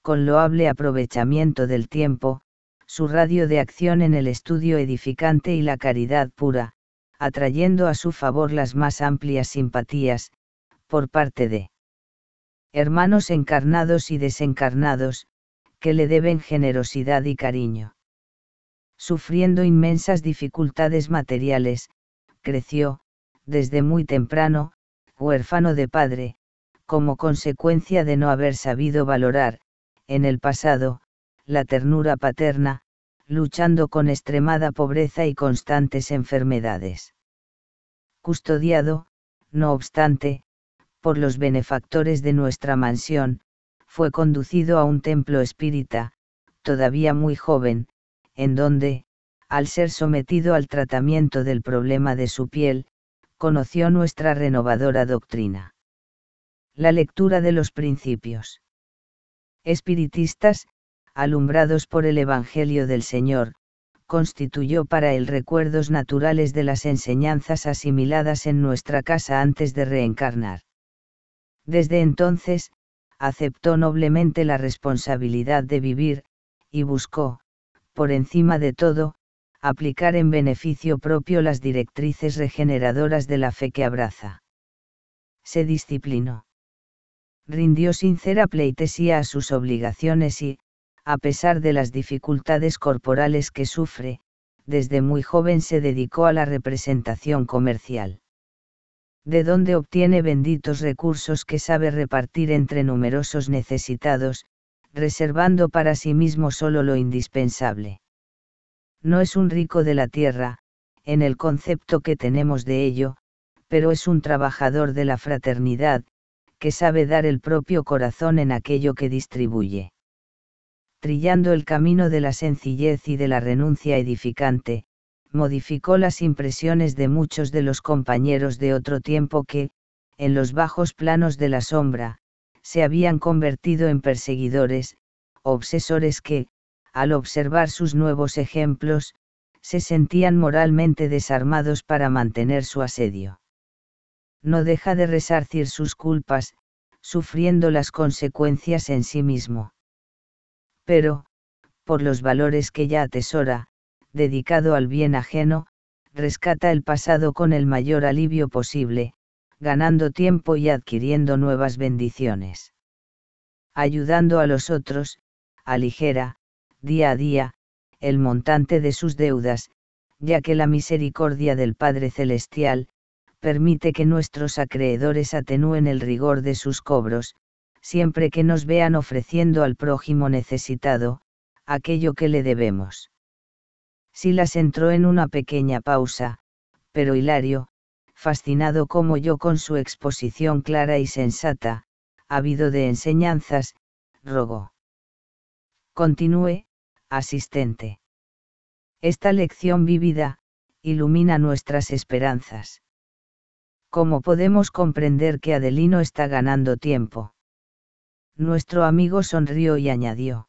con loable aprovechamiento del tiempo, su radio de acción en el estudio edificante y la caridad pura, atrayendo a su favor las más amplias simpatías, por parte de hermanos encarnados y desencarnados, que le deben generosidad y cariño. Sufriendo inmensas dificultades materiales, creció, desde muy temprano, huérfano de padre, como consecuencia de no haber sabido valorar, en el pasado, la ternura paterna, luchando con extremada pobreza y constantes enfermedades. Custodiado, no obstante, por los benefactores de nuestra mansión, fue conducido a un templo espírita, todavía muy joven, en donde, al ser sometido al tratamiento del problema de su piel, conoció nuestra renovadora doctrina. La lectura de los principios. Espiritistas, alumbrados por el Evangelio del Señor, constituyó para él recuerdos naturales de las enseñanzas asimiladas en nuestra casa antes de reencarnar. Desde entonces, aceptó noblemente la responsabilidad de vivir, y buscó, por encima de todo, aplicar en beneficio propio las directrices regeneradoras de la fe que abraza. Se disciplinó. Rindió sincera pleitesía a sus obligaciones y, a pesar de las dificultades corporales que sufre, desde muy joven se dedicó a la representación comercial de donde obtiene benditos recursos que sabe repartir entre numerosos necesitados, reservando para sí mismo solo lo indispensable. No es un rico de la tierra, en el concepto que tenemos de ello, pero es un trabajador de la fraternidad, que sabe dar el propio corazón en aquello que distribuye. Trillando el camino de la sencillez y de la renuncia edificante, modificó las impresiones de muchos de los compañeros de otro tiempo que, en los bajos planos de la sombra, se habían convertido en perseguidores, obsesores que, al observar sus nuevos ejemplos, se sentían moralmente desarmados para mantener su asedio. No deja de resarcir sus culpas, sufriendo las consecuencias en sí mismo. Pero, por los valores que ya atesora, dedicado al bien ajeno, rescata el pasado con el mayor alivio posible, ganando tiempo y adquiriendo nuevas bendiciones. Ayudando a los otros, aligera, día a día, el montante de sus deudas, ya que la misericordia del Padre Celestial, permite que nuestros acreedores atenúen el rigor de sus cobros, siempre que nos vean ofreciendo al prójimo necesitado, aquello que le debemos. Silas entró en una pequeña pausa, pero Hilario, fascinado como yo con su exposición clara y sensata, ávido de enseñanzas, rogó. Continúe, asistente. Esta lección vívida, ilumina nuestras esperanzas. ¿Cómo podemos comprender que Adelino está ganando tiempo? Nuestro amigo sonrió y añadió.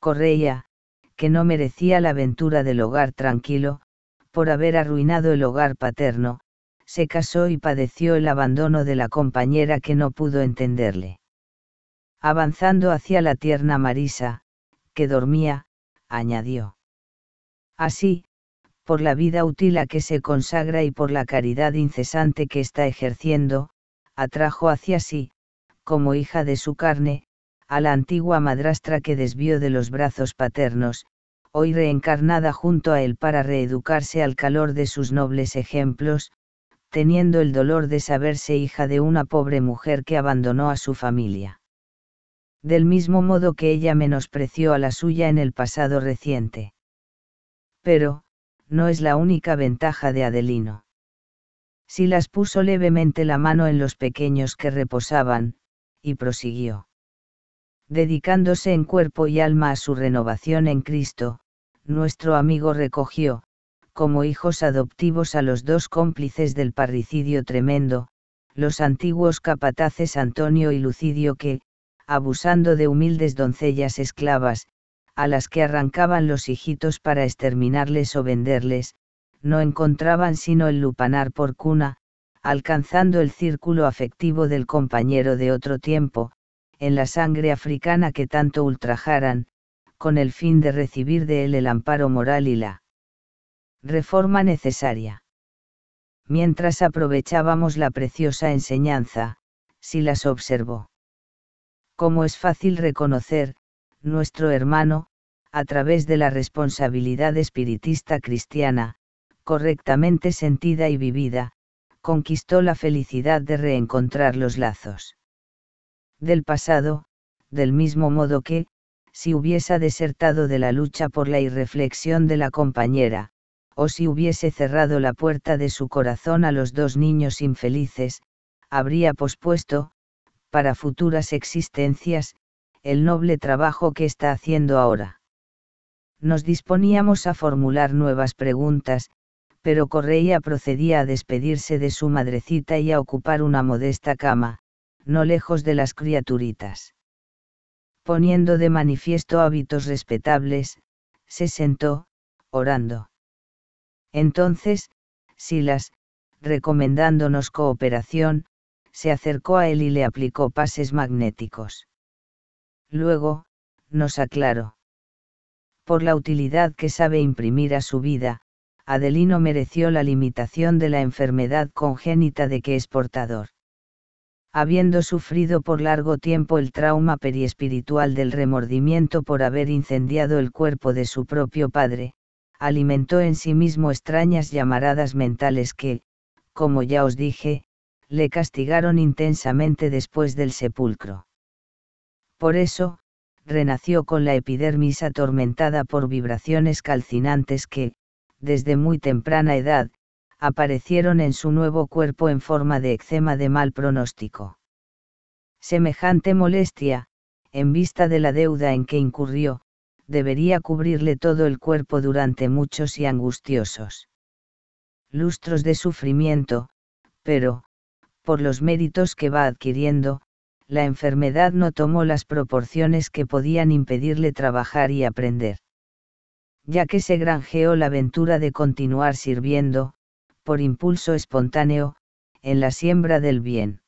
Correa, que no merecía la aventura del hogar tranquilo, por haber arruinado el hogar paterno, se casó y padeció el abandono de la compañera que no pudo entenderle. Avanzando hacia la tierna Marisa, que dormía, añadió. Así, por la vida útil a que se consagra y por la caridad incesante que está ejerciendo, atrajo hacia sí, como hija de su carne, a la antigua madrastra que desvió de los brazos paternos, hoy reencarnada junto a él para reeducarse al calor de sus nobles ejemplos, teniendo el dolor de saberse hija de una pobre mujer que abandonó a su familia. Del mismo modo que ella menospreció a la suya en el pasado reciente. Pero, no es la única ventaja de Adelino. Si las puso levemente la mano en los pequeños que reposaban, y prosiguió. Dedicándose en cuerpo y alma a su renovación en Cristo, nuestro amigo recogió, como hijos adoptivos a los dos cómplices del parricidio tremendo, los antiguos capataces Antonio y Lucidio que, abusando de humildes doncellas esclavas, a las que arrancaban los hijitos para exterminarles o venderles, no encontraban sino el lupanar por cuna, alcanzando el círculo afectivo del compañero de otro tiempo, en la sangre africana que tanto ultrajaran, con el fin de recibir de él el amparo moral y la reforma necesaria. Mientras aprovechábamos la preciosa enseñanza, si las observó. Como es fácil reconocer, nuestro hermano, a través de la responsabilidad espiritista cristiana, correctamente sentida y vivida, conquistó la felicidad de reencontrar los lazos del pasado, del mismo modo que, si hubiese desertado de la lucha por la irreflexión de la compañera, o si hubiese cerrado la puerta de su corazón a los dos niños infelices, habría pospuesto, para futuras existencias, el noble trabajo que está haciendo ahora. Nos disponíamos a formular nuevas preguntas, pero Correia procedía a despedirse de su madrecita y a ocupar una modesta cama, no lejos de las criaturitas poniendo de manifiesto hábitos respetables, se sentó, orando. Entonces, Silas, recomendándonos cooperación, se acercó a él y le aplicó pases magnéticos. Luego, nos aclaró. Por la utilidad que sabe imprimir a su vida, Adelino mereció la limitación de la enfermedad congénita de que es portador habiendo sufrido por largo tiempo el trauma periespiritual del remordimiento por haber incendiado el cuerpo de su propio padre, alimentó en sí mismo extrañas llamaradas mentales que, como ya os dije, le castigaron intensamente después del sepulcro. Por eso, renació con la epidermis atormentada por vibraciones calcinantes que, desde muy temprana edad, aparecieron en su nuevo cuerpo en forma de eczema de mal pronóstico. Semejante molestia, en vista de la deuda en que incurrió, debería cubrirle todo el cuerpo durante muchos y angustiosos lustros de sufrimiento, pero, por los méritos que va adquiriendo, la enfermedad no tomó las proporciones que podían impedirle trabajar y aprender. Ya que se granjeó la ventura de continuar sirviendo, por impulso espontáneo, en la siembra del bien.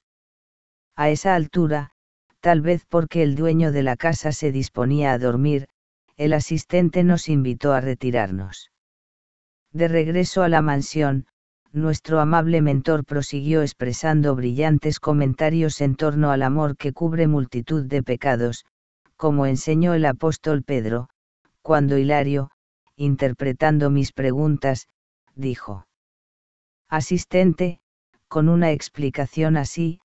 A esa altura, tal vez porque el dueño de la casa se disponía a dormir, el asistente nos invitó a retirarnos. De regreso a la mansión, nuestro amable mentor prosiguió expresando brillantes comentarios en torno al amor que cubre multitud de pecados, como enseñó el apóstol Pedro, cuando Hilario, interpretando mis preguntas, dijo asistente, con una explicación así,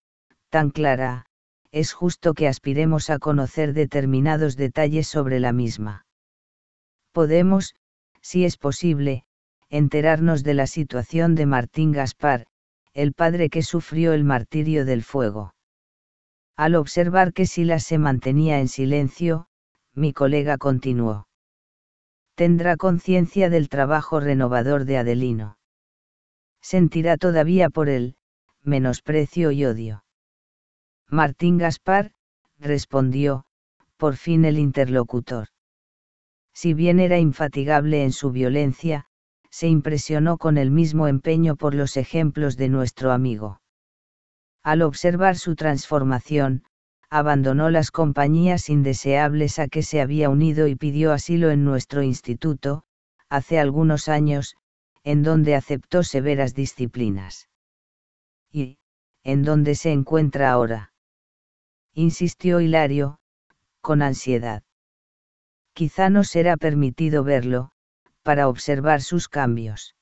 tan clara, es justo que aspiremos a conocer determinados detalles sobre la misma. Podemos, si es posible, enterarnos de la situación de Martín Gaspar, el padre que sufrió el martirio del fuego. Al observar que Silas se mantenía en silencio, mi colega continuó. Tendrá conciencia del trabajo renovador de Adelino sentirá todavía por él, menosprecio y odio. Martín Gaspar, respondió, por fin el interlocutor. Si bien era infatigable en su violencia, se impresionó con el mismo empeño por los ejemplos de nuestro amigo. Al observar su transformación, abandonó las compañías indeseables a que se había unido y pidió asilo en nuestro instituto, hace algunos años, en donde aceptó severas disciplinas. Y, en donde se encuentra ahora. Insistió Hilario, con ansiedad. Quizá no será permitido verlo, para observar sus cambios.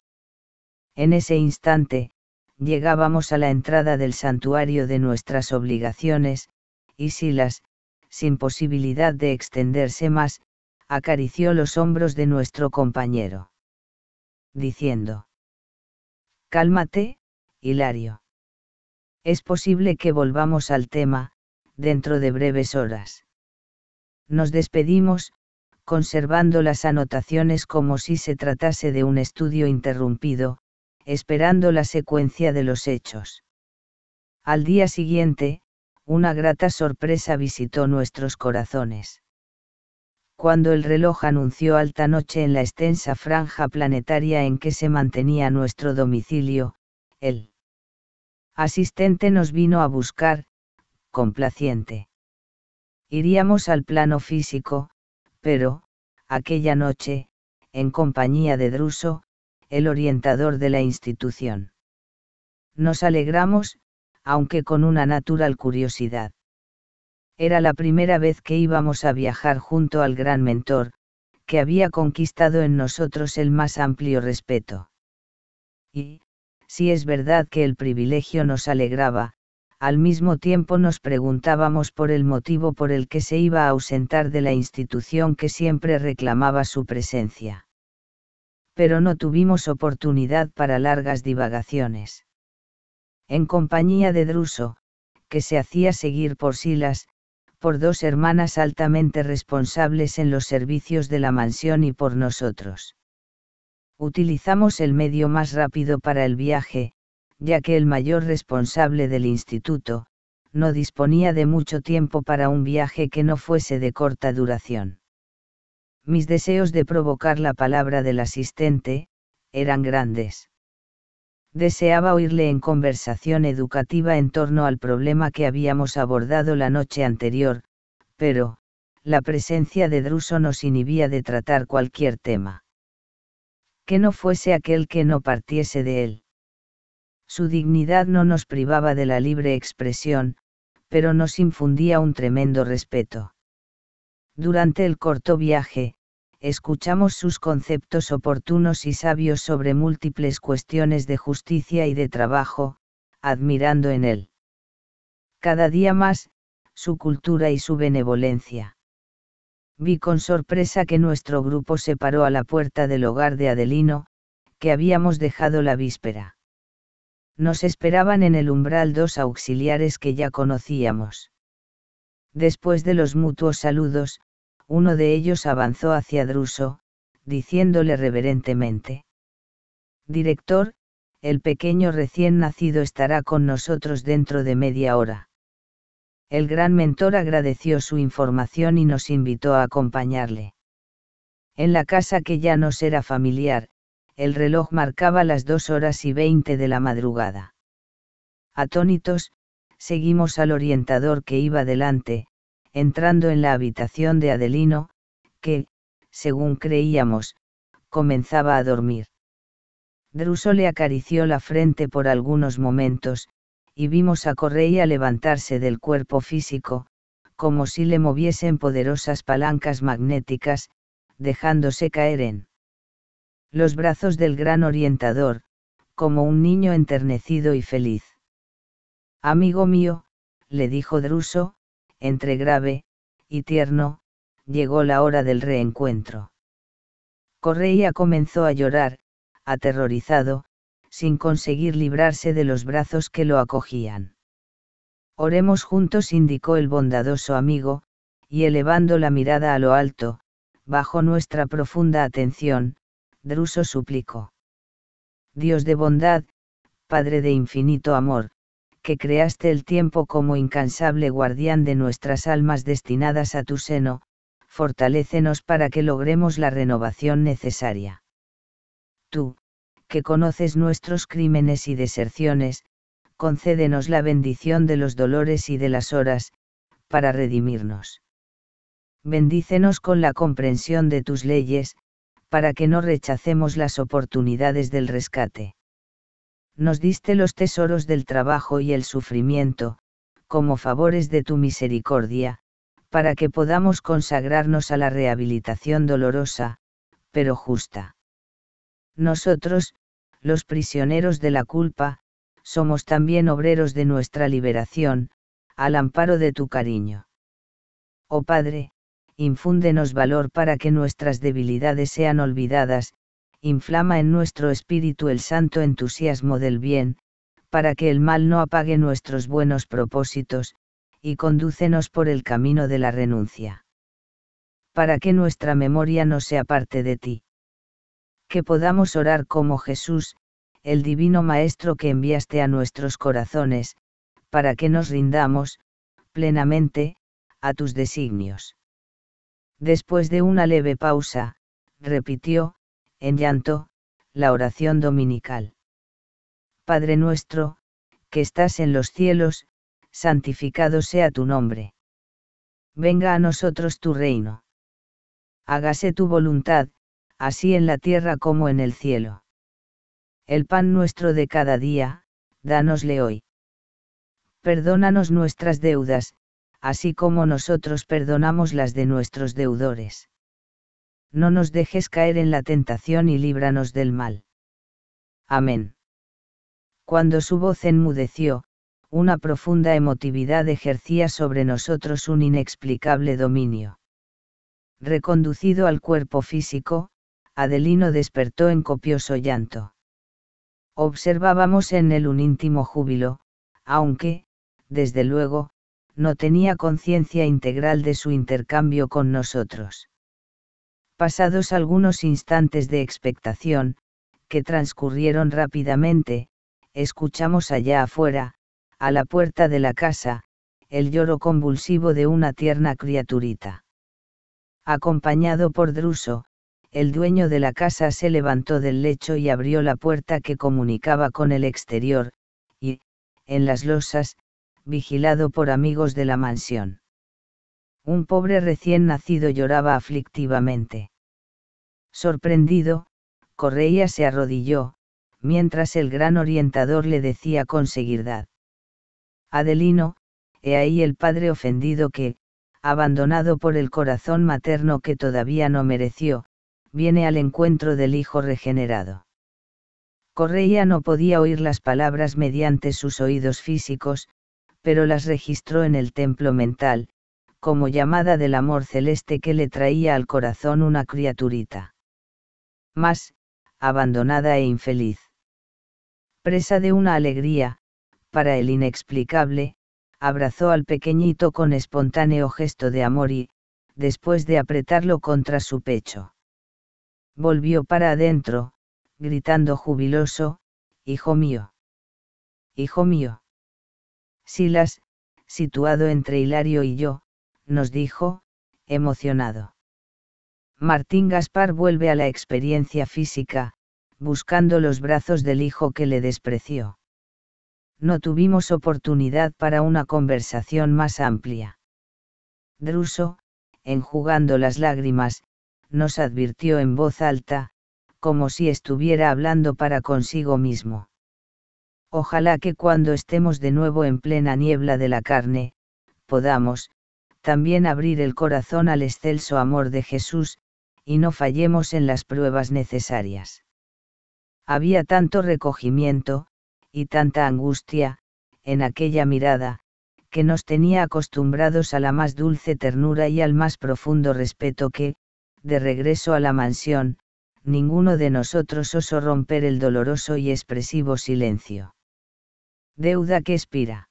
En ese instante, llegábamos a la entrada del santuario de nuestras obligaciones, y Silas, sin posibilidad de extenderse más, acarició los hombros de nuestro compañero diciendo. Cálmate, Hilario. Es posible que volvamos al tema, dentro de breves horas. Nos despedimos, conservando las anotaciones como si se tratase de un estudio interrumpido, esperando la secuencia de los hechos. Al día siguiente, una grata sorpresa visitó nuestros corazones cuando el reloj anunció alta noche en la extensa franja planetaria en que se mantenía nuestro domicilio, el asistente nos vino a buscar, complaciente. Iríamos al plano físico, pero, aquella noche, en compañía de Druso, el orientador de la institución. Nos alegramos, aunque con una natural curiosidad. Era la primera vez que íbamos a viajar junto al gran mentor, que había conquistado en nosotros el más amplio respeto. Y, si es verdad que el privilegio nos alegraba, al mismo tiempo nos preguntábamos por el motivo por el que se iba a ausentar de la institución que siempre reclamaba su presencia. Pero no tuvimos oportunidad para largas divagaciones. En compañía de Druso, que se hacía seguir por Silas, por dos hermanas altamente responsables en los servicios de la mansión y por nosotros. Utilizamos el medio más rápido para el viaje, ya que el mayor responsable del instituto, no disponía de mucho tiempo para un viaje que no fuese de corta duración. Mis deseos de provocar la palabra del asistente, eran grandes deseaba oírle en conversación educativa en torno al problema que habíamos abordado la noche anterior, pero, la presencia de Druso nos inhibía de tratar cualquier tema. Que no fuese aquel que no partiese de él. Su dignidad no nos privaba de la libre expresión, pero nos infundía un tremendo respeto. Durante el corto viaje, escuchamos sus conceptos oportunos y sabios sobre múltiples cuestiones de justicia y de trabajo, admirando en él. Cada día más, su cultura y su benevolencia. Vi con sorpresa que nuestro grupo se paró a la puerta del hogar de Adelino, que habíamos dejado la víspera. Nos esperaban en el umbral dos auxiliares que ya conocíamos. Después de los mutuos saludos, uno de ellos avanzó hacia Druso, diciéndole reverentemente. Director, el pequeño recién nacido estará con nosotros dentro de media hora. El gran mentor agradeció su información y nos invitó a acompañarle. En la casa que ya nos era familiar, el reloj marcaba las dos horas y veinte de la madrugada. Atónitos, seguimos al orientador que iba delante, entrando en la habitación de Adelino, que, según creíamos, comenzaba a dormir. Druso le acarició la frente por algunos momentos, y vimos a Correia levantarse del cuerpo físico, como si le moviesen poderosas palancas magnéticas, dejándose caer en los brazos del gran orientador, como un niño enternecido y feliz. Amigo mío, le dijo Druso, entre grave y tierno, llegó la hora del reencuentro. Correia comenzó a llorar, aterrorizado, sin conseguir librarse de los brazos que lo acogían. Oremos juntos, indicó el bondadoso amigo, y elevando la mirada a lo alto, bajo nuestra profunda atención, Druso suplicó. Dios de bondad, Padre de infinito amor, que creaste el tiempo como incansable guardián de nuestras almas destinadas a tu seno, fortalécenos para que logremos la renovación necesaria. Tú, que conoces nuestros crímenes y deserciones, concédenos la bendición de los dolores y de las horas, para redimirnos. Bendícenos con la comprensión de tus leyes, para que no rechacemos las oportunidades del rescate nos diste los tesoros del trabajo y el sufrimiento, como favores de tu misericordia, para que podamos consagrarnos a la rehabilitación dolorosa, pero justa. Nosotros, los prisioneros de la culpa, somos también obreros de nuestra liberación, al amparo de tu cariño. Oh Padre, infúndenos valor para que nuestras debilidades sean olvidadas, inflama en nuestro espíritu el santo entusiasmo del bien, para que el mal no apague nuestros buenos propósitos, y condúcenos por el camino de la renuncia. Para que nuestra memoria no sea parte de ti. Que podamos orar como Jesús, el Divino Maestro que enviaste a nuestros corazones, para que nos rindamos, plenamente, a tus designios. Después de una leve pausa, repitió, en llanto, la oración dominical. Padre nuestro, que estás en los cielos, santificado sea tu nombre. Venga a nosotros tu reino. Hágase tu voluntad, así en la tierra como en el cielo. El pan nuestro de cada día, dánosle hoy. Perdónanos nuestras deudas, así como nosotros perdonamos las de nuestros deudores no nos dejes caer en la tentación y líbranos del mal. Amén. Cuando su voz enmudeció, una profunda emotividad ejercía sobre nosotros un inexplicable dominio. Reconducido al cuerpo físico, Adelino despertó en copioso llanto. Observábamos en él un íntimo júbilo, aunque, desde luego, no tenía conciencia integral de su intercambio con nosotros. Pasados algunos instantes de expectación, que transcurrieron rápidamente, escuchamos allá afuera, a la puerta de la casa, el lloro convulsivo de una tierna criaturita. Acompañado por Druso, el dueño de la casa se levantó del lecho y abrió la puerta que comunicaba con el exterior, y, en las losas, vigilado por amigos de la mansión un pobre recién nacido lloraba aflictivamente. Sorprendido, Correia se arrodilló, mientras el gran orientador le decía con seguridad. Adelino, he ahí el padre ofendido que, abandonado por el corazón materno que todavía no mereció, viene al encuentro del hijo regenerado. Correia no podía oír las palabras mediante sus oídos físicos, pero las registró en el templo mental, como llamada del amor celeste que le traía al corazón una criaturita. Más, abandonada e infeliz. Presa de una alegría, para el inexplicable, abrazó al pequeñito con espontáneo gesto de amor y, después de apretarlo contra su pecho. Volvió para adentro, gritando jubiloso, Hijo mío. Hijo mío. Silas, situado entre Hilario y yo, nos dijo, emocionado. Martín Gaspar vuelve a la experiencia física, buscando los brazos del hijo que le despreció. No tuvimos oportunidad para una conversación más amplia. Druso, enjugando las lágrimas, nos advirtió en voz alta, como si estuviera hablando para consigo mismo. Ojalá que cuando estemos de nuevo en plena niebla de la carne, podamos, también abrir el corazón al excelso amor de Jesús, y no fallemos en las pruebas necesarias. Había tanto recogimiento, y tanta angustia, en aquella mirada, que nos tenía acostumbrados a la más dulce ternura y al más profundo respeto que, de regreso a la mansión, ninguno de nosotros osó romper el doloroso y expresivo silencio. Deuda que expira.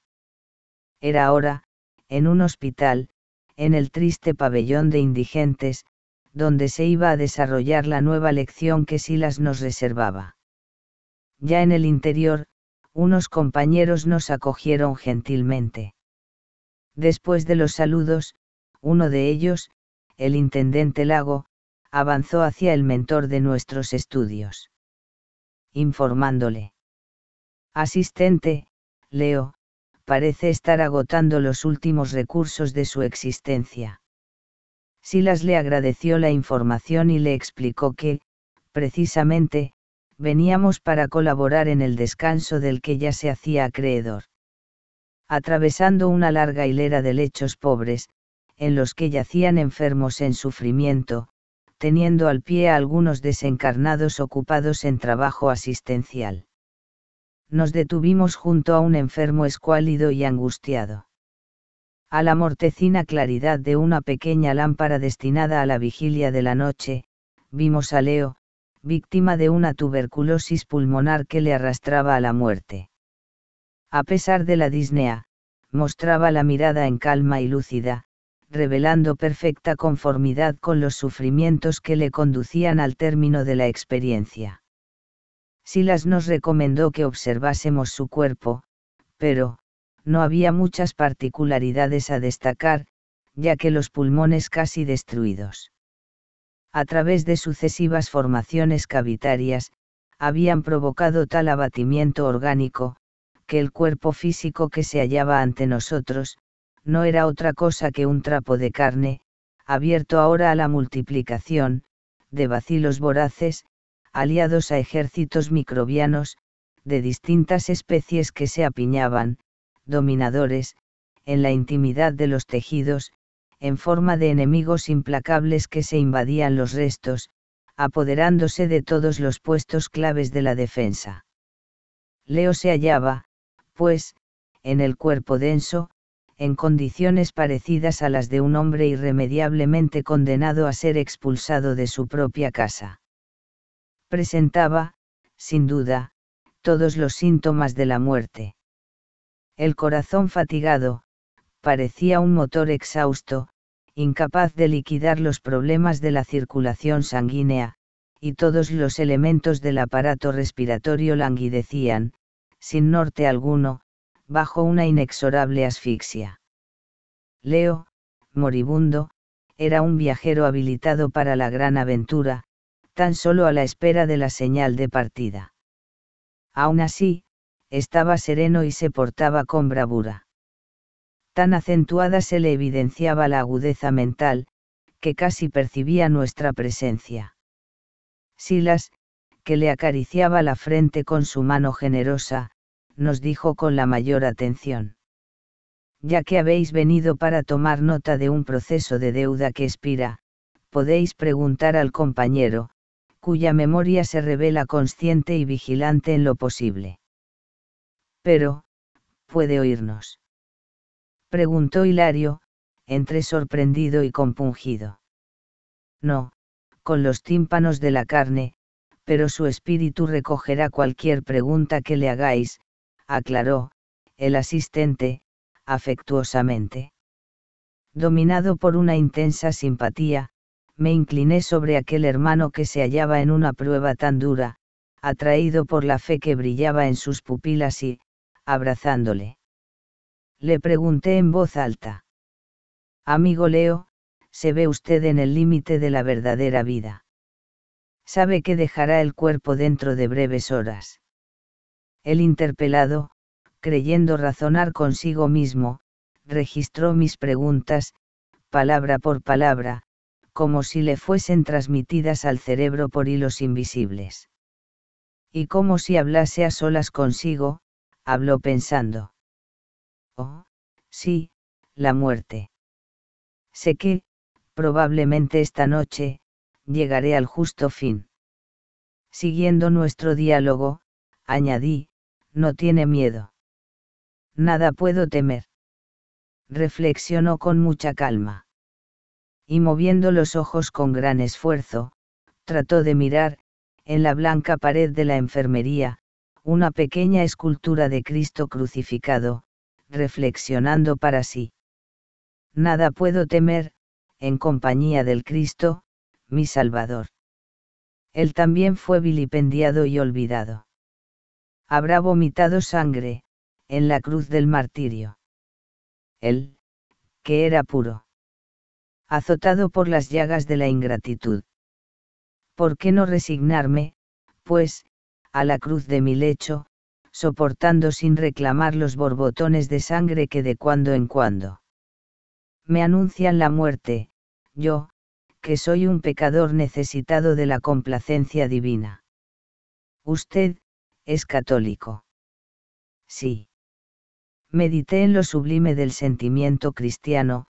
Era ahora, en un hospital, en el triste pabellón de indigentes, donde se iba a desarrollar la nueva lección que Silas nos reservaba. Ya en el interior, unos compañeros nos acogieron gentilmente. Después de los saludos, uno de ellos, el intendente Lago, avanzó hacia el mentor de nuestros estudios. Informándole. Asistente, Leo, parece estar agotando los últimos recursos de su existencia. Silas le agradeció la información y le explicó que, precisamente, veníamos para colaborar en el descanso del que ya se hacía acreedor. Atravesando una larga hilera de lechos pobres, en los que yacían enfermos en sufrimiento, teniendo al pie a algunos desencarnados ocupados en trabajo asistencial nos detuvimos junto a un enfermo escuálido y angustiado. A la mortecina claridad de una pequeña lámpara destinada a la vigilia de la noche, vimos a Leo, víctima de una tuberculosis pulmonar que le arrastraba a la muerte. A pesar de la disnea, mostraba la mirada en calma y lúcida, revelando perfecta conformidad con los sufrimientos que le conducían al término de la experiencia. Silas nos recomendó que observásemos su cuerpo, pero, no había muchas particularidades a destacar, ya que los pulmones casi destruidos. A través de sucesivas formaciones cavitarias, habían provocado tal abatimiento orgánico, que el cuerpo físico que se hallaba ante nosotros, no era otra cosa que un trapo de carne, abierto ahora a la multiplicación, de vacilos voraces, aliados a ejércitos microbianos, de distintas especies que se apiñaban, dominadores, en la intimidad de los tejidos, en forma de enemigos implacables que se invadían los restos, apoderándose de todos los puestos claves de la defensa. Leo se hallaba, pues, en el cuerpo denso, en condiciones parecidas a las de un hombre irremediablemente condenado a ser expulsado de su propia casa presentaba, sin duda, todos los síntomas de la muerte. El corazón fatigado, parecía un motor exhausto, incapaz de liquidar los problemas de la circulación sanguínea, y todos los elementos del aparato respiratorio languidecían, sin norte alguno, bajo una inexorable asfixia. Leo, moribundo, era un viajero habilitado para la gran aventura, tan solo a la espera de la señal de partida. Aún así, estaba sereno y se portaba con bravura. Tan acentuada se le evidenciaba la agudeza mental, que casi percibía nuestra presencia. Silas, que le acariciaba la frente con su mano generosa, nos dijo con la mayor atención. Ya que habéis venido para tomar nota de un proceso de deuda que expira, podéis preguntar al compañero, cuya memoria se revela consciente y vigilante en lo posible. Pero, ¿puede oírnos? Preguntó Hilario, entre sorprendido y compungido. No, con los tímpanos de la carne, pero su espíritu recogerá cualquier pregunta que le hagáis, aclaró, el asistente, afectuosamente. Dominado por una intensa simpatía, me incliné sobre aquel hermano que se hallaba en una prueba tan dura, atraído por la fe que brillaba en sus pupilas y, abrazándole. Le pregunté en voz alta. Amigo Leo, se ve usted en el límite de la verdadera vida. Sabe que dejará el cuerpo dentro de breves horas. El interpelado, creyendo razonar consigo mismo, registró mis preguntas, palabra por palabra, como si le fuesen transmitidas al cerebro por hilos invisibles. Y como si hablase a solas consigo, habló pensando. Oh, sí, la muerte. Sé que, probablemente esta noche, llegaré al justo fin. Siguiendo nuestro diálogo, añadí, no tiene miedo. Nada puedo temer. Reflexionó con mucha calma y moviendo los ojos con gran esfuerzo, trató de mirar, en la blanca pared de la enfermería, una pequeña escultura de Cristo crucificado, reflexionando para sí. Nada puedo temer, en compañía del Cristo, mi Salvador. Él también fue vilipendiado y olvidado. Habrá vomitado sangre, en la cruz del martirio. Él, que era puro azotado por las llagas de la ingratitud. ¿Por qué no resignarme, pues, a la cruz de mi lecho, soportando sin reclamar los borbotones de sangre que de cuando en cuando. Me anuncian la muerte, yo, que soy un pecador necesitado de la complacencia divina. Usted, es católico. Sí. Medité en lo sublime del sentimiento cristiano,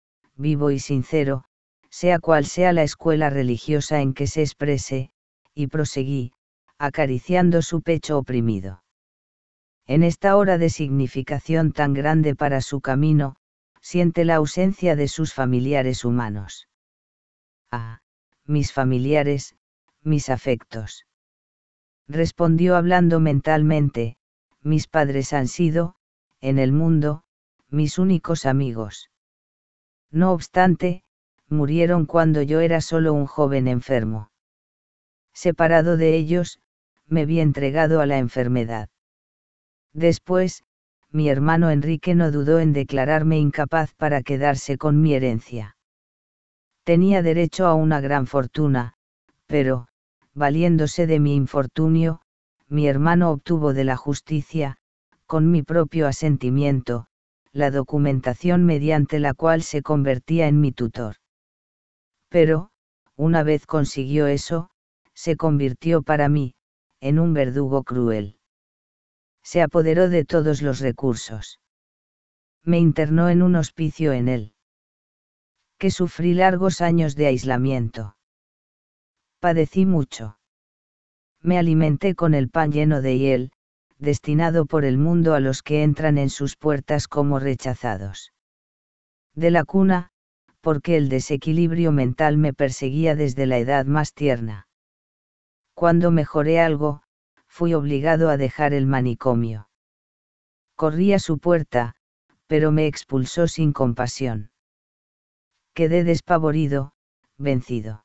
vivo y sincero, sea cual sea la escuela religiosa en que se exprese, y proseguí, acariciando su pecho oprimido. En esta hora de significación tan grande para su camino, siente la ausencia de sus familiares humanos. Ah, mis familiares, mis afectos. Respondió hablando mentalmente, mis padres han sido, en el mundo, mis únicos amigos. No obstante, murieron cuando yo era solo un joven enfermo. Separado de ellos, me vi entregado a la enfermedad. Después, mi hermano Enrique no dudó en declararme incapaz para quedarse con mi herencia. Tenía derecho a una gran fortuna, pero, valiéndose de mi infortunio, mi hermano obtuvo de la justicia, con mi propio asentimiento, la documentación mediante la cual se convertía en mi tutor. Pero, una vez consiguió eso, se convirtió para mí, en un verdugo cruel. Se apoderó de todos los recursos. Me internó en un hospicio en él. Que sufrí largos años de aislamiento. Padecí mucho. Me alimenté con el pan lleno de hiel, destinado por el mundo a los que entran en sus puertas como rechazados. De la cuna, porque el desequilibrio mental me perseguía desde la edad más tierna. Cuando mejoré algo, fui obligado a dejar el manicomio. Corrí a su puerta, pero me expulsó sin compasión. Quedé despavorido, vencido.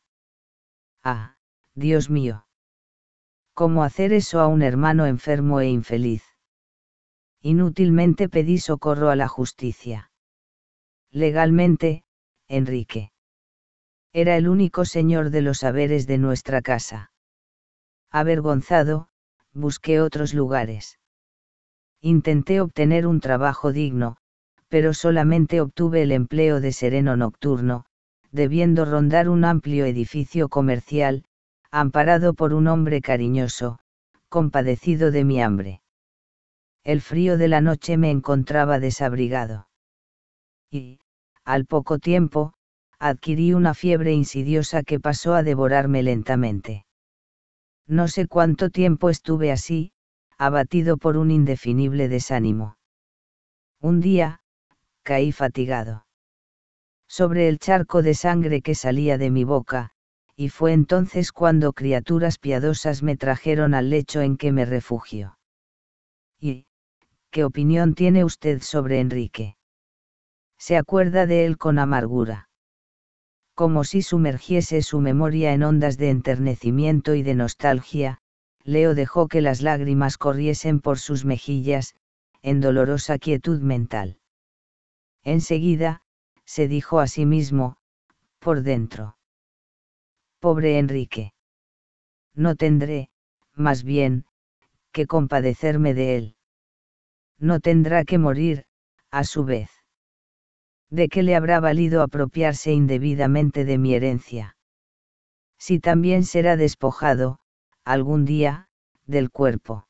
Ah, Dios mío. ¿Cómo hacer eso a un hermano enfermo e infeliz? Inútilmente pedí socorro a la justicia. Legalmente, Enrique. Era el único señor de los saberes de nuestra casa. Avergonzado, busqué otros lugares. Intenté obtener un trabajo digno, pero solamente obtuve el empleo de sereno nocturno, debiendo rondar un amplio edificio comercial, amparado por un hombre cariñoso, compadecido de mi hambre. El frío de la noche me encontraba desabrigado. Y, al poco tiempo, adquirí una fiebre insidiosa que pasó a devorarme lentamente. No sé cuánto tiempo estuve así, abatido por un indefinible desánimo. Un día, caí fatigado. Sobre el charco de sangre que salía de mi boca, y fue entonces cuando criaturas piadosas me trajeron al lecho en que me refugio. ¿Y qué opinión tiene usted sobre Enrique? Se acuerda de él con amargura. Como si sumergiese su memoria en ondas de enternecimiento y de nostalgia, Leo dejó que las lágrimas corriesen por sus mejillas, en dolorosa quietud mental. Enseguida, se dijo a sí mismo, por dentro. Pobre Enrique. No tendré, más bien, que compadecerme de él. No tendrá que morir, a su vez. ¿De qué le habrá valido apropiarse indebidamente de mi herencia? Si también será despojado, algún día, del cuerpo.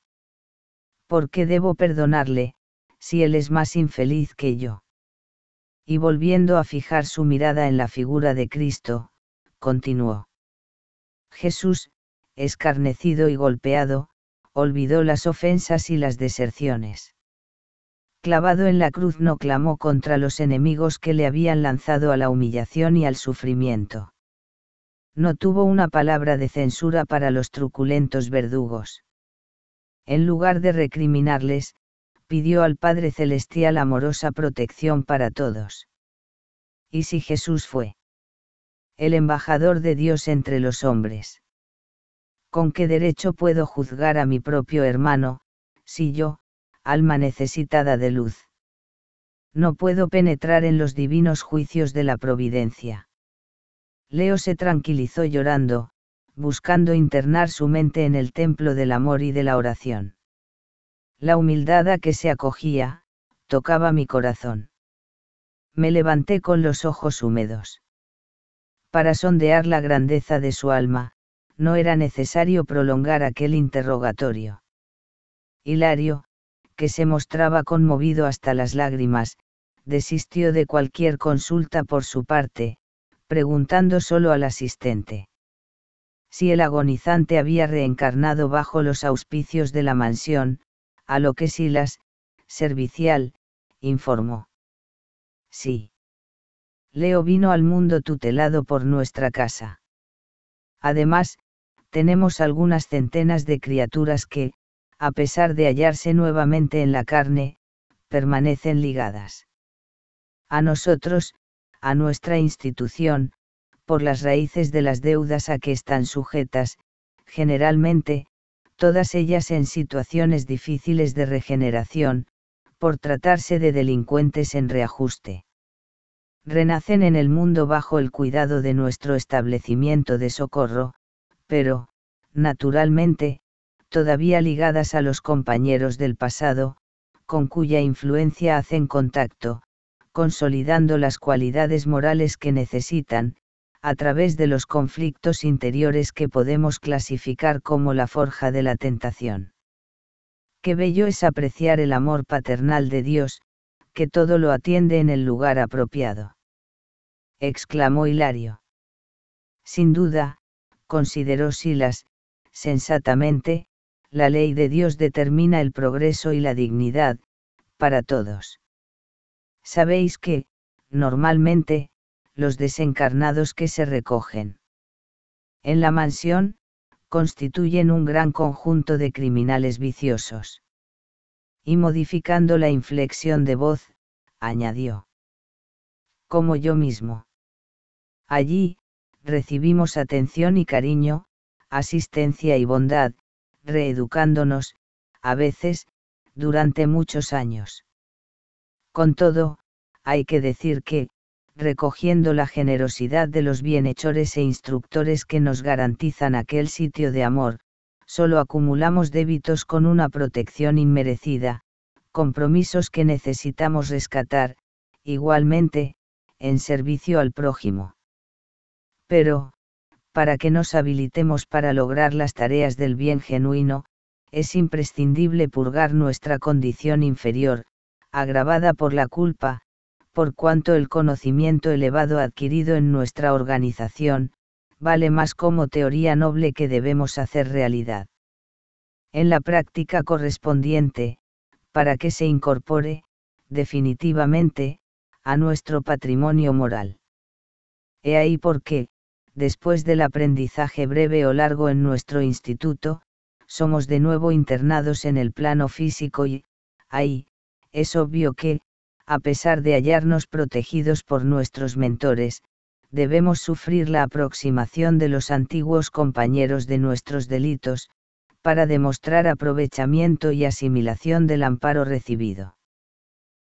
¿Por qué debo perdonarle, si él es más infeliz que yo? Y volviendo a fijar su mirada en la figura de Cristo, continuó. Jesús, escarnecido y golpeado, olvidó las ofensas y las deserciones. Clavado en la cruz no clamó contra los enemigos que le habían lanzado a la humillación y al sufrimiento. No tuvo una palabra de censura para los truculentos verdugos. En lugar de recriminarles, pidió al Padre Celestial amorosa protección para todos. ¿Y si Jesús fue? el embajador de Dios entre los hombres. ¿Con qué derecho puedo juzgar a mi propio hermano, si yo, alma necesitada de luz? No puedo penetrar en los divinos juicios de la providencia. Leo se tranquilizó llorando, buscando internar su mente en el templo del amor y de la oración. La humildad a que se acogía, tocaba mi corazón. Me levanté con los ojos húmedos para sondear la grandeza de su alma, no era necesario prolongar aquel interrogatorio. Hilario, que se mostraba conmovido hasta las lágrimas, desistió de cualquier consulta por su parte, preguntando solo al asistente. Si el agonizante había reencarnado bajo los auspicios de la mansión, a lo que Silas, servicial, informó. Sí. Leo vino al mundo tutelado por nuestra casa. Además, tenemos algunas centenas de criaturas que, a pesar de hallarse nuevamente en la carne, permanecen ligadas. A nosotros, a nuestra institución, por las raíces de las deudas a que están sujetas, generalmente, todas ellas en situaciones difíciles de regeneración, por tratarse de delincuentes en reajuste renacen en el mundo bajo el cuidado de nuestro establecimiento de socorro, pero, naturalmente, todavía ligadas a los compañeros del pasado, con cuya influencia hacen contacto, consolidando las cualidades morales que necesitan, a través de los conflictos interiores que podemos clasificar como la forja de la tentación. Qué bello es apreciar el amor paternal de Dios, que todo lo atiende en el lugar apropiado exclamó Hilario. Sin duda, consideró Silas, sensatamente, la ley de Dios determina el progreso y la dignidad, para todos. Sabéis que, normalmente, los desencarnados que se recogen en la mansión, constituyen un gran conjunto de criminales viciosos. Y modificando la inflexión de voz, añadió como yo mismo. Allí, recibimos atención y cariño, asistencia y bondad, reeducándonos, a veces, durante muchos años. Con todo, hay que decir que, recogiendo la generosidad de los bienhechores e instructores que nos garantizan aquel sitio de amor, solo acumulamos débitos con una protección inmerecida, compromisos que necesitamos rescatar, igualmente, en servicio al prójimo. Pero, para que nos habilitemos para lograr las tareas del bien genuino, es imprescindible purgar nuestra condición inferior, agravada por la culpa, por cuanto el conocimiento elevado adquirido en nuestra organización, vale más como teoría noble que debemos hacer realidad. En la práctica correspondiente, para que se incorpore, definitivamente, a nuestro patrimonio moral. He ahí por qué, después del aprendizaje breve o largo en nuestro instituto, somos de nuevo internados en el plano físico y, ahí, es obvio que, a pesar de hallarnos protegidos por nuestros mentores, debemos sufrir la aproximación de los antiguos compañeros de nuestros delitos, para demostrar aprovechamiento y asimilación del amparo recibido.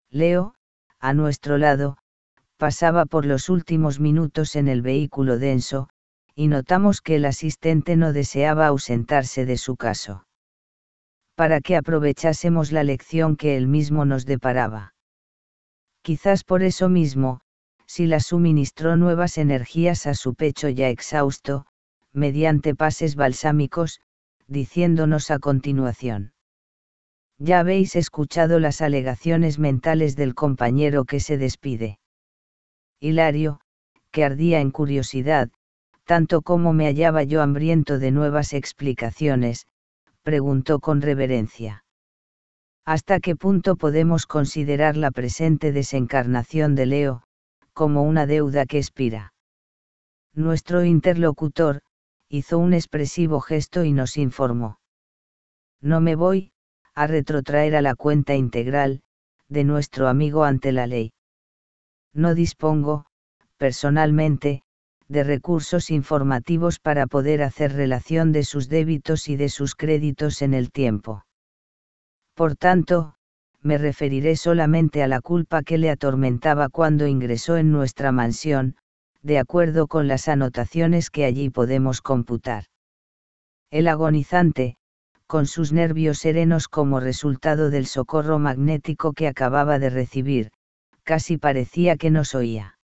Leo, a nuestro lado, pasaba por los últimos minutos en el vehículo denso, y notamos que el asistente no deseaba ausentarse de su caso. Para que aprovechásemos la lección que él mismo nos deparaba. Quizás por eso mismo, si la suministró nuevas energías a su pecho ya exhausto, mediante pases balsámicos, diciéndonos a continuación. Ya habéis escuchado las alegaciones mentales del compañero que se despide. Hilario, que ardía en curiosidad, tanto como me hallaba yo hambriento de nuevas explicaciones, preguntó con reverencia. ¿Hasta qué punto podemos considerar la presente desencarnación de Leo, como una deuda que expira? Nuestro interlocutor, hizo un expresivo gesto y nos informó. No me voy, a retrotraer a la cuenta integral, de nuestro amigo ante la ley. No dispongo, personalmente, de recursos informativos para poder hacer relación de sus débitos y de sus créditos en el tiempo. Por tanto, me referiré solamente a la culpa que le atormentaba cuando ingresó en nuestra mansión, de acuerdo con las anotaciones que allí podemos computar. El agonizante, con sus nervios serenos como resultado del socorro magnético que acababa de recibir, casi parecía que nos oía.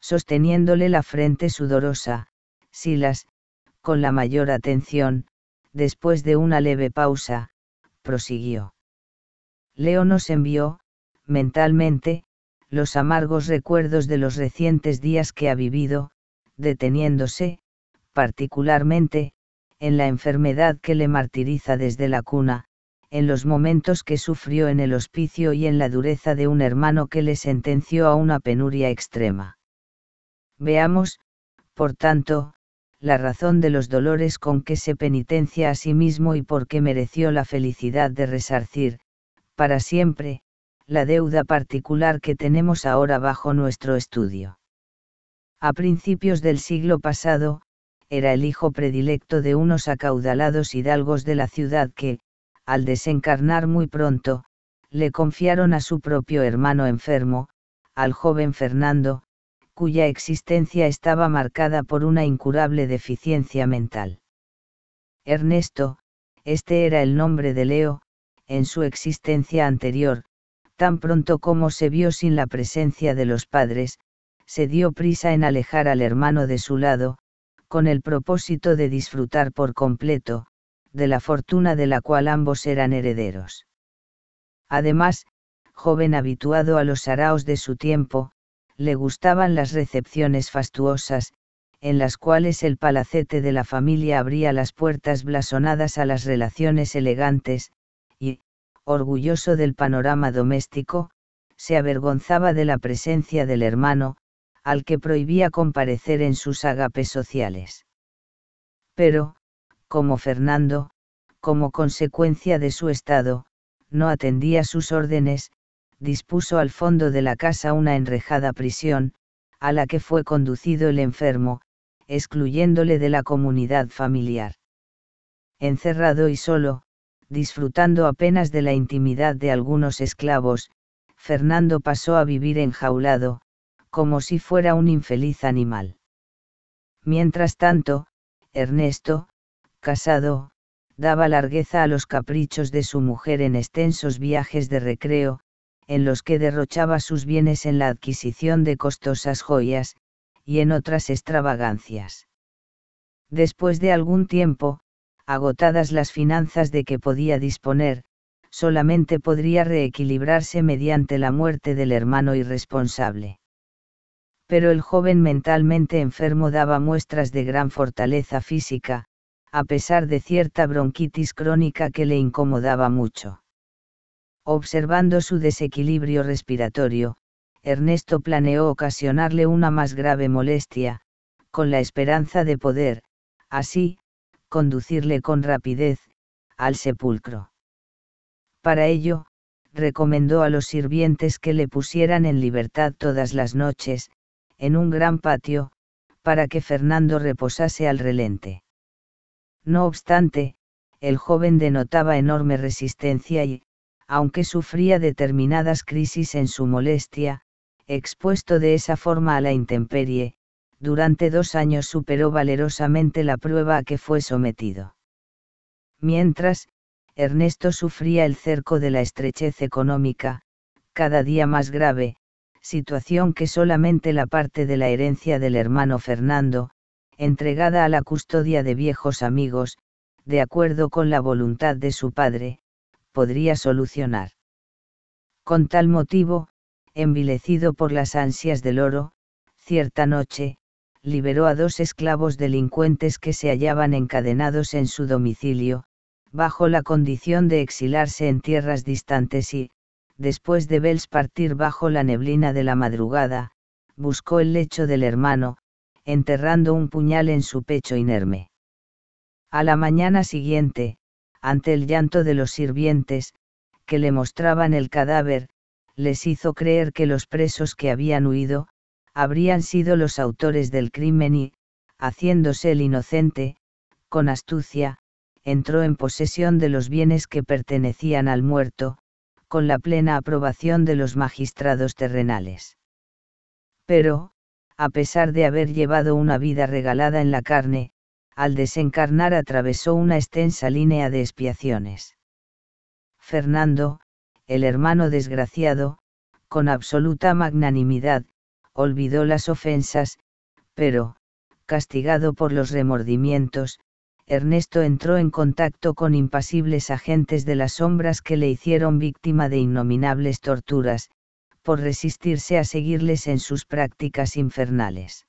Sosteniéndole la frente sudorosa, Silas, con la mayor atención, después de una leve pausa, prosiguió. Leo nos envió, mentalmente, los amargos recuerdos de los recientes días que ha vivido, deteniéndose, particularmente, en la enfermedad que le martiriza desde la cuna, en los momentos que sufrió en el hospicio y en la dureza de un hermano que le sentenció a una penuria extrema. Veamos, por tanto, la razón de los dolores con que se penitencia a sí mismo y por qué mereció la felicidad de resarcir, para siempre, la deuda particular que tenemos ahora bajo nuestro estudio. A principios del siglo pasado, era el hijo predilecto de unos acaudalados hidalgos de la ciudad que, al desencarnar muy pronto, le confiaron a su propio hermano enfermo, al joven Fernando, cuya existencia estaba marcada por una incurable deficiencia mental. Ernesto, este era el nombre de Leo, en su existencia anterior, tan pronto como se vio sin la presencia de los padres, se dio prisa en alejar al hermano de su lado, con el propósito de disfrutar por completo, de la fortuna de la cual ambos eran herederos. Además, joven habituado a los araos de su tiempo, le gustaban las recepciones fastuosas, en las cuales el palacete de la familia abría las puertas blasonadas a las relaciones elegantes, y, orgulloso del panorama doméstico, se avergonzaba de la presencia del hermano, al que prohibía comparecer en sus agapes sociales. Pero, como Fernando, como consecuencia de su estado, no atendía sus órdenes, dispuso al fondo de la casa una enrejada prisión, a la que fue conducido el enfermo, excluyéndole de la comunidad familiar. Encerrado y solo, disfrutando apenas de la intimidad de algunos esclavos, Fernando pasó a vivir enjaulado, como si fuera un infeliz animal. Mientras tanto, Ernesto, casado, daba largueza a los caprichos de su mujer en extensos viajes de recreo, en los que derrochaba sus bienes en la adquisición de costosas joyas, y en otras extravagancias. Después de algún tiempo, agotadas las finanzas de que podía disponer, solamente podría reequilibrarse mediante la muerte del hermano irresponsable pero el joven mentalmente enfermo daba muestras de gran fortaleza física, a pesar de cierta bronquitis crónica que le incomodaba mucho. Observando su desequilibrio respiratorio, Ernesto planeó ocasionarle una más grave molestia, con la esperanza de poder, así, conducirle con rapidez, al sepulcro. Para ello, recomendó a los sirvientes que le pusieran en libertad todas las noches, en un gran patio, para que Fernando reposase al relente. No obstante, el joven denotaba enorme resistencia y, aunque sufría determinadas crisis en su molestia, expuesto de esa forma a la intemperie, durante dos años superó valerosamente la prueba a que fue sometido. Mientras, Ernesto sufría el cerco de la estrechez económica, cada día más grave, situación que solamente la parte de la herencia del hermano Fernando, entregada a la custodia de viejos amigos, de acuerdo con la voluntad de su padre, podría solucionar. Con tal motivo, envilecido por las ansias del oro, cierta noche, liberó a dos esclavos delincuentes que se hallaban encadenados en su domicilio, bajo la condición de exilarse en tierras distantes y, después de Bells partir bajo la neblina de la madrugada, buscó el lecho del hermano, enterrando un puñal en su pecho inerme. A la mañana siguiente, ante el llanto de los sirvientes, que le mostraban el cadáver, les hizo creer que los presos que habían huido, habrían sido los autores del crimen y, haciéndose el inocente, con astucia, entró en posesión de los bienes que pertenecían al muerto, con la plena aprobación de los magistrados terrenales. Pero, a pesar de haber llevado una vida regalada en la carne, al desencarnar atravesó una extensa línea de expiaciones. Fernando, el hermano desgraciado, con absoluta magnanimidad, olvidó las ofensas, pero, castigado por los remordimientos, Ernesto entró en contacto con impasibles agentes de las sombras que le hicieron víctima de innominables torturas, por resistirse a seguirles en sus prácticas infernales.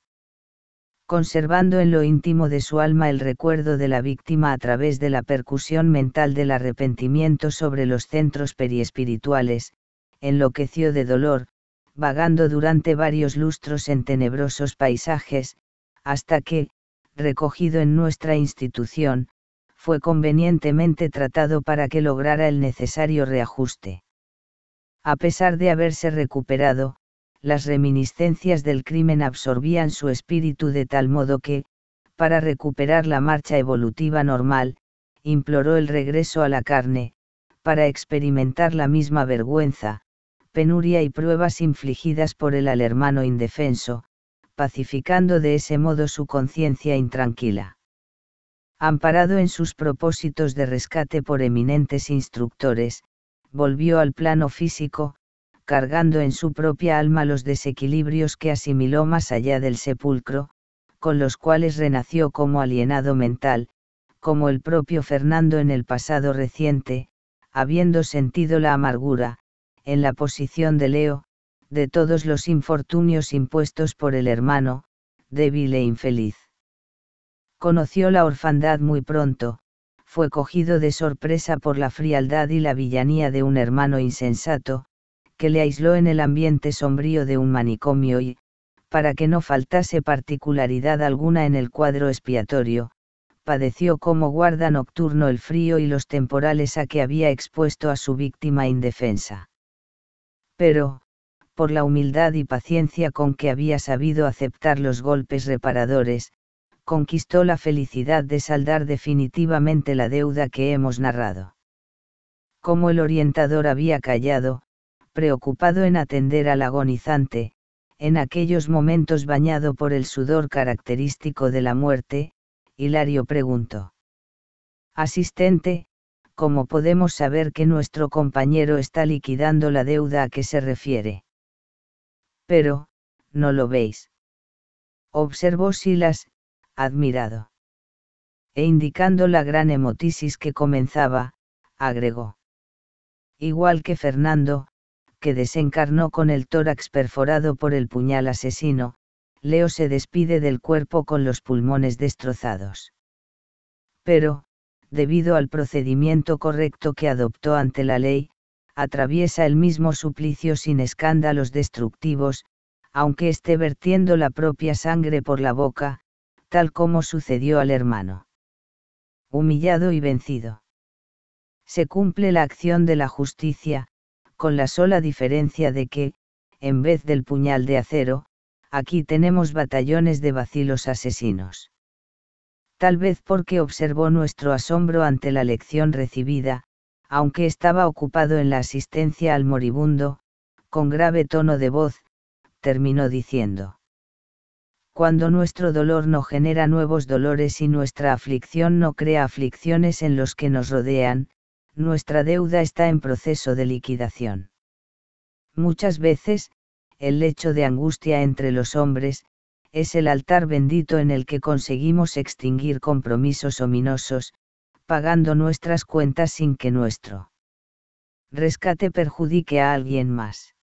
Conservando en lo íntimo de su alma el recuerdo de la víctima a través de la percusión mental del arrepentimiento sobre los centros periespirituales, enloqueció de dolor, vagando durante varios lustros en tenebrosos paisajes, hasta que, recogido en nuestra institución, fue convenientemente tratado para que lograra el necesario reajuste. A pesar de haberse recuperado, las reminiscencias del crimen absorbían su espíritu de tal modo que, para recuperar la marcha evolutiva normal, imploró el regreso a la carne, para experimentar la misma vergüenza, penuria y pruebas infligidas por el al hermano indefenso, pacificando de ese modo su conciencia intranquila. Amparado en sus propósitos de rescate por eminentes instructores, volvió al plano físico, cargando en su propia alma los desequilibrios que asimiló más allá del sepulcro, con los cuales renació como alienado mental, como el propio Fernando en el pasado reciente, habiendo sentido la amargura, en la posición de Leo, de todos los infortunios impuestos por el hermano, débil e infeliz. Conoció la orfandad muy pronto, fue cogido de sorpresa por la frialdad y la villanía de un hermano insensato, que le aisló en el ambiente sombrío de un manicomio y, para que no faltase particularidad alguna en el cuadro expiatorio, padeció como guarda nocturno el frío y los temporales a que había expuesto a su víctima indefensa. Pero, por la humildad y paciencia con que había sabido aceptar los golpes reparadores, conquistó la felicidad de saldar definitivamente la deuda que hemos narrado. Como el orientador había callado, preocupado en atender al agonizante, en aquellos momentos bañado por el sudor característico de la muerte, Hilario preguntó. Asistente, ¿cómo podemos saber que nuestro compañero está liquidando la deuda a que se refiere? pero, no lo veis. Observó Silas, admirado. E indicando la gran hemotisis que comenzaba, agregó. Igual que Fernando, que desencarnó con el tórax perforado por el puñal asesino, Leo se despide del cuerpo con los pulmones destrozados. Pero, debido al procedimiento correcto que adoptó ante la ley, atraviesa el mismo suplicio sin escándalos destructivos, aunque esté vertiendo la propia sangre por la boca, tal como sucedió al hermano. Humillado y vencido. Se cumple la acción de la justicia, con la sola diferencia de que, en vez del puñal de acero, aquí tenemos batallones de vacilos asesinos. Tal vez porque observó nuestro asombro ante la lección recibida, aunque estaba ocupado en la asistencia al moribundo, con grave tono de voz, terminó diciendo. Cuando nuestro dolor no genera nuevos dolores y nuestra aflicción no crea aflicciones en los que nos rodean, nuestra deuda está en proceso de liquidación. Muchas veces, el lecho de angustia entre los hombres, es el altar bendito en el que conseguimos extinguir compromisos ominosos, pagando nuestras cuentas sin que nuestro rescate perjudique a alguien más.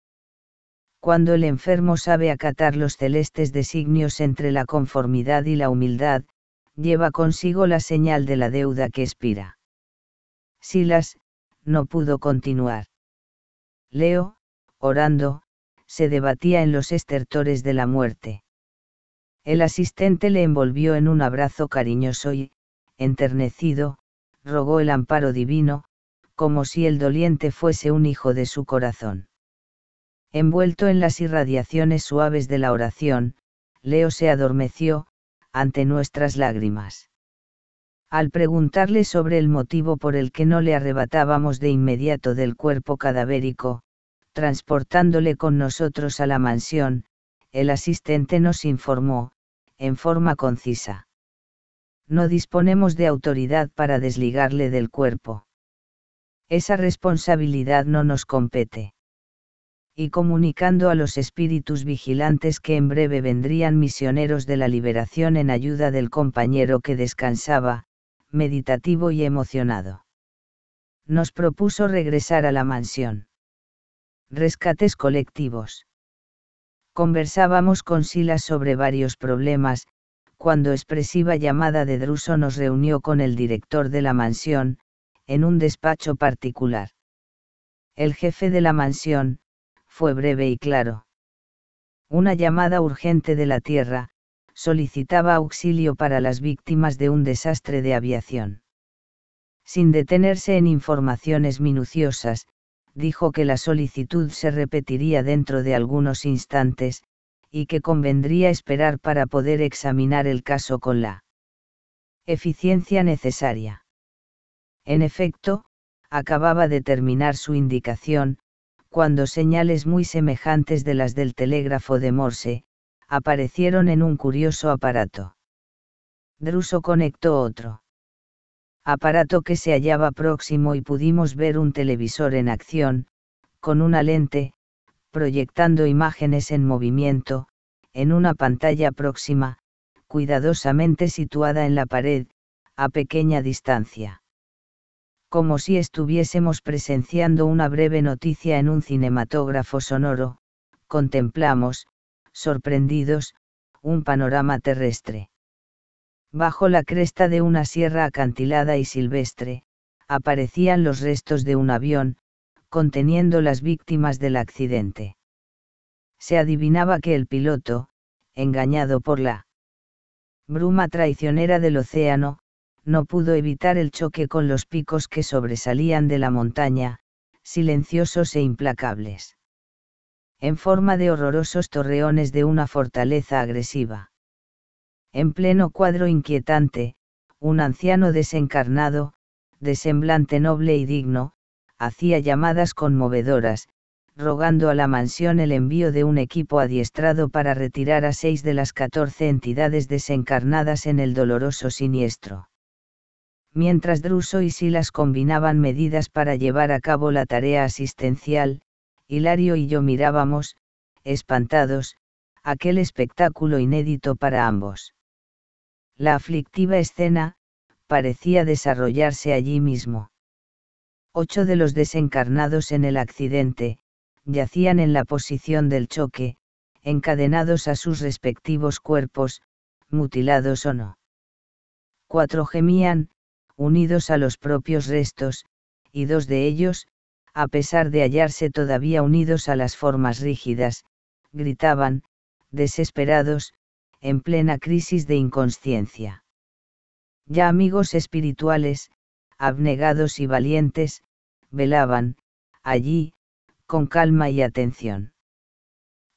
Cuando el enfermo sabe acatar los celestes designios entre la conformidad y la humildad, lleva consigo la señal de la deuda que expira. Silas, no pudo continuar. Leo, orando, se debatía en los estertores de la muerte. El asistente le envolvió en un abrazo cariñoso y, enternecido, rogó el amparo divino, como si el doliente fuese un hijo de su corazón. Envuelto en las irradiaciones suaves de la oración, Leo se adormeció, ante nuestras lágrimas. Al preguntarle sobre el motivo por el que no le arrebatábamos de inmediato del cuerpo cadavérico, transportándole con nosotros a la mansión, el asistente nos informó, en forma concisa no disponemos de autoridad para desligarle del cuerpo. Esa responsabilidad no nos compete. Y comunicando a los espíritus vigilantes que en breve vendrían misioneros de la liberación en ayuda del compañero que descansaba, meditativo y emocionado. Nos propuso regresar a la mansión. Rescates colectivos. Conversábamos con Silas sobre varios problemas, cuando expresiva llamada de Druso nos reunió con el director de la mansión, en un despacho particular. El jefe de la mansión, fue breve y claro. Una llamada urgente de la Tierra, solicitaba auxilio para las víctimas de un desastre de aviación. Sin detenerse en informaciones minuciosas, dijo que la solicitud se repetiría dentro de algunos instantes, y que convendría esperar para poder examinar el caso con la eficiencia necesaria. En efecto, acababa de terminar su indicación, cuando señales muy semejantes de las del telégrafo de Morse, aparecieron en un curioso aparato. Druso conectó otro aparato que se hallaba próximo y pudimos ver un televisor en acción, con una lente, proyectando imágenes en movimiento, en una pantalla próxima, cuidadosamente situada en la pared, a pequeña distancia. Como si estuviésemos presenciando una breve noticia en un cinematógrafo sonoro, contemplamos, sorprendidos, un panorama terrestre. Bajo la cresta de una sierra acantilada y silvestre, aparecían los restos de un avión, conteniendo las víctimas del accidente. Se adivinaba que el piloto, engañado por la bruma traicionera del océano, no pudo evitar el choque con los picos que sobresalían de la montaña, silenciosos e implacables. En forma de horrorosos torreones de una fortaleza agresiva. En pleno cuadro inquietante, un anciano desencarnado, de semblante noble y digno, hacía llamadas conmovedoras, rogando a la mansión el envío de un equipo adiestrado para retirar a seis de las catorce entidades desencarnadas en el doloroso siniestro. Mientras Druso y Silas combinaban medidas para llevar a cabo la tarea asistencial, Hilario y yo mirábamos, espantados, aquel espectáculo inédito para ambos. La aflictiva escena, parecía desarrollarse allí mismo. Ocho de los desencarnados en el accidente, yacían en la posición del choque, encadenados a sus respectivos cuerpos, mutilados o no. Cuatro gemían, unidos a los propios restos, y dos de ellos, a pesar de hallarse todavía unidos a las formas rígidas, gritaban, desesperados, en plena crisis de inconsciencia. Ya amigos espirituales, abnegados y valientes, velaban, allí, con calma y atención.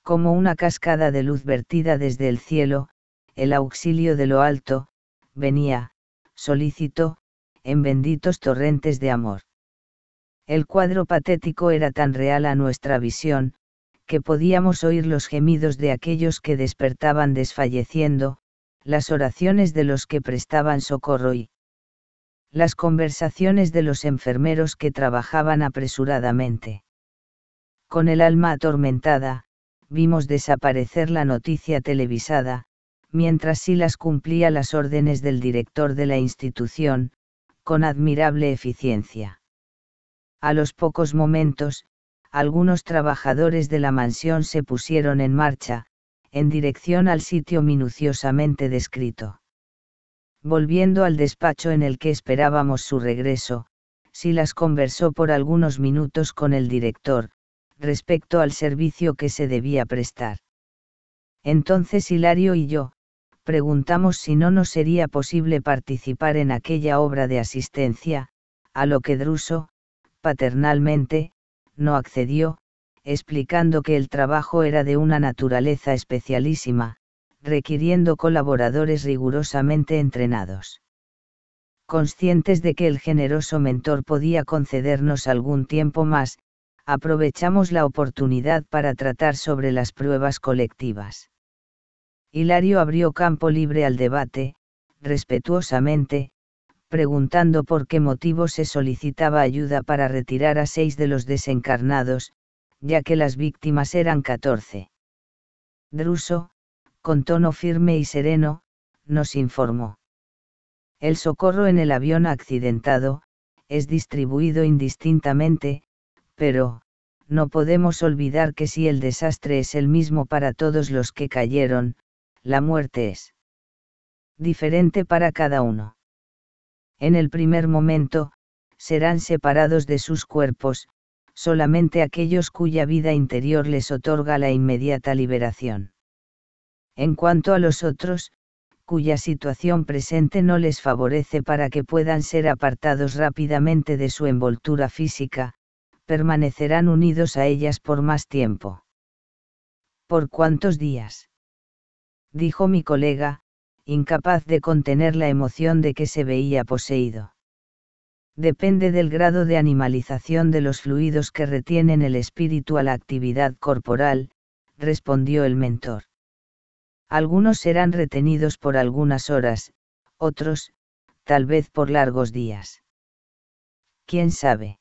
Como una cascada de luz vertida desde el cielo, el auxilio de lo alto, venía, solícito, en benditos torrentes de amor. El cuadro patético era tan real a nuestra visión, que podíamos oír los gemidos de aquellos que despertaban desfalleciendo, las oraciones de los que prestaban socorro y, las conversaciones de los enfermeros que trabajaban apresuradamente. Con el alma atormentada, vimos desaparecer la noticia televisada, mientras Silas cumplía las órdenes del director de la institución, con admirable eficiencia. A los pocos momentos, algunos trabajadores de la mansión se pusieron en marcha, en dirección al sitio minuciosamente descrito volviendo al despacho en el que esperábamos su regreso, Silas conversó por algunos minutos con el director, respecto al servicio que se debía prestar. Entonces Hilario y yo, preguntamos si no nos sería posible participar en aquella obra de asistencia, a lo que Druso, paternalmente, no accedió, explicando que el trabajo era de una naturaleza especialísima, requiriendo colaboradores rigurosamente entrenados. Conscientes de que el generoso mentor podía concedernos algún tiempo más, aprovechamos la oportunidad para tratar sobre las pruebas colectivas. Hilario abrió campo libre al debate, respetuosamente, preguntando por qué motivo se solicitaba ayuda para retirar a seis de los desencarnados, ya que las víctimas eran catorce. Druso, con tono firme y sereno, nos informó. El socorro en el avión accidentado, es distribuido indistintamente, pero, no podemos olvidar que si el desastre es el mismo para todos los que cayeron, la muerte es diferente para cada uno. En el primer momento, serán separados de sus cuerpos, solamente aquellos cuya vida interior les otorga la inmediata liberación en cuanto a los otros, cuya situación presente no les favorece para que puedan ser apartados rápidamente de su envoltura física, permanecerán unidos a ellas por más tiempo. ¿Por cuántos días? dijo mi colega, incapaz de contener la emoción de que se veía poseído. Depende del grado de animalización de los fluidos que retienen el espíritu a la actividad corporal, respondió el mentor algunos serán retenidos por algunas horas, otros, tal vez por largos días. ¿Quién sabe?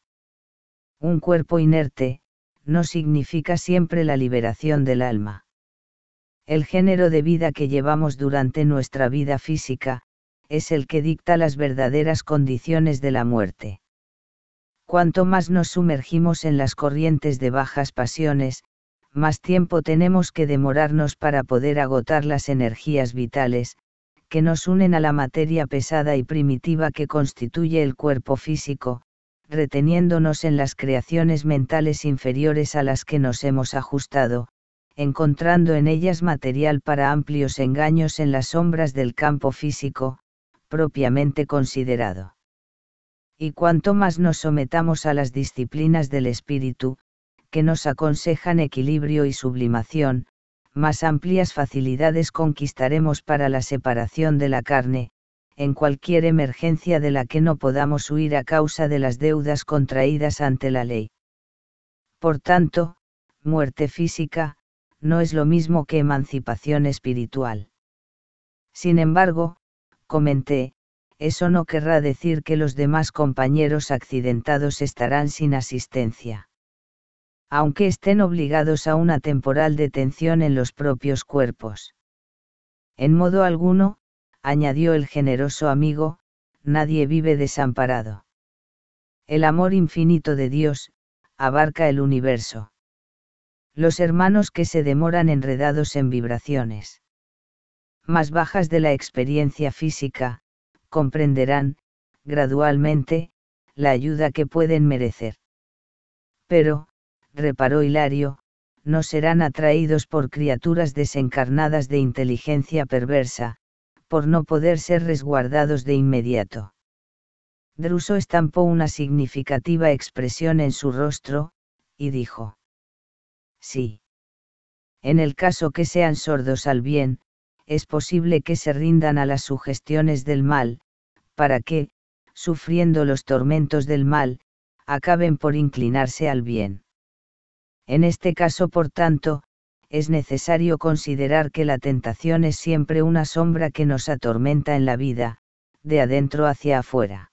Un cuerpo inerte, no significa siempre la liberación del alma. El género de vida que llevamos durante nuestra vida física, es el que dicta las verdaderas condiciones de la muerte. Cuanto más nos sumergimos en las corrientes de bajas pasiones, más tiempo tenemos que demorarnos para poder agotar las energías vitales, que nos unen a la materia pesada y primitiva que constituye el cuerpo físico, reteniéndonos en las creaciones mentales inferiores a las que nos hemos ajustado, encontrando en ellas material para amplios engaños en las sombras del campo físico, propiamente considerado. Y cuanto más nos sometamos a las disciplinas del espíritu, que nos aconsejan equilibrio y sublimación, más amplias facilidades conquistaremos para la separación de la carne, en cualquier emergencia de la que no podamos huir a causa de las deudas contraídas ante la ley. Por tanto, muerte física, no es lo mismo que emancipación espiritual. Sin embargo, comenté, eso no querrá decir que los demás compañeros accidentados estarán sin asistencia aunque estén obligados a una temporal detención en los propios cuerpos. En modo alguno, añadió el generoso amigo, nadie vive desamparado. El amor infinito de Dios, abarca el universo. Los hermanos que se demoran enredados en vibraciones más bajas de la experiencia física, comprenderán, gradualmente, la ayuda que pueden merecer. Pero, reparó Hilario, no serán atraídos por criaturas desencarnadas de inteligencia perversa, por no poder ser resguardados de inmediato. Druso estampó una significativa expresión en su rostro, y dijo. Sí. En el caso que sean sordos al bien, es posible que se rindan a las sugestiones del mal, para que, sufriendo los tormentos del mal, acaben por inclinarse al bien. En este caso, por tanto, es necesario considerar que la tentación es siempre una sombra que nos atormenta en la vida, de adentro hacia afuera.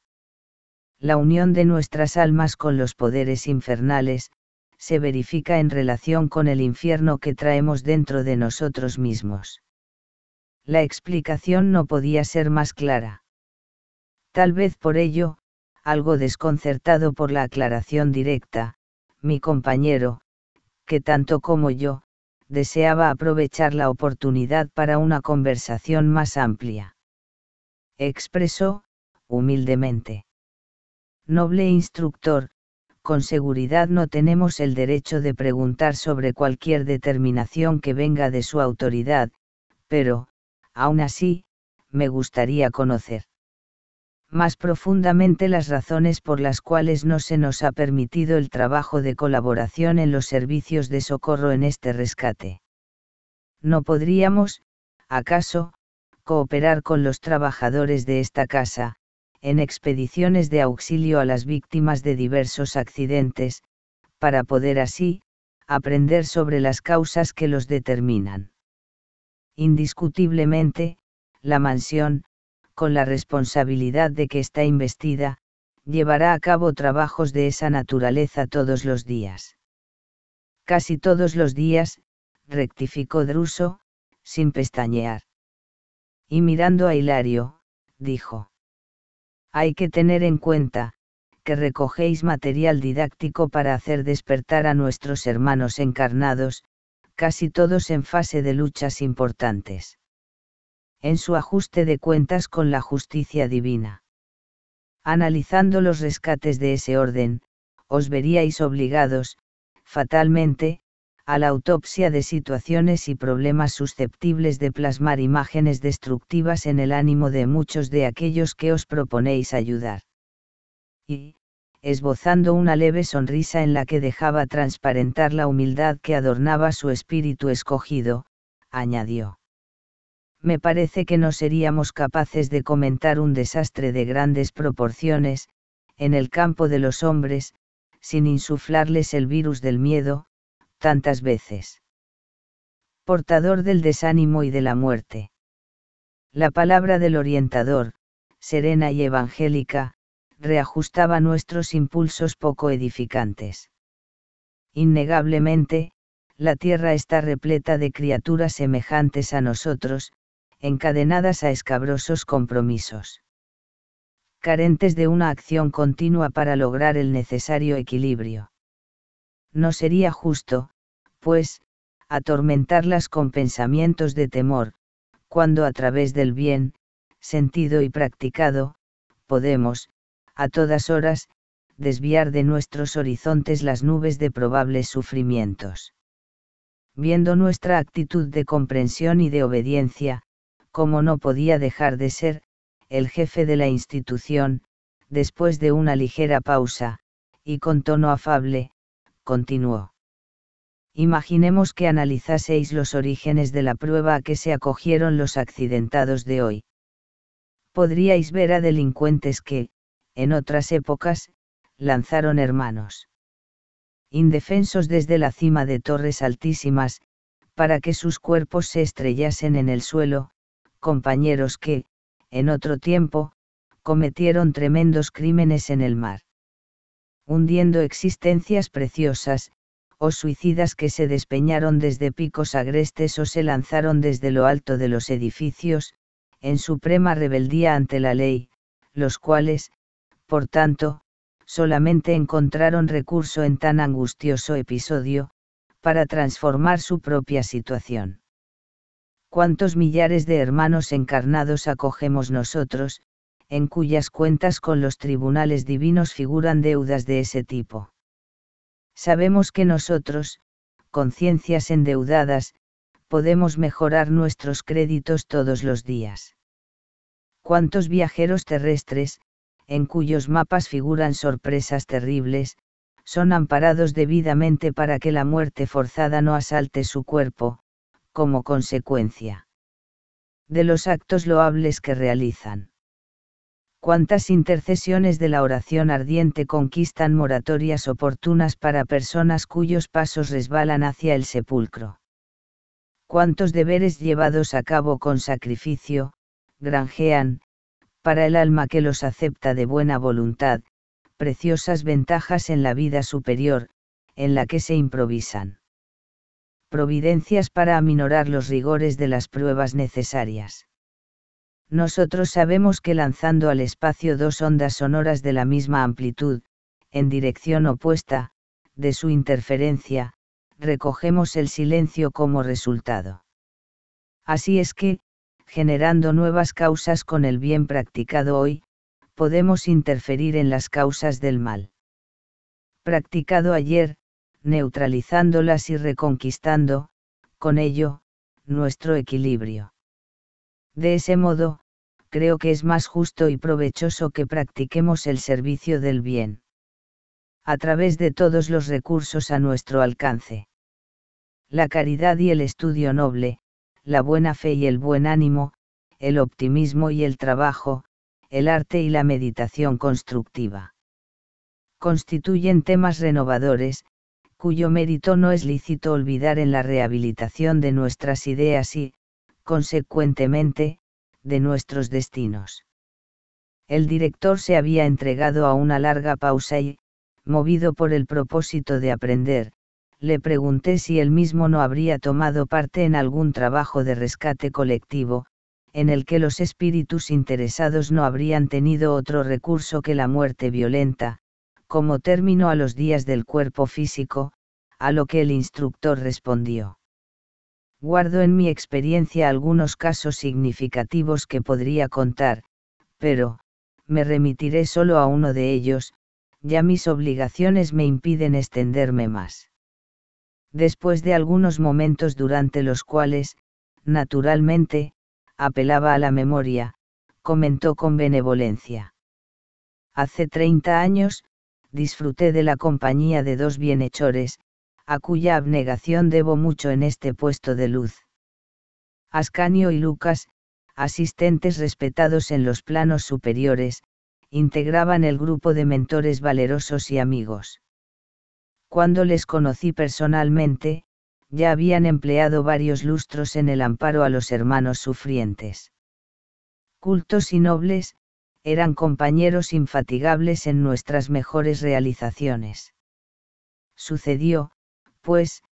La unión de nuestras almas con los poderes infernales, se verifica en relación con el infierno que traemos dentro de nosotros mismos. La explicación no podía ser más clara. Tal vez por ello, algo desconcertado por la aclaración directa, mi compañero, que tanto como yo, deseaba aprovechar la oportunidad para una conversación más amplia. Expresó, humildemente. Noble instructor, con seguridad no tenemos el derecho de preguntar sobre cualquier determinación que venga de su autoridad, pero, aún así, me gustaría conocer más profundamente las razones por las cuales no se nos ha permitido el trabajo de colaboración en los servicios de socorro en este rescate. No podríamos, acaso, cooperar con los trabajadores de esta casa, en expediciones de auxilio a las víctimas de diversos accidentes, para poder así, aprender sobre las causas que los determinan. Indiscutiblemente, la mansión, con la responsabilidad de que está investida, llevará a cabo trabajos de esa naturaleza todos los días. Casi todos los días, rectificó Druso, sin pestañear. Y mirando a Hilario, dijo. Hay que tener en cuenta, que recogéis material didáctico para hacer despertar a nuestros hermanos encarnados, casi todos en fase de luchas importantes en su ajuste de cuentas con la justicia divina. Analizando los rescates de ese orden, os veríais obligados, fatalmente, a la autopsia de situaciones y problemas susceptibles de plasmar imágenes destructivas en el ánimo de muchos de aquellos que os proponéis ayudar. Y, esbozando una leve sonrisa en la que dejaba transparentar la humildad que adornaba su espíritu escogido, añadió me parece que no seríamos capaces de comentar un desastre de grandes proporciones, en el campo de los hombres, sin insuflarles el virus del miedo, tantas veces. Portador del desánimo y de la muerte. La palabra del orientador, serena y evangélica, reajustaba nuestros impulsos poco edificantes. Innegablemente, la tierra está repleta de criaturas semejantes a nosotros, encadenadas a escabrosos compromisos. Carentes de una acción continua para lograr el necesario equilibrio. No sería justo, pues, atormentarlas con pensamientos de temor, cuando a través del bien, sentido y practicado, podemos, a todas horas, desviar de nuestros horizontes las nubes de probables sufrimientos. Viendo nuestra actitud de comprensión y de obediencia, como no podía dejar de ser, el jefe de la institución, después de una ligera pausa, y con tono afable, continuó. Imaginemos que analizaseis los orígenes de la prueba a que se acogieron los accidentados de hoy. Podríais ver a delincuentes que, en otras épocas, lanzaron hermanos. Indefensos desde la cima de torres altísimas, para que sus cuerpos se estrellasen en el suelo, compañeros que, en otro tiempo, cometieron tremendos crímenes en el mar. Hundiendo existencias preciosas, o suicidas que se despeñaron desde picos agrestes o se lanzaron desde lo alto de los edificios, en suprema rebeldía ante la ley, los cuales, por tanto, solamente encontraron recurso en tan angustioso episodio, para transformar su propia situación cuántos millares de hermanos encarnados acogemos nosotros, en cuyas cuentas con los tribunales divinos figuran deudas de ese tipo. Sabemos que nosotros, conciencias endeudadas, podemos mejorar nuestros créditos todos los días. Cuántos viajeros terrestres, en cuyos mapas figuran sorpresas terribles, son amparados debidamente para que la muerte forzada no asalte su cuerpo, como consecuencia de los actos loables que realizan. Cuántas intercesiones de la oración ardiente conquistan moratorias oportunas para personas cuyos pasos resbalan hacia el sepulcro. Cuántos deberes llevados a cabo con sacrificio, granjean, para el alma que los acepta de buena voluntad, preciosas ventajas en la vida superior, en la que se improvisan providencias para aminorar los rigores de las pruebas necesarias. Nosotros sabemos que lanzando al espacio dos ondas sonoras de la misma amplitud, en dirección opuesta, de su interferencia, recogemos el silencio como resultado. Así es que, generando nuevas causas con el bien practicado hoy, podemos interferir en las causas del mal. Practicado ayer, neutralizándolas y reconquistando, con ello, nuestro equilibrio. De ese modo, creo que es más justo y provechoso que practiquemos el servicio del bien. A través de todos los recursos a nuestro alcance. La caridad y el estudio noble, la buena fe y el buen ánimo, el optimismo y el trabajo, el arte y la meditación constructiva. Constituyen temas renovadores, cuyo mérito no es lícito olvidar en la rehabilitación de nuestras ideas y, consecuentemente, de nuestros destinos. El director se había entregado a una larga pausa y, movido por el propósito de aprender, le pregunté si él mismo no habría tomado parte en algún trabajo de rescate colectivo, en el que los espíritus interesados no habrían tenido otro recurso que la muerte violenta, como término a los días del cuerpo físico, a lo que el instructor respondió. Guardo en mi experiencia algunos casos significativos que podría contar, pero, me remitiré solo a uno de ellos, ya mis obligaciones me impiden extenderme más. Después de algunos momentos durante los cuales, naturalmente, apelaba a la memoria, comentó con benevolencia. Hace 30 años, disfruté de la compañía de dos bienhechores, a cuya abnegación debo mucho en este puesto de luz. Ascanio y Lucas, asistentes respetados en los planos superiores, integraban el grupo de mentores valerosos y amigos. Cuando les conocí personalmente, ya habían empleado varios lustros en el amparo a los hermanos sufrientes. Cultos y nobles, eran compañeros infatigables en nuestras mejores realizaciones. Sucedió, pues,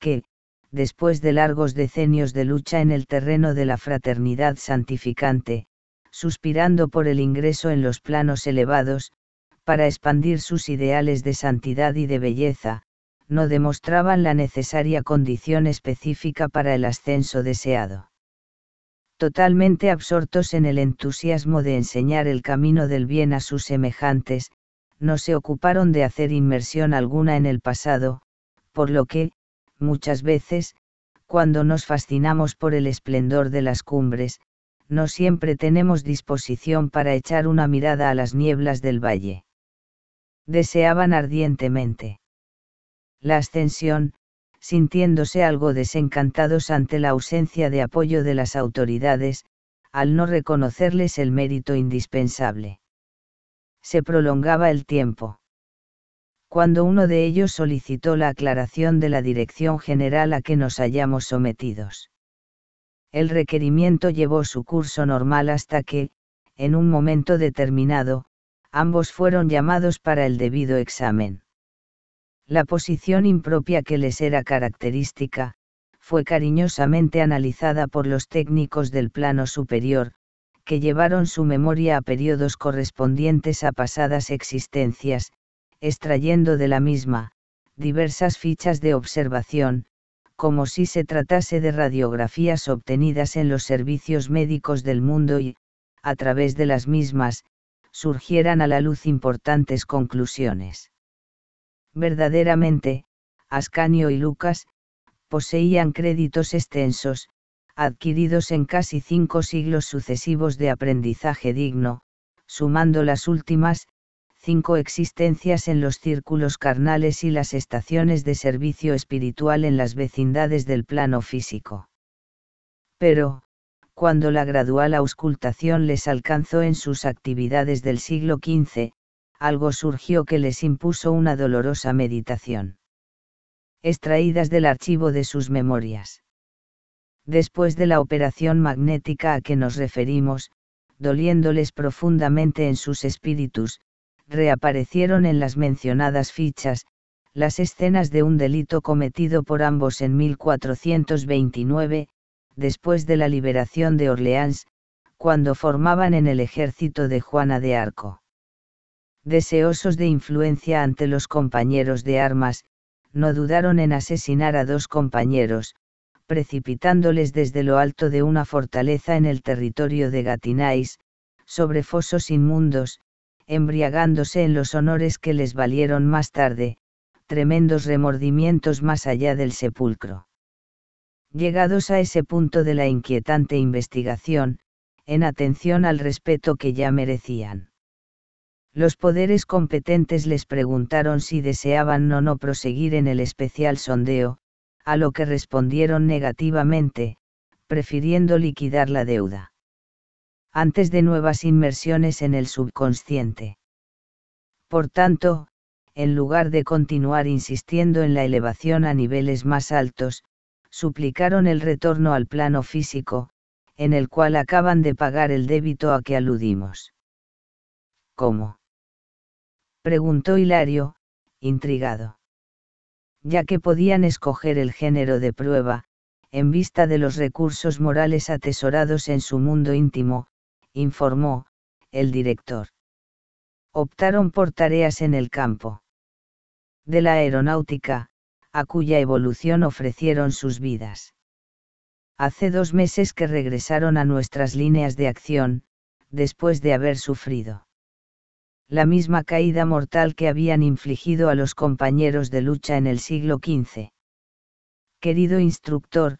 que, después de largos decenios de lucha en el terreno de la fraternidad santificante, suspirando por el ingreso en los planos elevados, para expandir sus ideales de santidad y de belleza, no demostraban la necesaria condición específica para el ascenso deseado. Totalmente absortos en el entusiasmo de enseñar el camino del bien a sus semejantes, no se ocuparon de hacer inmersión alguna en el pasado, por lo que, muchas veces, cuando nos fascinamos por el esplendor de las cumbres, no siempre tenemos disposición para echar una mirada a las nieblas del valle. Deseaban ardientemente. La ascensión, sintiéndose algo desencantados ante la ausencia de apoyo de las autoridades, al no reconocerles el mérito indispensable. Se prolongaba el tiempo cuando uno de ellos solicitó la aclaración de la Dirección General a que nos hayamos sometidos. El requerimiento llevó su curso normal hasta que, en un momento determinado, ambos fueron llamados para el debido examen. La posición impropia que les era característica, fue cariñosamente analizada por los técnicos del plano superior, que llevaron su memoria a periodos correspondientes a pasadas existencias, extrayendo de la misma, diversas fichas de observación, como si se tratase de radiografías obtenidas en los servicios médicos del mundo y, a través de las mismas, surgieran a la luz importantes conclusiones. Verdaderamente, Ascanio y Lucas, poseían créditos extensos, adquiridos en casi cinco siglos sucesivos de aprendizaje digno, sumando las últimas, existencias en los círculos carnales y las estaciones de servicio espiritual en las vecindades del plano físico. Pero, cuando la gradual auscultación les alcanzó en sus actividades del siglo XV, algo surgió que les impuso una dolorosa meditación. Extraídas del archivo de sus memorias. Después de la operación magnética a que nos referimos, doliéndoles profundamente en sus espíritus, reaparecieron en las mencionadas fichas, las escenas de un delito cometido por ambos en 1429, después de la liberación de Orleans, cuando formaban en el ejército de Juana de Arco. Deseosos de influencia ante los compañeros de armas, no dudaron en asesinar a dos compañeros, precipitándoles desde lo alto de una fortaleza en el territorio de Gatinais, sobre fosos inmundos, embriagándose en los honores que les valieron más tarde, tremendos remordimientos más allá del sepulcro. Llegados a ese punto de la inquietante investigación, en atención al respeto que ya merecían. Los poderes competentes les preguntaron si deseaban o no proseguir en el especial sondeo, a lo que respondieron negativamente, prefiriendo liquidar la deuda antes de nuevas inmersiones en el subconsciente. Por tanto, en lugar de continuar insistiendo en la elevación a niveles más altos, suplicaron el retorno al plano físico, en el cual acaban de pagar el débito a que aludimos. ¿Cómo? preguntó Hilario, intrigado. Ya que podían escoger el género de prueba, en vista de los recursos morales atesorados en su mundo íntimo, informó, el director. Optaron por tareas en el campo de la aeronáutica, a cuya evolución ofrecieron sus vidas. Hace dos meses que regresaron a nuestras líneas de acción, después de haber sufrido la misma caída mortal que habían infligido a los compañeros de lucha en el siglo XV. Querido instructor,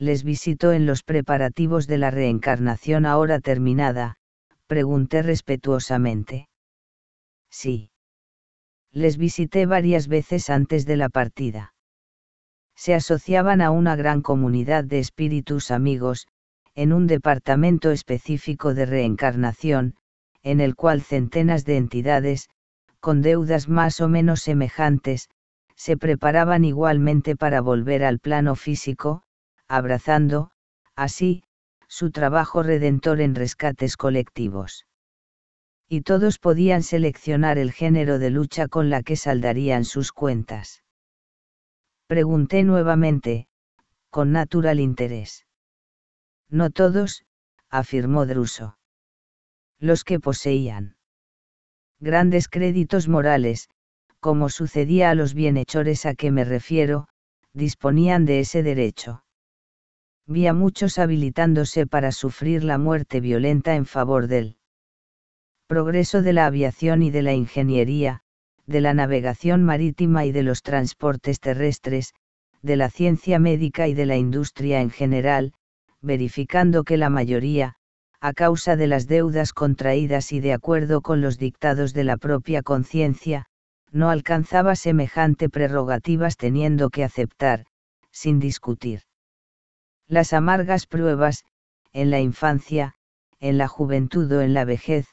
les visitó en los preparativos de la reencarnación ahora terminada, pregunté respetuosamente. Sí. Les visité varias veces antes de la partida. Se asociaban a una gran comunidad de espíritus amigos, en un departamento específico de reencarnación, en el cual centenas de entidades, con deudas más o menos semejantes, se preparaban igualmente para volver al plano físico, abrazando, así, su trabajo redentor en rescates colectivos. Y todos podían seleccionar el género de lucha con la que saldarían sus cuentas. Pregunté nuevamente, con natural interés. No todos, afirmó Druso. Los que poseían grandes créditos morales, como sucedía a los bienhechores a que me refiero, disponían de ese derecho vi muchos habilitándose para sufrir la muerte violenta en favor del progreso de la aviación y de la ingeniería, de la navegación marítima y de los transportes terrestres, de la ciencia médica y de la industria en general, verificando que la mayoría, a causa de las deudas contraídas y de acuerdo con los dictados de la propia conciencia, no alcanzaba semejante prerrogativas teniendo que aceptar, sin discutir las amargas pruebas, en la infancia, en la juventud o en la vejez,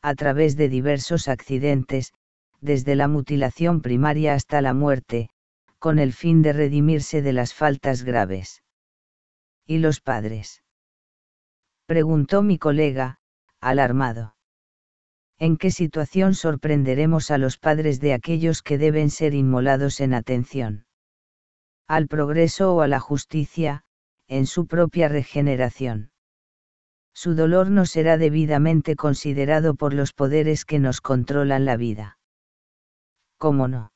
a través de diversos accidentes, desde la mutilación primaria hasta la muerte, con el fin de redimirse de las faltas graves. ¿Y los padres? Preguntó mi colega, alarmado. ¿En qué situación sorprenderemos a los padres de aquellos que deben ser inmolados en atención? ¿Al progreso o a la justicia, en su propia regeneración. Su dolor no será debidamente considerado por los poderes que nos controlan la vida. ¿Cómo no?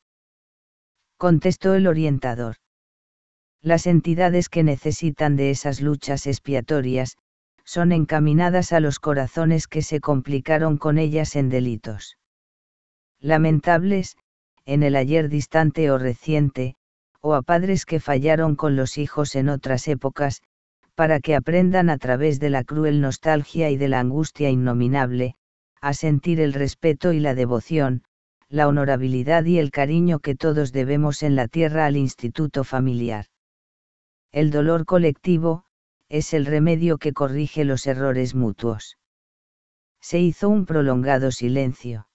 contestó el orientador. Las entidades que necesitan de esas luchas expiatorias, son encaminadas a los corazones que se complicaron con ellas en delitos. Lamentables, en el ayer distante o reciente, o a padres que fallaron con los hijos en otras épocas, para que aprendan a través de la cruel nostalgia y de la angustia innominable, a sentir el respeto y la devoción, la honorabilidad y el cariño que todos debemos en la tierra al instituto familiar. El dolor colectivo, es el remedio que corrige los errores mutuos. Se hizo un prolongado silencio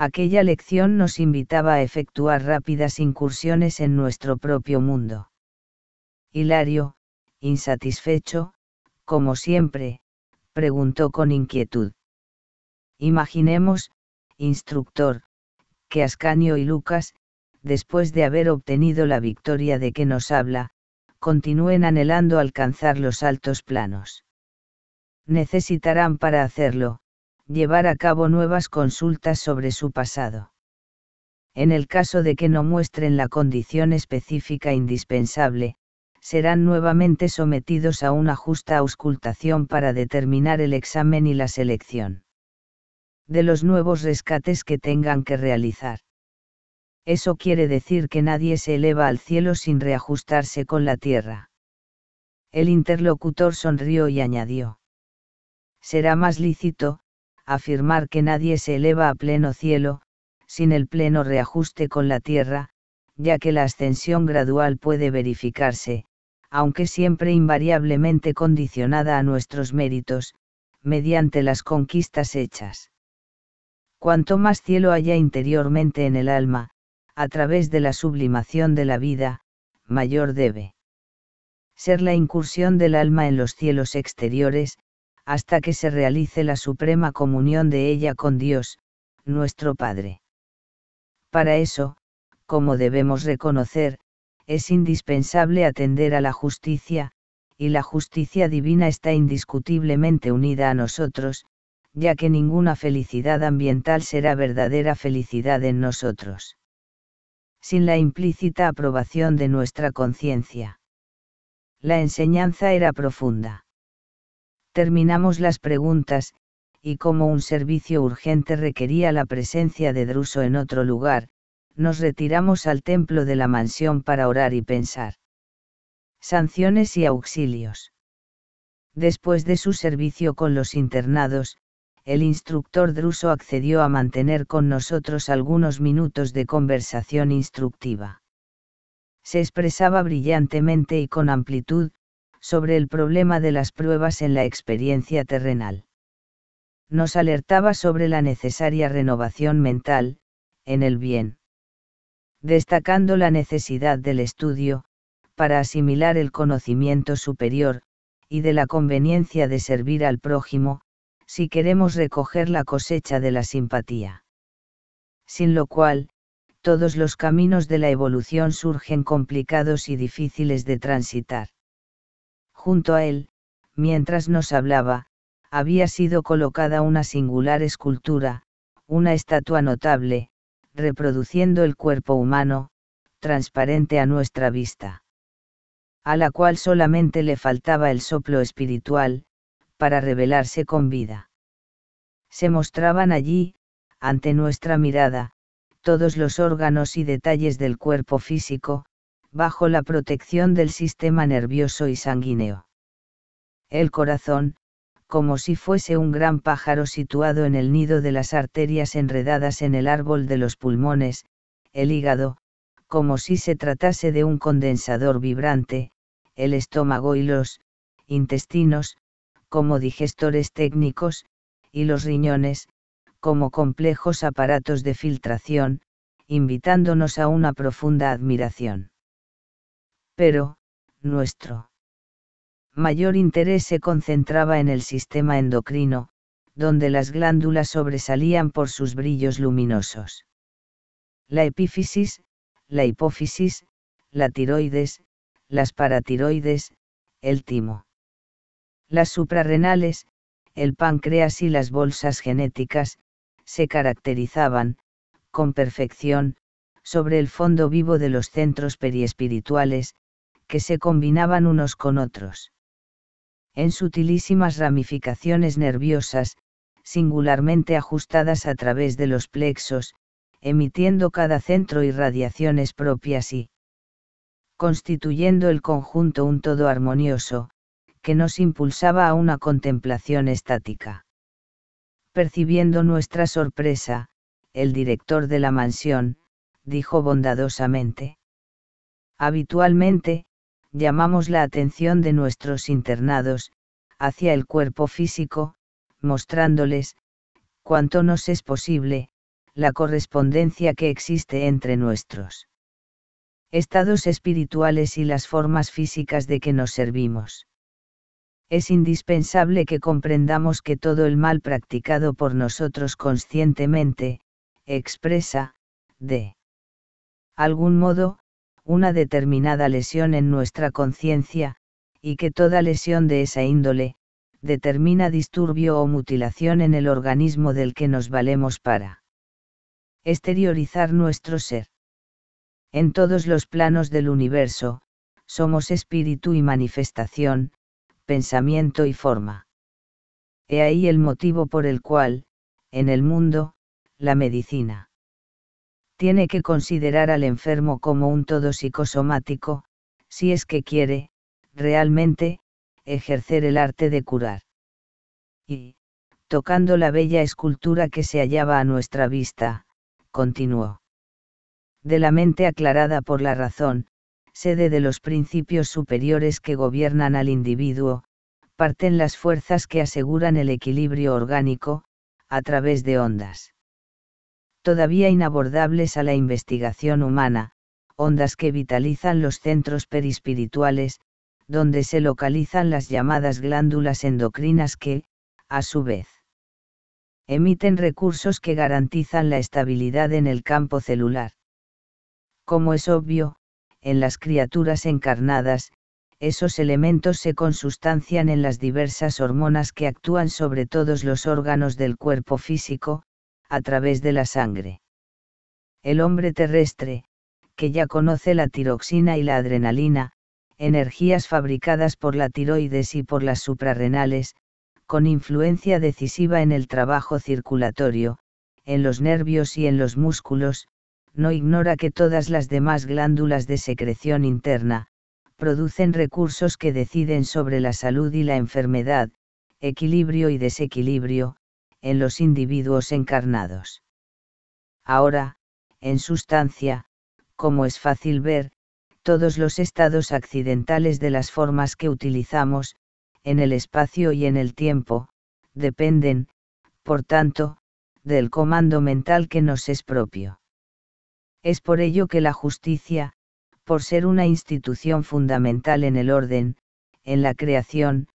aquella lección nos invitaba a efectuar rápidas incursiones en nuestro propio mundo. Hilario, insatisfecho, como siempre, preguntó con inquietud. Imaginemos, instructor, que Ascanio y Lucas, después de haber obtenido la victoria de que nos habla, continúen anhelando alcanzar los altos planos. Necesitarán para hacerlo, llevar a cabo nuevas consultas sobre su pasado. En el caso de que no muestren la condición específica indispensable, serán nuevamente sometidos a una justa auscultación para determinar el examen y la selección de los nuevos rescates que tengan que realizar. Eso quiere decir que nadie se eleva al cielo sin reajustarse con la tierra. El interlocutor sonrió y añadió. Será más lícito, afirmar que nadie se eleva a pleno cielo, sin el pleno reajuste con la tierra, ya que la ascensión gradual puede verificarse, aunque siempre invariablemente condicionada a nuestros méritos, mediante las conquistas hechas. Cuanto más cielo haya interiormente en el alma, a través de la sublimación de la vida, mayor debe ser la incursión del alma en los cielos exteriores, hasta que se realice la suprema comunión de ella con Dios, nuestro Padre. Para eso, como debemos reconocer, es indispensable atender a la justicia, y la justicia divina está indiscutiblemente unida a nosotros, ya que ninguna felicidad ambiental será verdadera felicidad en nosotros. Sin la implícita aprobación de nuestra conciencia. La enseñanza era profunda. Terminamos las preguntas, y como un servicio urgente requería la presencia de Druso en otro lugar, nos retiramos al templo de la mansión para orar y pensar. Sanciones y auxilios. Después de su servicio con los internados, el instructor Druso accedió a mantener con nosotros algunos minutos de conversación instructiva. Se expresaba brillantemente y con amplitud, sobre el problema de las pruebas en la experiencia terrenal. Nos alertaba sobre la necesaria renovación mental, en el bien. Destacando la necesidad del estudio, para asimilar el conocimiento superior, y de la conveniencia de servir al prójimo, si queremos recoger la cosecha de la simpatía. Sin lo cual, todos los caminos de la evolución surgen complicados y difíciles de transitar. Junto a él, mientras nos hablaba, había sido colocada una singular escultura, una estatua notable, reproduciendo el cuerpo humano, transparente a nuestra vista. A la cual solamente le faltaba el soplo espiritual, para revelarse con vida. Se mostraban allí, ante nuestra mirada, todos los órganos y detalles del cuerpo físico, bajo la protección del sistema nervioso y sanguíneo. El corazón, como si fuese un gran pájaro situado en el nido de las arterias enredadas en el árbol de los pulmones, el hígado, como si se tratase de un condensador vibrante, el estómago y los intestinos, como digestores técnicos, y los riñones, como complejos aparatos de filtración, invitándonos a una profunda admiración pero, nuestro mayor interés se concentraba en el sistema endocrino, donde las glándulas sobresalían por sus brillos luminosos. La epífisis, la hipófisis, la tiroides, las paratiroides, el timo. Las suprarrenales, el páncreas y las bolsas genéticas, se caracterizaban, con perfección, sobre el fondo vivo de los centros periespirituales, que se combinaban unos con otros. En sutilísimas ramificaciones nerviosas, singularmente ajustadas a través de los plexos, emitiendo cada centro irradiaciones propias y constituyendo el conjunto un todo armonioso, que nos impulsaba a una contemplación estática. Percibiendo nuestra sorpresa, el director de la mansión, dijo bondadosamente. Habitualmente, llamamos la atención de nuestros internados, hacia el cuerpo físico, mostrándoles, cuanto nos es posible, la correspondencia que existe entre nuestros estados espirituales y las formas físicas de que nos servimos. Es indispensable que comprendamos que todo el mal practicado por nosotros conscientemente, expresa, de algún modo, una determinada lesión en nuestra conciencia, y que toda lesión de esa índole, determina disturbio o mutilación en el organismo del que nos valemos para exteriorizar nuestro ser. En todos los planos del universo, somos espíritu y manifestación, pensamiento y forma. He ahí el motivo por el cual, en el mundo, la medicina tiene que considerar al enfermo como un todo psicosomático, si es que quiere, realmente, ejercer el arte de curar. Y, tocando la bella escultura que se hallaba a nuestra vista, continuó. De la mente aclarada por la razón, sede de los principios superiores que gobiernan al individuo, parten las fuerzas que aseguran el equilibrio orgánico, a través de ondas todavía inabordables a la investigación humana, ondas que vitalizan los centros perispirituales, donde se localizan las llamadas glándulas endocrinas que, a su vez, emiten recursos que garantizan la estabilidad en el campo celular. Como es obvio, en las criaturas encarnadas, esos elementos se consustancian en las diversas hormonas que actúan sobre todos los órganos del cuerpo físico, a través de la sangre. El hombre terrestre, que ya conoce la tiroxina y la adrenalina, energías fabricadas por la tiroides y por las suprarrenales, con influencia decisiva en el trabajo circulatorio, en los nervios y en los músculos, no ignora que todas las demás glándulas de secreción interna, producen recursos que deciden sobre la salud y la enfermedad, equilibrio y desequilibrio, en los individuos encarnados. Ahora, en sustancia, como es fácil ver, todos los estados accidentales de las formas que utilizamos, en el espacio y en el tiempo, dependen, por tanto, del comando mental que nos es propio. Es por ello que la justicia, por ser una institución fundamental en el orden, en la creación,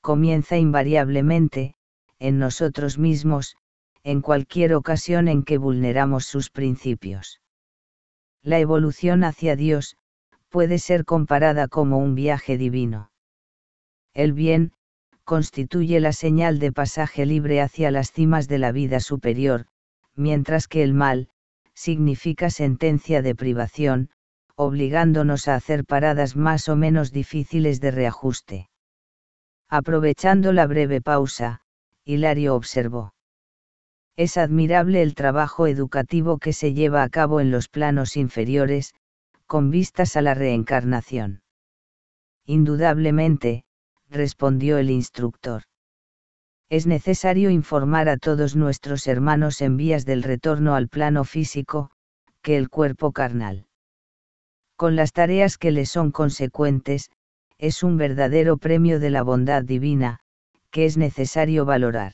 comienza invariablemente, en nosotros mismos, en cualquier ocasión en que vulneramos sus principios. La evolución hacia Dios puede ser comparada como un viaje divino. El bien, constituye la señal de pasaje libre hacia las cimas de la vida superior, mientras que el mal, significa sentencia de privación, obligándonos a hacer paradas más o menos difíciles de reajuste. Aprovechando la breve pausa, Hilario observó. Es admirable el trabajo educativo que se lleva a cabo en los planos inferiores, con vistas a la reencarnación. Indudablemente, respondió el instructor. Es necesario informar a todos nuestros hermanos en vías del retorno al plano físico, que el cuerpo carnal. Con las tareas que le son consecuentes, es un verdadero premio de la bondad divina, que es necesario valorar.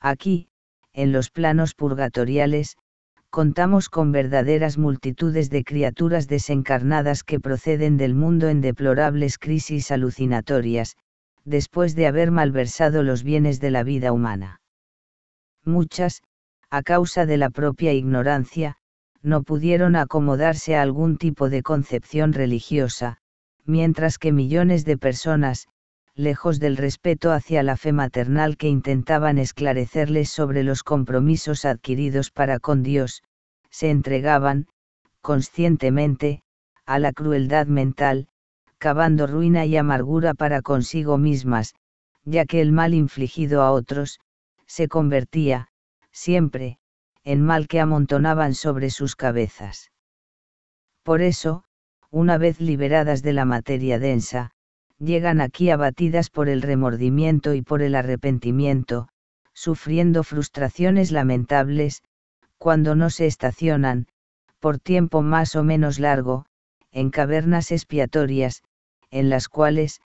Aquí, en los planos purgatoriales, contamos con verdaderas multitudes de criaturas desencarnadas que proceden del mundo en deplorables crisis alucinatorias, después de haber malversado los bienes de la vida humana. Muchas, a causa de la propia ignorancia, no pudieron acomodarse a algún tipo de concepción religiosa, mientras que millones de personas, lejos del respeto hacia la fe maternal que intentaban esclarecerles sobre los compromisos adquiridos para con Dios, se entregaban, conscientemente, a la crueldad mental, cavando ruina y amargura para consigo mismas, ya que el mal infligido a otros, se convertía, siempre, en mal que amontonaban sobre sus cabezas. Por eso, una vez liberadas de la materia densa, llegan aquí abatidas por el remordimiento y por el arrepentimiento, sufriendo frustraciones lamentables, cuando no se estacionan, por tiempo más o menos largo, en cavernas expiatorias, en las cuales,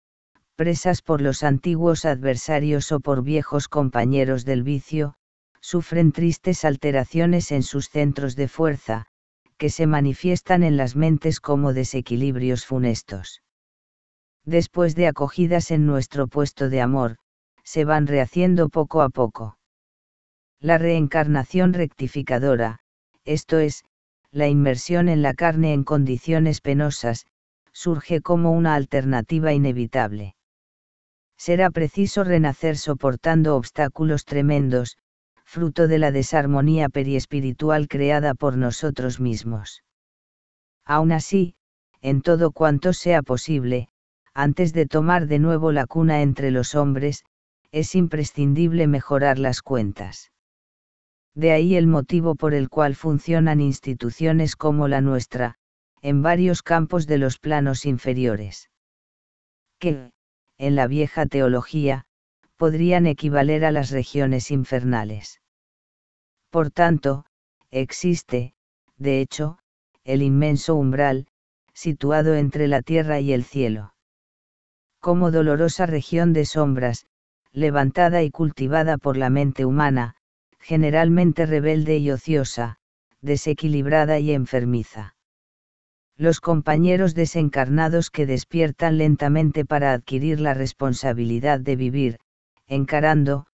presas por los antiguos adversarios o por viejos compañeros del vicio, sufren tristes alteraciones en sus centros de fuerza, que se manifiestan en las mentes como desequilibrios funestos después de acogidas en nuestro puesto de amor, se van rehaciendo poco a poco. La reencarnación rectificadora, esto es, la inmersión en la carne en condiciones penosas, surge como una alternativa inevitable. Será preciso renacer soportando obstáculos tremendos, fruto de la desarmonía periespiritual creada por nosotros mismos. Aún así, en todo cuanto sea posible, antes de tomar de nuevo la cuna entre los hombres, es imprescindible mejorar las cuentas. De ahí el motivo por el cual funcionan instituciones como la nuestra, en varios campos de los planos inferiores. Que, en la vieja teología, podrían equivaler a las regiones infernales. Por tanto, existe, de hecho, el inmenso umbral, situado entre la tierra y el cielo como dolorosa región de sombras, levantada y cultivada por la mente humana, generalmente rebelde y ociosa, desequilibrada y enfermiza. Los compañeros desencarnados que despiertan lentamente para adquirir la responsabilidad de vivir, encarando,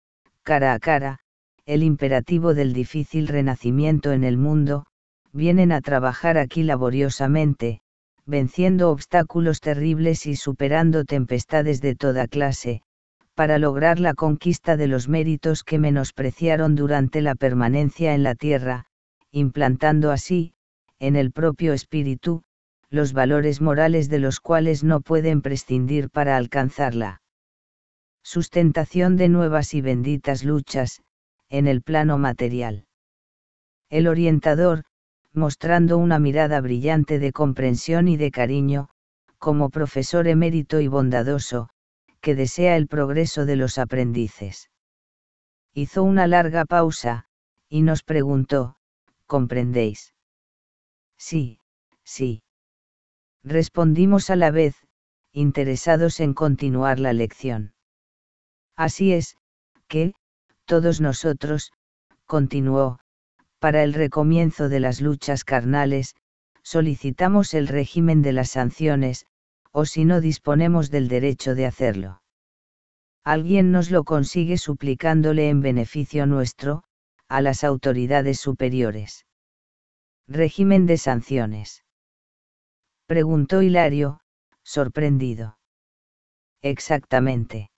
cara a cara, el imperativo del difícil renacimiento en el mundo, vienen a trabajar aquí laboriosamente, venciendo obstáculos terribles y superando tempestades de toda clase, para lograr la conquista de los méritos que menospreciaron durante la permanencia en la tierra, implantando así, en el propio espíritu, los valores morales de los cuales no pueden prescindir para alcanzarla. Sustentación de nuevas y benditas luchas, en el plano material. El orientador, mostrando una mirada brillante de comprensión y de cariño, como profesor emérito y bondadoso, que desea el progreso de los aprendices. Hizo una larga pausa, y nos preguntó, ¿comprendéis? Sí, sí. Respondimos a la vez, interesados en continuar la lección. Así es, que, todos nosotros, continuó, para el recomienzo de las luchas carnales, solicitamos el régimen de las sanciones, o si no disponemos del derecho de hacerlo. Alguien nos lo consigue suplicándole en beneficio nuestro, a las autoridades superiores. Régimen de sanciones. Preguntó Hilario, sorprendido. Exactamente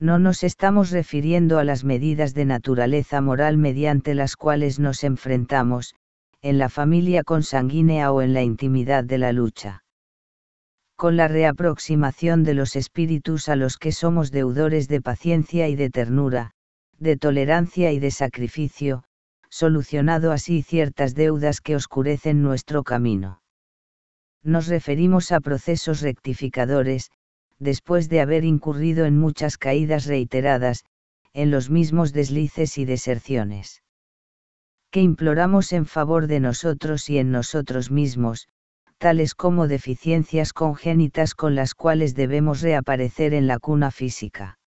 no nos estamos refiriendo a las medidas de naturaleza moral mediante las cuales nos enfrentamos, en la familia consanguínea o en la intimidad de la lucha. Con la reaproximación de los espíritus a los que somos deudores de paciencia y de ternura, de tolerancia y de sacrificio, solucionado así ciertas deudas que oscurecen nuestro camino. Nos referimos a procesos rectificadores, después de haber incurrido en muchas caídas reiteradas, en los mismos deslices y deserciones. Que imploramos en favor de nosotros y en nosotros mismos, tales como deficiencias congénitas con las cuales debemos reaparecer en la cuna física.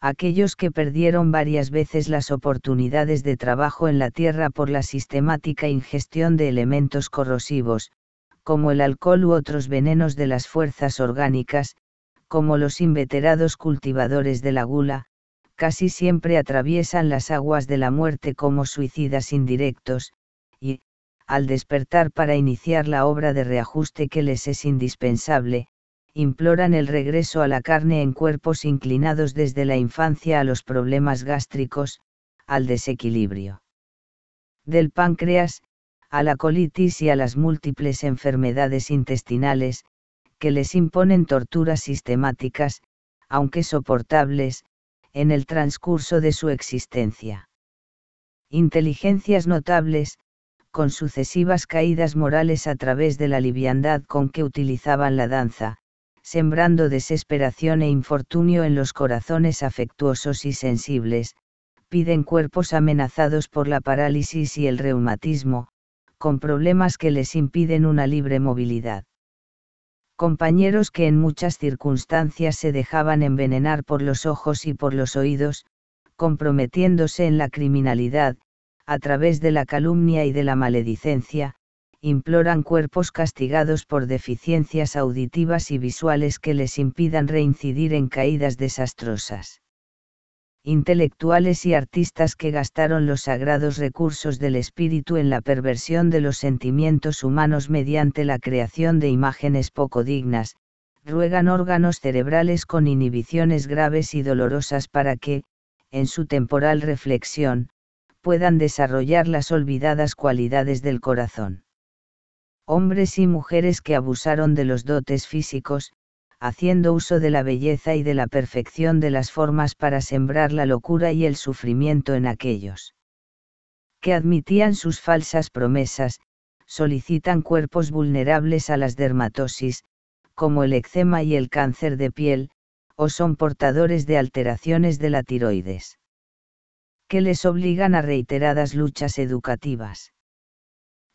Aquellos que perdieron varias veces las oportunidades de trabajo en la tierra por la sistemática ingestión de elementos corrosivos, como el alcohol u otros venenos de las fuerzas orgánicas, como los inveterados cultivadores de la gula, casi siempre atraviesan las aguas de la muerte como suicidas indirectos, y, al despertar para iniciar la obra de reajuste que les es indispensable, imploran el regreso a la carne en cuerpos inclinados desde la infancia a los problemas gástricos, al desequilibrio del páncreas, a la colitis y a las múltiples enfermedades intestinales, que les imponen torturas sistemáticas, aunque soportables, en el transcurso de su existencia. Inteligencias notables, con sucesivas caídas morales a través de la liviandad con que utilizaban la danza, sembrando desesperación e infortunio en los corazones afectuosos y sensibles, piden cuerpos amenazados por la parálisis y el reumatismo, con problemas que les impiden una libre movilidad compañeros que en muchas circunstancias se dejaban envenenar por los ojos y por los oídos, comprometiéndose en la criminalidad, a través de la calumnia y de la maledicencia, imploran cuerpos castigados por deficiencias auditivas y visuales que les impidan reincidir en caídas desastrosas intelectuales y artistas que gastaron los sagrados recursos del espíritu en la perversión de los sentimientos humanos mediante la creación de imágenes poco dignas, ruegan órganos cerebrales con inhibiciones graves y dolorosas para que, en su temporal reflexión, puedan desarrollar las olvidadas cualidades del corazón. Hombres y mujeres que abusaron de los dotes físicos, haciendo uso de la belleza y de la perfección de las formas para sembrar la locura y el sufrimiento en aquellos que admitían sus falsas promesas, solicitan cuerpos vulnerables a las dermatosis, como el eczema y el cáncer de piel, o son portadores de alteraciones de la tiroides que les obligan a reiteradas luchas educativas.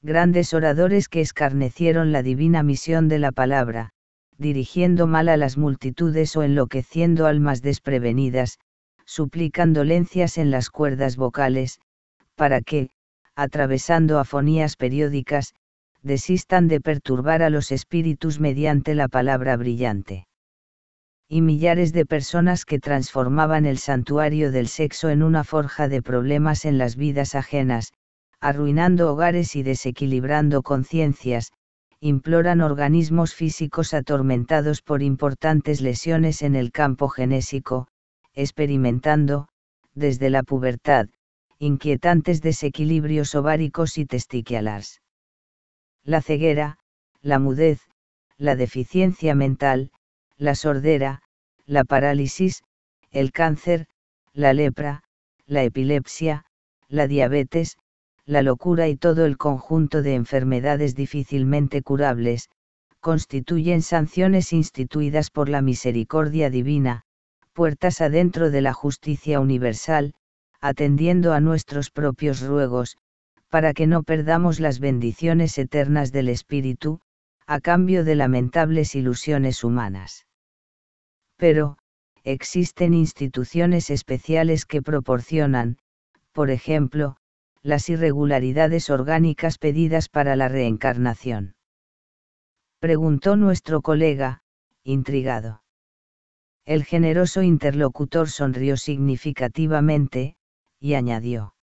Grandes oradores que escarnecieron la divina misión de la palabra, dirigiendo mal a las multitudes o enloqueciendo almas desprevenidas, suplican dolencias en las cuerdas vocales, para que, atravesando afonías periódicas, desistan de perturbar a los espíritus mediante la palabra brillante. Y millares de personas que transformaban el santuario del sexo en una forja de problemas en las vidas ajenas, arruinando hogares y desequilibrando conciencias, imploran organismos físicos atormentados por importantes lesiones en el campo genésico, experimentando, desde la pubertad, inquietantes desequilibrios ováricos y testiculares. La ceguera, la mudez, la deficiencia mental, la sordera, la parálisis, el cáncer, la lepra, la epilepsia, la diabetes, la locura y todo el conjunto de enfermedades difícilmente curables, constituyen sanciones instituidas por la misericordia divina, puertas adentro de la justicia universal, atendiendo a nuestros propios ruegos, para que no perdamos las bendiciones eternas del Espíritu, a cambio de lamentables ilusiones humanas. Pero, existen instituciones especiales que proporcionan, por ejemplo, las irregularidades orgánicas pedidas para la reencarnación? Preguntó nuestro colega, intrigado. El generoso interlocutor sonrió significativamente, y añadió.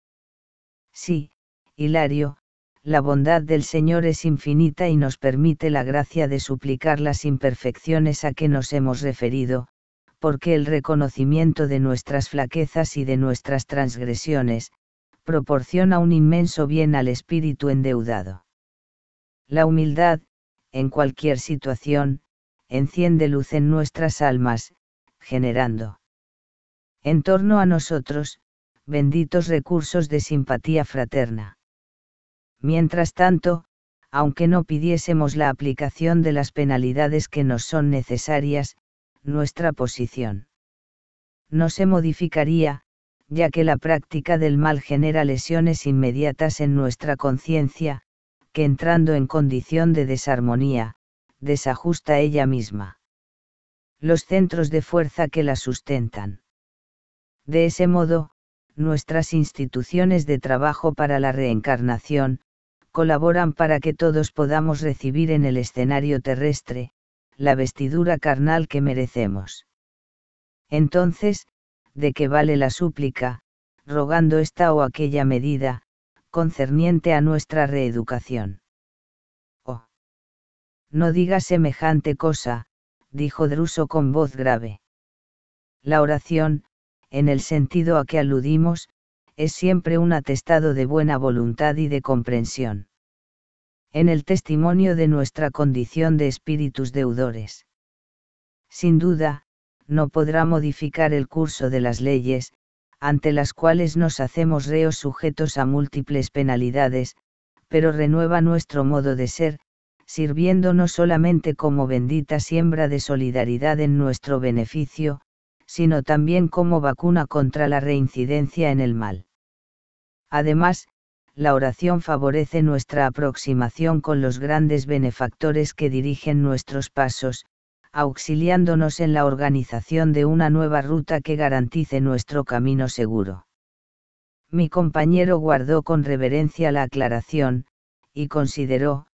Sí, Hilario, la bondad del Señor es infinita y nos permite la gracia de suplicar las imperfecciones a que nos hemos referido, porque el reconocimiento de nuestras flaquezas y de nuestras transgresiones, proporciona un inmenso bien al espíritu endeudado. La humildad, en cualquier situación, enciende luz en nuestras almas, generando en torno a nosotros, benditos recursos de simpatía fraterna. Mientras tanto, aunque no pidiésemos la aplicación de las penalidades que nos son necesarias, nuestra posición no se modificaría, ya que la práctica del mal genera lesiones inmediatas en nuestra conciencia, que entrando en condición de desarmonía, desajusta ella misma. Los centros de fuerza que la sustentan. De ese modo, nuestras instituciones de trabajo para la reencarnación, colaboran para que todos podamos recibir en el escenario terrestre, la vestidura carnal que merecemos. Entonces, de que vale la súplica, rogando esta o aquella medida, concerniente a nuestra reeducación. Oh. No diga semejante cosa, dijo Druso con voz grave. La oración, en el sentido a que aludimos, es siempre un atestado de buena voluntad y de comprensión. En el testimonio de nuestra condición de espíritus deudores. Sin duda, no podrá modificar el curso de las leyes, ante las cuales nos hacemos reos sujetos a múltiples penalidades, pero renueva nuestro modo de ser, sirviendo no solamente como bendita siembra de solidaridad en nuestro beneficio, sino también como vacuna contra la reincidencia en el mal. Además, la oración favorece nuestra aproximación con los grandes benefactores que dirigen nuestros pasos, auxiliándonos en la organización de una nueva ruta que garantice nuestro camino seguro. Mi compañero guardó con reverencia la aclaración, y consideró,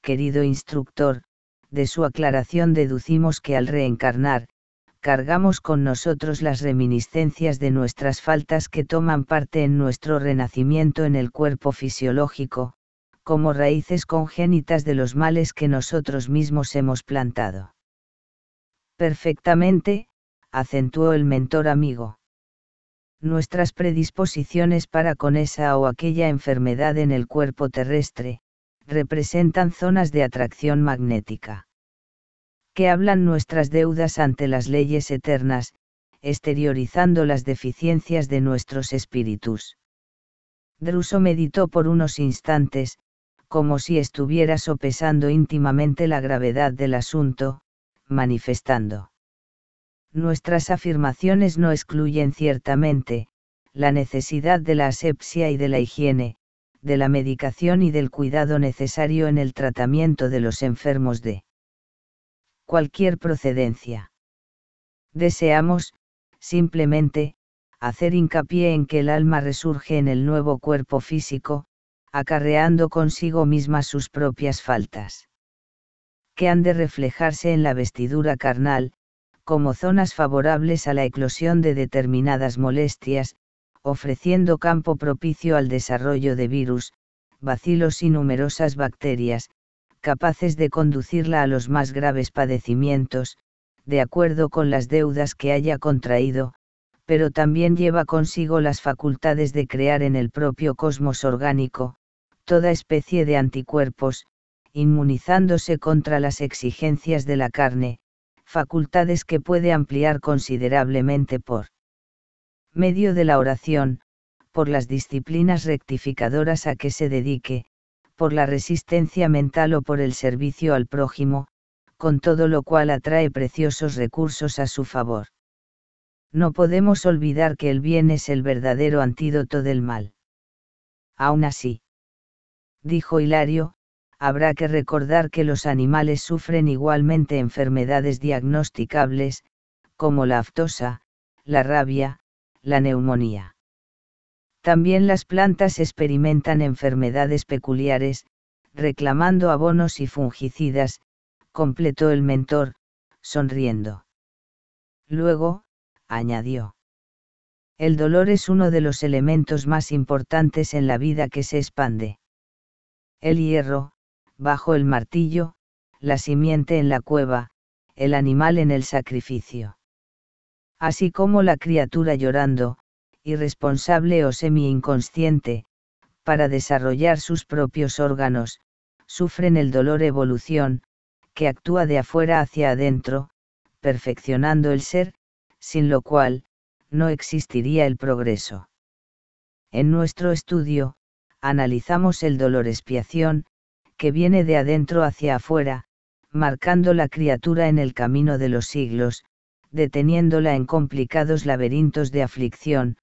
querido instructor, de su aclaración deducimos que al reencarnar, cargamos con nosotros las reminiscencias de nuestras faltas que toman parte en nuestro renacimiento en el cuerpo fisiológico, como raíces congénitas de los males que nosotros mismos hemos plantado. Perfectamente, acentuó el mentor amigo. Nuestras predisposiciones para con esa o aquella enfermedad en el cuerpo terrestre, representan zonas de atracción magnética. Que hablan nuestras deudas ante las leyes eternas, exteriorizando las deficiencias de nuestros espíritus. Druso meditó por unos instantes, como si estuviera sopesando íntimamente la gravedad del asunto, manifestando. Nuestras afirmaciones no excluyen ciertamente, la necesidad de la asepsia y de la higiene, de la medicación y del cuidado necesario en el tratamiento de los enfermos de cualquier procedencia. Deseamos, simplemente, hacer hincapié en que el alma resurge en el nuevo cuerpo físico, acarreando consigo misma sus propias faltas que han de reflejarse en la vestidura carnal, como zonas favorables a la eclosión de determinadas molestias, ofreciendo campo propicio al desarrollo de virus, bacilos y numerosas bacterias, capaces de conducirla a los más graves padecimientos, de acuerdo con las deudas que haya contraído, pero también lleva consigo las facultades de crear en el propio cosmos orgánico, toda especie de anticuerpos, inmunizándose contra las exigencias de la carne, facultades que puede ampliar considerablemente por medio de la oración, por las disciplinas rectificadoras a que se dedique, por la resistencia mental o por el servicio al prójimo, con todo lo cual atrae preciosos recursos a su favor. No podemos olvidar que el bien es el verdadero antídoto del mal. Aún así, dijo Hilario, habrá que recordar que los animales sufren igualmente enfermedades diagnosticables, como la aftosa, la rabia, la neumonía. También las plantas experimentan enfermedades peculiares, reclamando abonos y fungicidas, completó el mentor, sonriendo. Luego, añadió. El dolor es uno de los elementos más importantes en la vida que se expande. El hierro, bajo el martillo, la simiente en la cueva, el animal en el sacrificio. Así como la criatura llorando, irresponsable o semi-inconsciente, para desarrollar sus propios órganos, sufren el dolor evolución, que actúa de afuera hacia adentro, perfeccionando el ser, sin lo cual, no existiría el progreso. En nuestro estudio, analizamos el dolor expiación, que viene de adentro hacia afuera, marcando la criatura en el camino de los siglos, deteniéndola en complicados laberintos de aflicción,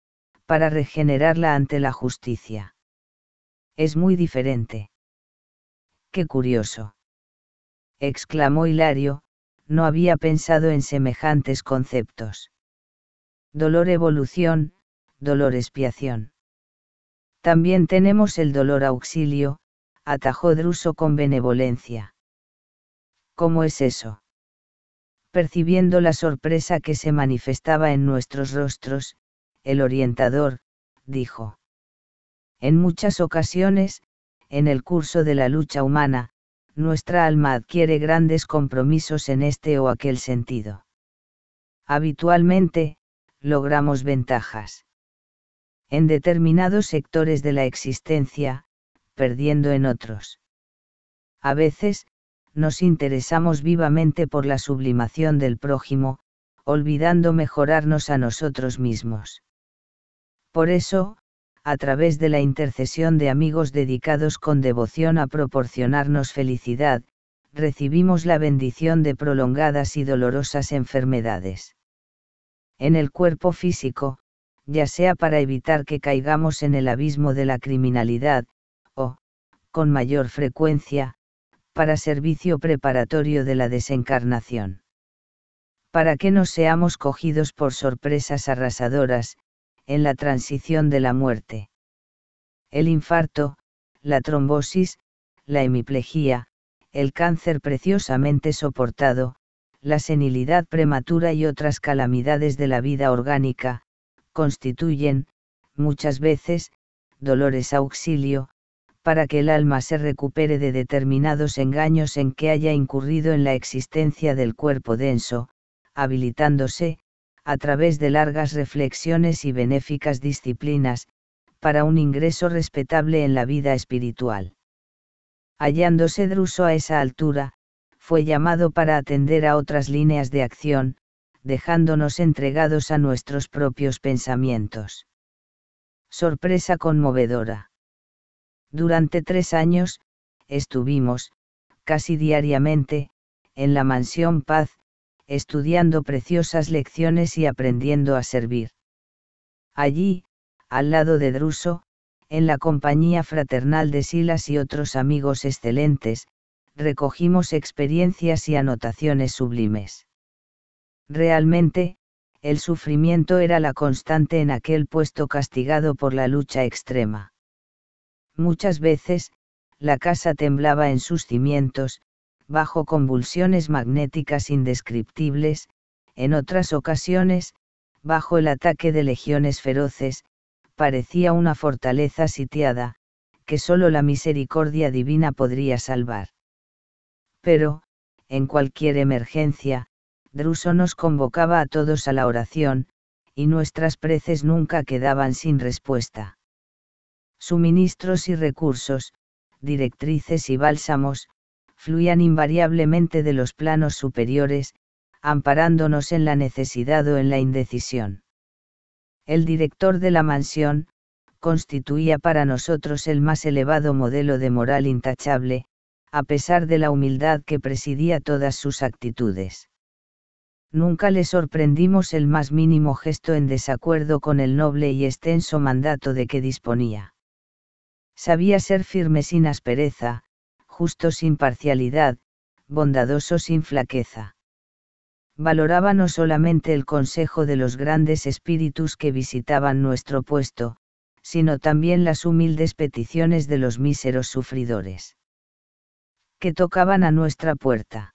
para regenerarla ante la justicia. Es muy diferente. Qué curioso. exclamó Hilario, no había pensado en semejantes conceptos. Dolor evolución, dolor expiación. También tenemos el dolor auxilio, atajó Druso con benevolencia. ¿Cómo es eso? Percibiendo la sorpresa que se manifestaba en nuestros rostros, el orientador, dijo. En muchas ocasiones, en el curso de la lucha humana, nuestra alma adquiere grandes compromisos en este o aquel sentido. Habitualmente, logramos ventajas. En determinados sectores de la existencia, perdiendo en otros. A veces, nos interesamos vivamente por la sublimación del prójimo, olvidando mejorarnos a nosotros mismos. Por eso, a través de la intercesión de amigos dedicados con devoción a proporcionarnos felicidad, recibimos la bendición de prolongadas y dolorosas enfermedades. En el cuerpo físico, ya sea para evitar que caigamos en el abismo de la criminalidad, con mayor frecuencia, para servicio preparatorio de la desencarnación. Para que no seamos cogidos por sorpresas arrasadoras, en la transición de la muerte. El infarto, la trombosis, la hemiplejía, el cáncer preciosamente soportado, la senilidad prematura y otras calamidades de la vida orgánica, constituyen, muchas veces, dolores auxilio, para que el alma se recupere de determinados engaños en que haya incurrido en la existencia del cuerpo denso, habilitándose, a través de largas reflexiones y benéficas disciplinas, para un ingreso respetable en la vida espiritual. Hallándose Druso a esa altura, fue llamado para atender a otras líneas de acción, dejándonos entregados a nuestros propios pensamientos. Sorpresa conmovedora. Durante tres años, estuvimos, casi diariamente, en la mansión Paz, estudiando preciosas lecciones y aprendiendo a servir. Allí, al lado de Druso, en la compañía fraternal de Silas y otros amigos excelentes, recogimos experiencias y anotaciones sublimes. Realmente, el sufrimiento era la constante en aquel puesto castigado por la lucha extrema. Muchas veces, la casa temblaba en sus cimientos, bajo convulsiones magnéticas indescriptibles, en otras ocasiones, bajo el ataque de legiones feroces, parecía una fortaleza sitiada, que solo la misericordia divina podría salvar. Pero, en cualquier emergencia, Druso nos convocaba a todos a la oración, y nuestras preces nunca quedaban sin respuesta suministros y recursos, directrices y bálsamos, fluían invariablemente de los planos superiores, amparándonos en la necesidad o en la indecisión. El director de la mansión, constituía para nosotros el más elevado modelo de moral intachable, a pesar de la humildad que presidía todas sus actitudes. Nunca le sorprendimos el más mínimo gesto en desacuerdo con el noble y extenso mandato de que disponía. Sabía ser firme sin aspereza, justo sin parcialidad, bondadoso sin flaqueza. Valoraba no solamente el consejo de los grandes espíritus que visitaban nuestro puesto, sino también las humildes peticiones de los míseros sufridores que tocaban a nuestra puerta.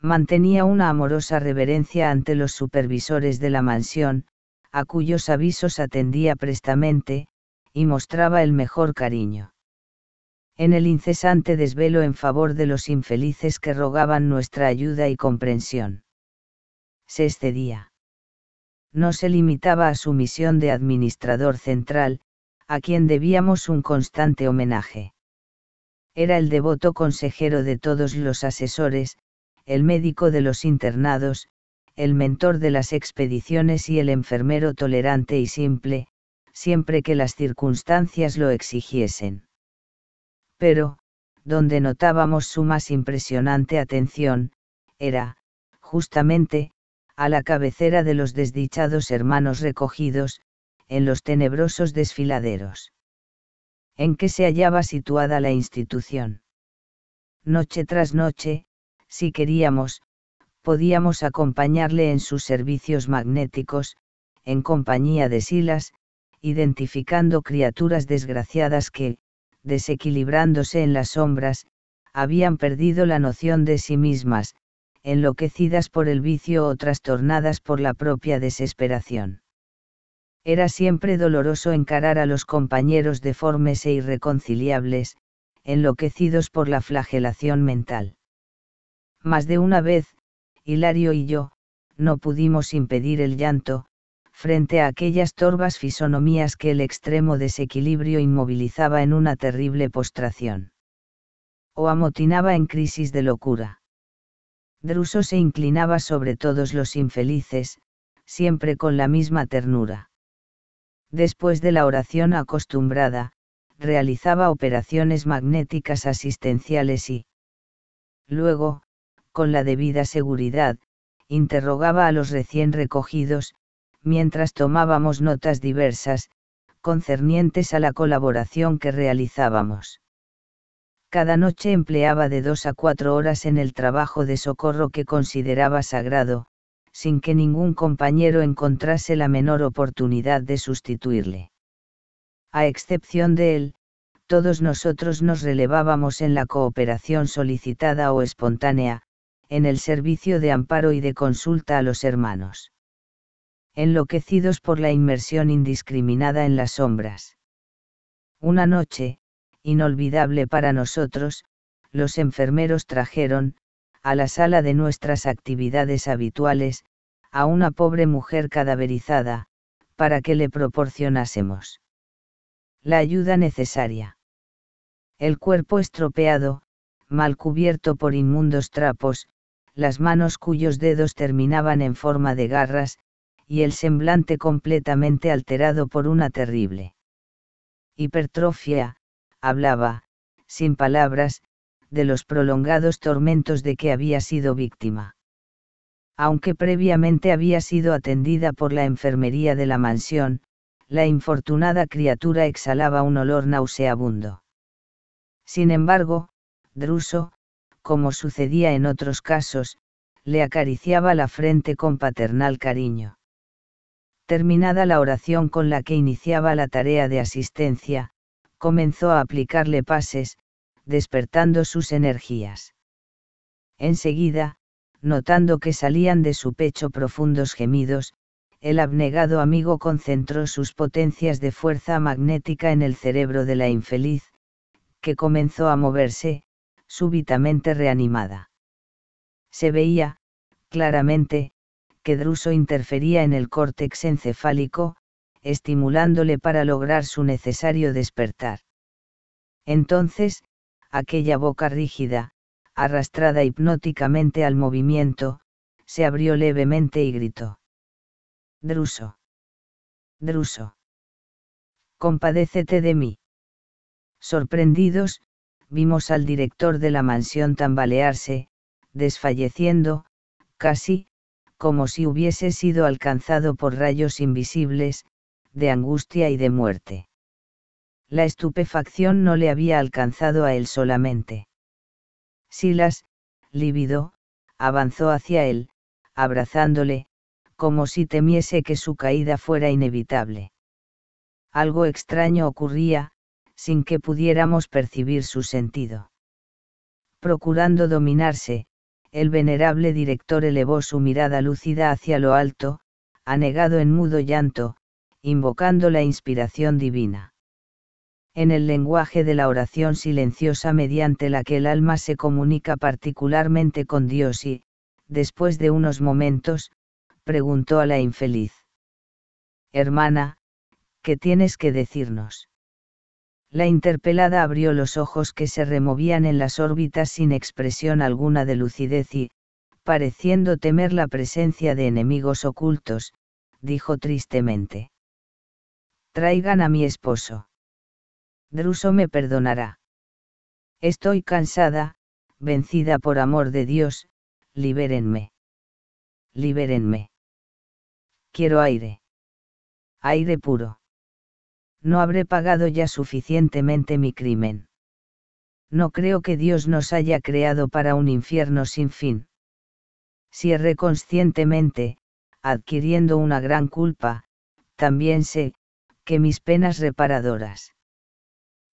Mantenía una amorosa reverencia ante los supervisores de la mansión, a cuyos avisos atendía prestamente, y mostraba el mejor cariño. En el incesante desvelo en favor de los infelices que rogaban nuestra ayuda y comprensión. Se excedía. No se limitaba a su misión de administrador central, a quien debíamos un constante homenaje. Era el devoto consejero de todos los asesores, el médico de los internados, el mentor de las expediciones y el enfermero tolerante y simple, siempre que las circunstancias lo exigiesen. Pero, donde notábamos su más impresionante atención, era, justamente, a la cabecera de los desdichados hermanos recogidos, en los tenebrosos desfiladeros. ¿En que se hallaba situada la institución? Noche tras noche, si queríamos, podíamos acompañarle en sus servicios magnéticos, en compañía de Silas, identificando criaturas desgraciadas que, desequilibrándose en las sombras, habían perdido la noción de sí mismas, enloquecidas por el vicio o trastornadas por la propia desesperación. Era siempre doloroso encarar a los compañeros deformes e irreconciliables, enloquecidos por la flagelación mental. Más de una vez, Hilario y yo, no pudimos impedir el llanto, frente a aquellas torvas fisonomías que el extremo desequilibrio inmovilizaba en una terrible postración. O amotinaba en crisis de locura. Druso se inclinaba sobre todos los infelices, siempre con la misma ternura. Después de la oración acostumbrada, realizaba operaciones magnéticas asistenciales y, luego, con la debida seguridad, interrogaba a los recién recogidos, mientras tomábamos notas diversas, concernientes a la colaboración que realizábamos. Cada noche empleaba de dos a cuatro horas en el trabajo de socorro que consideraba sagrado, sin que ningún compañero encontrase la menor oportunidad de sustituirle. A excepción de él, todos nosotros nos relevábamos en la cooperación solicitada o espontánea, en el servicio de amparo y de consulta a los hermanos enloquecidos por la inmersión indiscriminada en las sombras. Una noche, inolvidable para nosotros, los enfermeros trajeron, a la sala de nuestras actividades habituales, a una pobre mujer cadaverizada, para que le proporcionásemos la ayuda necesaria. El cuerpo estropeado, mal cubierto por inmundos trapos, las manos cuyos dedos terminaban en forma de garras, y el semblante completamente alterado por una terrible hipertrofia, hablaba, sin palabras, de los prolongados tormentos de que había sido víctima. Aunque previamente había sido atendida por la enfermería de la mansión, la infortunada criatura exhalaba un olor nauseabundo. Sin embargo, Druso, como sucedía en otros casos, le acariciaba la frente con paternal cariño terminada la oración con la que iniciaba la tarea de asistencia, comenzó a aplicarle pases, despertando sus energías. Enseguida, notando que salían de su pecho profundos gemidos, el abnegado amigo concentró sus potencias de fuerza magnética en el cerebro de la infeliz, que comenzó a moverse, súbitamente reanimada. Se veía, claramente, que Druso interfería en el córtex encefálico, estimulándole para lograr su necesario despertar. Entonces, aquella boca rígida, arrastrada hipnóticamente al movimiento, se abrió levemente y gritó. Druso. Druso. Compadécete de mí. Sorprendidos, vimos al director de la mansión tambalearse, desfalleciendo, casi, como si hubiese sido alcanzado por rayos invisibles, de angustia y de muerte. La estupefacción no le había alcanzado a él solamente. Silas, lívido, avanzó hacia él, abrazándole, como si temiese que su caída fuera inevitable. Algo extraño ocurría, sin que pudiéramos percibir su sentido. Procurando dominarse, el venerable director elevó su mirada lúcida hacia lo alto, anegado en mudo llanto, invocando la inspiración divina. En el lenguaje de la oración silenciosa mediante la que el alma se comunica particularmente con Dios y, después de unos momentos, preguntó a la infeliz. Hermana, ¿qué tienes que decirnos? La interpelada abrió los ojos que se removían en las órbitas sin expresión alguna de lucidez y, pareciendo temer la presencia de enemigos ocultos, dijo tristemente. Traigan a mi esposo. Druso me perdonará. Estoy cansada, vencida por amor de Dios, libérenme. Libérenme. Quiero aire. Aire puro no habré pagado ya suficientemente mi crimen. No creo que Dios nos haya creado para un infierno sin fin. Si erré conscientemente, adquiriendo una gran culpa, también sé, que mis penas reparadoras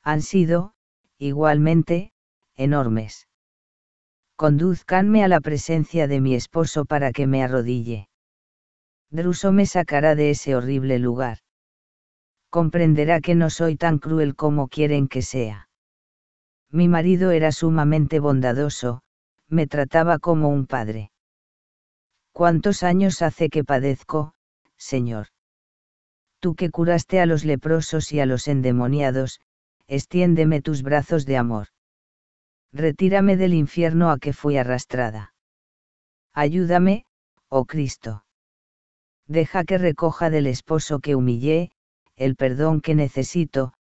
han sido, igualmente, enormes. Conduzcanme a la presencia de mi esposo para que me arrodille. Druso me sacará de ese horrible lugar comprenderá que no soy tan cruel como quieren que sea. Mi marido era sumamente bondadoso, me trataba como un padre. ¿Cuántos años hace que padezco, Señor? Tú que curaste a los leprosos y a los endemoniados, extiéndeme tus brazos de amor. Retírame del infierno a que fui arrastrada. Ayúdame, oh Cristo. Deja que recoja del esposo que humillé, el perdón que necesito,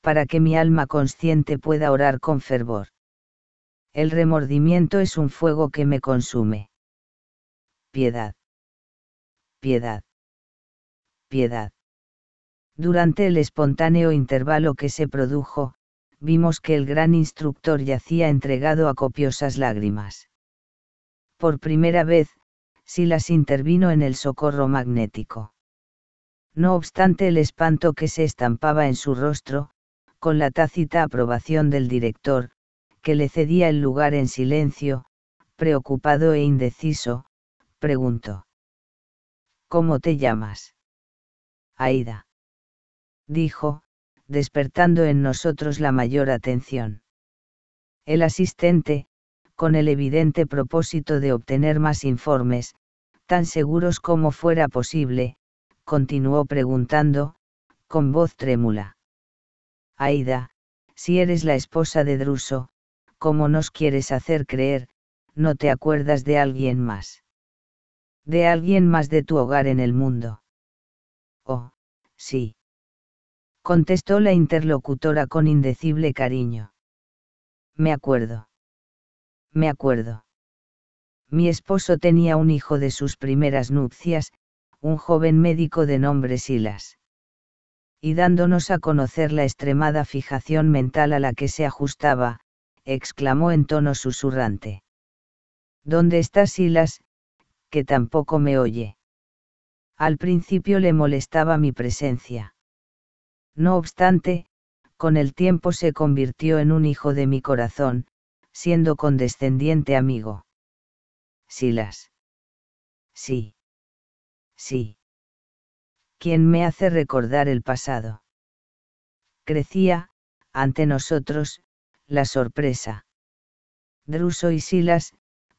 para que mi alma consciente pueda orar con fervor. El remordimiento es un fuego que me consume. Piedad. Piedad. Piedad. Durante el espontáneo intervalo que se produjo, vimos que el gran instructor yacía entregado a copiosas lágrimas. Por primera vez, las intervino en el socorro magnético no obstante el espanto que se estampaba en su rostro, con la tácita aprobación del director, que le cedía el lugar en silencio, preocupado e indeciso, preguntó. ¿Cómo te llamas? Aida. Dijo, despertando en nosotros la mayor atención. El asistente, con el evidente propósito de obtener más informes, tan seguros como fuera posible, continuó preguntando, con voz trémula. Aida, si eres la esposa de Druso, como nos quieres hacer creer, no te acuerdas de alguien más. De alguien más de tu hogar en el mundo. Oh, sí. Contestó la interlocutora con indecible cariño. Me acuerdo. Me acuerdo. Mi esposo tenía un hijo de sus primeras nupcias, un joven médico de nombre Silas. Y dándonos a conocer la extremada fijación mental a la que se ajustaba, exclamó en tono susurrante. ¿Dónde está Silas, que tampoco me oye? Al principio le molestaba mi presencia. No obstante, con el tiempo se convirtió en un hijo de mi corazón, siendo condescendiente amigo. Silas. Sí sí. ¿Quién me hace recordar el pasado. Crecía, ante nosotros, la sorpresa. Druso y Silas,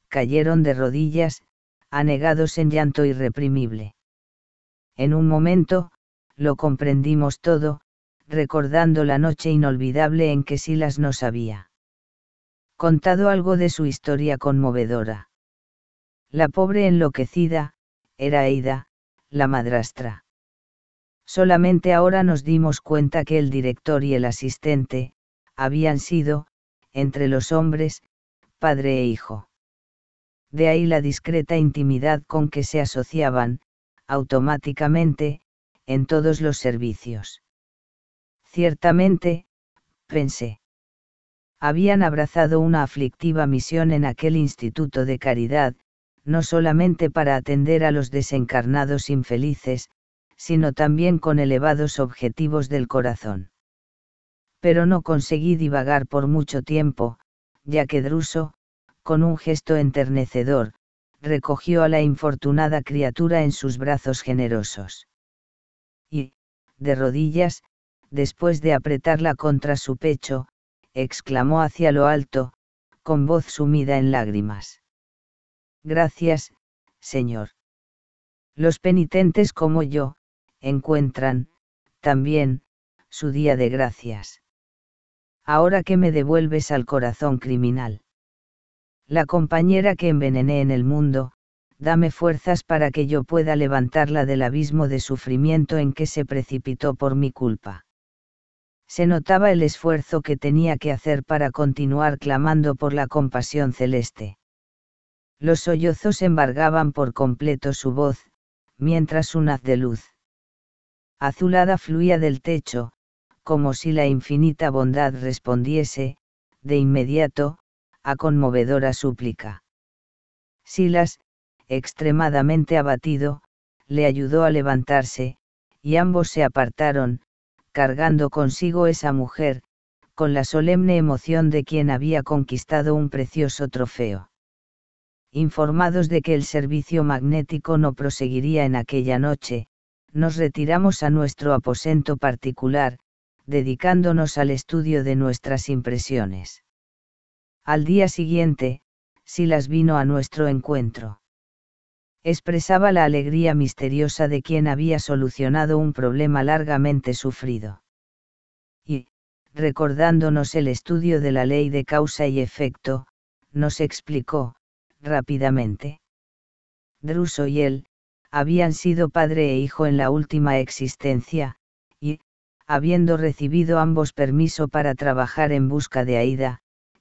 cayeron de rodillas, anegados en llanto irreprimible. En un momento, lo comprendimos todo, recordando la noche inolvidable en que Silas nos había contado algo de su historia conmovedora. La pobre enloquecida, era Eida, la madrastra. Solamente ahora nos dimos cuenta que el director y el asistente, habían sido, entre los hombres, padre e hijo. De ahí la discreta intimidad con que se asociaban, automáticamente, en todos los servicios. Ciertamente, pensé. Habían abrazado una aflictiva misión en aquel instituto de caridad, no solamente para atender a los desencarnados infelices, sino también con elevados objetivos del corazón. Pero no conseguí divagar por mucho tiempo, ya que Druso, con un gesto enternecedor, recogió a la infortunada criatura en sus brazos generosos. Y, de rodillas, después de apretarla contra su pecho, exclamó hacia lo alto, con voz sumida en lágrimas. Gracias, Señor. Los penitentes como yo, encuentran, también, su día de gracias. Ahora que me devuelves al corazón criminal. La compañera que envenené en el mundo, dame fuerzas para que yo pueda levantarla del abismo de sufrimiento en que se precipitó por mi culpa. Se notaba el esfuerzo que tenía que hacer para continuar clamando por la compasión celeste. Los sollozos embargaban por completo su voz, mientras un haz de luz azulada fluía del techo, como si la infinita bondad respondiese, de inmediato, a conmovedora súplica. Silas, extremadamente abatido, le ayudó a levantarse, y ambos se apartaron, cargando consigo esa mujer, con la solemne emoción de quien había conquistado un precioso trofeo. Informados de que el servicio magnético no proseguiría en aquella noche, nos retiramos a nuestro aposento particular, dedicándonos al estudio de nuestras impresiones. Al día siguiente, Silas vino a nuestro encuentro. Expresaba la alegría misteriosa de quien había solucionado un problema largamente sufrido. Y, recordándonos el estudio de la ley de causa y efecto, nos explicó, rápidamente. Druso y él, habían sido padre e hijo en la última existencia, y, habiendo recibido ambos permiso para trabajar en busca de Aida,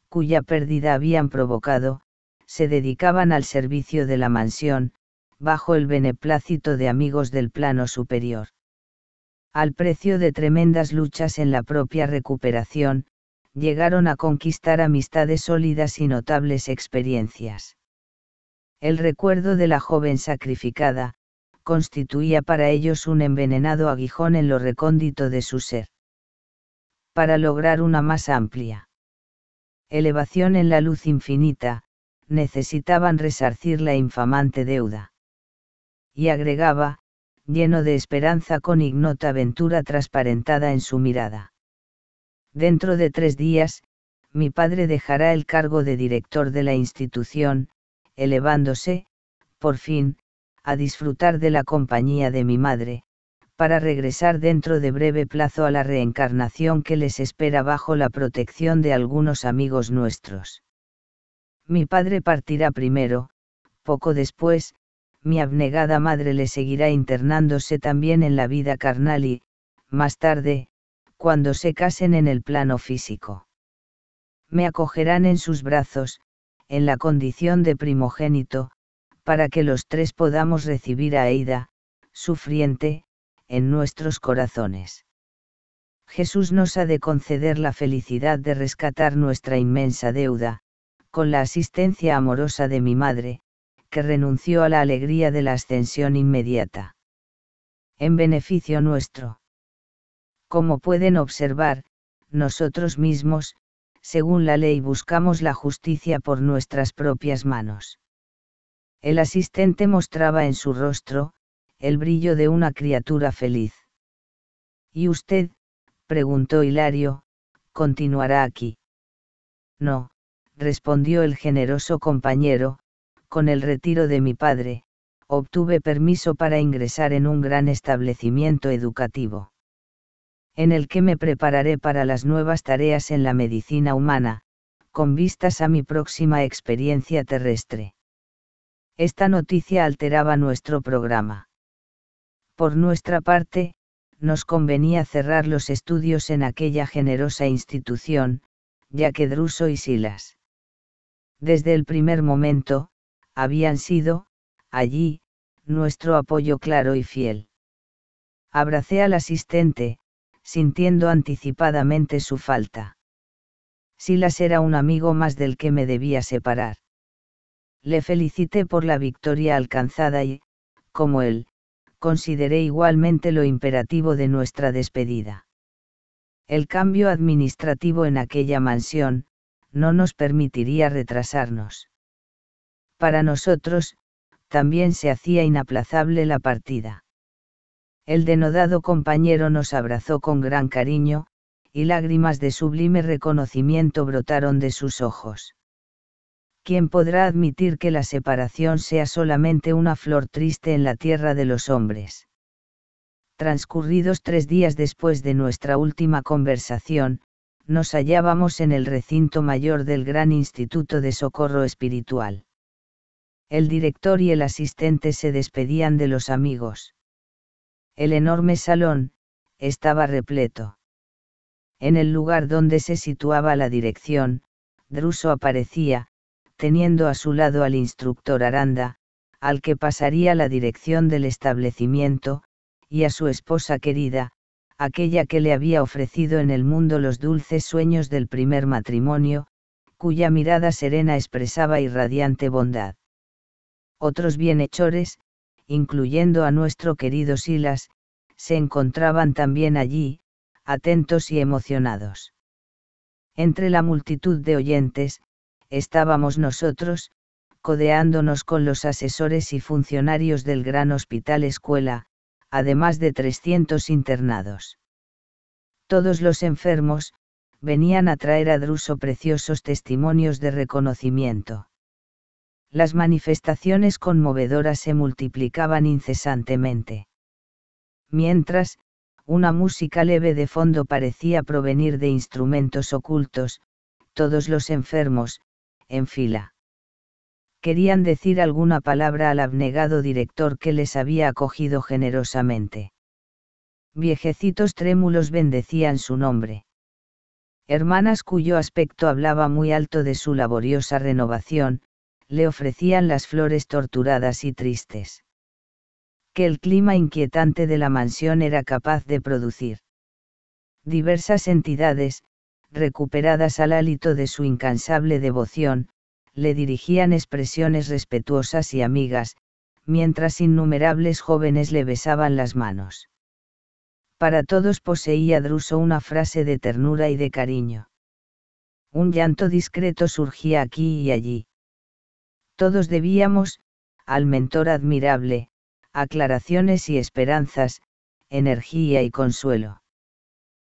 cuya pérdida habían provocado, se dedicaban al servicio de la mansión, bajo el beneplácito de amigos del plano superior. Al precio de tremendas luchas en la propia recuperación, llegaron a conquistar amistades sólidas y notables experiencias. El recuerdo de la joven sacrificada, constituía para ellos un envenenado aguijón en lo recóndito de su ser. Para lograr una más amplia elevación en la luz infinita, necesitaban resarcir la infamante deuda. Y agregaba, lleno de esperanza con ignota ventura transparentada en su mirada. Dentro de tres días, mi padre dejará el cargo de director de la institución, elevándose, por fin, a disfrutar de la compañía de mi madre, para regresar dentro de breve plazo a la reencarnación que les espera bajo la protección de algunos amigos nuestros. Mi padre partirá primero, poco después, mi abnegada madre le seguirá internándose también en la vida carnal y, más tarde, cuando se casen en el plano físico. Me acogerán en sus brazos, en la condición de primogénito, para que los tres podamos recibir a Eida, sufriente, en nuestros corazones. Jesús nos ha de conceder la felicidad de rescatar nuestra inmensa deuda, con la asistencia amorosa de mi madre, que renunció a la alegría de la ascensión inmediata. En beneficio nuestro. Como pueden observar, nosotros mismos, según la ley buscamos la justicia por nuestras propias manos. El asistente mostraba en su rostro, el brillo de una criatura feliz. ¿Y usted? preguntó Hilario, continuará aquí. No, respondió el generoso compañero, con el retiro de mi padre, obtuve permiso para ingresar en un gran establecimiento educativo en el que me prepararé para las nuevas tareas en la medicina humana, con vistas a mi próxima experiencia terrestre. Esta noticia alteraba nuestro programa. Por nuestra parte, nos convenía cerrar los estudios en aquella generosa institución, ya que Druso y Silas. Desde el primer momento, habían sido, allí, nuestro apoyo claro y fiel. Abracé al asistente, sintiendo anticipadamente su falta. Silas era un amigo más del que me debía separar. Le felicité por la victoria alcanzada y, como él, consideré igualmente lo imperativo de nuestra despedida. El cambio administrativo en aquella mansión, no nos permitiría retrasarnos. Para nosotros, también se hacía inaplazable la partida el denodado compañero nos abrazó con gran cariño, y lágrimas de sublime reconocimiento brotaron de sus ojos. ¿Quién podrá admitir que la separación sea solamente una flor triste en la tierra de los hombres? Transcurridos tres días después de nuestra última conversación, nos hallábamos en el recinto mayor del Gran Instituto de Socorro Espiritual. El director y el asistente se despedían de los amigos. El enorme salón, estaba repleto. En el lugar donde se situaba la dirección, Druso aparecía, teniendo a su lado al instructor Aranda, al que pasaría la dirección del establecimiento, y a su esposa querida, aquella que le había ofrecido en el mundo los dulces sueños del primer matrimonio, cuya mirada serena expresaba irradiante bondad. Otros bienhechores, incluyendo a nuestro querido Silas, se encontraban también allí, atentos y emocionados. Entre la multitud de oyentes, estábamos nosotros, codeándonos con los asesores y funcionarios del gran hospital escuela, además de 300 internados. Todos los enfermos, venían a traer a Druso preciosos testimonios de reconocimiento las manifestaciones conmovedoras se multiplicaban incesantemente. Mientras, una música leve de fondo parecía provenir de instrumentos ocultos, todos los enfermos, en fila. Querían decir alguna palabra al abnegado director que les había acogido generosamente. Viejecitos trémulos bendecían su nombre. Hermanas cuyo aspecto hablaba muy alto de su laboriosa renovación, le ofrecían las flores torturadas y tristes. Que el clima inquietante de la mansión era capaz de producir. Diversas entidades, recuperadas al hálito de su incansable devoción, le dirigían expresiones respetuosas y amigas, mientras innumerables jóvenes le besaban las manos. Para todos poseía Druso una frase de ternura y de cariño. Un llanto discreto surgía aquí y allí. Todos debíamos, al mentor admirable, aclaraciones y esperanzas, energía y consuelo.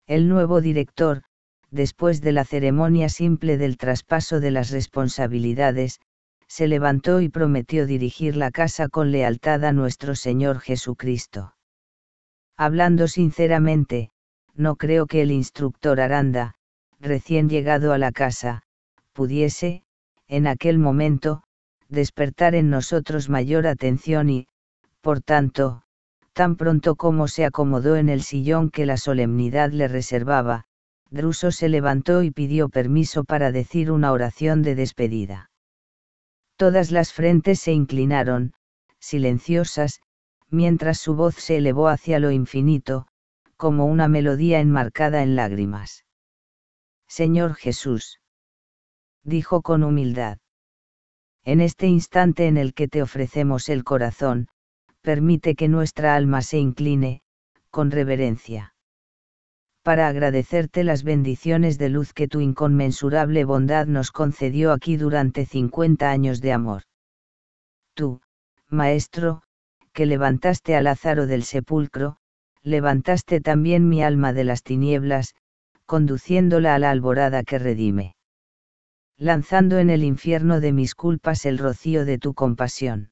El nuevo director, después de la ceremonia simple del traspaso de las responsabilidades, se levantó y prometió dirigir la casa con lealtad a nuestro Señor Jesucristo. Hablando sinceramente, no creo que el instructor Aranda, recién llegado a la casa, pudiese, en aquel momento, despertar en nosotros mayor atención y, por tanto, tan pronto como se acomodó en el sillón que la solemnidad le reservaba, Druso se levantó y pidió permiso para decir una oración de despedida. Todas las frentes se inclinaron, silenciosas, mientras su voz se elevó hacia lo infinito, como una melodía enmarcada en lágrimas. Señor Jesús. Dijo con humildad en este instante en el que te ofrecemos el corazón, permite que nuestra alma se incline, con reverencia. Para agradecerte las bendiciones de luz que tu inconmensurable bondad nos concedió aquí durante 50 años de amor. Tú, Maestro, que levantaste a Lázaro del sepulcro, levantaste también mi alma de las tinieblas, conduciéndola a la alborada que redime lanzando en el infierno de mis culpas el rocío de tu compasión.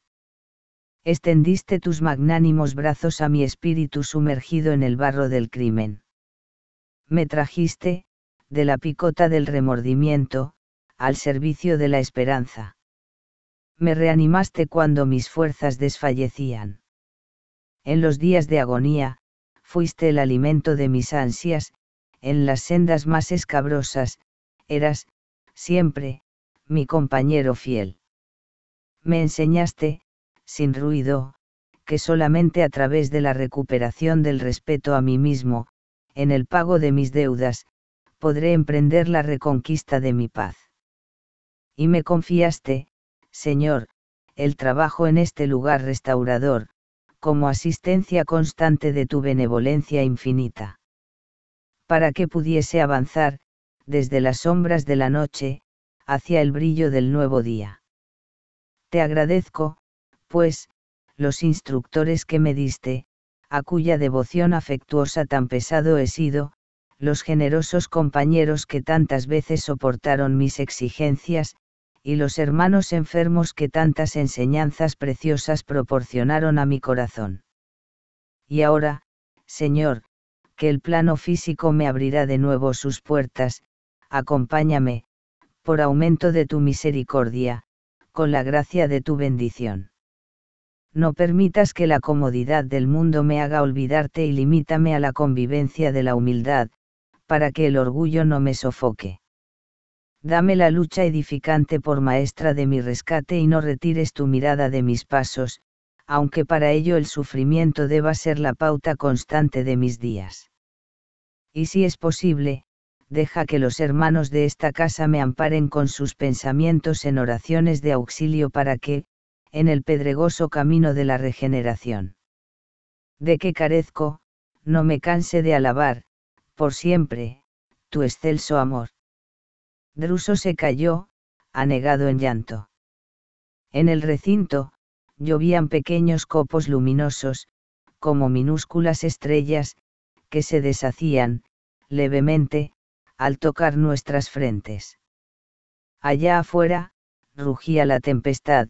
Extendiste tus magnánimos brazos a mi espíritu sumergido en el barro del crimen. Me trajiste, de la picota del remordimiento, al servicio de la esperanza. Me reanimaste cuando mis fuerzas desfallecían. En los días de agonía, fuiste el alimento de mis ansias, en las sendas más escabrosas, eras, siempre, mi compañero fiel. Me enseñaste, sin ruido, que solamente a través de la recuperación del respeto a mí mismo, en el pago de mis deudas, podré emprender la reconquista de mi paz. Y me confiaste, Señor, el trabajo en este lugar restaurador, como asistencia constante de tu benevolencia infinita. Para que pudiese avanzar, desde las sombras de la noche, hacia el brillo del nuevo día. Te agradezco, pues, los instructores que me diste, a cuya devoción afectuosa tan pesado he sido, los generosos compañeros que tantas veces soportaron mis exigencias, y los hermanos enfermos que tantas enseñanzas preciosas proporcionaron a mi corazón. Y ahora, Señor, que el plano físico me abrirá de nuevo sus puertas, acompáñame, por aumento de tu misericordia, con la gracia de tu bendición. No permitas que la comodidad del mundo me haga olvidarte y limítame a la convivencia de la humildad, para que el orgullo no me sofoque. Dame la lucha edificante por maestra de mi rescate y no retires tu mirada de mis pasos, aunque para ello el sufrimiento deba ser la pauta constante de mis días. Y si es posible, deja que los hermanos de esta casa me amparen con sus pensamientos en oraciones de auxilio para que, en el pedregoso camino de la regeneración. De que carezco, no me canse de alabar, por siempre, tu excelso amor. Druso se cayó, anegado en llanto. En el recinto, llovían pequeños copos luminosos, como minúsculas estrellas, que se deshacían, levemente, al tocar nuestras frentes. Allá afuera, rugía la tempestad,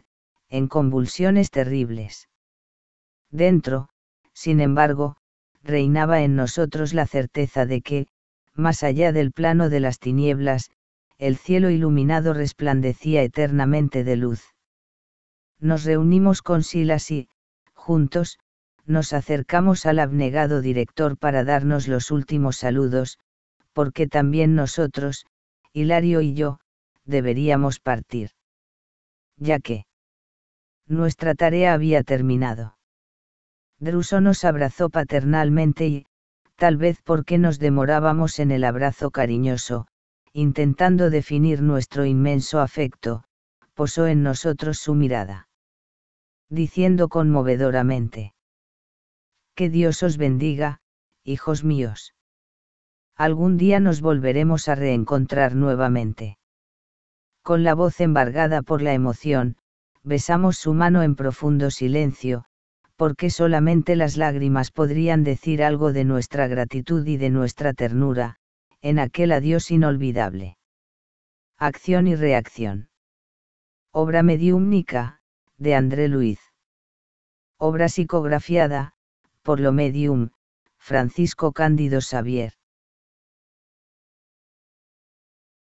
en convulsiones terribles. Dentro, sin embargo, reinaba en nosotros la certeza de que, más allá del plano de las tinieblas, el cielo iluminado resplandecía eternamente de luz. Nos reunimos con Silas y, juntos, nos acercamos al abnegado director para darnos los últimos saludos, porque también nosotros, Hilario y yo, deberíamos partir. Ya que nuestra tarea había terminado. Druso nos abrazó paternalmente y, tal vez porque nos demorábamos en el abrazo cariñoso, intentando definir nuestro inmenso afecto, posó en nosotros su mirada. Diciendo conmovedoramente. Que Dios os bendiga, hijos míos algún día nos volveremos a reencontrar nuevamente. Con la voz embargada por la emoción, besamos su mano en profundo silencio, porque solamente las lágrimas podrían decir algo de nuestra gratitud y de nuestra ternura, en aquel adiós inolvidable. Acción y reacción. Obra mediúmnica, de André Luiz. Obra psicografiada, por lo medium, Francisco Cándido Xavier.